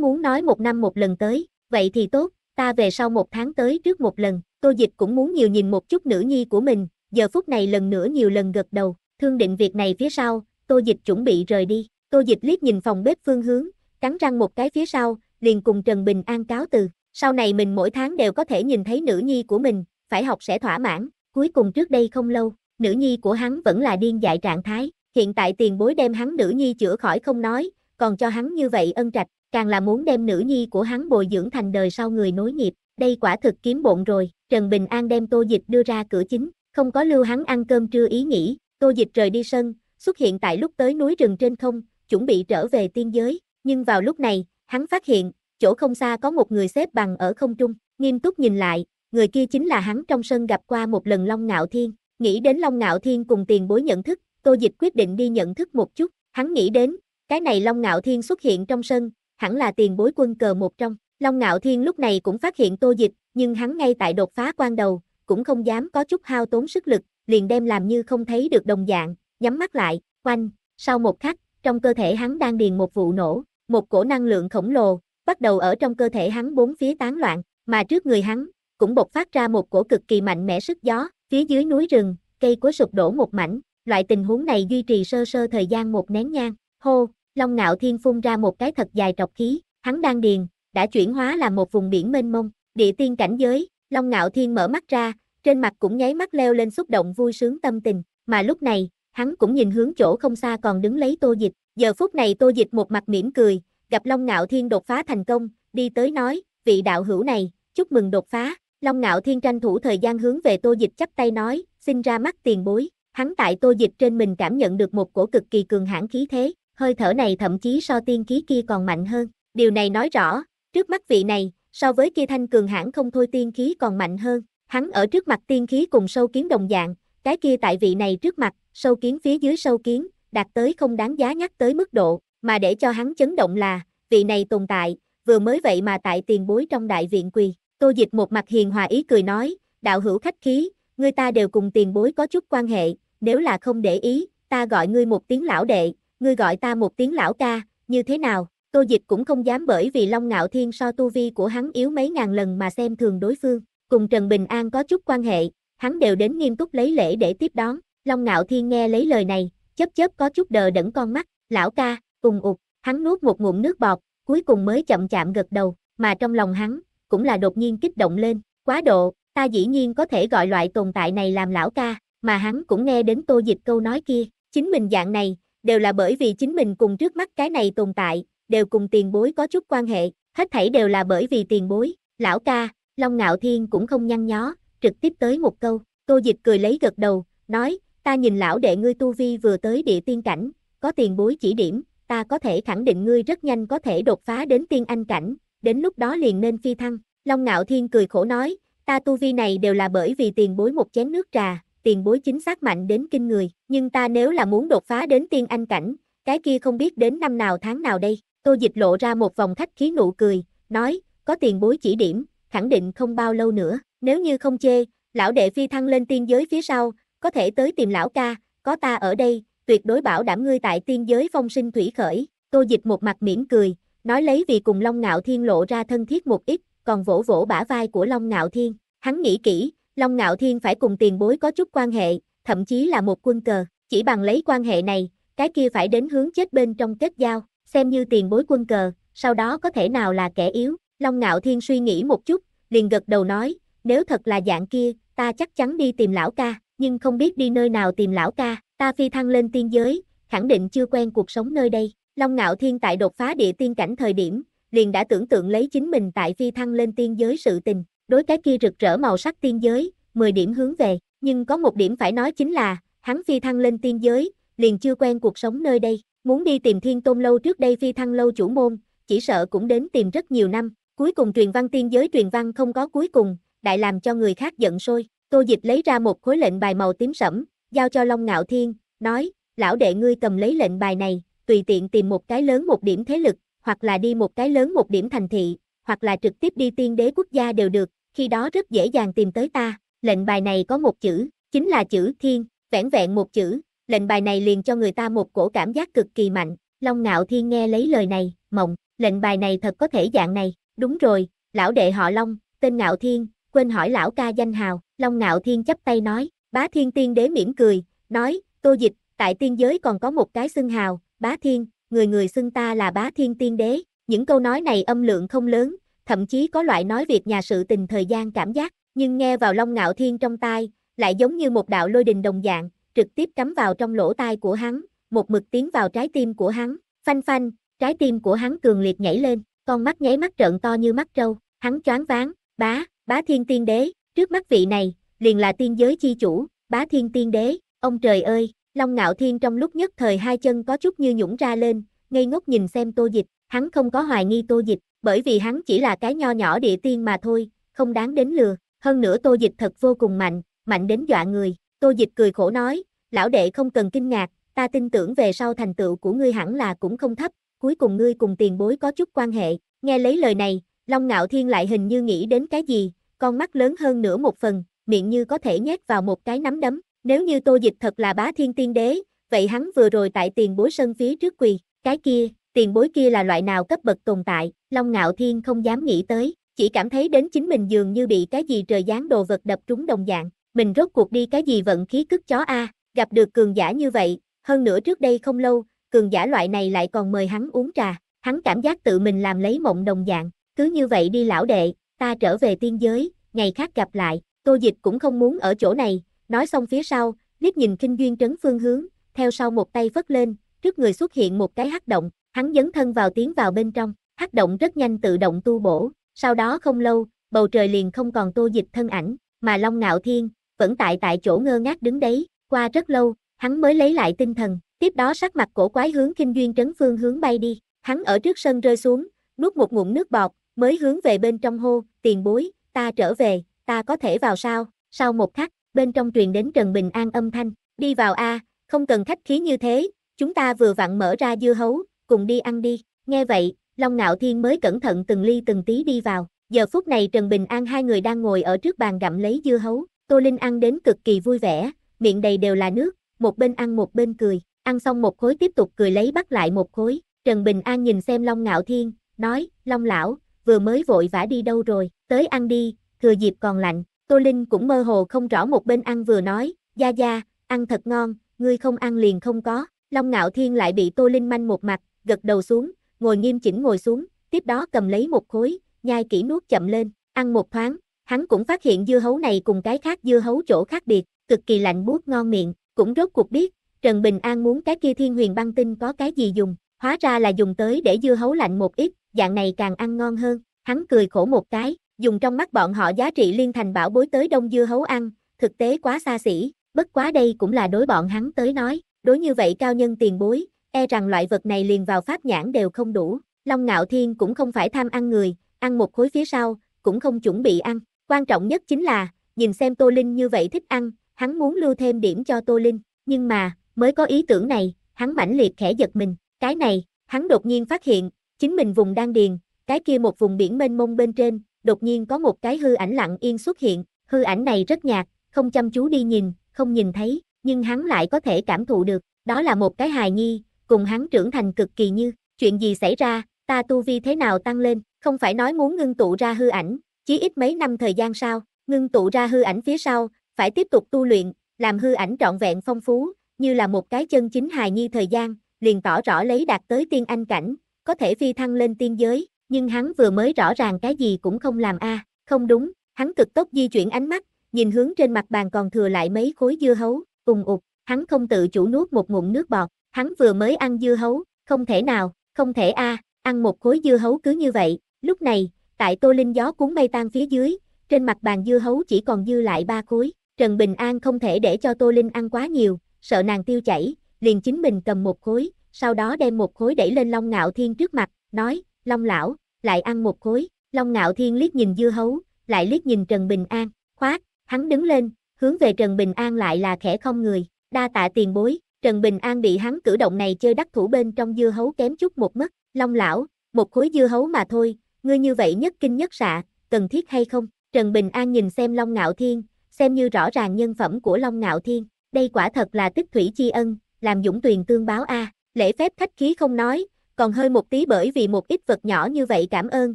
muốn nói một năm một lần tới, vậy thì tốt, ta về sau một tháng tới trước một lần, tô dịch cũng muốn nhiều nhìn một chút nữ nhi của mình, giờ phút này lần nữa nhiều lần gật đầu, thương định việc này phía sau, tô dịch chuẩn bị rời đi, tô dịch liếc nhìn phòng bếp phương hướng, cắn răng một cái phía sau, liền cùng Trần Bình An cáo từ, sau này mình mỗi tháng đều có thể nhìn thấy nữ nhi của mình, phải học sẽ thỏa mãn, cuối cùng trước đây không lâu, nữ nhi của hắn vẫn là điên dại trạng thái, hiện tại tiền bối đem hắn nữ nhi chữa khỏi không nói, còn cho hắn như vậy ân trạch, càng là muốn đem nữ nhi của hắn bồi dưỡng thành đời sau người nối nghiệp, đây quả thực kiếm bộn rồi, Trần Bình An đem tô dịch đưa ra cửa chính, không có lưu hắn ăn cơm trưa ý nghĩ, tô dịch rời đi sân, xuất hiện tại lúc tới núi rừng trên không, chuẩn bị trở về tiên giới, nhưng vào lúc này, hắn phát hiện, chỗ không xa có một người xếp bằng ở không trung, nghiêm túc nhìn lại, người kia chính là hắn trong sân gặp qua một lần Long Ngạo Thiên, nghĩ đến Long Ngạo Thiên cùng tiền bối nhận thức, Tô Dịch quyết định đi nhận thức một chút, hắn nghĩ đến, cái này Long Ngạo Thiên xuất hiện trong sân, hẳn là tiền bối quân cờ một trong. Long Ngạo Thiên lúc này cũng phát hiện Tô Dịch, nhưng hắn ngay tại đột phá quan đầu, cũng không dám có chút hao tốn sức lực, liền đem làm như không thấy được đồng dạng, nhắm mắt lại, quanh, sau một khắc, trong cơ thể hắn đang điền một vụ nổ, một cổ năng lượng khổng lồ, bắt đầu ở trong cơ thể hắn bốn phía tán loạn, mà trước người hắn, cũng bộc phát ra một cổ cực kỳ mạnh mẽ sức gió, phía dưới núi rừng, cây cối sụp đổ một mảnh, loại tình huống này duy trì sơ sơ thời gian một nén nhang, hô, Long Ngạo Thiên phun ra một cái thật dài trọc khí, hắn đang điền, đã chuyển hóa là một vùng biển mênh mông, địa tiên cảnh giới, Long Ngạo Thiên mở mắt ra, trên mặt cũng nháy mắt leo lên xúc động vui sướng tâm tình, mà lúc này, hắn cũng nhìn hướng chỗ không xa còn đứng lấy Tô Dịch, giờ phút này Tô Dịch một mặt mỉm cười, gặp Long Ngạo Thiên đột phá thành công, đi tới nói, vị đạo hữu này, chúc mừng đột phá, Long Ngạo Thiên tranh thủ thời gian hướng về Tô Dịch chắp tay nói, xin ra mắt tiền bối, hắn tại Tô Dịch trên mình cảm nhận được một cổ cực kỳ cường hãn khí thế, hơi thở này thậm chí so tiên khí kia còn mạnh hơn. Điều này nói rõ, trước mắt vị này, so với kia thanh cường hãn không thôi tiên khí còn mạnh hơn. Hắn ở trước mặt tiên khí cùng sâu kiến đồng dạng, cái kia tại vị này trước mặt, sâu kiến phía dưới sâu kiến, đạt tới không đáng giá nhắc tới mức độ, mà để cho hắn chấn động là, vị này tồn tại, vừa mới vậy mà tại tiền bối trong đại viện quỳ. Tô dịch một mặt hiền hòa ý cười nói, đạo hữu khách khí, người ta đều cùng tiền bối có chút quan hệ, nếu là không để ý, ta gọi ngươi một tiếng lão đệ, ngươi gọi ta một tiếng lão ca, như thế nào, tô dịch cũng không dám bởi vì Long Ngạo Thiên so tu vi của hắn yếu mấy ngàn lần mà xem thường đối phương, cùng Trần Bình An có chút quan hệ, hắn đều đến nghiêm túc lấy lễ để tiếp đón, Long Ngạo Thiên nghe lấy lời này, chớp chớp có chút đờ đẫn con mắt, lão ca, cùng ụt, hắn nuốt một ngụm nước bọt, cuối cùng mới chậm chạm gật đầu, mà trong lòng hắn, cũng là đột nhiên kích động lên, quá độ, ta dĩ nhiên có thể gọi loại tồn tại này làm lão ca, mà hắn cũng nghe đến tô dịch câu nói kia, chính mình dạng này, đều là bởi vì chính mình cùng trước mắt cái này tồn tại, đều cùng tiền bối có chút quan hệ, hết thảy đều là bởi vì tiền bối, lão ca, Long Ngạo Thiên cũng không nhăn nhó, trực tiếp tới một câu, Tô Dịch cười lấy gật đầu, nói, ta nhìn lão đệ ngươi tu vi vừa tới địa tiên cảnh, có tiền bối chỉ điểm, ta có thể khẳng định ngươi rất nhanh có thể đột phá đến tiên anh cảnh, đến lúc đó liền nên phi thăng, Long Ngạo Thiên cười khổ nói, ta tu vi này đều là bởi vì tiền bối một chén nước trà, tiền bối chính xác mạnh đến kinh người, nhưng ta nếu là muốn đột phá đến tiên anh cảnh, cái kia không biết đến năm nào tháng nào đây. Tô Dịch lộ ra một vòng khách khí nụ cười, nói, có tiền bối chỉ điểm, khẳng định không bao lâu nữa, nếu như không chê, lão đệ phi thăng lên tiên giới phía sau, có thể tới tìm lão ca, có ta ở đây, tuyệt đối bảo đảm ngươi tại tiên giới phong sinh thủy khởi. Tô Dịch một mặt mỉm cười, nói lấy vì cùng Long Ngạo Thiên lộ ra thân thiết một ít, còn vỗ vỗ bả vai của Long Ngạo Thiên. Hắn nghĩ kỹ, Long Ngạo Thiên phải cùng tiền bối có chút quan hệ, thậm chí là một quân cờ, chỉ bằng lấy quan hệ này, cái kia phải đến hướng chết bên trong kết giao, xem như tiền bối quân cờ, sau đó có thể nào là kẻ yếu. Long Ngạo Thiên suy nghĩ một chút, liền gật đầu nói, nếu thật là dạng kia, ta chắc chắn đi tìm lão ca, nhưng không biết đi nơi nào tìm lão ca, ta phi thăng lên tiên giới, khẳng định chưa quen cuộc sống nơi đây. Long Ngạo Thiên tại đột phá địa tiên cảnh thời điểm, liền đã tưởng tượng lấy chính mình tại phi thăng lên tiên giới sự tình, đối cái kia rực rỡ màu sắc tiên giới, 10 điểm hướng về, nhưng có một điểm phải nói chính là, hắn phi thăng lên tiên giới, liền chưa quen cuộc sống nơi đây, muốn đi tìm thiên tôn lâu trước đây phi thăng lâu chủ môn, chỉ sợ cũng đến tìm rất nhiều năm, cuối cùng truyền văn tiên giới truyền văn không có cuối cùng, đại làm cho người khác giận sôi, tô dịch lấy ra một khối lệnh bài màu tím sẫm, giao cho Long Ngạo Thiên, nói, lão đệ ngươi cầm lấy lệnh bài này, tùy tiện tìm một cái lớn một điểm thế lực, hoặc là đi một cái lớn một điểm thành thị, hoặc là trực tiếp đi tiên đế quốc gia đều được, khi đó rất dễ dàng tìm tới ta. Lệnh bài này có một chữ, chính là chữ thiên, vẻn vẹn một chữ, lệnh bài này liền cho người ta một cổ cảm giác cực kỳ mạnh. Long Ngạo Thiên nghe lấy lời này, mộng, lệnh bài này thật có thể dạng này, đúng rồi, lão đệ họ Long, tên Ngạo Thiên, quên hỏi lão ca danh hào, Long Ngạo Thiên chấp tay nói, bá thiên tiên đế mỉm cười, nói, tô dịch, tại tiên giới còn có một cái xưng hào, bá thiên, người người xưng ta là bá thiên tiên đế, những câu nói này âm lượng không lớn, thậm chí có loại nói việc nhà sự tình thời gian cảm giác, nhưng nghe vào Long Ngạo Thiên trong tai, lại giống như một đạo lôi đình đồng dạng, trực tiếp cắm vào trong lỗ tai của hắn, một mực tiến vào trái tim của hắn, phanh phanh, trái tim của hắn cường liệt nhảy lên, con mắt nháy mắt trợn to như mắt trâu, hắn choáng váng, bá, bá thiên tiên đế, trước mắt vị này, liền là tiên giới chi chủ, bá thiên tiên đế, ông trời ơi, Long Ngạo Thiên trong lúc nhất thời hai chân có chút như nhũng ra lên, ngây ngốc nhìn xem tô dịch, hắn không có hoài nghi tô dịch, bởi vì hắn chỉ là cái nho nhỏ địa tiên mà thôi, không đáng đến lừa, hơn nữa tô dịch thật vô cùng mạnh, mạnh đến dọa người, tô dịch cười khổ nói, lão đệ không cần kinh ngạc, ta tin tưởng về sau thành tựu của ngươi hẳn là cũng không thấp, cuối cùng ngươi cùng tiền bối có chút quan hệ, nghe lấy lời này, Long Ngạo Thiên lại hình như nghĩ đến cái gì, con mắt lớn hơn nửa một phần, miệng như có thể nhét vào một cái nắm đấm, nếu như tô dịch thật là bá thiên tiên đế, vậy hắn vừa rồi tại tiền bối sân phía trước quỳ, cái kia, tiền bối kia là loại nào cấp bậc tồn tại, Long Ngạo Thiên không dám nghĩ tới, chỉ cảm thấy đến chính mình dường như bị cái gì trời giáng đồ vật đập trúng đồng dạng, mình rốt cuộc đi cái gì vận khí cứt chó a, gặp được cường giả như vậy, hơn nữa trước đây không lâu, cường giả loại này lại còn mời hắn uống trà, hắn cảm giác tự mình làm lấy mộng đồng dạng, cứ như vậy đi lão đệ, ta trở về tiên giới, ngày khác gặp lại, Tô Dịch cũng không muốn ở chỗ này, nói xong phía sau, liếc nhìn kinh duyên trấn phương hướng, theo sau một tay vất lên, trước người xuất hiện một cái hắc động, hắn dấn thân vào tiến vào bên trong, hắc động rất nhanh tự động tu bổ, sau đó không lâu, bầu trời liền không còn tô dịch thân ảnh, mà Long Ngạo Thiên, vẫn tại tại chỗ ngơ ngác đứng đấy, qua rất lâu, hắn mới lấy lại tinh thần, tiếp đó sắc mặt cổ quái hướng kinh duyên trấn phương hướng bay đi, hắn ở trước sân rơi xuống, nuốt một ngụm nước bọt, mới hướng về bên trong hô, tiền bối, ta trở về, ta có thể vào sao, sau một khắc, bên trong truyền đến Trần Bình An âm thanh, đi vào a, không cần khách khí như thế, Chúng ta vừa vặn mở ra dưa hấu, cùng đi ăn đi. Nghe vậy, Long Ngạo Thiên mới cẩn thận từng ly từng tí đi vào. Giờ phút này Trần Bình An hai người đang ngồi ở trước bàn gặm lấy dưa hấu. Tô Linh ăn đến cực kỳ vui vẻ, miệng đầy đều là nước, một bên ăn một bên cười. Ăn xong một khối tiếp tục cười lấy bắt lại một khối. Trần Bình An nhìn xem Long Ngạo Thiên, nói, Long Lão, vừa mới vội vã đi đâu rồi, tới ăn đi, thừa dịp còn lạnh. Tô Linh cũng mơ hồ không rõ một bên ăn vừa nói, Gia Gia, ăn thật ngon, ngươi không ăn liền không có. Long Ngạo Thiên lại bị Tô Linh manh một mặt, gật đầu xuống, ngồi nghiêm chỉnh ngồi xuống, tiếp đó cầm lấy một khối, nhai kỹ nuốt chậm lên, ăn một thoáng, hắn cũng phát hiện dưa hấu này cùng cái khác dưa hấu chỗ khác biệt, cực kỳ lạnh buốt ngon miệng, cũng rốt cuộc biết, Trần Bình An muốn cái kia thiên huyền băng tinh có cái gì dùng, hóa ra là dùng tới để dưa hấu lạnh một ít, dạng này càng ăn ngon hơn, hắn cười khổ một cái, dùng trong mắt bọn họ giá trị liên thành bảo bối tới đông dưa hấu ăn, thực tế quá xa xỉ, bất quá đây cũng là đối bọn hắn tới nói, Đối như vậy cao nhân tiền bối, e rằng loại vật này liền vào pháp nhãn đều không đủ. Long Ngạo Thiên cũng không phải tham ăn người, ăn một khối phía sau, cũng không chuẩn bị ăn. Quan trọng nhất chính là, nhìn xem Tô Linh như vậy thích ăn, hắn muốn lưu thêm điểm cho Tô Linh. Nhưng mà, mới có ý tưởng này, hắn mãnh liệt khẽ giật mình. Cái này, hắn đột nhiên phát hiện, chính mình vùng đan điền, cái kia một vùng biển mênh mông bên trên, đột nhiên có một cái hư ảnh lặng yên xuất hiện. Hư ảnh này rất nhạt, không chăm chú đi nhìn, không nhìn thấy, nhưng hắn lại có thể cảm thụ được, đó là một cái hài nhi, cùng hắn trưởng thành cực kỳ như, chuyện gì xảy ra, ta tu vi thế nào tăng lên, không phải nói muốn ngưng tụ ra hư ảnh, chỉ ít mấy năm thời gian sau, ngưng tụ ra hư ảnh phía sau, phải tiếp tục tu luyện, làm hư ảnh trọn vẹn phong phú, như là một cái chân chính hài nhi thời gian, liền tỏ rõ lấy đạt tới tiên anh cảnh, có thể phi thăng lên tiên giới, nhưng hắn vừa mới rõ ràng cái gì cũng không làm a, không đúng, hắn cực tốc di chuyển ánh mắt, nhìn hướng trên mặt bàn còn thừa lại mấy khối dưa hấu, ùng ụt, hắn không tự chủ nuốt một ngụm nước bọt, hắn vừa mới ăn dưa hấu, không thể nào, không thể a, ăn một khối dưa hấu cứ như vậy, lúc này, tại Tô Linh gió cuốn bay tan phía dưới, trên mặt bàn dưa hấu chỉ còn dư lại ba khối, Trần Bình An không thể để cho Tô Linh ăn quá nhiều, sợ nàng tiêu chảy, liền chính mình cầm một khối, sau đó đem một khối đẩy lên Long Ngạo Thiên trước mặt, nói, Long Lão, lại ăn một khối, Long Ngạo Thiên liếc nhìn dưa hấu, lại liếc nhìn Trần Bình An, khoát, hắn đứng lên, hướng về Trần Bình An lại là khẽ không người, đa tạ tiền bối, Trần Bình An bị hắn cử động này chơi đắc thủ bên trong dưa hấu kém chút một mất, long lão, một khối dưa hấu mà thôi, ngươi như vậy nhất kinh nhất xạ, cần thiết hay không? Trần Bình An nhìn xem Long Ngạo Thiên, xem như rõ ràng nhân phẩm của Long Ngạo Thiên, đây quả thật là tích thủy chi ân, làm dũng tuyền tương báo a, lễ phép khách khí không nói, còn hơi một tí bởi vì một ít vật nhỏ như vậy cảm ơn,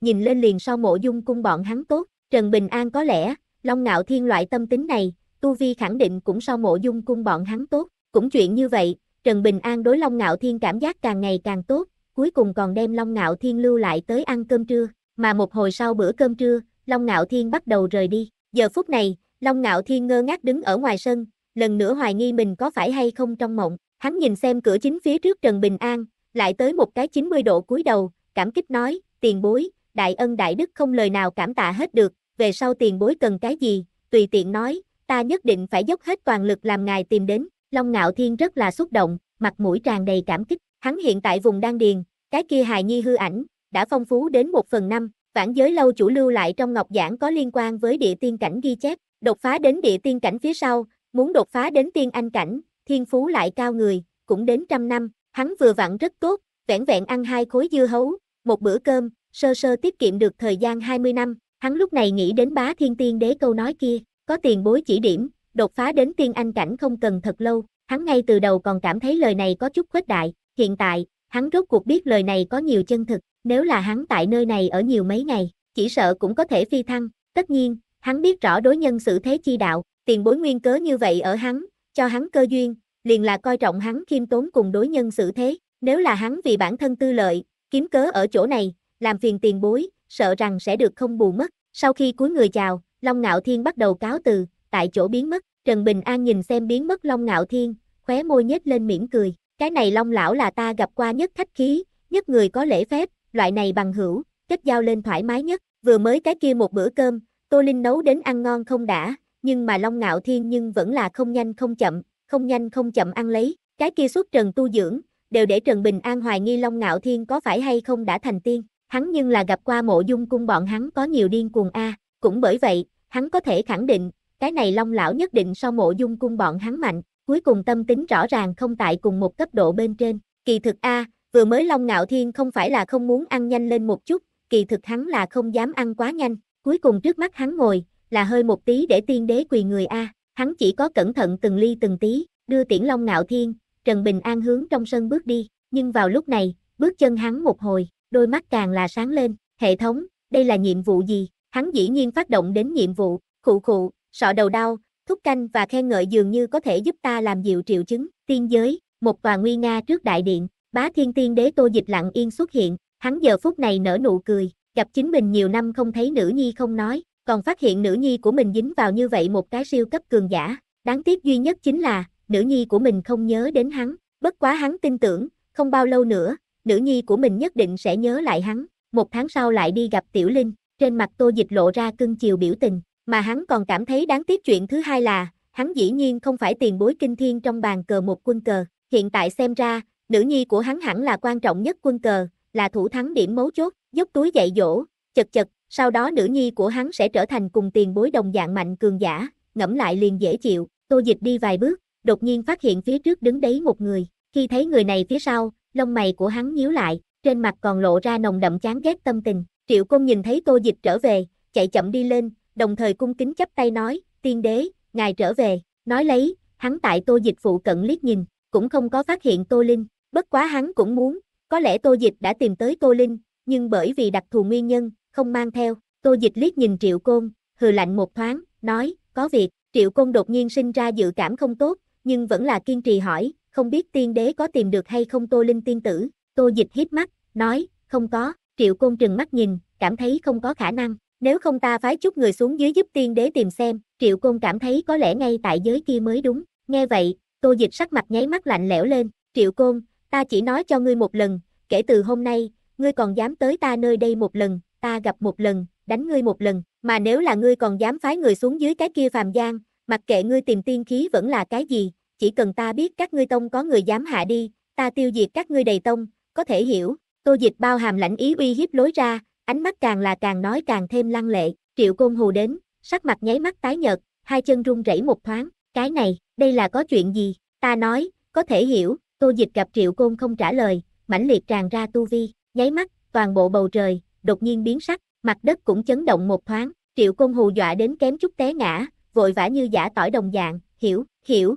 nhìn lên liền sau mộ dung cung bọn hắn tốt, Trần Bình An có lẽ, Long Ngạo Thiên loại tâm tính này, Tu Vi khẳng định cũng so mộ dung cung bọn hắn tốt, cũng chuyện như vậy, Trần Bình An đối Long Ngạo Thiên cảm giác càng ngày càng tốt, cuối cùng còn đem Long Ngạo Thiên lưu lại tới ăn cơm trưa, mà một hồi sau bữa cơm trưa, Long Ngạo Thiên bắt đầu rời đi, giờ phút này, Long Ngạo Thiên ngơ ngác đứng ở ngoài sân, lần nữa hoài nghi mình có phải hay không trong mộng, hắn nhìn xem cửa chính phía trước Trần Bình An, lại tới một cái 90 độ cúi đầu, cảm kích nói, tiền bối, đại ân đại đức không lời nào cảm tạ hết được, về sau tiền bối cần cái gì, tùy tiện nói, ta nhất định phải dốc hết toàn lực làm ngài tìm đến. Long Ngạo Thiên rất là xúc động, mặt mũi tràn đầy cảm kích, hắn hiện tại vùng đan điền, cái kia hài nhi hư ảnh, đã phong phú đến một phần năm, vãn giới lâu chủ lưu lại trong ngọc giảng có liên quan với địa tiên cảnh ghi chép, đột phá đến địa tiên cảnh phía sau, muốn đột phá đến tiên anh cảnh, thiên phú lại cao người, cũng đến trăm năm, hắn vừa vặn rất tốt, vẹn vẹn ăn hai khối dưa hấu, một bữa cơm, sơ sơ tiết kiệm được thời gian 20 năm, Hắn lúc này nghĩ đến bá thiên tiên đế câu nói kia, có tiền bối chỉ điểm, đột phá đến tiên anh cảnh không cần thật lâu, hắn ngay từ đầu còn cảm thấy lời này có chút khuếch đại, hiện tại, hắn rốt cuộc biết lời này có nhiều chân thực, nếu là hắn tại nơi này ở nhiều mấy ngày, chỉ sợ cũng có thể phi thăng, tất nhiên, hắn biết rõ đối nhân xử thế chi đạo, tiền bối nguyên cớ như vậy ở hắn, cho hắn cơ duyên, liền là coi trọng hắn khiêm tốn cùng đối nhân xử thế, nếu là hắn vì bản thân tư lợi, kiếm cớ ở chỗ này, làm phiền tiền bối, sợ rằng sẽ được không bù mất. Sau khi cuối người chào, Long Ngạo Thiên bắt đầu cáo từ, tại chỗ biến mất. Trần Bình An nhìn xem biến mất Long Ngạo Thiên, khóe môi nhếch lên mỉm cười. Cái này Long Lão là ta gặp qua nhất khách khí, nhất người có lễ phép, loại này bằng hữu, kết giao lên thoải mái nhất. Vừa mới cái kia một bữa cơm, Tô Linh nấu đến ăn ngon không đã, nhưng mà Long Ngạo Thiên nhưng vẫn là không nhanh không chậm, không nhanh không chậm ăn lấy. Cái kia suốt Trần tu dưỡng, đều để Trần Bình An hoài nghi Long Ngạo Thiên có phải hay không đã thành tiên hắn nhưng là gặp qua mộ dung cung bọn hắn có nhiều điên cuồng a, cũng bởi vậy, hắn có thể khẳng định, cái này long lão nhất định so mộ dung cung bọn hắn mạnh, cuối cùng tâm tính rõ ràng không tại cùng một cấp độ bên trên, kỳ thực a, vừa mới long ngạo thiên không phải là không muốn ăn nhanh lên một chút, kỳ thực hắn là không dám ăn quá nhanh, cuối cùng trước mắt hắn ngồi, là hơi một tí để tiên đế quỳ người a, hắn chỉ có cẩn thận từng ly từng tí, đưa tiễn long ngạo thiên, Trần Bình An hướng trong sân bước đi, nhưng vào lúc này, bước chân hắn một hồi, đôi mắt càng là sáng lên, hệ thống, đây là nhiệm vụ gì, hắn dĩ nhiên phát động đến nhiệm vụ, khụ khụ, sọ đầu đau, thúc canh và khen ngợi dường như có thể giúp ta làm dịu triệu chứng, tiên giới, một tòa nguy nga trước đại điện, bá thiên tiên đế tô dịch lặng yên xuất hiện, hắn giờ phút này nở nụ cười, gặp chính mình nhiều năm không thấy nữ nhi không nói, còn phát hiện nữ nhi của mình dính vào như vậy một cái siêu cấp cường giả, đáng tiếc duy nhất chính là, nữ nhi của mình không nhớ đến hắn, bất quá hắn tin tưởng, không bao lâu nữa, nữ nhi của mình nhất định sẽ nhớ lại hắn, một tháng sau lại đi gặp Tiểu Linh, trên mặt Tô Dịch lộ ra cưng chiều biểu tình, mà hắn còn cảm thấy đáng tiếc chuyện thứ hai là, hắn dĩ nhiên không phải tiền bối kinh thiên trong bàn cờ một quân cờ, hiện tại xem ra, nữ nhi của hắn hẳn là quan trọng nhất quân cờ, là thủ thắng điểm mấu chốt, dốc túi dạy dỗ, chật chật, sau đó nữ nhi của hắn sẽ trở thành cùng tiền bối đồng dạng mạnh cường giả, ngẫm lại liền dễ chịu, Tô Dịch đi vài bước, đột nhiên phát hiện phía trước đứng đấy một người, khi thấy người này phía sau, lông mày của hắn nhíu lại, trên mặt còn lộ ra nồng đậm chán ghét tâm tình. Triệu Công nhìn thấy Tô Dịch trở về, chạy chậm đi lên, đồng thời cung kính chấp tay nói, tiên đế, ngài trở về, nói lấy, hắn tại Tô Dịch phụ cận liếc nhìn, cũng không có phát hiện Tô Linh, bất quá hắn cũng muốn, có lẽ Tô Dịch đã tìm tới Tô Linh, nhưng bởi vì đặc thù nguyên nhân, không mang theo, Tô Dịch liếc nhìn Triệu Côn, hừ lạnh một thoáng, nói, có việc, Triệu Côn đột nhiên sinh ra dự cảm không tốt, nhưng vẫn là kiên trì hỏi, không biết tiên đế có tìm được hay không Tô Linh tiên tử, Tô Dịch hít mắt, nói, không có, Triệu Côn trừng mắt nhìn, cảm thấy không có khả năng, nếu không ta phái chút người xuống dưới giúp tiên đế tìm xem, Triệu Côn cảm thấy có lẽ ngay tại giới kia mới đúng, nghe vậy, Tô Dịch sắc mặt nháy mắt lạnh lẽo lên, Triệu Côn, ta chỉ nói cho ngươi một lần, kể từ hôm nay, ngươi còn dám tới ta nơi đây một lần, ta gặp một lần, đánh ngươi một lần, mà nếu là ngươi còn dám phái người xuống dưới cái kia phàm gian, mặc kệ ngươi tìm tiên khí vẫn là cái gì, chỉ cần ta biết các ngươi tông có người dám hạ đi, ta tiêu diệt các ngươi đầy tông, có thể hiểu, tô dịch bao hàm lãnh ý uy hiếp lối ra, ánh mắt càng là càng nói càng thêm lăng lệ, triệu côn hù đến, sắc mặt nháy mắt tái nhợt, hai chân run rẩy một thoáng, cái này, đây là có chuyện gì, ta nói, có thể hiểu, tô dịch gặp triệu côn không trả lời, mãnh liệt tràn ra tu vi, nháy mắt, toàn bộ bầu trời, đột nhiên biến sắc, mặt đất cũng chấn động một thoáng, triệu côn hù dọa đến kém chút té ngã, vội vã như giả tỏi đồng dạng, hiểu, hiểu,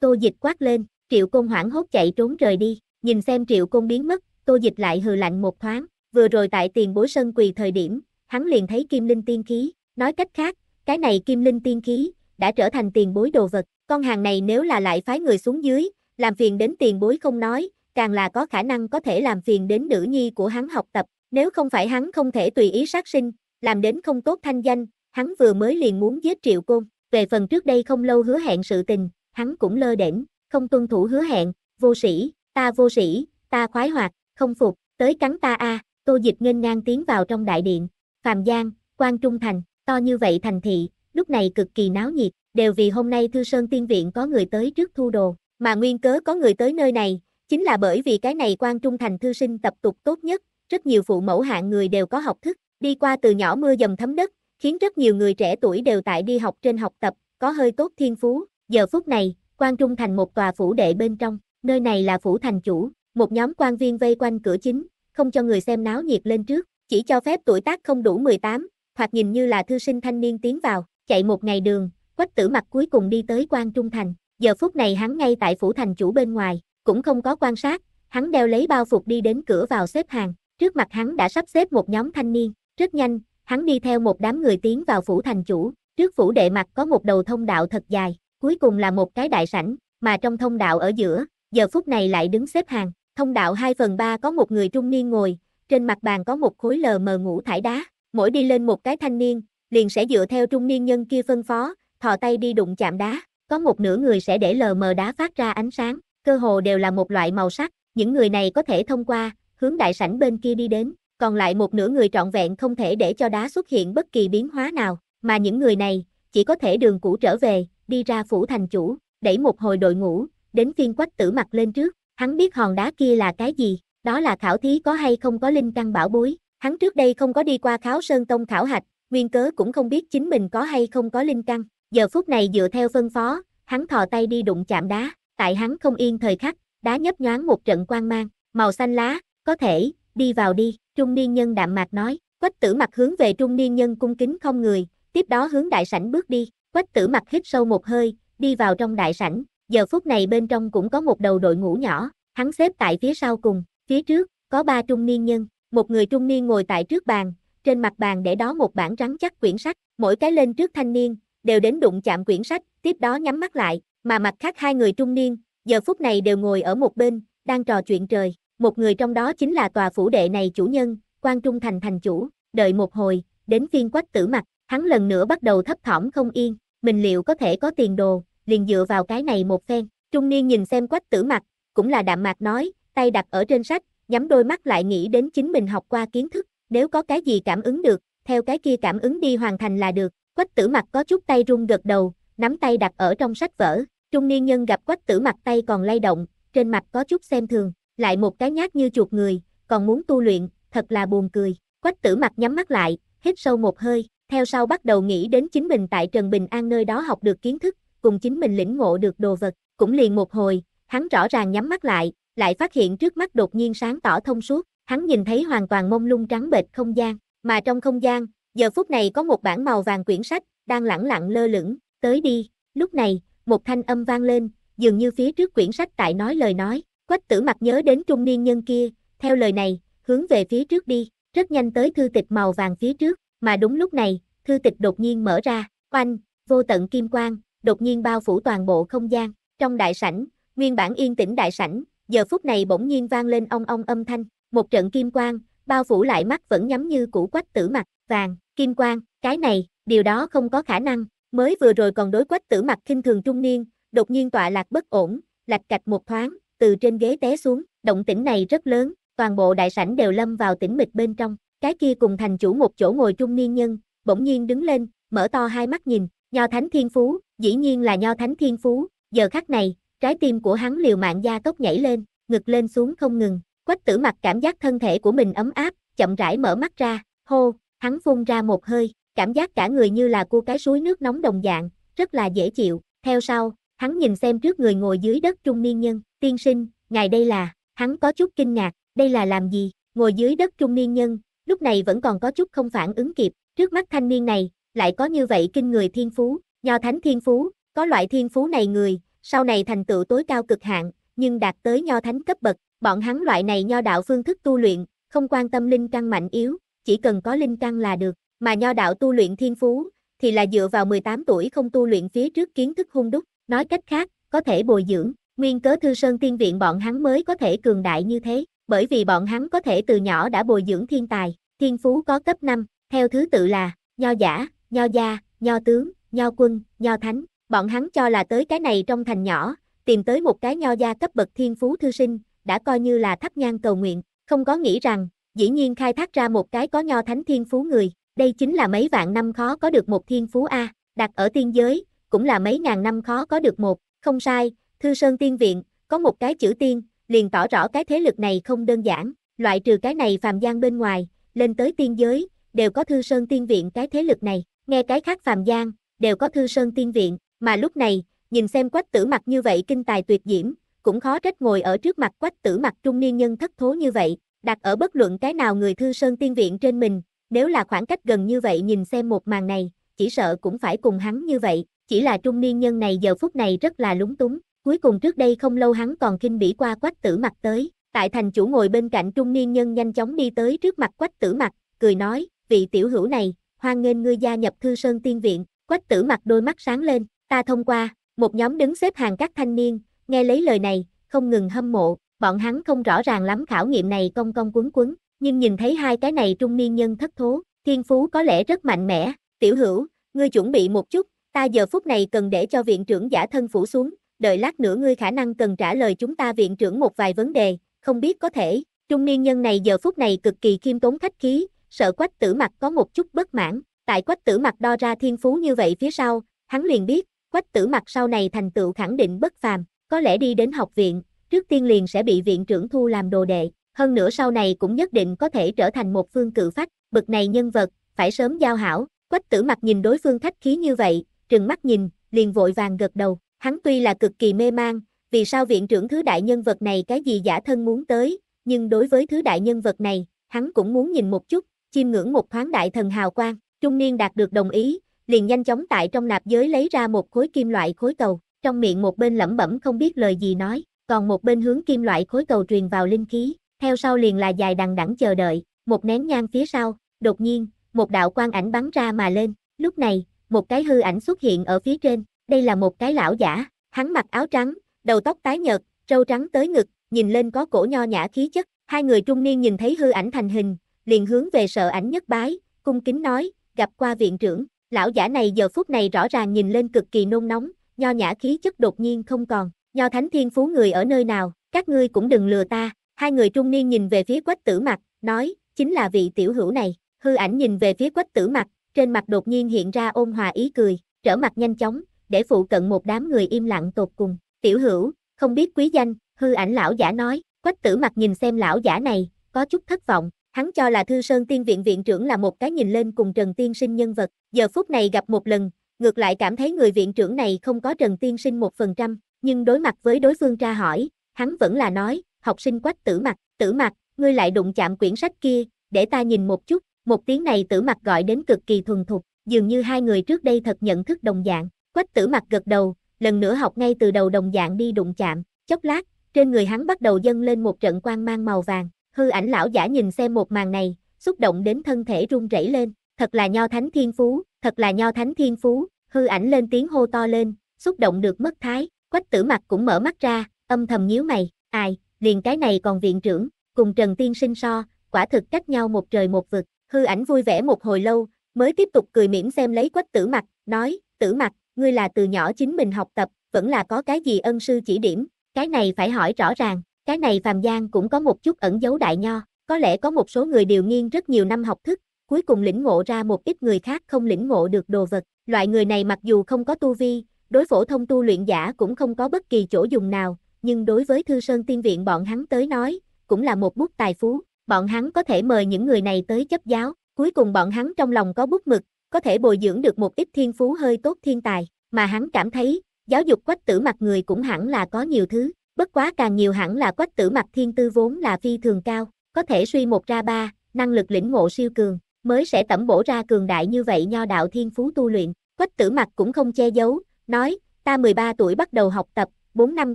Tô Dịch quát lên, Triệu Công hoảng hốt chạy trốn rời đi, nhìn xem Triệu Công biến mất, Tô Dịch lại hừ lạnh một thoáng, vừa rồi tại tiền bối sân quỳ thời điểm, hắn liền thấy kim linh tiên khí, nói cách khác, cái này kim linh tiên khí, đã trở thành tiền bối đồ vật, con hàng này nếu là lại phái người xuống dưới, làm phiền đến tiền bối không nói, càng là có khả năng có thể làm phiền đến nữ nhi của hắn học tập, nếu không phải hắn không thể tùy ý sát sinh, làm đến không tốt thanh danh, hắn vừa mới liền muốn giết triệu côn, về phần trước đây không lâu hứa hẹn sự tình, hắn cũng lơ đễnh, không tuân thủ hứa hẹn, vô sĩ, ta vô sĩ, ta khoái hoạt, không phục, tới cắn ta a. Tô Dịch nghênh ngang tiến vào trong đại điện, Phạm Giang, Quan Trung Thành, to như vậy thành thị, lúc này cực kỳ náo nhiệt, đều vì hôm nay Thư Sơn Tiên Viện có người tới trước thu đồ, mà nguyên cớ có người tới nơi này, chính là bởi vì cái này Quan Trung Thành thư sinh tập tục tốt nhất, rất nhiều phụ mẫu hạng người đều có học thức, đi qua từ nhỏ mưa dầm thấm đất, khiến rất nhiều người trẻ tuổi đều tại đi học trên học tập, có hơi tốt thiên phú, Giờ phút này, quan trung thành một tòa phủ đệ bên trong, nơi này là phủ thành chủ, một nhóm quan viên vây quanh cửa chính, không cho người xem náo nhiệt lên trước, chỉ cho phép tuổi tác không đủ 18, hoặc nhìn như là thư sinh thanh niên tiến vào, chạy một ngày đường, quách tử mặt cuối cùng đi tới quan trung thành, giờ phút này hắn ngay tại phủ thành chủ bên ngoài, cũng không có quan sát, hắn đeo lấy bao phục đi đến cửa vào xếp hàng, trước mặt hắn đã sắp xếp một nhóm thanh niên, rất nhanh, hắn đi theo một đám người tiến vào phủ thành chủ, trước phủ đệ mặt có một đầu thông đạo thật dài, cuối cùng là một cái đại sảnh, mà trong thông đạo ở giữa, giờ phút này lại đứng xếp hàng, thông đạo 2 phần 3 có một người trung niên ngồi, trên mặt bàn có một khối lờ mờ ngũ thải đá, mỗi đi lên một cái thanh niên, liền sẽ dựa theo trung niên nhân kia phân phó, thò tay đi đụng chạm đá, có một nửa người sẽ để lờ mờ đá phát ra ánh sáng, cơ hồ đều là một loại màu sắc, những người này có thể thông qua, hướng đại sảnh bên kia đi đến, còn lại một nửa người trọn vẹn không thể để cho đá xuất hiện bất kỳ biến hóa nào, mà những người này, chỉ có thể đường cũ trở về, đi ra phủ thành chủ, đẩy một hồi đội ngũ, đến phiên quách tử mặt lên trước, hắn biết hòn đá kia là cái gì, đó là khảo thí có hay không có linh căn bảo bối, hắn trước đây không có đi qua kháo sơn tông khảo hạch, nguyên cớ cũng không biết chính mình có hay không có linh căn, giờ phút này dựa theo phân phó, hắn thò tay đi đụng chạm đá, tại hắn không yên thời khắc, đá nhấp nhoáng một trận quang mang, màu xanh lá, có thể, đi vào đi, trung niên nhân đạm mạc nói, quách tử mặt hướng về trung niên nhân cung kính không người, tiếp đó hướng đại sảnh bước đi, Quách tử mặt hít sâu một hơi, đi vào trong đại sảnh, giờ phút này bên trong cũng có một đầu đội ngũ nhỏ, hắn xếp tại phía sau cùng, phía trước, có ba trung niên nhân, một người trung niên ngồi tại trước bàn, trên mặt bàn để đó một bản rắn chắc quyển sách, mỗi cái lên trước thanh niên, đều đến đụng chạm quyển sách, tiếp đó nhắm mắt lại, mà mặt khác hai người trung niên, giờ phút này đều ngồi ở một bên, đang trò chuyện trời, một người trong đó chính là tòa phủ đệ này chủ nhân, quan trung thành thành chủ, đợi một hồi, đến phiên quách tử mặt, Hắn lần nữa bắt đầu thấp thỏm không yên, mình liệu có thể có tiền đồ, liền dựa vào cái này một phen. Trung niên nhìn xem quách tử mặt, cũng là đạm mạc nói, tay đặt ở trên sách, nhắm đôi mắt lại nghĩ đến chính mình học qua kiến thức, nếu có cái gì cảm ứng được, theo cái kia cảm ứng đi hoàn thành là được. Quách tử mặt có chút tay run gật đầu, nắm tay đặt ở trong sách vở, trung niên nhân gặp quách tử mặt tay còn lay động, trên mặt có chút xem thường, lại một cái nhát như chuột người, còn muốn tu luyện, thật là buồn cười. Quách tử mặt nhắm mắt lại, hít sâu một hơi, theo sau bắt đầu nghĩ đến chính mình tại Trần Bình An nơi đó học được kiến thức, cùng chính mình lĩnh ngộ được đồ vật, cũng liền một hồi, hắn rõ ràng nhắm mắt lại, lại phát hiện trước mắt đột nhiên sáng tỏ thông suốt, hắn nhìn thấy hoàn toàn mông lung trắng bệt không gian, mà trong không gian, giờ phút này có một bản màu vàng quyển sách, đang lẳng lặng lơ lửng, tới đi, lúc này, một thanh âm vang lên, dường như phía trước quyển sách tại nói lời nói, quách tử mặt nhớ đến trung niên nhân kia, theo lời này, hướng về phía trước đi, rất nhanh tới thư tịch màu vàng phía trước, mà đúng lúc này, thư tịch đột nhiên mở ra, oanh, vô tận kim quang, đột nhiên bao phủ toàn bộ không gian, trong đại sảnh, nguyên bản yên tĩnh đại sảnh, giờ phút này bỗng nhiên vang lên ong ong âm thanh, một trận kim quang, bao phủ lại mắt vẫn nhắm như củ quách tử mặt, vàng, kim quang, cái này, điều đó không có khả năng, mới vừa rồi còn đối quách tử mặt kinh thường trung niên, đột nhiên tọa lạc bất ổn, lạch cạch một thoáng, từ trên ghế té xuống, động tĩnh này rất lớn, toàn bộ đại sảnh đều lâm vào tĩnh mịch bên trong, cái kia cùng thành chủ một chỗ ngồi trung niên nhân, bỗng nhiên đứng lên, mở to hai mắt nhìn, Nho Thánh Thiên Phú, dĩ nhiên là Nho Thánh Thiên Phú, giờ khắc này, trái tim của hắn liều mạng da tốc nhảy lên, ngực lên xuống không ngừng, quách tử mặt cảm giác thân thể của mình ấm áp, chậm rãi mở mắt ra, hô, hắn phun ra một hơi, cảm giác cả người như là cua cái suối nước nóng đồng dạng, rất là dễ chịu, theo sau, hắn nhìn xem trước người ngồi dưới đất trung niên nhân, tiên sinh, ngài đây là, hắn có chút kinh ngạc, đây là làm gì, ngồi dưới đất trung niên nhân, lúc này vẫn còn có chút không phản ứng kịp, trước mắt thanh niên này, lại có như vậy kinh người thiên phú, nho thánh thiên phú, có loại thiên phú này người, sau này thành tựu tối cao cực hạn, nhưng đạt tới nho thánh cấp bậc, bọn hắn loại này nho đạo phương thức tu luyện, không quan tâm linh căn mạnh yếu, chỉ cần có linh căn là được, mà nho đạo tu luyện thiên phú, thì là dựa vào 18 tuổi không tu luyện phía trước kiến thức hung đúc, nói cách khác, có thể bồi dưỡng, nguyên cớ thư sơn tiên viện bọn hắn mới có thể cường đại như thế bởi vì bọn hắn có thể từ nhỏ đã bồi dưỡng thiên tài, thiên phú có cấp 5, theo thứ tự là, nho giả, nho gia, nho tướng, nho quân, nho thánh, bọn hắn cho là tới cái này trong thành nhỏ, tìm tới một cái nho gia cấp bậc thiên phú thư sinh, đã coi như là thắp nhang cầu nguyện, không có nghĩ rằng, dĩ nhiên khai thác ra một cái có nho thánh thiên phú người, đây chính là mấy vạn năm khó có được một thiên phú A, đặt ở tiên giới, cũng là mấy ngàn năm khó có được một, không sai, Thư Sơn Tiên Viện, có một cái chữ tiên, liền tỏ rõ cái thế lực này không đơn giản, loại trừ cái này phàm gian bên ngoài, lên tới tiên giới, đều có thư sơn tiên viện cái thế lực này, nghe cái khác phàm gian, đều có thư sơn tiên viện, mà lúc này, nhìn xem quách tử mặt như vậy kinh tài tuyệt diễm, cũng khó trách ngồi ở trước mặt quách tử mặt trung niên nhân thất thố như vậy, đặt ở bất luận cái nào người thư sơn tiên viện trên mình, nếu là khoảng cách gần như vậy nhìn xem một màn này, chỉ sợ cũng phải cùng hắn như vậy, chỉ là trung niên nhân này giờ phút này rất là lúng túng, Cuối cùng trước đây không lâu hắn còn kinh bỉ qua quách tử mặt tới, tại thành chủ ngồi bên cạnh trung niên nhân nhanh chóng đi tới trước mặt quách tử mặt, cười nói, vị tiểu hữu này, hoan nghênh ngươi gia nhập thư sơn tiên viện, quách tử mặt đôi mắt sáng lên, ta thông qua, một nhóm đứng xếp hàng các thanh niên, nghe lấy lời này, không ngừng hâm mộ, bọn hắn không rõ ràng lắm khảo nghiệm này công công quấn quấn, nhưng nhìn thấy hai cái này trung niên nhân thất thố, thiên phú có lẽ rất mạnh mẽ, tiểu hữu, ngươi chuẩn bị một chút, ta giờ phút này cần để cho viện trưởng giả thân phủ xuống, đợi lát nữa ngươi khả năng cần trả lời chúng ta viện trưởng một vài vấn đề, không biết có thể, trung niên nhân này giờ phút này cực kỳ khiêm tốn khách khí, sợ quách tử mặt có một chút bất mãn, tại quách tử mặt đo ra thiên phú như vậy phía sau, hắn liền biết, quách tử mặt sau này thành tựu khẳng định bất phàm, có lẽ đi đến học viện, trước tiên liền sẽ bị viện trưởng thu làm đồ đệ, hơn nữa sau này cũng nhất định có thể trở thành một phương cự phách, bực này nhân vật, phải sớm giao hảo, quách tử mặt nhìn đối phương khách khí như vậy, trừng mắt nhìn, liền vội vàng gật đầu, Hắn tuy là cực kỳ mê mang, vì sao viện trưởng thứ đại nhân vật này cái gì giả thân muốn tới, nhưng đối với thứ đại nhân vật này, hắn cũng muốn nhìn một chút, chiêm ngưỡng một thoáng đại thần hào quang, trung niên đạt được đồng ý, liền nhanh chóng tại trong nạp giới lấy ra một khối kim loại khối cầu, trong miệng một bên lẩm bẩm không biết lời gì nói, còn một bên hướng kim loại khối cầu truyền vào linh khí, theo sau liền là dài đằng đẵng chờ đợi, một nén nhang phía sau, đột nhiên, một đạo quang ảnh bắn ra mà lên, lúc này, một cái hư ảnh xuất hiện ở phía trên, đây là một cái lão giả, hắn mặc áo trắng, đầu tóc tái nhợt, râu trắng tới ngực, nhìn lên có cổ nho nhã khí chất, hai người trung niên nhìn thấy hư ảnh thành hình, liền hướng về sợ ảnh nhất bái, cung kính nói, gặp qua viện trưởng, lão giả này giờ phút này rõ ràng nhìn lên cực kỳ nôn nóng, nho nhã khí chất đột nhiên không còn, nho thánh thiên phú người ở nơi nào, các ngươi cũng đừng lừa ta, hai người trung niên nhìn về phía quách tử mặt, nói, chính là vị tiểu hữu này, hư ảnh nhìn về phía quách tử mặt, trên mặt đột nhiên hiện ra ôn hòa ý cười, trở mặt nhanh chóng, để phụ cận một đám người im lặng tột cùng. Tiểu hữu, không biết quý danh, hư ảnh lão giả nói, quách tử mặt nhìn xem lão giả này, có chút thất vọng. Hắn cho là Thư Sơn Tiên Viện Viện trưởng là một cái nhìn lên cùng Trần Tiên Sinh nhân vật, giờ phút này gặp một lần, ngược lại cảm thấy người viện trưởng này không có Trần Tiên Sinh một phần trăm, nhưng đối mặt với đối phương tra hỏi, hắn vẫn là nói, học sinh quách tử mặt, tử mặt, ngươi lại đụng chạm quyển sách kia, để ta nhìn một chút, một tiếng này tử mặt gọi đến cực kỳ thuần thục, dường như hai người trước đây thật nhận thức đồng dạng, Quách tử mặt gật đầu, lần nữa học ngay từ đầu đồng dạng đi đụng chạm, chốc lát, trên người hắn bắt đầu dâng lên một trận quang mang màu vàng, hư ảnh lão giả nhìn xem một màn này, xúc động đến thân thể run rẩy lên, thật là nho thánh thiên phú, thật là nho thánh thiên phú, hư ảnh lên tiếng hô to lên, xúc động được mất thái, quách tử mặt cũng mở mắt ra, âm thầm nhíu mày, ai, liền cái này còn viện trưởng, cùng Trần Tiên sinh so, quả thực cách nhau một trời một vực, hư ảnh vui vẻ một hồi lâu, mới tiếp tục cười mỉm xem lấy quách tử mặt, nói, tử mặt, ngươi là từ nhỏ chính mình học tập, vẫn là có cái gì ân sư chỉ điểm, cái này phải hỏi rõ ràng, cái này phàm gian cũng có một chút ẩn dấu đại nho, có lẽ có một số người điều nghiên rất nhiều năm học thức, cuối cùng lĩnh ngộ ra một ít người khác không lĩnh ngộ được đồ vật, loại người này mặc dù không có tu vi, đối phổ thông tu luyện giả cũng không có bất kỳ chỗ dùng nào, nhưng đối với Thư Sơn Tiên Viện bọn hắn tới nói, cũng là một bút tài phú, bọn hắn có thể mời những người này tới chấp giáo, cuối cùng bọn hắn trong lòng có bút mực, có thể bồi dưỡng được một ít thiên phú hơi tốt thiên tài, mà hắn cảm thấy, giáo dục quách tử mặt người cũng hẳn là có nhiều thứ, bất quá càng nhiều hẳn là quách tử mặt thiên tư vốn là phi thường cao, có thể suy một ra ba, năng lực lĩnh ngộ siêu cường, mới sẽ tẩm bổ ra cường đại như vậy nho đạo thiên phú tu luyện, quách tử mặt cũng không che giấu, nói, ta 13 tuổi bắt đầu học tập, 4 năm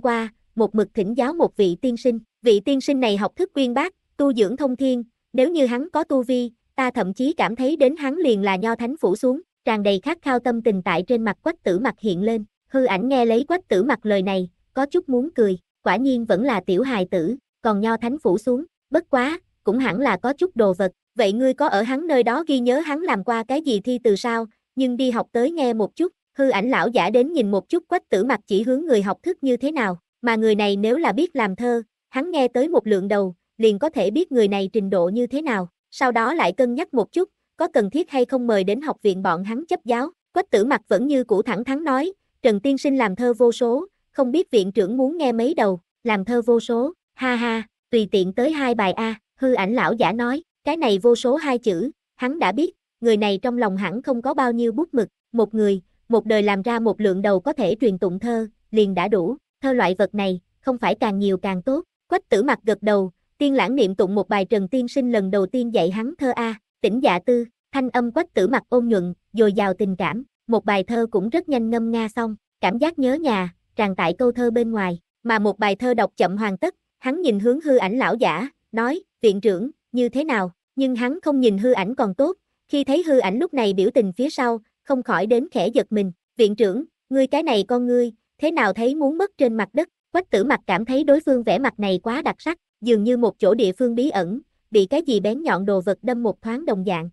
qua, một mực thỉnh giáo một vị tiên sinh, vị tiên sinh này học thức uyên bác, tu dưỡng thông thiên, nếu như hắn có tu vi, ta thậm chí cảm thấy đến hắn liền là nho thánh phủ xuống, tràn đầy khát khao tâm tình tại trên mặt quách tử mặt hiện lên, hư ảnh nghe lấy quách tử mặt lời này, có chút muốn cười, quả nhiên vẫn là tiểu hài tử, còn nho thánh phủ xuống, bất quá, cũng hẳn là có chút đồ vật, vậy ngươi có ở hắn nơi đó ghi nhớ hắn làm qua cái gì thi từ sao, nhưng đi học tới nghe một chút, hư ảnh lão giả đến nhìn một chút quách tử mặt chỉ hướng người học thức như thế nào, mà người này nếu là biết làm thơ, hắn nghe tới một lượng đầu, liền có thể biết người này trình độ như thế nào, sau đó lại cân nhắc một chút, có cần thiết hay không mời đến học viện bọn hắn chấp giáo. Quách tử mặt vẫn như cũ thẳng thắn nói, Trần Tiên Sinh làm thơ vô số, không biết viện trưởng muốn nghe mấy đầu, làm thơ vô số, ha ha, tùy tiện tới hai bài A, hư ảnh lão giả nói, cái này vô số hai chữ, hắn đã biết, người này trong lòng hẳn không có bao nhiêu bút mực, một người, một đời làm ra một lượng đầu có thể truyền tụng thơ, liền đã đủ, thơ loại vật này, không phải càng nhiều càng tốt, quách tử mặt gật đầu, Tiên lãng niệm tụng một bài Trần Tiên Sinh lần đầu tiên dạy hắn thơ A, tỉnh dạ tư, thanh âm quách tử mặt ôn nhuận, dồi dào tình cảm, một bài thơ cũng rất nhanh ngâm nga xong, cảm giác nhớ nhà, tràn tại câu thơ bên ngoài, mà một bài thơ đọc chậm hoàn tất, hắn nhìn hướng hư ảnh lão giả, nói, viện trưởng, như thế nào, nhưng hắn không nhìn hư ảnh còn tốt, khi thấy hư ảnh lúc này biểu tình phía sau, không khỏi đến khẽ giật mình, viện trưởng, ngươi cái này con ngươi, thế nào thấy muốn mất trên mặt đất, quách tử mặt cảm thấy đối phương vẻ mặt này quá đặc sắc, dường như một chỗ địa phương bí ẩn, bị cái gì bén nhọn đồ vật đâm một thoáng đồng dạng.